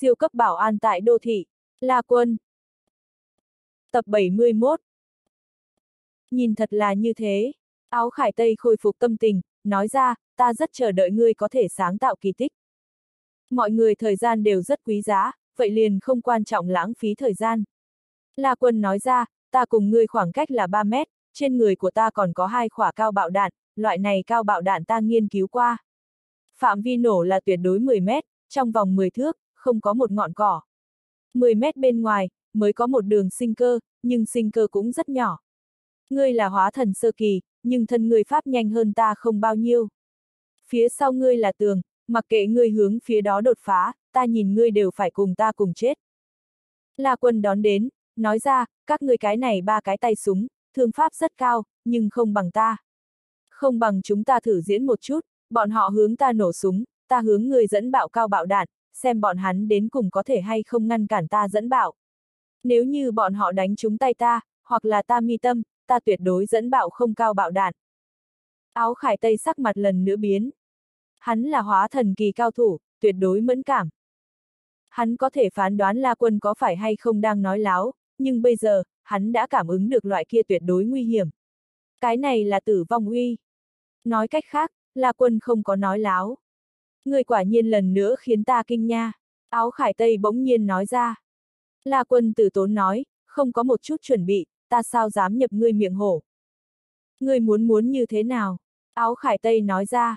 siêu cấp bảo an tại đô thị, La Quân. Tập 71 Nhìn thật là như thế, áo khải tây khôi phục tâm tình, nói ra, ta rất chờ đợi ngươi có thể sáng tạo kỳ tích. Mọi người thời gian đều rất quý giá, vậy liền không quan trọng lãng phí thời gian. La Quân nói ra, ta cùng ngươi khoảng cách là 3 mét, trên người của ta còn có hai khỏa cao bạo đạn, loại này cao bạo đạn ta nghiên cứu qua. Phạm vi nổ là tuyệt đối 10 mét, trong vòng 10 thước, không có một ngọn cỏ. 10 mét bên ngoài, mới có một đường sinh cơ, nhưng sinh cơ cũng rất nhỏ. Ngươi là hóa thần sơ kỳ, nhưng thân ngươi pháp nhanh hơn ta không bao nhiêu. Phía sau ngươi là tường, mặc kệ ngươi hướng phía đó đột phá, ta nhìn ngươi đều phải cùng ta cùng chết. La quân đón đến, nói ra, các ngươi cái này ba cái tay súng, thương pháp rất cao, nhưng không bằng ta. Không bằng chúng ta thử diễn một chút, bọn họ hướng ta nổ súng, ta hướng người dẫn bạo cao bạo đạn, xem bọn hắn đến cùng có thể hay không ngăn cản ta dẫn bạo. Nếu như bọn họ đánh trúng tay ta, hoặc là ta mi tâm, ta tuyệt đối dẫn bạo không cao bạo đạn. Áo khải tây sắc mặt lần nữa biến. Hắn là hóa thần kỳ cao thủ, tuyệt đối mẫn cảm. Hắn có thể phán đoán La Quân có phải hay không đang nói láo, nhưng bây giờ, hắn đã cảm ứng được loại kia tuyệt đối nguy hiểm. Cái này là tử vong uy. Nói cách khác, La Quân không có nói láo. Người quả nhiên lần nữa khiến ta kinh nha. Áo khải tây bỗng nhiên nói ra. La quân tử tốn nói, không có một chút chuẩn bị, ta sao dám nhập ngươi miệng hổ. Ngươi muốn muốn như thế nào? Áo khải tây nói ra.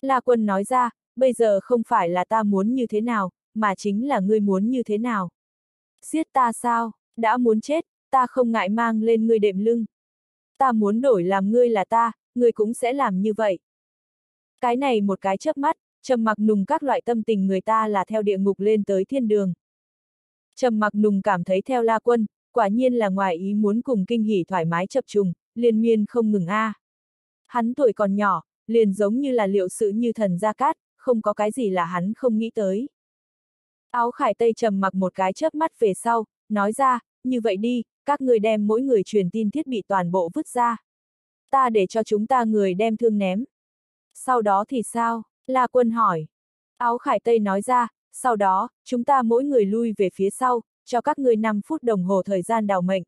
La quân nói ra, bây giờ không phải là ta muốn như thế nào, mà chính là ngươi muốn như thế nào. Giết ta sao, đã muốn chết, ta không ngại mang lên ngươi đệm lưng. Ta muốn đổi làm ngươi là ta, ngươi cũng sẽ làm như vậy. Cái này một cái chớp mắt, Trầm mặc nùng các loại tâm tình người ta là theo địa ngục lên tới thiên đường. Trầm mặc nùng cảm thấy theo la quân, quả nhiên là ngoài ý muốn cùng kinh hỉ thoải mái chập trùng, liên miên không ngừng a. À. Hắn tuổi còn nhỏ, liền giống như là liệu sự như thần gia cát, không có cái gì là hắn không nghĩ tới. Áo khải tây trầm mặc một cái chớp mắt về sau, nói ra, như vậy đi, các người đem mỗi người truyền tin thiết bị toàn bộ vứt ra. Ta để cho chúng ta người đem thương ném. Sau đó thì sao? La quân hỏi. Áo khải tây nói ra, sau đó, chúng ta mỗi người lui về phía sau, cho các ngươi 5 phút đồng hồ thời gian đào mệnh.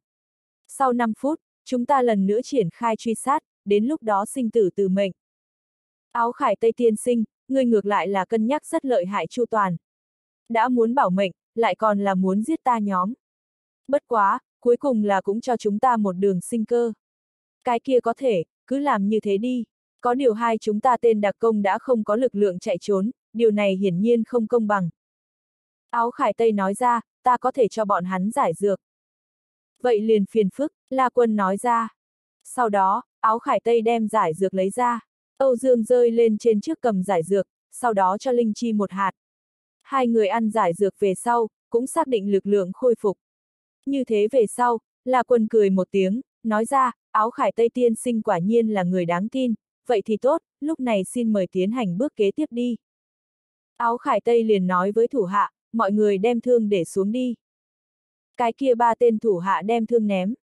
Sau 5 phút, chúng ta lần nữa triển khai truy sát, đến lúc đó sinh tử từ mệnh. Áo khải tây tiên sinh, ngươi ngược lại là cân nhắc rất lợi hại chu toàn. Đã muốn bảo mệnh, lại còn là muốn giết ta nhóm. Bất quá, cuối cùng là cũng cho chúng ta một đường sinh cơ. Cái kia có thể, cứ làm như thế đi. Có điều hai chúng ta tên đặc công đã không có lực lượng chạy trốn, điều này hiển nhiên không công bằng. Áo Khải Tây nói ra, ta có thể cho bọn hắn giải dược. Vậy liền phiền phức, La Quân nói ra. Sau đó, Áo Khải Tây đem giải dược lấy ra. Âu Dương rơi lên trên trước cầm giải dược, sau đó cho Linh Chi một hạt. Hai người ăn giải dược về sau, cũng xác định lực lượng khôi phục. Như thế về sau, La Quân cười một tiếng, nói ra, áo khải Tây Tiên sinh quả nhiên là người đáng tin vậy thì tốt, lúc này xin mời tiến hành bước kế tiếp đi. Áo khải tây liền nói với thủ hạ, mọi người đem thương để xuống đi. Cái kia ba tên thủ hạ đem thương ném.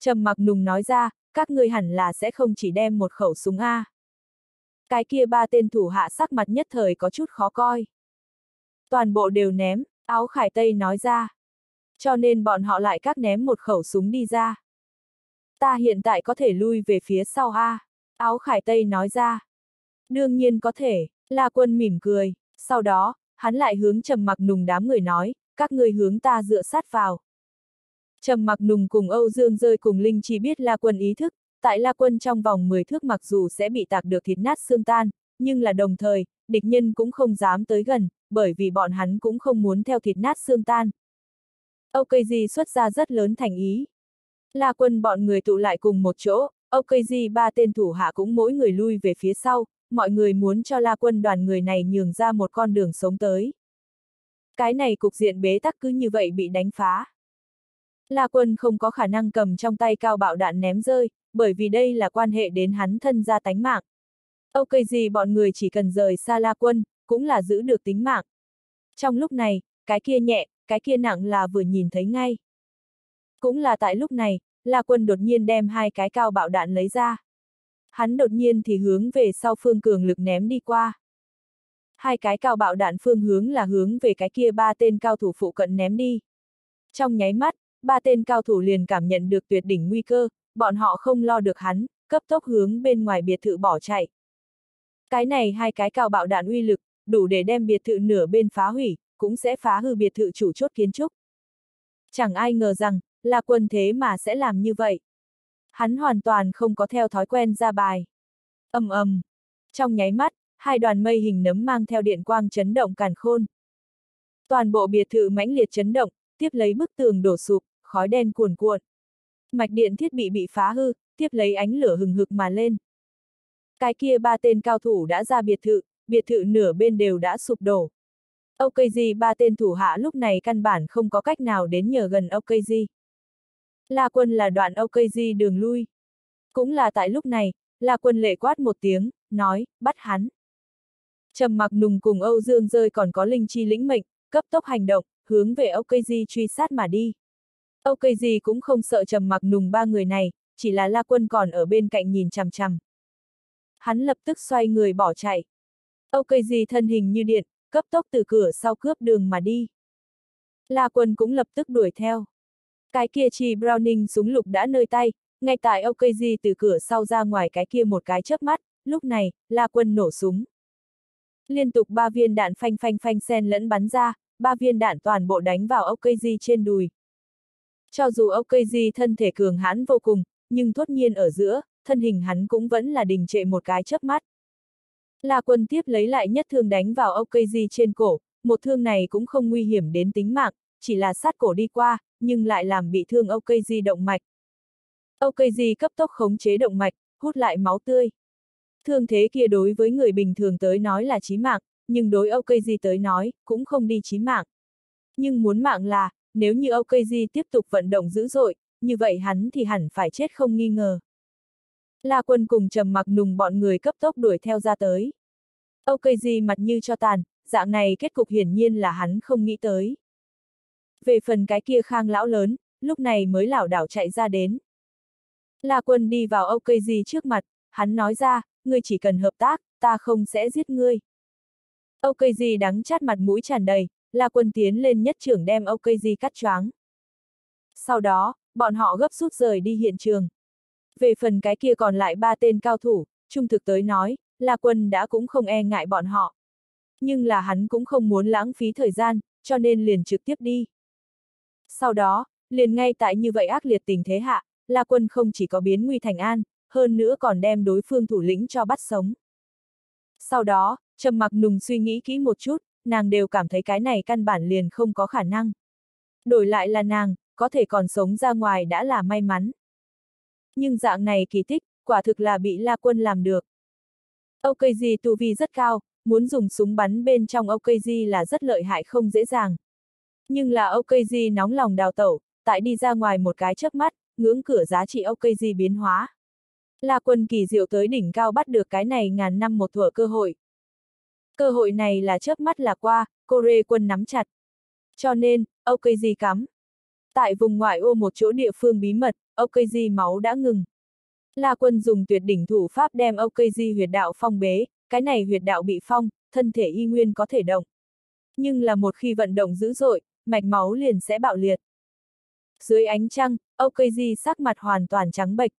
Trầm mặc nùng nói ra, các ngươi hẳn là sẽ không chỉ đem một khẩu súng A. Cái kia ba tên thủ hạ sắc mặt nhất thời có chút khó coi. Toàn bộ đều ném, áo khải tây nói ra. Cho nên bọn họ lại các ném một khẩu súng đi ra. Ta hiện tại có thể lui về phía sau A. Áo khải tây nói ra. Đương nhiên có thể, La Quân mỉm cười, sau đó, hắn lại hướng trầm mặc nùng đám người nói, các người hướng ta dựa sát vào. Trầm mặc nùng cùng Âu Dương rơi cùng Linh chỉ biết La Quân ý thức, tại La Quân trong vòng 10 thước mặc dù sẽ bị tạc được thịt nát xương tan, nhưng là đồng thời, địch nhân cũng không dám tới gần, bởi vì bọn hắn cũng không muốn theo thịt nát xương tan. Âu Cây Di xuất ra rất lớn thành ý. La Quân bọn người tụ lại cùng một chỗ, OKG ba tên thủ hạ cũng mỗi người lui về phía sau, mọi người muốn cho la quân đoàn người này nhường ra một con đường sống tới. Cái này cục diện bế tắc cứ như vậy bị đánh phá. La quân không có khả năng cầm trong tay cao bạo đạn ném rơi, bởi vì đây là quan hệ đến hắn thân ra tánh mạng. Ok bọn người chỉ cần rời xa la quân, cũng là giữ được tính mạng. Trong lúc này, cái kia nhẹ, cái kia nặng là vừa nhìn thấy ngay. Cũng là tại lúc này, La Quân đột nhiên đem hai cái cao bạo đạn lấy ra. Hắn đột nhiên thì hướng về sau phương cường lực ném đi qua. Hai cái cao bạo đạn phương hướng là hướng về cái kia ba tên cao thủ phụ cận ném đi. Trong nháy mắt, ba tên cao thủ liền cảm nhận được tuyệt đỉnh nguy cơ, bọn họ không lo được hắn, cấp tốc hướng bên ngoài biệt thự bỏ chạy. Cái này hai cái cao bạo đạn uy lực, đủ để đem biệt thự nửa bên phá hủy, cũng sẽ phá hư biệt thự chủ chốt kiến trúc. Chẳng ai ngờ rằng, là quân thế mà sẽ làm như vậy. Hắn hoàn toàn không có theo thói quen ra bài. ầm ầm. Trong nháy mắt, hai đoàn mây hình nấm mang theo điện quang chấn động càn khôn. Toàn bộ biệt thự mãnh liệt chấn động, tiếp lấy bức tường đổ sụp, khói đen cuồn cuộn. Mạch điện thiết bị bị phá hư, tiếp lấy ánh lửa hừng hực mà lên. Cái kia ba tên cao thủ đã ra biệt thự, biệt thự nửa bên đều đã sụp đổ. OKG ba tên thủ hạ lúc này căn bản không có cách nào đến nhờ gần OKG. La quân là đoạn OKG đường lui. Cũng là tại lúc này, La quân lệ quát một tiếng, nói, bắt hắn. Trầm mặc nùng cùng Âu Dương rơi còn có linh chi lĩnh mệnh, cấp tốc hành động, hướng về OKG truy sát mà đi. OKG cũng không sợ trầm mặc nùng ba người này, chỉ là La quân còn ở bên cạnh nhìn chằm chằm. Hắn lập tức xoay người bỏ chạy. OKG thân hình như điện, cấp tốc từ cửa sau cướp đường mà đi. La quân cũng lập tức đuổi theo. Cái kia chi Browning súng lục đã nơi tay, ngay tại OKG từ cửa sau ra ngoài cái kia một cái chớp mắt, lúc này, La Quân nổ súng. Liên tục ba viên đạn phanh phanh phanh sen lẫn bắn ra, ba viên đạn toàn bộ đánh vào OKG trên đùi. Cho dù OKG thân thể cường hãn vô cùng, nhưng thốt nhiên ở giữa, thân hình hắn cũng vẫn là đình trệ một cái chớp mắt. La Quân tiếp lấy lại nhất thương đánh vào OKG trên cổ, một thương này cũng không nguy hiểm đến tính mạng, chỉ là sát cổ đi qua, nhưng lại làm bị thương OKG động mạch. OKG cấp tốc khống chế động mạch, hút lại máu tươi. Thương thế kia đối với người bình thường tới nói là chí mạng, nhưng đối OKG tới nói, cũng không đi chí mạng. Nhưng muốn mạng là, nếu như OKG tiếp tục vận động dữ dội, như vậy hắn thì hẳn phải chết không nghi ngờ. La quân cùng trầm mặc nùng bọn người cấp tốc đuổi theo ra tới. OKG mặt như cho tàn, dạng này kết cục hiển nhiên là hắn không nghĩ tới về phần cái kia khang lão lớn, lúc này mới lảo đảo chạy ra đến. La quân đi vào Âu Di trước mặt, hắn nói ra, ngươi chỉ cần hợp tác, ta không sẽ giết ngươi. Âu Di đắng chát mặt mũi tràn đầy, La quân tiến lên nhất trưởng đem Âu Di cắt choáng. Sau đó, bọn họ gấp rút rời đi hiện trường. Về phần cái kia còn lại ba tên cao thủ, trung thực tới nói, La Quân đã cũng không e ngại bọn họ. Nhưng là hắn cũng không muốn lãng phí thời gian, cho nên liền trực tiếp đi. Sau đó, liền ngay tại như vậy ác liệt tình thế hạ, La Quân không chỉ có biến nguy thành an, hơn nữa còn đem đối phương thủ lĩnh cho bắt sống. Sau đó, Trầm Mặc Nùng suy nghĩ kỹ một chút, nàng đều cảm thấy cái này căn bản liền không có khả năng. Đổi lại là nàng, có thể còn sống ra ngoài đã là may mắn. Nhưng dạng này kỳ tích, quả thực là bị La Quân làm được. OKG tu vi rất cao, muốn dùng súng bắn bên trong OKG là rất lợi hại không dễ dàng. Nhưng là OKG nóng lòng đào tẩu, tại đi ra ngoài một cái chớp mắt, ngưỡng cửa giá trị OKG biến hóa. Là quân kỳ diệu tới đỉnh cao bắt được cái này ngàn năm một thuở cơ hội. Cơ hội này là chớp mắt là qua, Kore quân nắm chặt. Cho nên, OKG cắm. Tại vùng ngoại ô một chỗ địa phương bí mật, OKG máu đã ngừng. La quân dùng tuyệt đỉnh thủ pháp đem OKG huyệt đạo phong bế, cái này huyệt đạo bị phong, thân thể y nguyên có thể động. Nhưng là một khi vận động dữ dội, mạch máu liền sẽ bạo liệt. Dưới ánh trăng, Okaji sắc mặt hoàn toàn trắng bệch.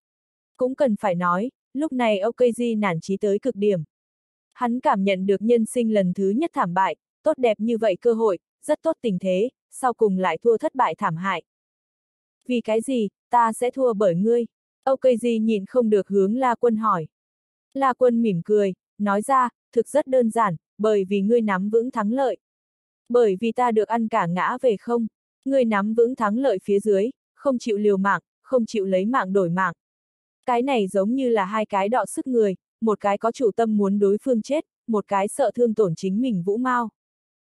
Cũng cần phải nói, lúc này Okaji nản trí tới cực điểm. Hắn cảm nhận được nhân sinh lần thứ nhất thảm bại, tốt đẹp như vậy cơ hội, rất tốt tình thế, sau cùng lại thua thất bại thảm hại. Vì cái gì, ta sẽ thua bởi ngươi? Okaji nhìn không được hướng La Quân hỏi. La Quân mỉm cười, nói ra, thực rất đơn giản, bởi vì ngươi nắm vững thắng lợi. Bởi vì ta được ăn cả ngã về không, người nắm vững thắng lợi phía dưới, không chịu liều mạng, không chịu lấy mạng đổi mạng. Cái này giống như là hai cái đọ sức người, một cái có chủ tâm muốn đối phương chết, một cái sợ thương tổn chính mình vũ mau.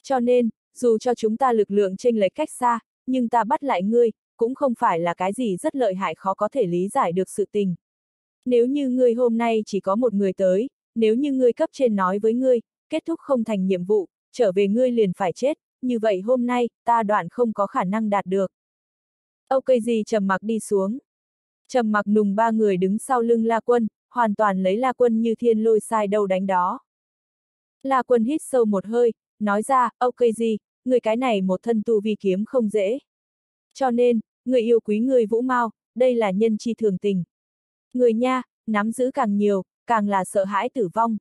Cho nên, dù cho chúng ta lực lượng tranh lệch cách xa, nhưng ta bắt lại ngươi, cũng không phải là cái gì rất lợi hại khó có thể lý giải được sự tình. Nếu như ngươi hôm nay chỉ có một người tới, nếu như ngươi cấp trên nói với ngươi, kết thúc không thành nhiệm vụ, trở về ngươi liền phải chết, như vậy hôm nay, ta đoạn không có khả năng đạt được. ok gì trầm mặc đi xuống. Trầm mặc nùng ba người đứng sau lưng La Quân, hoàn toàn lấy La Quân như thiên lôi sai đâu đánh đó. La Quân hít sâu một hơi, nói ra, ok gì, người cái này một thân tu vi kiếm không dễ. Cho nên, người yêu quý người Vũ Mao, đây là nhân chi thường tình. Người nha, nắm giữ càng nhiều, càng là sợ hãi tử vong.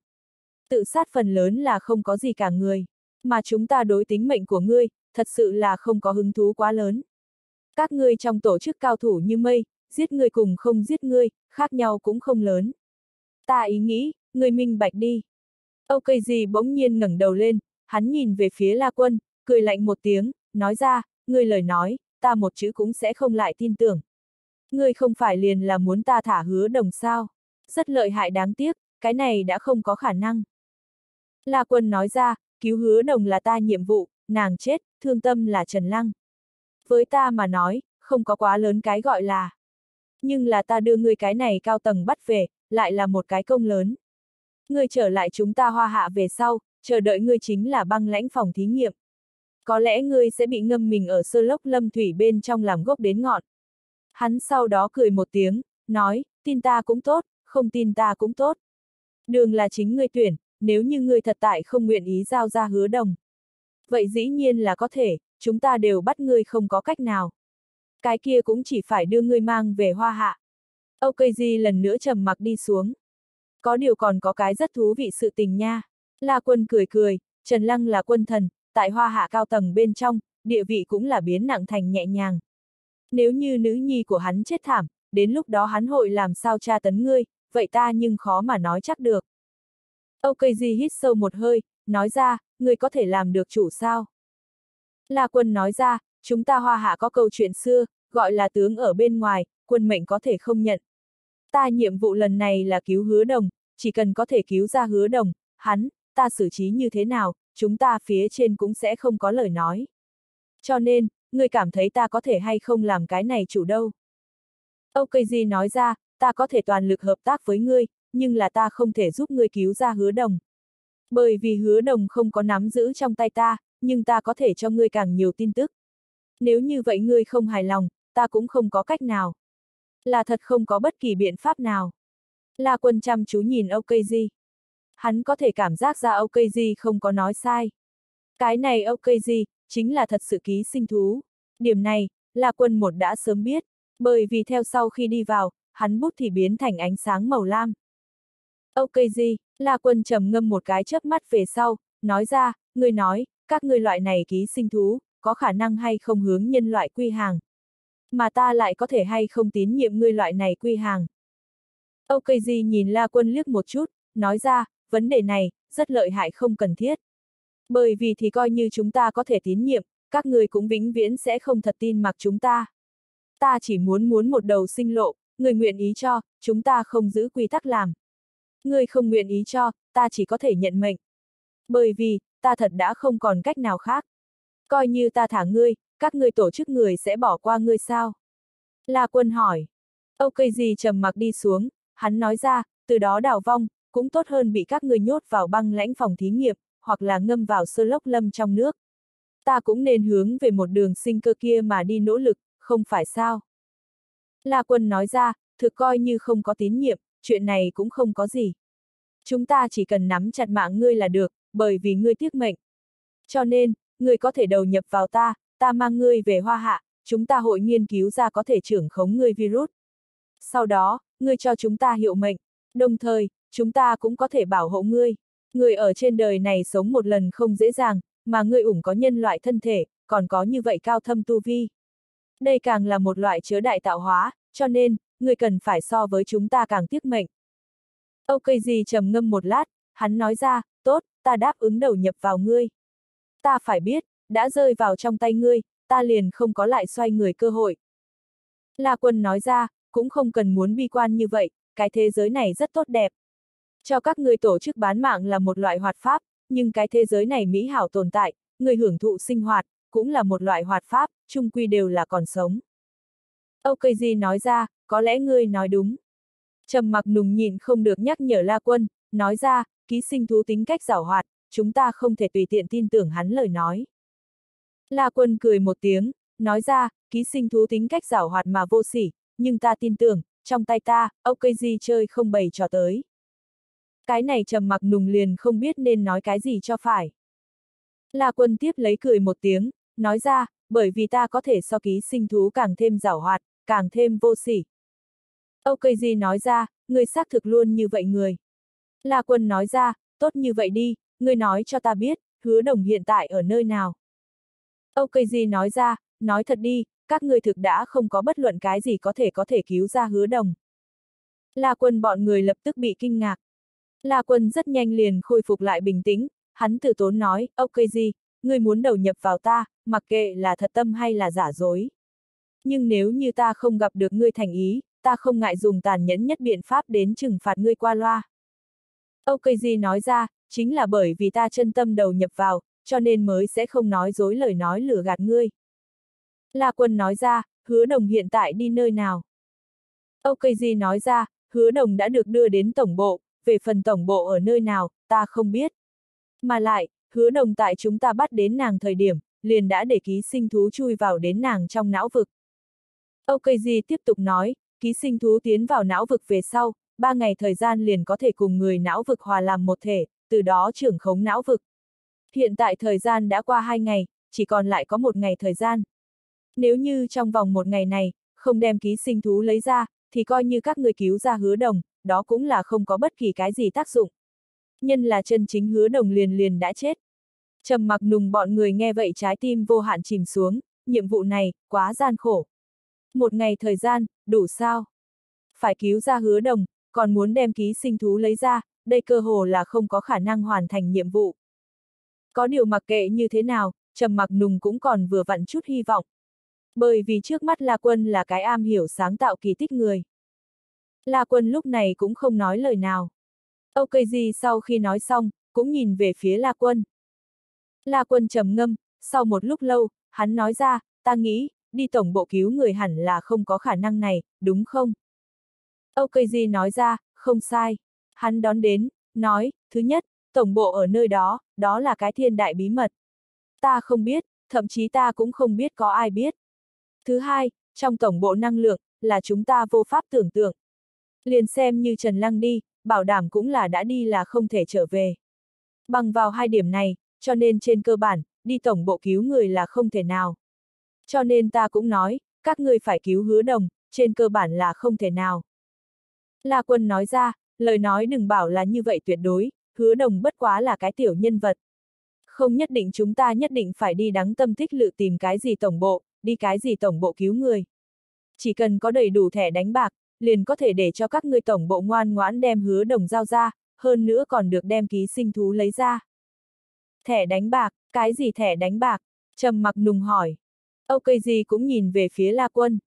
Tự sát phần lớn là không có gì cả người mà chúng ta đối tính mệnh của ngươi, thật sự là không có hứng thú quá lớn. Các ngươi trong tổ chức cao thủ như mây, giết ngươi cùng không giết ngươi, khác nhau cũng không lớn. Ta ý nghĩ, ngươi minh bạch đi. Âu cây gì bỗng nhiên ngẩng đầu lên, hắn nhìn về phía La Quân, cười lạnh một tiếng, nói ra, ngươi lời nói, ta một chữ cũng sẽ không lại tin tưởng. Ngươi không phải liền là muốn ta thả hứa đồng sao? Rất lợi hại đáng tiếc, cái này đã không có khả năng. La Quân nói ra, cứu hứa đồng là ta nhiệm vụ, nàng chết, thương tâm là Trần Lăng. Với ta mà nói, không có quá lớn cái gọi là. Nhưng là ta đưa ngươi cái này cao tầng bắt về, lại là một cái công lớn. Ngươi trở lại chúng ta hoa hạ về sau, chờ đợi ngươi chính là băng lãnh phòng thí nghiệm. Có lẽ ngươi sẽ bị ngâm mình ở sơ lốc lâm thủy bên trong làm gốc đến ngọn. Hắn sau đó cười một tiếng, nói, tin ta cũng tốt, không tin ta cũng tốt. Đường là chính ngươi tuyển, nếu như ngươi thật tại không nguyện ý giao ra hứa đồng. Vậy dĩ nhiên là có thể, chúng ta đều bắt ngươi không có cách nào. Cái kia cũng chỉ phải đưa ngươi mang về hoa hạ. Âu cây lần nữa trầm mặc đi xuống. Có điều còn có cái rất thú vị sự tình nha. La quân cười cười, Trần Lăng là quân thần, tại hoa hạ cao tầng bên trong, địa vị cũng là biến nặng thành nhẹ nhàng. Nếu như nữ nhi của hắn chết thảm, đến lúc đó hắn hội làm sao tra tấn ngươi, vậy ta nhưng khó mà nói chắc được. Okaji hít sâu một hơi, nói ra, người có thể làm được chủ sao? La quân nói ra, chúng ta hoa hạ có câu chuyện xưa, gọi là tướng ở bên ngoài, quân mệnh có thể không nhận. Ta nhiệm vụ lần này là cứu hứa đồng, chỉ cần có thể cứu ra hứa đồng, hắn, ta xử trí như thế nào, chúng ta phía trên cũng sẽ không có lời nói. Cho nên, người cảm thấy ta có thể hay không làm cái này chủ đâu. OKG nói ra, ta có thể toàn lực hợp tác với ngươi, nhưng là ta không thể giúp ngươi cứu ra hứa đồng. Bởi vì hứa đồng không có nắm giữ trong tay ta, nhưng ta có thể cho ngươi càng nhiều tin tức. Nếu như vậy ngươi không hài lòng, ta cũng không có cách nào. Là thật không có bất kỳ biện pháp nào. là quân chăm chú nhìn OKG. Hắn có thể cảm giác ra OKG không có nói sai. Cái này OKG, chính là thật sự ký sinh thú. Điểm này, là quân một đã sớm biết, bởi vì theo sau khi đi vào, hắn bút thì biến thành ánh sáng màu lam. Ok gì, là quân trầm ngâm một cái chớp mắt về sau, nói ra, người nói, các ngươi loại này ký sinh thú, có khả năng hay không hướng nhân loại quy hàng. Mà ta lại có thể hay không tín nhiệm ngươi loại này quy hàng. Ok gì nhìn La Quân liếc một chút, nói ra, vấn đề này, rất lợi hại không cần thiết. Bởi vì thì coi như chúng ta có thể tín nhiệm, các người cũng vĩnh viễn sẽ không thật tin mặc chúng ta. Ta chỉ muốn muốn một đầu sinh lộ, người nguyện ý cho, chúng ta không giữ quy tắc làm. Ngươi không nguyện ý cho, ta chỉ có thể nhận mệnh. Bởi vì, ta thật đã không còn cách nào khác. Coi như ta thả ngươi, các ngươi tổ chức người sẽ bỏ qua ngươi sao? La quân hỏi. Ok gì trầm mặc đi xuống, hắn nói ra, từ đó đào vong, cũng tốt hơn bị các ngươi nhốt vào băng lãnh phòng thí nghiệm, hoặc là ngâm vào sơ lốc lâm trong nước. Ta cũng nên hướng về một đường sinh cơ kia mà đi nỗ lực, không phải sao? La quân nói ra, thực coi như không có tín nhiệm, chuyện này cũng không có gì. Chúng ta chỉ cần nắm chặt mạng ngươi là được, bởi vì ngươi tiếc mệnh. Cho nên, ngươi có thể đầu nhập vào ta, ta mang ngươi về hoa hạ, chúng ta hội nghiên cứu ra có thể trưởng khống ngươi virus. Sau đó, ngươi cho chúng ta hiệu mệnh, đồng thời, chúng ta cũng có thể bảo hộ ngươi. Ngươi ở trên đời này sống một lần không dễ dàng, mà ngươi ủng có nhân loại thân thể, còn có như vậy cao thâm tu vi. Đây càng là một loại chứa đại tạo hóa, cho nên, người cần phải so với chúng ta càng tiếc mệnh. Ok gì trầm ngâm một lát, hắn nói ra, tốt, ta đáp ứng đầu nhập vào ngươi. Ta phải biết, đã rơi vào trong tay ngươi, ta liền không có lại xoay người cơ hội. La quân nói ra, cũng không cần muốn bi quan như vậy, cái thế giới này rất tốt đẹp. Cho các ngươi tổ chức bán mạng là một loại hoạt pháp, nhưng cái thế giới này mỹ hảo tồn tại, người hưởng thụ sinh hoạt, cũng là một loại hoạt pháp, chung quy đều là còn sống. Okaji nói ra, có lẽ ngươi nói đúng. Trầm mặc nùng nhìn không được nhắc nhở La Quân, nói ra, ký sinh thú tính cách giảo hoạt, chúng ta không thể tùy tiện tin tưởng hắn lời nói. La Quân cười một tiếng, nói ra, ký sinh thú tính cách giảo hoạt mà vô sỉ, nhưng ta tin tưởng, trong tay ta, OKG chơi không bày trò tới. Cái này trầm mặc nùng liền không biết nên nói cái gì cho phải. La Quân tiếp lấy cười một tiếng, nói ra, bởi vì ta có thể so ký sinh thú càng thêm giảo hoạt, càng thêm vô sỉ. Âu nói ra, ngươi xác thực luôn như vậy người. La Quân nói ra, tốt như vậy đi, ngươi nói cho ta biết, hứa đồng hiện tại ở nơi nào. Âu nói ra, nói thật đi, các ngươi thực đã không có bất luận cái gì có thể có thể cứu ra hứa đồng. La Quân bọn người lập tức bị kinh ngạc. La Quân rất nhanh liền khôi phục lại bình tĩnh, hắn từ tốn nói, Âu Cây ngươi muốn đầu nhập vào ta, mặc kệ là thật tâm hay là giả dối nhưng nếu như ta không gặp được ngươi thành ý, ta không ngại dùng tàn nhẫn nhất biện pháp đến trừng phạt ngươi qua loa. Okaji nói ra, chính là bởi vì ta chân tâm đầu nhập vào, cho nên mới sẽ không nói dối lời nói lừa gạt ngươi. La Quân nói ra, hứa đồng hiện tại đi nơi nào? Okaji nói ra, hứa đồng đã được đưa đến tổng bộ, về phần tổng bộ ở nơi nào, ta không biết. Mà lại, hứa đồng tại chúng ta bắt đến nàng thời điểm, liền đã để ký sinh thú chui vào đến nàng trong não vực, Okaji tiếp tục nói, ký sinh thú tiến vào não vực về sau, ba ngày thời gian liền có thể cùng người não vực hòa làm một thể, từ đó trưởng khống não vực. Hiện tại thời gian đã qua hai ngày, chỉ còn lại có một ngày thời gian. Nếu như trong vòng một ngày này, không đem ký sinh thú lấy ra, thì coi như các người cứu ra hứa đồng, đó cũng là không có bất kỳ cái gì tác dụng. Nhân là chân chính hứa đồng liền liền đã chết. Trầm mặc nùng bọn người nghe vậy trái tim vô hạn chìm xuống, nhiệm vụ này, quá gian khổ. Một ngày thời gian, đủ sao? Phải cứu ra hứa đồng, còn muốn đem ký sinh thú lấy ra, đây cơ hồ là không có khả năng hoàn thành nhiệm vụ. Có điều mặc kệ như thế nào, trầm mặc nùng cũng còn vừa vặn chút hy vọng. Bởi vì trước mắt La Quân là cái am hiểu sáng tạo kỳ tích người. La Quân lúc này cũng không nói lời nào. Âu gì sau khi nói xong, cũng nhìn về phía La Quân. La Quân trầm ngâm, sau một lúc lâu, hắn nói ra, ta nghĩ, đi tổng bộ cứu người hẳn là không có khả năng này, đúng không? Âu nói ra, không sai. Hắn đón đến, nói, thứ nhất, tổng bộ ở nơi đó, đó là cái thiên đại bí mật. Ta không biết, thậm chí ta cũng không biết có ai biết. Thứ hai, trong tổng bộ năng lượng, là chúng ta vô pháp tưởng tượng. Liền xem như Trần Lăng đi, bảo đảm cũng là đã đi là không thể trở về. Bằng vào hai điểm này, cho nên trên cơ bản, đi tổng bộ cứu người là không thể nào. Cho nên ta cũng nói, các ngươi phải cứu hứa đồng, trên cơ bản là không thể nào. La quân nói ra, lời nói đừng bảo là như vậy tuyệt đối, hứa đồng bất quá là cái tiểu nhân vật. Không nhất định chúng ta nhất định phải đi đắng tâm thích lự tìm cái gì tổng bộ, đi cái gì tổng bộ cứu người. Chỉ cần có đầy đủ thẻ đánh bạc, liền có thể để cho các ngươi tổng bộ ngoan ngoãn đem hứa đồng giao ra, hơn nữa còn được đem ký sinh thú lấy ra. Thẻ đánh bạc, cái gì thẻ đánh bạc? Trầm mặc nùng hỏi. Okaji cũng nhìn về phía La Quân.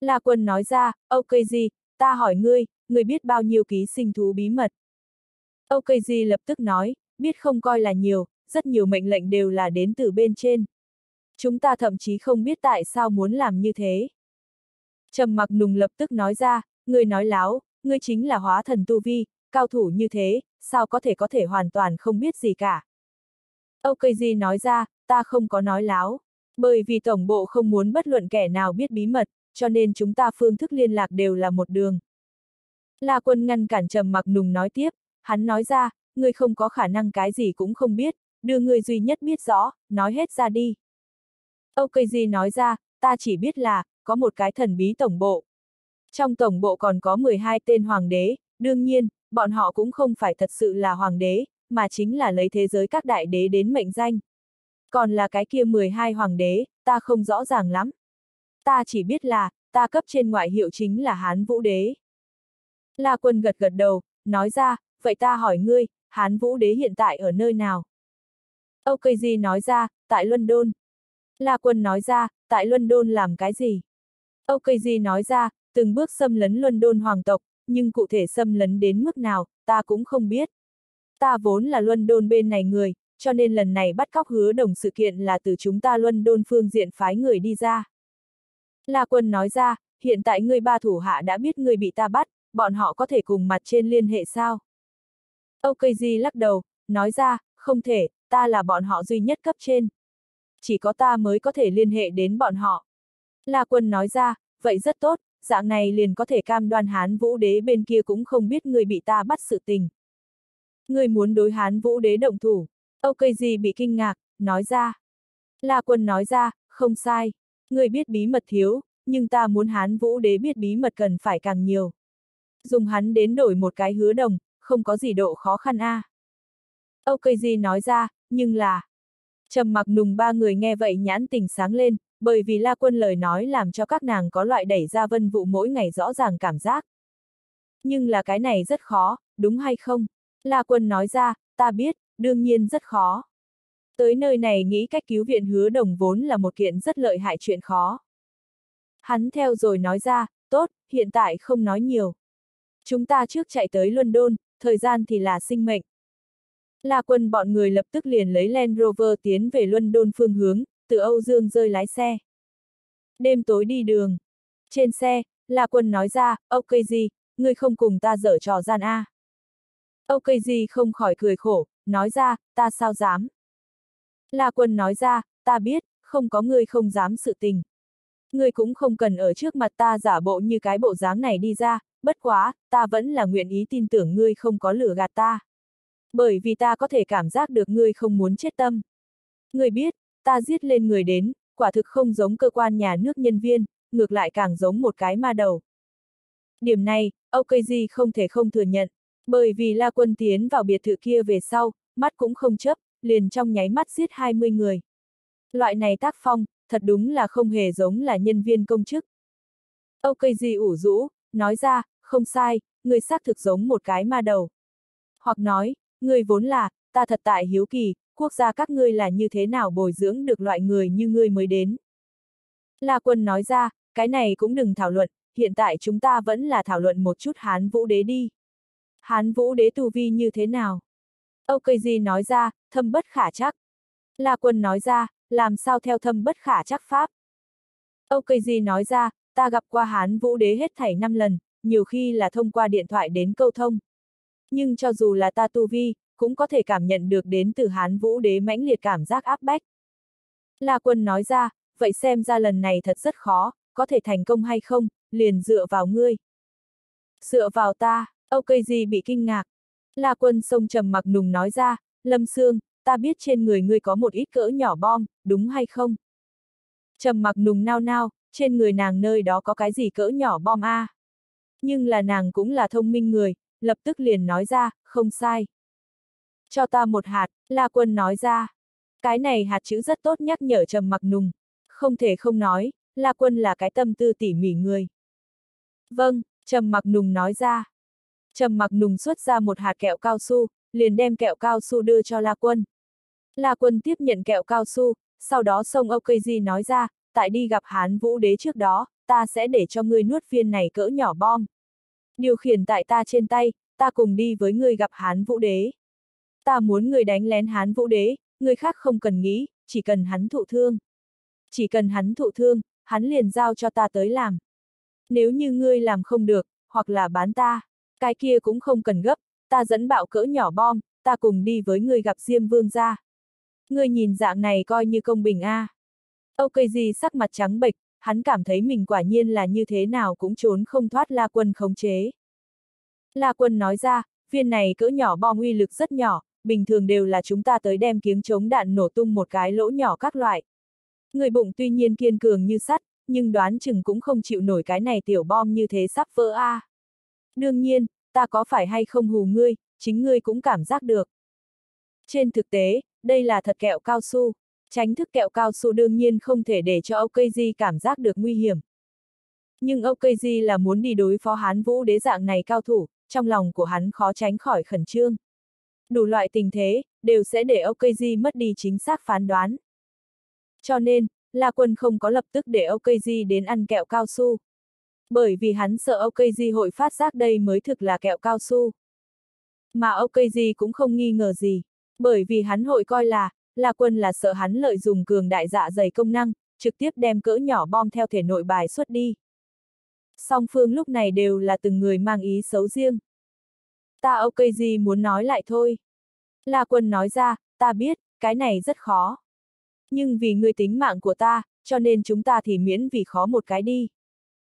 La Quân nói ra, Okaji, ta hỏi ngươi, ngươi biết bao nhiêu ký sinh thú bí mật? Okaji lập tức nói, biết không coi là nhiều, rất nhiều mệnh lệnh đều là đến từ bên trên. Chúng ta thậm chí không biết tại sao muốn làm như thế. Trầm mặc nùng lập tức nói ra, ngươi nói láo, ngươi chính là hóa thần tu vi, cao thủ như thế, sao có thể có thể hoàn toàn không biết gì cả. Okaji nói ra, ta không có nói láo. Bởi vì tổng bộ không muốn bất luận kẻ nào biết bí mật, cho nên chúng ta phương thức liên lạc đều là một đường. La quân ngăn cản trầm mặc nùng nói tiếp, hắn nói ra, ngươi không có khả năng cái gì cũng không biết, đưa ngươi duy nhất biết rõ, nói hết ra đi. Âu Cây Di nói ra, ta chỉ biết là, có một cái thần bí tổng bộ. Trong tổng bộ còn có 12 tên hoàng đế, đương nhiên, bọn họ cũng không phải thật sự là hoàng đế, mà chính là lấy thế giới các đại đế đến mệnh danh. Còn là cái kia 12 hoàng đế, ta không rõ ràng lắm. Ta chỉ biết là, ta cấp trên ngoại hiệu chính là Hán Vũ Đế. La Quân gật gật đầu, nói ra, vậy ta hỏi ngươi, Hán Vũ Đế hiện tại ở nơi nào? Âu nói ra, tại London. La Quân nói ra, tại London làm cái gì? Âu nói ra, từng bước xâm lấn London hoàng tộc, nhưng cụ thể xâm lấn đến mức nào, ta cũng không biết. Ta vốn là London bên này người, cho nên lần này bắt cóc hứa đồng sự kiện là từ chúng ta luân đôn phương diện phái người đi ra. La quân nói ra, hiện tại người ba thủ hạ đã biết người bị ta bắt, bọn họ có thể cùng mặt trên liên hệ sao? OKG lắc đầu, nói ra, không thể, ta là bọn họ duy nhất cấp trên. Chỉ có ta mới có thể liên hệ đến bọn họ. La quân nói ra, vậy rất tốt, dạng này liền có thể cam đoan hán vũ đế bên kia cũng không biết người bị ta bắt sự tình. Người muốn đối hán vũ đế động thủ. Âu cây gì bị kinh ngạc, nói ra. La quân nói ra, không sai, người biết bí mật thiếu, nhưng ta muốn hán vũ đế biết bí mật cần phải càng nhiều. Dùng hắn đến đổi một cái hứa đồng, không có gì độ khó khăn a. À. Âu gì nói ra, nhưng là... Trầm mặc nùng ba người nghe vậy nhãn tình sáng lên, bởi vì La Quân lời nói làm cho các nàng có loại đẩy ra vân vụ mỗi ngày rõ ràng cảm giác. Nhưng là cái này rất khó, đúng hay không? La Quân nói ra, ta biết, đương nhiên rất khó. Tới nơi này nghĩ cách cứu viện hứa đồng vốn là một kiện rất lợi hại chuyện khó. Hắn theo rồi nói ra, tốt, hiện tại không nói nhiều. Chúng ta trước chạy tới London, thời gian thì là sinh mệnh. là quân bọn người lập tức liền lấy Land Rover tiến về London phương hướng, từ Âu Dương rơi lái xe. Đêm tối đi đường. Trên xe, là quân nói ra, ok gì, ngươi không cùng ta dở trò gian A. Ok gì không khỏi cười khổ, nói ra, ta sao dám. La quân nói ra, ta biết, không có người không dám sự tình. Người cũng không cần ở trước mặt ta giả bộ như cái bộ dáng này đi ra, bất quá, ta vẫn là nguyện ý tin tưởng ngươi không có lửa gạt ta. Bởi vì ta có thể cảm giác được ngươi không muốn chết tâm. Ngươi biết, ta giết lên người đến, quả thực không giống cơ quan nhà nước nhân viên, ngược lại càng giống một cái ma đầu. Điểm này, OKG không thể không thừa nhận. Bởi vì La Quân tiến vào biệt thự kia về sau, mắt cũng không chấp, liền trong nháy mắt giết 20 người. Loại này tác phong, thật đúng là không hề giống là nhân viên công chức. ok cây gì ủ rũ, nói ra, không sai, người xác thực giống một cái ma đầu. Hoặc nói, người vốn là, ta thật tại hiếu kỳ, quốc gia các ngươi là như thế nào bồi dưỡng được loại người như ngươi mới đến. La quân nói ra, cái này cũng đừng thảo luận, hiện tại chúng ta vẫn là thảo luận một chút hán vũ đế đi. Hán vũ đế tu vi như thế nào? Âu Cây Di nói ra, thâm bất khả chắc. La Quân nói ra, làm sao theo thâm bất khả chắc pháp? Âu Cây Di nói ra, ta gặp qua Hán Vũ Đế hết thảy 5 lần, nhiều khi là thông qua điện thoại đến câu thông. Nhưng cho dù là ta tu vi, cũng có thể cảm nhận được đến từ Hán Vũ Đế mãnh liệt cảm giác áp bách. La Quân nói ra, vậy xem ra lần này thật rất khó, có thể thành công hay không, liền dựa vào ngươi. Dựa vào ta. Âu cây gì bị kinh ngạc. La quân sông trầm mặc nùng nói ra, Lâm Sương, ta biết trên người ngươi có một ít cỡ nhỏ bom, đúng hay không? Trầm mặc nùng nao nao, trên người nàng nơi đó có cái gì cỡ nhỏ bom a? Nhưng là nàng cũng là thông minh người, lập tức liền nói ra, không sai. Cho ta một hạt, La Quân nói ra. Cái này hạt chữ rất tốt nhắc nhở Trầm Mặc Nùng. Không thể không nói, La Quân là cái tâm tư tỉ mỉ người. Vâng, Trầm Mặc Nùng nói ra. Trầm mặc nùng xuất ra một hạt kẹo cao su, liền đem kẹo cao su đưa cho La Quân. La Quân tiếp nhận kẹo cao su, sau đó sông OKG nói ra, tại đi gặp Hán Vũ Đế trước đó, ta sẽ để cho ngươi nuốt viên này cỡ nhỏ bom. Điều khiển tại ta trên tay, ta cùng đi với ngươi gặp Hán Vũ Đế. Ta muốn ngươi đánh lén Hán Vũ Đế, người khác không cần nghĩ, chỉ cần hắn thụ thương. Chỉ cần hắn thụ thương, hắn liền giao cho ta tới làm. Nếu như ngươi làm không được, hoặc là bán ta. Cái kia cũng không cần gấp, ta dẫn bạo cỡ nhỏ bom, ta cùng đi với người gặp Diêm Vương ra. Người nhìn dạng này coi như công bình a. À. Âu cây gì sắc mặt trắng bệch, hắn cảm thấy mình quả nhiên là như thế nào cũng trốn không thoát La Quân khống chế. La Quân nói ra, viên này cỡ nhỏ bom uy lực rất nhỏ, bình thường đều là chúng ta tới đem kiếm chống đạn nổ tung một cái lỗ nhỏ các loại. Người bụng tuy nhiên kiên cường như sắt, nhưng đoán chừng cũng không chịu nổi cái này tiểu bom như thế sắp vỡ a. À. Đương nhiên, ta có phải hay không hù ngươi, chính ngươi cũng cảm giác được. Trên thực tế, đây là thật kẹo cao su. Tránh thức kẹo cao su đương nhiên không thể để cho OKG cảm giác được nguy hiểm. Nhưng OKG là muốn đi đối phó hán vũ đế dạng này cao thủ, trong lòng của hắn khó tránh khỏi khẩn trương. Đủ loại tình thế, đều sẽ để OKG mất đi chính xác phán đoán. Cho nên, La Quân không có lập tức để OKG đến ăn kẹo cao su bởi vì hắn sợ OKG hội phát giác đây mới thực là kẹo cao su. Mà OKG cũng không nghi ngờ gì, bởi vì hắn hội coi là, là quân là sợ hắn lợi dùng cường đại dạ dày công năng, trực tiếp đem cỡ nhỏ bom theo thể nội bài xuất đi. Song phương lúc này đều là từng người mang ý xấu riêng. Ta OKG muốn nói lại thôi. là quân nói ra, ta biết, cái này rất khó. Nhưng vì người tính mạng của ta, cho nên chúng ta thì miễn vì khó một cái đi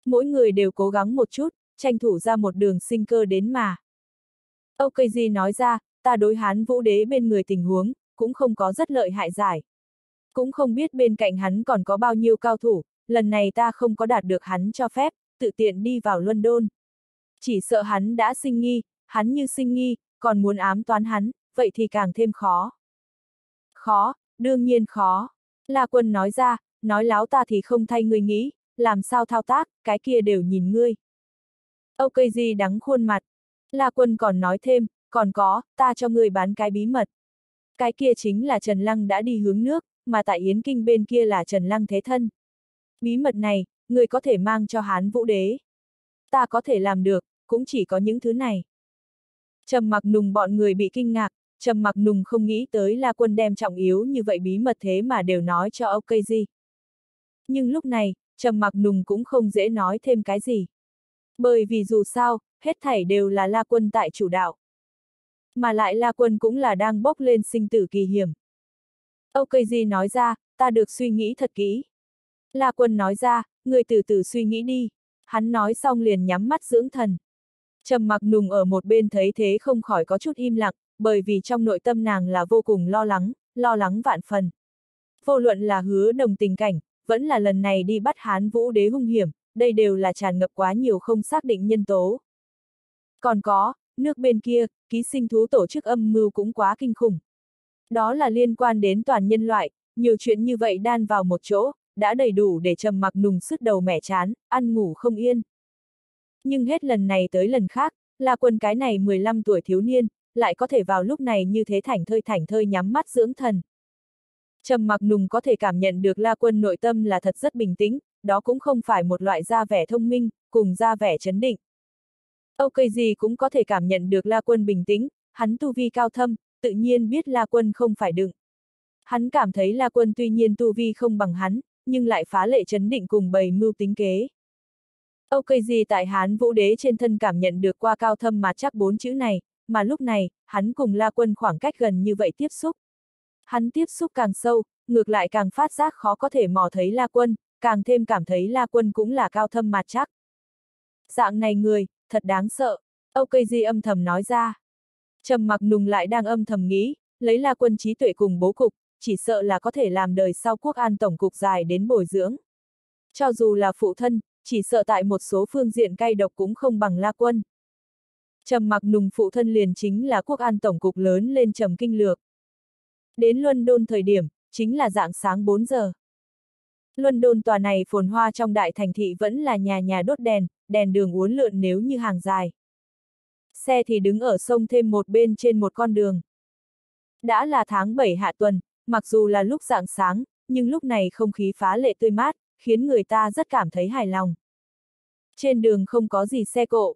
mỗi người đều cố gắng một chút, tranh thủ ra một đường sinh cơ đến mà. Âu Cây Di nói ra, ta đối hán vũ đế bên người tình huống, cũng không có rất lợi hại giải. Cũng không biết bên cạnh hắn còn có bao nhiêu cao thủ, lần này ta không có đạt được hắn cho phép, tự tiện đi vào London. Chỉ sợ hắn đã sinh nghi, hắn như sinh nghi, còn muốn ám toán hắn, vậy thì càng thêm khó. Khó, đương nhiên khó. La quân nói ra, nói láo ta thì không thay người nghĩ, làm sao thao tác, cái kia đều nhìn ngươi. Ok gì đắng khuôn mặt. La quân còn nói thêm, còn có, ta cho ngươi bán cái bí mật. Cái kia chính là Trần Lăng đã đi hướng nước, mà tại Yến Kinh bên kia là Trần Lăng thế thân. Bí mật này, ngươi có thể mang cho Hán Vũ Đế. Ta có thể làm được, cũng chỉ có những thứ này. Trầm mặc nùng bọn người bị kinh ngạc, trầm mặc nùng không nghĩ tới La Quân đem trọng yếu như vậy bí mật thế mà đều nói cho OK gì. Nhưng lúc này, trầm mặc nùng cũng không dễ nói thêm cái gì. Bởi vì dù sao, hết thảy đều là La Quân tại chủ đạo. Mà lại La Quân cũng là đang bốc lên sinh tử kỳ hiểm. Âu Di nói ra, ta được suy nghĩ thật kỹ. La Quân nói ra, người từ từ suy nghĩ đi. Hắn nói xong liền nhắm mắt dưỡng thần. Trầm mặc nùng ở một bên thấy thế không khỏi có chút im lặng, bởi vì trong nội tâm nàng là vô cùng lo lắng, lo lắng vạn phần. Vô luận là hứa đồng tình cảnh, vẫn là lần này đi bắt Hán Vũ đế hung hiểm, đây đều là tràn ngập quá nhiều không xác định nhân tố. Còn có, nước bên kia, ký sinh thú tổ chức âm mưu cũng quá kinh khủng. Đó là liên quan đến toàn nhân loại, nhiều chuyện như vậy đan vào một chỗ, đã đầy đủ để trầm mặc nùng sứt đầu mẻ chán, ăn ngủ không yên. Nhưng hết lần này tới lần khác, là quân cái này 15 tuổi thiếu niên, lại có thể vào lúc này như thế thảnh thơi thảnh thơi nhắm mắt dưỡng thần. Trầm mặc nùng có thể cảm nhận được La Quân nội tâm là thật rất bình tĩnh, đó cũng không phải một loại da vẻ thông minh, cùng da vẻ chấn định. Âu cây gì cũng có thể cảm nhận được La Quân bình tĩnh, hắn tu vi cao thâm, tự nhiên biết La Quân không phải đựng. Hắn cảm thấy La Quân tuy nhiên tu vi không bằng hắn, nhưng lại phá lệ chấn định cùng bầy mưu tính kế. Âu cây gì tại Hán Vũ Đế trên thân cảm nhận được qua cao thâm mà chắc bốn chữ này, mà lúc này, hắn cùng La Quân khoảng cách gần như vậy tiếp xúc. Hắn tiếp xúc càng sâu, ngược lại càng phát giác khó có thể mò thấy La Quân, càng thêm cảm thấy La Quân cũng là cao thâm mà chắc. Dạng này người, thật đáng sợ, Âu Di âm thầm nói ra. Trầm mặc nùng lại đang âm thầm nghĩ, lấy La Quân trí tuệ cùng bố cục, chỉ sợ là có thể làm đời sau quốc an tổng cục dài đến bồi dưỡng. Cho dù là phụ thân, chỉ sợ tại một số phương diện cay độc cũng không bằng La Quân. Trầm mặc nùng phụ thân liền chính là quốc an tổng cục lớn lên trầm kinh lược. Đến London thời điểm, chính là dạng sáng 4 giờ. London tòa này phồn hoa trong đại thành thị vẫn là nhà nhà đốt đèn, đèn đường uốn lượn nếu như hàng dài. Xe thì đứng ở sông thêm một bên trên một con đường. Đã là tháng 7 hạ tuần, mặc dù là lúc dạng sáng, nhưng lúc này không khí phá lệ tươi mát, khiến người ta rất cảm thấy hài lòng. Trên đường không có gì xe cộ.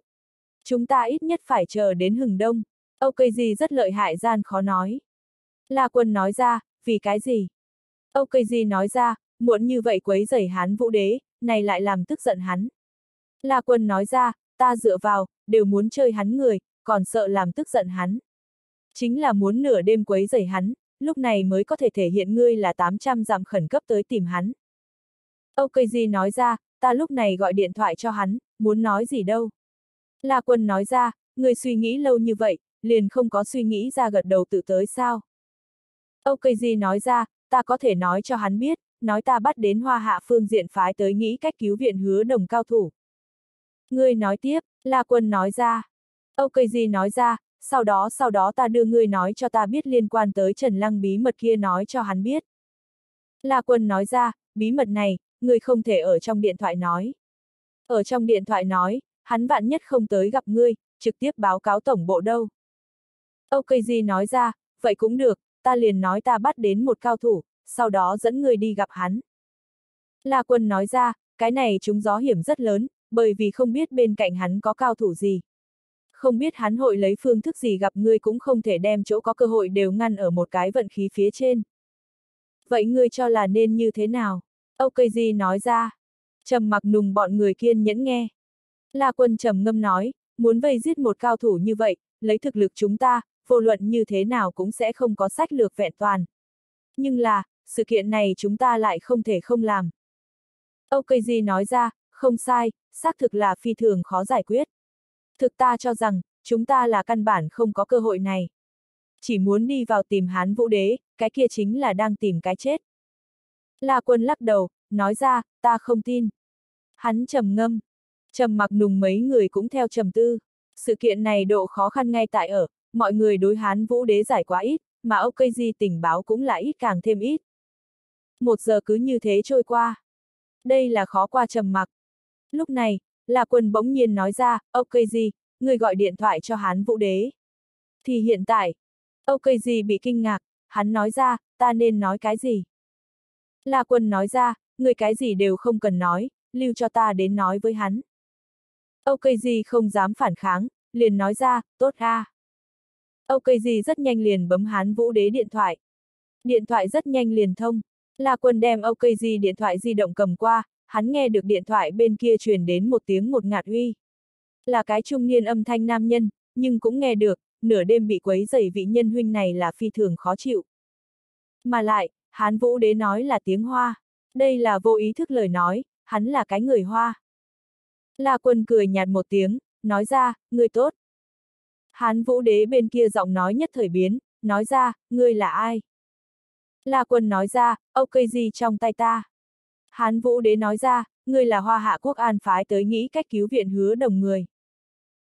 Chúng ta ít nhất phải chờ đến hừng đông. Ok gì rất lợi hại gian khó nói. La Quân nói ra, vì cái gì? Âu Cây Di nói ra, muộn như vậy quấy rầy hán vũ đế, này lại làm tức giận hắn. La Quân nói ra, ta dựa vào, đều muốn chơi hắn người, còn sợ làm tức giận hắn. Chính là muốn nửa đêm quấy rầy hắn, lúc này mới có thể thể hiện ngươi là 800 dặm khẩn cấp tới tìm hắn. Âu Cây Di nói ra, ta lúc này gọi điện thoại cho hắn, muốn nói gì đâu. La Quân nói ra, người suy nghĩ lâu như vậy, liền không có suy nghĩ ra gật đầu tự tới sao. Âu Cây Di nói ra, ta có thể nói cho hắn biết, nói ta bắt đến hoa hạ phương diện phái tới nghĩ cách cứu viện hứa đồng cao thủ. Ngươi nói tiếp, La Quân nói ra. Âu Cây Di nói ra, sau đó sau đó ta đưa ngươi nói cho ta biết liên quan tới Trần Lăng bí mật kia nói cho hắn biết. La Quân nói ra, bí mật này, ngươi không thể ở trong điện thoại nói. Ở trong điện thoại nói, hắn vạn nhất không tới gặp ngươi, trực tiếp báo cáo tổng bộ đâu. Âu Cây Di nói ra, vậy cũng được, ta liền nói ta bắt đến một cao thủ, sau đó dẫn người đi gặp hắn. La quân nói ra, cái này chúng gió hiểm rất lớn, bởi vì không biết bên cạnh hắn có cao thủ gì. Không biết hắn hội lấy phương thức gì gặp ngươi cũng không thể đem chỗ có cơ hội đều ngăn ở một cái vận khí phía trên. Vậy ngươi cho là nên như thế nào? OKG nói ra. Trầm mặc nùng bọn người kiên nhẫn nghe. La quân trầm ngâm nói, muốn vây giết một cao thủ như vậy, lấy thực lực chúng ta, vô luận như thế nào cũng sẽ không có sách lược vẹn toàn. Nhưng là, sự kiện này chúng ta lại không thể không làm. OKG nói ra, không sai, xác thực là phi thường khó giải quyết. Thực ta cho rằng, chúng ta là căn bản không có cơ hội này. Chỉ muốn đi vào tìm hán vũ đế, cái kia chính là đang tìm cái chết. La quân lắc đầu, nói ra, ta không tin. Hắn trầm ngâm. Trầm mặc nùng mấy người cũng theo trầm tư. Sự kiện này độ khó khăn ngay tại ở, mọi người đối hán vũ đế giải quá ít, mà Âu Di tình báo cũng là ít càng thêm ít. Một giờ cứ như thế trôi qua. Đây là khó qua trầm mặc. Lúc này, là quân bỗng nhiên nói ra, Âu Di, người gọi điện thoại cho hán vũ đế. Thì hiện tại, Âu Di bị kinh ngạc, hắn nói ra, ta nên nói cái gì? là quân nói ra, người cái gì đều không cần nói, lưu cho ta đến nói với hắn. Âu Di không dám phản kháng, liền nói ra, tốt a. À. Âu Cây rất nhanh liền bấm hán vũ đế điện thoại. Điện thoại rất nhanh liền thông. La Quân đem Âu Cây điện thoại di động cầm qua, hắn nghe được điện thoại bên kia truyền đến một tiếng một ngạt uy. Là cái trung niên âm thanh nam nhân, nhưng cũng nghe được, nửa đêm bị quấy dày vị nhân huynh này là phi thường khó chịu. Mà lại, hán vũ đế nói là tiếng hoa. Đây là vô ý thức lời nói, hắn là cái người hoa. La Quân cười nhạt một tiếng, nói ra, người tốt, Hán vũ đế bên kia giọng nói nhất thời biến, nói ra, ngươi là ai? La quân nói ra, ok gì trong tay ta? Hán vũ đế nói ra, ngươi là hoa hạ quốc an phái tới nghĩ cách cứu viện hứa đồng người.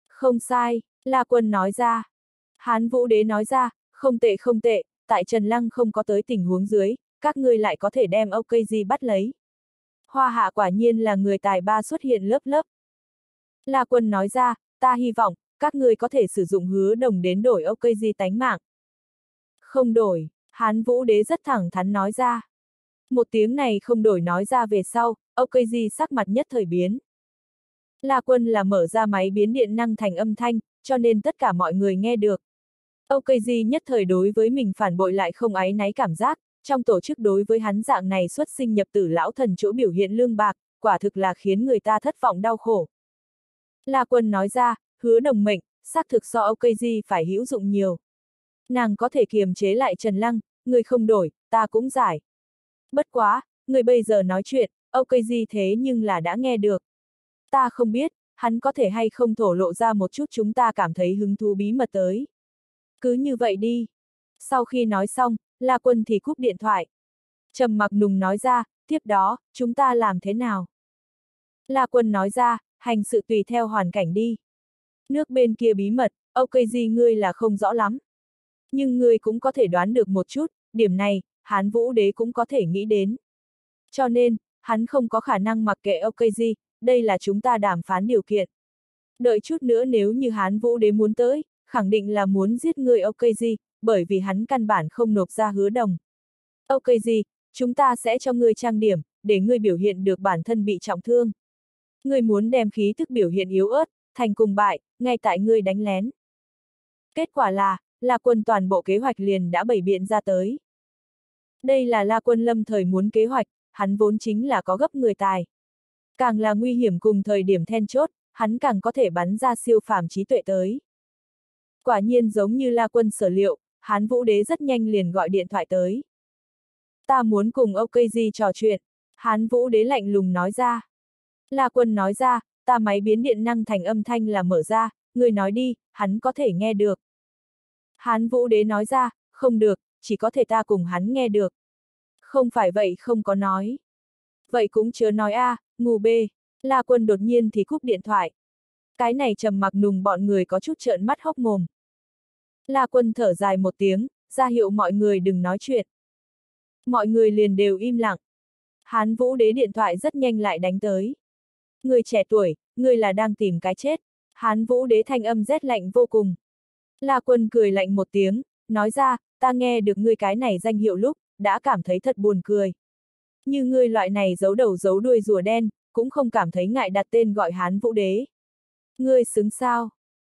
Không sai, La quân nói ra. Hán vũ đế nói ra, không tệ không tệ, tại Trần Lăng không có tới tình huống dưới, các ngươi lại có thể đem ok gì bắt lấy. Hoa hạ quả nhiên là người tài ba xuất hiện lớp lớp. La quân nói ra, ta hy vọng, các người có thể sử dụng hứa đồng đến đổi ốc cây di tánh mạng. Không đổi, hán vũ đế rất thẳng thắn nói ra. Một tiếng này không đổi nói ra về sau, ốc cây di sắc mặt nhất thời biến. La quân là mở ra máy biến điện năng thành âm thanh, cho nên tất cả mọi người nghe được. Âu cây di nhất thời đối với mình phản bội lại không áy náy cảm giác, trong tổ chức đối với hắn dạng này xuất sinh nhập tử lão thần chỗ biểu hiện lương bạc, quả thực là khiến người ta thất vọng đau khổ. La quân nói ra, hứa đồng mệnh, xác thực so OKG phải hữu dụng nhiều. Nàng có thể kiềm chế lại Trần Lăng, người không đổi, ta cũng giải. Bất quá, người bây giờ nói chuyện, OKG thế nhưng là đã nghe được. Ta không biết, hắn có thể hay không thổ lộ ra một chút chúng ta cảm thấy hứng thú bí mật tới. Cứ như vậy đi. Sau khi nói xong, La Quân thì cúp điện thoại. Trầm mặc nùng nói ra, tiếp đó, chúng ta làm thế nào? La Quân nói ra, hành sự tùy theo hoàn cảnh đi. Nước bên kia bí mật, ok gì ngươi là không rõ lắm. Nhưng ngươi cũng có thể đoán được một chút, điểm này, Hán Vũ Đế cũng có thể nghĩ đến. Cho nên, hắn không có khả năng mặc kệ ok gì, đây là chúng ta đàm phán điều kiện. Đợi chút nữa nếu như Hán Vũ Đế muốn tới, khẳng định là muốn giết ngươi ok gì, bởi vì hắn căn bản không nộp ra hứa đồng. Ok gì, chúng ta sẽ cho ngươi trang điểm, để ngươi biểu hiện được bản thân bị trọng thương. Ngươi muốn đem khí thức biểu hiện yếu ớt, thành cùng bại, ngay tại ngươi đánh lén. Kết quả là, La Quân toàn bộ kế hoạch liền đã bày biện ra tới. Đây là La Quân lâm thời muốn kế hoạch, hắn vốn chính là có gấp người tài. Càng là nguy hiểm cùng thời điểm then chốt, hắn càng có thể bắn ra siêu phàm trí tuệ tới. Quả nhiên giống như La Quân sở liệu, hắn Vũ Đế rất nhanh liền gọi điện thoại tới. Ta muốn cùng OKG trò chuyện, hắn Vũ Đế lạnh lùng nói ra. La Quân nói ra, ta máy biến điện năng thành âm thanh là mở ra, người nói đi, hắn có thể nghe được. Hán vũ đế nói ra, không được, chỉ có thể ta cùng hắn nghe được. Không phải vậy không có nói. Vậy cũng chớ nói a, à, ngu bê, la quân đột nhiên thì cúp điện thoại. Cái này trầm mặc nùng bọn người có chút trợn mắt hốc mồm. La quân thở dài một tiếng, ra hiệu mọi người đừng nói chuyện. Mọi người liền đều im lặng. Hán vũ đế điện thoại rất nhanh lại đánh tới. Người trẻ tuổi, người là đang tìm cái chết. Hán vũ đế thanh âm rét lạnh vô cùng. La quân cười lạnh một tiếng, nói ra, ta nghe được ngươi cái này danh hiệu lúc, đã cảm thấy thật buồn cười. Như ngươi loại này giấu đầu giấu đuôi rùa đen, cũng không cảm thấy ngại đặt tên gọi hán vũ đế. Ngươi xứng sao?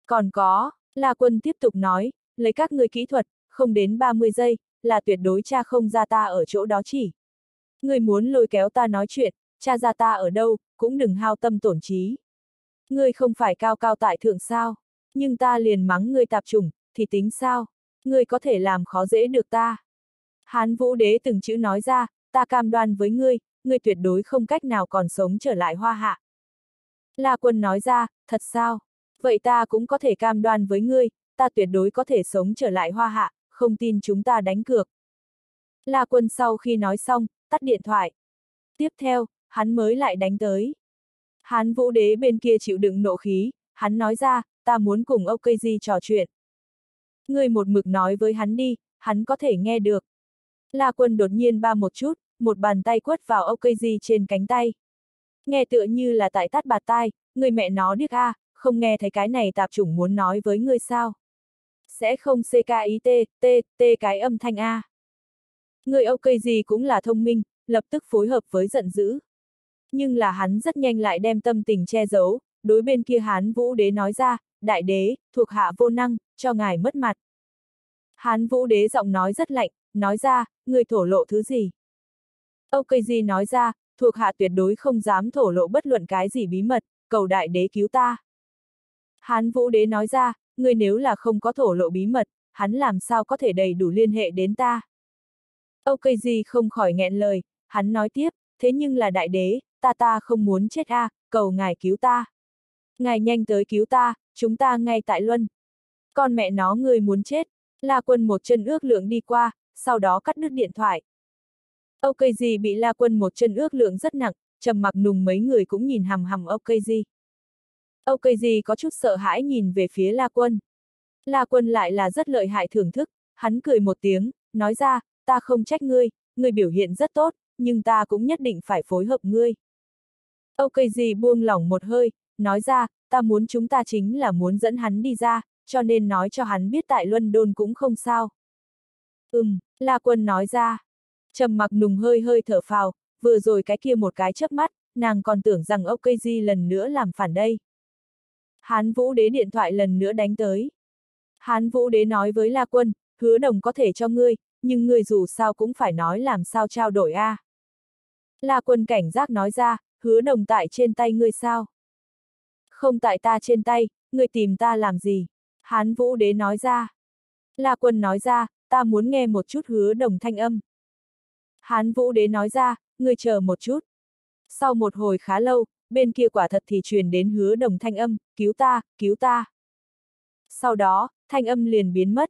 Còn có, La Quân tiếp tục nói, lấy các ngươi kỹ thuật, không đến 30 giây, là tuyệt đối cha không ra ta ở chỗ đó chỉ. Ngươi muốn lôi kéo ta nói chuyện, cha ra ta ở đâu, cũng đừng hao tâm tổn trí. Ngươi không phải cao cao tại thượng sao, nhưng ta liền mắng ngươi tạp trùng, thì tính sao, ngươi có thể làm khó dễ được ta. Hán vũ đế từng chữ nói ra, ta cam đoan với ngươi, ngươi tuyệt đối không cách nào còn sống trở lại hoa hạ. La quân nói ra, thật sao, vậy ta cũng có thể cam đoan với ngươi, ta tuyệt đối có thể sống trở lại hoa hạ, không tin chúng ta đánh cược. La quân sau khi nói xong, tắt điện thoại. Tiếp theo, hắn mới lại đánh tới. Hán vũ đế bên kia chịu đựng nộ khí, hắn nói ra, ta muốn cùng Âu Cây gì trò chuyện. Người một mực nói với hắn đi, hắn có thể nghe được. La quân đột nhiên ba một chút, một bàn tay quất vào Âu Cây gì trên cánh tay. Nghe tựa như là tại tát bạt tai, người mẹ nó điếc a, không nghe thấy cái này tạp chủng muốn nói với người sao. Sẽ không CKIT, T, T cái âm thanh A. Người Âu Cây Di cũng là thông minh, lập tức phối hợp với giận dữ, nhưng là hắn rất nhanh lại đem tâm tình che giấu, đối bên kia hán vũ đế nói ra, đại đế, thuộc hạ vô năng, cho ngài mất mặt. Hán vũ đế giọng nói rất lạnh, nói ra, người thổ lộ thứ gì? Âu Cây nói ra, thuộc hạ tuyệt đối không dám thổ lộ bất luận cái gì bí mật, cầu đại đế cứu ta. Hán vũ đế nói ra, người nếu là không có thổ lộ bí mật, hắn làm sao có thể đầy đủ liên hệ đến ta. Âu Cây không khỏi nghẹn lời, hắn nói tiếp, thế nhưng là đại đế, ta ta không muốn chết a, à, cầu ngài cứu ta. Ngài nhanh tới cứu ta, chúng ta ngay tại Luân. Con mẹ nó người muốn chết, La Quân một chân ước lượng đi qua, sau đó cắt đứt điện thoại. Âu gì bị La Quân một chân ước lượng rất nặng, trầm mặc nùng mấy người cũng nhìn hằm hằm Âu gì. Âu gì có chút sợ hãi nhìn về phía La Quân. La Quân lại là rất lợi hại thưởng thức, hắn cười một tiếng, nói ra, ta không trách ngươi, ngươi biểu hiện rất tốt, nhưng ta cũng nhất định phải phối hợp ngươi. Âu cây gì buông lỏng một hơi, nói ra, ta muốn chúng ta chính là muốn dẫn hắn đi ra, cho nên nói cho hắn biết tại London cũng không sao. Ừm, La Quân nói ra. Trầm mặc nùng hơi hơi thở phào, vừa rồi cái kia một cái chớp mắt, nàng còn tưởng rằng Âu cây gì lần nữa làm phản đây. Hán Vũ Đế điện thoại lần nữa đánh tới. Hán Vũ Đế nói với La Quân, hứa đồng có thể cho ngươi, nhưng ngươi dù sao cũng phải nói làm sao trao đổi a. À. La Quân cảnh giác nói ra, hứa đồng tại trên tay ngươi sao? Không tại ta trên tay, ngươi tìm ta làm gì? Hán vũ đế nói ra. La quân nói ra, ta muốn nghe một chút hứa đồng thanh âm. Hán vũ đế nói ra, ngươi chờ một chút. Sau một hồi khá lâu, bên kia quả thật thì truyền đến hứa đồng thanh âm, cứu ta, cứu ta. Sau đó, thanh âm liền biến mất.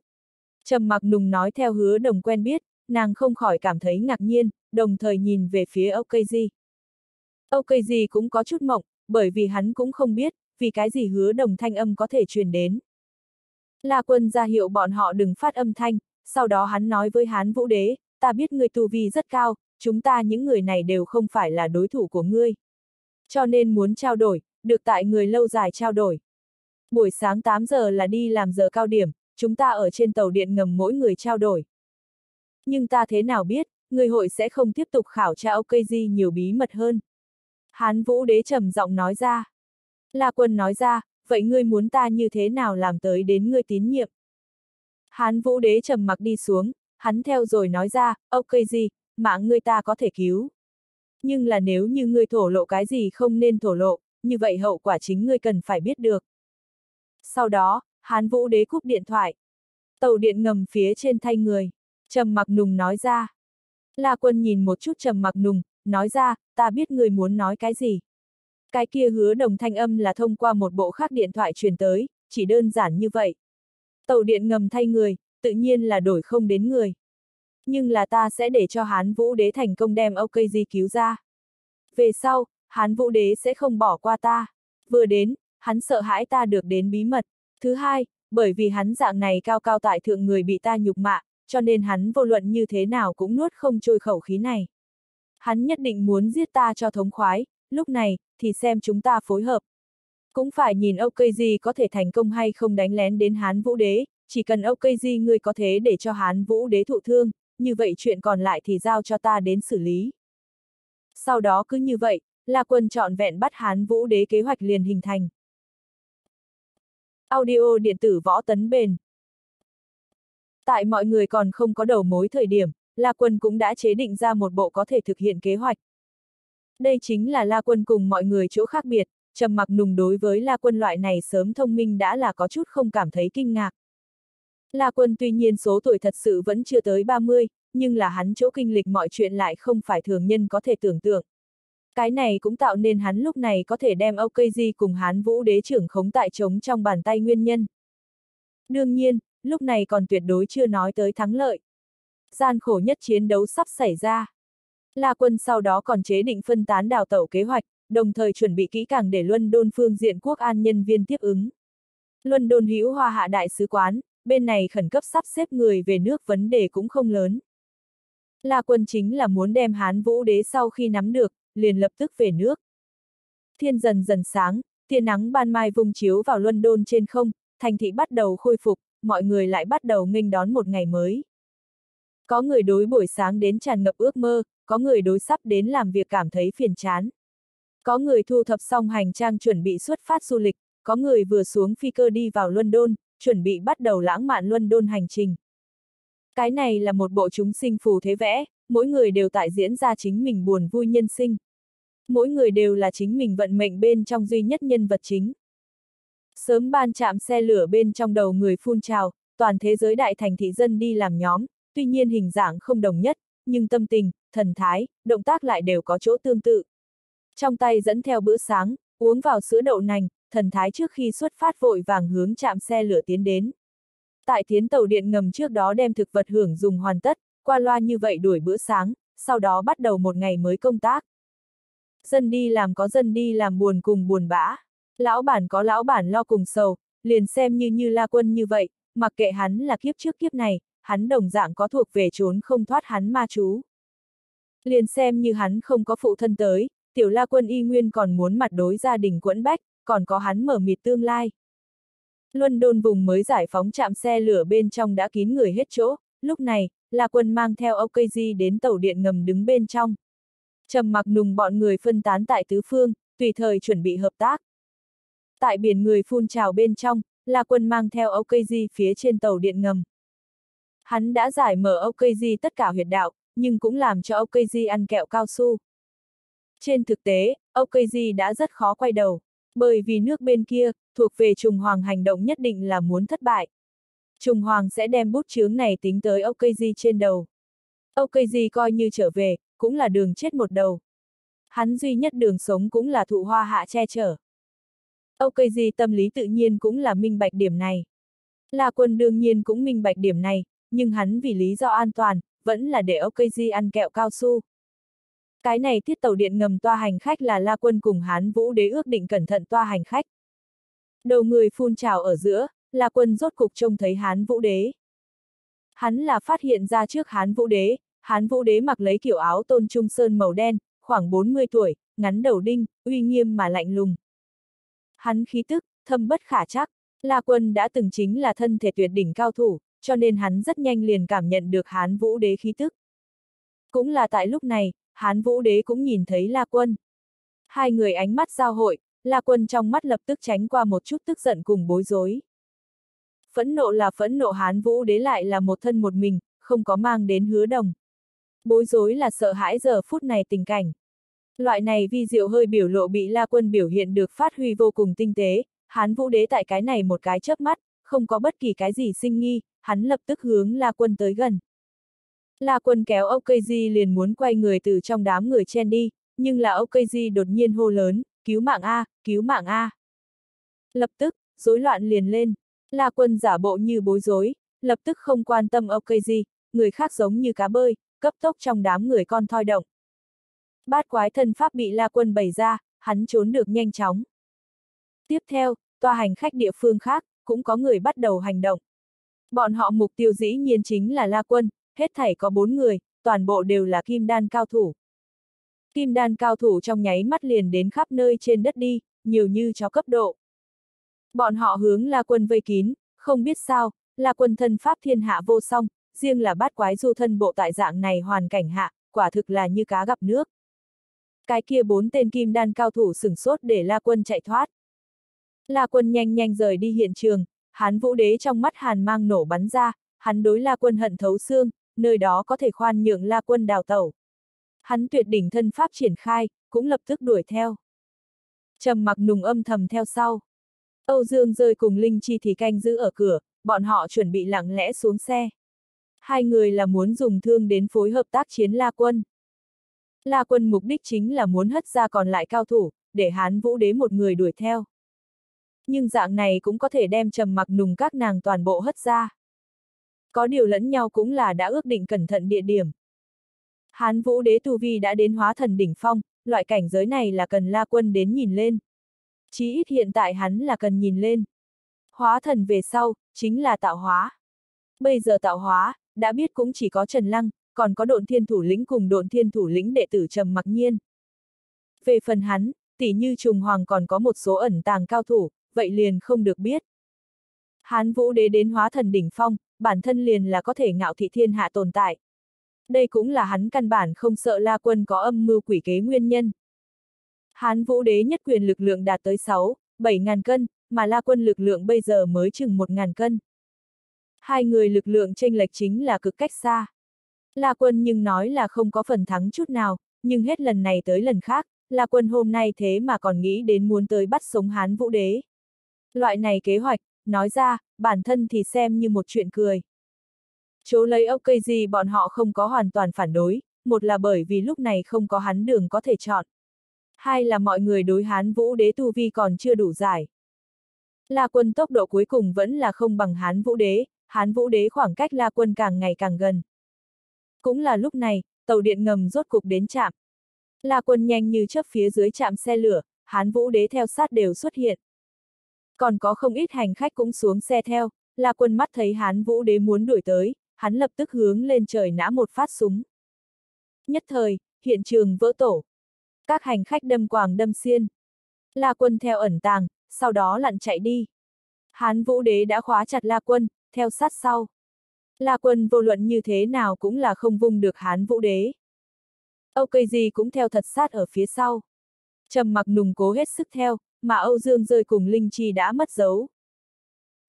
Trầm mặc nùng nói theo hứa đồng quen biết, nàng không khỏi cảm thấy ngạc nhiên, đồng thời nhìn về phía Okji. Âu gì cũng có chút mộng, bởi vì hắn cũng không biết, vì cái gì hứa đồng thanh âm có thể truyền đến. La quân ra hiệu bọn họ đừng phát âm thanh, sau đó hắn nói với hán vũ đế, ta biết người tu vi rất cao, chúng ta những người này đều không phải là đối thủ của ngươi. Cho nên muốn trao đổi, được tại người lâu dài trao đổi. Buổi sáng 8 giờ là đi làm giờ cao điểm, chúng ta ở trên tàu điện ngầm mỗi người trao đổi. Nhưng ta thế nào biết, người hội sẽ không tiếp tục khảo tra OKG nhiều bí mật hơn. Hán vũ đế trầm giọng nói ra. La quân nói ra, vậy ngươi muốn ta như thế nào làm tới đến ngươi tín nhiệm? Hán vũ đế trầm mặc đi xuống, hắn theo rồi nói ra, ok gì, mạng ngươi ta có thể cứu. Nhưng là nếu như ngươi thổ lộ cái gì không nên thổ lộ, như vậy hậu quả chính ngươi cần phải biết được. Sau đó, hán vũ đế cúp điện thoại. Tàu điện ngầm phía trên thay người, trầm mặc nùng nói ra. La quân nhìn một chút trầm mặc nùng, nói ra, ta biết người muốn nói cái gì. Cái kia hứa đồng thanh âm là thông qua một bộ khác điện thoại truyền tới, chỉ đơn giản như vậy. Tàu điện ngầm thay người, tự nhiên là đổi không đến người. Nhưng là ta sẽ để cho Hán Vũ Đế thành công đem ok di cứu ra. Về sau, Hán Vũ Đế sẽ không bỏ qua ta. Vừa đến, hắn sợ hãi ta được đến bí mật. Thứ hai, bởi vì hắn dạng này cao cao tại thượng người bị ta nhục mạ, cho nên hắn vô luận như thế nào cũng nuốt không trôi khẩu khí này hắn nhất định muốn giết ta cho thống khoái, lúc này, thì xem chúng ta phối hợp. Cũng phải nhìn OKG có thể thành công hay không đánh lén đến Hán Vũ Đế, chỉ cần OKG ngươi có thế để cho Hán Vũ Đế thụ thương, như vậy chuyện còn lại thì giao cho ta đến xử lý. Sau đó cứ như vậy, là quân chọn vẹn bắt Hán Vũ Đế kế hoạch liền hình thành. Audio điện tử võ tấn bền Tại mọi người còn không có đầu mối thời điểm, La Quân cũng đã chế định ra một bộ có thể thực hiện kế hoạch. Đây chính là La Quân cùng mọi người chỗ khác biệt, trầm mặc nùng đối với La Quân loại này sớm thông minh đã là có chút không cảm thấy kinh ngạc. La Quân tuy nhiên số tuổi thật sự vẫn chưa tới 30, nhưng là hắn chỗ kinh lịch mọi chuyện lại không phải thường nhân có thể tưởng tượng. Cái này cũng tạo nên hắn lúc này có thể đem OKG cùng hán vũ đế trưởng khống tại trống trong bàn tay nguyên nhân. Đương nhiên, lúc này còn tuyệt đối chưa nói tới thắng lợi, gian khổ nhất chiến đấu sắp xảy ra. La quân sau đó còn chế định phân tán đào tẩu kế hoạch, đồng thời chuẩn bị kỹ càng để Luân Đôn phương diện quốc an nhân viên tiếp ứng. Luân Đôn hữu hoa hạ đại sứ quán, bên này khẩn cấp sắp xếp người về nước vấn đề cũng không lớn. La quân chính là muốn đem Hán Vũ Đế sau khi nắm được, liền lập tức về nước. Thiên dần dần sáng, tia nắng ban mai vung chiếu vào Luân Đôn trên không, thành thị bắt đầu khôi phục, mọi người lại bắt đầu nghênh đón một ngày mới. Có người đối buổi sáng đến tràn ngập ước mơ, có người đối sắp đến làm việc cảm thấy phiền chán. Có người thu thập xong hành trang chuẩn bị xuất phát du lịch, có người vừa xuống phi cơ đi vào London, chuẩn bị bắt đầu lãng mạn London hành trình. Cái này là một bộ chúng sinh phù thế vẽ, mỗi người đều tại diễn ra chính mình buồn vui nhân sinh. Mỗi người đều là chính mình vận mệnh bên trong duy nhất nhân vật chính. Sớm ban chạm xe lửa bên trong đầu người phun trào, toàn thế giới đại thành thị dân đi làm nhóm, tuy nhiên hình dạng không đồng nhất, nhưng tâm tình, thần thái, động tác lại đều có chỗ tương tự. Trong tay dẫn theo bữa sáng, uống vào sữa đậu nành, thần thái trước khi xuất phát vội vàng hướng chạm xe lửa tiến đến. Tại tiến tàu điện ngầm trước đó đem thực vật hưởng dùng hoàn tất, qua loa như vậy đuổi bữa sáng, sau đó bắt đầu một ngày mới công tác. Dân đi làm có dân đi làm buồn cùng buồn bã, lão bản có lão bản lo cùng sầu, liền xem như như la quân như vậy, mặc kệ hắn là kiếp trước kiếp này, hắn đồng dạng có thuộc về trốn không thoát hắn ma chú. Liền xem như hắn không có phụ thân tới, tiểu la quân y nguyên còn muốn mặt đối gia đình quẫn bách, còn có hắn mở mịt tương lai. Luân đôn vùng mới giải phóng chạm xe lửa bên trong đã kín người hết chỗ, lúc này, la quân mang theo OKG đến tàu điện ngầm đứng bên trong. Trầm mặc nùng bọn người phân tán tại tứ phương, tùy thời chuẩn bị hợp tác. Tại biển người phun trào bên trong, La Quân mang theo OKG phía trên tàu điện ngầm. Hắn đã giải mở OKG tất cả huyệt đạo, nhưng cũng làm cho OKG ăn kẹo cao su. Trên thực tế, OKG đã rất khó quay đầu, bởi vì nước bên kia, thuộc về Trùng Hoàng hành động nhất định là muốn thất bại. Trùng Hoàng sẽ đem bút chướng này tính tới OKG trên đầu. OKG coi như trở về, cũng là đường chết một đầu. Hắn duy nhất đường sống cũng là thụ hoa hạ che chở. OKG tâm lý tự nhiên cũng là minh bạch điểm này. là quân đương nhiên cũng minh bạch điểm này, nhưng hắn vì lý do an toàn, vẫn là để OKG ăn kẹo cao su. Cái này tiết tàu điện ngầm toa hành khách là La Quân cùng Hán Vũ Đế ước định cẩn thận toa hành khách. Đầu người phun trào ở giữa, La Quân rốt cục trông thấy Hán Vũ Đế. Hắn là phát hiện ra trước Hán Vũ Đế, Hán Vũ Đế mặc lấy kiểu áo tôn trung sơn màu đen, khoảng 40 tuổi, ngắn đầu đinh, uy nghiêm mà lạnh lùng. Hắn khí tức, thâm bất khả chắc, La Quân đã từng chính là thân thể tuyệt đỉnh cao thủ, cho nên hắn rất nhanh liền cảm nhận được Hán Vũ Đế khí tức. Cũng là tại lúc này, Hán Vũ Đế cũng nhìn thấy La Quân. Hai người ánh mắt giao hội, La Quân trong mắt lập tức tránh qua một chút tức giận cùng bối rối. Phẫn nộ là phẫn nộ Hán Vũ Đế lại là một thân một mình, không có mang đến hứa đồng. Bối rối là sợ hãi giờ phút này tình cảnh. Loại này vi diệu hơi biểu lộ bị La Quân biểu hiện được phát huy vô cùng tinh tế, Hán Vũ Đế tại cái này một cái chớp mắt, không có bất kỳ cái gì sinh nghi, hắn lập tức hướng La Quân tới gần. La Quân kéo OKG liền muốn quay người từ trong đám người chen đi, nhưng là OKG đột nhiên hô lớn, cứu mạng A, cứu mạng A. Lập tức, rối loạn liền lên, La Quân giả bộ như bối rối, lập tức không quan tâm OKG, người khác giống như cá bơi, cấp tốc trong đám người con thoi động. Bát quái thân pháp bị La Quân bày ra, hắn trốn được nhanh chóng. Tiếp theo, tòa hành khách địa phương khác, cũng có người bắt đầu hành động. Bọn họ mục tiêu dĩ nhiên chính là La Quân, hết thảy có bốn người, toàn bộ đều là kim đan cao thủ. Kim đan cao thủ trong nháy mắt liền đến khắp nơi trên đất đi, nhiều như chó cấp độ. Bọn họ hướng La Quân vây kín, không biết sao, La Quân thân pháp thiên hạ vô song, riêng là bát quái du thân bộ tại dạng này hoàn cảnh hạ, quả thực là như cá gặp nước. Cái kia bốn tên kim đan cao thủ sửng sốt để La Quân chạy thoát. La Quân nhanh nhanh rời đi hiện trường, Hán vũ đế trong mắt hàn mang nổ bắn ra, hắn đối la quân hận thấu xương, nơi đó có thể khoan nhượng la quân đào tẩu. Hắn tuyệt đỉnh thân pháp triển khai, cũng lập tức đuổi theo. Trầm mặc nùng âm thầm theo sau. Âu Dương rơi cùng Linh Chi thì canh giữ ở cửa, bọn họ chuẩn bị lặng lẽ xuống xe. Hai người là muốn dùng thương đến phối hợp tác chiến La Quân. La Quân mục đích chính là muốn hất ra còn lại cao thủ, để Hán Vũ Đế một người đuổi theo nhưng dạng này cũng có thể đem trầm mặc nùng các nàng toàn bộ hất ra. Có điều lẫn nhau cũng là đã ước định cẩn thận địa điểm. Hán vũ đế tu vi đã đến hóa thần đỉnh phong, loại cảnh giới này là cần la quân đến nhìn lên. Chí ít hiện tại hắn là cần nhìn lên. Hóa thần về sau, chính là tạo hóa. Bây giờ tạo hóa, đã biết cũng chỉ có Trần Lăng, còn có độn thiên thủ lĩnh cùng độn thiên thủ lĩnh đệ tử Trầm Mặc Nhiên. Về phần hắn, tỷ như trùng hoàng còn có một số ẩn tàng cao thủ, vậy liền không được biết. Hán vũ đế đến hóa thần đỉnh phong, bản thân liền là có thể ngạo thị thiên hạ tồn tại. Đây cũng là hắn căn bản không sợ la quân có âm mưu quỷ kế nguyên nhân. Hán vũ đế nhất quyền lực lượng đạt tới 6, 7 ngàn cân, mà la quân lực lượng bây giờ mới chừng 1 ngàn cân. Hai người lực lượng tranh lệch chính là cực cách xa. La quân nhưng nói là không có phần thắng chút nào, nhưng hết lần này tới lần khác, La Quân hôm nay thế mà còn nghĩ đến muốn tới bắt sống Hán Vũ Đế. Loại này kế hoạch, nói ra, bản thân thì xem như một chuyện cười. Chố lấy OK gì bọn họ không có hoàn toàn phản đối, một là bởi vì lúc này không có hắn đường có thể chọn. Hai là mọi người đối hán vũ đế tu vi còn chưa đủ dài. La quân tốc độ cuối cùng vẫn là không bằng hán vũ đế, hán vũ đế khoảng cách la quân càng ngày càng gần. Cũng là lúc này, tàu điện ngầm rốt cục đến trạm. La quân nhanh như chấp phía dưới trạm xe lửa, hán vũ đế theo sát đều xuất hiện còn có không ít hành khách cũng xuống xe theo, la quân mắt thấy hán vũ đế muốn đuổi tới, hắn lập tức hướng lên trời nã một phát súng. Nhất thời, hiện trường vỡ tổ. Các hành khách đâm quàng đâm xiên. La quân theo ẩn tàng, sau đó lặn chạy đi. Hán vũ đế đã khóa chặt La quân, theo sát sau. La quân vô luận như thế nào cũng là không vung được hán vũ đế. Âu cây gì cũng theo thật sát ở phía sau. Trầm mặc nùng cố hết sức theo, mà Âu Dương rơi cùng Linh Chi đã mất dấu.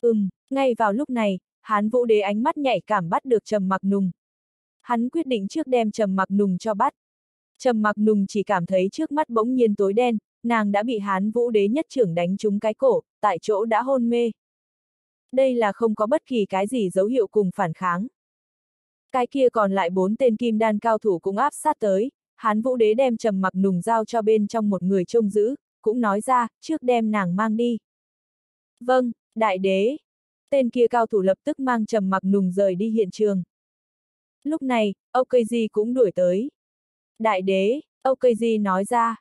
Ừm, ngay vào lúc này, Hán Vũ Đế ánh mắt nhạy cảm bắt được Trầm Mặc Nùng. Hắn quyết định trước đem Trầm Mặc Nùng cho bắt. Trầm Mặc Nùng chỉ cảm thấy trước mắt bỗng nhiên tối đen, nàng đã bị Hán Vũ Đế nhất trưởng đánh trúng cái cổ, tại chỗ đã hôn mê. Đây là không có bất kỳ cái gì dấu hiệu cùng phản kháng. Cái kia còn lại bốn tên kim đan cao thủ cũng áp sát tới, Hán Vũ Đế đem Trầm Mặc Nùng giao cho bên trong một người trông giữ, cũng nói ra, trước đem nàng mang đi. Vâng, đại đế. Tên kia cao thủ lập tức mang trầm mặc nùng rời đi hiện trường. Lúc này, Okaji cũng đuổi tới. Đại đế, Okaji nói ra.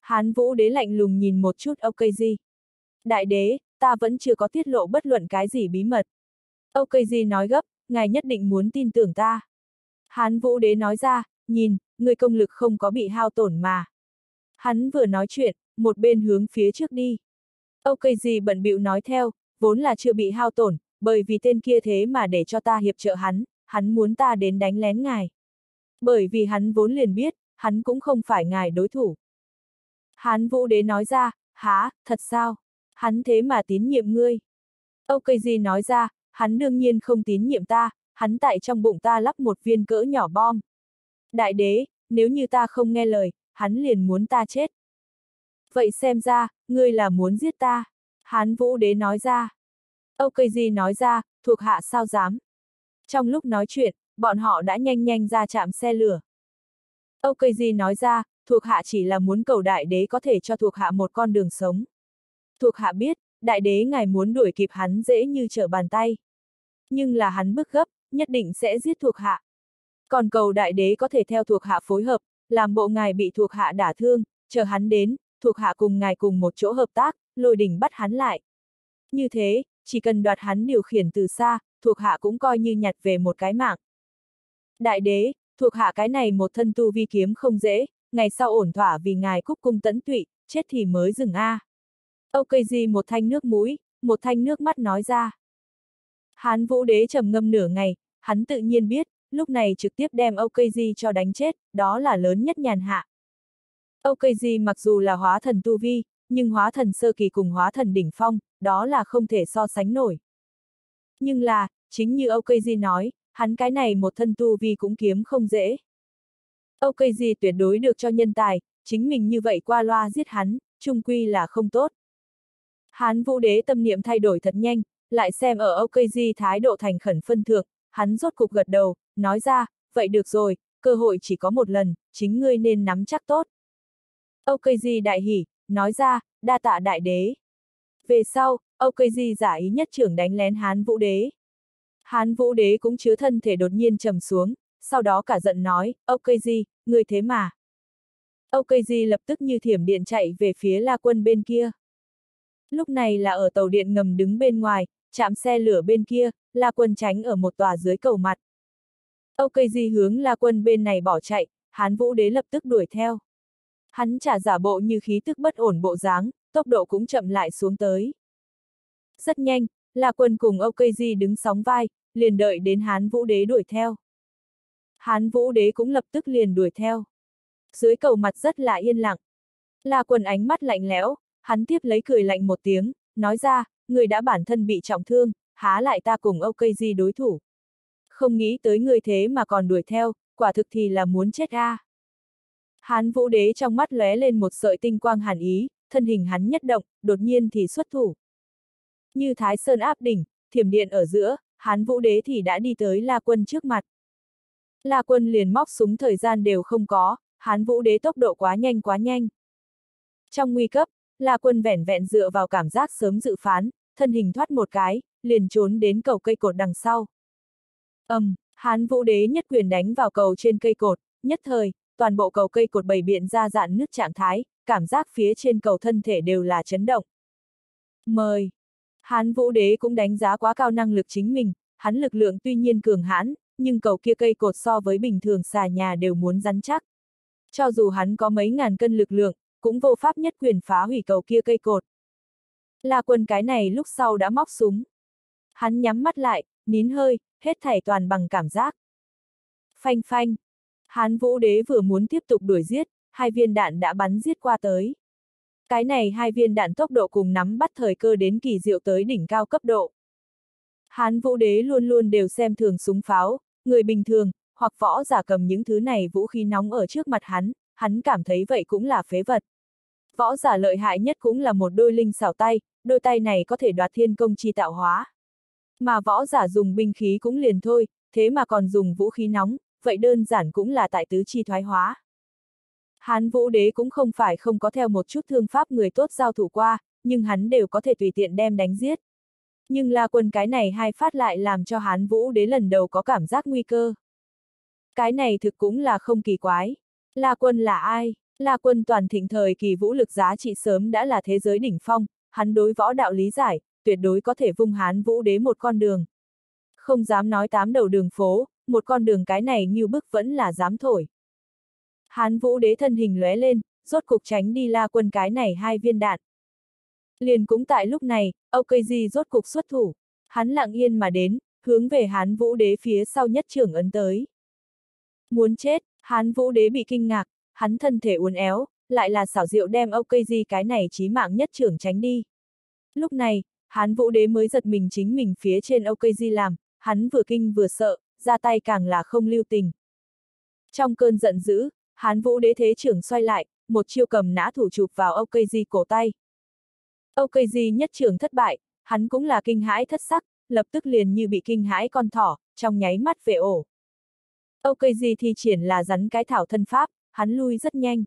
Hán vũ đế lạnh lùng nhìn một chút Okaji. Đại đế, ta vẫn chưa có tiết lộ bất luận cái gì bí mật. Okaji nói gấp, ngài nhất định muốn tin tưởng ta. Hán vũ đế nói ra, nhìn, người công lực không có bị hao tổn mà. Hắn vừa nói chuyện, một bên hướng phía trước đi. Ok gì bận bịu nói theo, vốn là chưa bị hao tổn, bởi vì tên kia thế mà để cho ta hiệp trợ hắn, hắn muốn ta đến đánh lén ngài. Bởi vì hắn vốn liền biết, hắn cũng không phải ngài đối thủ. Hán vũ đế nói ra, há, thật sao? Hắn thế mà tín nhiệm ngươi. Ok gì nói ra, hắn đương nhiên không tín nhiệm ta, hắn tại trong bụng ta lắp một viên cỡ nhỏ bom. Đại đế, nếu như ta không nghe lời, hắn liền muốn ta chết, Vậy xem ra, ngươi là muốn giết ta. Hán vũ đế nói ra. Âu cây gì nói ra, thuộc hạ sao dám. Trong lúc nói chuyện, bọn họ đã nhanh nhanh ra chạm xe lửa. Âu cây gì nói ra, thuộc hạ chỉ là muốn cầu đại đế có thể cho thuộc hạ một con đường sống. Thuộc hạ biết, đại đế ngài muốn đuổi kịp hắn dễ như trở bàn tay. Nhưng là hắn bức gấp, nhất định sẽ giết thuộc hạ. Còn cầu đại đế có thể theo thuộc hạ phối hợp, làm bộ ngài bị thuộc hạ đả thương, chờ hắn đến, thuộc hạ cùng ngài cùng một chỗ hợp tác, lôi đình bắt hắn lại. Như thế, chỉ cần đoạt hắn điều khiển từ xa, thuộc hạ cũng coi như nhặt về một cái mạng. Đại đế, thuộc hạ cái này một thân tu vi kiếm không dễ, ngày sau ổn thỏa vì ngài cúc cung tấn tụy, chết thì mới dừng a. À. Âu gì một thanh nước mũi, một thanh nước mắt nói ra. Hán vũ đế trầm ngâm nửa ngày, hắn tự nhiên biết, lúc này trực tiếp đem Âu cho đánh chết, đó là lớn nhất nhàn hạ. OKG mặc dù là hóa thần tu vi, nhưng hóa thần sơ kỳ cùng hóa thần đỉnh phong, đó là không thể so sánh nổi. Nhưng là, chính như OKG nói, hắn cái này một thân tu vi cũng kiếm không dễ. OKG tuyệt đối được cho nhân tài, chính mình như vậy qua loa giết hắn, trung quy là không tốt. Hán vũ đế tâm niệm thay đổi thật nhanh, lại xem ở OKG thái độ thành khẩn phân thượng, hắn rốt cục gật đầu, nói ra, vậy được rồi, cơ hội chỉ có một lần, chính ngươi nên nắm chắc tốt. Okaji đại hỉ, nói ra, đa tạ đại đế. Về sau, Okaji giả ý nhất trưởng đánh lén Hán Vũ Đế. Hán Vũ Đế cũng chứa thân thể đột nhiên trầm xuống, sau đó cả giận nói, Okaji, người thế mà. Okaji lập tức như thiểm điện chạy về phía La Quân bên kia. Lúc này là ở tàu điện ngầm đứng bên ngoài, chạm xe lửa bên kia, La Quân tránh ở một tòa dưới cầu mặt. Okaji hướng La Quân bên này bỏ chạy, Hán Vũ Đế lập tức đuổi theo. Hắn trả giả bộ như khí tức bất ổn bộ dáng, tốc độ cũng chậm lại xuống tới. Rất nhanh, là quân cùng OKG đứng sóng vai, liền đợi đến Hán Vũ Đế đuổi theo. Hán Vũ Đế cũng lập tức liền đuổi theo. Dưới cầu mặt rất là yên lặng. là quần ánh mắt lạnh lẽo, hắn tiếp lấy cười lạnh một tiếng, nói ra, người đã bản thân bị trọng thương, há lại ta cùng OKG đối thủ. Không nghĩ tới người thế mà còn đuổi theo, quả thực thì là muốn chết a. À. Hán vũ đế trong mắt lóe lên một sợi tinh quang hàn ý, thân hình hắn nhất động, đột nhiên thì xuất thủ. Như thái sơn áp đỉnh, thiểm điện ở giữa, hán vũ đế thì đã đi tới La Quân trước mặt. La Quân liền móc súng thời gian đều không có, hán vũ đế tốc độ quá nhanh quá nhanh. Trong nguy cấp, La Quân vẻn vẹn dựa vào cảm giác sớm dự phán, thân hình thoát một cái, liền trốn đến cầu cây cột đằng sau. ầm, um, hán vũ đế nhất quyền đánh vào cầu trên cây cột, nhất thời, toàn bộ cầu cây cột bầy biện ra dạn nứt trạng thái, cảm giác phía trên cầu thân thể đều là chấn động. Mời! Hán Vũ Đế cũng đánh giá quá cao năng lực chính mình, hắn lực lượng tuy nhiên cường hãn, nhưng cầu kia cây cột so với bình thường xà nhà đều muốn rắn chắc. Cho dù hắn có mấy ngàn cân lực lượng, cũng vô pháp nhất quyền phá hủy cầu kia cây cột. là quân cái này lúc sau đã móc súng. Hắn nhắm mắt lại, nín hơi, hết thảy toàn bằng cảm giác. Phanh phanh. Hán Vũ Đế vừa muốn tiếp tục đuổi giết, hai viên đạn đã bắn giết qua tới. Cái này hai viên đạn tốc độ cùng nắm bắt thời cơ đến kỳ diệu tới đỉnh cao cấp độ. Hán Vũ Đế luôn luôn đều xem thường súng pháo, người bình thường, hoặc võ giả cầm những thứ này vũ khí nóng ở trước mặt hắn, hắn cảm thấy vậy cũng là phế vật. Võ giả lợi hại nhất cũng là một đôi linh xảo tay, đôi tay này có thể đoạt thiên công chi tạo hóa. Mà võ giả dùng binh khí cũng liền thôi, thế mà còn dùng vũ khí nóng, vậy đơn giản cũng là tại tứ chi thoái hóa. Hán vũ đế cũng không phải không có theo một chút thương pháp người tốt giao thủ qua, nhưng hắn đều có thể tùy tiện đem đánh giết. Nhưng la quân cái này hai phát lại làm cho hán vũ đế lần đầu có cảm giác nguy cơ. Cái này thực cũng là không kỳ quái. La quân là ai? La quân toàn thịnh thời kỳ vũ lực giá trị sớm đã là thế giới đỉnh phong, hắn đối võ đạo lý giải, tuyệt đối có thể vung hán vũ đế một con đường. Không dám nói tám đầu đường phố, một con đường cái này như bức vẫn là dám thổi. Hán vũ đế thân hình lóe lên, rốt cục tránh đi la quân cái này hai viên đạn. Liền cũng tại lúc này, Okaji rốt cục xuất thủ, hắn lặng yên mà đến, hướng về hán vũ đế phía sau nhất trưởng ấn tới. Muốn chết, hán vũ đế bị kinh ngạc, hắn thân thể uốn éo, lại là xảo diệu đem Okaji cái này chí mạng nhất trưởng tránh đi. Lúc này, hán vũ đế mới giật mình chính mình phía trên Okaji làm, hắn vừa kinh vừa sợ, ra tay càng là không lưu tình. Trong cơn giận dữ, hán vũ đế thế trưởng xoay lại, một chiêu cầm nã thủ chụp vào OKG cổ tay. OKG nhất trưởng thất bại, hắn cũng là kinh hãi thất sắc, lập tức liền như bị kinh hãi con thỏ, trong nháy mắt về ổ. OKG thi triển là rắn cái thảo thân pháp, hắn lui rất nhanh.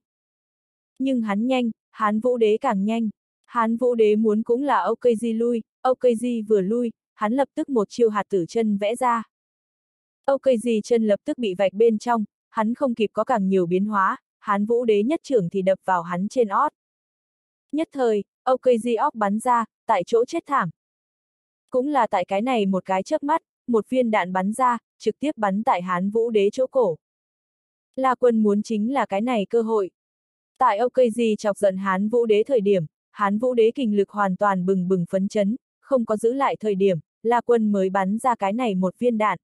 Nhưng hắn nhanh, hán vũ đế càng nhanh. Hán vũ đế muốn cũng là OKG lui, OKG vừa lui, hắn lập tức một chiêu hạt tử chân vẽ ra. Âu cây gì chân lập tức bị vạch bên trong, hắn không kịp có càng nhiều biến hóa, hán vũ đế nhất trưởng thì đập vào hắn trên ót. Nhất thời, Âu cây gì óc bắn ra, tại chỗ chết thảm. Cũng là tại cái này một cái chớp mắt, một viên đạn bắn ra, trực tiếp bắn tại hán vũ đế chỗ cổ. La quân muốn chính là cái này cơ hội. Tại Âu cây gì chọc giận hán vũ đế thời điểm, hán vũ đế kinh lực hoàn toàn bừng bừng phấn chấn, không có giữ lại thời điểm, La quân mới bắn ra cái này một viên đạn.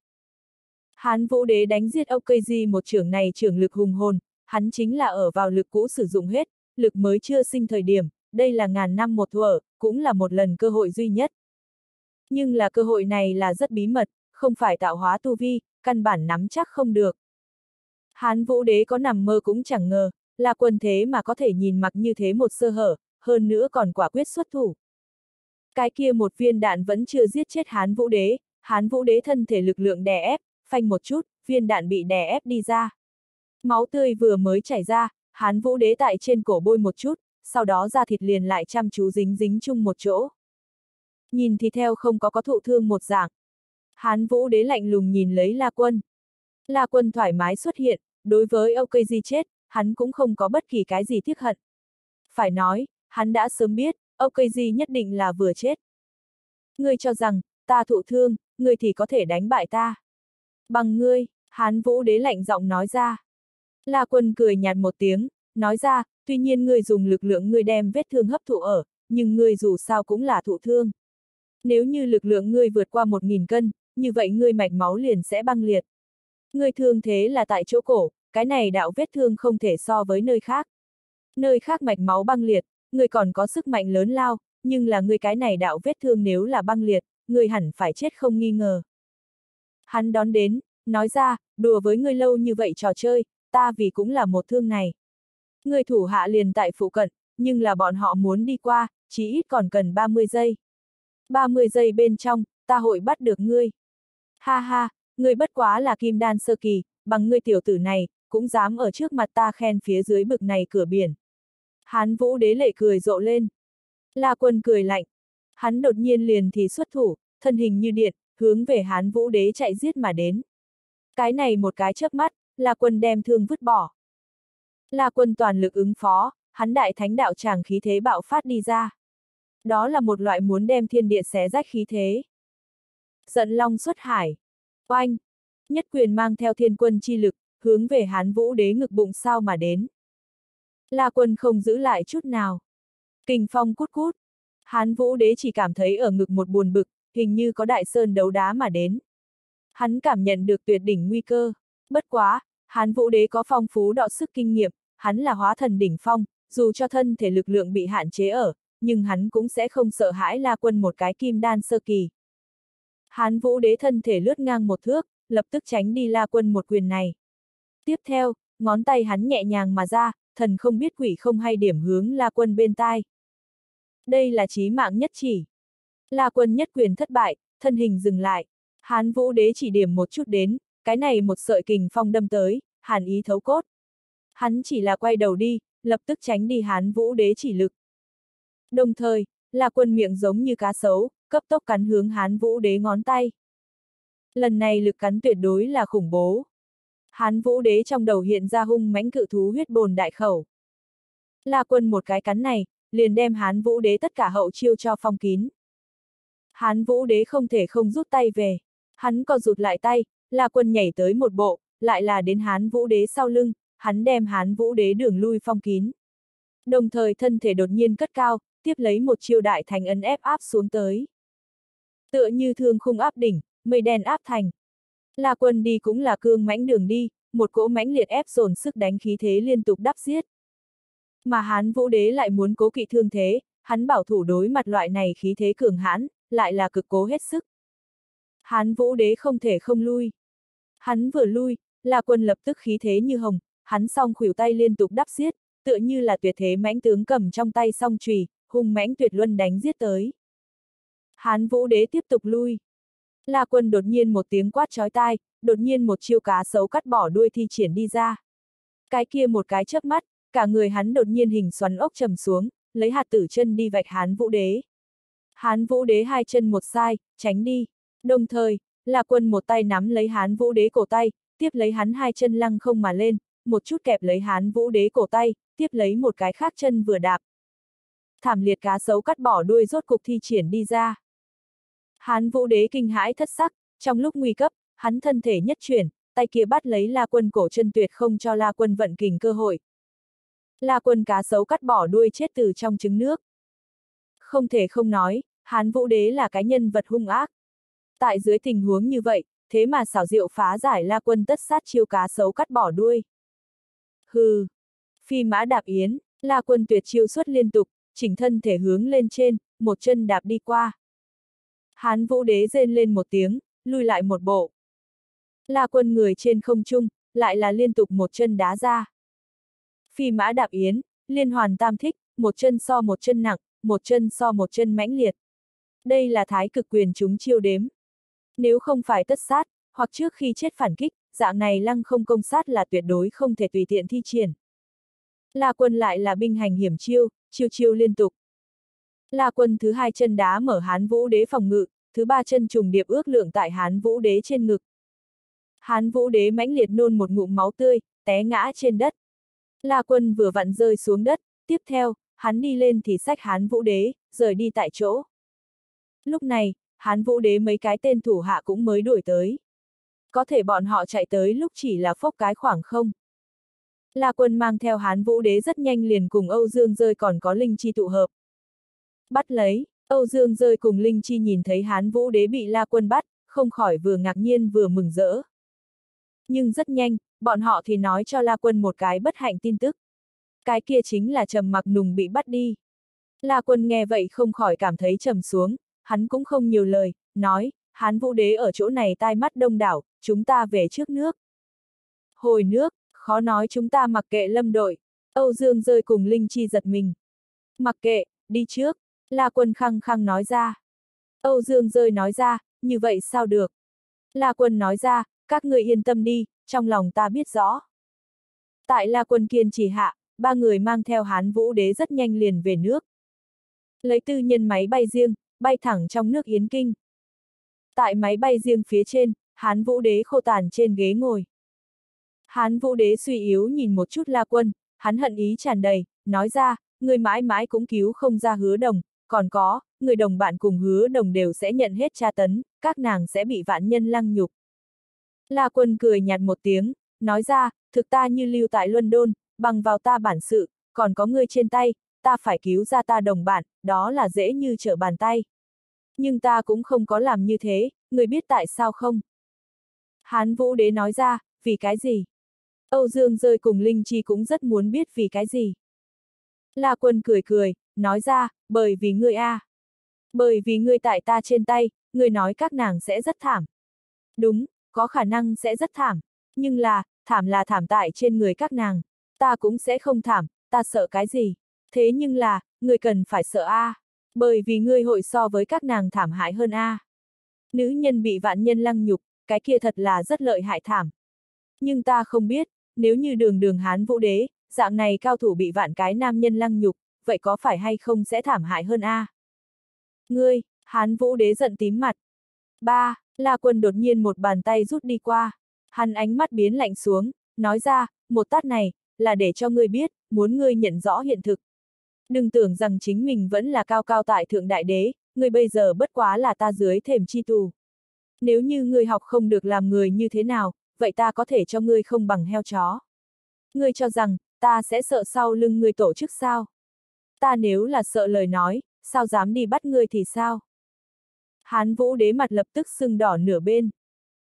Hán Vũ Đế đánh giết Okji một trưởng này trưởng lực hùng hồn, hắn chính là ở vào lực cũ sử dụng hết, lực mới chưa sinh thời điểm, đây là ngàn năm một thuở, cũng là một lần cơ hội duy nhất. Nhưng là cơ hội này là rất bí mật, không phải tạo hóa tu vi, căn bản nắm chắc không được. Hán Vũ Đế có nằm mơ cũng chẳng ngờ, là quân thế mà có thể nhìn mặc như thế một sơ hở, hơn nữa còn quả quyết xuất thủ. Cái kia một viên đạn vẫn chưa giết chết Hán Vũ Đế, Hán Vũ Đế thân thể lực lượng đè ép, phanh một chút, viên đạn bị đè ép đi ra. Máu tươi vừa mới chảy ra, hán vũ đế tại trên cổ bôi một chút, sau đó da thịt liền lại chăm chú dính dính chung một chỗ. Nhìn thì theo không có có thụ thương một dạng. Hán vũ đế lạnh lùng nhìn lấy La Quân. La Quân thoải mái xuất hiện, đối với OKG chết, hắn cũng không có bất kỳ cái gì tiếc hận. Phải nói, hắn đã sớm biết, OKG nhất định là vừa chết. Ngươi cho rằng, ta thụ thương, ngươi thì có thể đánh bại ta. Bằng ngươi, hán vũ đế lạnh giọng nói ra. La quân cười nhạt một tiếng, nói ra, tuy nhiên ngươi dùng lực lượng ngươi đem vết thương hấp thụ ở, nhưng ngươi dù sao cũng là thụ thương. Nếu như lực lượng ngươi vượt qua một nghìn cân, như vậy ngươi mạch máu liền sẽ băng liệt. Ngươi thương thế là tại chỗ cổ, cái này đạo vết thương không thể so với nơi khác. Nơi khác mạch máu băng liệt, ngươi còn có sức mạnh lớn lao, nhưng là ngươi cái này đạo vết thương nếu là băng liệt, ngươi hẳn phải chết không nghi ngờ. Hắn đón đến, nói ra, đùa với ngươi lâu như vậy trò chơi, ta vì cũng là một thương này. Người thủ hạ liền tại phụ cận, nhưng là bọn họ muốn đi qua, chỉ ít còn cần 30 giây. 30 giây bên trong, ta hội bắt được ngươi. Ha ha, ngươi bất quá là kim đan sơ kỳ, bằng ngươi tiểu tử này, cũng dám ở trước mặt ta khen phía dưới bực này cửa biển. Hán vũ đế lệ cười rộ lên. La quân cười lạnh. Hắn đột nhiên liền thì xuất thủ, thân hình như điện, hướng về Hán Vũ Đế chạy giết mà đến. Cái này một cái chớp mắt, là quân đem thương vứt bỏ. Là quân toàn lực ứng phó, hắn đại thánh đạo tràng khí thế bạo phát đi ra. Đó là một loại muốn đem thiên địa xé rách khí thế. Giận long xuất hải. Oanh! Nhất quyền mang theo thiên quân chi lực, hướng về hán vũ đế ngực bụng sao mà đến. La quân không giữ lại chút nào. Kình phong cút cút. Hán vũ đế chỉ cảm thấy ở ngực một buồn bực, hình như có đại sơn đấu đá mà đến. Hắn cảm nhận được tuyệt đỉnh nguy cơ. Bất quá, hắn Vũ Đế có phong phú đọ sức kinh nghiệm, hắn là hóa thần đỉnh phong, dù cho thân thể lực lượng bị hạn chế ở, nhưng hắn cũng sẽ không sợ hãi La Quân một cái kim đan sơ kỳ. Hán Vũ Đế thân thể lướt ngang một thước, lập tức tránh đi La Quân một quyền này. Tiếp theo, ngón tay hắn nhẹ nhàng mà ra, thần không biết quỷ không hay điểm hướng La Quân bên tai. Đây là chí mạng nhất chỉ. La quân nhất quyền thất bại, thân hình dừng lại. Hán vũ đế chỉ điểm một chút đến, cái này một sợi kình phong đâm tới, hàn ý thấu cốt. Hắn chỉ là quay đầu đi, lập tức tránh đi hán vũ đế chỉ lực. Đồng thời, La quân miệng giống như cá sấu, cấp tốc cắn hướng hán vũ đế ngón tay. Lần này lực cắn tuyệt đối là khủng bố. Hán vũ đế trong đầu hiện ra hung mãnh cự thú huyết bồn đại khẩu. La quân một cái cắn này, liền đem hán vũ đế tất cả hậu chiêu cho phong kín. Hán vũ đế không thể không rút tay về. Hắn co rụt lại tay, La quân nhảy tới một bộ, lại là đến hán vũ đế sau lưng, hắn đem hán vũ đế đường lui phong kín. Đồng thời thân thể đột nhiên cất cao, tiếp lấy một chiêu đại thành ấn ép áp xuống tới. Tựa như thương khung áp đỉnh, mây đen áp thành. La quân đi cũng là cương mãnh đường đi, một cỗ mãnh liệt ép dồn sức đánh khí thế liên tục đắp giết. Mà hán vũ đế lại muốn cố kỵ thương thế, hắn bảo thủ đối mặt loại này khí thế cường hãn, lại là cực cố hết sức. Hán vũ đế không thể không lui. Hắn vừa lui, là quân lập tức khí thế như hồng, hắn song khuỷu tay liên tục đắp giết, tựa như là tuyệt thế mãnh tướng cầm trong tay song trùy, hung mãnh tuyệt luân đánh giết tới. Hán vũ đế tiếp tục lui. Là quân đột nhiên một tiếng quát chói tai, đột nhiên một chiêu cá sấu cắt bỏ đuôi thi triển đi ra. Cái kia một cái chớp mắt, cả người hắn đột nhiên hình xoắn ốc trầm xuống, lấy hạt tử chân đi vạch hán vũ đế. Hán vũ đế hai chân một sai, tránh đi. Đồng thời, là quân một tay nắm lấy hán vũ đế cổ tay, tiếp lấy hắn hai chân lăng không mà lên, một chút kẹp lấy hán vũ đế cổ tay, tiếp lấy một cái khác chân vừa đạp. Thảm liệt cá sấu cắt bỏ đuôi rốt cục thi triển đi ra. Hán vũ đế kinh hãi thất sắc, trong lúc nguy cấp, hắn thân thể nhất chuyển, tay kia bắt lấy la quân cổ chân tuyệt không cho la quân vận kình cơ hội. La quân cá sấu cắt bỏ đuôi chết từ trong trứng nước. Không thể không nói, Hán Vũ Đế là cái nhân vật hung ác. Tại dưới tình huống như vậy, thế mà xảo diệu phá giải la quân tất sát chiêu cá sấu cắt bỏ đuôi. Hừ! Phi mã đạp yến, la quân tuyệt chiêu xuất liên tục, chỉnh thân thể hướng lên trên, một chân đạp đi qua. Hán Vũ Đế rên lên một tiếng, lui lại một bộ. La quân người trên không trung, lại là liên tục một chân đá ra. Phi mã đạp yến, liên hoàn tam thích, một chân so một chân nặng, một chân so một chân mãnh liệt. Đây là thái cực quyền chúng chiêu đếm. Nếu không phải tất sát, hoặc trước khi chết phản kích, dạng này lăng không công sát là tuyệt đối không thể tùy tiện thi triển. La quân lại là binh hành hiểm chiêu, chiêu chiêu liên tục. La quân thứ hai chân đá mở hán vũ đế phòng ngự, thứ ba chân trùng điệp ước lượng tại hán vũ đế trên ngực. Hán vũ đế mãnh liệt nôn một ngụm máu tươi, té ngã trên đất. La quân vừa vặn rơi xuống đất, tiếp theo, hắn đi lên thì sách hán vũ đế, rời đi tại chỗ. Lúc này, hán vũ đế mấy cái tên thủ hạ cũng mới đuổi tới. Có thể bọn họ chạy tới lúc chỉ là phốc cái khoảng không. La quân mang theo hán vũ đế rất nhanh liền cùng Âu Dương rơi còn có linh chi tụ hợp. Bắt lấy, Âu Dương rơi cùng linh chi nhìn thấy hán vũ đế bị la quân bắt, không khỏi vừa ngạc nhiên vừa mừng rỡ. Nhưng rất nhanh, bọn họ thì nói cho La Quân một cái bất hạnh tin tức cái kia chính là trầm mặc nùng bị bắt đi. La quân nghe vậy không khỏi cảm thấy trầm xuống, hắn cũng không nhiều lời, nói, hán vũ đế ở chỗ này tai mắt đông đảo, chúng ta về trước nước. Hồi nước, khó nói chúng ta mặc kệ lâm đội, Âu Dương rơi cùng Linh Chi giật mình. Mặc kệ, đi trước, La quân khăng khăng nói ra. Âu Dương rơi nói ra, như vậy sao được? La quân nói ra, các người yên tâm đi, trong lòng ta biết rõ. Tại La quân kiên trì hạ, ba người mang theo Hán Vũ Đế rất nhanh liền về nước. Lấy tư nhân máy bay riêng, bay thẳng trong nước Yến Kinh. Tại máy bay riêng phía trên, Hán Vũ Đế khô tàn trên ghế ngồi. Hán Vũ Đế suy yếu nhìn một chút La Quân, hắn hận ý tràn đầy, nói ra, người mãi mãi cũng cứu không ra hứa đồng, còn có, người đồng bạn cùng hứa đồng đều sẽ nhận hết tra tấn, các nàng sẽ bị vạn nhân lăng nhục. La Quân cười nhạt một tiếng, nói ra, thực ta như lưu tại London, bằng vào ta bản sự, còn có ngươi trên tay, ta phải cứu ra ta đồng bạn, đó là dễ như trở bàn tay. Nhưng ta cũng không có làm như thế, ngươi biết tại sao không? Hán Vũ Đế nói ra, vì cái gì? Âu Dương rơi cùng Linh Chi cũng rất muốn biết vì cái gì. La Quân cười cười, nói ra, bởi vì ngươi a. À. Bởi vì ngươi tại ta trên tay, ngươi nói các nàng sẽ rất thảm. Đúng, có khả năng sẽ rất thảm, nhưng là, thảm là thảm tại trên người các nàng, ta cũng sẽ không thảm, ta sợ cái gì. Thế nhưng là, người cần phải sợ A, bởi vì ngươi hội so với các nàng thảm hại hơn A. Nữ nhân bị vạn nhân lăng nhục, cái kia thật là rất lợi hại thảm. Nhưng ta không biết, nếu như đường đường hán vũ đế, dạng này cao thủ bị vạn cái nam nhân lăng nhục, vậy có phải hay không sẽ thảm hại hơn A? Ngươi, hán vũ đế giận tím mặt. Ba, La Quân đột nhiên một bàn tay rút đi qua. Hắn ánh mắt biến lạnh xuống, nói ra, một tát này, là để cho ngươi biết, muốn ngươi nhận rõ hiện thực. Đừng tưởng rằng chính mình vẫn là cao cao tại thượng đại đế, ngươi bây giờ bất quá là ta dưới thềm chi tù. Nếu như ngươi học không được làm người như thế nào, vậy ta có thể cho ngươi không bằng heo chó. Ngươi cho rằng, ta sẽ sợ sau lưng ngươi tổ chức sao? Ta nếu là sợ lời nói, sao dám đi bắt ngươi thì sao? Hán vũ đế mặt lập tức sưng đỏ nửa bên.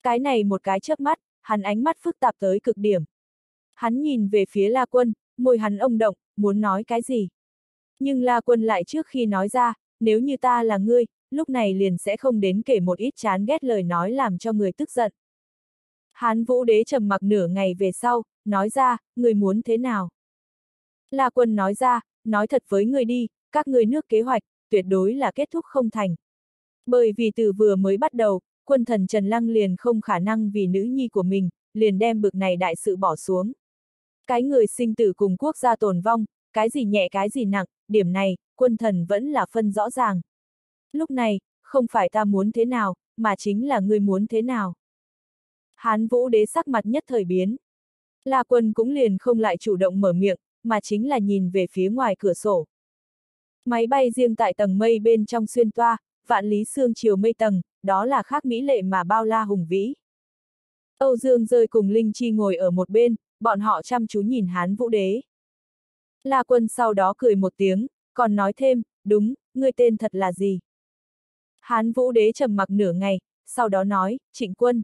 Cái này một cái chớp mắt, hắn ánh mắt phức tạp tới cực điểm. Hắn nhìn về phía La Quân, môi hắn ông động, muốn nói cái gì. Nhưng La Quân lại trước khi nói ra, nếu như ta là ngươi, lúc này liền sẽ không đến kể một ít chán ghét lời nói làm cho người tức giận. Hán vũ đế trầm mặc nửa ngày về sau, nói ra, người muốn thế nào? La quân nói ra, nói thật với người đi, các người nước kế hoạch, tuyệt đối là kết thúc không thành. Bởi vì từ vừa mới bắt đầu, quân thần Trần Lăng liền không khả năng vì nữ nhi của mình, liền đem bực này đại sự bỏ xuống. Cái người sinh tử cùng quốc gia tồn vong, cái gì nhẹ cái gì nặng, điểm này, quân thần vẫn là phân rõ ràng. Lúc này, không phải ta muốn thế nào, mà chính là ngươi muốn thế nào. Hán vũ đế sắc mặt nhất thời biến. La quân cũng liền không lại chủ động mở miệng, mà chính là nhìn về phía ngoài cửa sổ. Máy bay riêng tại tầng mây bên trong xuyên toa, vạn lý xương chiều mây tầng, đó là khác mỹ lệ mà bao la hùng vĩ. Âu Dương rơi cùng Linh Chi ngồi ở một bên, bọn họ chăm chú nhìn hán vũ đế. La quân sau đó cười một tiếng, còn nói thêm, đúng, ngươi tên thật là gì? Hán vũ đế trầm mặc nửa ngày, sau đó nói, trịnh quân.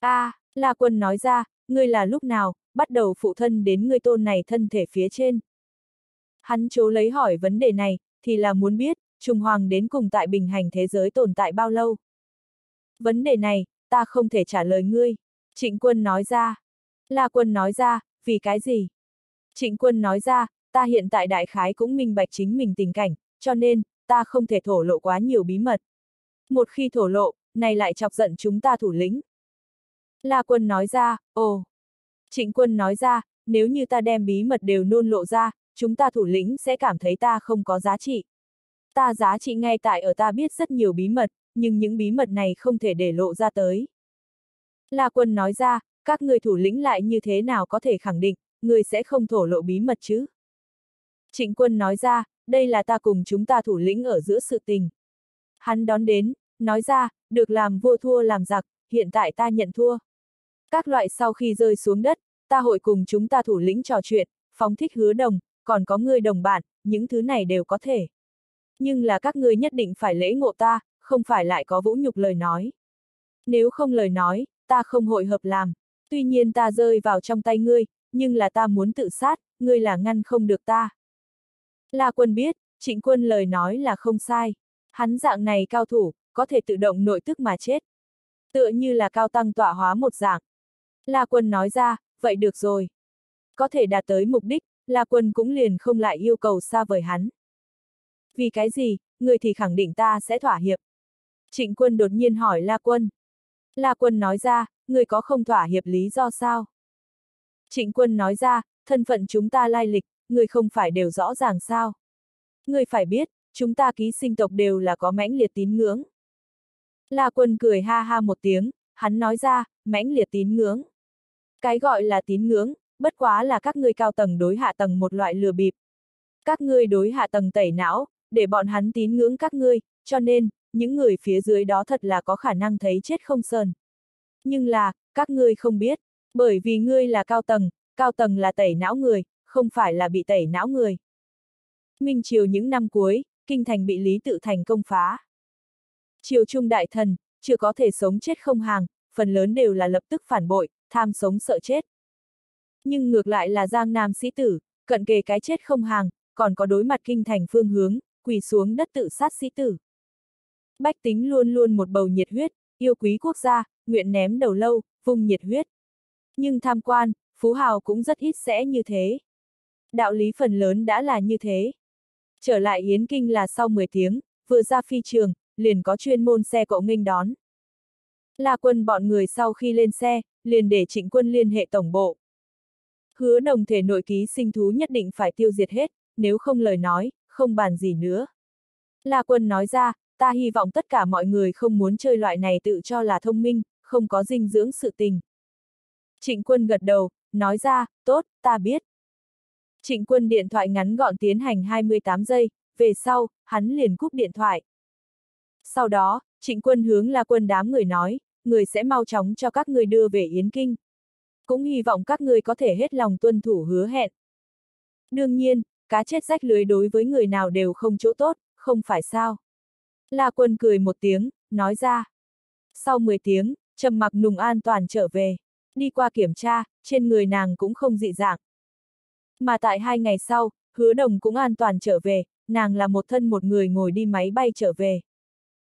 a à, La quân nói ra, ngươi là lúc nào, bắt đầu phụ thân đến ngươi tôn này thân thể phía trên. Hắn chố lấy hỏi vấn đề này, thì là muốn biết, Trùng Hoàng đến cùng tại bình hành thế giới tồn tại bao lâu? Vấn đề này, ta không thể trả lời ngươi. Trịnh quân nói ra, La quân nói ra, vì cái gì? Trịnh quân nói ra, ta hiện tại đại khái cũng minh bạch chính mình tình cảnh, cho nên, ta không thể thổ lộ quá nhiều bí mật. Một khi thổ lộ, này lại chọc giận chúng ta thủ lĩnh. La quân nói ra, ồ. Trịnh quân nói ra, nếu như ta đem bí mật đều nôn lộ ra, chúng ta thủ lĩnh sẽ cảm thấy ta không có giá trị. Ta giá trị ngay tại ở ta biết rất nhiều bí mật, nhưng những bí mật này không thể để lộ ra tới. La quân nói ra, các người thủ lĩnh lại như thế nào có thể khẳng định, người sẽ không thổ lộ bí mật chứ? Trịnh quân nói ra, đây là ta cùng chúng ta thủ lĩnh ở giữa sự tình. Hắn đón đến, nói ra, được làm vua thua làm giặc, hiện tại ta nhận thua. Các loại sau khi rơi xuống đất, ta hội cùng chúng ta thủ lĩnh trò chuyện, phóng thích hứa đồng, còn có người đồng bạn, những thứ này đều có thể. Nhưng là các ngươi nhất định phải lễ ngộ ta, không phải lại có vũ nhục lời nói. Nếu không lời nói, ta không hội hợp làm. Tuy nhiên ta rơi vào trong tay ngươi, nhưng là ta muốn tự sát, ngươi là ngăn không được ta. La quân biết, trịnh quân lời nói là không sai. Hắn dạng này cao thủ, có thể tự động nội tức mà chết. Tựa như là cao tăng tọa hóa một dạng. La quân nói ra, vậy được rồi. Có thể đạt tới mục đích, La quân cũng liền không lại yêu cầu xa vời hắn. Vì cái gì, người thì khẳng định ta sẽ thỏa hiệp. Trịnh quân đột nhiên hỏi La quân. La quân nói ra, ngươi có không thỏa hiệp lý do sao? Trịnh quân nói ra, thân phận chúng ta lai lịch, ngươi không phải đều rõ ràng sao? Ngươi phải biết, chúng ta ký sinh tộc đều là có mãnh liệt tín ngưỡng. La quân cười ha ha một tiếng, hắn nói ra, mãnh liệt tín ngưỡng. Cái gọi là tín ngưỡng, bất quá là các ngươi cao tầng đối hạ tầng một loại lừa bịp. Các ngươi đối hạ tầng tẩy não, để bọn hắn tín ngưỡng các ngươi, cho nên, những người phía dưới đó thật là có khả năng thấy chết không sờn. Nhưng là, các ngươi không biết, bởi vì ngươi là cao tầng, cao tầng là tẩy não người, không phải là bị tẩy não người. Minh triều những năm cuối, kinh thành bị Lý Tự Thành công phá. Triều Trung đại thần, chưa có thể sống chết không hàng, phần lớn đều là lập tức phản bội, tham sống sợ chết. Nhưng ngược lại là Giang Nam sĩ tử, cận kề cái chết không hàng, còn có đối mặt kinh thành phương hướng, quỳ xuống đất tự sát sĩ tử. Bách tính luôn luôn một bầu nhiệt huyết, yêu quý quốc gia, nguyện ném đầu lâu, vùng nhiệt huyết. Nhưng tham quan, phú hào cũng rất ít sẽ như thế. Đạo lý phần lớn đã là như thế. Trở lại Yến Kinh là sau 10 tiếng, vừa ra phi trường, liền có chuyên môn xe cậu nghênh đón. La quân bọn người sau khi lên xe, liền để trịnh quân liên hệ tổng bộ. Hứa đồng thể nội ký sinh thú nhất định phải tiêu diệt hết, nếu không lời nói, không bàn gì nữa. La quân nói ra, Ta hy vọng tất cả mọi người không muốn chơi loại này tự cho là thông minh, không có dinh dưỡng sự tình. Trịnh quân gật đầu, nói ra, tốt, ta biết. Trịnh quân điện thoại ngắn gọn tiến hành 28 giây, về sau, hắn liền cúp điện thoại. Sau đó, trịnh quân hướng là quân đám người nói, người sẽ mau chóng cho các người đưa về Yến Kinh. Cũng hy vọng các người có thể hết lòng tuân thủ hứa hẹn. Đương nhiên, cá chết rách lưới đối với người nào đều không chỗ tốt, không phải sao. La Quân cười một tiếng, nói ra. Sau 10 tiếng, Trầm Mặc Nùng an toàn trở về. Đi qua kiểm tra, trên người nàng cũng không dị dạng. Mà tại hai ngày sau, hứa đồng cũng an toàn trở về, nàng là một thân một người ngồi đi máy bay trở về.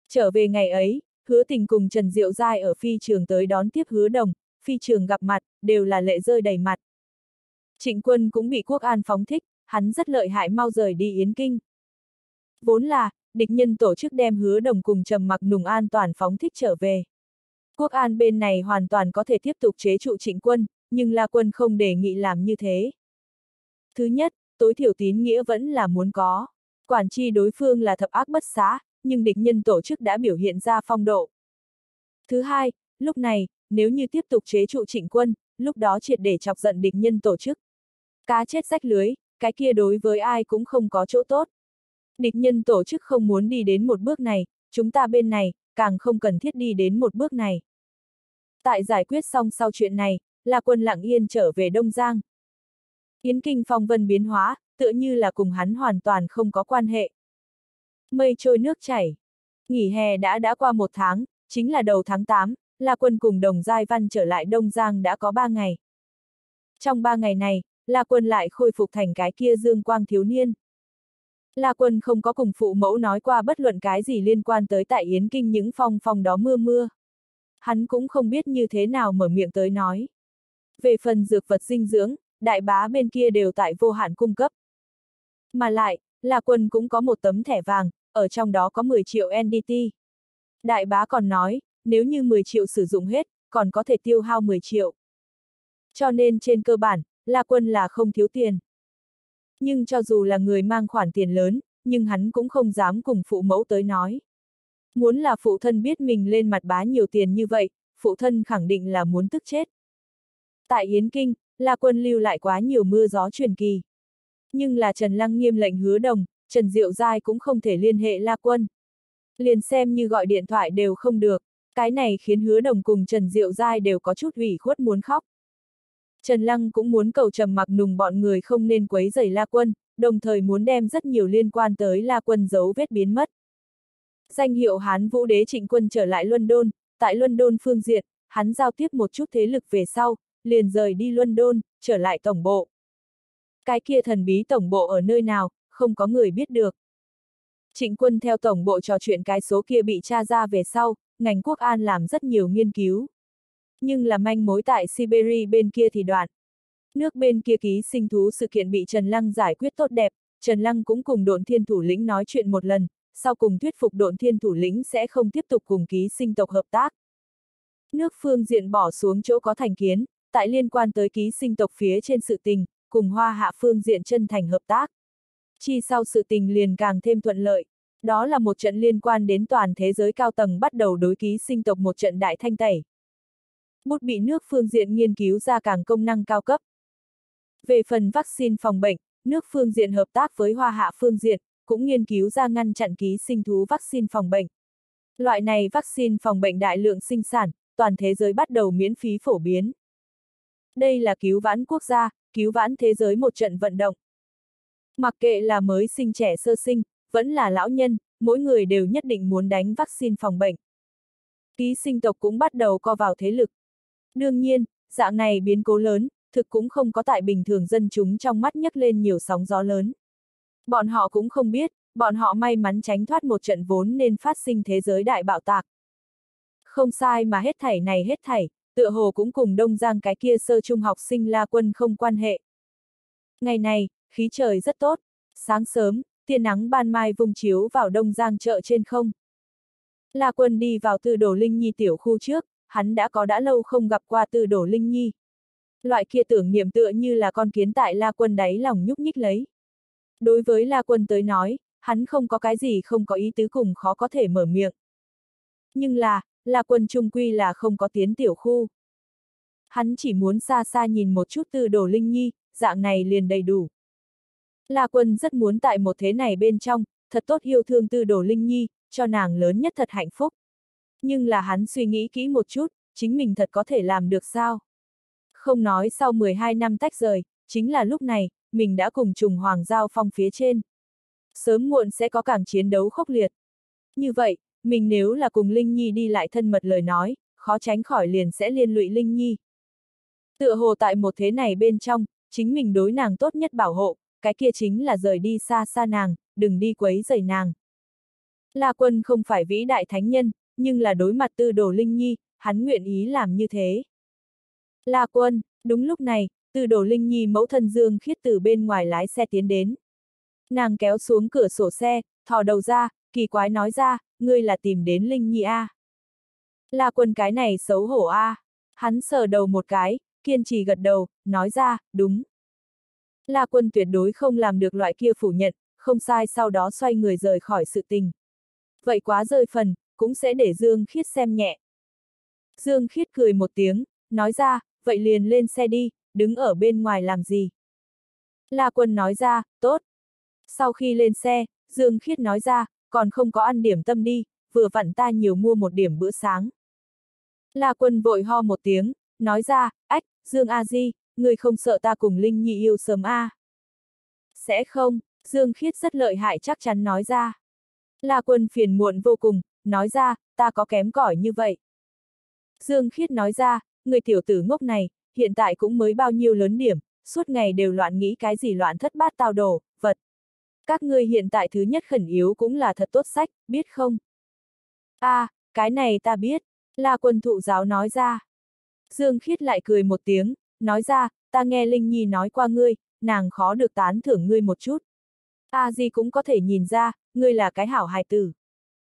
Trở về ngày ấy, hứa tình cùng Trần Diệu Giai ở phi trường tới đón tiếp hứa đồng, phi trường gặp mặt, đều là lệ rơi đầy mặt. Trịnh quân cũng bị quốc an phóng thích, hắn rất lợi hại mau rời đi Yến Kinh. Vốn là, địch nhân tổ chức đem hứa đồng cùng trầm mặc nùng an toàn phóng thích trở về. Quốc an bên này hoàn toàn có thể tiếp tục chế trụ trịnh quân, nhưng La Quân không đề nghị làm như thế. Thứ nhất, tối thiểu tín nghĩa vẫn là muốn có. Quản chi đối phương là thập ác bất xá, nhưng địch nhân tổ chức đã biểu hiện ra phong độ. Thứ hai, lúc này, nếu như tiếp tục chế trụ trịnh quân, lúc đó triệt để chọc giận địch nhân tổ chức. Cá chết rách lưới, cái kia đối với ai cũng không có chỗ tốt. Địch nhân tổ chức không muốn đi đến một bước này, chúng ta bên này, càng không cần thiết đi đến một bước này. Tại giải quyết xong sau chuyện này, là quân lặng yên trở về Đông Giang. Yến Kinh phong vân biến hóa, tựa như là cùng hắn hoàn toàn không có quan hệ. Mây trôi nước chảy. Nghỉ hè đã đã qua một tháng, chính là đầu tháng 8, là quân cùng đồng giai văn trở lại Đông Giang đã có ba ngày. Trong ba ngày này, là quân lại khôi phục thành cái kia dương quang thiếu niên. La Quân không có cùng phụ mẫu nói qua bất luận cái gì liên quan tới tại Yến Kinh những phong phong đó mưa mưa. Hắn cũng không biết như thế nào mở miệng tới nói. Về phần dược vật dinh dưỡng, đại bá bên kia đều tại vô hạn cung cấp. Mà lại, La Quân cũng có một tấm thẻ vàng, ở trong đó có 10 triệu NDT. Đại bá còn nói, nếu như 10 triệu sử dụng hết, còn có thể tiêu hao 10 triệu. Cho nên trên cơ bản, La Quân là không thiếu tiền nhưng cho dù là người mang khoản tiền lớn, nhưng hắn cũng không dám cùng phụ mẫu tới nói. Muốn là phụ thân biết mình lên mặt bá nhiều tiền như vậy, phụ thân khẳng định là muốn tức chết. Tại Yến Kinh, La Quân lưu lại quá nhiều mưa gió truyền kỳ. Nhưng là Trần Lăng nghiêm lệnh hứa đồng, Trần Diệu Giai cũng không thể liên hệ La Quân. Liền xem như gọi điện thoại đều không được, cái này khiến hứa đồng cùng Trần Diệu Giai đều có chút ủy khuất muốn khóc. Trần Lăng cũng muốn cầu trầm mặc nùng bọn người không nên quấy rầy La Quân, đồng thời muốn đem rất nhiều liên quan tới La Quân giấu vết biến mất. Danh hiệu Hán Vũ Đế Trịnh Quân trở lại London, tại London phương diện, hắn giao tiếp một chút thế lực về sau, liền rời đi London, trở lại tổng bộ. Cái kia thần bí tổng bộ ở nơi nào, không có người biết được. Trịnh Quân theo tổng bộ trò chuyện cái số kia bị tra ra về sau, ngành quốc an làm rất nhiều nghiên cứu nhưng là manh mối tại Siberia bên kia thì đoạn. Nước bên kia ký sinh thú sự kiện bị Trần Lăng giải quyết tốt đẹp, Trần Lăng cũng cùng độn thiên thủ lĩnh nói chuyện một lần, sau cùng thuyết phục độn thiên thủ lĩnh sẽ không tiếp tục cùng ký sinh tộc hợp tác. Nước phương diện bỏ xuống chỗ có thành kiến, tại liên quan tới ký sinh tộc phía trên sự tình, cùng hoa hạ phương diện chân thành hợp tác. Chi sau sự tình liền càng thêm thuận lợi, đó là một trận liên quan đến toàn thế giới cao tầng bắt đầu đối ký sinh tộc một trận đại thanh tẩy bút bị nước phương diện nghiên cứu ra càng công năng cao cấp. Về phần vaccine phòng bệnh, nước phương diện hợp tác với hoa hạ phương diện, cũng nghiên cứu ra ngăn chặn ký sinh thú vaccine phòng bệnh. Loại này vaccine phòng bệnh đại lượng sinh sản, toàn thế giới bắt đầu miễn phí phổ biến. Đây là cứu vãn quốc gia, cứu vãn thế giới một trận vận động. Mặc kệ là mới sinh trẻ sơ sinh, vẫn là lão nhân, mỗi người đều nhất định muốn đánh vaccine phòng bệnh. Ký sinh tộc cũng bắt đầu co vào thế lực. Đương nhiên, dạng này biến cố lớn, thực cũng không có tại bình thường dân chúng trong mắt nhấc lên nhiều sóng gió lớn. Bọn họ cũng không biết, bọn họ may mắn tránh thoát một trận vốn nên phát sinh thế giới đại bạo tạc. Không sai mà hết thảy này hết thảy, tựa hồ cũng cùng đông giang cái kia sơ trung học sinh la quân không quan hệ. Ngày này, khí trời rất tốt, sáng sớm, tia nắng ban mai vùng chiếu vào đông giang chợ trên không. La quân đi vào từ đồ linh nhi tiểu khu trước, hắn đã có đã lâu không gặp qua từ đổ linh nhi. Loại kia tưởng niệm tựa như là con kiến tại La Quân đáy lòng nhúc nhích lấy. Đối với La Quân tới nói, hắn không có cái gì không có ý tứ cùng khó có thể mở miệng. Nhưng là, La Quân trung quy là không có tiến tiểu khu. Hắn chỉ muốn xa xa nhìn một chút từ đổ linh nhi, dạng này liền đầy đủ. La Quân rất muốn tại một thế này bên trong, thật tốt yêu thương tư đổ Linh Nhi, cho nàng lớn nhất thật hạnh phúc nhưng là hắn suy nghĩ kỹ một chút, chính mình thật có thể làm được sao? Không nói sau 12 năm tách rời, chính là lúc này, mình đã cùng trùng hoàng giao phong phía trên. Sớm muộn sẽ có càng chiến đấu khốc liệt. Như vậy, mình nếu là cùng Linh Nhi đi lại thân mật lời nói, khó tránh khỏi liền sẽ liên lụy Linh Nhi. Tựa hồ tại một thế này bên trong, chính mình đối nàng tốt nhất bảo hộ, cái kia chính là rời đi xa xa nàng, đừng đi quấy rầy nàng. La quân không phải vĩ đại thánh nhân, nhưng là đối mặt tư đồ Linh Nhi, hắn nguyện ý làm như thế. La quân, đúng lúc này, tư đồ Linh Nhi mẫu thân Dương Khiết từ bên ngoài lái xe tiến đến. Nàng kéo xuống cửa sổ xe, thò đầu ra, kỳ quái nói ra, ngươi là tìm đến Linh Nhi A. À? La quân cái này xấu hổ A. Hắn sờ đầu một cái, kiên trì gật đầu, nói ra, đúng. La quân tuyệt đối không làm được loại kia phủ nhận, không sai sau đó xoay người rời khỏi sự tình. Vậy quá rơi phần, cũng sẽ để Dương Khiết xem nhẹ. Dương Khiết cười một tiếng, nói ra, vậy liền lên xe đi, đứng ở bên ngoài làm gì? La Quân nói ra, tốt. Sau khi lên xe, Dương Khiết nói ra, còn không có ăn điểm tâm đi, vừa vặn ta nhiều mua một điểm bữa sáng. La Quân vội ho một tiếng, nói ra, ách, Dương A Di, người không sợ ta cùng Linh Nhi yêu sớm A. Sẽ không, Dương Khiết rất lợi hại chắc chắn nói ra. La Quân phiền muộn vô cùng, nói ra, ta có kém cỏi như vậy. Dương Khiết nói ra, người tiểu tử ngốc này, hiện tại cũng mới bao nhiêu lớn điểm, suốt ngày đều loạn nghĩ cái gì loạn thất bát tao đồ, vật. Các ngươi hiện tại thứ nhất khẩn yếu cũng là thật tốt sách, biết không? a à, cái này ta biết, là quân thụ giáo nói ra. Dương Khiết lại cười một tiếng, nói ra, ta nghe Linh Nhi nói qua ngươi, nàng khó được tán thưởng ngươi một chút. A à, gì cũng có thể nhìn ra, ngươi là cái hảo hài tử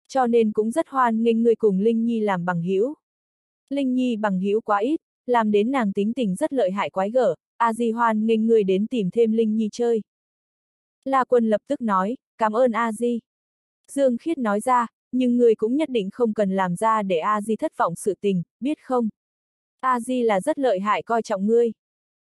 cho nên cũng rất hoan nghênh người cùng Linh Nhi làm bằng hữu. Linh Nhi bằng hữu quá ít, làm đến nàng tính tình rất lợi hại quái gở, a di hoan nghênh người đến tìm thêm Linh Nhi chơi. La Quân lập tức nói, cảm ơn a di. Dương Khiết nói ra, nhưng người cũng nhất định không cần làm ra để a di thất vọng sự tình, biết không? a di là rất lợi hại coi trọng ngươi.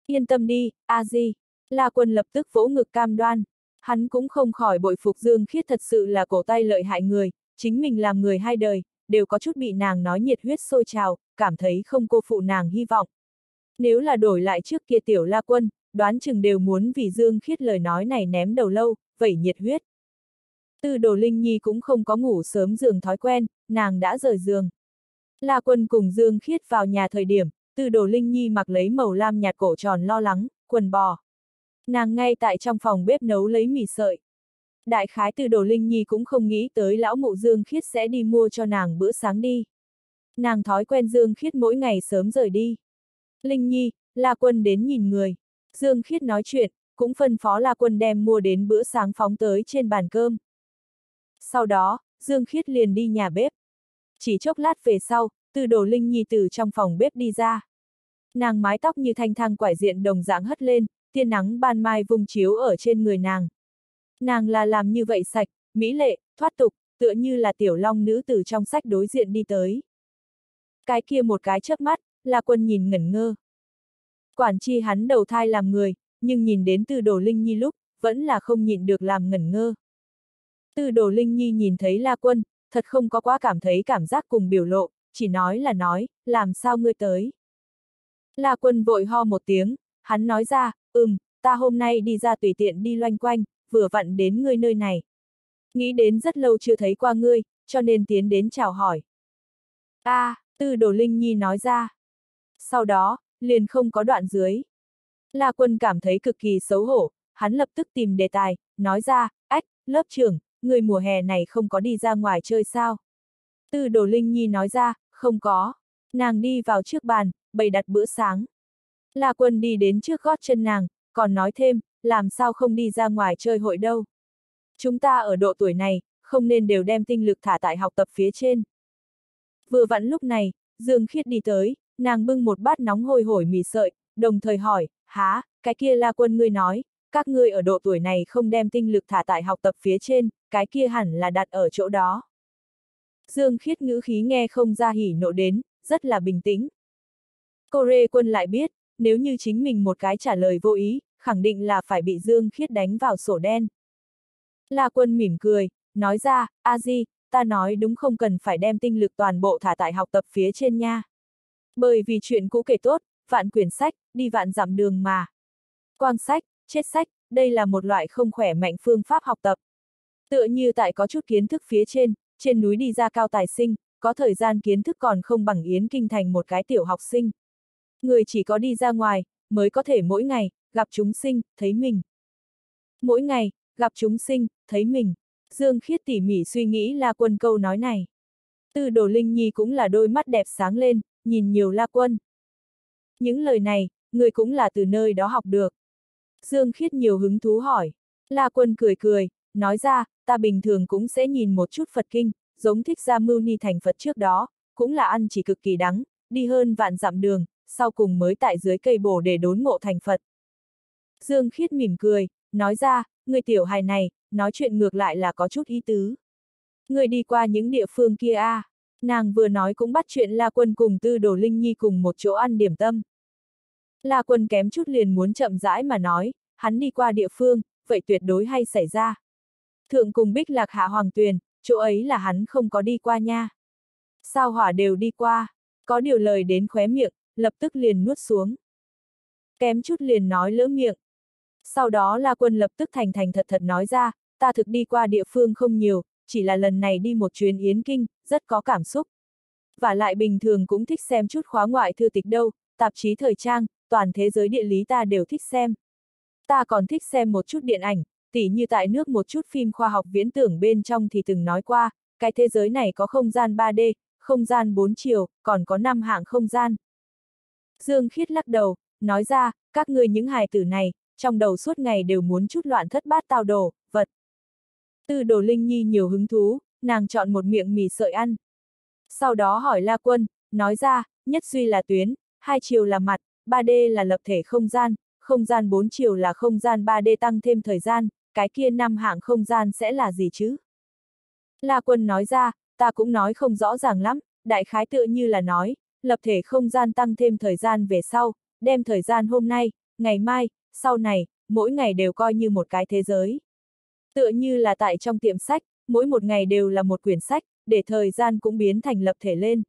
Yên tâm đi, a di. La Quân lập tức vỗ ngực cam đoan. Hắn cũng không khỏi bội phục Dương Khiết thật sự là cổ tay lợi hại người, chính mình làm người hai đời, đều có chút bị nàng nói nhiệt huyết sôi trào, cảm thấy không cô phụ nàng hy vọng. Nếu là đổi lại trước kia tiểu la quân, đoán chừng đều muốn vì Dương Khiết lời nói này ném đầu lâu, vậy nhiệt huyết. từ đồ Linh Nhi cũng không có ngủ sớm giường thói quen, nàng đã rời giường. La quân cùng Dương Khiết vào nhà thời điểm, từ đồ Linh Nhi mặc lấy màu lam nhạt cổ tròn lo lắng, quần bò. Nàng ngay tại trong phòng bếp nấu lấy mì sợi. Đại khái từ đồ Linh Nhi cũng không nghĩ tới lão mụ Dương Khiết sẽ đi mua cho nàng bữa sáng đi. Nàng thói quen Dương Khiết mỗi ngày sớm rời đi. Linh Nhi, La Quân đến nhìn người. Dương Khiết nói chuyện, cũng phân phó La Quân đem mua đến bữa sáng phóng tới trên bàn cơm. Sau đó, Dương Khiết liền đi nhà bếp. Chỉ chốc lát về sau, từ đồ Linh Nhi từ trong phòng bếp đi ra. Nàng mái tóc như thanh thang quải diện đồng dạng hất lên, tiên nắng ban mai vùng chiếu ở trên người nàng, Nàng là làm như vậy sạch, mỹ lệ, thoát tục, tựa như là tiểu long nữ từ trong sách đối diện đi tới. Cái kia một cái chớp mắt, là quân nhìn ngẩn ngơ. Quản chi hắn đầu thai làm người, nhưng nhìn đến từ đồ linh nhi lúc, vẫn là không nhịn được làm ngẩn ngơ. Từ đồ linh nhi nhìn thấy la quân, thật không có quá cảm thấy cảm giác cùng biểu lộ, chỉ nói là nói, làm sao ngươi tới. La quân vội ho một tiếng, hắn nói ra, ừm, ta hôm nay đi ra tùy tiện đi loanh quanh, vừa vặn đến ngươi nơi này. Nghĩ đến rất lâu chưa thấy qua ngươi, cho nên tiến đến chào hỏi. a à, tư đồ Linh Nhi nói ra. Sau đó, liền không có đoạn dưới. La quân cảm thấy cực kỳ xấu hổ, hắn lập tức tìm đề tài, nói ra, ách, lớp trưởng, người mùa hè này không có đi ra ngoài chơi sao? Tư đồ Linh Nhi nói ra, không có. Nàng đi vào trước bàn, bày đặt bữa sáng. La quân đi đến trước gót chân nàng, còn nói thêm, làm sao không đi ra ngoài chơi hội đâu. Chúng ta ở độ tuổi này, không nên đều đem tinh lực thả tại học tập phía trên. Vừa vặn lúc này, Dương Khiết đi tới, nàng bưng một bát nóng hôi hổi mì sợi, đồng thời hỏi, há, cái kia la quân ngươi nói, các ngươi ở độ tuổi này không đem tinh lực thả tại học tập phía trên, cái kia hẳn là đặt ở chỗ đó. Dương Khiết ngữ khí nghe không ra hỉ nộ đến, rất là bình tĩnh. Cô Rê Quân lại biết, nếu như chính mình một cái trả lời vô ý, khẳng định là phải bị Dương Khiết đánh vào sổ đen. La Quân mỉm cười, nói ra, a di, ta nói đúng không cần phải đem tinh lực toàn bộ thả tại học tập phía trên nha. Bởi vì chuyện cũ kể tốt, vạn quyển sách, đi vạn dặm đường mà. Quang sách, chết sách, đây là một loại không khỏe mạnh phương pháp học tập. Tựa như tại có chút kiến thức phía trên, trên núi đi ra cao tài sinh, có thời gian kiến thức còn không bằng yến kinh thành một cái tiểu học sinh. Người chỉ có đi ra ngoài, mới có thể mỗi ngày, gặp chúng sinh, thấy mình. Mỗi ngày, gặp chúng sinh, thấy mình. Dương Khiết tỉ mỉ suy nghĩ La Quân câu nói này. từ đồ Linh Nhi cũng là đôi mắt đẹp sáng lên, nhìn nhiều La Quân. Những lời này, người cũng là từ nơi đó học được. Dương Khiết nhiều hứng thú hỏi. La Quân cười cười, nói ra, ta bình thường cũng sẽ nhìn một chút Phật Kinh, giống thích ra mưu ni thành Phật trước đó, cũng là ăn chỉ cực kỳ đắng, đi hơn vạn dặm đường, sau cùng mới tại dưới cây bổ để đốn ngộ thành Phật. Dương Khiết mỉm cười, nói ra, người tiểu hài này, nói chuyện ngược lại là có chút ý tứ. Người đi qua những địa phương kia à. nàng vừa nói cũng bắt chuyện La Quân cùng Tư Đồ Linh Nhi cùng một chỗ ăn điểm tâm. La Quân kém chút liền muốn chậm rãi mà nói, hắn đi qua địa phương, vậy tuyệt đối hay xảy ra. Thượng cùng Bích Lạc Hạ Hoàng Tuyền, chỗ ấy là hắn không có đi qua nha. Sao hỏa đều đi qua, có điều lời đến khóe miệng, lập tức liền nuốt xuống. Kém chút liền nói lỡ miệng, sau đó La Quân lập tức thành thành thật thật nói ra, ta thực đi qua địa phương không nhiều, chỉ là lần này đi một chuyến yến kinh, rất có cảm xúc. Và lại bình thường cũng thích xem chút khóa ngoại thư tịch đâu, tạp chí thời trang, toàn thế giới địa lý ta đều thích xem. Ta còn thích xem một chút điện ảnh, tỉ như tại nước một chút phim khoa học viễn tưởng bên trong thì từng nói qua, cái thế giới này có không gian 3D, không gian 4 chiều, còn có 5 hạng không gian. Dương Khiết lắc đầu, nói ra, các ngươi những hài tử này, trong đầu suốt ngày đều muốn chút loạn thất bát tao đồ, vật. Tư đồ Linh Nhi nhiều hứng thú, nàng chọn một miệng mì sợi ăn. Sau đó hỏi La Quân, nói ra, nhất suy là tuyến, hai chiều là mặt, 3D là lập thể không gian, không gian 4 chiều là không gian 3D tăng thêm thời gian, cái kia năm hạng không gian sẽ là gì chứ? La Quân nói ra, ta cũng nói không rõ ràng lắm, đại khái tựa như là nói, lập thể không gian tăng thêm thời gian về sau, đem thời gian hôm nay, ngày mai, sau này, mỗi ngày đều coi như một cái thế giới. Tựa như là tại trong tiệm sách, mỗi một ngày đều là một quyển sách, để thời gian cũng biến thành lập thể lên.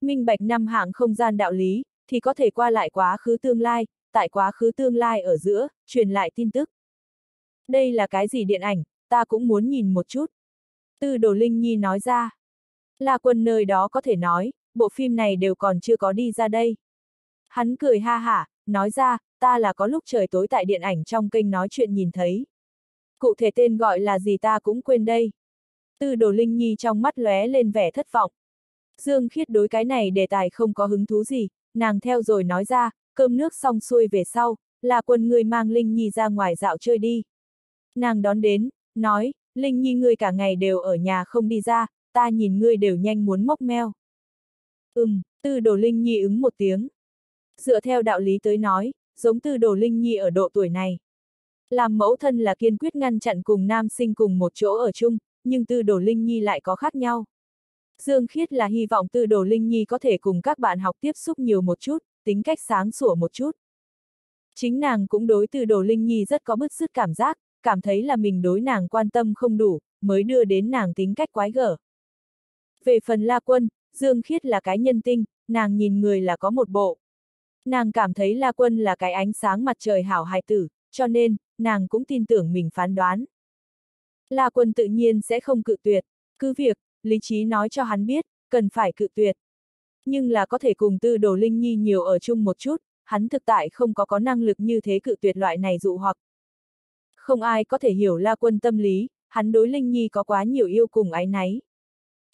Minh bạch năm hạng không gian đạo lý, thì có thể qua lại quá khứ tương lai, tại quá khứ tương lai ở giữa, truyền lại tin tức. Đây là cái gì điện ảnh, ta cũng muốn nhìn một chút. Tư Đồ Linh Nhi nói ra. là quân nơi đó có thể nói, bộ phim này đều còn chưa có đi ra đây. Hắn cười ha hả, nói ra, ta là có lúc trời tối tại điện ảnh trong kênh nói chuyện nhìn thấy. Cụ thể tên gọi là gì ta cũng quên đây. Tư đồ Linh Nhi trong mắt lóe lên vẻ thất vọng. Dương Khiết đối cái này đề tài không có hứng thú gì, nàng theo rồi nói ra, cơm nước xong xuôi về sau, là quân người mang Linh Nhi ra ngoài dạo chơi đi. Nàng đón đến, nói, Linh Nhi ngươi cả ngày đều ở nhà không đi ra, ta nhìn ngươi đều nhanh muốn mốc meo. Ừm, tư đồ Linh Nhi ứng một tiếng. Dựa theo đạo lý tới nói, giống từ đồ linh nhi ở độ tuổi này. Làm mẫu thân là kiên quyết ngăn chặn cùng nam sinh cùng một chỗ ở chung, nhưng tư đồ linh nhi lại có khác nhau. Dương Khiết là hy vọng tư đồ linh nhi có thể cùng các bạn học tiếp xúc nhiều một chút, tính cách sáng sủa một chút. Chính nàng cũng đối tư đồ linh nhi rất có bứt rứt cảm giác, cảm thấy là mình đối nàng quan tâm không đủ, mới đưa đến nàng tính cách quái gở. Về phần La Quân, Dương Khiết là cái nhân tinh, nàng nhìn người là có một bộ, nàng cảm thấy La Quân là cái ánh sáng mặt trời hảo hài tử, cho nên, nàng cũng tin tưởng mình phán đoán. La Quân tự nhiên sẽ không cự tuyệt, cứ việc, lý trí nói cho hắn biết, cần phải cự tuyệt. Nhưng là có thể cùng tư đồ Linh Nhi nhiều ở chung một chút, hắn thực tại không có có năng lực như thế cự tuyệt loại này dụ hoặc. Không ai có thể hiểu La Quân tâm lý, hắn đối Linh Nhi có quá nhiều yêu cùng ái náy.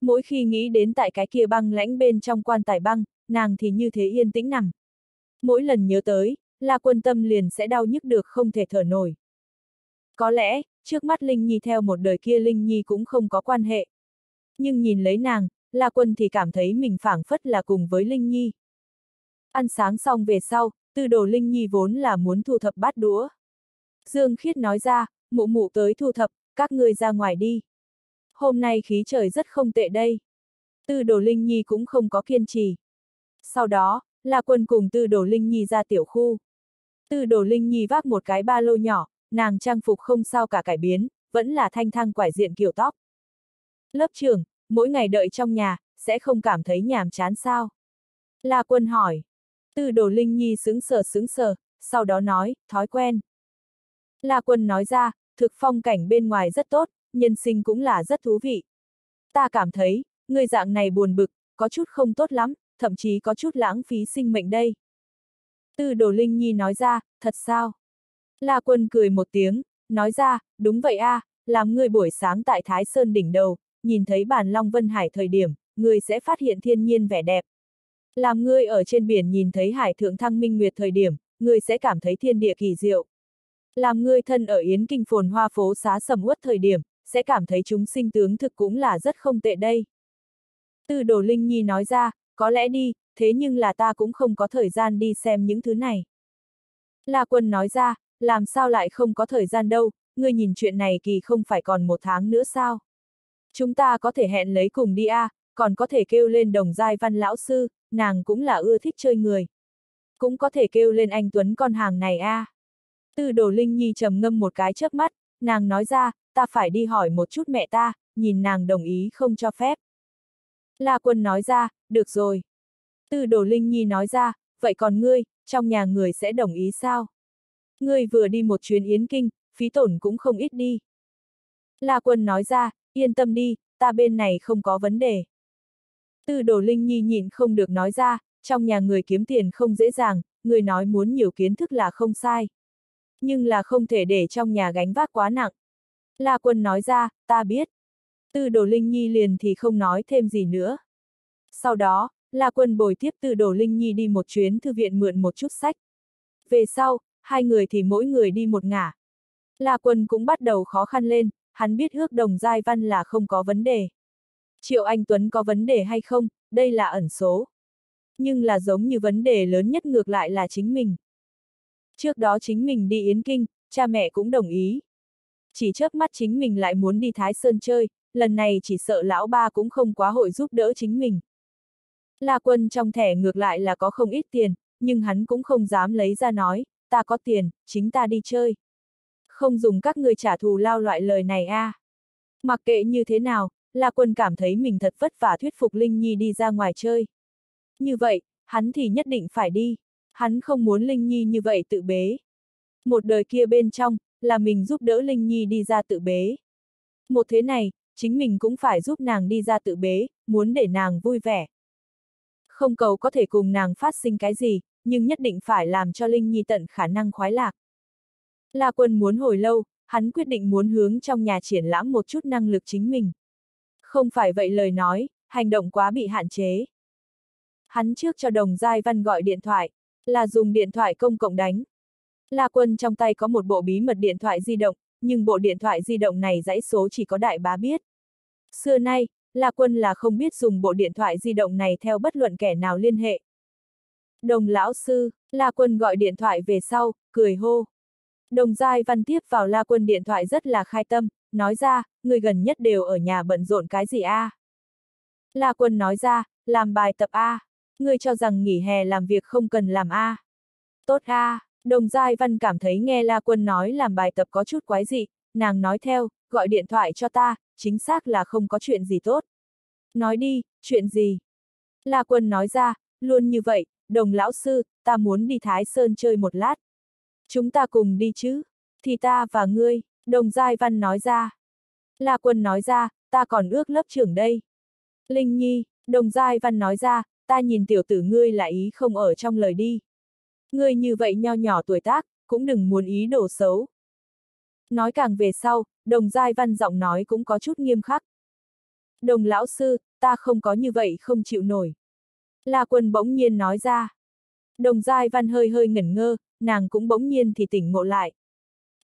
Mỗi khi nghĩ đến tại cái kia băng lãnh bên trong quan tài băng, nàng thì như thế yên tĩnh nằm mỗi lần nhớ tới, La Quân Tâm liền sẽ đau nhức được không thể thở nổi. Có lẽ, trước mắt Linh Nhi theo một đời kia Linh Nhi cũng không có quan hệ. Nhưng nhìn lấy nàng, La Quân thì cảm thấy mình phảng phất là cùng với Linh Nhi. Ăn sáng xong về sau, tư đồ Linh Nhi vốn là muốn thu thập bát đũa. Dương Khiết nói ra, mụ mụ tới thu thập, các ngươi ra ngoài đi. Hôm nay khí trời rất không tệ đây. Tư đồ Linh Nhi cũng không có kiên trì. Sau đó, là quân cùng Tư Đồ Linh Nhi ra tiểu khu. Tư Đồ Linh Nhi vác một cái ba lô nhỏ, nàng trang phục không sao cả cải biến, vẫn là thanh thang quải diện kiểu tóc. Lớp trưởng, mỗi ngày đợi trong nhà, sẽ không cảm thấy nhàm chán sao? La quân hỏi. Tư Đồ Linh Nhi sững sờ sững sờ, sau đó nói, thói quen. La quân nói ra, thực phong cảnh bên ngoài rất tốt, nhân sinh cũng là rất thú vị. Ta cảm thấy, người dạng này buồn bực, có chút không tốt lắm, thậm chí có chút lãng phí sinh mệnh đây. Tư đồ Linh Nhi nói ra, thật sao? La quân cười một tiếng, nói ra, đúng vậy a, à, làm người buổi sáng tại Thái Sơn đỉnh đầu, nhìn thấy bản Long Vân Hải thời điểm, người sẽ phát hiện thiên nhiên vẻ đẹp. Làm ngươi ở trên biển nhìn thấy hải thượng thăng minh nguyệt thời điểm, ngươi sẽ cảm thấy thiên địa kỳ diệu. Làm ngươi thân ở Yến Kinh phồn hoa phố xá sầm uất thời điểm, sẽ cảm thấy chúng sinh tướng thực cũng là rất không tệ đây. Tư đồ Linh Nhi nói ra, có lẽ đi, thế nhưng là ta cũng không có thời gian đi xem những thứ này. La quân nói ra, làm sao lại không có thời gian đâu, ngươi nhìn chuyện này kỳ không phải còn một tháng nữa sao? Chúng ta có thể hẹn lấy cùng đi a, à, còn có thể kêu lên đồng giai văn lão sư, nàng cũng là ưa thích chơi người. Cũng có thể kêu lên anh Tuấn con hàng này a. À. Tư đồ Linh Nhi trầm ngâm một cái chớp mắt, nàng nói ra, ta phải đi hỏi một chút mẹ ta, nhìn nàng đồng ý không cho phép. La quân nói ra, được rồi. Tư đồ Linh Nhi nói ra, vậy còn ngươi, trong nhà người sẽ đồng ý sao? Ngươi vừa đi một chuyến yến kinh, phí tổn cũng không ít đi. La quân nói ra, yên tâm đi, ta bên này không có vấn đề. Tư đồ Linh Nhi nhịn không được nói ra, trong nhà người kiếm tiền không dễ dàng, người nói muốn nhiều kiến thức là không sai. Nhưng là không thể để trong nhà gánh vác quá nặng. La quân nói ra, ta biết. Tư đồ Linh Nhi liền thì không nói thêm gì nữa. Sau đó, La Quân bồi tiếp Tư đồ Linh Nhi đi một chuyến thư viện mượn một chút sách. Về sau, hai người thì mỗi người đi một ngả. La Quân cũng bắt đầu khó khăn lên, hắn biết ước đồng giai văn là không có vấn đề. Triệu Anh Tuấn có vấn đề hay không, đây là ẩn số. Nhưng là giống như vấn đề lớn nhất ngược lại là chính mình. Trước đó chính mình đi Yến Kinh, cha mẹ cũng đồng ý. Chỉ trước mắt chính mình lại muốn đi Thái Sơn chơi, lần này chỉ sợ lão ba cũng không quá hội giúp đỡ chính mình. La quân trong thẻ ngược lại là có không ít tiền, nhưng hắn cũng không dám lấy ra nói, ta có tiền, chính ta đi chơi. Không dùng các người trả thù lao loại lời này a. À. Mặc kệ như thế nào, La Quân cảm thấy mình thật vất vả thuyết phục Linh Nhi đi ra ngoài chơi. Như vậy, hắn thì nhất định phải đi. Hắn không muốn Linh Nhi như vậy tự bế. Một đời kia bên trong, là mình giúp đỡ Linh Nhi đi ra tự bế. Một thế này, chính mình cũng phải giúp nàng đi ra tự bế, muốn để nàng vui vẻ. Không cầu có thể cùng nàng phát sinh cái gì, nhưng nhất định phải làm cho Linh Nhi tận khả năng khoái lạc. La quân muốn hồi lâu, hắn quyết định muốn hướng trong nhà triển lãm một chút năng lực chính mình. Không phải vậy lời nói, hành động quá bị hạn chế. Hắn trước cho đồng giai văn gọi điện thoại, là dùng điện thoại công cộng đánh. La quân trong tay có một bộ bí mật điện thoại di động, nhưng bộ điện thoại di động này dãy số chỉ có đại bá biết. Xưa nay, là quân là không biết dùng bộ điện thoại di động này theo bất luận kẻ nào liên hệ. Đồng lão sư, La Quân gọi điện thoại về sau, cười hô. Đồng Giai Văn tiếp vào La Quân điện thoại rất là khai tâm, nói ra, người gần nhất đều ở nhà bận rộn cái gì a? À? La Quân nói ra, làm bài tập a. À. Ngươi cho rằng nghỉ hè làm việc không cần làm a? À. Tốt a. Đồng Giai Văn cảm thấy nghe La Quân nói làm bài tập có chút quái dị, nàng nói theo, gọi điện thoại cho ta, chính xác là không có chuyện gì tốt. Nói đi, chuyện gì? La Quân nói ra, luôn như vậy, đồng lão sư, ta muốn đi Thái Sơn chơi một lát. Chúng ta cùng đi chứ? Thì ta và ngươi, đồng Giai Văn nói ra. La Quân nói ra, ta còn ước lớp trưởng đây. Linh Nhi, đồng Giai Văn nói ra, ta nhìn tiểu tử ngươi là ý không ở trong lời đi. Ngươi như vậy nho nhỏ tuổi tác, cũng đừng muốn ý đồ xấu. Nói càng về sau, đồng giai văn giọng nói cũng có chút nghiêm khắc. Đồng lão sư, ta không có như vậy không chịu nổi. La quân bỗng nhiên nói ra. Đồng giai văn hơi hơi ngẩn ngơ, nàng cũng bỗng nhiên thì tỉnh ngộ lại.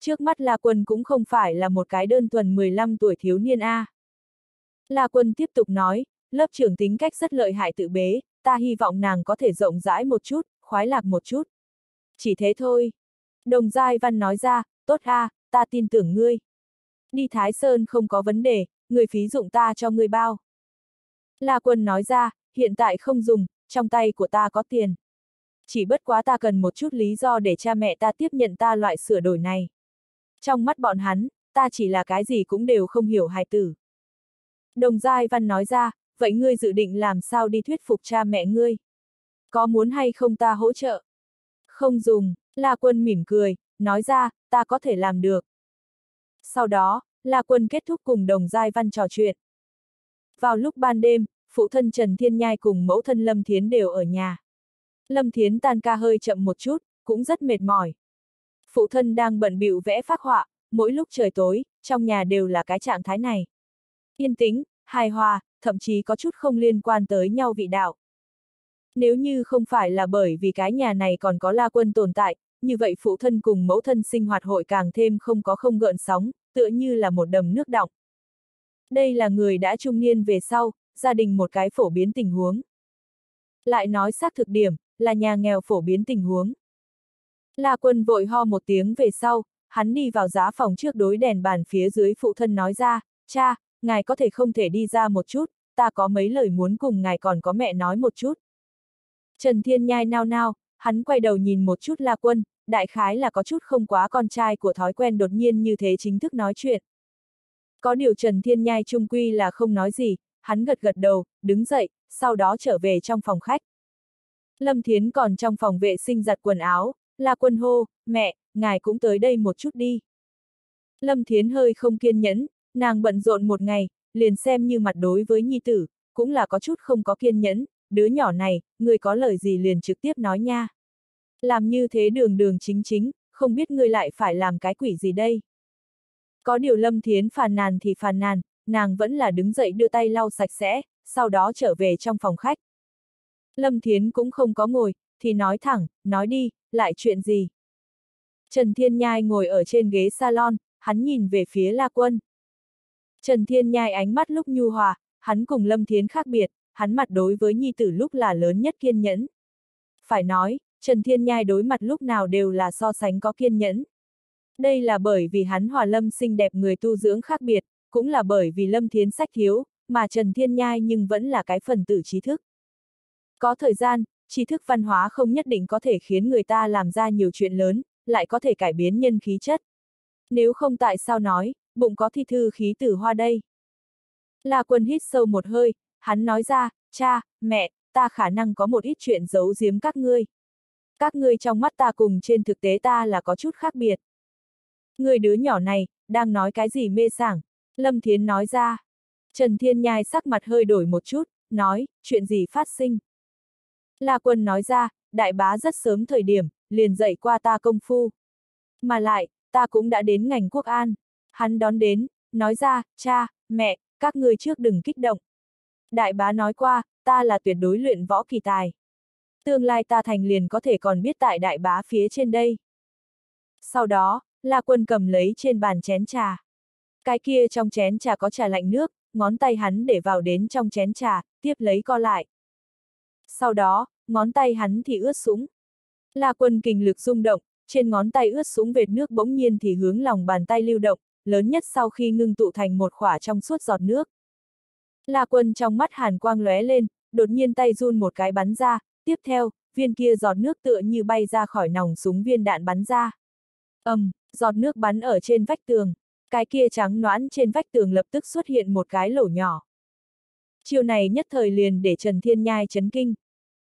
Trước mắt La quân cũng không phải là một cái đơn thuần 15 tuổi thiếu niên A. À. La quân tiếp tục nói, lớp trưởng tính cách rất lợi hại tự bế, ta hy vọng nàng có thể rộng rãi một chút, khoái lạc một chút chỉ thế thôi. Đồng Giai Văn nói ra, tốt a, ta tin tưởng ngươi. Đi Thái Sơn không có vấn đề, người phí dụng ta cho ngươi bao. La Quân nói ra, hiện tại không dùng, trong tay của ta có tiền. Chỉ bất quá ta cần một chút lý do để cha mẹ ta tiếp nhận ta loại sửa đổi này. Trong mắt bọn hắn, ta chỉ là cái gì cũng đều không hiểu hài tử. Đồng Giai Văn nói ra, vậy ngươi dự định làm sao đi thuyết phục cha mẹ ngươi? Có muốn hay không ta hỗ trợ? Không dùng, La Quân mỉm cười, nói ra, ta có thể làm được. Sau đó, La Quân kết thúc cùng đồng giai văn trò chuyện. Vào lúc ban đêm, phụ thân Trần Thiên Nhai cùng mẫu thân Lâm Thiến đều ở nhà. Lâm Thiến tan ca hơi chậm một chút, cũng rất mệt mỏi. Phụ thân đang bận bịu vẽ phác họa, mỗi lúc trời tối, trong nhà đều là cái trạng thái này. Yên tĩnh, hài hòa, thậm chí có chút không liên quan tới nhau vị đạo. Nếu như không phải là bởi vì cái nhà này còn có la quân tồn tại, như vậy phụ thân cùng mẫu thân sinh hoạt hội càng thêm không có không gợn sóng, tựa như là một đầm nước đọng. Đây là người đã trung niên về sau, gia đình một cái phổ biến tình huống. Lại nói xác thực điểm, là nhà nghèo phổ biến tình huống. La quân vội ho một tiếng về sau, hắn đi vào giá phòng trước đối đèn bàn phía dưới phụ thân nói ra, cha, ngài có thể không thể đi ra một chút, ta có mấy lời muốn cùng ngài còn có mẹ nói một chút. Trần Thiên Nhai nao nao, hắn quay đầu nhìn một chút La Quân, đại khái là có chút không quá con trai của thói quen đột nhiên như thế chính thức nói chuyện. Có điều Trần Thiên Nhai trung quy là không nói gì, hắn gật gật đầu, đứng dậy, sau đó trở về trong phòng khách. Lâm Thiến còn trong phòng vệ sinh giặt quần áo, La Quân hô, mẹ, ngài cũng tới đây một chút đi. Lâm Thiến hơi không kiên nhẫn, nàng bận rộn một ngày, liền xem như mặt đối với nhi tử, cũng là có chút không có kiên nhẫn, đứa nhỏ này, người có lời gì liền trực tiếp nói nha. Làm như thế đường đường chính chính, không biết ngươi lại phải làm cái quỷ gì đây. Có điều Lâm Thiến phàn nàn thì phàn nàn, nàng vẫn là đứng dậy đưa tay lau sạch sẽ, sau đó trở về trong phòng khách. Lâm Thiến cũng không có ngồi, thì nói thẳng, nói đi, lại chuyện gì. Trần Thiên Nhai ngồi ở trên ghế salon, hắn nhìn về phía La Quân. Trần Thiên Nhai ánh mắt lúc nhu hòa, hắn cùng Lâm Thiến khác biệt, hắn mặt đối với nhi tử lúc là lớn nhất kiên nhẫn. Phải nói, Trần Thiên Nhai đối mặt lúc nào đều là so sánh có kiên nhẫn. Đây là bởi vì hắn hòa lâm xinh đẹp người tu dưỡng khác biệt, cũng là bởi vì lâm thiến sách thiếu, mà Trần Thiên Nhai nhưng vẫn là cái phần tử trí thức. Có thời gian, trí thức văn hóa không nhất định có thể khiến người ta làm ra nhiều chuyện lớn, lại có thể cải biến nhân khí chất. Nếu không tại sao nói, bụng có thi thư khí tử hoa đây. La quân hít sâu một hơi, Hắn nói ra, cha, mẹ, ta khả năng có một ít chuyện giấu giếm các ngươi. Các ngươi trong mắt ta cùng trên thực tế ta là có chút khác biệt. Người đứa nhỏ này, đang nói cái gì mê sảng? Lâm Thiến nói ra. Trần Thiên Nhai sắc mặt hơi đổi một chút, nói, chuyện gì phát sinh? La Quân nói ra, đại bá rất sớm thời điểm, liền dạy qua ta công phu. Mà lại, ta cũng đã đến ngành quốc an. Hắn đón đến, nói ra, cha, mẹ, các ngươi trước đừng kích động, Đại bá nói qua, ta là tuyệt đối luyện võ kỳ tài. Tương lai ta thành liền có thể còn biết tại đại bá phía trên đây. Sau đó, La Quân cầm lấy trên bàn chén trà. Cái kia trong chén trà có trà lạnh nước, ngón tay hắn để vào đến trong chén trà, tiếp lấy co lại. Sau đó, ngón tay hắn thì ướt sũng. La Quân kình lực rung động, trên ngón tay ướt sũng vệt nước bỗng nhiên thì hướng lòng bàn tay lưu động, lớn nhất sau khi ngưng tụ thành một khỏa trong suốt giọt nước. La quân trong mắt hàn quang lóe lên, đột nhiên tay run một cái bắn ra, tiếp theo, viên kia giọt nước tựa như bay ra khỏi nòng súng viên đạn bắn ra. ầm, um, giọt nước bắn ở trên vách tường, cái kia trắng noãn trên vách tường lập tức xuất hiện một cái lỗ nhỏ. Chiều này nhất thời liền để Trần Thiên Nhai chấn kinh.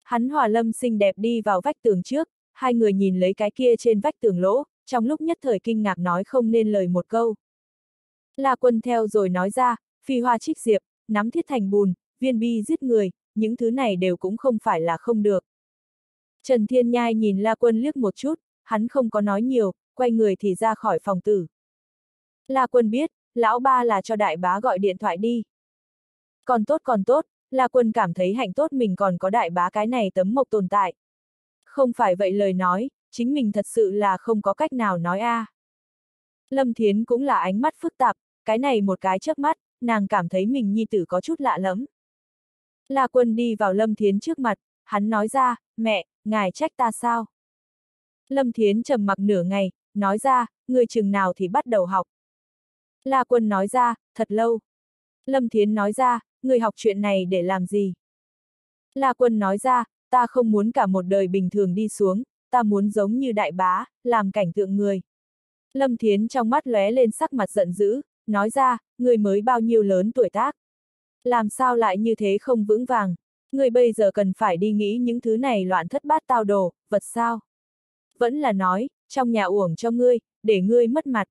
Hắn hòa lâm xinh đẹp đi vào vách tường trước, hai người nhìn lấy cái kia trên vách tường lỗ, trong lúc nhất thời kinh ngạc nói không nên lời một câu. La quân theo rồi nói ra, phi hoa trích diệp, nắm thiết thành bùn, viên bi giết người, những thứ này đều cũng không phải là không được. Trần Thiên Nhai nhìn La Quân liếc một chút, hắn không có nói nhiều, quay người thì ra khỏi phòng tử. La Quân biết, lão ba là cho đại bá gọi điện thoại đi. Còn tốt còn tốt, La Quân cảm thấy hạnh tốt mình còn có đại bá cái này tấm mộc tồn tại. Không phải vậy lời nói, chính mình thật sự là không có cách nào nói a. À. Lâm Thiến cũng là ánh mắt phức tạp, cái này một cái chớp mắt, nàng cảm thấy mình nhi tử có chút lạ lẫm. La quân đi vào Lâm Thiến trước mặt, hắn nói ra, mẹ, ngài trách ta sao? Lâm Thiến trầm mặc nửa ngày, nói ra, người chừng nào thì bắt đầu học. La quân nói ra, thật lâu. Lâm Thiến nói ra, người học chuyện này để làm gì? La quân nói ra, ta không muốn cả một đời bình thường đi xuống, ta muốn giống như đại bá, làm cảnh tượng người. Lâm Thiến trong mắt lóe lên sắc mặt giận dữ, nói ra, người mới bao nhiêu lớn tuổi tác. Làm sao lại như thế không vững vàng, người bây giờ cần phải đi nghĩ những thứ này loạn thất bát tao đồ, vật sao. Vẫn là nói, trong nhà uổng cho ngươi, để ngươi mất mặt.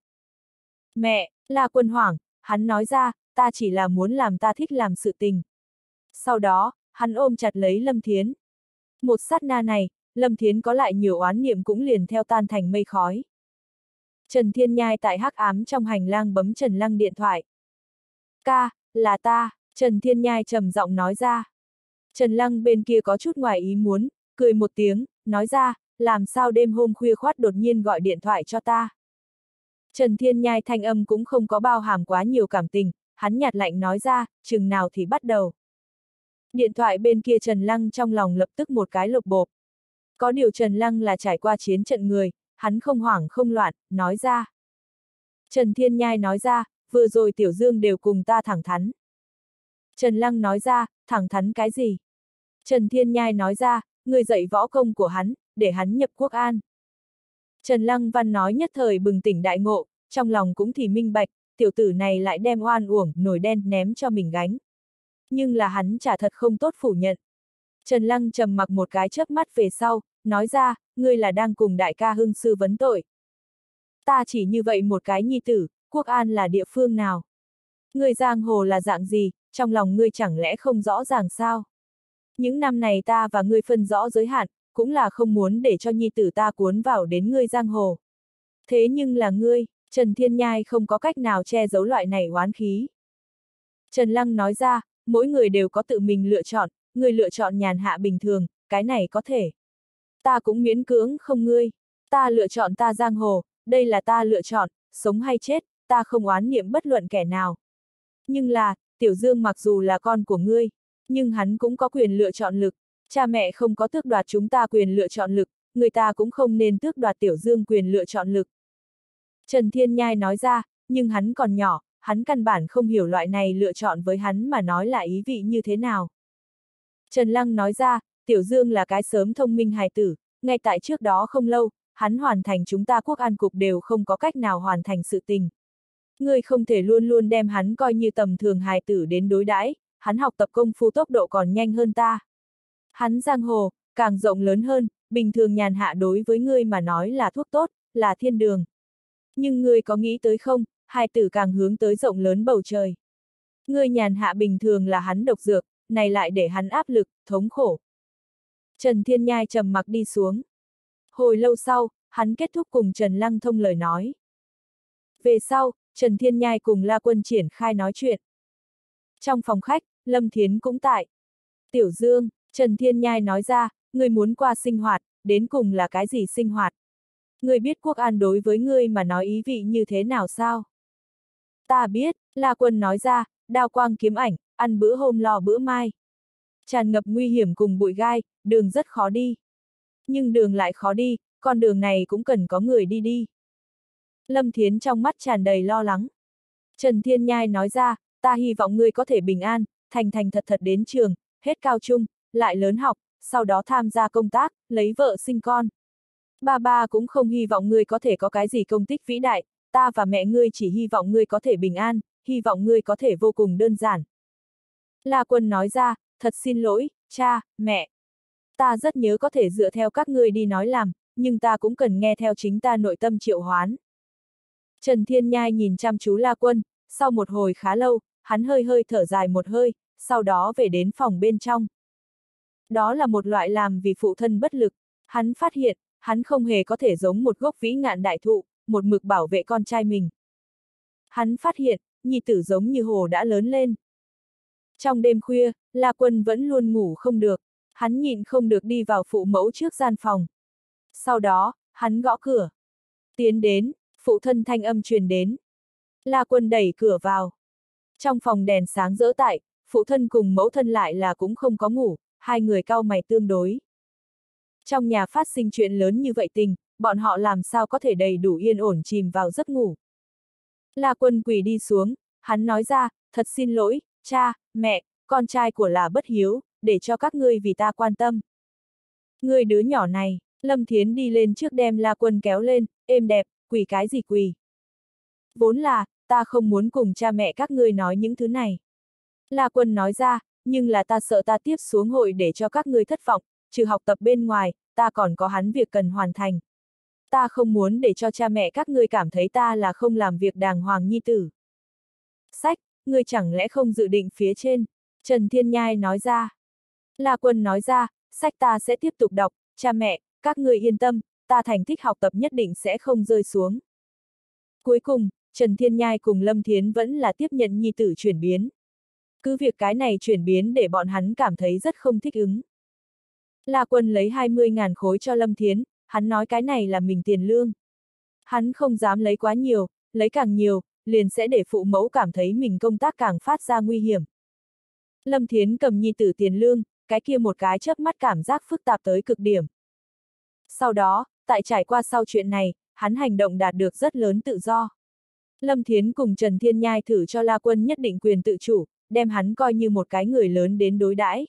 Mẹ, là quân hoảng, hắn nói ra, ta chỉ là muốn làm ta thích làm sự tình. Sau đó, hắn ôm chặt lấy Lâm Thiến. Một sát na này, Lâm Thiến có lại nhiều oán niệm cũng liền theo tan thành mây khói. Trần Thiên Nhai tại hắc ám trong hành lang bấm Trần Lăng điện thoại. Ca, là ta, Trần Thiên Nhai trầm giọng nói ra. Trần Lăng bên kia có chút ngoài ý muốn, cười một tiếng, nói ra, làm sao đêm hôm khuya khoát đột nhiên gọi điện thoại cho ta. Trần Thiên Nhai thanh âm cũng không có bao hàm quá nhiều cảm tình, hắn nhạt lạnh nói ra, chừng nào thì bắt đầu. Điện thoại bên kia Trần Lăng trong lòng lập tức một cái lục bộp. Có điều Trần Lăng là trải qua chiến trận người, hắn không hoảng không loạn, nói ra. Trần Thiên Nhai nói ra, vừa rồi Tiểu Dương đều cùng ta thẳng thắn. Trần Lăng nói ra, thẳng thắn cái gì? Trần Thiên Nhai nói ra, người dạy võ công của hắn, để hắn nhập quốc an. Trần Lăng Văn nói nhất thời bừng tỉnh đại ngộ, trong lòng cũng thì minh bạch, tiểu tử này lại đem oan uổng, nổi đen ném cho mình gánh. Nhưng là hắn chả thật không tốt phủ nhận. Trần Lăng trầm mặc một cái chớp mắt về sau, nói ra, ngươi là đang cùng đại ca hưng sư vấn tội. Ta chỉ như vậy một cái nhi tử, quốc an là địa phương nào? Ngươi giang hồ là dạng gì, trong lòng ngươi chẳng lẽ không rõ ràng sao? Những năm này ta và ngươi phân rõ giới hạn, cũng là không muốn để cho nhi tử ta cuốn vào đến ngươi giang hồ. Thế nhưng là ngươi, Trần Thiên Nhai không có cách nào che giấu loại này oán khí. Trần Lăng nói ra, mỗi người đều có tự mình lựa chọn, người lựa chọn nhàn hạ bình thường, cái này có thể ta cũng miễn cưỡng không ngươi, ta lựa chọn ta giang hồ, đây là ta lựa chọn, sống hay chết, ta không oán niệm bất luận kẻ nào. Nhưng là, Tiểu Dương mặc dù là con của ngươi, nhưng hắn cũng có quyền lựa chọn lực, cha mẹ không có tước đoạt chúng ta quyền lựa chọn lực, người ta cũng không nên tước đoạt Tiểu Dương quyền lựa chọn lực. Trần Thiên Nhai nói ra, nhưng hắn còn nhỏ, hắn căn bản không hiểu loại này lựa chọn với hắn mà nói là ý vị như thế nào. Trần Lăng nói ra, Tiểu Dương là cái sớm thông minh hài tử, ngay tại trước đó không lâu, hắn hoàn thành chúng ta quốc an cục đều không có cách nào hoàn thành sự tình. Ngươi không thể luôn luôn đem hắn coi như tầm thường hài tử đến đối đãi, hắn học tập công phu tốc độ còn nhanh hơn ta. Hắn giang hồ, càng rộng lớn hơn, bình thường nhàn hạ đối với ngươi mà nói là thuốc tốt, là thiên đường. Nhưng ngươi có nghĩ tới không, hài tử càng hướng tới rộng lớn bầu trời. Ngươi nhàn hạ bình thường là hắn độc dược, này lại để hắn áp lực, thống khổ, Trần Thiên Nhai trầm mặc đi xuống. Hồi lâu sau, hắn kết thúc cùng Trần Lăng thông lời nói. Về sau, Trần Thiên Nhai cùng La Quân triển khai nói chuyện. Trong phòng khách, Lâm Thiến cũng tại. Tiểu Dương, Trần Thiên Nhai nói ra, người muốn qua sinh hoạt, đến cùng là cái gì sinh hoạt? Người biết quốc an đối với ngươi mà nói ý vị như thế nào sao? Ta biết, La Quân nói ra, đao quang kiếm ảnh, ăn bữa hôm lò bữa mai tràn ngập nguy hiểm cùng bụi gai, đường rất khó đi. Nhưng đường lại khó đi, con đường này cũng cần có người đi đi. Lâm Thiến trong mắt tràn đầy lo lắng. Trần Thiên Nhai nói ra, ta hy vọng ngươi có thể bình an, thành thành thật thật đến trường, hết cao trung, lại lớn học, sau đó tham gia công tác, lấy vợ sinh con. Ba ba cũng không hy vọng ngươi có thể có cái gì công tích vĩ đại, ta và mẹ ngươi chỉ hy vọng ngươi có thể bình an, hy vọng ngươi có thể vô cùng đơn giản. La Quân nói ra, thật xin lỗi, cha, mẹ. Ta rất nhớ có thể dựa theo các ngươi đi nói làm, nhưng ta cũng cần nghe theo chính ta nội tâm triệu hoán. Trần Thiên Nhai nhìn chăm chú La Quân, sau một hồi khá lâu, hắn hơi hơi thở dài một hơi, sau đó về đến phòng bên trong. Đó là một loại làm vì phụ thân bất lực, hắn phát hiện, hắn không hề có thể giống một gốc vĩ ngạn đại thụ, một mực bảo vệ con trai mình. Hắn phát hiện, nhi tử giống như hồ đã lớn lên, trong đêm khuya, La Quân vẫn luôn ngủ không được, hắn nhịn không được đi vào phụ mẫu trước gian phòng. Sau đó, hắn gõ cửa. Tiến đến, phụ thân thanh âm truyền đến. La Quân đẩy cửa vào. Trong phòng đèn sáng rỡ tại, phụ thân cùng mẫu thân lại là cũng không có ngủ, hai người cao mày tương đối. Trong nhà phát sinh chuyện lớn như vậy tình, bọn họ làm sao có thể đầy đủ yên ổn chìm vào giấc ngủ. La quân quỳ đi xuống, hắn nói ra, thật xin lỗi, Cha, mẹ, con trai của là bất hiếu, để cho các ngươi vì ta quan tâm. người đứa nhỏ này, Lâm Thiến đi lên trước đem La Quân kéo lên, êm đẹp, quỳ cái gì quỳ. Vốn là, ta không muốn cùng cha mẹ các ngươi nói những thứ này. La Quân nói ra, nhưng là ta sợ ta tiếp xuống hội để cho các ngươi thất vọng, trừ học tập bên ngoài, ta còn có hắn việc cần hoàn thành. Ta không muốn để cho cha mẹ các ngươi cảm thấy ta là không làm việc đàng hoàng nhi tử. Sách, ngươi chẳng lẽ không dự định phía trên? Trần Thiên Nhai nói ra. La Quân nói ra, sách ta sẽ tiếp tục đọc, cha mẹ, các người yên tâm, ta thành tích học tập nhất định sẽ không rơi xuống. Cuối cùng, Trần Thiên Nhai cùng Lâm Thiến vẫn là tiếp nhận nhi tử chuyển biến. Cứ việc cái này chuyển biến để bọn hắn cảm thấy rất không thích ứng. La Quân lấy 20.000 khối cho Lâm Thiến, hắn nói cái này là mình tiền lương. Hắn không dám lấy quá nhiều, lấy càng nhiều, liền sẽ để phụ mẫu cảm thấy mình công tác càng phát ra nguy hiểm. Lâm Thiến cầm nhi tử tiền lương, cái kia một cái chớp mắt cảm giác phức tạp tới cực điểm. Sau đó, tại trải qua sau chuyện này, hắn hành động đạt được rất lớn tự do. Lâm Thiến cùng Trần Thiên Nhai thử cho La Quân nhất định quyền tự chủ, đem hắn coi như một cái người lớn đến đối đãi.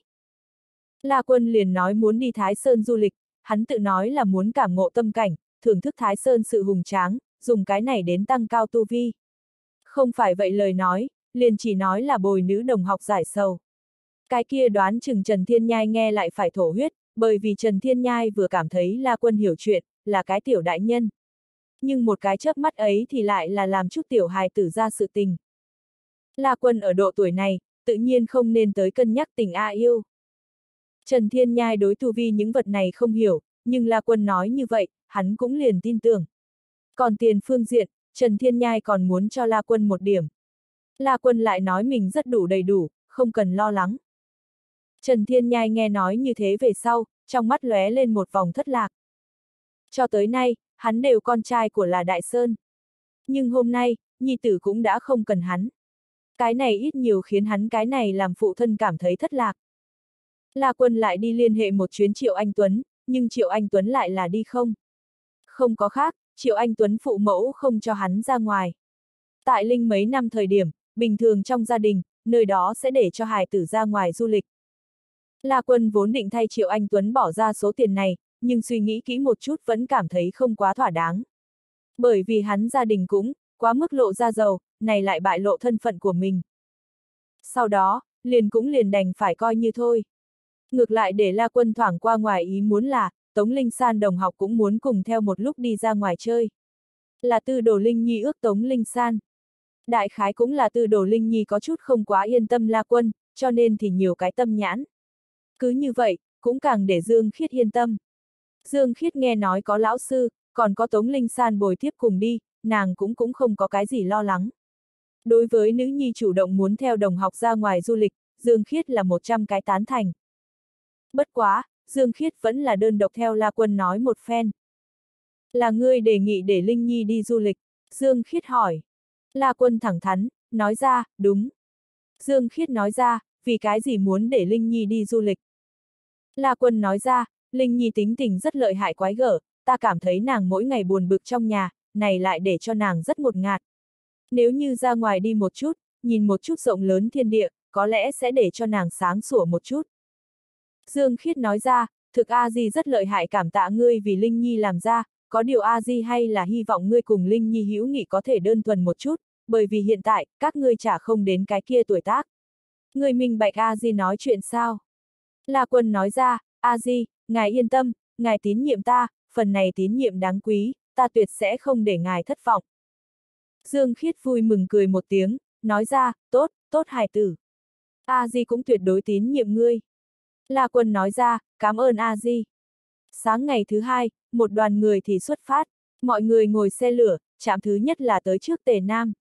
La Quân liền nói muốn đi Thái Sơn du lịch, hắn tự nói là muốn cảm ngộ tâm cảnh, thưởng thức Thái Sơn sự hùng tráng, dùng cái này đến tăng cao tu vi. Không phải vậy lời nói, liền chỉ nói là bồi nữ đồng học giải sầu. Cái kia đoán chừng Trần Thiên Nhai nghe lại phải thổ huyết, bởi vì Trần Thiên Nhai vừa cảm thấy La Quân hiểu chuyện, là cái tiểu đại nhân. Nhưng một cái chớp mắt ấy thì lại là làm chút tiểu hài tử ra sự tình. La Quân ở độ tuổi này, tự nhiên không nên tới cân nhắc tình A yêu. Trần Thiên Nhai đối tu vi những vật này không hiểu, nhưng La Quân nói như vậy, hắn cũng liền tin tưởng. Còn tiền phương diện, Trần Thiên Nhai còn muốn cho La Quân một điểm. La Quân lại nói mình rất đủ đầy đủ, không cần lo lắng. Trần Thiên Nhai nghe nói như thế về sau, trong mắt lóe lên một vòng thất lạc. Cho tới nay, hắn đều con trai của là Đại Sơn. Nhưng hôm nay, nhi tử cũng đã không cần hắn. Cái này ít nhiều khiến hắn cái này làm phụ thân cảm thấy thất lạc. La Quân lại đi liên hệ một chuyến Triệu Anh Tuấn, nhưng Triệu Anh Tuấn lại là đi không. Không có khác, Triệu Anh Tuấn phụ mẫu không cho hắn ra ngoài. Tại Linh mấy năm thời điểm, bình thường trong gia đình, nơi đó sẽ để cho hải tử ra ngoài du lịch. La Quân vốn định thay Triệu Anh Tuấn bỏ ra số tiền này, nhưng suy nghĩ kỹ một chút vẫn cảm thấy không quá thỏa đáng. Bởi vì hắn gia đình cũng, quá mức lộ ra giàu, này lại bại lộ thân phận của mình. Sau đó, liền cũng liền đành phải coi như thôi. Ngược lại để La Quân thoảng qua ngoài ý muốn là, Tống Linh San đồng học cũng muốn cùng theo một lúc đi ra ngoài chơi. Là tư đồ Linh Nhi ước Tống Linh San. Đại khái cũng là tư đồ Linh Nhi có chút không quá yên tâm la quân, cho nên thì nhiều cái tâm nhãn. Cứ như vậy, cũng càng để Dương Khiết yên tâm. Dương Khiết nghe nói có lão sư, còn có Tống Linh San bồi tiếp cùng đi, nàng cũng cũng không có cái gì lo lắng. Đối với nữ nhi chủ động muốn theo đồng học ra ngoài du lịch, Dương Khiết là 100 cái tán thành. Bất quá, Dương Khiết vẫn là đơn độc theo La Quân nói một phen. Là ngươi đề nghị để Linh Nhi đi du lịch, Dương Khiết hỏi. La Quân thẳng thắn, nói ra, đúng. Dương Khiết nói ra, vì cái gì muốn để Linh Nhi đi du lịch. La Quân nói ra, Linh Nhi tính tình rất lợi hại quái gở, ta cảm thấy nàng mỗi ngày buồn bực trong nhà, này lại để cho nàng rất ngột ngạt. Nếu như ra ngoài đi một chút, nhìn một chút rộng lớn thiên địa, có lẽ sẽ để cho nàng sáng sủa một chút. Dương Khiết nói ra, thực A Di rất lợi hại cảm tạ ngươi vì Linh Nhi làm ra, có điều A Di hay là hy vọng ngươi cùng Linh Nhi hữu nghị có thể đơn thuần một chút, bởi vì hiện tại, các ngươi chả không đến cái kia tuổi tác. Ngươi mình bạch A Di nói chuyện sao? La Quân nói ra, A Di, ngài yên tâm, ngài tín nhiệm ta, phần này tín nhiệm đáng quý, ta tuyệt sẽ không để ngài thất vọng. Dương Khiết vui mừng cười một tiếng, nói ra, tốt, tốt hài tử. A Di cũng tuyệt đối tín nhiệm ngươi. La Quân nói ra, cảm ơn A Di. Sáng ngày thứ hai, một đoàn người thì xuất phát, mọi người ngồi xe lửa, chạm thứ nhất là tới trước Tề Nam.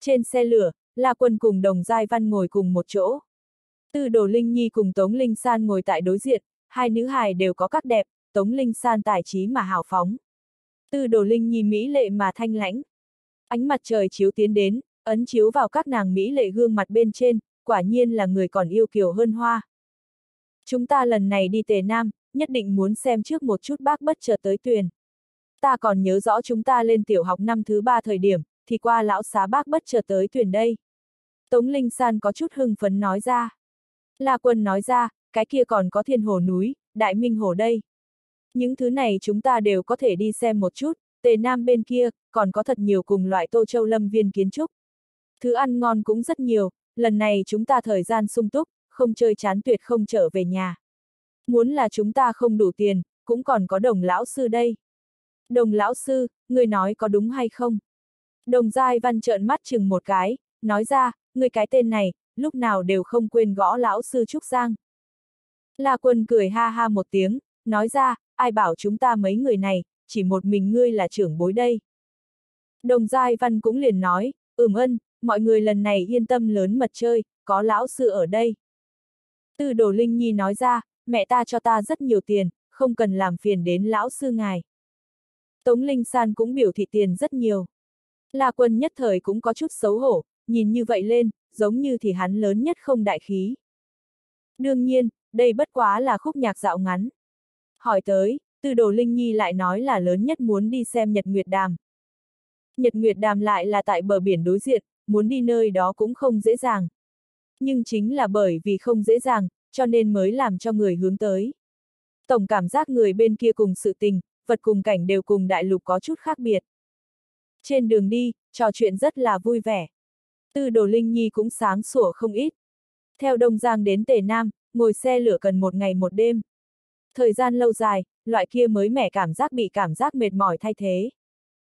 Trên xe lửa, La Quân cùng Đồng Giai Văn ngồi cùng một chỗ. Tư Đồ Linh Nhi cùng Tống Linh San ngồi tại đối diện, hai nữ hài đều có các đẹp, Tống Linh San tài trí mà hào phóng. Tư Đồ Linh Nhi mỹ lệ mà thanh lãnh. Ánh mặt trời chiếu tiến đến, ấn chiếu vào các nàng mỹ lệ gương mặt bên trên, quả nhiên là người còn yêu kiều hơn hoa. Chúng ta lần này đi Tề Nam, nhất định muốn xem trước một chút bác bất chợt tới tuyền. Ta còn nhớ rõ chúng ta lên tiểu học năm thứ ba thời điểm, thì qua lão xá bác bất chợt tới tuyển đây. Tống Linh San có chút hưng phấn nói ra. La Quân nói ra, cái kia còn có thiên hồ núi, đại minh hồ đây. Những thứ này chúng ta đều có thể đi xem một chút, tề nam bên kia, còn có thật nhiều cùng loại tô châu lâm viên kiến trúc. Thứ ăn ngon cũng rất nhiều, lần này chúng ta thời gian sung túc, không chơi chán tuyệt không trở về nhà. Muốn là chúng ta không đủ tiền, cũng còn có đồng lão sư đây. Đồng lão sư, người nói có đúng hay không? Đồng giai văn trợn mắt chừng một cái, nói ra, người cái tên này, lúc nào đều không quên gõ lão sư Trúc Giang. La quân cười ha ha một tiếng, nói ra, ai bảo chúng ta mấy người này, chỉ một mình ngươi là trưởng bối đây. Đồng giai văn cũng liền nói, ừm ân, mọi người lần này yên tâm lớn mật chơi, có lão sư ở đây. Tư đồ Linh Nhi nói ra, mẹ ta cho ta rất nhiều tiền, không cần làm phiền đến lão sư ngài. Tống Linh San cũng biểu thị tiền rất nhiều. La quân nhất thời cũng có chút xấu hổ, nhìn như vậy lên, giống như thì hắn lớn nhất không đại khí. Đương nhiên, đây bất quá là khúc nhạc dạo ngắn. Hỏi tới, Tư đồ Linh Nhi lại nói là lớn nhất muốn đi xem Nhật Nguyệt Đàm. Nhật Nguyệt Đàm lại là tại bờ biển đối diện, muốn đi nơi đó cũng không dễ dàng nhưng chính là bởi vì không dễ dàng, cho nên mới làm cho người hướng tới. Tổng cảm giác người bên kia cùng sự tình, vật cùng cảnh đều cùng đại lục có chút khác biệt. Trên đường đi, trò chuyện rất là vui vẻ. Tư đồ Linh Nhi cũng sáng sủa không ít. Theo Đông Giang đến Tề Nam, ngồi xe lửa cần một ngày một đêm. Thời gian lâu dài, loại kia mới mẻ cảm giác bị cảm giác mệt mỏi thay thế.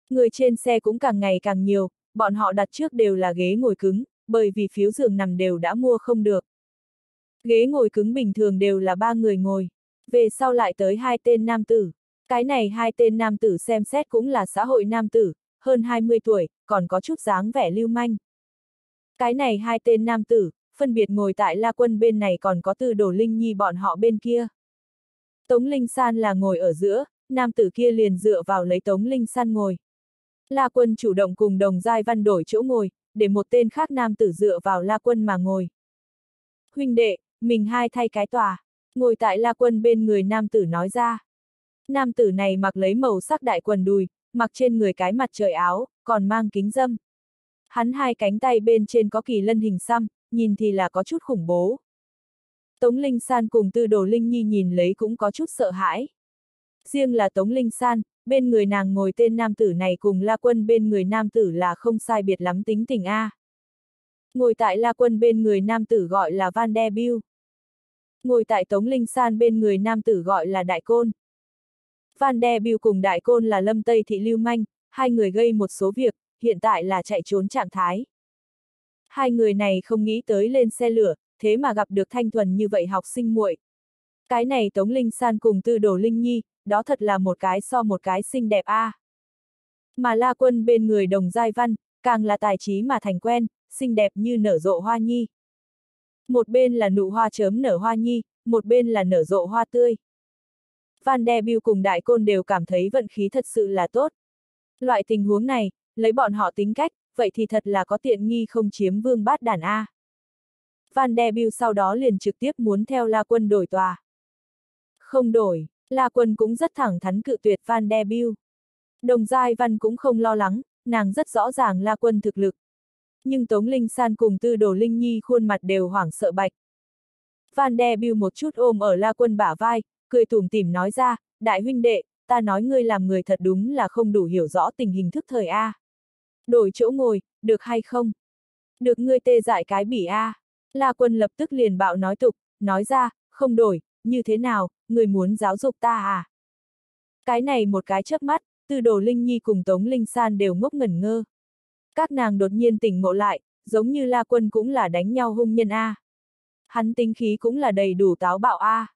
Người trên xe cũng càng ngày càng nhiều, bọn họ đặt trước đều là ghế ngồi cứng, bởi vì phiếu giường nằm đều đã mua không được. Ghế ngồi cứng bình thường đều là ba người ngồi, về sau lại tới hai tên nam tử. Cái này hai tên nam tử xem xét cũng là xã hội nam tử, hơn 20 tuổi, còn có chút dáng vẻ lưu manh. Cái này hai tên nam tử, phân biệt ngồi tại La Quân bên này còn có từ Đồ Linh Nhi bọn họ bên kia. Tống Linh San là ngồi ở giữa, nam tử kia liền dựa vào lấy Tống Linh San ngồi. La Quân chủ động cùng Đồng Giai Văn đổi chỗ ngồi, để một tên khác nam tử dựa vào la quân mà ngồi. Huynh đệ, mình hai thay cái tòa, ngồi tại la quân bên người nam tử nói ra. Nam tử này mặc lấy màu sắc đại quần đùi, mặc trên người cái mặt trời áo, còn mang kính dâm. Hắn hai cánh tay bên trên có kỳ lân hình xăm, nhìn thì là có chút khủng bố. Tống Linh San cùng Tư Đồ Linh Nhi nhìn lấy cũng có chút sợ hãi. Riêng là Tống Linh San, bên người nàng ngồi tên nam tử này cùng La Quân bên người nam tử là không sai biệt lắm tính tình A. Ngồi tại La Quân bên người nam tử gọi là Van De Bill. Ngồi tại Tống Linh San bên người nam tử gọi là Đại Côn. Van De Bill cùng Đại Côn là Lâm Tây Thị Lưu Manh, hai người gây một số việc, hiện tại là chạy trốn trạng thái. Hai người này không nghĩ tới lên xe lửa, thế mà gặp được thanh thuần như vậy học sinh muội. Cái này Tống Linh San cùng Tư Đồ Linh Nhi, đó thật là một cái so một cái xinh đẹp a. À. Mà la quân bên người đồng giai văn, càng là tài trí mà thành quen, xinh đẹp như nở rộ hoa nhi. Một bên là nụ hoa chớm nở hoa nhi, một bên là nở rộ hoa tươi. Van De Biêu cùng Đại Côn đều cảm thấy vận khí thật sự là tốt. Loại tình huống này, lấy bọn họ tính cách, vậy thì thật là có tiện nghi không chiếm vương bát đàn A. Van De Biêu sau đó liền trực tiếp muốn theo La Quân đổi tòa. Không đổi. La Quân cũng rất thẳng thắn cự tuyệt Van De Bill. Đồng Giai Văn cũng không lo lắng, nàng rất rõ ràng La Quân thực lực. Nhưng Tống Linh San cùng Tư Đồ Linh Nhi khuôn mặt đều hoảng sợ bạch. Van De Bill một chút ôm ở La Quân bả vai, cười tủm tỉm nói ra, đại huynh đệ, ta nói ngươi làm người thật đúng là không đủ hiểu rõ tình hình thức thời A. Đổi chỗ ngồi, được hay không? Được ngươi tê dại cái bỉ A. La Quân lập tức liền bạo nói tục, nói ra, không đổi, như thế nào, người muốn giáo dục ta à? Cái này một cái chớp mắt, từ Đồ Linh Nhi cùng Tống Linh San đều ngốc ngẩn ngơ. Các nàng đột nhiên tỉnh ngộ lại, giống như La Quân cũng là đánh nhau hung nhân a. Hắn tính khí cũng là đầy đủ táo bạo a.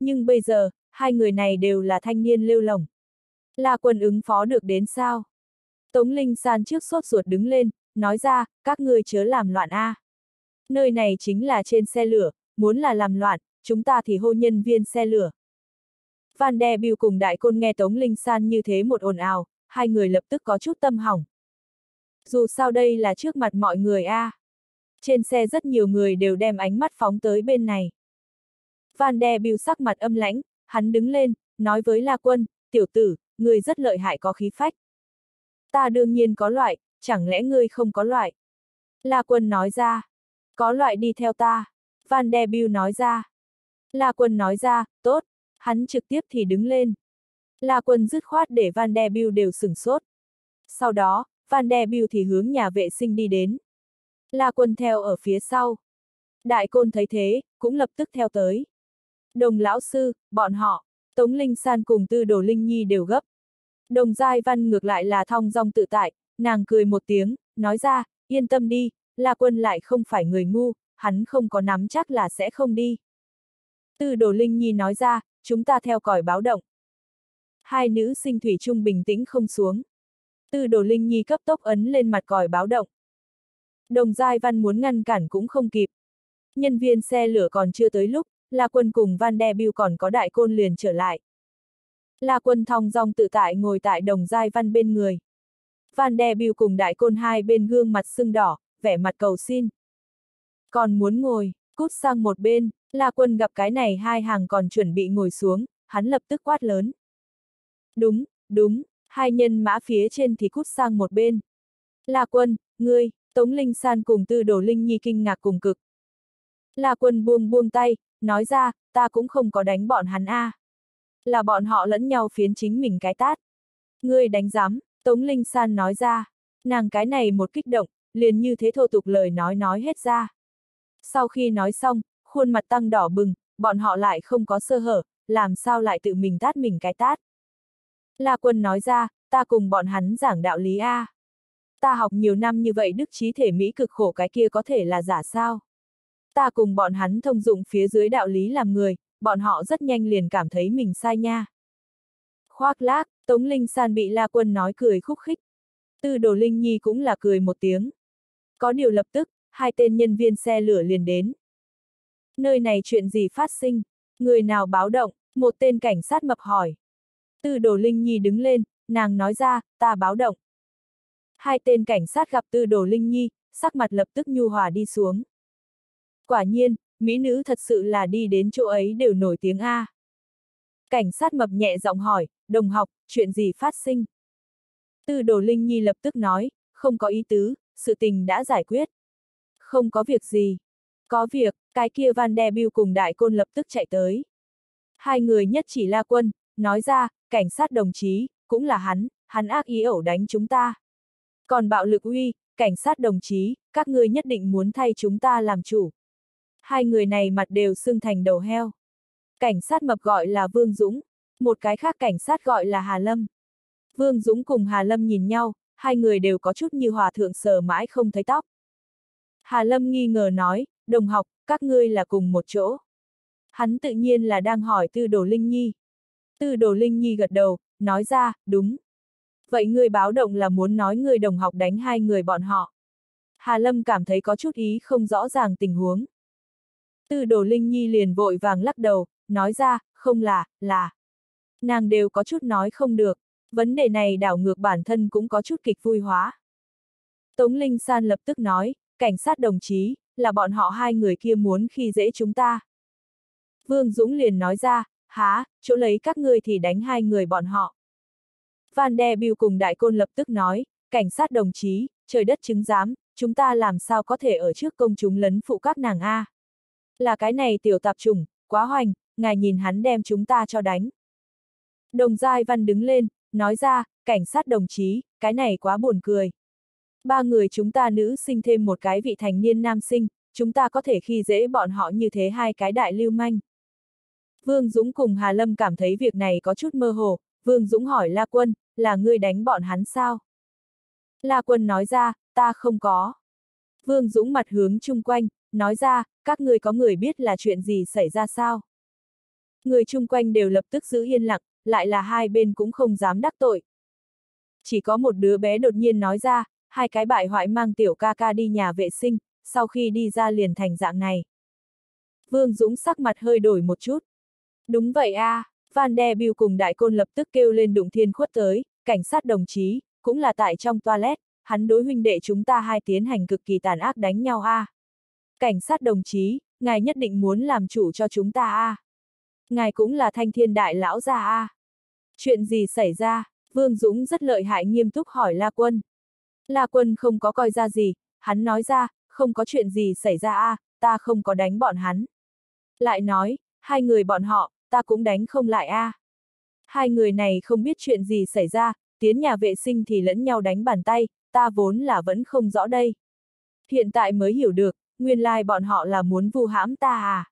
Nhưng bây giờ, hai người này đều là thanh niên lưu lỏng. La Quân ứng phó được đến sao? Tống Linh San trước sốt ruột đứng lên, nói ra, các ngươi chớ làm loạn a. Nơi này chính là trên xe lửa, muốn là làm loạn, chúng ta thì hô nhân viên xe lửa. Van Der Biêu cùng đại côn nghe Tống Linh San như thế một ồn ào, hai người lập tức có chút tâm hỏng. Dù sao đây là trước mặt mọi người a. À. Trên xe rất nhiều người đều đem ánh mắt phóng tới bên này. Van Der Biêu sắc mặt âm lãnh, hắn đứng lên, nói với La Quân, tiểu tử, ngươi rất lợi hại có khí phách. Ta đương nhiên có loại, chẳng lẽ ngươi không có loại? La Quân nói ra. Có loại đi theo ta. Van Der Biêu nói ra. La Quân nói ra, tốt, hắn trực tiếp thì đứng lên. La Quân dứt khoát để Van Der Bill đều sửng sốt. Sau đó, Van Der Bill thì hướng nhà vệ sinh đi đến. La Quân theo ở phía sau. Đại Côn thấy thế, cũng lập tức theo tới. Đồng lão sư, bọn họ, Tống Linh San cùng Tư Đồ Linh Nhi đều gấp. Đồng Giai Văn ngược lại là thong dong tự tại, nàng cười một tiếng, nói ra, yên tâm đi, La Quân lại không phải người ngu, hắn không có nắm chắc là sẽ không đi. Tư đồ Linh Nhi nói ra, chúng ta theo còi báo động. Hai nữ sinh thủy chung bình tĩnh không xuống. Tư đồ Linh Nhi cấp tốc ấn lên mặt còi báo động. Đồng Giai Văn muốn ngăn cản cũng không kịp. Nhân viên xe lửa còn chưa tới lúc, La Quân cùng Van De Bill còn có đại côn liền trở lại. La Quân thong dong tự tại ngồi tại đồng Giai Văn bên người. Van De Bill cùng đại côn hai bên gương mặt sưng đỏ, vẻ mặt cầu xin. Còn muốn ngồi, cút sang một bên. La quân gặp cái này hai hàng còn chuẩn bị ngồi xuống, hắn lập tức quát lớn. Đúng, đúng, hai nhân mã phía trên thì cút sang một bên. La quân, ngươi, Tống Linh San cùng tư đồ Linh Nhi kinh ngạc cùng cực. La quân buông buông tay, nói ra, ta cũng không có đánh bọn hắn a. À. Là bọn họ lẫn nhau phiến chính mình cái tát. Ngươi đánh giám, Tống Linh San nói ra, nàng cái này một kích động, liền như thế thô tục lời nói nói hết ra. Sau khi nói xong, khuôn mặt tăng đỏ bừng, bọn họ lại không có sơ hở, làm sao lại tự mình tát mình cái tát. La quân nói ra, ta cùng bọn hắn giảng đạo lý A. Ta học nhiều năm như vậy đức trí thể Mỹ cực khổ cái kia có thể là giả sao. Ta cùng bọn hắn thông dụng phía dưới đạo lý làm người, bọn họ rất nhanh liền cảm thấy mình sai nha. Khoác lác, Tống Linh San bị La Quân nói cười khúc khích. Tư đồ Linh Nhi cũng là cười một tiếng. Có điều lập tức, hai tên nhân viên xe lửa liền đến, Nơi này chuyện gì phát sinh? Người nào báo động? Một tên cảnh sát mập hỏi. Tư đồ Linh Nhi đứng lên, nàng nói ra, ta báo động. Hai tên cảnh sát gặp tư đồ Linh Nhi, sắc mặt lập tức nhu hòa đi xuống. Quả nhiên, mỹ nữ thật sự là đi đến chỗ ấy đều nổi tiếng A. Cảnh sát mập nhẹ giọng hỏi, đồng học, chuyện gì phát sinh? Tư đồ Linh Nhi lập tức nói, không có ý tứ, sự tình đã giải quyết. Không có việc gì. Có việc, cái kia Van Der Bill cùng đại côn lập tức chạy tới. Hai người nhất chỉ la quân, nói ra, cảnh sát đồng chí, cũng là hắn, hắn ác ý ẩu đánh chúng ta. Còn bạo lực uy, cảnh sát đồng chí, các ngươi nhất định muốn thay chúng ta làm chủ. Hai người này mặt đều xưng thành đầu heo. Cảnh sát mập gọi là Vương Dũng, một cái khác cảnh sát gọi là Hà Lâm. Vương Dũng cùng Hà Lâm nhìn nhau, hai người đều có chút như hòa thượng sờ mãi không thấy tóc. Hà Lâm nghi ngờ nói, đồng học, các ngươi là cùng một chỗ. Hắn tự nhiên là đang hỏi Tư Đồ Linh Nhi. Tư Đồ Linh Nhi gật đầu, nói ra, đúng. Vậy ngươi báo động là muốn nói người đồng học đánh hai người bọn họ. Hà Lâm cảm thấy có chút ý không rõ ràng tình huống. Tư Đồ Linh Nhi liền vội vàng lắc đầu, nói ra, không là, là. Nàng đều có chút nói không được, vấn đề này đảo ngược bản thân cũng có chút kịch vui hóa. Tống Linh San lập tức nói, cảnh sát đồng chí, là bọn họ hai người kia muốn khi dễ chúng ta. Vương Dũng liền nói ra, há, chỗ lấy các ngươi thì đánh hai người bọn họ. Van De Biêu cùng đại côn lập tức nói, cảnh sát đồng chí, trời đất chứng giám, chúng ta làm sao có thể ở trước công chúng lấn phụ các nàng A. Là cái này tiểu tạp trùng, quá hoành, ngài nhìn hắn đem chúng ta cho đánh. Đồng Giai Văn đứng lên, nói ra, cảnh sát đồng chí, cái này quá buồn cười. Ba người chúng ta nữ sinh thêm một cái vị thành niên nam sinh, chúng ta có thể khi dễ bọn họ như thế hai cái đại lưu manh. Vương Dũng cùng Hà Lâm cảm thấy việc này có chút mơ hồ, Vương Dũng hỏi La Quân, là ngươi đánh bọn hắn sao? La Quân nói ra, ta không có. Vương Dũng mặt hướng chung quanh, nói ra, các ngươi có người biết là chuyện gì xảy ra sao? Người chung quanh đều lập tức giữ yên lặng, lại là hai bên cũng không dám đắc tội. Chỉ có một đứa bé đột nhiên nói ra, hai cái bại hoại mang tiểu ca ca đi nhà vệ sinh, sau khi đi ra liền thành dạng này. Vương Dũng sắc mặt hơi đổi một chút. Đúng vậy a, à, Van der Bill cùng đại côn lập tức kêu lên đụng thiên khuất tới, cảnh sát đồng chí, cũng là tại trong toilet, hắn đối huynh đệ chúng ta hai tiến hành cực kỳ tàn ác đánh nhau a. À. Cảnh sát đồng chí, ngài nhất định muốn làm chủ cho chúng ta a. À. Ngài cũng là thanh thiên đại lão gia a. Chuyện gì xảy ra? Vương Dũng rất lợi hại nghiêm túc hỏi La Quân. La Quân không có coi ra gì, hắn nói ra, không có chuyện gì xảy ra a, à, ta không có đánh bọn hắn. Lại nói, hai người bọn họ, ta cũng đánh không lại a. À. Hai người này không biết chuyện gì xảy ra, tiến nhà vệ sinh thì lẫn nhau đánh bàn tay, ta vốn là vẫn không rõ đây. Hiện tại mới hiểu được, nguyên lai like bọn họ là muốn vu hãm ta à.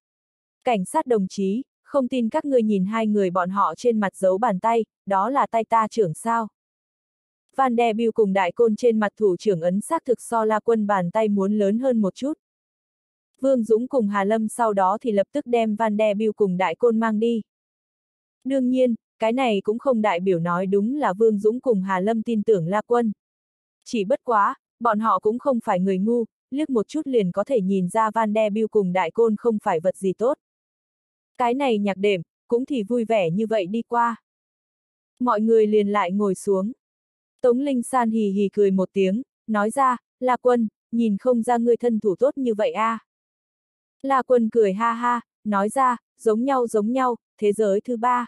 Cảnh sát đồng chí, không tin các ngươi nhìn hai người bọn họ trên mặt giấu bàn tay, đó là tay ta trưởng sao. Van Der Bill cùng đại côn trên mặt thủ trưởng ấn xác thực so la quân bàn tay muốn lớn hơn một chút. Vương Dũng cùng Hà Lâm sau đó thì lập tức đem Van Der Bill cùng đại côn mang đi. Đương nhiên, cái này cũng không đại biểu nói đúng là Vương Dũng cùng Hà Lâm tin tưởng la quân. Chỉ bất quá, bọn họ cũng không phải người ngu, liếc một chút liền có thể nhìn ra Van Der Bill cùng đại côn không phải vật gì tốt. Cái này nhạc đệm, cũng thì vui vẻ như vậy đi qua. Mọi người liền lại ngồi xuống. Tống Linh San hì hì cười một tiếng, nói ra, là quân, nhìn không ra ngươi thân thủ tốt như vậy a. À. La quân cười ha ha, nói ra, giống nhau giống nhau, thế giới thứ ba.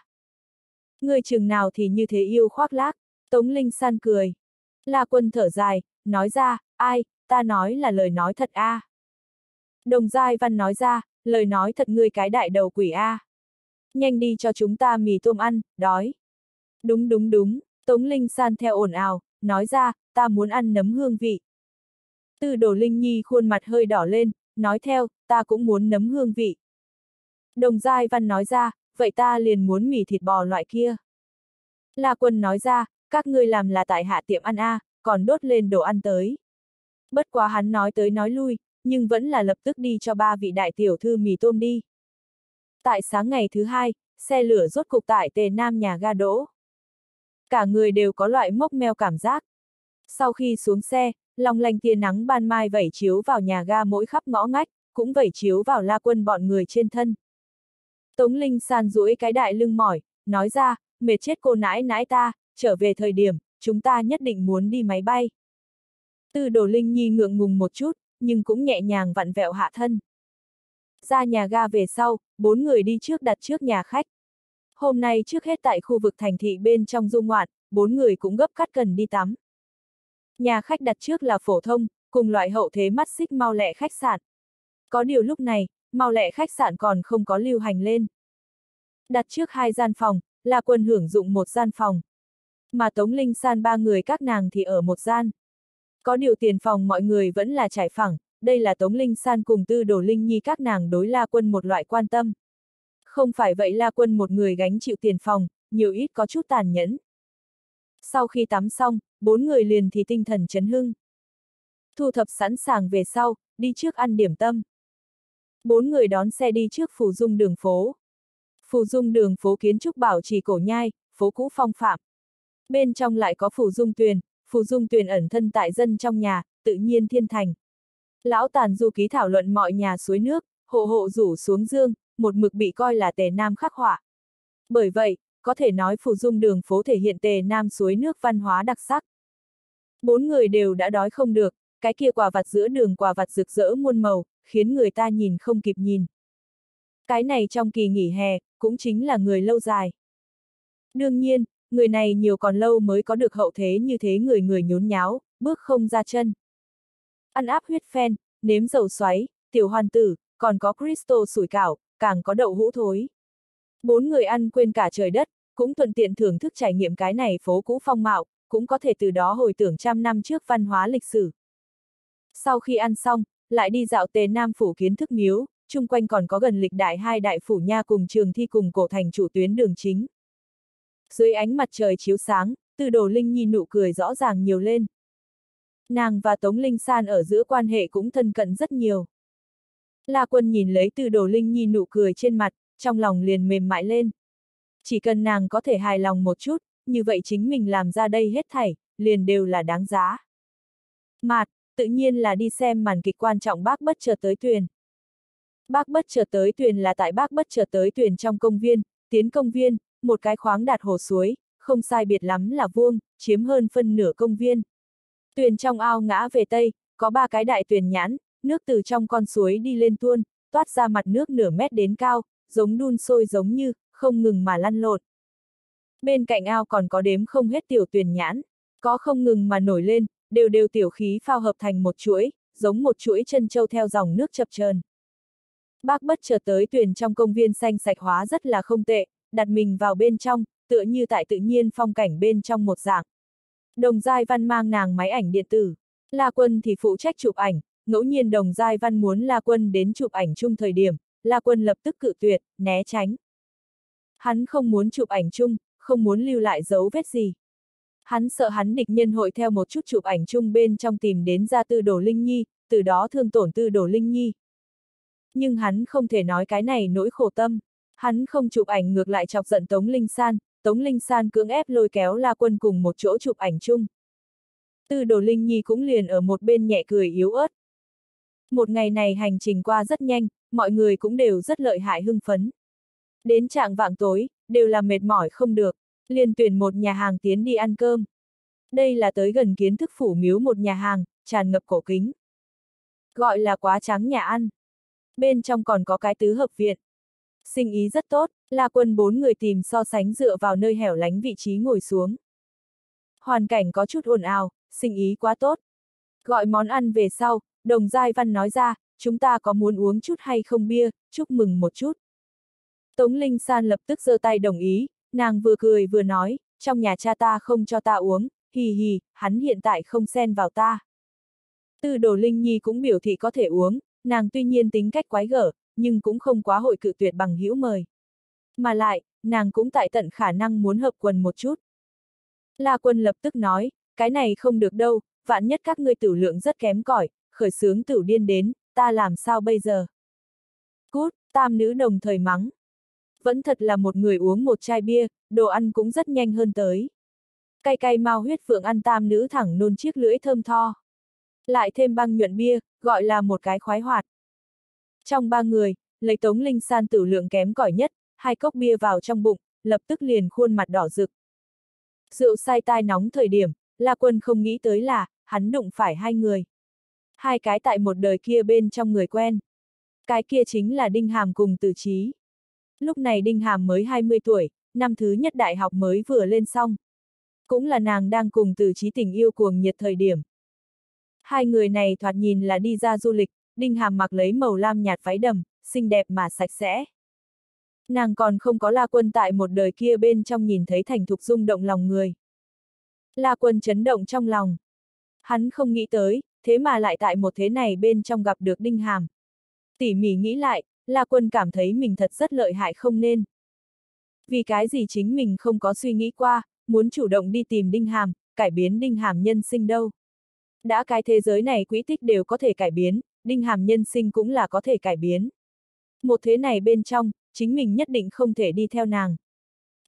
Ngươi chừng nào thì như thế yêu khoác lác, Tống Linh San cười. La quân thở dài, nói ra, ai, ta nói là lời nói thật a. À. Đồng Giai Văn nói ra, lời nói thật ngươi cái đại đầu quỷ a. À. Nhanh đi cho chúng ta mì tôm ăn, đói. Đúng đúng đúng. Tống Linh san theo ồn ào, nói ra, ta muốn ăn nấm hương vị. Tư đồ Linh Nhi khuôn mặt hơi đỏ lên, nói theo, ta cũng muốn nấm hương vị. Đồng Giai Văn nói ra, vậy ta liền muốn mì thịt bò loại kia. La Quân nói ra, các ngươi làm là tại hạ tiệm ăn a, à, còn đốt lên đồ ăn tới. Bất quá hắn nói tới nói lui, nhưng vẫn là lập tức đi cho ba vị đại tiểu thư mì tôm đi. Tại sáng ngày thứ hai, xe lửa rốt cục tại Tề Nam nhà ga đỗ cả người đều có loại mốc meo cảm giác. Sau khi xuống xe, long lanh tia nắng ban mai vẩy chiếu vào nhà ga mỗi khắp ngõ ngách, cũng vẩy chiếu vào la quân bọn người trên thân. Tống Linh san duỗi cái đại lưng mỏi, nói ra, mệt chết cô nãi nãi ta, trở về thời điểm, chúng ta nhất định muốn đi máy bay. Tư đồ Linh Nhi ngượng ngùng một chút, nhưng cũng nhẹ nhàng vặn vẹo hạ thân. Ra nhà ga về sau, bốn người đi trước đặt trước nhà khách. Hôm nay trước hết tại khu vực thành thị bên trong du ngoạn, bốn người cũng gấp cắt cần đi tắm. Nhà khách đặt trước là phổ thông, cùng loại hậu thế mắt xích mau lẹ khách sạn. Có điều lúc này, mau lẹ khách sạn còn không có lưu hành lên. Đặt trước hai gian phòng, là quân hưởng dụng một gian phòng. Mà Tống Linh san ba người các nàng thì ở một gian. Có điều tiền phòng mọi người vẫn là trải phẳng, đây là Tống Linh san cùng tư đồ Linh Nhi các nàng đối la quân một loại quan tâm. Không phải vậy La Quân một người gánh chịu tiền phòng, nhiều ít có chút tàn nhẫn. Sau khi tắm xong, bốn người liền thì tinh thần chấn hưng. Thu thập sẵn sàng về sau, đi trước ăn điểm tâm. Bốn người đón xe đi trước phủ dung đường phố. Phủ dung đường phố kiến trúc bảo trì cổ nhai, phố cũ phong phạm. Bên trong lại có phủ dung tuyền, phủ dung tuyền ẩn thân tại dân trong nhà, tự nhiên thiên thành. Lão tàn du ký thảo luận mọi nhà suối nước, hộ hộ rủ xuống dương, một mực bị coi là tề nam khắc họa. Bởi vậy, có thể nói phù dung đường phố thể hiện tề nam suối nước văn hóa đặc sắc. Bốn người đều đã đói không được, cái kia quả vặt giữa đường quả vặt rực rỡ muôn màu, khiến người ta nhìn không kịp nhìn. Cái này trong kỳ nghỉ hè, cũng chính là người lâu dài. Đương nhiên, người này nhiều còn lâu mới có được hậu thế như thế người người nhốn nháo, bước không ra chân. Ăn áp huyết phen, nếm dầu xoáy, tiểu hoàn tử, còn có crystal sủi cảo, càng có đậu hũ thối. Bốn người ăn quên cả trời đất, cũng thuận tiện thưởng thức trải nghiệm cái này phố cũ phong mạo, cũng có thể từ đó hồi tưởng trăm năm trước văn hóa lịch sử. Sau khi ăn xong, lại đi dạo tề Nam Phủ kiến thức miếu, chung quanh còn có gần lịch đại hai đại phủ nha cùng trường thi cùng cổ thành chủ tuyến đường chính. Dưới ánh mặt trời chiếu sáng, từ đồ Linh nhìn nụ cười rõ ràng nhiều lên. Nàng và Tống Linh San ở giữa quan hệ cũng thân cận rất nhiều. La quân nhìn lấy từ đồ linh nhi nụ cười trên mặt, trong lòng liền mềm mại lên. Chỉ cần nàng có thể hài lòng một chút, như vậy chính mình làm ra đây hết thảy, liền đều là đáng giá. Mạt, tự nhiên là đi xem màn kịch quan trọng bác bất chợt tới tuyền. Bác bất chợt tới tuyền là tại bác bất chợt tới tuyền trong công viên, tiến công viên, một cái khoáng đạt hồ suối, không sai biệt lắm là vuông, chiếm hơn phân nửa công viên. Tuyền trong ao ngã về tây, có ba cái đại tuyền nhãn, nước từ trong con suối đi lên tuôn, toát ra mặt nước nửa mét đến cao, giống đun sôi giống như, không ngừng mà lăn lộn. Bên cạnh ao còn có đếm không hết tiểu tuyền nhãn, có không ngừng mà nổi lên, đều đều tiểu khí phao hợp thành một chuỗi, giống một chuỗi chân trâu theo dòng nước chập chờn. Bác bất chợt tới tuyền trong công viên xanh sạch hóa rất là không tệ, đặt mình vào bên trong, tựa như tại tự nhiên phong cảnh bên trong một dạng. Đồng Giai Văn mang nàng máy ảnh điện tử, La Quân thì phụ trách chụp ảnh, ngẫu nhiên đồng giai văn muốn La Quân đến chụp ảnh chung thời điểm, La Quân lập tức cự tuyệt, né tránh. Hắn không muốn chụp ảnh chung, không muốn lưu lại dấu vết gì. Hắn sợ hắn địch nhân hội theo một chút chụp ảnh chung bên trong tìm đến ra tư đồ Linh Nhi, từ đó thương tổn tư đồ Linh Nhi. Nhưng hắn không thể nói cái này nỗi khổ tâm. Hắn không chụp ảnh ngược lại chọc giận Tống Linh San, Tống Linh San cưỡng ép lôi kéo La Quân cùng một chỗ chụp ảnh chung. Tư đồ Linh Nhi cũng liền ở một bên nhẹ cười yếu ớt, một ngày này hành trình qua rất nhanh, mọi người cũng đều rất lợi hại hưng phấn. Đến trạng vạng tối, đều là mệt mỏi không được, liền tuyển một nhà hàng tiến đi ăn cơm. Đây là tới gần kiến thức phủ miếu một nhà hàng, tràn ngập cổ kính. Gọi là quá trắng nhà ăn. Bên trong còn có cái tứ hợp viện. Sinh ý rất tốt, là quân bốn người tìm so sánh dựa vào nơi hẻo lánh vị trí ngồi xuống. Hoàn cảnh có chút ồn ào, sinh ý quá tốt. Gọi món ăn về sau, đồng giai văn nói ra, chúng ta có muốn uống chút hay không bia, chúc mừng một chút. Tống Linh San lập tức giơ tay đồng ý, nàng vừa cười vừa nói, trong nhà cha ta không cho ta uống, hì hì, hắn hiện tại không xen vào ta. Tư đồ Linh Nhi cũng biểu thị có thể uống, nàng tuy nhiên tính cách quái gở, nhưng cũng không quá hội cự tuyệt bằng hữu mời. Mà lại, nàng cũng tại tận khả năng muốn hợp quần một chút. La quân lập tức nói, cái này không được đâu, vạn nhất các ngươi tử lượng rất kém cỏi, khởi sướng tử điên đến, ta làm sao bây giờ? Cút, tam nữ đồng thời mắng. Vẫn thật là một người uống một chai bia, đồ ăn cũng rất nhanh hơn tới. Cay cay mau huyết phượng ăn tam nữ thẳng nôn chiếc lưỡi thơm tho. Lại thêm băng nhuận bia, gọi là một cái khoái hoạt. Trong ba người, lấy tống linh san tử lượng kém cỏi nhất, hai cốc bia vào trong bụng, lập tức liền khuôn mặt đỏ rực. Rượu say tai nóng thời điểm, La Quân không nghĩ tới là, hắn đụng phải hai người. Hai cái tại một đời kia bên trong người quen. Cái kia chính là Đinh Hàm cùng Từ trí. Lúc này Đinh Hàm mới 20 tuổi, năm thứ nhất đại học mới vừa lên xong. Cũng là nàng đang cùng Từ trí tình yêu cuồng nhiệt thời điểm. Hai người này thoạt nhìn là đi ra du lịch, Đinh Hàm mặc lấy màu lam nhạt váy đầm, xinh đẹp mà sạch sẽ. Nàng còn không có La Quân tại một đời kia bên trong nhìn thấy thành thục rung động lòng người. La Quân chấn động trong lòng. Hắn không nghĩ tới, thế mà lại tại một thế này bên trong gặp được Đinh Hàm. Tỉ mỉ nghĩ lại, La Quân cảm thấy mình thật rất lợi hại không nên. Vì cái gì chính mình không có suy nghĩ qua, muốn chủ động đi tìm Đinh Hàm, cải biến Đinh Hàm nhân sinh đâu. Đã cái thế giới này quỹ tích đều có thể cải biến, Đinh Hàm nhân sinh cũng là có thể cải biến. Một thế này bên trong, chính mình nhất định không thể đi theo nàng.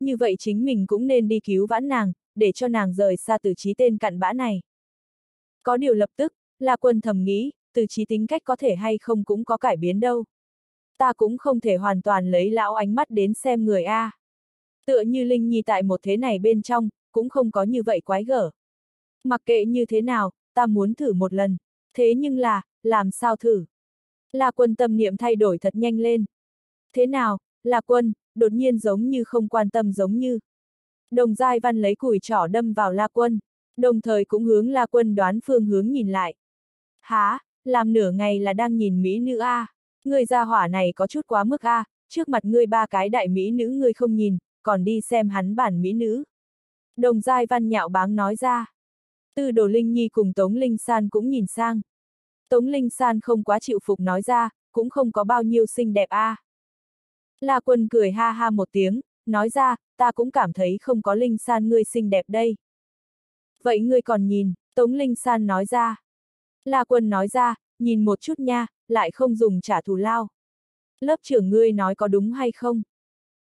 Như vậy chính mình cũng nên đi cứu vãn nàng, để cho nàng rời xa từ trí tên cặn bã này. Có điều lập tức, là quân thầm nghĩ, từ trí tính cách có thể hay không cũng có cải biến đâu. Ta cũng không thể hoàn toàn lấy lão ánh mắt đến xem người A. Tựa như Linh Nhi tại một thế này bên trong, cũng không có như vậy quái gở. Mặc kệ như thế nào, ta muốn thử một lần. Thế nhưng là, làm sao thử? La quân tâm niệm thay đổi thật nhanh lên. Thế nào, La quân, đột nhiên giống như không quan tâm giống như. Đồng Giai Văn lấy củi trỏ đâm vào La quân đồng thời cũng hướng La Quân đoán phương hướng nhìn lại. Há, làm nửa ngày là đang nhìn mỹ nữ A, à. người gia hỏa này có chút quá mức A, trước mặt ngươi ba cái đại mỹ nữ ngươi không nhìn, còn đi xem hắn bản mỹ nữ. Đồng giai văn nhạo báng nói ra. Tư đồ Linh Nhi cùng Tống Linh San cũng nhìn sang. Tống Linh San không quá chịu phục nói ra, cũng không có bao nhiêu xinh đẹp a. À. La Quân cười ha ha một tiếng, nói ra, ta cũng cảm thấy không có Linh San ngươi xinh đẹp đây. Vậy ngươi còn nhìn, Tống Linh San nói ra. La Quân nói ra, nhìn một chút nha, lại không dùng trả thù lao. Lớp trưởng ngươi nói có đúng hay không?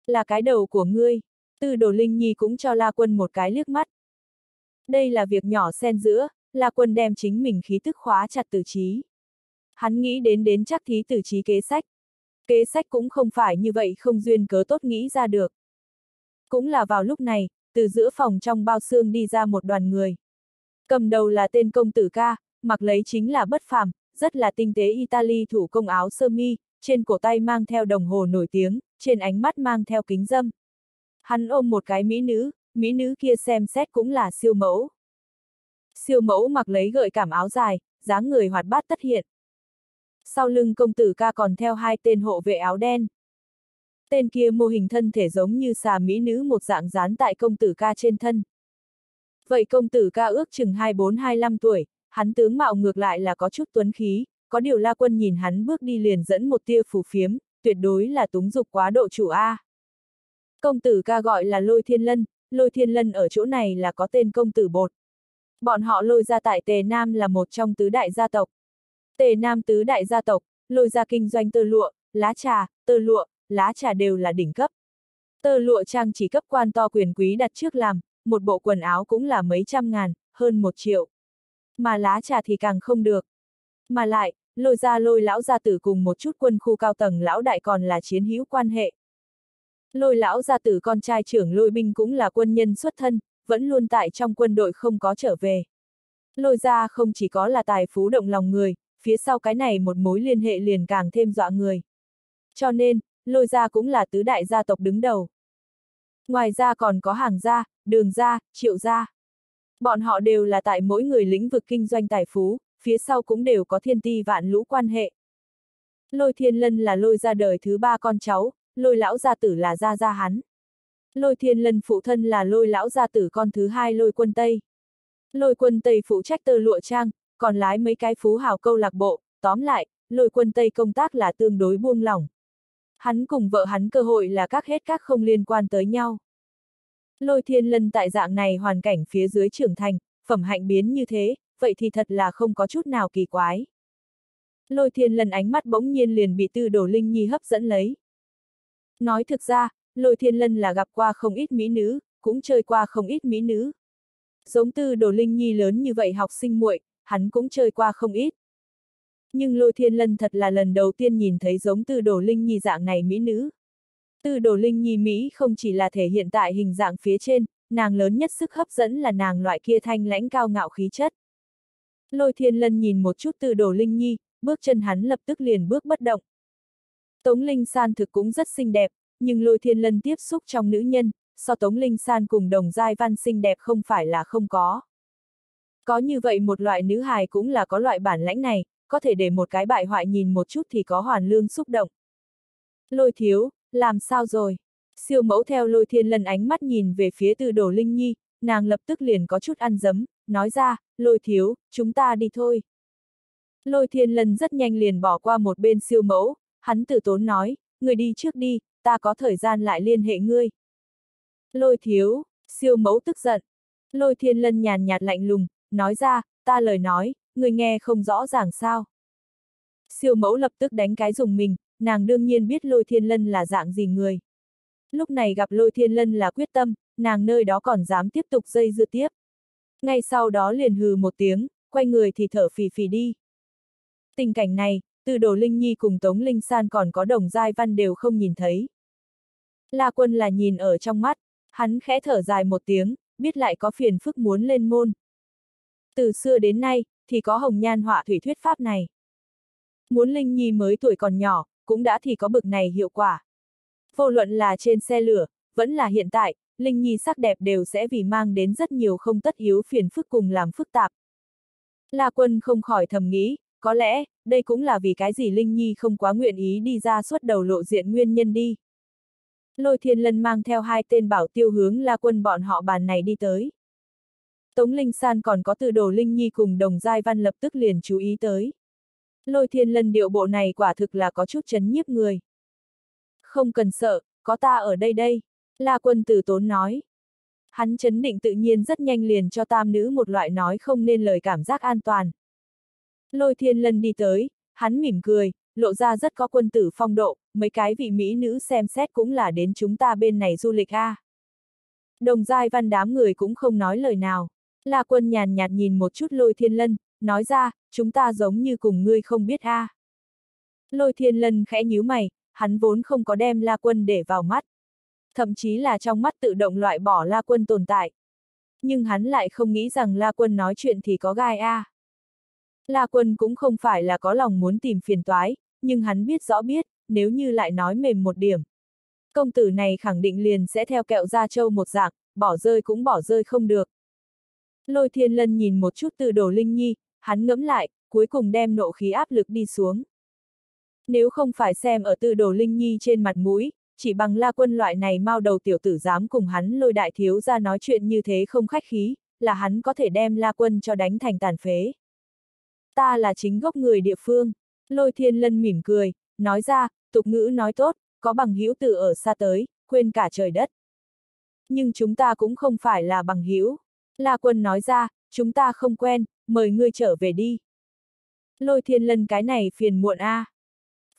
Là cái đầu của ngươi. từ đồ Linh Nhi cũng cho La Quân một cái liếc mắt. Đây là việc nhỏ xen giữa, La Quân đem chính mình khí tức khóa chặt tử trí. Hắn nghĩ đến đến chắc thí tử trí kế sách. Kế sách cũng không phải như vậy không duyên cớ tốt nghĩ ra được. Cũng là vào lúc này, từ giữa phòng trong bao xương đi ra một đoàn người. Cầm đầu là tên công tử ca, mặc lấy chính là bất phàm, rất là tinh tế Italy thủ công áo sơ mi, trên cổ tay mang theo đồng hồ nổi tiếng, trên ánh mắt mang theo kính dâm. Hắn ôm một cái mỹ nữ, mỹ nữ kia xem xét cũng là siêu mẫu. Siêu mẫu mặc lấy gợi cảm áo dài, dáng người hoạt bát tất hiện. Sau lưng công tử ca còn theo hai tên hộ vệ áo đen. Tên kia mô hình thân thể giống như xà mỹ nữ một dạng dán tại công tử ca trên thân. Vậy công tử ca ước chừng 24-25 tuổi, hắn tướng mạo ngược lại là có chút tuấn khí, có điều la quân nhìn hắn bước đi liền dẫn một tia phù phiếm, tuyệt đối là túng dục quá độ chủ A. Công tử ca gọi là lôi thiên lân, lôi thiên lân ở chỗ này là có tên công tử bột. Bọn họ lôi ra tại Tề Nam là một trong tứ đại gia tộc. Tề Nam tứ đại gia tộc, lôi ra kinh doanh tơ lụa, lá trà, tơ lụa, lá trà đều là đỉnh cấp. Tơ lụa trang chỉ cấp quan to quyền quý đặt trước làm, một bộ quần áo cũng là mấy trăm ngàn, hơn một triệu. Mà lá trà thì càng không được. Mà lại, lôi ra lôi lão gia tử cùng một chút quân khu cao tầng lão đại còn là chiến hữu quan hệ. Lôi lão gia tử con trai trưởng lôi binh cũng là quân nhân xuất thân, vẫn luôn tại trong quân đội không có trở về. Lôi ra không chỉ có là tài phú động lòng người, phía sau cái này một mối liên hệ liền càng thêm dọa người. Cho nên, lôi gia cũng là tứ đại gia tộc đứng đầu. Ngoài ra còn có hàng gia, đường gia, triệu gia. Bọn họ đều là tại mỗi người lĩnh vực kinh doanh tài phú, phía sau cũng đều có thiên ti vạn lũ quan hệ. Lôi thiên lân là lôi gia đời thứ ba con cháu, lôi lão gia tử là gia gia hắn. Lôi thiên lân phụ thân là lôi lão gia tử con thứ hai lôi quân Tây. Lôi quân Tây phụ trách tơ lụa trang, còn lái mấy cái phú hào câu lạc bộ, tóm lại, lôi quân Tây công tác là tương đối buông lỏng. Hắn cùng vợ hắn cơ hội là các hết các không liên quan tới nhau. Lôi thiên lân tại dạng này hoàn cảnh phía dưới trưởng thành, phẩm hạnh biến như thế, vậy thì thật là không có chút nào kỳ quái. Lôi thiên lân ánh mắt bỗng nhiên liền bị tư đồ linh nhi hấp dẫn lấy. Nói thực ra, lôi thiên lân là gặp qua không ít mỹ nữ, cũng chơi qua không ít mỹ nữ. Giống tư đồ linh nhi lớn như vậy học sinh muội, hắn cũng chơi qua không ít nhưng lôi thiên lân thật là lần đầu tiên nhìn thấy giống tư đồ linh nhi dạng này mỹ nữ. tư đồ linh nhi Mỹ không chỉ là thể hiện tại hình dạng phía trên, nàng lớn nhất sức hấp dẫn là nàng loại kia thanh lãnh cao ngạo khí chất. Lôi thiên lân nhìn một chút tư đồ linh nhi, bước chân hắn lập tức liền bước bất động. Tống linh san thực cũng rất xinh đẹp, nhưng lôi thiên lân tiếp xúc trong nữ nhân, so tống linh san cùng đồng giai văn xinh đẹp không phải là không có. Có như vậy một loại nữ hài cũng là có loại bản lãnh này, có thể để một cái bại hoại nhìn một chút thì có hoàn lương xúc động. Lôi thiếu, làm sao rồi? Siêu mẫu theo lôi thiên lần ánh mắt nhìn về phía từ đồ linh nhi, nàng lập tức liền có chút ăn dấm, nói ra, lôi thiếu, chúng ta đi thôi. Lôi thiên lần rất nhanh liền bỏ qua một bên siêu mẫu, hắn tự tốn nói, người đi trước đi, ta có thời gian lại liên hệ ngươi. Lôi thiếu, siêu mẫu tức giận. Lôi thiên lân nhàn nhạt lạnh lùng, nói ra, ta lời nói, người nghe không rõ ràng sao. Siêu mẫu lập tức đánh cái dùng mình, nàng đương nhiên biết lôi thiên lân là dạng gì người. Lúc này gặp lôi thiên lân là quyết tâm, nàng nơi đó còn dám tiếp tục dây dưa tiếp. Ngay sau đó liền hừ một tiếng, quay người thì thở phì phì đi. Tình cảnh này, từ đồ Linh Nhi cùng Tống Linh San còn có đồng giai văn đều không nhìn thấy. La quân là nhìn ở trong mắt, hắn khẽ thở dài một tiếng, biết lại có phiền phức muốn lên môn. Từ xưa đến nay, thì có hồng nhan họa thủy thuyết pháp này. Muốn Linh Nhi mới tuổi còn nhỏ, cũng đã thì có bực này hiệu quả. Vô luận là trên xe lửa, vẫn là hiện tại, Linh Nhi sắc đẹp đều sẽ vì mang đến rất nhiều không tất yếu phiền phức cùng làm phức tạp. La quân không khỏi thầm nghĩ, có lẽ, đây cũng là vì cái gì Linh Nhi không quá nguyện ý đi ra suốt đầu lộ diện nguyên nhân đi. Lôi thiên lân mang theo hai tên bảo tiêu hướng la quân bọn họ bàn này đi tới. Tống Linh San còn có từ đồ Linh Nhi cùng đồng giai văn lập tức liền chú ý tới. Lôi thiên lân điệu bộ này quả thực là có chút chấn nhiếp người. Không cần sợ, có ta ở đây đây, La quân tử tốn nói. Hắn chấn định tự nhiên rất nhanh liền cho tam nữ một loại nói không nên lời cảm giác an toàn. Lôi thiên lân đi tới, hắn mỉm cười, lộ ra rất có quân tử phong độ, mấy cái vị mỹ nữ xem xét cũng là đến chúng ta bên này du lịch a. À. Đồng giai văn đám người cũng không nói lời nào. La quân nhàn nhạt nhìn một chút lôi thiên lân, nói ra, chúng ta giống như cùng ngươi không biết a. Lôi thiên lân khẽ nhíu mày, hắn vốn không có đem la quân để vào mắt. Thậm chí là trong mắt tự động loại bỏ la quân tồn tại. Nhưng hắn lại không nghĩ rằng la quân nói chuyện thì có gai a. La quân cũng không phải là có lòng muốn tìm phiền toái, nhưng hắn biết rõ biết, nếu như lại nói mềm một điểm. Công tử này khẳng định liền sẽ theo kẹo ra châu một dạng, bỏ rơi cũng bỏ rơi không được. Lôi thiên lân nhìn một chút từ đồ linh nhi, hắn ngẫm lại, cuối cùng đem nộ khí áp lực đi xuống. Nếu không phải xem ở từ đồ linh nhi trên mặt mũi, chỉ bằng la quân loại này mau đầu tiểu tử dám cùng hắn lôi đại thiếu ra nói chuyện như thế không khách khí, là hắn có thể đem la quân cho đánh thành tàn phế. Ta là chính gốc người địa phương, lôi thiên lân mỉm cười, nói ra, tục ngữ nói tốt, có bằng hữu tự ở xa tới, quên cả trời đất. Nhưng chúng ta cũng không phải là bằng hữu La Quân nói ra, chúng ta không quen, mời ngươi trở về đi. Lôi thiên lân cái này phiền muộn a. À.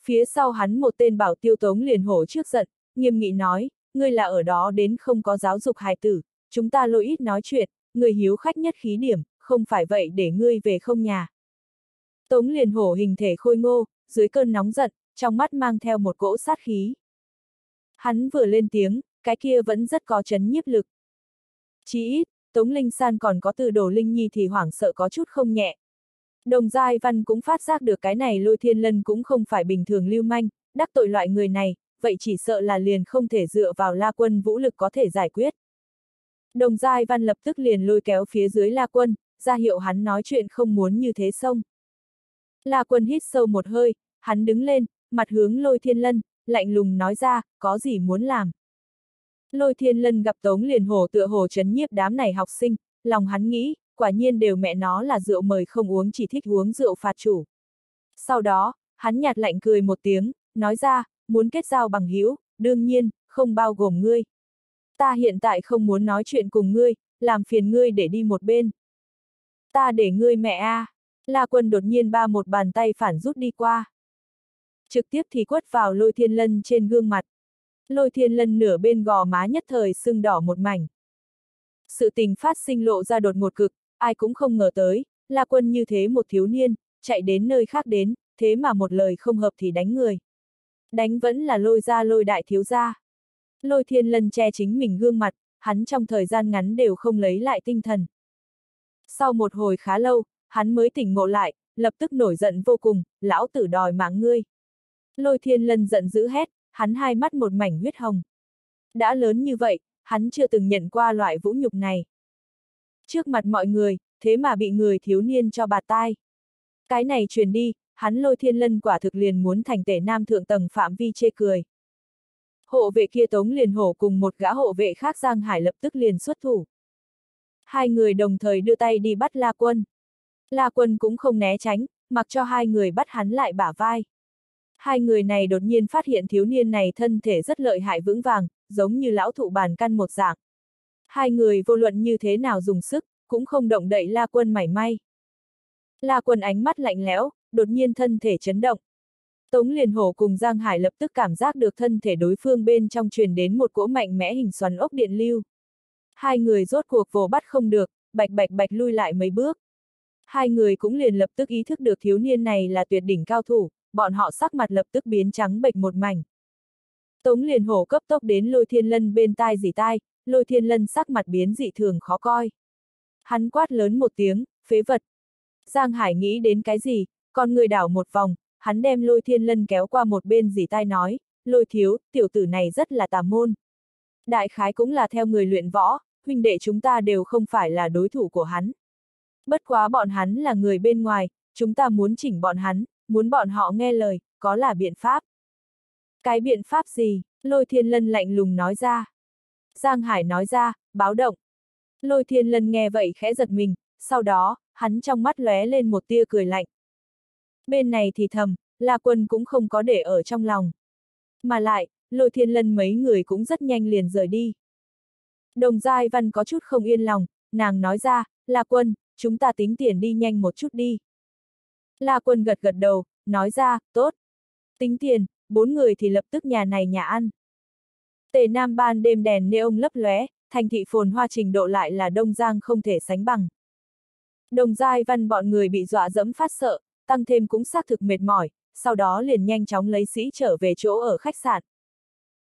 Phía sau hắn một tên bảo tiêu tống liền hổ trước giận, nghiêm nghị nói, ngươi là ở đó đến không có giáo dục hài tử, chúng ta lôi ít nói chuyện, ngươi hiếu khách nhất khí điểm, không phải vậy để ngươi về không nhà. Tống liền hổ hình thể khôi ngô, dưới cơn nóng giận, trong mắt mang theo một cỗ sát khí. Hắn vừa lên tiếng, cái kia vẫn rất có chấn nhiếp lực. Chí ít, Tống Linh San còn có từ đồ Linh Nhi thì hoảng sợ có chút không nhẹ. Đồng Giai Văn cũng phát giác được cái này lôi thiên lân cũng không phải bình thường lưu manh, đắc tội loại người này, vậy chỉ sợ là liền không thể dựa vào la quân vũ lực có thể giải quyết. Đồng Giai Văn lập tức liền lôi kéo phía dưới la quân, ra hiệu hắn nói chuyện không muốn như thế xong. La quân hít sâu một hơi, hắn đứng lên, mặt hướng lôi thiên lân, lạnh lùng nói ra, có gì muốn làm. Lôi thiên lân gặp Tống liền hồ tựa hồ chấn nhiếp đám này học sinh, lòng hắn nghĩ, quả nhiên đều mẹ nó là rượu mời không uống chỉ thích uống rượu phạt chủ. Sau đó, hắn nhạt lạnh cười một tiếng, nói ra, muốn kết giao bằng hữu đương nhiên, không bao gồm ngươi. Ta hiện tại không muốn nói chuyện cùng ngươi, làm phiền ngươi để đi một bên. Ta để ngươi mẹ a. À. La quân đột nhiên ba một bàn tay phản rút đi qua. Trực tiếp thì quất vào lôi thiên lân trên gương mặt, Lôi thiên Lân nửa bên gò má nhất thời sưng đỏ một mảnh. Sự tình phát sinh lộ ra đột ngột cực, ai cũng không ngờ tới, là quân như thế một thiếu niên, chạy đến nơi khác đến, thế mà một lời không hợp thì đánh người. Đánh vẫn là lôi ra lôi đại thiếu gia. Lôi thiên lân che chính mình gương mặt, hắn trong thời gian ngắn đều không lấy lại tinh thần. Sau một hồi khá lâu, hắn mới tỉnh ngộ lại, lập tức nổi giận vô cùng, lão tử đòi mạng ngươi. Lôi thiên lân giận dữ hét, hắn hai mắt một mảnh huyết hồng. Đã lớn như vậy, hắn chưa từng nhận qua loại vũ nhục này. Trước mặt mọi người, thế mà bị người thiếu niên cho bạt tai. Cái này truyền đi, hắn lôi thiên lân quả thực liền muốn thành tể nam thượng tầng phạm vi chê cười. Hộ vệ kia tống liền hổ cùng một gã hộ vệ khác Giang Hải lập tức liền xuất thủ. Hai người đồng thời đưa tay đi bắt La Quân. La Quân cũng không né tránh, mặc cho hai người bắt hắn lại bả vai. Hai người này đột nhiên phát hiện thiếu niên này thân thể rất lợi hại vững vàng, giống như lão thụ bàn căn một dạng. Hai người vô luận như thế nào dùng sức, cũng không động đậy La Quân mảy may. La Quân ánh mắt lạnh lẽo, đột nhiên thân thể chấn động. Tống Liên Hổ cùng Giang Hải lập tức cảm giác được thân thể đối phương bên trong truyền đến một cỗ mạnh mẽ hình xoắn ốc điện lưu. Hai người rốt cuộc vô bắt không được, bạch bạch bạch lui lại mấy bước. Hai người cũng liền lập tức ý thức được thiếu niên này là tuyệt đỉnh cao thủ bọn họ sắc mặt lập tức biến trắng bệch một mảnh. Tống liền hổ cấp tốc đến lôi thiên lân bên tai dì tai, lôi thiên lân sắc mặt biến dị thường khó coi. Hắn quát lớn một tiếng, phế vật. Giang Hải nghĩ đến cái gì, còn người đảo một vòng, hắn đem lôi thiên lân kéo qua một bên dì tai nói, lôi thiếu, tiểu tử này rất là tà môn. Đại khái cũng là theo người luyện võ, huynh đệ chúng ta đều không phải là đối thủ của hắn. Bất quá bọn hắn là người bên ngoài, chúng ta muốn chỉnh bọn hắn, muốn bọn họ nghe lời, có là biện pháp. Cái biện pháp gì? Lôi thiên lân lạnh lùng nói ra. Giang Hải nói ra, báo động. Lôi thiên lân nghe vậy khẽ giật mình, sau đó, hắn trong mắt lóe lên một tia cười lạnh. Bên này thì thầm, La Quân cũng không có để ở trong lòng. Mà lại, lôi thiên lân mấy người cũng rất nhanh liền rời đi. Đồng Giai Văn có chút không yên lòng, nàng nói ra, La Quân, chúng ta tính tiền đi nhanh một chút đi. La Quân gật gật đầu, nói ra, tốt. Tính tiền, bốn người thì lập tức nhà này nhà ăn. Tề Nam ban đêm đèn neon lấp lóe, thành thị phồn hoa trình độ lại là Đông Giang không thể sánh bằng. Đồng Giai Văn bọn người bị dọa dẫm phát sợ, tăng thêm cũng xác thực mệt mỏi, sau đó liền nhanh chóng lấy sĩ trở về chỗ ở khách sạn.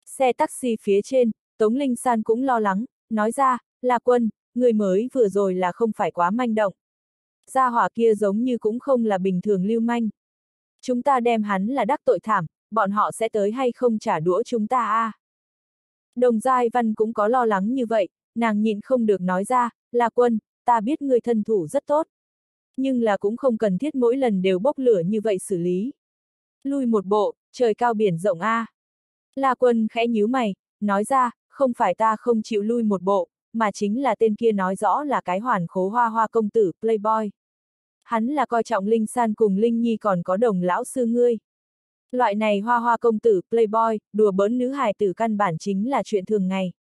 Xe taxi phía trên, Tống Linh San cũng lo lắng, nói ra, là quân, người mới vừa rồi là không phải quá manh động gia hỏa kia giống như cũng không là bình thường lưu manh. Chúng ta đem hắn là đắc tội thảm, bọn họ sẽ tới hay không trả đũa chúng ta a à? Đồng Giai Văn cũng có lo lắng như vậy, nàng nhịn không được nói ra, là quân, ta biết người thân thủ rất tốt. Nhưng là cũng không cần thiết mỗi lần đều bốc lửa như vậy xử lý. Lui một bộ, trời cao biển rộng a à. La quân khẽ nhíu mày, nói ra, không phải ta không chịu lui một bộ, mà chính là tên kia nói rõ là cái hoàn khố hoa hoa công tử Playboy hắn là coi trọng Linh San cùng Linh Nhi còn có đồng lão sư ngươi. Loại này hoa hoa công tử, playboy, đùa bỡn nữ hài tử căn bản chính là chuyện thường ngày.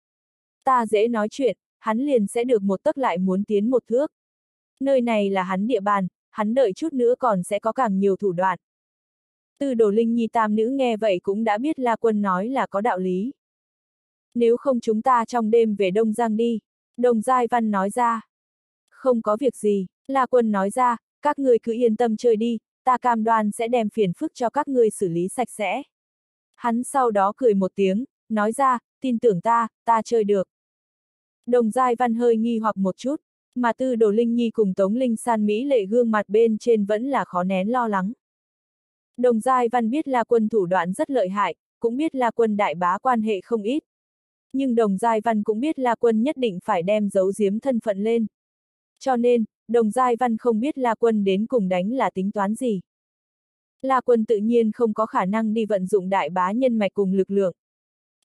Ta dễ nói chuyện, hắn liền sẽ được một tấc lại muốn tiến một thước. Nơi này là hắn địa bàn, hắn đợi chút nữa còn sẽ có càng nhiều thủ đoạn. từ đồ Linh Nhi tam nữ nghe vậy cũng đã biết La Quân nói là có đạo lý. Nếu không chúng ta trong đêm về Đông Giang đi, Đồng Giai Văn nói ra. Không có việc gì, La Quân nói ra, các người cứ yên tâm chơi đi, ta cam đoan sẽ đem phiền phức cho các ngươi xử lý sạch sẽ. Hắn sau đó cười một tiếng, nói ra, tin tưởng ta, ta chơi được. Đồng Giai Văn hơi nghi hoặc một chút, mà Tư Đồ Linh Nhi cùng Tống Linh San Mỹ lệ gương mặt bên trên vẫn là khó nén lo lắng. Đồng Giai Văn biết là quân thủ đoạn rất lợi hại, cũng biết là quân đại bá quan hệ không ít. Nhưng Đồng Giai Văn cũng biết là quân nhất định phải đem giấu giếm thân phận lên. Cho nên, đồng giai văn không biết La Quân đến cùng đánh là tính toán gì. La Quân tự nhiên không có khả năng đi vận dụng đại bá nhân mạch cùng lực lượng.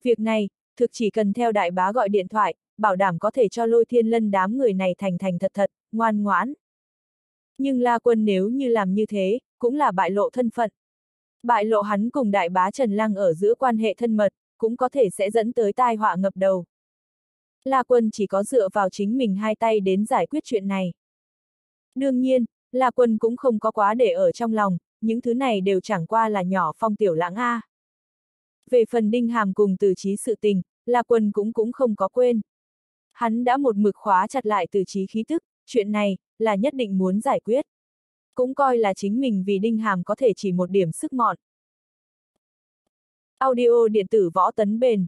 Việc này, thực chỉ cần theo đại bá gọi điện thoại, bảo đảm có thể cho lôi thiên lân đám người này thành thành thật thật, ngoan ngoãn. Nhưng La Quân nếu như làm như thế, cũng là bại lộ thân phận. Bại lộ hắn cùng đại bá Trần Lăng ở giữa quan hệ thân mật, cũng có thể sẽ dẫn tới tai họa ngập đầu. La Quân chỉ có dựa vào chính mình hai tay đến giải quyết chuyện này. Đương nhiên, La Quân cũng không có quá để ở trong lòng, những thứ này đều chẳng qua là nhỏ phong tiểu lãng A. Về phần đinh hàm cùng từ trí sự tình, La Quân cũng cũng không có quên. Hắn đã một mực khóa chặt lại từ trí khí tức, chuyện này, là nhất định muốn giải quyết. Cũng coi là chính mình vì đinh hàm có thể chỉ một điểm sức mọn. Audio điện tử võ tấn bền.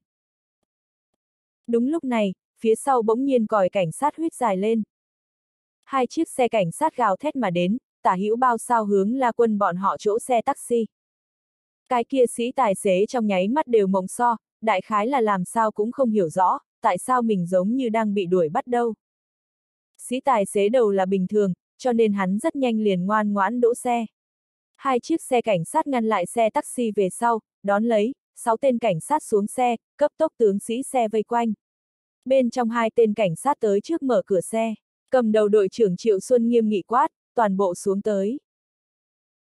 Đúng lúc này, phía sau bỗng nhiên còi cảnh sát huyết dài lên. Hai chiếc xe cảnh sát gào thét mà đến, tả hữu bao sao hướng la quân bọn họ chỗ xe taxi. Cái kia sĩ tài xế trong nháy mắt đều mộng so, đại khái là làm sao cũng không hiểu rõ, tại sao mình giống như đang bị đuổi bắt đâu. Sĩ tài xế đầu là bình thường, cho nên hắn rất nhanh liền ngoan ngoãn đỗ xe. Hai chiếc xe cảnh sát ngăn lại xe taxi về sau, đón lấy, sáu tên cảnh sát xuống xe, cấp tốc tướng sĩ xe vây quanh bên trong hai tên cảnh sát tới trước mở cửa xe, cầm đầu đội trưởng Triệu Xuân nghiêm nghị quát, toàn bộ xuống tới.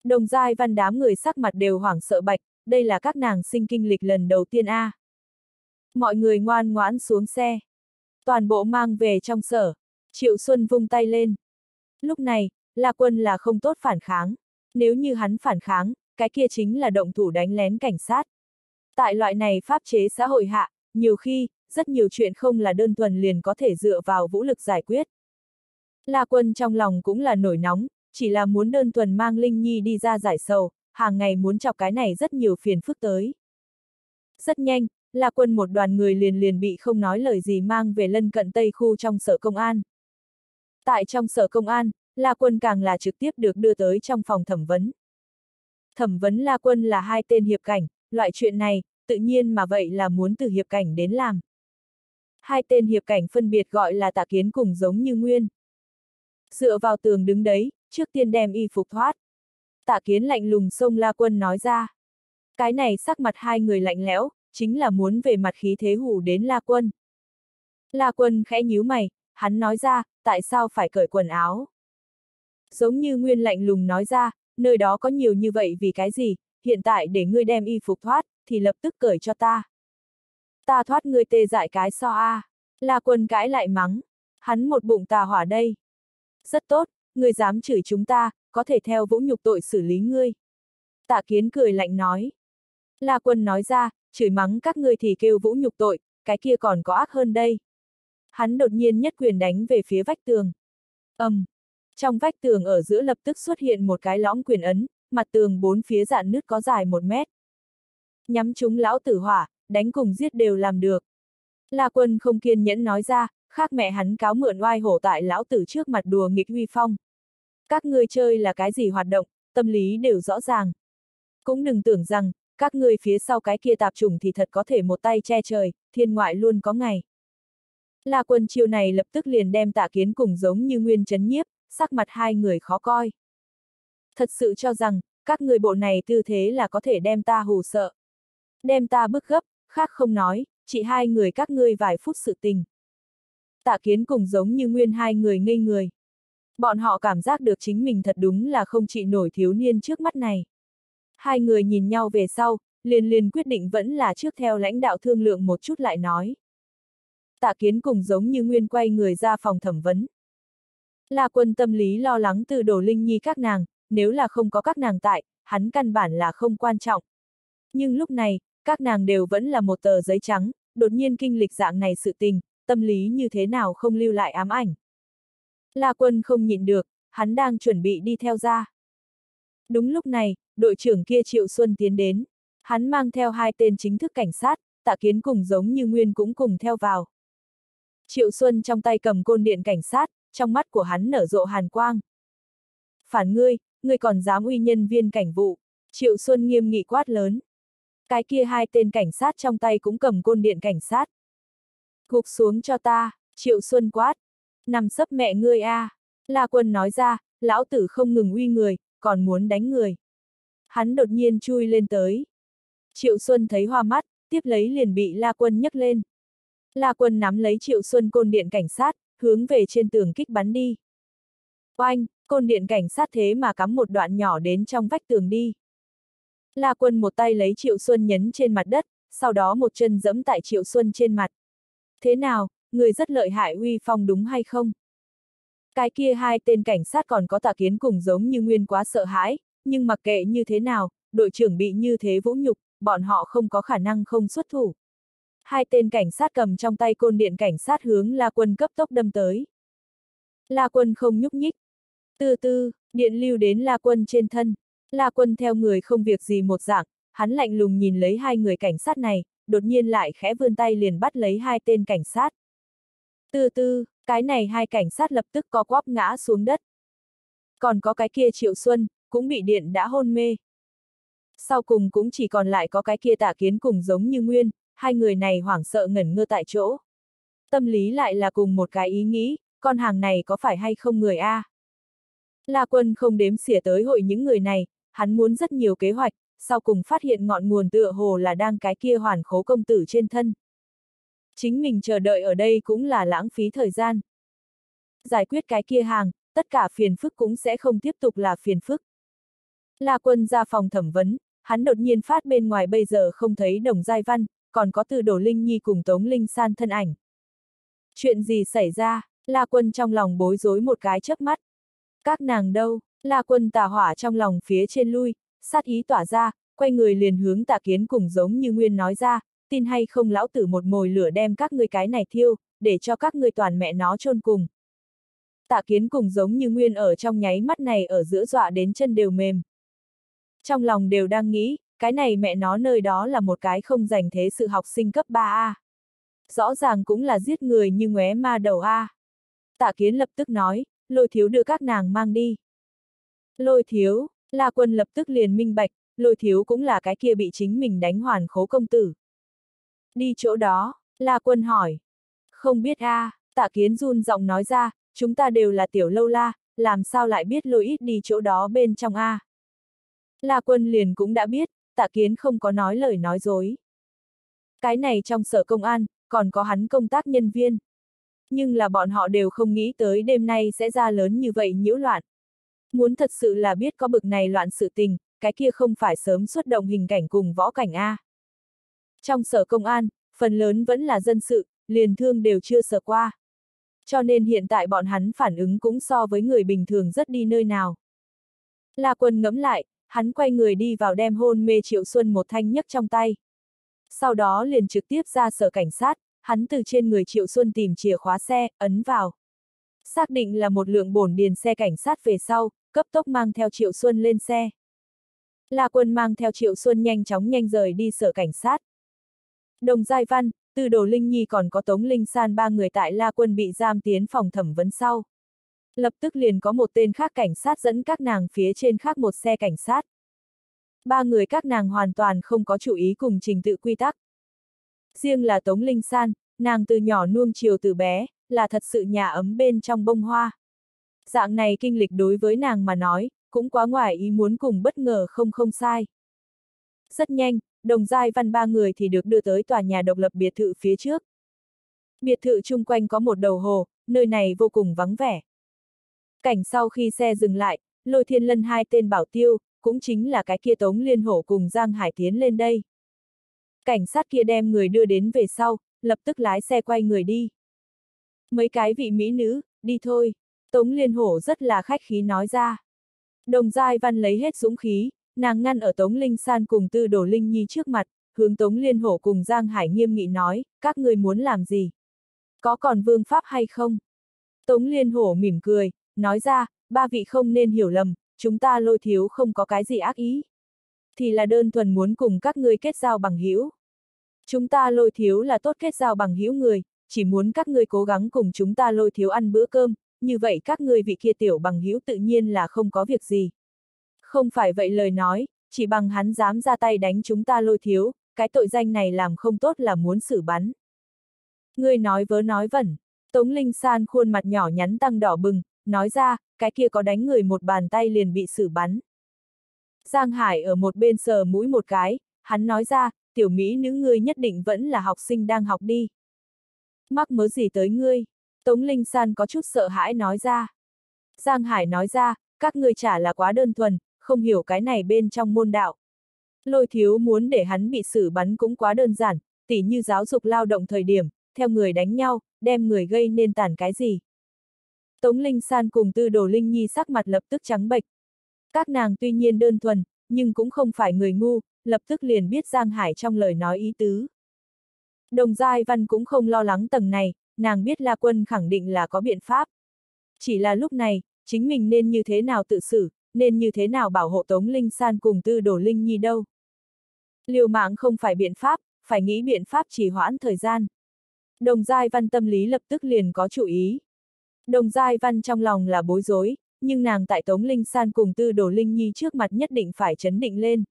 Đồng giai văn đám người sắc mặt đều hoảng sợ bạch, đây là các nàng sinh kinh lịch lần đầu tiên A. À. Mọi người ngoan ngoãn xuống xe. Toàn bộ mang về trong sở. Triệu Xuân vung tay lên. Lúc này, La Quân là không tốt phản kháng. Nếu như hắn phản kháng, cái kia chính là động thủ đánh lén cảnh sát. Tại loại này pháp chế xã hội hạ, nhiều khi, rất nhiều chuyện không là đơn thuần liền có thể dựa vào vũ lực giải quyết. La Quân trong lòng cũng là nổi nóng, chỉ là muốn đơn thuần mang Linh Nhi đi ra giải sầu, hàng ngày muốn chọc cái này rất nhiều phiền phức tới. Rất nhanh, La Quân một đoàn người liền liền bị không nói lời gì mang về lân cận Tây khu trong sở công an. Tại trong sở công an, La Quân càng là trực tiếp được đưa tới trong phòng thẩm vấn. Thẩm vấn La Quân là hai tên hiệp cảnh, loại chuyện này, tự nhiên mà vậy là muốn từ hiệp cảnh đến làm hai tên hiệp cảnh phân biệt gọi là tạ kiến cùng giống như nguyên. Dựa vào tường đứng đấy, trước tiên đem y phục thoát. Tạ kiến lạnh lùng sông la quân nói ra. Cái này sắc mặt hai người lạnh lẽo, chính là muốn về mặt khí thế hủ đến la quân. La quân khẽ nhíu mày, hắn nói ra, tại sao phải cởi quần áo? Giống như nguyên lạnh lùng nói ra, nơi đó có nhiều như vậy vì cái gì, hiện tại để ngươi đem y phục thoát, thì lập tức cởi cho ta ta thoát người tê dại cái so a. À. La quân cãi lại mắng. Hắn một bụng tà hỏa đây. Rất tốt, người dám chửi chúng ta, có thể theo vũ nhục tội xử lý ngươi. Tạ kiến cười lạnh nói. La quân nói ra, chửi mắng các ngươi thì kêu vũ nhục tội, cái kia còn có ác hơn đây. Hắn đột nhiên nhất quyền đánh về phía vách tường. ầm, um, Trong vách tường ở giữa lập tức xuất hiện một cái lõm quyền ấn, mặt tường bốn phía dạn nứt có dài một mét. Nhắm chúng lão tử hỏa, đánh cùng giết đều làm được. La quân không kiên nhẫn nói ra, khác mẹ hắn cáo mượn oai hổ tại lão tử trước mặt đùa nghịch huy phong. Các ngươi chơi là cái gì hoạt động, tâm lý đều rõ ràng. Cũng đừng tưởng rằng, các ngươi phía sau cái kia tạp trùng thì thật có thể một tay che trời, thiên ngoại luôn có ngày. La quân chiều này lập tức liền đem tạ kiến cùng giống như nguyên chấn nhiếp, sắc mặt hai người khó coi. Thật sự cho rằng, các người bộ này tư thế là có thể đem ta hù sợ. Đem ta bức gấp, Khác không nói, chỉ hai người các ngươi vài phút sự tình. Tạ kiến cùng giống như nguyên hai người ngây người. Bọn họ cảm giác được chính mình thật đúng là không chỉ nổi thiếu niên trước mắt này. Hai người nhìn nhau về sau, liền liền quyết định vẫn là trước theo lãnh đạo thương lượng một chút lại nói. Tạ kiến cùng giống như nguyên quay người ra phòng thẩm vấn. La quân tâm lý lo lắng từ đổ linh nhi các nàng, nếu là không có các nàng tại, hắn căn bản là không quan trọng. Nhưng lúc này, các nàng đều vẫn là một tờ giấy trắng, đột nhiên kinh lịch dạng này sự tình, tâm lý như thế nào không lưu lại ám ảnh. La quân không nhịn được, hắn đang chuẩn bị đi theo ra. Đúng lúc này, đội trưởng kia Triệu Xuân tiến đến. Hắn mang theo hai tên chính thức cảnh sát, tạ kiến cùng giống như Nguyên cũng cùng theo vào. Triệu Xuân trong tay cầm côn điện cảnh sát, trong mắt của hắn nở rộ hàn quang. Phản ngươi, ngươi còn dám uy nhân viên cảnh vụ. Triệu Xuân nghiêm nghị quát lớn cái kia hai tên cảnh sát trong tay cũng cầm côn điện cảnh sát. Gục xuống cho ta, Triệu Xuân quát. Nằm sấp mẹ ngươi a. À. La Quân nói ra, lão tử không ngừng uy người, còn muốn đánh người. Hắn đột nhiên chui lên tới. Triệu Xuân thấy hoa mắt, tiếp lấy liền bị La Quân nhấc lên. La Quân nắm lấy Triệu Xuân côn điện cảnh sát, hướng về trên tường kích bắn đi. Oanh, côn điện cảnh sát thế mà cắm một đoạn nhỏ đến trong vách tường đi. La Quân một tay lấy Triệu Xuân nhấn trên mặt đất, sau đó một chân giẫm tại Triệu Xuân trên mặt. Thế nào, người rất lợi hại uy phong đúng hay không? Cái kia hai tên cảnh sát còn có tà kiến cùng giống như nguyên quá sợ hãi, nhưng mặc kệ như thế nào, đội trưởng bị như thế vũ nhục, bọn họ không có khả năng không xuất thủ. Hai tên cảnh sát cầm trong tay côn điện cảnh sát hướng La Quân cấp tốc đâm tới. La Quân không nhúc nhích. Từ từ, điện lưu đến La Quân trên thân. La quân theo người không việc gì một dạng, hắn lạnh lùng nhìn lấy hai người cảnh sát này, đột nhiên lại khẽ vươn tay liền bắt lấy hai tên cảnh sát. Từ tư cái này hai cảnh sát lập tức co quắp ngã xuống đất. Còn có cái kia Triệu Xuân, cũng bị điện đã hôn mê. Sau cùng cũng chỉ còn lại có cái kia tả kiến cùng giống như Nguyên, hai người này hoảng sợ ngẩn ngơ tại chỗ. Tâm lý lại là cùng một cái ý nghĩ, con hàng này có phải hay không người A? La quân không đếm xỉa tới hội những người này, hắn muốn rất nhiều kế hoạch, sau cùng phát hiện ngọn nguồn tựa hồ là đang cái kia hoàn khố công tử trên thân. Chính mình chờ đợi ở đây cũng là lãng phí thời gian. Giải quyết cái kia hàng, tất cả phiền phức cũng sẽ không tiếp tục là phiền phức. La quân ra phòng thẩm vấn, hắn đột nhiên phát bên ngoài bây giờ không thấy đồng giai văn, còn có từ đổ linh nhi cùng tống linh san thân ảnh. Chuyện gì xảy ra, la quân trong lòng bối rối một cái chớp mắt. Các nàng đâu, La quân tà hỏa trong lòng phía trên lui, sát ý tỏa ra, quay người liền hướng tà kiến cùng giống như Nguyên nói ra, tin hay không lão tử một mồi lửa đem các ngươi cái này thiêu, để cho các ngươi toàn mẹ nó chôn cùng. Tạ kiến cùng giống như Nguyên ở trong nháy mắt này ở giữa dọa đến chân đều mềm. Trong lòng đều đang nghĩ, cái này mẹ nó nơi đó là một cái không dành thế sự học sinh cấp 3A. Rõ ràng cũng là giết người như ngóe ma đầu A. Tạ kiến lập tức nói, lôi thiếu đưa các nàng mang đi. Lôi thiếu, La Quân lập tức liền minh bạch, lôi thiếu cũng là cái kia bị chính mình đánh hoàn khố công tử. Đi chỗ đó, La Quân hỏi. Không biết a, tạ kiến run giọng nói ra, chúng ta đều là tiểu lâu la, làm sao lại biết lôi ít đi chỗ đó bên trong a? À? La Quân liền cũng đã biết, tạ kiến không có nói lời nói dối. Cái này trong sở công an, còn có hắn công tác nhân viên. Nhưng là bọn họ đều không nghĩ tới đêm nay sẽ ra lớn như vậy nhiễu loạn, Muốn thật sự là biết có bực này loạn sự tình, cái kia không phải sớm xuất động hình cảnh cùng võ cảnh A. Trong sở công an, phần lớn vẫn là dân sự, liền thương đều chưa sở qua. Cho nên hiện tại bọn hắn phản ứng cũng so với người bình thường rất đi nơi nào. La quân ngẫm lại, hắn quay người đi vào đem hôn mê Triệu Xuân một thanh nhấc trong tay. Sau đó liền trực tiếp ra sở cảnh sát, hắn từ trên người Triệu Xuân tìm chìa khóa xe, ấn vào xác định là một lượng bổn điền xe cảnh sát về sau, cấp tốc mang theo Triệu Xuân lên xe. La Quân mang theo Triệu Xuân nhanh chóng nhanh rời đi sở cảnh sát. Đồng Giai Văn, từ Đồ Linh Nhi còn có Tống Linh San ba người tại La Quân bị giam tiến phòng thẩm vấn sau. Lập tức liền có một tên khác cảnh sát dẫn các nàng phía trên khác một xe cảnh sát. Ba người các nàng hoàn toàn không có chủ ý cùng trình tự quy tắc. Riêng là Tống Linh San, nàng từ nhỏ nuông chiều từ bé, là thật sự nhà ấm bên trong bông hoa. Dạng này kinh lịch đối với nàng mà nói, cũng quá ngoài ý muốn cùng bất ngờ không không sai. Rất nhanh, đồng giai văn ba người thì được đưa tới tòa nhà độc lập biệt thự phía trước. Biệt thự chung quanh có một đầu hồ, nơi này vô cùng vắng vẻ. Cảnh sau khi xe dừng lại, lôi thiên lân hai tên bảo tiêu, cũng chính là cái kia tống liên hổ cùng Giang Hải tiến lên đây. Cảnh sát kia đem người đưa đến về sau, lập tức lái xe quay người đi. Mấy cái vị mỹ nữ, đi thôi, Tống Liên Hổ rất là khách khí nói ra. Đồng Giai Văn lấy hết dũng khí, nàng ngăn ở Tống Linh San cùng Tư đồ Linh Nhi trước mặt, hướng Tống Liên Hổ cùng Giang Hải nghiêm nghị nói, các người muốn làm gì? Có còn vương pháp hay không? Tống Liên Hổ mỉm cười, nói ra, ba vị không nên hiểu lầm, chúng ta lôi thiếu không có cái gì ác ý. Thì là đơn thuần muốn cùng các ngươi kết giao bằng hữu. Chúng ta lôi thiếu là tốt kết giao bằng hữu người, chỉ muốn các ngươi cố gắng cùng chúng ta lôi thiếu ăn bữa cơm, như vậy các ngươi vị kia tiểu bằng hữu tự nhiên là không có việc gì. Không phải vậy lời nói, chỉ bằng hắn dám ra tay đánh chúng ta lôi thiếu, cái tội danh này làm không tốt là muốn xử bắn. Ngươi nói vớ nói vẩn, Tống Linh San khuôn mặt nhỏ nhắn tăng đỏ bừng, nói ra, cái kia có đánh người một bàn tay liền bị xử bắn. Giang Hải ở một bên sờ mũi một cái, hắn nói ra, tiểu Mỹ nữ ngươi nhất định vẫn là học sinh đang học đi mắc mớ gì tới ngươi? Tống Linh San có chút sợ hãi nói ra. Giang Hải nói ra, các ngươi chả là quá đơn thuần, không hiểu cái này bên trong môn đạo. Lôi thiếu muốn để hắn bị xử bắn cũng quá đơn giản, tỉ như giáo dục lao động thời điểm, theo người đánh nhau, đem người gây nên tản cái gì. Tống Linh San cùng Tư Đồ Linh Nhi sắc mặt lập tức trắng bệch. Các nàng tuy nhiên đơn thuần, nhưng cũng không phải người ngu, lập tức liền biết Giang Hải trong lời nói ý tứ. Đồng Giai Văn cũng không lo lắng tầng này, nàng biết La Quân khẳng định là có biện pháp. Chỉ là lúc này, chính mình nên như thế nào tự xử, nên như thế nào bảo hộ Tống Linh San cùng Tư Đồ Linh Nhi đâu. Liều mạng không phải biện pháp, phải nghĩ biện pháp chỉ hoãn thời gian. Đồng Giai Văn tâm lý lập tức liền có chủ ý. Đồng Giai Văn trong lòng là bối rối, nhưng nàng tại Tống Linh San cùng Tư Đồ Linh Nhi trước mặt nhất định phải chấn định lên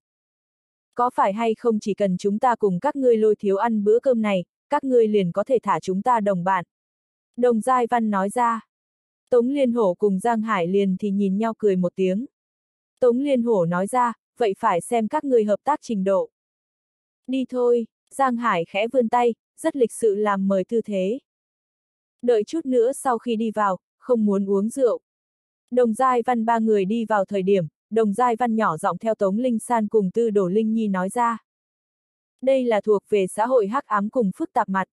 có phải hay không chỉ cần chúng ta cùng các ngươi lôi thiếu ăn bữa cơm này, các ngươi liền có thể thả chúng ta đồng bạn. Đồng Giai Văn nói ra. Tống Liên Hổ cùng Giang Hải liền thì nhìn nhau cười một tiếng. Tống Liên Hổ nói ra, vậy phải xem các ngươi hợp tác trình độ. Đi thôi, Giang Hải khẽ vươn tay, rất lịch sự làm mời tư thế. Đợi chút nữa sau khi đi vào, không muốn uống rượu. Đồng Giai Văn ba người đi vào thời điểm, Đồng Giai Văn nhỏ giọng theo Tống Linh San cùng Tư Đồ Linh Nhi nói ra. Đây là thuộc về xã hội hắc ám cùng phức tạp mặt.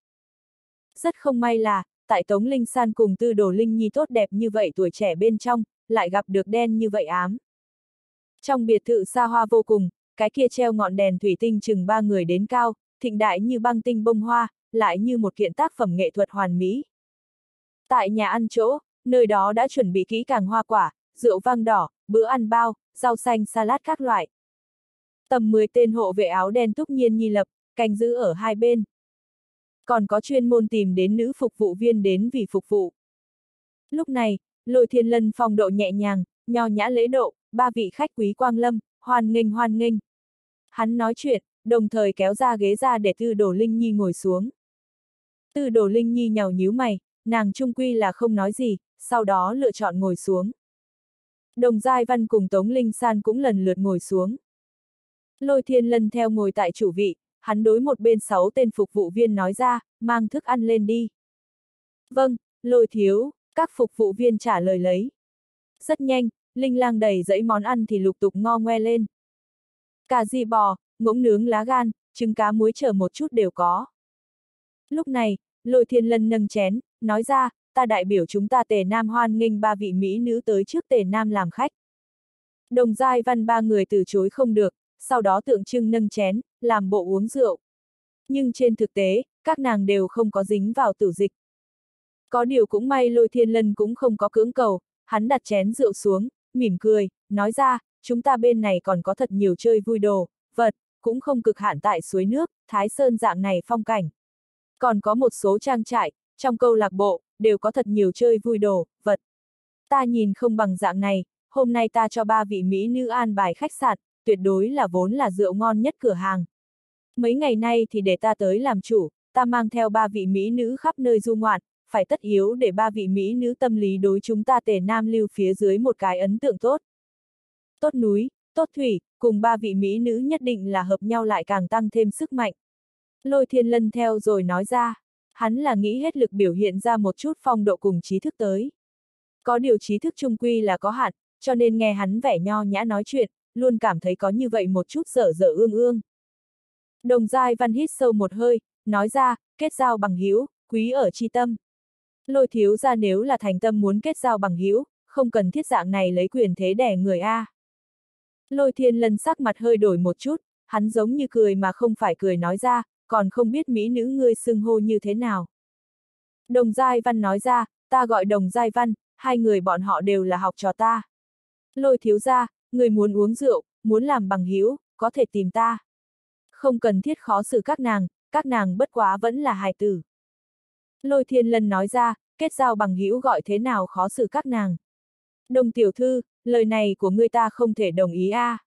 Rất không may là, tại Tống Linh San cùng Tư Đồ Linh Nhi tốt đẹp như vậy tuổi trẻ bên trong, lại gặp được đen như vậy ám. Trong biệt thự xa hoa vô cùng, cái kia treo ngọn đèn thủy tinh chừng ba người đến cao, thịnh đại như băng tinh bông hoa, lại như một kiện tác phẩm nghệ thuật hoàn mỹ. Tại nhà ăn chỗ, nơi đó đã chuẩn bị kỹ càng hoa quả, rượu vang đỏ, bữa ăn bao, rau xanh salad các loại. Tầm 10 tên hộ vệ áo đen túc nhiên nhi lập, canh giữ ở hai bên. Còn có chuyên môn tìm đến nữ phục vụ viên đến vì phục vụ. Lúc này, lôi thiên lân phong độ nhẹ nhàng, nho nhã lễ độ, ba vị khách quý quang lâm, hoan nghênh hoan nghênh. Hắn nói chuyện, đồng thời kéo ra ghế ra để Tư Đồ Linh Nhi ngồi xuống. Tư Đồ Linh Nhi nhào nhíu mày, nàng trung quy là không nói gì, sau đó lựa chọn ngồi xuống. Đồng Giai Văn cùng Tống Linh San cũng lần lượt ngồi xuống. Lôi thiên lân theo ngồi tại chủ vị, hắn đối một bên sáu tên phục vụ viên nói ra, mang thức ăn lên đi. Vâng, lôi thiếu, các phục vụ viên trả lời lấy. Rất nhanh, Linh lang đầy dãy món ăn thì lục tục ngo ngoe lên. Cà di bò, ngỗng nướng lá gan, trứng cá muối chờ một chút đều có. Lúc này, lôi thiên lân nâng chén, nói ra, ta đại biểu chúng ta tề nam hoan nghênh ba vị Mỹ nữ tới trước tề nam làm khách. Đồng giai văn ba người từ chối không được, sau đó tượng trưng nâng chén, làm bộ uống rượu. Nhưng trên thực tế, các nàng đều không có dính vào tử dịch. Có điều cũng may lôi thiên lân cũng không có cưỡng cầu, hắn đặt chén rượu xuống, mỉm cười, nói ra, chúng ta bên này còn có thật nhiều chơi vui đồ, vật, cũng không cực hạn tại suối nước, thái sơn dạng này phong cảnh. Còn có một số trang trại, trong câu lạc bộ, đều có thật nhiều chơi vui đồ, vật. Ta nhìn không bằng dạng này, hôm nay ta cho ba vị Mỹ nữ an bài khách sạn, tuyệt đối là vốn là rượu ngon nhất cửa hàng. Mấy ngày nay thì để ta tới làm chủ, ta mang theo ba vị Mỹ nữ khắp nơi du ngoạn, phải tất yếu để ba vị Mỹ nữ tâm lý đối chúng ta tề nam lưu phía dưới một cái ấn tượng tốt. Tốt núi, tốt thủy, cùng ba vị Mỹ nữ nhất định là hợp nhau lại càng tăng thêm sức mạnh. Lôi thiên lân theo rồi nói ra hắn là nghĩ hết lực biểu hiện ra một chút phong độ cùng trí thức tới. Có điều trí thức trung quy là có hạn, cho nên nghe hắn vẻ nho nhã nói chuyện, luôn cảm thấy có như vậy một chút dở dở ương ương. Đồng giai văn hít sâu một hơi, nói ra, kết giao bằng hữu quý ở chi tâm. Lôi thiếu ra nếu là thành tâm muốn kết giao bằng hữu không cần thiết dạng này lấy quyền thế đẻ người A. Lôi thiên lân sắc mặt hơi đổi một chút, hắn giống như cười mà không phải cười nói ra, còn không biết mỹ nữ ngươi xưng hô như thế nào. Đồng Giai Văn nói ra, ta gọi Đồng Giai Văn, hai người bọn họ đều là học trò ta. Lôi thiếu ra, người muốn uống rượu, muốn làm bằng hữu có thể tìm ta. Không cần thiết khó xử các nàng, các nàng bất quá vẫn là hài tử. Lôi thiên lân nói ra, kết giao bằng hữu gọi thế nào khó xử các nàng. Đồng tiểu thư, lời này của người ta không thể đồng ý a. À.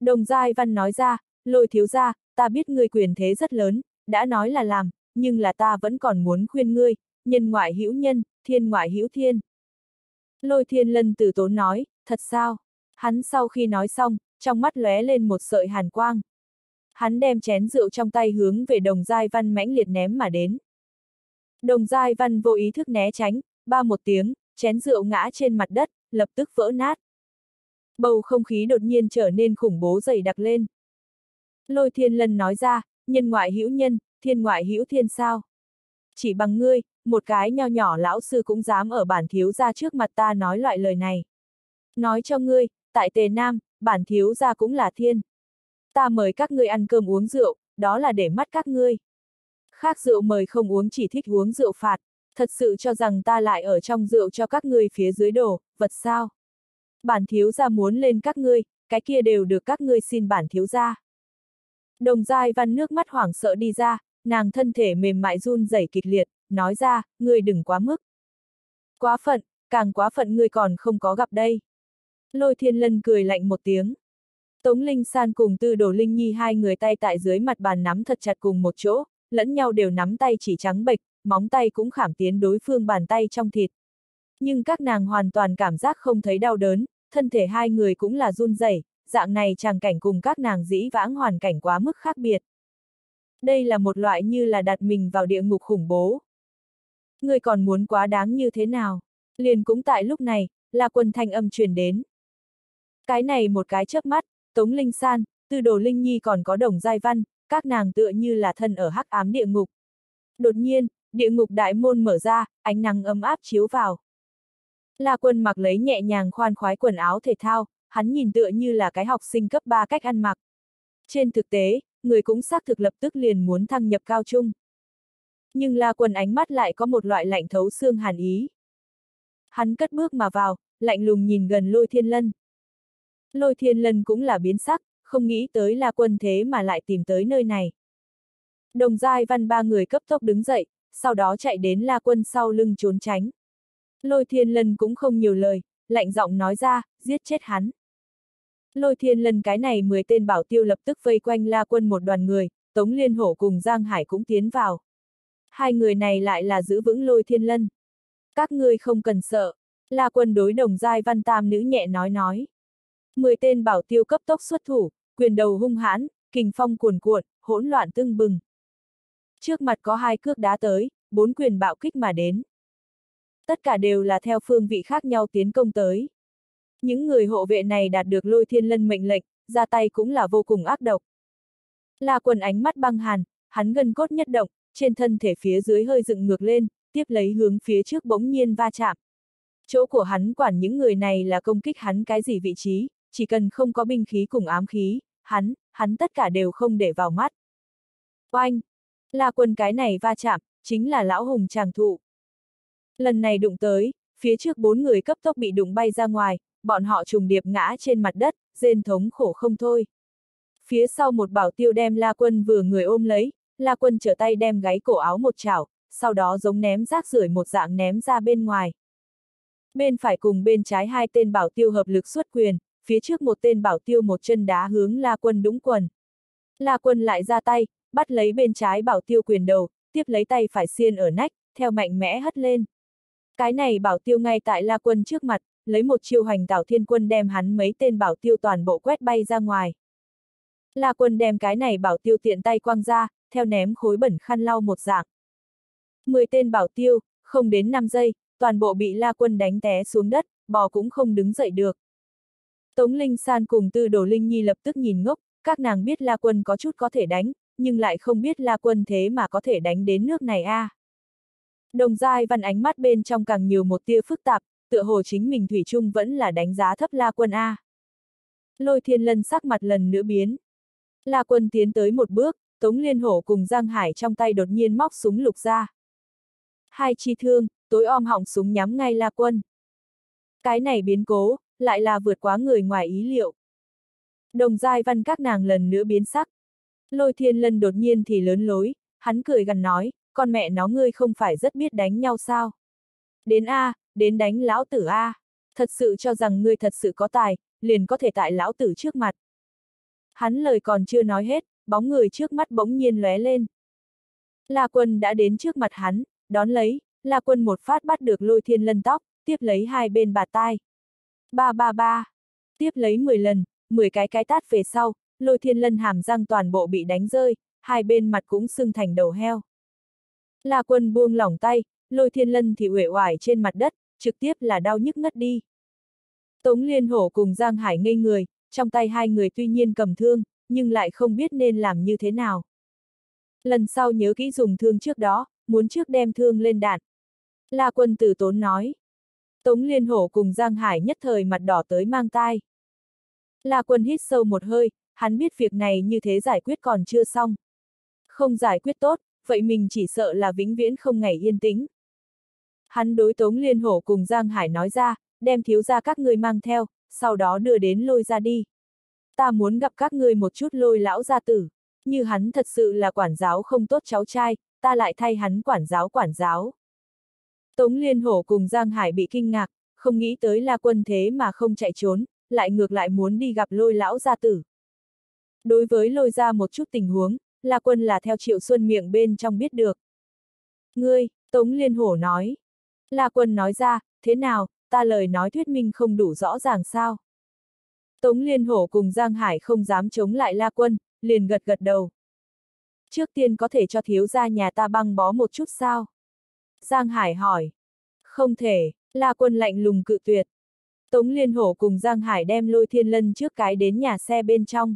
Đồng Giai Văn nói ra, lôi thiếu ra, ta biết ngươi quyền thế rất lớn, đã nói là làm, nhưng là ta vẫn còn muốn khuyên ngươi, nhân ngoại hữu nhân, thiên ngoại hữu thiên. Lôi thiên lân từ tốn nói, thật sao? Hắn sau khi nói xong, trong mắt lóe lên một sợi hàn quang. Hắn đem chén rượu trong tay hướng về đồng giai văn mãnh liệt ném mà đến. Đồng giai văn vô ý thức né tránh, ba một tiếng, chén rượu ngã trên mặt đất, lập tức vỡ nát. Bầu không khí đột nhiên trở nên khủng bố dày đặc lên. Lôi thiên lân nói ra, nhân ngoại hữu nhân, thiên ngoại hữu thiên sao. Chỉ bằng ngươi, một cái nho nhỏ lão sư cũng dám ở bản thiếu ra trước mặt ta nói loại lời này. Nói cho ngươi, tại tề nam, bản thiếu ra cũng là thiên. Ta mời các ngươi ăn cơm uống rượu, đó là để mắt các ngươi. Khác rượu mời không uống chỉ thích uống rượu phạt, thật sự cho rằng ta lại ở trong rượu cho các ngươi phía dưới đồ, vật sao. Bản thiếu ra muốn lên các ngươi, cái kia đều được các ngươi xin bản thiếu ra. Đồng Giai Văn nước mắt hoảng sợ đi ra, nàng thân thể mềm mại run rẩy kịch liệt, nói ra, ngươi đừng quá mức. Quá phận, càng quá phận ngươi còn không có gặp đây. Lôi thiên lân cười lạnh một tiếng. Tống Linh San cùng Tư Đồ Linh Nhi hai người tay tại dưới mặt bàn nắm thật chặt cùng một chỗ, lẫn nhau đều nắm tay chỉ trắng bệch, móng tay cũng khảm tiến đối phương bàn tay trong thịt. Nhưng các nàng hoàn toàn cảm giác không thấy đau đớn, thân thể hai người cũng là run rẩy, dạng này chàng cảnh cùng các nàng dĩ vãng hoàn cảnh quá mức khác biệt. Đây là một loại như là đặt mình vào địa ngục khủng bố. Người còn muốn quá đáng như thế nào? Liền cũng tại lúc này, là quần thanh âm truyền đến. Cái này một cái chớp mắt, Tống Linh San, Tư Đồ Linh Nhi còn có Đồng Giai Văn, các nàng tựa như là thân ở hắc ám địa ngục. Đột nhiên, địa ngục đại môn mở ra, ánh nắng ấm áp chiếu vào. La Quân mặc lấy nhẹ nhàng khoan khoái quần áo thể thao, hắn nhìn tựa như là cái học sinh cấp 3 cách ăn mặc. Trên thực tế, người cũng xác thực lập tức liền muốn thăng nhập cao trung. Nhưng La Quân ánh mắt lại có một loại lạnh thấu xương hàn ý. Hắn cất bước mà vào, lạnh lùng nhìn gần lôi thiên lân. Lôi thiên lân cũng là biến sắc, không nghĩ tới La Quân thế mà lại tìm tới nơi này. Đồng giai văn ba người cấp tốc đứng dậy, sau đó chạy đến La Quân sau lưng trốn tránh. Lôi thiên lân cũng không nhiều lời, lạnh giọng nói ra, giết chết hắn. Lôi thiên lân cái này 10 tên bảo tiêu lập tức vây quanh la quân một đoàn người, Tống Liên Hổ cùng Giang Hải cũng tiến vào. Hai người này lại là giữ vững lôi thiên lân. Các ngươi không cần sợ, la quân đối đồng giai văn tam nữ nhẹ nói nói. Mười tên bảo tiêu cấp tốc xuất thủ, quyền đầu hung hãn, kình phong cuồn cuộn, hỗn loạn tưng bừng. Trước mặt có hai cước đá tới, bốn quyền bạo kích mà đến. Tất cả đều là theo phương vị khác nhau tiến công tới. Những người hộ vệ này đạt được lôi thiên lân mệnh lệnh, ra tay cũng là vô cùng ác độc. La quần ánh mắt băng hàn, hắn gần cốt nhất động, trên thân thể phía dưới hơi dựng ngược lên, tiếp lấy hướng phía trước bỗng nhiên va chạm. Chỗ của hắn quản những người này là công kích hắn cái gì vị trí, chỉ cần không có binh khí cùng ám khí, hắn, hắn tất cả đều không để vào mắt. Oanh! La quần cái này va chạm, chính là lão hùng tràng thụ. Lần này đụng tới, phía trước bốn người cấp tốc bị đụng bay ra ngoài, bọn họ trùng điệp ngã trên mặt đất, rên thống khổ không thôi. Phía sau một bảo tiêu đem La Quân vừa người ôm lấy, La Quân trở tay đem gáy cổ áo một chảo, sau đó giống ném rác rưởi một dạng ném ra bên ngoài. Bên phải cùng bên trái hai tên bảo tiêu hợp lực xuất quyền, phía trước một tên bảo tiêu một chân đá hướng La Quân đúng quần. La Quân lại ra tay, bắt lấy bên trái bảo tiêu quyền đầu, tiếp lấy tay phải xiên ở nách, theo mạnh mẽ hất lên. Cái này bảo tiêu ngay tại La Quân trước mặt, lấy một chiêu hoành tảo thiên quân đem hắn mấy tên bảo tiêu toàn bộ quét bay ra ngoài. La quân đem cái này bảo tiêu tiện tay quăng ra, theo ném khối bẩn khăn lau một dạng. Mười tên bảo tiêu, không đến 5 giây, toàn bộ bị la quân đánh té xuống đất, bò cũng không đứng dậy được. Tống Linh San cùng Tư Đồ Linh Nhi lập tức nhìn ngốc, các nàng biết La Quân có chút có thể đánh, nhưng lại không biết La Quân thế mà có thể đánh đến nước này a. À. Đồng Giai Văn ánh mắt bên trong càng nhiều một tia phức tạp, tựa hồ chính mình Thủy chung vẫn là đánh giá thấp La Quân A. Lôi thiên lân sắc mặt lần nữa biến. La Quân tiến tới một bước, Tống Liên Hổ cùng Giang Hải trong tay đột nhiên móc súng lục ra. Hai chi thương, tối om hỏng súng nhắm ngay La Quân. Cái này biến cố, lại là vượt quá người ngoài ý liệu. Đồng giai văn các nàng lần nữa biến sắc. Lôi thiên lân đột nhiên thì lớn lối, hắn cười gần nói, con mẹ nó ngươi không phải rất biết đánh nhau sao. Đến A, đến đánh lão tử A, thật sự cho rằng ngươi thật sự có tài, liền có thể tại lão tử trước mặt. Hắn lời còn chưa nói hết, bóng người trước mắt bỗng nhiên lóe lên. La quân đã đến trước mặt hắn, đón lấy, La quân một phát bắt được lôi thiên lân tóc, tiếp lấy hai bên bà tai. Ba ba ba, tiếp lấy 10 lần, 10 cái cái tát về sau, lôi thiên lân hàm răng toàn bộ bị đánh rơi, hai bên mặt cũng sưng thành đầu heo. La quân buông lỏng tay, lôi thiên lân thì uể oải trên mặt đất, trực tiếp là đau nhức ngất đi. Tống Liên Hổ cùng Giang Hải ngây người, trong tay hai người tuy nhiên cầm thương, nhưng lại không biết nên làm như thế nào. Lần sau nhớ kỹ dùng thương trước đó, muốn trước đem thương lên đạn. La quân tử tốn nói. Tống Liên Hổ cùng Giang Hải nhất thời mặt đỏ tới mang tai. La quân hít sâu một hơi, hắn biết việc này như thế giải quyết còn chưa xong. Không giải quyết tốt, vậy mình chỉ sợ là vĩnh viễn không ngày yên tĩnh. Hắn đối Tống Liên Hổ cùng Giang Hải nói ra, đem thiếu ra các người mang theo, sau đó đưa đến lôi ra đi. Ta muốn gặp các ngươi một chút lôi lão gia tử, như hắn thật sự là quản giáo không tốt cháu trai, ta lại thay hắn quản giáo quản giáo. Tống Liên Hổ cùng Giang Hải bị kinh ngạc, không nghĩ tới là quân thế mà không chạy trốn, lại ngược lại muốn đi gặp lôi lão gia tử. Đối với lôi ra một chút tình huống, là quân là theo triệu xuân miệng bên trong biết được. Ngươi, Tống Liên Hổ nói, La Quân nói ra, thế nào, ta lời nói thuyết minh không đủ rõ ràng sao? Tống Liên Hổ cùng Giang Hải không dám chống lại La Quân, liền gật gật đầu. Trước tiên có thể cho thiếu gia nhà ta băng bó một chút sao? Giang Hải hỏi. Không thể, La Quân lạnh lùng cự tuyệt. Tống Liên Hổ cùng Giang Hải đem lôi thiên lân trước cái đến nhà xe bên trong.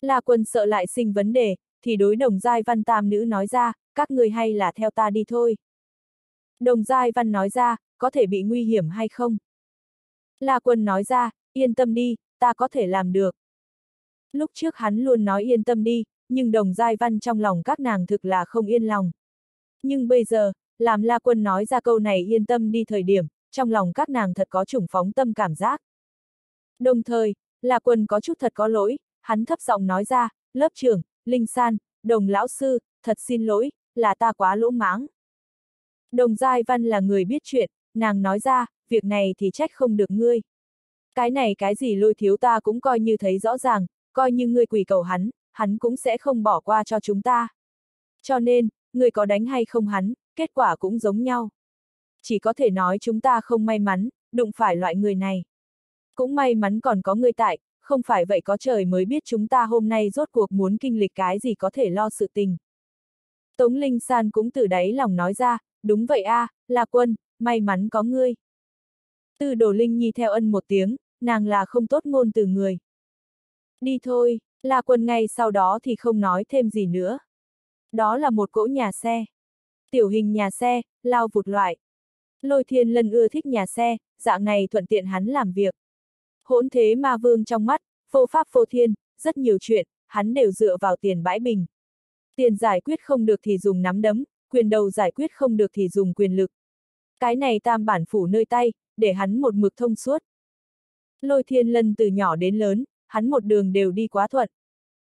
La Quân sợ lại sinh vấn đề, thì đối đồng giai văn tam nữ nói ra, các người hay là theo ta đi thôi. Đồng Giai Văn nói ra, có thể bị nguy hiểm hay không? La Quân nói ra, yên tâm đi, ta có thể làm được. Lúc trước hắn luôn nói yên tâm đi, nhưng đồng giai văn trong lòng các nàng thực là không yên lòng. Nhưng bây giờ, làm La Quân nói ra câu này yên tâm đi thời điểm, trong lòng các nàng thật có chủng phóng tâm cảm giác. Đồng thời, La Quân có chút thật có lỗi, hắn thấp giọng nói ra, lớp trưởng, Linh San, đồng lão sư, thật xin lỗi, là ta quá lỗ mãng. Đồng Giai Văn là người biết chuyện, nàng nói ra, việc này thì trách không được ngươi. Cái này cái gì lôi thiếu ta cũng coi như thấy rõ ràng, coi như ngươi quỳ cầu hắn, hắn cũng sẽ không bỏ qua cho chúng ta. Cho nên, ngươi có đánh hay không hắn, kết quả cũng giống nhau. Chỉ có thể nói chúng ta không may mắn, đụng phải loại người này. Cũng may mắn còn có ngươi tại, không phải vậy có trời mới biết chúng ta hôm nay rốt cuộc muốn kinh lịch cái gì có thể lo sự tình. Tống Linh San cũng từ đáy lòng nói ra, Đúng vậy a, à, là quân, may mắn có ngươi. từ đồ linh nhi theo ân một tiếng, nàng là không tốt ngôn từ người. Đi thôi, là quân ngay sau đó thì không nói thêm gì nữa. Đó là một cỗ nhà xe. Tiểu hình nhà xe, lao vụt loại. Lôi thiên lân ưa thích nhà xe, dạng này thuận tiện hắn làm việc. Hỗn thế ma vương trong mắt, vô pháp vô thiên, rất nhiều chuyện, hắn đều dựa vào tiền bãi bình. Tiền giải quyết không được thì dùng nắm đấm, quyền đầu giải quyết không được thì dùng quyền lực. Cái này tam bản phủ nơi tay, để hắn một mực thông suốt. Lôi thiên lân từ nhỏ đến lớn, hắn một đường đều đi quá thuận.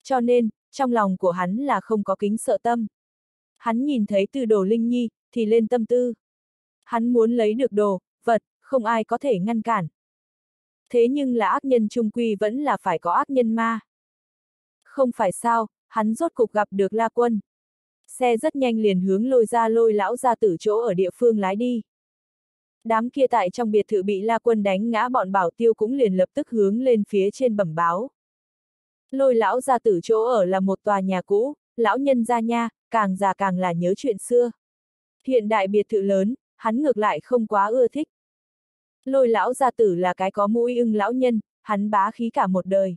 Cho nên, trong lòng của hắn là không có kính sợ tâm. Hắn nhìn thấy từ đồ linh nhi, thì lên tâm tư. Hắn muốn lấy được đồ, vật, không ai có thể ngăn cản. Thế nhưng là ác nhân trung quy vẫn là phải có ác nhân ma. Không phải sao, hắn rốt cục gặp được La Quân xe rất nhanh liền hướng lôi ra lôi lão ra tử chỗ ở địa phương lái đi. Đám kia tại trong biệt thự bị La Quân đánh ngã bọn bảo tiêu cũng liền lập tức hướng lên phía trên bẩm báo. Lôi lão ra tử chỗ ở là một tòa nhà cũ, lão nhân ra nha, càng già càng là nhớ chuyện xưa. Hiện đại biệt thự lớn, hắn ngược lại không quá ưa thích. Lôi lão gia tử là cái có mũi ưng lão nhân, hắn bá khí cả một đời.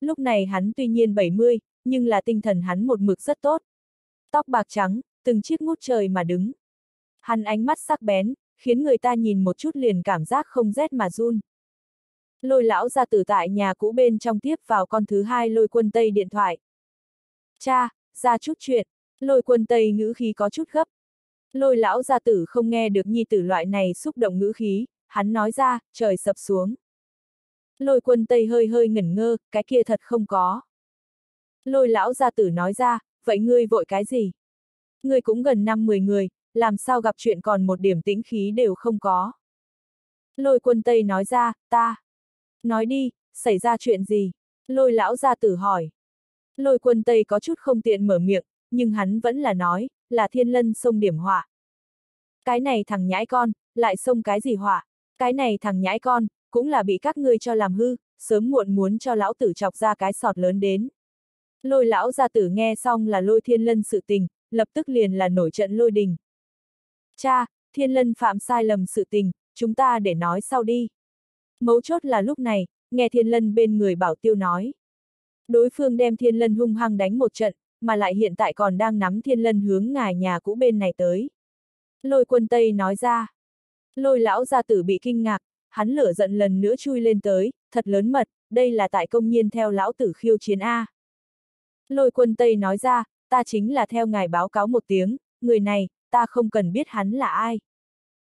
Lúc này hắn tuy nhiên 70, nhưng là tinh thần hắn một mực rất tốt, tóc bạc trắng, từng chiếc ngút trời mà đứng. Hắn ánh mắt sắc bén, khiến người ta nhìn một chút liền cảm giác không rét mà run. Lôi lão ra tử tại nhà cũ bên trong tiếp vào con thứ hai lôi quân Tây điện thoại. Cha, ra chút chuyện, lôi quân Tây ngữ khí có chút gấp. Lôi lão gia tử không nghe được nhi tử loại này xúc động ngữ khí, hắn nói ra, trời sập xuống. Lôi quân Tây hơi hơi ngẩn ngơ, cái kia thật không có. Lôi lão gia tử nói ra, vậy ngươi vội cái gì? Ngươi cũng gần năm mười người, làm sao gặp chuyện còn một điểm tĩnh khí đều không có. Lôi quân Tây nói ra, ta. Nói đi, xảy ra chuyện gì? Lôi lão gia tử hỏi. Lôi quân Tây có chút không tiện mở miệng, nhưng hắn vẫn là nói, là thiên lân sông điểm hỏa. Cái này thằng nhãi con, lại sông cái gì hỏa? Cái này thằng nhãi con, cũng là bị các ngươi cho làm hư, sớm muộn muốn cho lão tử chọc ra cái sọt lớn đến. Lôi lão gia tử nghe xong là lôi thiên lân sự tình, lập tức liền là nổi trận lôi đình. Cha, thiên lân phạm sai lầm sự tình, chúng ta để nói sau đi. Mấu chốt là lúc này, nghe thiên lân bên người bảo tiêu nói. Đối phương đem thiên lân hung hăng đánh một trận, mà lại hiện tại còn đang nắm thiên lân hướng ngài nhà cũ bên này tới. Lôi quân Tây nói ra. Lôi lão gia tử bị kinh ngạc, hắn lửa giận lần nữa chui lên tới, thật lớn mật, đây là tại công nhiên theo lão tử khiêu chiến A. Lôi quân Tây nói ra, ta chính là theo ngài báo cáo một tiếng, người này, ta không cần biết hắn là ai.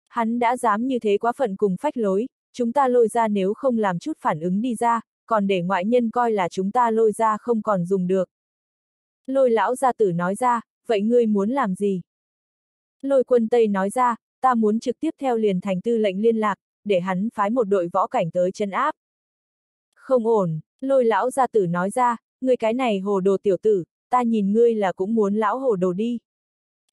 Hắn đã dám như thế quá phận cùng phách lối, chúng ta lôi ra nếu không làm chút phản ứng đi ra, còn để ngoại nhân coi là chúng ta lôi ra không còn dùng được. Lôi lão gia tử nói ra, vậy ngươi muốn làm gì? Lôi quân Tây nói ra, ta muốn trực tiếp theo liền thành tư lệnh liên lạc, để hắn phái một đội võ cảnh tới chân áp. Không ổn, lôi lão gia tử nói ra, Ngươi cái này hồ đồ tiểu tử, ta nhìn ngươi là cũng muốn lão hồ đồ đi.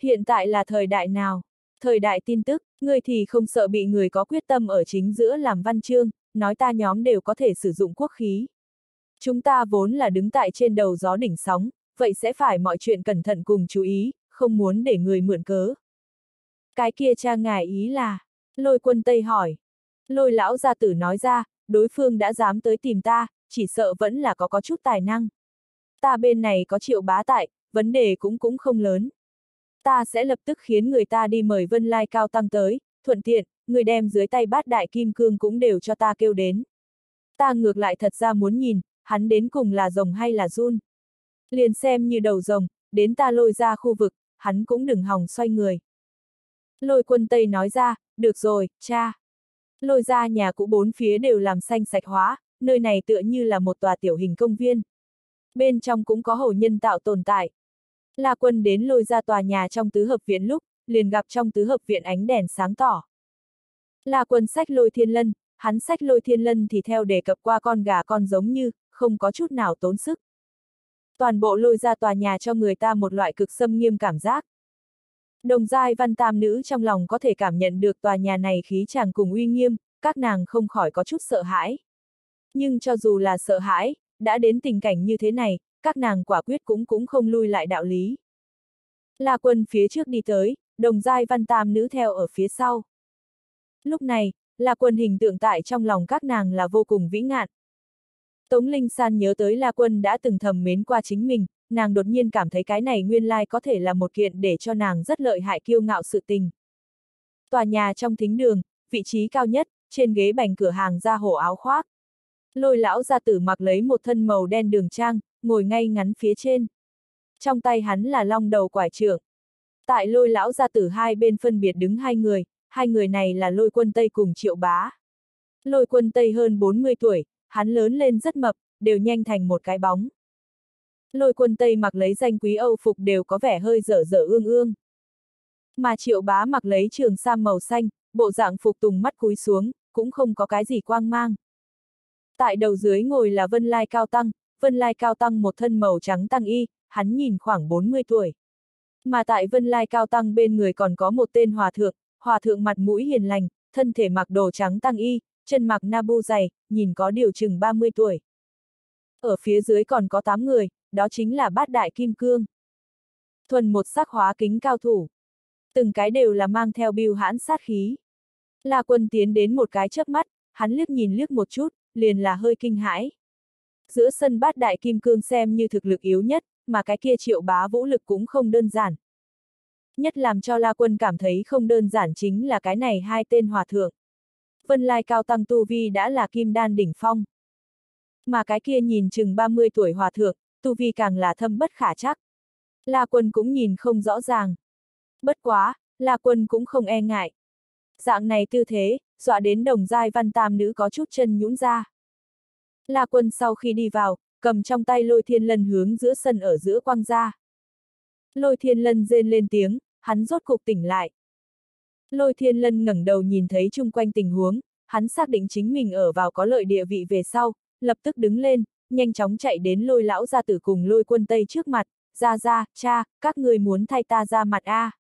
Hiện tại là thời đại nào? Thời đại tin tức, ngươi thì không sợ bị người có quyết tâm ở chính giữa làm văn chương, nói ta nhóm đều có thể sử dụng quốc khí. Chúng ta vốn là đứng tại trên đầu gió đỉnh sóng, vậy sẽ phải mọi chuyện cẩn thận cùng chú ý, không muốn để người mượn cớ. Cái kia cha ngài ý là, lôi quân Tây hỏi. Lôi lão gia tử nói ra, đối phương đã dám tới tìm ta, chỉ sợ vẫn là có có chút tài năng. Ta bên này có triệu bá tại, vấn đề cũng cũng không lớn. Ta sẽ lập tức khiến người ta đi mời Vân Lai Cao Tăng tới, thuận tiện, người đem dưới tay bát đại kim cương cũng đều cho ta kêu đến. Ta ngược lại thật ra muốn nhìn, hắn đến cùng là rồng hay là run. Liền xem như đầu rồng, đến ta lôi ra khu vực, hắn cũng đừng hòng xoay người. Lôi quân Tây nói ra, được rồi, cha. Lôi ra nhà cũ bốn phía đều làm xanh sạch hóa, nơi này tựa như là một tòa tiểu hình công viên. Bên trong cũng có hầu nhân tạo tồn tại. La quân đến lôi ra tòa nhà trong tứ hợp viện lúc, liền gặp trong tứ hợp viện ánh đèn sáng tỏ. La quân sách lôi thiên lân, hắn sách lôi thiên lân thì theo đề cập qua con gà con giống như, không có chút nào tốn sức. Toàn bộ lôi ra tòa nhà cho người ta một loại cực xâm nghiêm cảm giác. Đồng giai văn tam nữ trong lòng có thể cảm nhận được tòa nhà này khí chàng cùng uy nghiêm, các nàng không khỏi có chút sợ hãi. Nhưng cho dù là sợ hãi, đã đến tình cảnh như thế này, các nàng quả quyết cũng cũng không lui lại đạo lý. La quân phía trước đi tới, đồng giai văn tam nữ theo ở phía sau. Lúc này, La quân hình tượng tại trong lòng các nàng là vô cùng vĩ ngạn. Tống Linh San nhớ tới La quân đã từng thầm mến qua chính mình, nàng đột nhiên cảm thấy cái này nguyên lai có thể là một kiện để cho nàng rất lợi hại kiêu ngạo sự tình. Tòa nhà trong thính đường, vị trí cao nhất, trên ghế bành cửa hàng ra hổ áo khoác. Lôi lão gia tử mặc lấy một thân màu đen đường trang, ngồi ngay ngắn phía trên. Trong tay hắn là long đầu quải trưởng. Tại lôi lão gia tử hai bên phân biệt đứng hai người, hai người này là lôi quân Tây cùng triệu bá. Lôi quân Tây hơn 40 tuổi, hắn lớn lên rất mập, đều nhanh thành một cái bóng. Lôi quân Tây mặc lấy danh quý Âu phục đều có vẻ hơi dở dở ương ương. Mà triệu bá mặc lấy trường sam màu xanh, bộ dạng phục tùng mắt cúi xuống, cũng không có cái gì quang mang. Tại đầu dưới ngồi là Vân Lai Cao Tăng, Vân Lai Cao Tăng một thân màu trắng tăng y, hắn nhìn khoảng 40 tuổi. Mà tại Vân Lai Cao Tăng bên người còn có một tên hòa thượng, hòa thượng mặt mũi hiền lành, thân thể mặc đồ trắng tăng y, chân mặc nabu dày, nhìn có điều chừng 30 tuổi. Ở phía dưới còn có 8 người, đó chính là bát đại kim cương. Thuần một sắc hóa kính cao thủ. Từng cái đều là mang theo biêu hãn sát khí. La quân tiến đến một cái chớp mắt, hắn liếc nhìn liếc một chút, liền là hơi kinh hãi. Giữa sân bát đại kim cương xem như thực lực yếu nhất, mà cái kia triệu bá vũ lực cũng không đơn giản. Nhất làm cho La Quân cảm thấy không đơn giản chính là cái này hai tên hòa thượng. Vân Lai Cao Tăng Tu Vi đã là kim đan đỉnh phong. Mà cái kia nhìn chừng 30 tuổi hòa thượng, Tu Vi càng là thâm bất khả chắc. La Quân cũng nhìn không rõ ràng. Bất quá, La Quân cũng không e ngại. Dạng này tư thế, dọa đến đồng giai văn tam nữ có chút chân nhũn ra. La quân sau khi đi vào, cầm trong tay lôi thiên lân hướng giữa sân ở giữa quang ra. Lôi thiên lân rên lên tiếng, hắn rốt cục tỉnh lại. Lôi thiên lân ngẩng đầu nhìn thấy chung quanh tình huống, hắn xác định chính mình ở vào có lợi địa vị về sau, lập tức đứng lên, nhanh chóng chạy đến lôi lão ra tử cùng lôi quân tây trước mặt, ra ra, cha, các người muốn thay ta ra mặt a. À.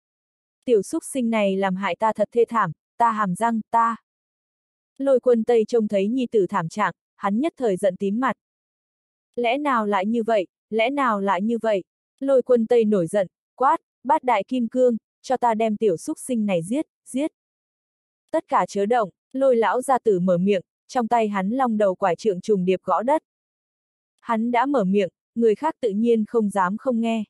Tiểu xúc sinh này làm hại ta thật thê thảm, ta hàm răng, ta. Lôi quân Tây trông thấy nhi tử thảm trạng, hắn nhất thời giận tím mặt. Lẽ nào lại như vậy, lẽ nào lại như vậy? Lôi quân Tây nổi giận, quát, bát đại kim cương, cho ta đem tiểu xúc sinh này giết, giết. Tất cả chớ động, lôi lão gia tử mở miệng, trong tay hắn long đầu quải trượng trùng điệp gõ đất. Hắn đã mở miệng, người khác tự nhiên không dám không nghe.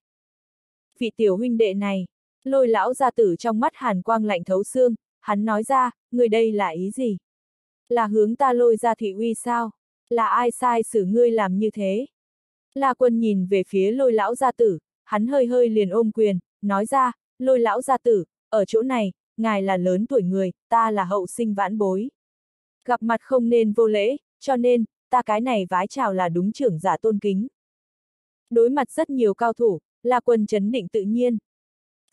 Vị tiểu huynh đệ này, lôi lão gia tử trong mắt hàn quang lạnh thấu xương, hắn nói ra, người đây là ý gì? Là hướng ta lôi ra thị uy sao? Là ai sai xử ngươi làm như thế? La quân nhìn về phía lôi lão gia tử, hắn hơi hơi liền ôm quyền, nói ra, lôi lão gia tử, ở chỗ này, ngài là lớn tuổi người, ta là hậu sinh vãn bối. Gặp mặt không nên vô lễ, cho nên, ta cái này vái chào là đúng trưởng giả tôn kính. Đối mặt rất nhiều cao thủ, La Quân chấn định tự nhiên.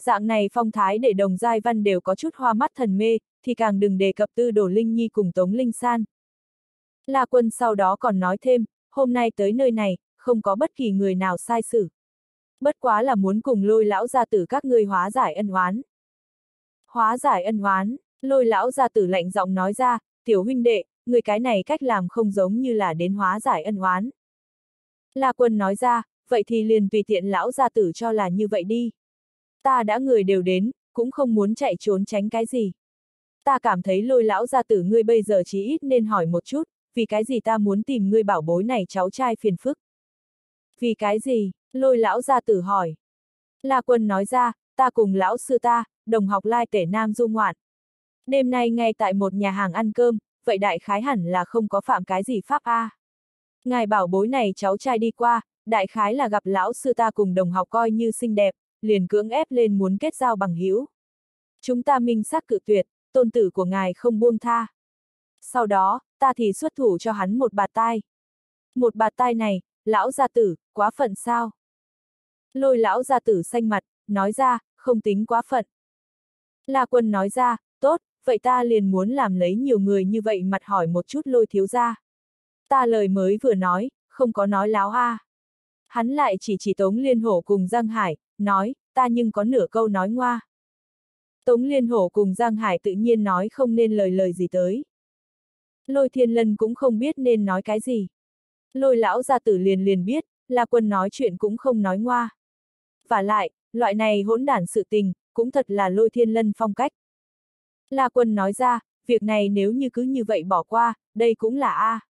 Dạng này phong thái để đồng giai văn đều có chút hoa mắt thần mê, thì càng đừng đề cập tư đổ Linh Nhi cùng Tống Linh San. La quân sau đó còn nói thêm, hôm nay tới nơi này, không có bất kỳ người nào sai xử. Bất quá là muốn cùng lôi lão gia tử các ngươi hóa giải ân oán. Hóa giải ân oán, lôi lão gia tử lạnh giọng nói ra, tiểu huynh đệ, người cái này cách làm không giống như là đến hóa giải ân oán. La quân nói ra, vậy thì liền tùy tiện lão gia tử cho là như vậy đi. Ta đã người đều đến, cũng không muốn chạy trốn tránh cái gì. Ta cảm thấy lôi lão gia tử ngươi bây giờ chí ít nên hỏi một chút, vì cái gì ta muốn tìm ngươi bảo bối này cháu trai phiền phức. Vì cái gì, lôi lão gia tử hỏi. La quân nói ra, ta cùng lão sư ta, đồng học lai tể nam du ngoạn. Đêm nay ngay tại một nhà hàng ăn cơm, vậy đại khái hẳn là không có phạm cái gì pháp A. Ngài bảo bối này cháu trai đi qua, đại khái là gặp lão sư ta cùng đồng học coi như xinh đẹp, liền cưỡng ép lên muốn kết giao bằng hữu. Chúng ta minh xác cự tuyệt, tôn tử của ngài không buông tha. Sau đó, ta thì xuất thủ cho hắn một bạt tai. Một bạt tai này, lão gia tử, quá phận sao? Lôi lão gia tử xanh mặt, nói ra, không tính quá phận. La quân nói ra, tốt, vậy ta liền muốn làm lấy nhiều người như vậy mặt hỏi một chút lôi thiếu gia. Ta lời mới vừa nói, không có nói láo ha. Hắn lại chỉ chỉ Tống Liên Hổ cùng Giang Hải, nói, ta nhưng có nửa câu nói ngoa. Tống Liên Hổ cùng Giang Hải tự nhiên nói không nên lời lời gì tới. Lôi Thiên Lân cũng không biết nên nói cái gì. Lôi lão gia tử liền liền biết, là quân nói chuyện cũng không nói ngoa. Và lại, loại này hỗn đản sự tình, cũng thật là lôi thiên lân phong cách. La quân nói ra, việc này nếu như cứ như vậy bỏ qua, đây cũng là A.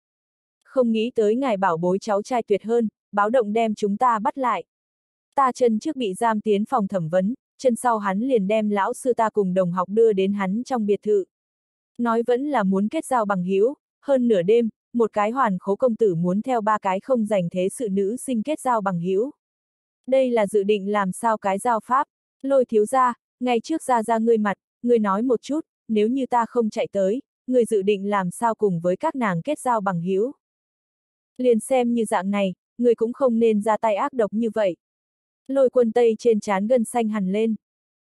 Không nghĩ tới ngài bảo bối cháu trai tuyệt hơn, báo động đem chúng ta bắt lại. Ta chân trước bị giam tiến phòng thẩm vấn, chân sau hắn liền đem lão sư ta cùng đồng học đưa đến hắn trong biệt thự. Nói vẫn là muốn kết giao bằng hữu hơn nửa đêm, một cái hoàn khố công tử muốn theo ba cái không giành thế sự nữ sinh kết giao bằng hữu Đây là dự định làm sao cái giao pháp, lôi thiếu ra, ngay trước ra ra ngươi mặt, ngươi nói một chút, nếu như ta không chạy tới, ngươi dự định làm sao cùng với các nàng kết giao bằng hữu Liền xem như dạng này, ngươi cũng không nên ra tay ác độc như vậy, Lôi quân Tây trên trán gân xanh hẳn lên.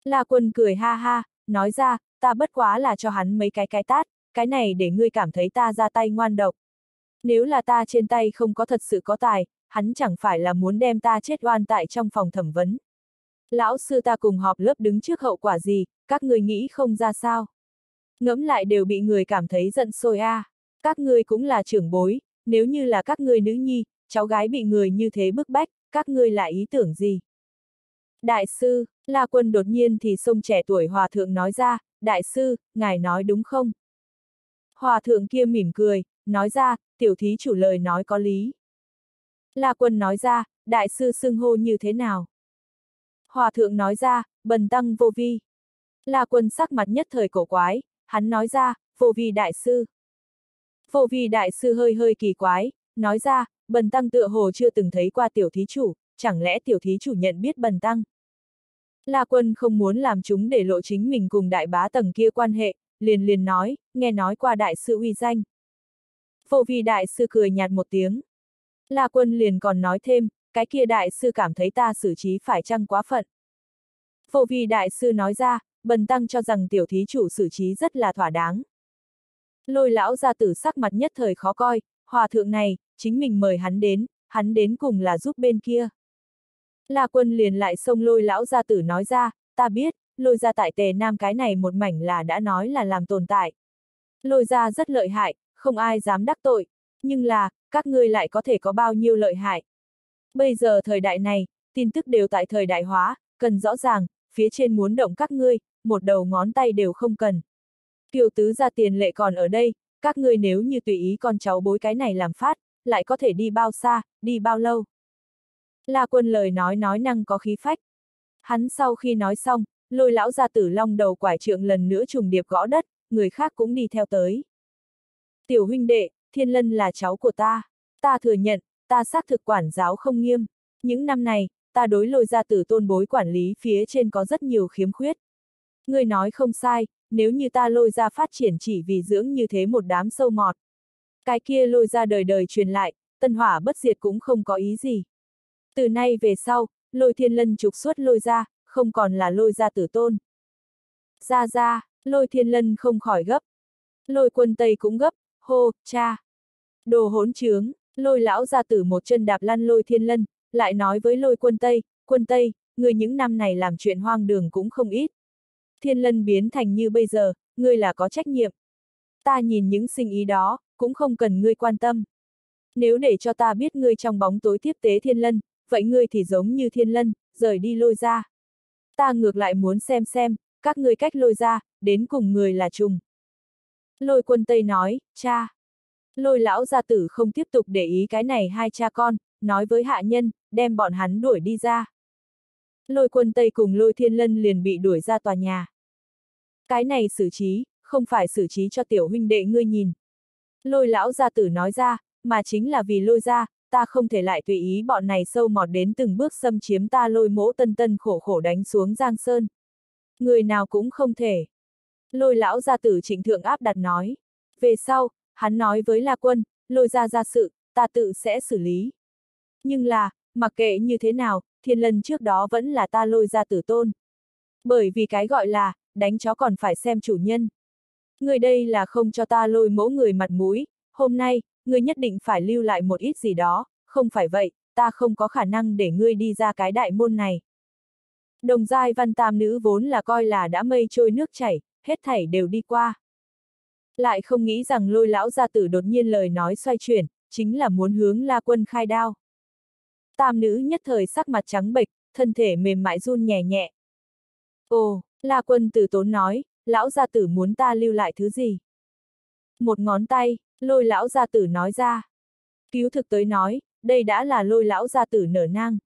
La quân cười ha ha, nói ra, ta bất quá là cho hắn mấy cái cái tát, cái này để ngươi cảm thấy ta ra tay ngoan độc. Nếu là ta trên tay không có thật sự có tài, hắn chẳng phải là muốn đem ta chết oan tại trong phòng thẩm vấn. Lão sư ta cùng họp lớp đứng trước hậu quả gì, các người nghĩ không ra sao. Ngẫm lại đều bị người cảm thấy giận sôi a. À. Các ngươi cũng là trưởng bối, nếu như là các ngươi nữ nhi, cháu gái bị người như thế bức bách, các ngươi là ý tưởng gì? Đại sư, La Quân đột nhiên thì sông trẻ tuổi hòa thượng nói ra, đại sư, ngài nói đúng không? Hòa thượng kia mỉm cười, nói ra, tiểu thí chủ lời nói có lý. La Quân nói ra, đại sư xưng hô như thế nào? Hòa thượng nói ra, bần tăng vô vi. La Quân sắc mặt nhất thời cổ quái, hắn nói ra, vô vi đại sư. Vô vi đại sư hơi hơi kỳ quái, nói ra, Bần tăng tựa hồ chưa từng thấy qua tiểu thí chủ, chẳng lẽ tiểu thí chủ nhận biết bần tăng? La quân không muốn làm chúng để lộ chính mình cùng đại bá tầng kia quan hệ, liền liền nói, nghe nói qua đại sư uy danh. Phổ vi đại sư cười nhạt một tiếng. La quân liền còn nói thêm, cái kia đại sư cảm thấy ta xử trí phải chăng quá phận. Phổ vi đại sư nói ra, bần tăng cho rằng tiểu thí chủ xử trí rất là thỏa đáng. Lôi lão gia tử sắc mặt nhất thời khó coi, hòa thượng này, chính mình mời hắn đến, hắn đến cùng là giúp bên kia. La quân liền lại xông lôi lão gia tử nói ra, ta biết, lôi ra tại tề nam cái này một mảnh là đã nói là làm tồn tại. Lôi ra rất lợi hại, không ai dám đắc tội, nhưng là, các ngươi lại có thể có bao nhiêu lợi hại. Bây giờ thời đại này, tin tức đều tại thời đại hóa, cần rõ ràng, phía trên muốn động các ngươi, một đầu ngón tay đều không cần. Kiều tứ ra tiền lệ còn ở đây, các ngươi nếu như tùy ý con cháu bối cái này làm phát, lại có thể đi bao xa, đi bao lâu. La quân lời nói nói năng có khí phách. Hắn sau khi nói xong, lôi lão gia tử long đầu quải trượng lần nữa trùng điệp gõ đất, người khác cũng đi theo tới. Tiểu huynh đệ, thiên lân là cháu của ta. Ta thừa nhận, ta xác thực quản giáo không nghiêm. Những năm này, ta đối lôi gia tử tôn bối quản lý phía trên có rất nhiều khiếm khuyết. Người nói không sai, nếu như ta lôi ra phát triển chỉ vì dưỡng như thế một đám sâu mọt. Cái kia lôi ra đời đời truyền lại, tân hỏa bất diệt cũng không có ý gì. Từ nay về sau, lôi thiên lân trục xuất lôi ra, không còn là lôi ra tử tôn. Ra ra, lôi thiên lân không khỏi gấp. Lôi quân Tây cũng gấp, hô, cha. Đồ hỗn trướng, lôi lão ra tử một chân đạp lăn lôi thiên lân, lại nói với lôi quân Tây, quân Tây, người những năm này làm chuyện hoang đường cũng không ít, thiên lân biến thành như bây giờ, ngươi là có trách nhiệm. Ta nhìn những sinh ý đó, cũng không cần ngươi quan tâm. Nếu để cho ta biết ngươi trong bóng tối tiếp tế thiên lân, vậy ngươi thì giống như thiên lân, rời đi lôi ra. Ta ngược lại muốn xem xem, các ngươi cách lôi ra, đến cùng người là trùng. Lôi quân Tây nói, cha. Lôi lão gia tử không tiếp tục để ý cái này hai cha con, nói với hạ nhân, đem bọn hắn đuổi đi ra. Lôi quân Tây cùng lôi thiên lân liền bị đuổi ra tòa nhà. Cái này xử trí, không phải xử trí cho tiểu huynh đệ ngươi nhìn. Lôi lão gia tử nói ra, mà chính là vì lôi ra, ta không thể lại tùy ý bọn này sâu mọt đến từng bước xâm chiếm ta lôi mỗ tân tân khổ khổ đánh xuống giang sơn. Người nào cũng không thể. Lôi lão gia tử trịnh thượng áp đặt nói. Về sau, hắn nói với La Quân, lôi ra ra sự, ta tự sẽ xử lý. Nhưng là, mặc kệ như thế nào, thiên lần trước đó vẫn là ta lôi ra tử tôn. Bởi vì cái gọi là, đánh chó còn phải xem chủ nhân. Người đây là không cho ta lôi mẫu người mặt mũi, hôm nay, người nhất định phải lưu lại một ít gì đó, không phải vậy, ta không có khả năng để ngươi đi ra cái đại môn này. Đồng giai văn tam nữ vốn là coi là đã mây trôi nước chảy, hết thảy đều đi qua. Lại không nghĩ rằng lôi lão gia tử đột nhiên lời nói xoay chuyển, chính là muốn hướng la quân khai đao. Tam nữ nhất thời sắc mặt trắng bệch, thân thể mềm mại run nhẹ nhẹ. Ồ, La quân tử tốn nói, lão gia tử muốn ta lưu lại thứ gì? Một ngón tay, lôi lão gia tử nói ra. Cứu thực tới nói, đây đã là lôi lão gia tử nở nang.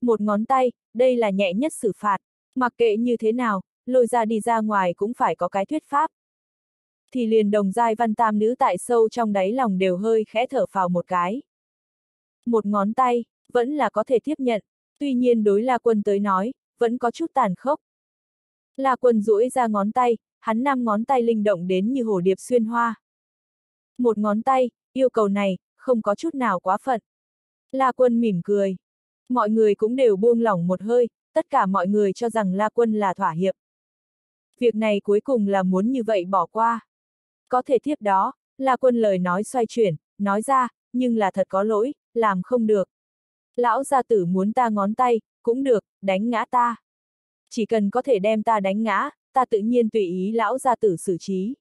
Một ngón tay, đây là nhẹ nhất xử phạt, mặc kệ như thế nào, lôi ra đi ra ngoài cũng phải có cái thuyết pháp. Thì liền đồng giai văn tam nữ tại sâu trong đáy lòng đều hơi khẽ thở phào một cái. Một ngón tay, vẫn là có thể tiếp nhận, tuy nhiên đối la quân tới nói, vẫn có chút tàn khốc, La Quân duỗi ra ngón tay, hắn năm ngón tay linh động đến như hồ điệp xuyên hoa. Một ngón tay, yêu cầu này, không có chút nào quá phận. La Quân mỉm cười. Mọi người cũng đều buông lỏng một hơi, tất cả mọi người cho rằng La Quân là thỏa hiệp. Việc này cuối cùng là muốn như vậy bỏ qua. Có thể tiếp đó, La Quân lời nói xoay chuyển, nói ra, nhưng là thật có lỗi, làm không được. Lão gia tử muốn ta ngón tay, cũng được, đánh ngã ta chỉ cần có thể đem ta đánh ngã, ta tự nhiên tùy ý lão gia tử xử trí.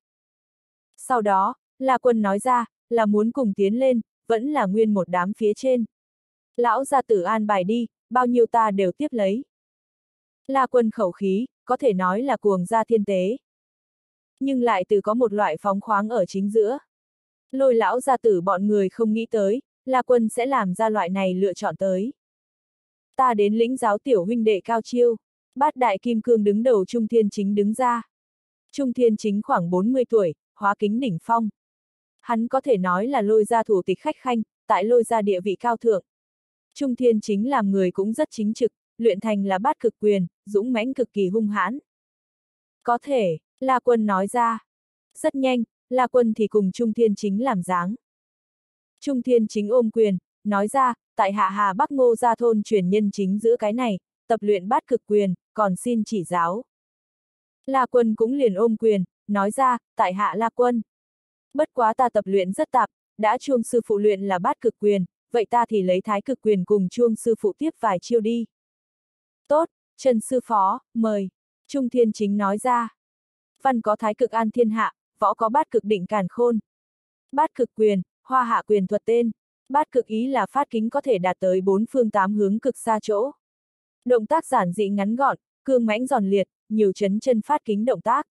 Sau đó, la quân nói ra, là muốn cùng tiến lên, vẫn là nguyên một đám phía trên. Lão gia tử an bài đi, bao nhiêu ta đều tiếp lấy. La quân khẩu khí, có thể nói là cuồng gia thiên tế. Nhưng lại từ có một loại phóng khoáng ở chính giữa. Lôi lão gia tử bọn người không nghĩ tới, La quân sẽ làm ra loại này lựa chọn tới. Ta đến lĩnh giáo tiểu huynh đệ cao chiêu. Bát đại kim cương đứng đầu Trung Thiên Chính đứng ra. Trung Thiên Chính khoảng 40 tuổi, hóa kính đỉnh phong. Hắn có thể nói là lôi ra thủ tịch khách khanh, tại lôi ra địa vị cao thượng. Trung Thiên Chính làm người cũng rất chính trực, luyện thành là bát cực quyền, dũng mãnh cực kỳ hung hãn. Có thể, La Quân nói ra. Rất nhanh, La Quân thì cùng Trung Thiên Chính làm dáng. Trung Thiên Chính ôm quyền, nói ra, tại hạ hà Bắc Ngô Gia Thôn truyền nhân chính giữa cái này, tập luyện bát cực quyền, còn xin chỉ giáo. La quân cũng liền ôm quyền, nói ra, tại hạ La quân. Bất quá ta tập luyện rất tạp, đã chuông sư phụ luyện là bát cực quyền, vậy ta thì lấy thái cực quyền cùng chuông sư phụ tiếp vài chiêu đi. Tốt, Trần sư phó, mời. Trung thiên chính nói ra. Văn có thái cực an thiên hạ, võ có bát cực định càn khôn. Bát cực quyền, hoa hạ quyền thuật tên. Bát cực ý là phát kính có thể đạt tới bốn phương tám hướng cực xa chỗ. Động tác giản dị ngắn gọn, cương mãnh giòn liệt, nhiều chấn chân phát kính động tác.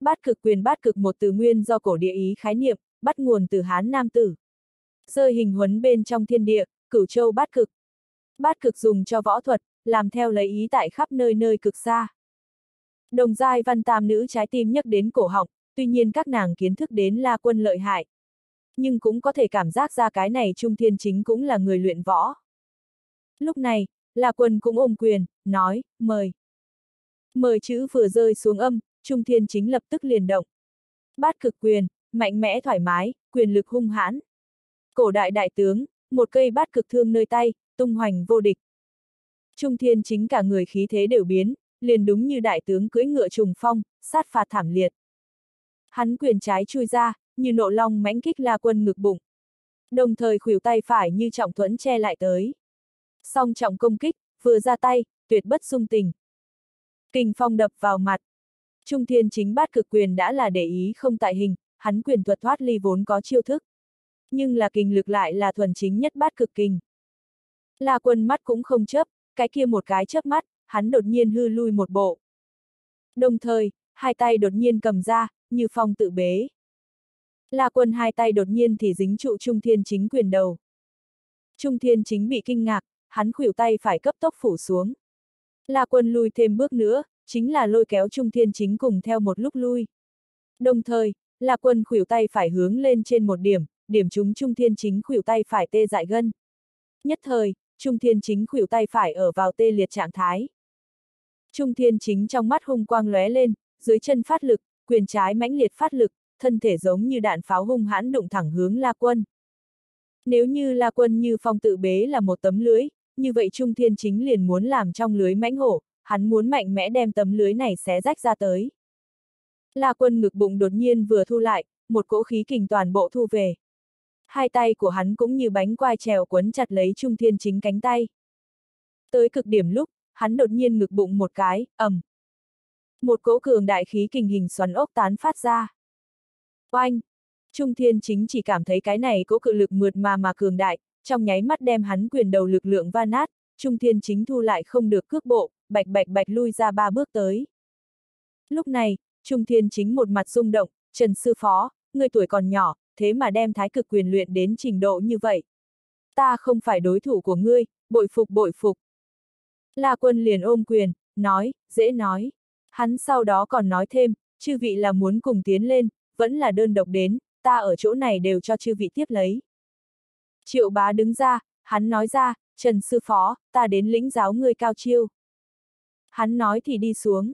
Bát cực quyền bát cực một từ nguyên do cổ địa ý khái niệm, bắt nguồn từ Hán Nam Tử. Rơi hình huấn bên trong thiên địa, cửu châu bát cực. Bát cực dùng cho võ thuật, làm theo lấy ý tại khắp nơi nơi cực xa. Đồng giai văn tam nữ trái tim nhắc đến cổ họng, tuy nhiên các nàng kiến thức đến la quân lợi hại. Nhưng cũng có thể cảm giác ra cái này trung thiên chính cũng là người luyện võ. Lúc này, là quân cũng ôm quyền, nói, mời. Mời chữ vừa rơi xuống âm, Trung Thiên Chính lập tức liền động. Bát cực quyền, mạnh mẽ thoải mái, quyền lực hung hãn. Cổ đại đại tướng, một cây bát cực thương nơi tay, tung hoành vô địch. Trung Thiên Chính cả người khí thế đều biến, liền đúng như đại tướng cưỡi ngựa trùng phong, sát phạt thảm liệt. Hắn quyền trái chui ra, như nộ long mãnh kích la quân ngực bụng. Đồng thời khuỷu tay phải như trọng thuẫn che lại tới song trọng công kích, vừa ra tay, tuyệt bất dung tình. Kình phong đập vào mặt. Trung thiên chính bát cực quyền đã là để ý không tại hình, hắn quyền thuật thoát ly vốn có chiêu thức. Nhưng là kình lực lại là thuần chính nhất bát cực kình. là quân mắt cũng không chớp, cái kia một cái chớp mắt, hắn đột nhiên hư lui một bộ. Đồng thời, hai tay đột nhiên cầm ra, như phong tự bế. là quân hai tay đột nhiên thì dính trụ Trung Thiên Chính quyền đầu. Trung Thiên Chính bị kinh ngạc, hắn khuỷu tay phải cấp tốc phủ xuống. La quân lui thêm bước nữa, chính là lôi kéo Trung Thiên Chính cùng theo một lúc lui. Đồng thời, La quân khuỷu tay phải hướng lên trên một điểm, điểm chúng Trung Thiên Chính khuỷu tay phải tê dại gân. Nhất thời, Trung Thiên Chính khuỷu tay phải ở vào tê liệt trạng thái. Trung Thiên Chính trong mắt hung quang lóe lên, dưới chân phát lực, quyền trái mãnh liệt phát lực, thân thể giống như đạn pháo hung hãn đụng thẳng hướng La Quân. Nếu như La Quân như phong tự bế là một tấm lưới, như vậy Trung Thiên Chính liền muốn làm trong lưới mãnh hổ, hắn muốn mạnh mẽ đem tấm lưới này xé rách ra tới. La quân ngực bụng đột nhiên vừa thu lại, một cỗ khí kình toàn bộ thu về. Hai tay của hắn cũng như bánh quai trèo quấn chặt lấy Trung Thiên Chính cánh tay. Tới cực điểm lúc, hắn đột nhiên ngực bụng một cái, ầm. Một cỗ cường đại khí kình hình xoắn ốc tán phát ra. Oanh! Trung Thiên Chính chỉ cảm thấy cái này cỗ cự lực mượt mà mà cường đại, trong nháy mắt đem hắn quyền đầu lực lượng va nát, Trung Thiên Chính thu lại không được cước bộ, bạch bạch bạch lui ra ba bước tới. Lúc này, Trung Thiên Chính một mặt rung động, Trần Sư Phó, người tuổi còn nhỏ, thế mà đem thái cực quyền luyện đến trình độ như vậy. Ta không phải đối thủ của ngươi, bội phục bội phục. La quân liền ôm quyền, nói, dễ nói. Hắn sau đó còn nói thêm, chư vị là muốn cùng tiến lên, vẫn là đơn độc đến, ta ở chỗ này đều cho chư vị tiếp lấy. Triệu bá đứng ra, hắn nói ra, Trần Sư Phó, ta đến lĩnh giáo người cao chiêu. Hắn nói thì đi xuống.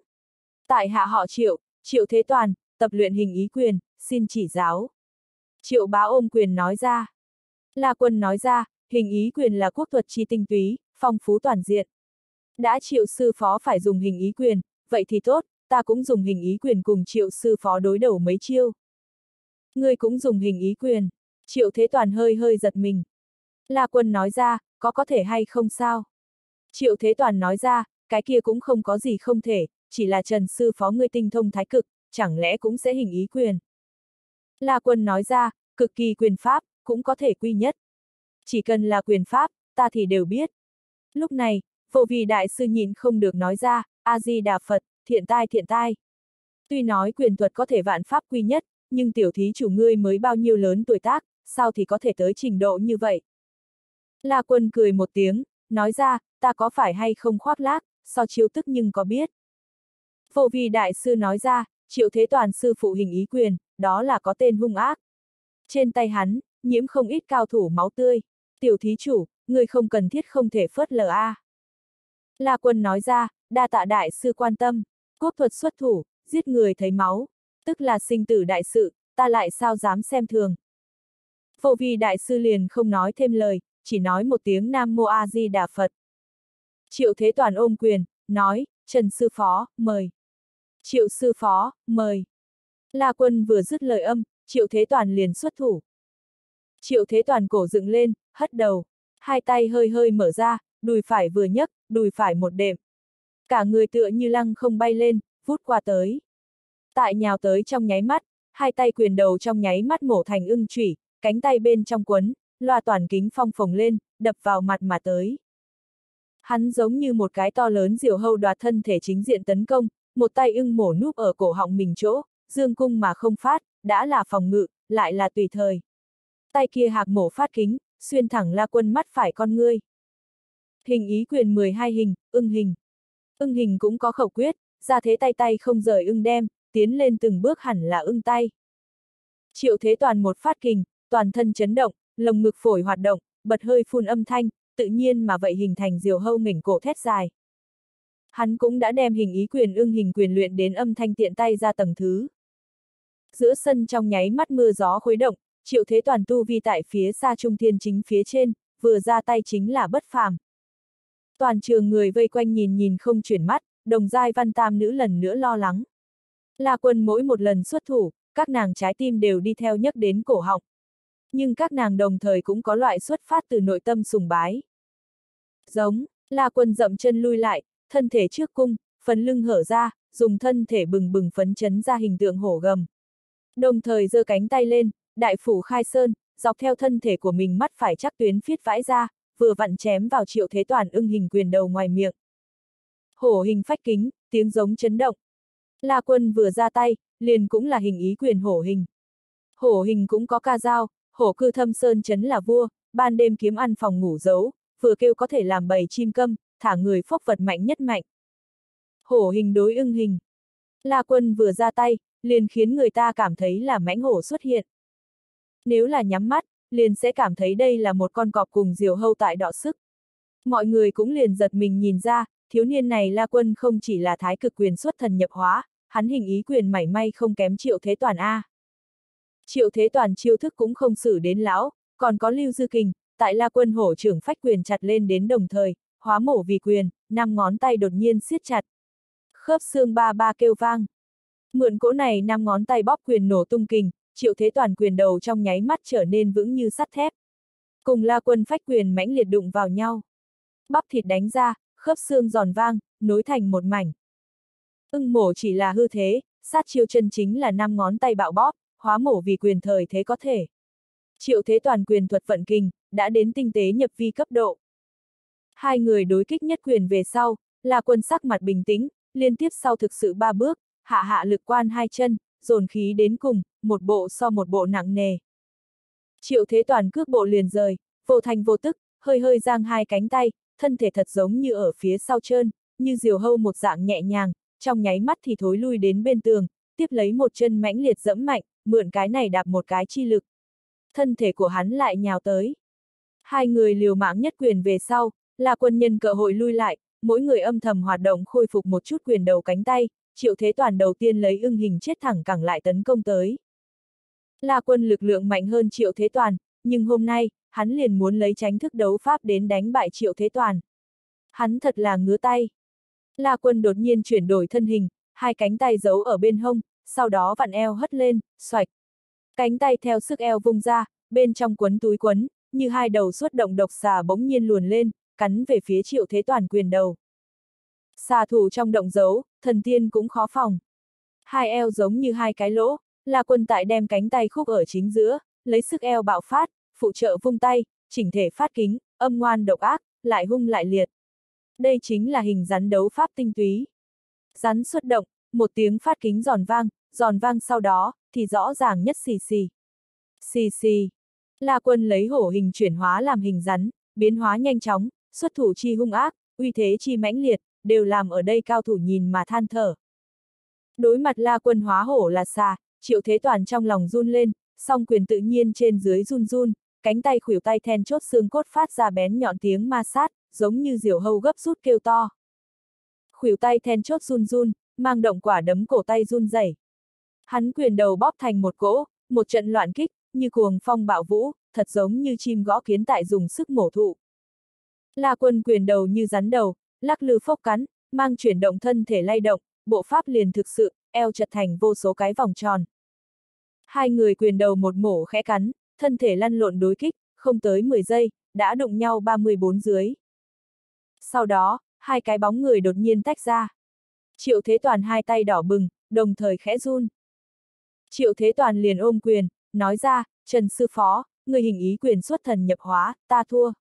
Tại hạ họ Triệu, Triệu Thế Toàn, tập luyện hình ý quyền, xin chỉ giáo. Triệu bá ôm quyền nói ra. La quân nói ra, hình ý quyền là quốc thuật chi tinh túy, phong phú toàn diện. Đã triệu sư phó phải dùng hình ý quyền, vậy thì tốt, ta cũng dùng hình ý quyền cùng triệu sư phó đối đầu mấy chiêu. Ngươi cũng dùng hình ý quyền. Triệu Thế Toàn hơi hơi giật mình. La Quân nói ra, có có thể hay không sao? Triệu Thế Toàn nói ra, cái kia cũng không có gì không thể, chỉ là Trần Sư Phó ngươi tinh thông thái cực, chẳng lẽ cũng sẽ hình ý quyền. La Quân nói ra, cực kỳ quyền pháp, cũng có thể quy nhất. Chỉ cần là quyền pháp, ta thì đều biết. Lúc này, vô vì đại sư nhìn không được nói ra, A-di-đà Phật, thiện tai thiện tai. Tuy nói quyền thuật có thể vạn pháp quy nhất, nhưng tiểu thí chủ ngươi mới bao nhiêu lớn tuổi tác, sao thì có thể tới trình độ như vậy? La quân cười một tiếng, nói ra, ta có phải hay không khoác lác, so chiêu tức nhưng có biết. Phổ vi đại sư nói ra, triệu thế toàn sư phụ hình ý quyền, đó là có tên hung ác. Trên tay hắn, nhiễm không ít cao thủ máu tươi. Tiểu thí chủ, người không cần thiết không thể phớt lờ a. La quân nói ra, đa tạ đại sư quan tâm, cốt thuật xuất thủ, giết người thấy máu, tức là sinh tử đại sự, ta lại sao dám xem thường. Vô vi đại sư liền không nói thêm lời, chỉ nói một tiếng Nam Mô A Di Đà Phật. Triệu Thế Toàn ôm quyền, nói, Trần Sư Phó, mời. Triệu Sư Phó, mời. La Quân vừa dứt lời âm, Triệu Thế Toàn liền xuất thủ. Triệu Thế Toàn cổ dựng lên, hất đầu, hai tay hơi hơi mở ra, đùi phải vừa nhấc, đùi phải một đệm. Cả người tựa như lăng không bay lên, vút qua tới. Tại nhào tới trong nháy mắt, hai tay quyền đầu trong nháy mắt mổ thành ưng chủy, cánh tay bên trong quấn, loa toàn kính phong phồng lên, đập vào mặt mà tới. Hắn giống như một cái to lớn diều hâu đoạt thân thể chính diện tấn công, một tay ưng mổ núp ở cổ họng mình chỗ, dương cung mà không phát, đã là phòng ngự, lại là tùy thời. Tay kia hạc mổ phát kính, xuyên thẳng la quân mắt phải con ngươi. Hình ý quyền 12 hình, ưng hình. Ưng hình cũng có khẩu quyết, ra thế tay tay không rời ưng đem, tiến lên từng bước hẳn là ưng tay. Triệu thế toàn một phát kình, toàn thân chấn động, lồng ngực phổi hoạt động, bật hơi phun âm thanh, tự nhiên mà vậy hình thành diều hâu nghỉnh cổ thét dài. Hắn cũng đã đem hình ý quyền ưng hình quyền luyện đến âm thanh tiện tay ra tầng thứ. Giữa sân trong nháy mắt mưa gió khuấy động, triệu thế toàn tu vi tại phía xa trung thiên chính phía trên, vừa ra tay chính là bất phàm. Toàn trường người vây quanh nhìn nhìn không chuyển mắt, đồng giai văn tam nữ lần nữa lo lắng. La quân mỗi một lần xuất thủ, các nàng trái tim đều đi theo nhắc đến cổ họng nhưng các nàng đồng thời cũng có loại xuất phát từ nội tâm sùng bái. Giống, La Quân dậm chân lui lại, thân thể trước cung, phần lưng hở ra, dùng thân thể bừng bừng phấn chấn ra hình tượng hổ gầm. Đồng thời giơ cánh tay lên, đại phủ khai sơn, dọc theo thân thể của mình mắt phải chắc tuyến phiết vãi ra, vừa vặn chém vào triệu thế toàn ưng hình quyền đầu ngoài miệng. Hổ hình phách kính, tiếng giống chấn động. La quân vừa ra tay, liền cũng là hình ý quyền hổ hình. Hổ hình cũng có ca dao, hổ cư thâm sơn chấn là vua, ban đêm kiếm ăn phòng ngủ giấu, vừa kêu có thể làm bầy chim câm, thả người phốc vật mạnh nhất mạnh. Hổ hình đối ưng hình. La quân vừa ra tay, liền khiến người ta cảm thấy là mãnh hổ xuất hiện. Nếu là nhắm mắt, liền sẽ cảm thấy đây là một con cọp cùng diều hâu tại đọ sức. Mọi người cũng liền giật mình nhìn ra, thiếu niên này La Quân không chỉ là thái cực quyền xuất thần nhập hóa, hắn hình ý quyền mảy may không kém triệu thế toàn A. Triệu Thế Toàn chiêu thức cũng không xử đến lão, còn có Lưu Dư Kình, tại La Quân hổ trưởng phách quyền chặt lên đến đồng thời, hóa mổ vì quyền, năm ngón tay đột nhiên siết chặt. Khớp xương ba ba kêu vang. Mượn cỗ này năm ngón tay bóp quyền nổ tung kình, Triệu Thế Toàn quyền đầu trong nháy mắt trở nên vững như sắt thép. Cùng La Quân phách quyền mãnh liệt đụng vào nhau. Bắp thịt đánh ra, khớp xương giòn vang, nối thành một mảnh. Ưng mổ chỉ là hư thế, sát chiêu chân chính là năm ngón tay bạo bóp, hóa mổ vì quyền thời thế có thể. Triệu thế toàn quyền thuật vận kinh, đã đến tinh tế nhập vi cấp độ. Hai người đối kích nhất quyền về sau, là quân sắc mặt bình tĩnh, liên tiếp sau thực sự ba bước, hạ hạ lực quan hai chân, dồn khí đến cùng, một bộ so một bộ nặng nề. Triệu thế toàn cước bộ liền rời, vô thành vô tức, hơi hơi giang hai cánh tay, thân thể thật giống như ở phía sau trơn, như diều hâu một dạng nhẹ nhàng, trong nháy mắt thì thối lui đến bên tường, tiếp lấy một chân mãnh liệt dẫm mạnh, mượn cái này đạp một cái chi lực. Thân thể của hắn lại nhào tới. Hai người liều mạng nhất quyền về sau, là quân nhân cơ hội lui lại, mỗi người âm thầm hoạt động khôi phục một chút quyền đầu cánh tay, triệu thế toàn đầu tiên lấy ưng hình chết thẳng cẳng lại tấn công tới. Là quân lực lượng mạnh hơn triệu thế toàn, nhưng hôm nay, hắn liền muốn lấy tránh thức đấu pháp đến đánh bại triệu thế toàn. Hắn thật là ngứa tay. La quân đột nhiên chuyển đổi thân hình, hai cánh tay giấu ở bên hông, sau đó vặn eo hất lên, xoạch. Cánh tay theo sức eo vung ra, bên trong quấn túi quấn, như hai đầu xuất động độc xà bỗng nhiên luồn lên, cắn về phía triệu thế toàn quyền đầu. Xà thủ trong động giấu, thần tiên cũng khó phòng. Hai eo giống như hai cái lỗ, là quân tại đem cánh tay khúc ở chính giữa, lấy sức eo bạo phát, phụ trợ vung tay, chỉnh thể phát kính, âm ngoan độc ác, lại hung lại liệt. Đây chính là hình rắn đấu pháp tinh túy. Rắn xuất động, một tiếng phát kính giòn vang, giòn vang sau đó, thì rõ ràng nhất xì xì. Xì xì. La quân lấy hổ hình chuyển hóa làm hình rắn, biến hóa nhanh chóng, xuất thủ chi hung ác, uy thế chi mãnh liệt, đều làm ở đây cao thủ nhìn mà than thở. Đối mặt la quân hóa hổ là xà, triệu thế toàn trong lòng run lên, song quyền tự nhiên trên dưới run run, cánh tay khuỷu tay then chốt xương cốt phát ra bén nhọn tiếng ma sát, giống như diều hâu gấp rút kêu to. Khuỷu tay then chốt run run, mang động quả đấm cổ tay run rẩy. Hắn quyền đầu bóp thành một cỗ, một trận loạn kích, như cuồng phong bạo vũ, thật giống như chim gõ kiến tại dùng sức mổ thụ. La quân quyền đầu như rắn đầu, lắc lư phốc cắn, mang chuyển động thân thể lay động, bộ pháp liền thực sự, eo chật thành vô số cái vòng tròn. Hai người quyền đầu một mổ khẽ cắn, thân thể lăn lộn đối kích, không tới 10 giây, đã đụng nhau 34 dưới. Sau đó, hai cái bóng người đột nhiên tách ra. Triệu Thế Toàn hai tay đỏ bừng, đồng thời khẽ run. Triệu Thế Toàn liền ôm quyền, nói ra, Trần Sư Phó, người hình ý quyền xuất thần nhập hóa, ta thua.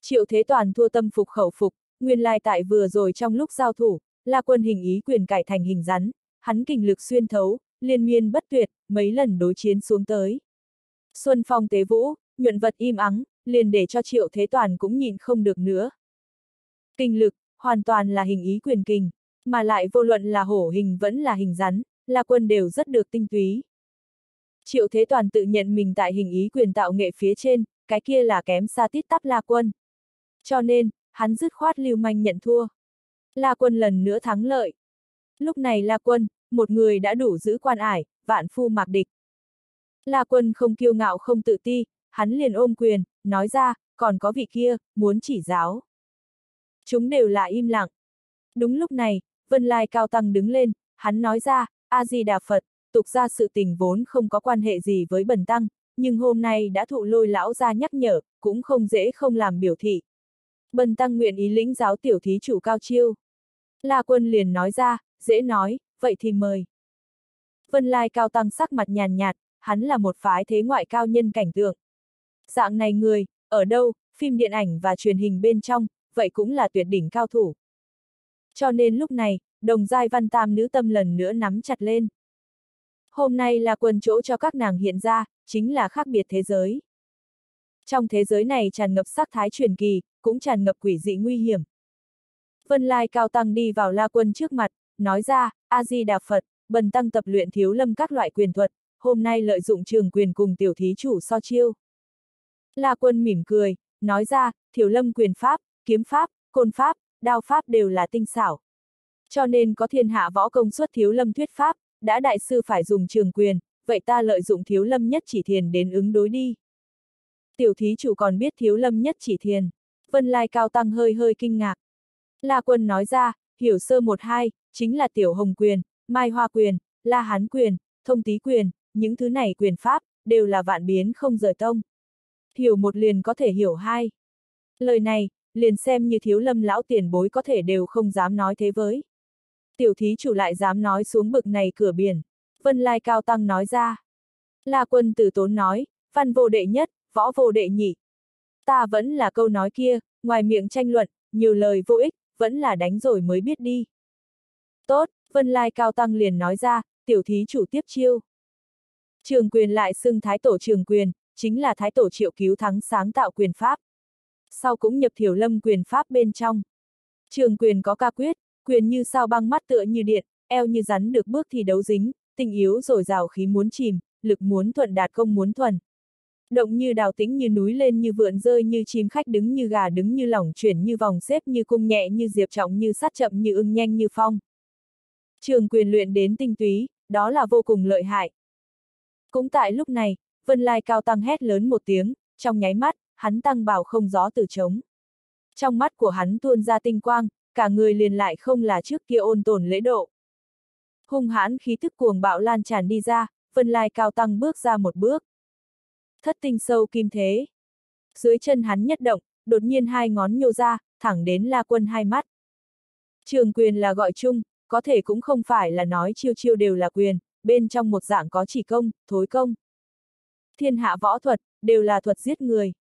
Triệu Thế Toàn thua tâm phục khẩu phục, nguyên lai tại vừa rồi trong lúc giao thủ, là quân hình ý quyền cải thành hình rắn, hắn kinh lực xuyên thấu, liên miên bất tuyệt, mấy lần đối chiến xuống tới. Xuân Phong tế vũ, nhuận vật im ắng, liền để cho Triệu Thế Toàn cũng nhìn không được nữa. Kinh lực, hoàn toàn là hình ý quyền kinh. Mà lại vô luận là hổ hình vẫn là hình rắn, là quân đều rất được tinh túy. Triệu Thế Toàn tự nhận mình tại hình ý quyền tạo nghệ phía trên, cái kia là kém xa tít tắp La Quân. Cho nên, hắn dứt khoát lưu manh nhận thua. La Quân lần nữa thắng lợi. Lúc này La Quân, một người đã đủ giữ quan ải, vạn phu mạc địch. La Quân không kiêu ngạo không tự ti, hắn liền ôm quyền, nói ra, còn có vị kia, muốn chỉ giáo. Chúng đều là im lặng. Đúng lúc này, Vân Lai Cao Tăng đứng lên, hắn nói ra, A-di-đà Phật, tục ra sự tình vốn không có quan hệ gì với bần tăng, nhưng hôm nay đã thụ lôi lão ra nhắc nhở, cũng không dễ không làm biểu thị. Bần tăng nguyện ý lĩnh giáo tiểu thí chủ cao chiêu. La quân liền nói ra, dễ nói, vậy thì mời. Vân Lai Cao Tăng sắc mặt nhàn nhạt, hắn là một phái thế ngoại cao nhân cảnh tượng. Dạng này người, ở đâu, phim điện ảnh và truyền hình bên trong, vậy cũng là tuyệt đỉnh cao thủ. Cho nên lúc này, đồng giai văn tam nữ tâm lần nữa nắm chặt lên. Hôm nay là quần chỗ cho các nàng hiện ra, chính là khác biệt thế giới. Trong thế giới này tràn ngập sắc thái truyền kỳ, cũng tràn ngập quỷ dị nguy hiểm. Vân Lai Cao Tăng đi vào La Quân trước mặt, nói ra, A-di-đà Phật, bần tăng tập luyện thiếu lâm các loại quyền thuật, hôm nay lợi dụng trường quyền cùng tiểu thí chủ so chiêu. La Quân mỉm cười, nói ra, thiếu lâm quyền pháp, kiếm pháp, côn pháp, đao pháp đều là tinh xảo. Cho nên có thiên hạ võ công suất thiếu lâm thuyết pháp, đã đại sư phải dùng trường quyền, vậy ta lợi dụng thiếu lâm nhất chỉ thiền đến ứng đối đi. Tiểu thí chủ còn biết thiếu lâm nhất chỉ thiền. Vân Lai Cao Tăng hơi hơi kinh ngạc. La Quân nói ra, hiểu sơ một hai, chính là tiểu hồng quyền, mai hoa quyền, la hán quyền, thông tí quyền, những thứ này quyền pháp, đều là vạn biến không rời tông. Hiểu một liền có thể hiểu hai. Lời này, liền xem như thiếu lâm lão tiền bối có thể đều không dám nói thế với. Tiểu thí chủ lại dám nói xuống bực này cửa biển, vân lai cao tăng nói ra. La quân tử tốn nói, văn vô đệ nhất, võ vô đệ nhị. Ta vẫn là câu nói kia, ngoài miệng tranh luận, nhiều lời vô ích, vẫn là đánh rồi mới biết đi. Tốt, vân lai cao tăng liền nói ra, tiểu thí chủ tiếp chiêu. Trường quyền lại xưng thái tổ trường quyền, chính là thái tổ triệu cứu thắng sáng tạo quyền pháp sau cũng nhập thiểu lâm quyền pháp bên trong. Trường quyền có ca quyết, quyền như sao băng mắt tựa như điện, eo như rắn được bước thì đấu dính, tình yếu rồi rào khí muốn chìm, lực muốn thuận đạt công muốn thuần. Động như đào tĩnh như núi lên như vượn rơi như chim khách đứng như gà đứng như lỏng chuyển như vòng xếp như cung nhẹ như diệp trọng như sát chậm như ưng nhanh như phong. Trường quyền luyện đến tinh túy, đó là vô cùng lợi hại. Cũng tại lúc này, Vân Lai Cao Tăng hét lớn một tiếng, trong nháy mắt, hắn tăng bảo không gió từ trống. Trong mắt của hắn tuôn ra tinh quang, cả người liền lại không là trước kia ôn tồn lễ độ. Hung hãn khí thức cuồng bạo lan tràn đi ra, phân Lai cao tăng bước ra một bước. Thất tinh sâu kim thế. Dưới chân hắn nhất động, đột nhiên hai ngón nhô ra, thẳng đến La Quân hai mắt. Trường quyền là gọi chung, có thể cũng không phải là nói chiêu chiêu đều là quyền, bên trong một dạng có chỉ công, thối công. Thiên hạ võ thuật, đều là thuật giết người.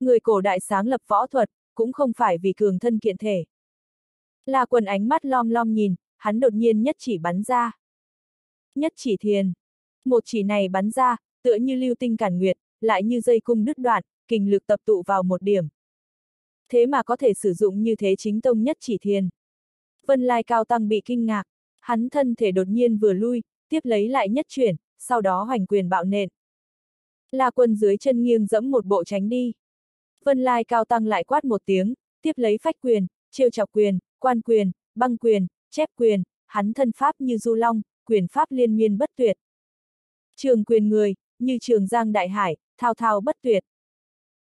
Người cổ đại sáng lập võ thuật, cũng không phải vì cường thân kiện thể. Là quần ánh mắt lom lom nhìn, hắn đột nhiên nhất chỉ bắn ra. Nhất chỉ thiền. Một chỉ này bắn ra, tựa như lưu tinh cản nguyệt, lại như dây cung đứt đoạn, kình lực tập tụ vào một điểm. Thế mà có thể sử dụng như thế chính tông nhất chỉ thiền. Vân Lai Cao Tăng bị kinh ngạc, hắn thân thể đột nhiên vừa lui, tiếp lấy lại nhất chuyển, sau đó hoành quyền bạo nện. là quân dưới chân nghiêng dẫm một bộ tránh đi. Vân Lai Cao Tăng lại quát một tiếng, tiếp lấy phách quyền, chiêu chọc quyền, quan quyền, băng quyền, chép quyền, hắn thân pháp như du long, quyền pháp liên miên bất tuyệt. Trường quyền người, như trường giang đại hải, thao thao bất tuyệt.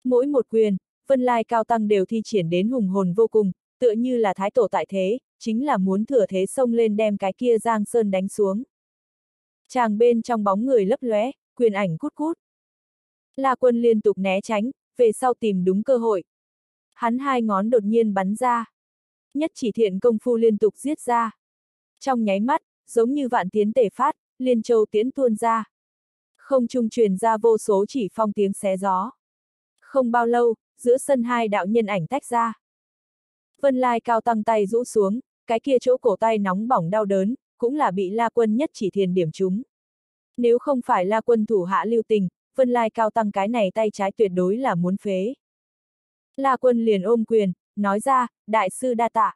Mỗi một quyền, Vân Lai Cao Tăng đều thi triển đến hùng hồn vô cùng, tựa như là thái tổ tại thế, chính là muốn thừa thế xông lên đem cái kia giang sơn đánh xuống. Chàng bên trong bóng người lấp lóe, quyền ảnh cút cút. La quân liên tục né tránh, về sau tìm đúng cơ hội. Hắn hai ngón đột nhiên bắn ra. Nhất chỉ thiện công phu liên tục giết ra. Trong nháy mắt, giống như vạn tiến tể phát, liên châu tiến tuôn ra. Không trung truyền ra vô số chỉ phong tiếng xé gió. Không bao lâu, giữa sân hai đạo nhân ảnh tách ra. Vân Lai cao tăng tay rũ xuống, cái kia chỗ cổ tay nóng bỏng đau đớn, cũng là bị La Quân nhất chỉ thiền điểm trúng. Nếu không phải La Quân thủ hạ lưu tình, Vân Lai Cao Tăng cái này tay trái tuyệt đối là muốn phế. La Quân liền ôm quyền, nói ra, đại sư đa tạ.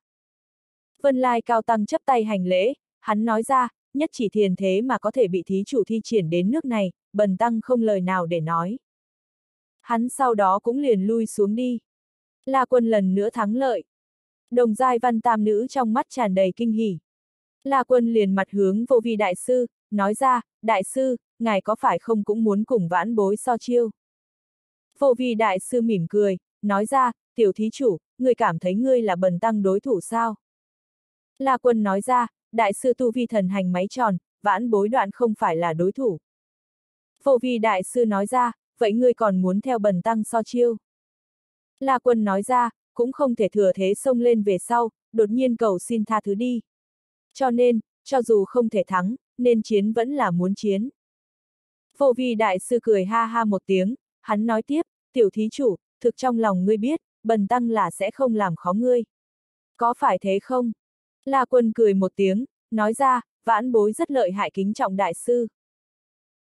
Vân Lai Cao Tăng chấp tay hành lễ, hắn nói ra, nhất chỉ thiền thế mà có thể bị thí chủ thi triển đến nước này, bần tăng không lời nào để nói. Hắn sau đó cũng liền lui xuống đi. La Quân lần nữa thắng lợi. Đồng giai văn tam nữ trong mắt tràn đầy kinh hỉ. La Quân liền mặt hướng vô vi đại sư, nói ra, đại sư, ngài có phải không cũng muốn cùng vãn bối so chiêu? Vô vi đại sư mỉm cười, nói ra, tiểu thí chủ, người cảm thấy ngươi là bần tăng đối thủ sao? La quân nói ra, đại sư tu vi thần hành máy tròn, vãn bối đoạn không phải là đối thủ. Vô vi đại sư nói ra, vậy ngươi còn muốn theo bần tăng so chiêu? La quân nói ra, cũng không thể thừa thế xông lên về sau, đột nhiên cầu xin tha thứ đi. Cho nên, cho dù không thể thắng, nên chiến vẫn là muốn chiến. Vô vi đại sư cười ha ha một tiếng, hắn nói tiếp, tiểu thí chủ, thực trong lòng ngươi biết, bần tăng là sẽ không làm khó ngươi. Có phải thế không? La quân cười một tiếng, nói ra, vãn bối rất lợi hại kính trọng đại sư.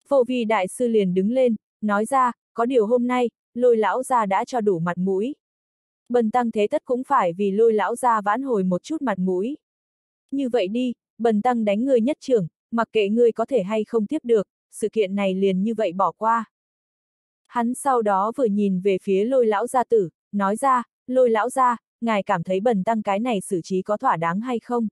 Vô vi đại sư liền đứng lên, nói ra, có điều hôm nay, lôi lão ra đã cho đủ mặt mũi. Bần tăng thế tất cũng phải vì lôi lão ra vãn hồi một chút mặt mũi. Như vậy đi, bần tăng đánh ngươi nhất trưởng, mặc kệ ngươi có thể hay không tiếp được, sự kiện này liền như vậy bỏ qua. Hắn sau đó vừa nhìn về phía lôi lão gia tử, nói ra, lôi lão gia, ngài cảm thấy bần tăng cái này xử trí có thỏa đáng hay không?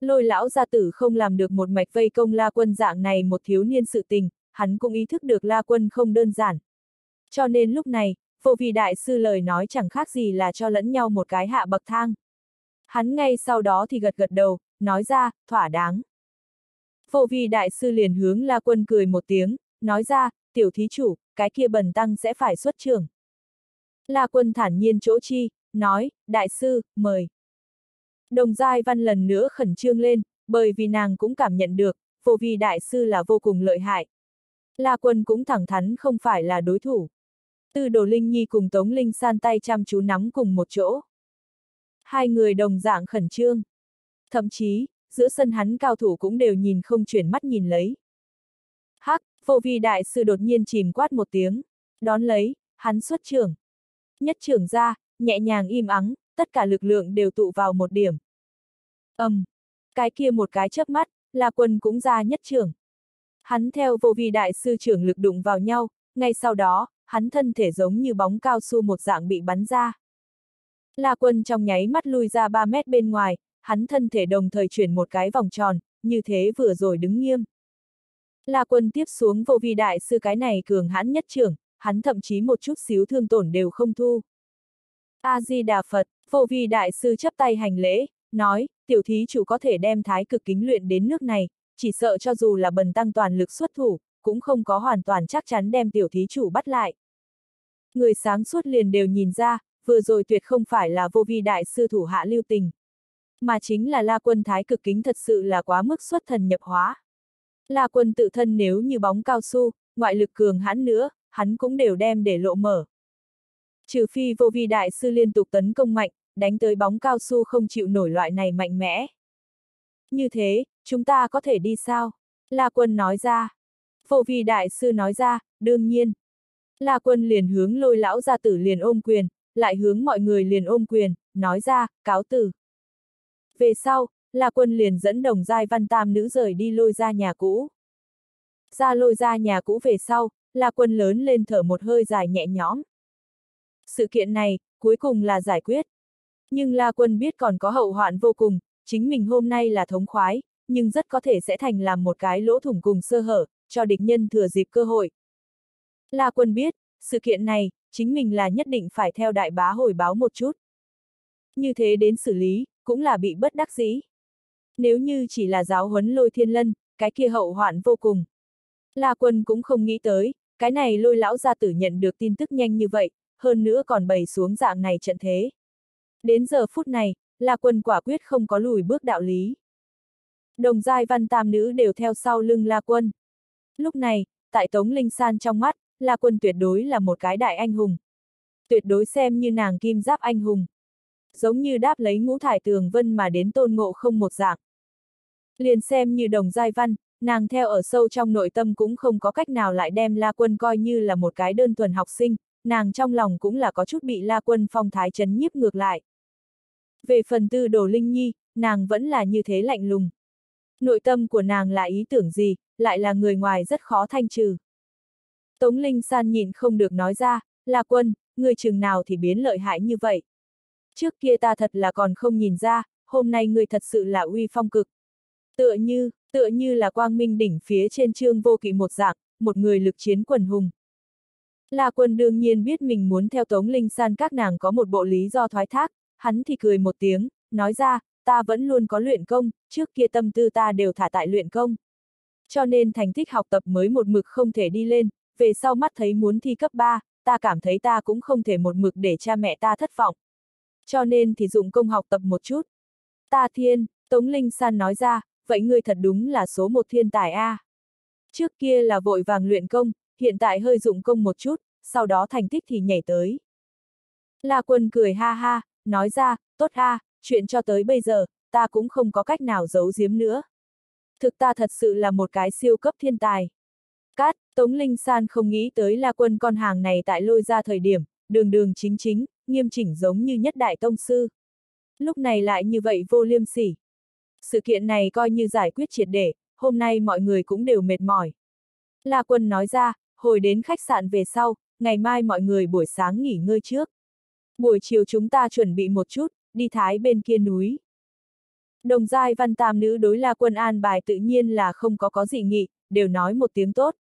Lôi lão gia tử không làm được một mạch vây công la quân dạng này một thiếu niên sự tình, hắn cũng ý thức được la quân không đơn giản. Cho nên lúc này, phổ vì đại sư lời nói chẳng khác gì là cho lẫn nhau một cái hạ bậc thang. Hắn ngay sau đó thì gật gật đầu, nói ra, thỏa đáng. Vô vi đại sư liền hướng la quân cười một tiếng, nói ra, tiểu thí chủ, cái kia bần tăng sẽ phải xuất trưởng. La quân thản nhiên chỗ chi, nói, đại sư, mời. Đồng giai văn lần nữa khẩn trương lên, bởi vì nàng cũng cảm nhận được, vô vi đại sư là vô cùng lợi hại. La quân cũng thẳng thắn không phải là đối thủ. Tư đồ Linh Nhi cùng Tống Linh san tay chăm chú nắm cùng một chỗ. Hai người đồng dạng khẩn trương. Thậm chí, giữa sân hắn cao thủ cũng đều nhìn không chuyển mắt nhìn lấy. Hắc, vô vi đại sư đột nhiên chìm quát một tiếng, đón lấy, hắn xuất trưởng. Nhất trưởng ra, nhẹ nhàng im ắng, tất cả lực lượng đều tụ vào một điểm. Âm, um, cái kia một cái chớp mắt, là quân cũng ra nhất trưởng. Hắn theo vô vi đại sư trưởng lực đụng vào nhau, ngay sau đó, hắn thân thể giống như bóng cao su một dạng bị bắn ra. La quân trong nháy mắt lùi ra 3 mét bên ngoài, hắn thân thể đồng thời chuyển một cái vòng tròn, như thế vừa rồi đứng nghiêm. La quân tiếp xuống vô vi đại sư cái này cường hãn nhất trưởng, hắn thậm chí một chút xíu thương tổn đều không thu. A-di-đà Phật, vô vi đại sư chấp tay hành lễ, nói, tiểu thí chủ có thể đem thái cực kính luyện đến nước này, chỉ sợ cho dù là bần tăng toàn lực xuất thủ, cũng không có hoàn toàn chắc chắn đem tiểu thí chủ bắt lại. Người sáng suốt liền đều nhìn ra, vừa rồi tuyệt không phải là vô vi đại sư thủ hạ lưu tình mà chính là La Quân thái cực kính thật sự là quá mức xuất thần nhập hóa. La Quân tự thân nếu như bóng cao su, ngoại lực cường hãn nữa, hắn cũng đều đem để lộ mở. Trừ phi vô vi đại sư liên tục tấn công mạnh, đánh tới bóng cao su không chịu nổi loại này mạnh mẽ. Như thế, chúng ta có thể đi sao? La Quân nói ra. Vô vi đại sư nói ra, đương nhiên. La Quân liền hướng lôi lão gia tử liền ôm quyền, lại hướng mọi người liền ôm quyền, nói ra, cáo tử. Về sau, là quân liền dẫn đồng giai văn tam nữ rời đi lôi ra nhà cũ. Ra lôi ra nhà cũ về sau, là quân lớn lên thở một hơi dài nhẹ nhõm. Sự kiện này, cuối cùng là giải quyết. Nhưng La Quân biết còn có hậu hoạn vô cùng, chính mình hôm nay là thống khoái, nhưng rất có thể sẽ thành làm một cái lỗ thủng cùng sơ hở, cho địch nhân thừa dịp cơ hội. La Quân biết, sự kiện này, chính mình là nhất định phải theo đại bá hồi báo một chút. Như thế đến xử lý, cũng là bị bất đắc dĩ. Nếu như chỉ là giáo huấn lôi thiên lân, cái kia hậu hoạn vô cùng. La quân cũng không nghĩ tới, cái này lôi lão gia tử nhận được tin tức nhanh như vậy, hơn nữa còn bày xuống dạng này trận thế. Đến giờ phút này, La quân quả quyết không có lùi bước đạo lý. Đồng giai văn tam nữ đều theo sau lưng La quân. Lúc này, tại Tống Linh San trong mắt, La quân tuyệt đối là một cái đại anh hùng. Tuyệt đối xem như nàng kim giáp anh hùng giống như đáp lấy ngũ thải tường vân mà đến tôn ngộ không một dạng. Liền xem như đồng giai văn, nàng theo ở sâu trong nội tâm cũng không có cách nào lại đem La Quân coi như là một cái đơn thuần học sinh, nàng trong lòng cũng là có chút bị La Quân phong thái chấn nhiếp ngược lại. Về phần tư đồ Linh Nhi, nàng vẫn là như thế lạnh lùng. Nội tâm của nàng là ý tưởng gì, lại là người ngoài rất khó thanh trừ. Tống Linh San nhìn không được nói ra, La Quân, người chừng nào thì biến lợi hại như vậy. Trước kia ta thật là còn không nhìn ra, hôm nay người thật sự là uy phong cực. Tựa như, tựa như là quang minh đỉnh phía trên trương vô kỵ một dạng, một người lực chiến quần hùng. La quân đương nhiên biết mình muốn theo Tống Linh San các nàng có một bộ lý do thoái thác, hắn thì cười một tiếng, nói ra, ta vẫn luôn có luyện công, trước kia tâm tư ta đều thả tại luyện công. Cho nên thành tích học tập mới một mực không thể đi lên, về sau mắt thấy muốn thi cấp 3, ta cảm thấy ta cũng không thể một mực để cha mẹ ta thất vọng, cho nên thì dụng công học tập một chút. Ta thiên, Tống Linh San nói ra, vậy ngươi thật đúng là số một thiên tài A. Trước kia là vội vàng luyện công, hiện tại hơi dụng công một chút, sau đó thành tích thì nhảy tới. La quân cười ha ha, nói ra, tốt ha, chuyện cho tới bây giờ, ta cũng không có cách nào giấu giếm nữa. Thực ta thật sự là một cái siêu cấp thiên tài. Cát, Tống Linh San không nghĩ tới La Quân con hàng này tại lôi ra thời điểm, đường đường chính chính, nghiêm chỉnh giống như nhất đại tông sư. Lúc này lại như vậy vô liêm sỉ. Sự kiện này coi như giải quyết triệt để, hôm nay mọi người cũng đều mệt mỏi. La Quân nói ra, hồi đến khách sạn về sau, ngày mai mọi người buổi sáng nghỉ ngơi trước. Buổi chiều chúng ta chuẩn bị một chút, đi thái bên kia núi. Đồng giai văn tam nữ đối La Quân an bài tự nhiên là không có có gì nghị, đều nói một tiếng tốt.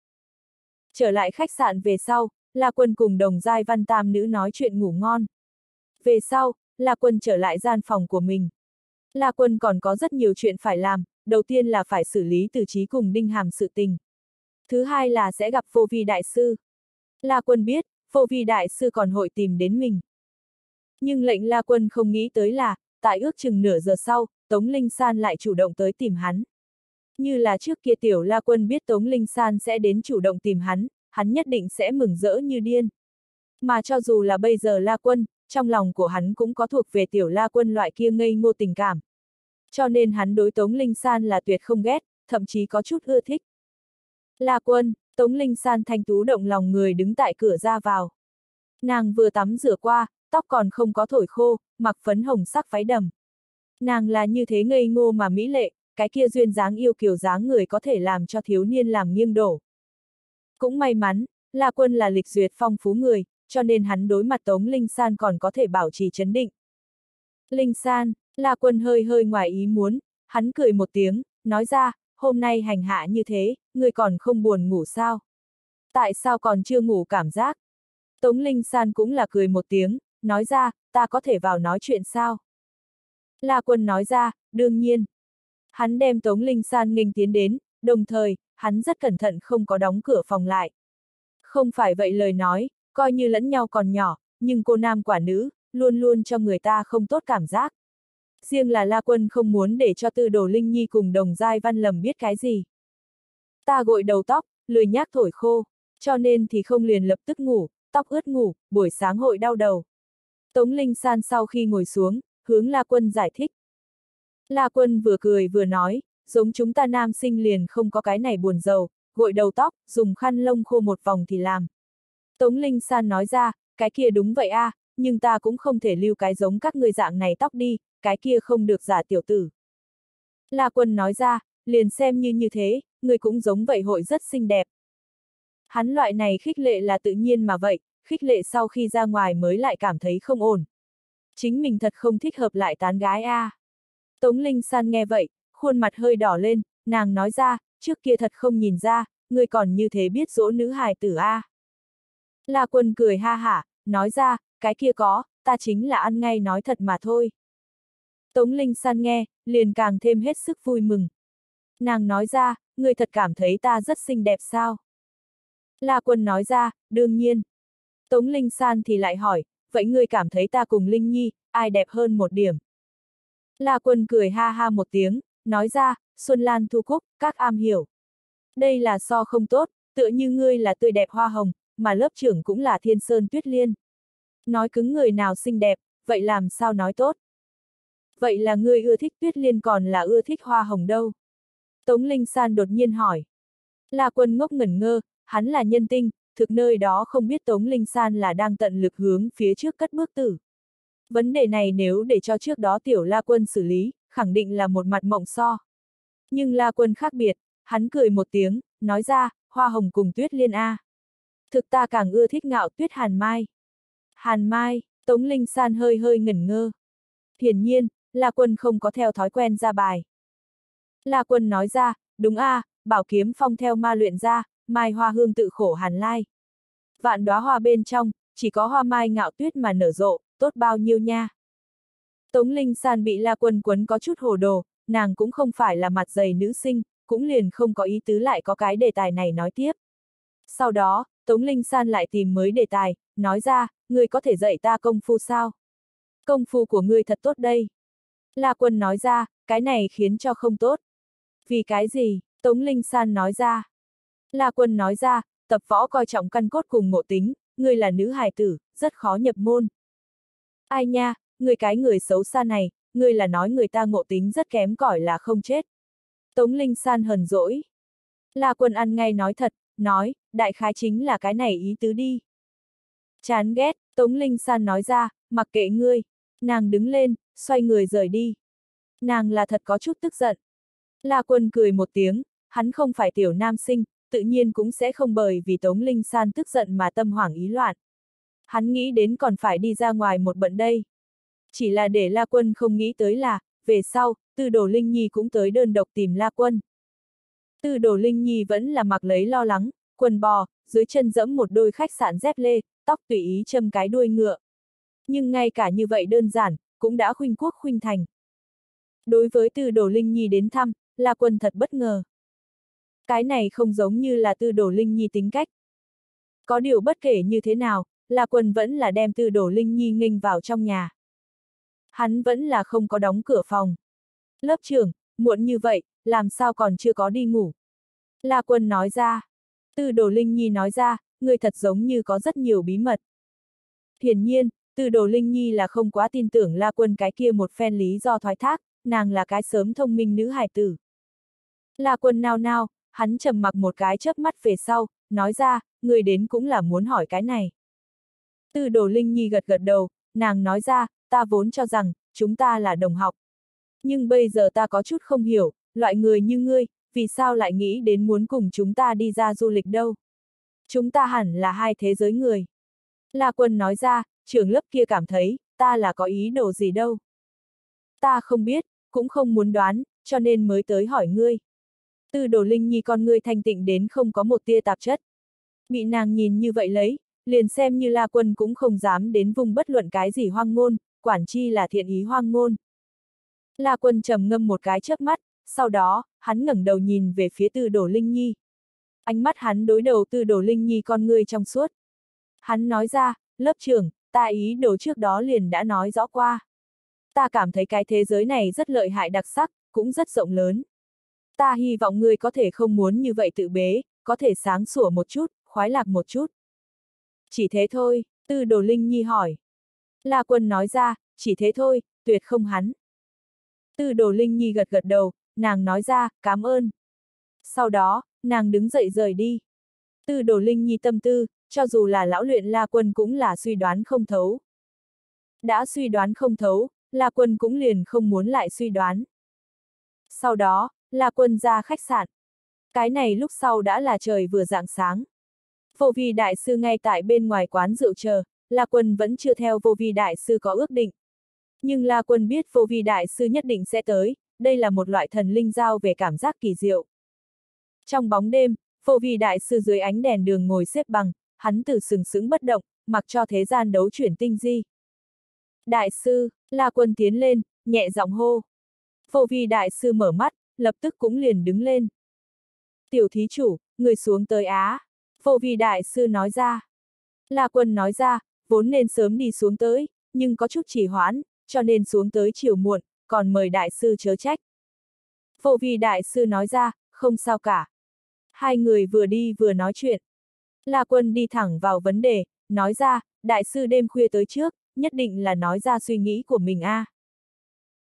Trở lại khách sạn về sau, La Quân cùng đồng giai văn tam nữ nói chuyện ngủ ngon. Về sau, La Quân trở lại gian phòng của mình. La Quân còn có rất nhiều chuyện phải làm, đầu tiên là phải xử lý từ trí cùng Đinh Hàm sự tình. Thứ hai là sẽ gặp vô vi đại sư. La Quân biết, vô vi đại sư còn hội tìm đến mình. Nhưng lệnh La Quân không nghĩ tới là, tại ước chừng nửa giờ sau, Tống Linh San lại chủ động tới tìm hắn. Như là trước kia tiểu La Quân biết Tống Linh San sẽ đến chủ động tìm hắn, hắn nhất định sẽ mừng rỡ như điên. Mà cho dù là bây giờ La Quân, trong lòng của hắn cũng có thuộc về tiểu La Quân loại kia ngây ngô tình cảm. Cho nên hắn đối Tống Linh San là tuyệt không ghét, thậm chí có chút ưa thích. La Quân, Tống Linh San thanh tú động lòng người đứng tại cửa ra vào. Nàng vừa tắm rửa qua, tóc còn không có thổi khô, mặc phấn hồng sắc váy đầm. Nàng là như thế ngây ngô mà mỹ lệ, cái kia duyên dáng yêu kiều dáng người có thể làm cho thiếu niên làm nghiêng đổ. Cũng may mắn, La Quân là lịch duyệt phong phú người, cho nên hắn đối mặt Tống Linh San còn có thể bảo trì chấn định. Linh San, La Quân hơi hơi ngoài ý muốn, hắn cười một tiếng, nói ra, hôm nay hành hạ như thế, người còn không buồn ngủ sao? Tại sao còn chưa ngủ cảm giác? Tống Linh San cũng là cười một tiếng, nói ra, ta có thể vào nói chuyện sao? La Quân nói ra, đương nhiên. Hắn đem Tống Linh San nghênh tiến đến, đồng thời, hắn rất cẩn thận không có đóng cửa phòng lại. Không phải vậy lời nói, coi như lẫn nhau còn nhỏ, nhưng cô nam quả nữ, luôn luôn cho người ta không tốt cảm giác. Riêng là La Quân không muốn để cho tư đồ Linh Nhi cùng đồng giai văn lầm biết cái gì. Ta gội đầu tóc, lười nhác thổi khô, cho nên thì không liền lập tức ngủ, tóc ướt ngủ, buổi sáng hội đau đầu. Tống Linh San sau khi ngồi xuống, hướng La Quân giải thích. La Quân vừa cười vừa nói, giống chúng ta nam sinh liền không có cái này buồn giàu, gội đầu tóc, dùng khăn lông khô một vòng thì làm. Tống Linh San nói ra, cái kia đúng vậy a, à, nhưng ta cũng không thể lưu cái giống các người dạng này tóc đi, cái kia không được giả tiểu tử. La Quân nói ra, liền xem như như thế, người cũng giống vậy hội rất xinh đẹp. Hắn loại này khích lệ là tự nhiên mà vậy, khích lệ sau khi ra ngoài mới lại cảm thấy không ổn. Chính mình thật không thích hợp lại tán gái a. À. Tống Linh San nghe vậy, khuôn mặt hơi đỏ lên, nàng nói ra, trước kia thật không nhìn ra, người còn như thế biết dỗ nữ hài tử A. La quân cười ha hả, nói ra, cái kia có, ta chính là ăn ngay nói thật mà thôi. Tống Linh san nghe, liền càng thêm hết sức vui mừng. Nàng nói ra, người thật cảm thấy ta rất xinh đẹp sao? La quân nói ra, đương nhiên. Tống Linh san thì lại hỏi, vậy người cảm thấy ta cùng Linh Nhi, ai đẹp hơn một điểm? La quân cười ha ha một tiếng, nói ra, Xuân Lan Thu Cúc, các am hiểu. Đây là so không tốt, tựa như ngươi là tươi đẹp hoa hồng, mà lớp trưởng cũng là thiên sơn tuyết liên. Nói cứng người nào xinh đẹp, vậy làm sao nói tốt? Vậy là ngươi ưa thích tuyết liên còn là ưa thích hoa hồng đâu? Tống Linh San đột nhiên hỏi. La quân ngốc ngẩn ngơ, hắn là nhân tinh, thực nơi đó không biết Tống Linh San là đang tận lực hướng phía trước cất bước tử. Vấn đề này nếu để cho trước đó tiểu La Quân xử lý, khẳng định là một mặt mộng so. Nhưng La Quân khác biệt, hắn cười một tiếng, nói ra, hoa hồng cùng tuyết liên A. Thực ta càng ưa thích ngạo tuyết hàn mai. Hàn mai, Tống Linh San hơi hơi ngẩn ngơ. Hiển nhiên, La Quân không có theo thói quen ra bài. La Quân nói ra, đúng a, bảo kiếm phong theo ma luyện ra, mai hoa hương tự khổ hàn lai. Vạn đóa hoa bên trong, chỉ có hoa mai ngạo tuyết mà nở rộ, tốt bao nhiêu nha. Tống Linh San bị La Quân quấn có chút hồ đồ, nàng cũng không phải là mặt dày nữ sinh, cũng liền không có ý tứ lại có cái đề tài này nói tiếp. Sau đó, Tống Linh San lại tìm mới đề tài, nói ra, ngươi có thể dạy ta công phu sao? Công phu của ngươi thật tốt đây. La Quân nói ra, cái này khiến cho không tốt. Vì cái gì? Tống Linh San nói ra. La Quân nói ra, tập võ coi trọng căn cốt cùng ngộ tính, ngươi là nữ hài tử, rất khó nhập môn. Ai nha, người cái người xấu xa này, ngươi là nói người ta ngộ tính rất kém cỏi là không chết. Tống Linh San hờn dỗi. La quân ăn ngay nói thật, nói, đại khái chính là cái này ý tứ đi. Chán ghét, Tống Linh San nói ra, mặc kệ ngươi. Nàng đứng lên, xoay người rời đi. Nàng là thật có chút tức giận. La quân cười một tiếng, hắn không phải tiểu nam sinh, tự nhiên cũng sẽ không bởi vì Tống Linh San tức giận mà tâm hoảng ý loạn. Hắn nghĩ đến còn phải đi ra ngoài một bận đây. Chỉ là để La Quân không nghĩ tới là, về sau, Tư Đồ Linh Nhi cũng tới đơn độc tìm La Quân. Tư Đồ Linh Nhi vẫn là mặc lấy lo lắng, quần bò, dưới chân dẫm một đôi khách sạn dép lê, tóc tùy ý châm cái đuôi ngựa. Nhưng ngay cả như vậy đơn giản, cũng đã khuynh quốc khuynh thành. Đối với Tư Đồ Linh Nhi đến thăm, La Quân thật bất ngờ. Cái này không giống như là Tư Đồ Linh Nhi tính cách. Có điều bất kể như thế nào, La Quân vẫn là đem Tư Đồ Linh Nhi nghênh vào trong nhà hắn vẫn là không có đóng cửa phòng. Lớp trưởng, muộn như vậy, làm sao còn chưa có đi ngủ? La Quân nói ra. từ Đồ Linh Nhi nói ra, người thật giống như có rất nhiều bí mật. Hiển nhiên, từ Đồ Linh Nhi là không quá tin tưởng La Quân cái kia một phen lý do thoái thác, nàng là cái sớm thông minh nữ hải tử. La Quân nao nao, hắn trầm mặc một cái chớp mắt về sau, nói ra, người đến cũng là muốn hỏi cái này. từ Đồ Linh Nhi gật gật đầu, nàng nói ra, ta vốn cho rằng, chúng ta là đồng học. Nhưng bây giờ ta có chút không hiểu, loại người như ngươi, vì sao lại nghĩ đến muốn cùng chúng ta đi ra du lịch đâu? Chúng ta hẳn là hai thế giới người. La quân nói ra, trưởng lớp kia cảm thấy, ta là có ý đồ gì đâu. Ta không biết, cũng không muốn đoán, cho nên mới tới hỏi ngươi. từ đồ linh nhi con ngươi thanh tịnh đến không có một tia tạp chất. Bị nàng nhìn như vậy lấy, liền xem như la quân cũng không dám đến vùng bất luận cái gì hoang ngôn, quản chi là thiện ý hoang ngôn. La quân trầm ngâm một cái chớp mắt, sau đó, hắn ngẩng đầu nhìn về phía tư Đồ Linh Nhi. Ánh mắt hắn đối đầu tư Đồ Linh Nhi con người trong suốt. Hắn nói ra, lớp trưởng, ta ý đồ trước đó liền đã nói rõ qua. Ta cảm thấy cái thế giới này rất lợi hại đặc sắc, cũng rất rộng lớn. Ta hy vọng ngươi có thể không muốn như vậy tự bế, có thể sáng sủa một chút, khoái lạc một chút. Chỉ thế thôi, tư đồ Linh Nhi hỏi. La Quân nói ra, chỉ thế thôi, tuyệt không hắn. Tư đồ Linh Nhi gật gật đầu, nàng nói ra, cảm ơn. Sau đó, nàng đứng dậy rời đi. Tư đồ Linh Nhi tâm tư, cho dù là lão luyện La Quân cũng là suy đoán không thấu. Đã suy đoán không thấu, La Quân cũng liền không muốn lại suy đoán. Sau đó, La Quân ra khách sạn. Cái này lúc sau đã là trời vừa dạng sáng. phổ vi đại sư ngay tại bên ngoài quán rượu chờ, La Quân vẫn chưa theo vô vi đại sư có ước định. Nhưng La Quân biết vô vi đại sư nhất định sẽ tới, đây là một loại thần linh giao về cảm giác kỳ diệu. Trong bóng đêm, vô vi đại sư dưới ánh đèn đường ngồi xếp bằng, hắn từ sừng sững bất động, mặc cho thế gian đấu chuyển tinh di. Đại sư, La Quân tiến lên, nhẹ giọng hô. Vô vi đại sư mở mắt, lập tức cũng liền đứng lên. Tiểu thí chủ, người xuống tới Á. Vô vi đại sư nói ra. La Quân nói ra, vốn nên sớm đi xuống tới, nhưng có chút trì hoãn, cho nên xuống tới chiều muộn, còn mời đại sư chớ trách. Vô vi đại sư nói ra, không sao cả. Hai người vừa đi vừa nói chuyện. La quân đi thẳng vào vấn đề, nói ra, đại sư đêm khuya tới trước, nhất định là nói ra suy nghĩ của mình a. À.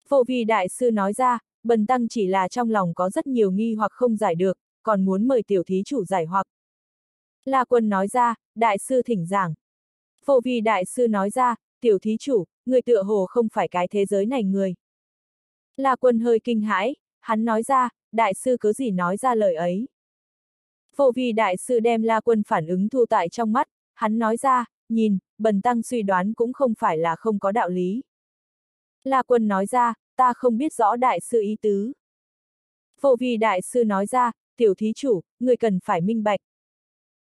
Vô vi đại sư nói ra, bần tăng chỉ là trong lòng có rất nhiều nghi hoặc không giải được, còn muốn mời tiểu thí chủ giải hoặc. La quân nói ra, đại sư thỉnh giảng. Vô vi đại sư nói ra, tiểu thí chủ, người tựa hồ không phải cái thế giới này người. La quân hơi kinh hãi, hắn nói ra, đại sư cứ gì nói ra lời ấy. Vô vi đại sư đem la quân phản ứng thu tại trong mắt, hắn nói ra, nhìn, bần tăng suy đoán cũng không phải là không có đạo lý. La quân nói ra, ta không biết rõ đại sư ý tứ. Vô vi đại sư nói ra, tiểu thí chủ, người cần phải minh bạch.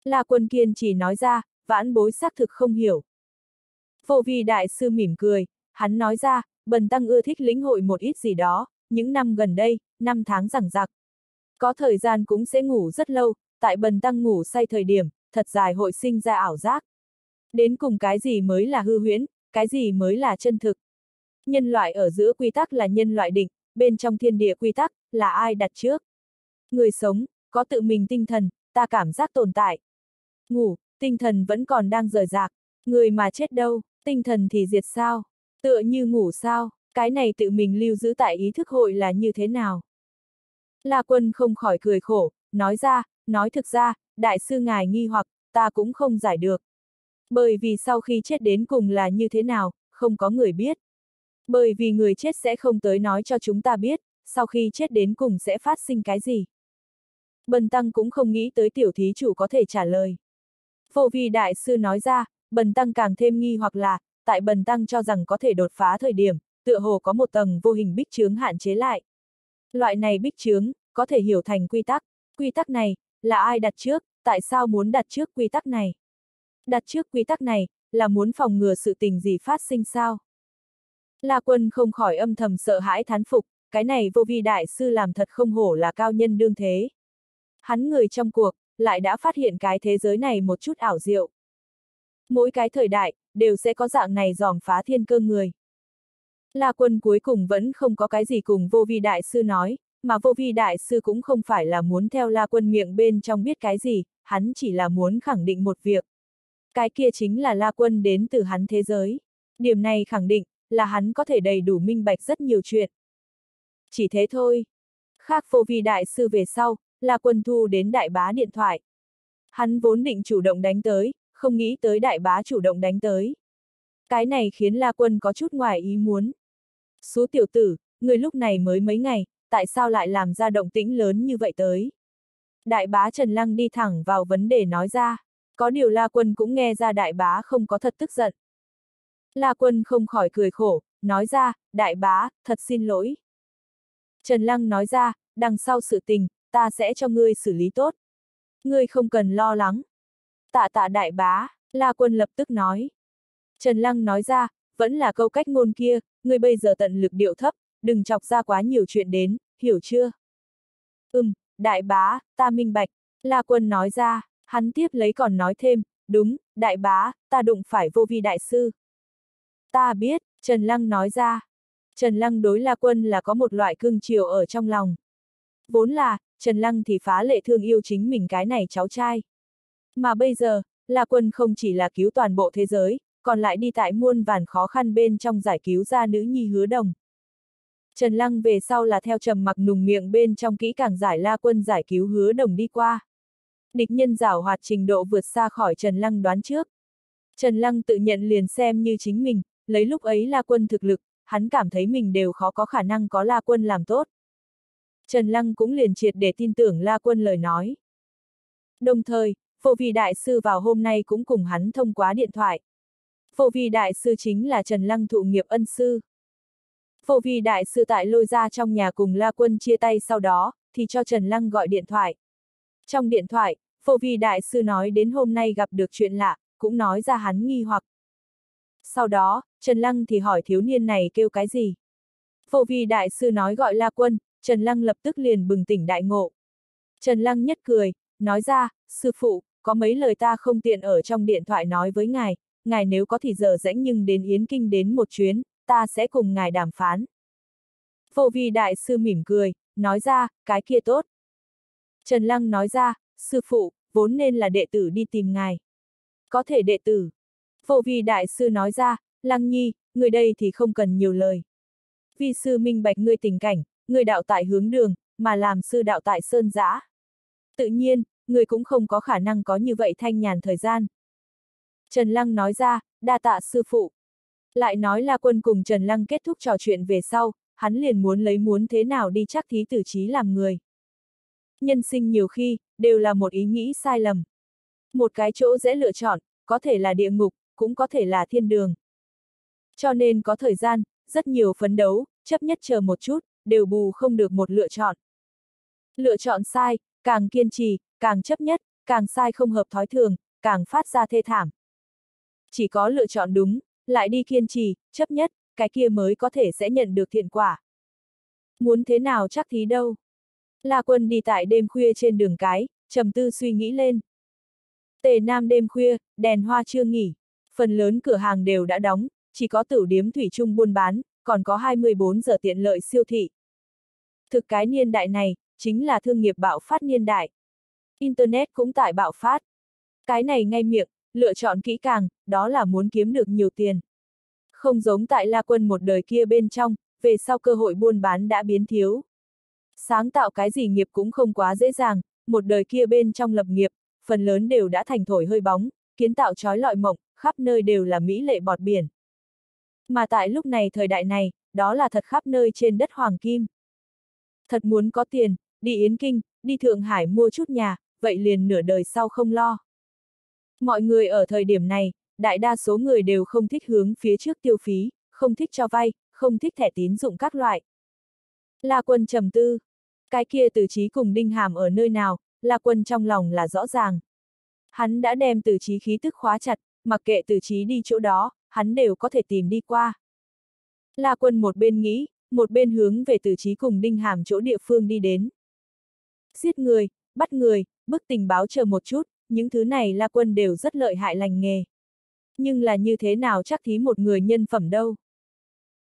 La quân kiên trì nói ra, vãn bối xác thực không hiểu. Vô vi đại sư mỉm cười, hắn nói ra, bần tăng ưa thích lĩnh hội một ít gì đó, những năm gần đây, năm tháng rằng rặc. Có thời gian cũng sẽ ngủ rất lâu, tại bần tăng ngủ say thời điểm, thật dài hội sinh ra ảo giác. Đến cùng cái gì mới là hư huyễn, cái gì mới là chân thực. Nhân loại ở giữa quy tắc là nhân loại định, bên trong thiên địa quy tắc, là ai đặt trước. Người sống, có tự mình tinh thần, ta cảm giác tồn tại. Ngủ, Tinh thần vẫn còn đang rời rạc, người mà chết đâu, tinh thần thì diệt sao, tựa như ngủ sao, cái này tự mình lưu giữ tại ý thức hội là như thế nào. La quân không khỏi cười khổ, nói ra, nói thực ra, đại sư ngài nghi hoặc, ta cũng không giải được. Bởi vì sau khi chết đến cùng là như thế nào, không có người biết. Bởi vì người chết sẽ không tới nói cho chúng ta biết, sau khi chết đến cùng sẽ phát sinh cái gì. Bần tăng cũng không nghĩ tới tiểu thí chủ có thể trả lời. Vô vi đại sư nói ra, bần tăng càng thêm nghi hoặc là, tại bần tăng cho rằng có thể đột phá thời điểm, tựa hồ có một tầng vô hình bích chướng hạn chế lại. Loại này bích chướng, có thể hiểu thành quy tắc. Quy tắc này, là ai đặt trước, tại sao muốn đặt trước quy tắc này? Đặt trước quy tắc này, là muốn phòng ngừa sự tình gì phát sinh sao? La quân không khỏi âm thầm sợ hãi thán phục, cái này vô vi đại sư làm thật không hổ là cao nhân đương thế. Hắn người trong cuộc, lại đã phát hiện cái thế giới này một chút ảo diệu. Mỗi cái thời đại, đều sẽ có dạng này dòm phá thiên cơ người. La quân cuối cùng vẫn không có cái gì cùng vô vi đại sư nói, mà vô vi đại sư cũng không phải là muốn theo la quân miệng bên trong biết cái gì, hắn chỉ là muốn khẳng định một việc. Cái kia chính là la quân đến từ hắn thế giới. Điểm này khẳng định, là hắn có thể đầy đủ minh bạch rất nhiều chuyện. Chỉ thế thôi. Khác vô vi đại sư về sau, La Quân thu đến đại bá điện thoại. Hắn vốn định chủ động đánh tới, không nghĩ tới đại bá chủ động đánh tới. Cái này khiến La Quân có chút ngoài ý muốn. Số tiểu tử, người lúc này mới mấy ngày, tại sao lại làm ra động tĩnh lớn như vậy tới? Đại bá Trần Lăng đi thẳng vào vấn đề nói ra, có điều La Quân cũng nghe ra đại bá không có thật tức giận. La Quân không khỏi cười khổ, nói ra, đại bá, thật xin lỗi. Trần Lăng nói ra, đằng sau sự tình, ta sẽ cho ngươi xử lý tốt. Ngươi không cần lo lắng. Tạ tạ đại bá, La Quân lập tức nói. Trần Lăng nói ra, vẫn là câu cách ngôn kia, ngươi bây giờ tận lực điệu thấp, đừng chọc ra quá nhiều chuyện đến, hiểu chưa? Ừm, đại bá, ta minh bạch, La Quân nói ra, hắn tiếp lấy còn nói thêm, đúng, đại bá, ta đụng phải vô vi đại sư. Ta biết, Trần Lăng nói ra. Trần Lăng đối La Quân là có một loại cương chiều ở trong lòng. Vốn là, Trần Lăng thì phá lệ thương yêu chính mình cái này cháu trai. Mà bây giờ, La Quân không chỉ là cứu toàn bộ thế giới, còn lại đi tại muôn vàn khó khăn bên trong giải cứu ra nữ nhi hứa đồng. Trần Lăng về sau là theo trầm mặc nùng miệng bên trong kỹ càng giải La Quân giải cứu hứa đồng đi qua. Địch nhân giảo hoạt trình độ vượt xa khỏi Trần Lăng đoán trước. Trần Lăng tự nhận liền xem như chính mình, lấy lúc ấy La Quân thực lực, hắn cảm thấy mình đều khó có khả năng có La Quân làm tốt. Trần Lăng cũng liền triệt để tin tưởng La Quân lời nói. Đồng thời, Phổ Vi Đại Sư vào hôm nay cũng cùng hắn thông qua điện thoại. Phổ Vi Đại Sư chính là Trần Lăng thụ nghiệp ân sư. Phổ Vi Đại Sư tại lôi ra trong nhà cùng La Quân chia tay sau đó, thì cho Trần Lăng gọi điện thoại. Trong điện thoại, Phổ Vi Đại Sư nói đến hôm nay gặp được chuyện lạ, cũng nói ra hắn nghi hoặc. Sau đó, Trần Lăng thì hỏi thiếu niên này kêu cái gì. Phổ Vi Đại Sư nói gọi La Quân, Trần Lăng lập tức liền bừng tỉnh đại ngộ. Trần Lăng nhất cười, nói ra, sư phụ, có mấy lời ta không tiện ở trong điện thoại nói với ngài, ngài nếu có thì giờ rãnh nhưng đến Yến Kinh đến một chuyến, ta sẽ cùng ngài đàm phán. Phổ vi đại sư mỉm cười, nói ra, cái kia tốt. Trần Lăng nói ra, sư phụ, vốn nên là đệ tử đi tìm ngài. Có thể đệ tử. Phổ vi đại sư nói ra, Lăng Nhi, người đây thì không cần nhiều lời. Vi sư minh bạch ngươi tình cảnh, người đạo tại hướng đường, mà làm sư đạo tại sơn giã. Tự nhiên, người cũng không có khả năng có như vậy thanh nhàn thời gian. Trần Lăng nói ra, đa tạ sư phụ. Lại nói là quân cùng Trần Lăng kết thúc trò chuyện về sau, hắn liền muốn lấy muốn thế nào đi chắc thí tử trí làm người. Nhân sinh nhiều khi, đều là một ý nghĩ sai lầm. Một cái chỗ dễ lựa chọn, có thể là địa ngục, cũng có thể là thiên đường. Cho nên có thời gian, rất nhiều phấn đấu, chấp nhất chờ một chút, đều bù không được một lựa chọn. Lựa chọn sai, càng kiên trì, càng chấp nhất, càng sai không hợp thói thường, càng phát ra thê thảm. Chỉ có lựa chọn đúng, lại đi kiên trì, chấp nhất, cái kia mới có thể sẽ nhận được thiện quả. Muốn thế nào chắc thí đâu. La quân đi tại đêm khuya trên đường cái, trầm tư suy nghĩ lên. Tề Nam đêm khuya, đèn hoa chưa nghỉ, phần lớn cửa hàng đều đã đóng, chỉ có tửu điếm thủy chung buôn bán, còn có 24 giờ tiện lợi siêu thị. Thực cái niên đại này, chính là thương nghiệp bạo phát niên đại. Internet cũng tại bạo phát. Cái này ngay miệng, lựa chọn kỹ càng, đó là muốn kiếm được nhiều tiền. Không giống tại La Quân một đời kia bên trong, về sau cơ hội buôn bán đã biến thiếu. Sáng tạo cái gì nghiệp cũng không quá dễ dàng, một đời kia bên trong lập nghiệp, phần lớn đều đã thành thổi hơi bóng, kiến tạo trói lọi mộng, khắp nơi đều là mỹ lệ bọt biển mà tại lúc này thời đại này, đó là thật khắp nơi trên đất Hoàng Kim. Thật muốn có tiền, đi Yến Kinh, đi Thượng Hải mua chút nhà, vậy liền nửa đời sau không lo. Mọi người ở thời điểm này, đại đa số người đều không thích hướng phía trước tiêu phí, không thích cho vay, không thích thẻ tín dụng các loại. La quân trầm tư. Cái kia từ trí cùng đinh hàm ở nơi nào, La quân trong lòng là rõ ràng. Hắn đã đem từ trí khí tức khóa chặt, mặc kệ từ trí đi chỗ đó, hắn đều có thể tìm đi qua. La quân một bên nghĩ, một bên hướng về từ trí cùng đinh hàm chỗ địa phương đi đến. Giết người, bắt người, bức tình báo chờ một chút, những thứ này la quân đều rất lợi hại lành nghề. Nhưng là như thế nào chắc thí một người nhân phẩm đâu.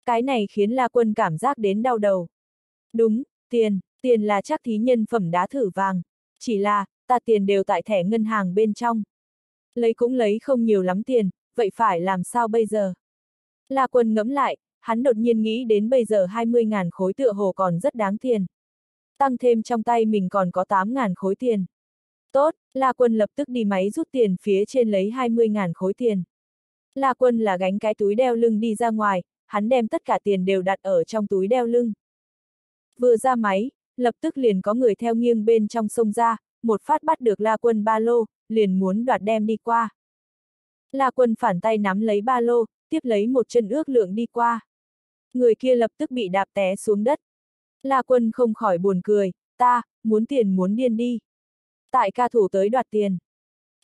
Cái này khiến la quân cảm giác đến đau đầu. Đúng, tiền, tiền là chắc thí nhân phẩm đá thử vàng. Chỉ là, ta tiền đều tại thẻ ngân hàng bên trong. Lấy cũng lấy không nhiều lắm tiền, vậy phải làm sao bây giờ? La quân ngẫm lại, hắn đột nhiên nghĩ đến bây giờ 20.000 khối tựa hồ còn rất đáng tiền. Tăng thêm trong tay mình còn có 8.000 khối tiền. Tốt, La Quân lập tức đi máy rút tiền phía trên lấy 20.000 khối tiền. La Quân là gánh cái túi đeo lưng đi ra ngoài, hắn đem tất cả tiền đều đặt ở trong túi đeo lưng. Vừa ra máy, lập tức liền có người theo nghiêng bên trong sông ra, một phát bắt được La Quân ba lô, liền muốn đoạt đem đi qua. La quân phản tay nắm lấy ba lô, tiếp lấy một chân ước lượng đi qua. Người kia lập tức bị đạp té xuống đất. La quân không khỏi buồn cười, ta, muốn tiền muốn điên đi. Tại ca thủ tới đoạt tiền.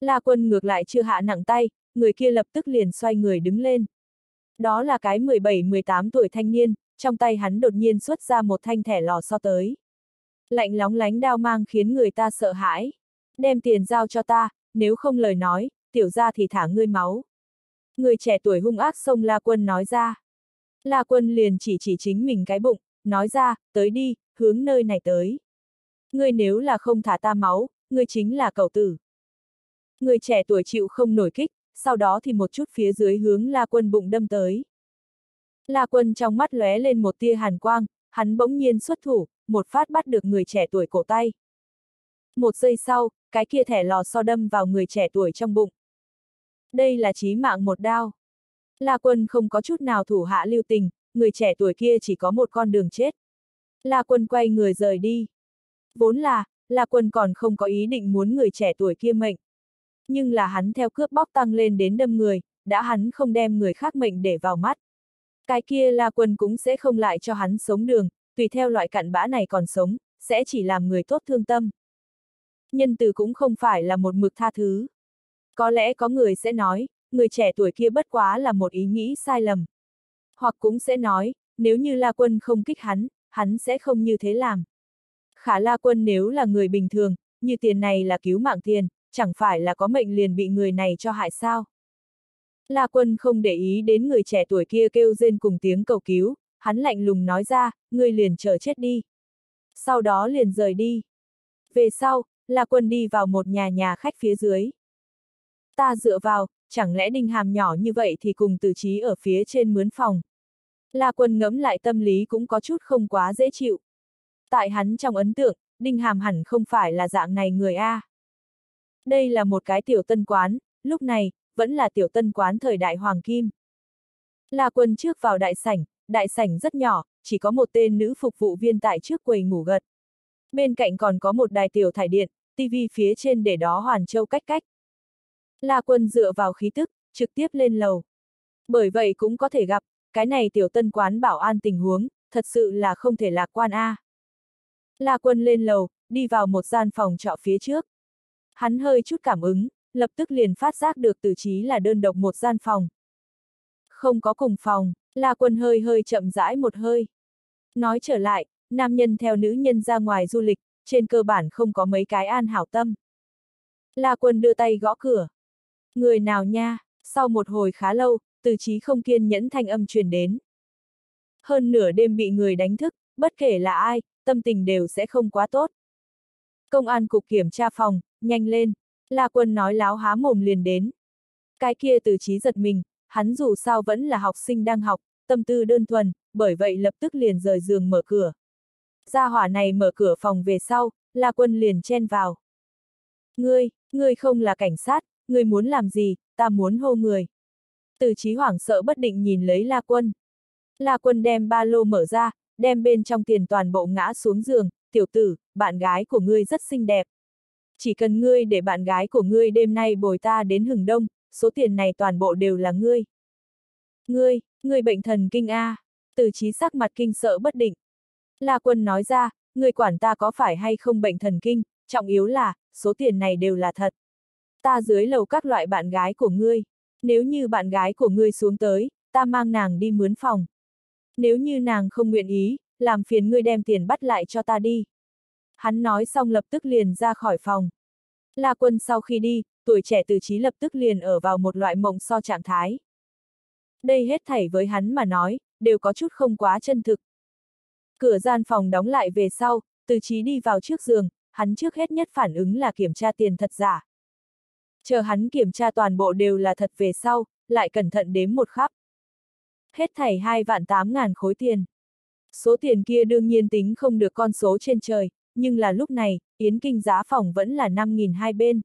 La quân ngược lại chưa hạ nặng tay, người kia lập tức liền xoay người đứng lên. Đó là cái 17-18 tuổi thanh niên, trong tay hắn đột nhiên xuất ra một thanh thẻ lò so tới. Lạnh lóng lánh đao mang khiến người ta sợ hãi. Đem tiền giao cho ta, nếu không lời nói, tiểu ra thì thả ngươi máu. Người trẻ tuổi hung ác xông La Quân nói ra. La Quân liền chỉ chỉ chính mình cái bụng, nói ra, tới đi, hướng nơi này tới. Ngươi nếu là không thả ta máu, ngươi chính là cầu tử. Người trẻ tuổi chịu không nổi kích, sau đó thì một chút phía dưới hướng La Quân bụng đâm tới. La Quân trong mắt lóe lên một tia hàn quang, hắn bỗng nhiên xuất thủ, một phát bắt được người trẻ tuổi cổ tay. Một giây sau, cái kia thẻ lò so đâm vào người trẻ tuổi trong bụng đây là chí mạng một đao. La Quân không có chút nào thủ hạ lưu tình, người trẻ tuổi kia chỉ có một con đường chết. La Quân quay người rời đi. Vốn là, La Quân còn không có ý định muốn người trẻ tuổi kia mệnh. Nhưng là hắn theo cướp bóc tăng lên đến đâm người, đã hắn không đem người khác mệnh để vào mắt. Cái kia La Quân cũng sẽ không lại cho hắn sống đường, tùy theo loại cặn bã này còn sống, sẽ chỉ làm người tốt thương tâm. Nhân từ cũng không phải là một mực tha thứ. Có lẽ có người sẽ nói, người trẻ tuổi kia bất quá là một ý nghĩ sai lầm. Hoặc cũng sẽ nói, nếu như La Quân không kích hắn, hắn sẽ không như thế làm. Khả La Quân nếu là người bình thường, như tiền này là cứu mạng tiền, chẳng phải là có mệnh liền bị người này cho hại sao. La Quân không để ý đến người trẻ tuổi kia kêu rên cùng tiếng cầu cứu, hắn lạnh lùng nói ra, ngươi liền chờ chết đi. Sau đó liền rời đi. Về sau, La Quân đi vào một nhà nhà khách phía dưới ta dựa vào, chẳng lẽ đinh hàm nhỏ như vậy thì cùng từ trí ở phía trên mướn phòng. La quân ngẫm lại tâm lý cũng có chút không quá dễ chịu. Tại hắn trong ấn tượng, đinh hàm hẳn không phải là dạng này người A. Đây là một cái tiểu tân quán, lúc này, vẫn là tiểu tân quán thời đại Hoàng Kim. La quân trước vào đại sảnh, đại sảnh rất nhỏ, chỉ có một tên nữ phục vụ viên tại trước quầy ngủ gật. Bên cạnh còn có một đài tiểu thải điện, tivi phía trên để đó hoàn châu cách cách. La Quân dựa vào khí tức, trực tiếp lên lầu. Bởi vậy cũng có thể gặp, cái này tiểu tân quán bảo an tình huống, thật sự là không thể lạc quan a. La Quân lên lầu, đi vào một gian phòng trọ phía trước. Hắn hơi chút cảm ứng, lập tức liền phát giác được từ trí là đơn độc một gian phòng. Không có cùng phòng, La Quân hơi hơi chậm rãi một hơi. Nói trở lại, nam nhân theo nữ nhân ra ngoài du lịch, trên cơ bản không có mấy cái an hảo tâm. La Quân đưa tay gõ cửa. Người nào nha? Sau một hồi khá lâu, từ trí không kiên nhẫn thanh âm truyền đến. Hơn nửa đêm bị người đánh thức, bất kể là ai, tâm tình đều sẽ không quá tốt. Công an cục kiểm tra phòng, nhanh lên, La Quân nói láo há mồm liền đến. Cái kia từ trí giật mình, hắn dù sao vẫn là học sinh đang học, tâm tư đơn thuần, bởi vậy lập tức liền rời giường mở cửa. Gia hỏa này mở cửa phòng về sau, La Quân liền chen vào. Ngươi, ngươi không là cảnh sát, người muốn làm gì, ta muốn hô người. Từ chí hoảng sợ bất định nhìn lấy La Quân. La Quân đem ba lô mở ra, đem bên trong tiền toàn bộ ngã xuống giường, tiểu tử, bạn gái của ngươi rất xinh đẹp. Chỉ cần ngươi để bạn gái của ngươi đêm nay bồi ta đến hừng đông, số tiền này toàn bộ đều là ngươi. Ngươi, ngươi bệnh thần kinh A, từ chí sắc mặt kinh sợ bất định. La Quân nói ra, ngươi quản ta có phải hay không bệnh thần kinh, trọng yếu là, số tiền này đều là thật ta dưới lầu các loại bạn gái của ngươi. Nếu như bạn gái của ngươi xuống tới, ta mang nàng đi mướn phòng. Nếu như nàng không nguyện ý, làm phiền ngươi đem tiền bắt lại cho ta đi. Hắn nói xong lập tức liền ra khỏi phòng. La quân sau khi đi, tuổi trẻ từ trí lập tức liền ở vào một loại mộng so trạng thái. Đây hết thảy với hắn mà nói, đều có chút không quá chân thực. Cửa gian phòng đóng lại về sau, từ trí đi vào trước giường, hắn trước hết nhất phản ứng là kiểm tra tiền thật giả, chờ hắn kiểm tra toàn bộ đều là thật về sau, lại cẩn thận đếm một khắp. Hết thảy hai vạn tám ngàn khối tiền. Số tiền kia đương nhiên tính không được con số trên trời, nhưng là lúc này, Yến Kinh giá phòng vẫn là 5.000 hai bên.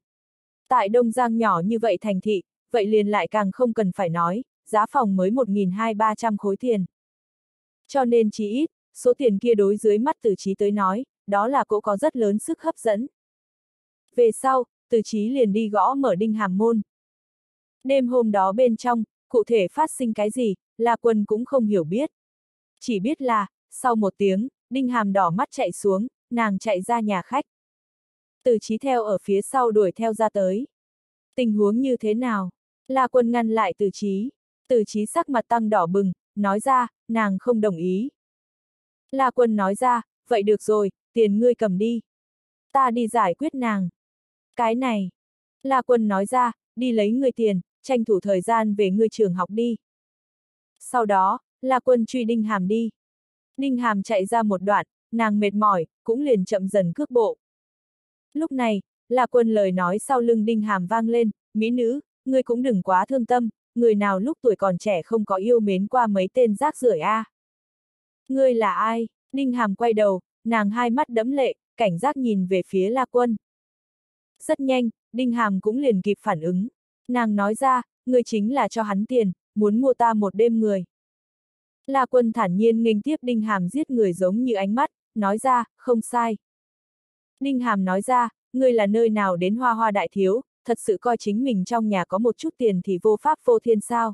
Tại Đông Giang nhỏ như vậy thành thị, vậy liền lại càng không cần phải nói, giá phòng mới 1.200-300 khối tiền. Cho nên chỉ ít, số tiền kia đối dưới mắt từ trí tới nói, đó là cỗ có rất lớn sức hấp dẫn. Về sau, từ chí liền đi gõ mở đinh hàm môn. Đêm hôm đó bên trong, cụ thể phát sinh cái gì, La Quân cũng không hiểu biết. Chỉ biết là, sau một tiếng, đinh hàm đỏ mắt chạy xuống, nàng chạy ra nhà khách. Từ chí theo ở phía sau đuổi theo ra tới. Tình huống như thế nào? La Quân ngăn lại từ chí. Từ chí sắc mặt tăng đỏ bừng, nói ra, nàng không đồng ý. La Quân nói ra, vậy được rồi, tiền ngươi cầm đi. Ta đi giải quyết nàng. Cái này. La Quân nói ra, đi lấy người tiền, tranh thủ thời gian về ngươi trường học đi. Sau đó, La Quân truy Đinh Hàm đi. Đinh Hàm chạy ra một đoạn, nàng mệt mỏi, cũng liền chậm dần cước bộ. Lúc này, La Quân lời nói sau lưng Đinh Hàm vang lên, mỹ nữ, ngươi cũng đừng quá thương tâm, người nào lúc tuổi còn trẻ không có yêu mến qua mấy tên rác rưởi a. Ngươi là ai? Đinh Hàm quay đầu, nàng hai mắt đẫm lệ, cảnh giác nhìn về phía La Quân. Rất nhanh, Đinh Hàm cũng liền kịp phản ứng. Nàng nói ra, người chính là cho hắn tiền, muốn mua ta một đêm người. La quân thản nhiên nghênh tiếp Đinh Hàm giết người giống như ánh mắt, nói ra, không sai. Đinh Hàm nói ra, ngươi là nơi nào đến hoa hoa đại thiếu, thật sự coi chính mình trong nhà có một chút tiền thì vô pháp vô thiên sao.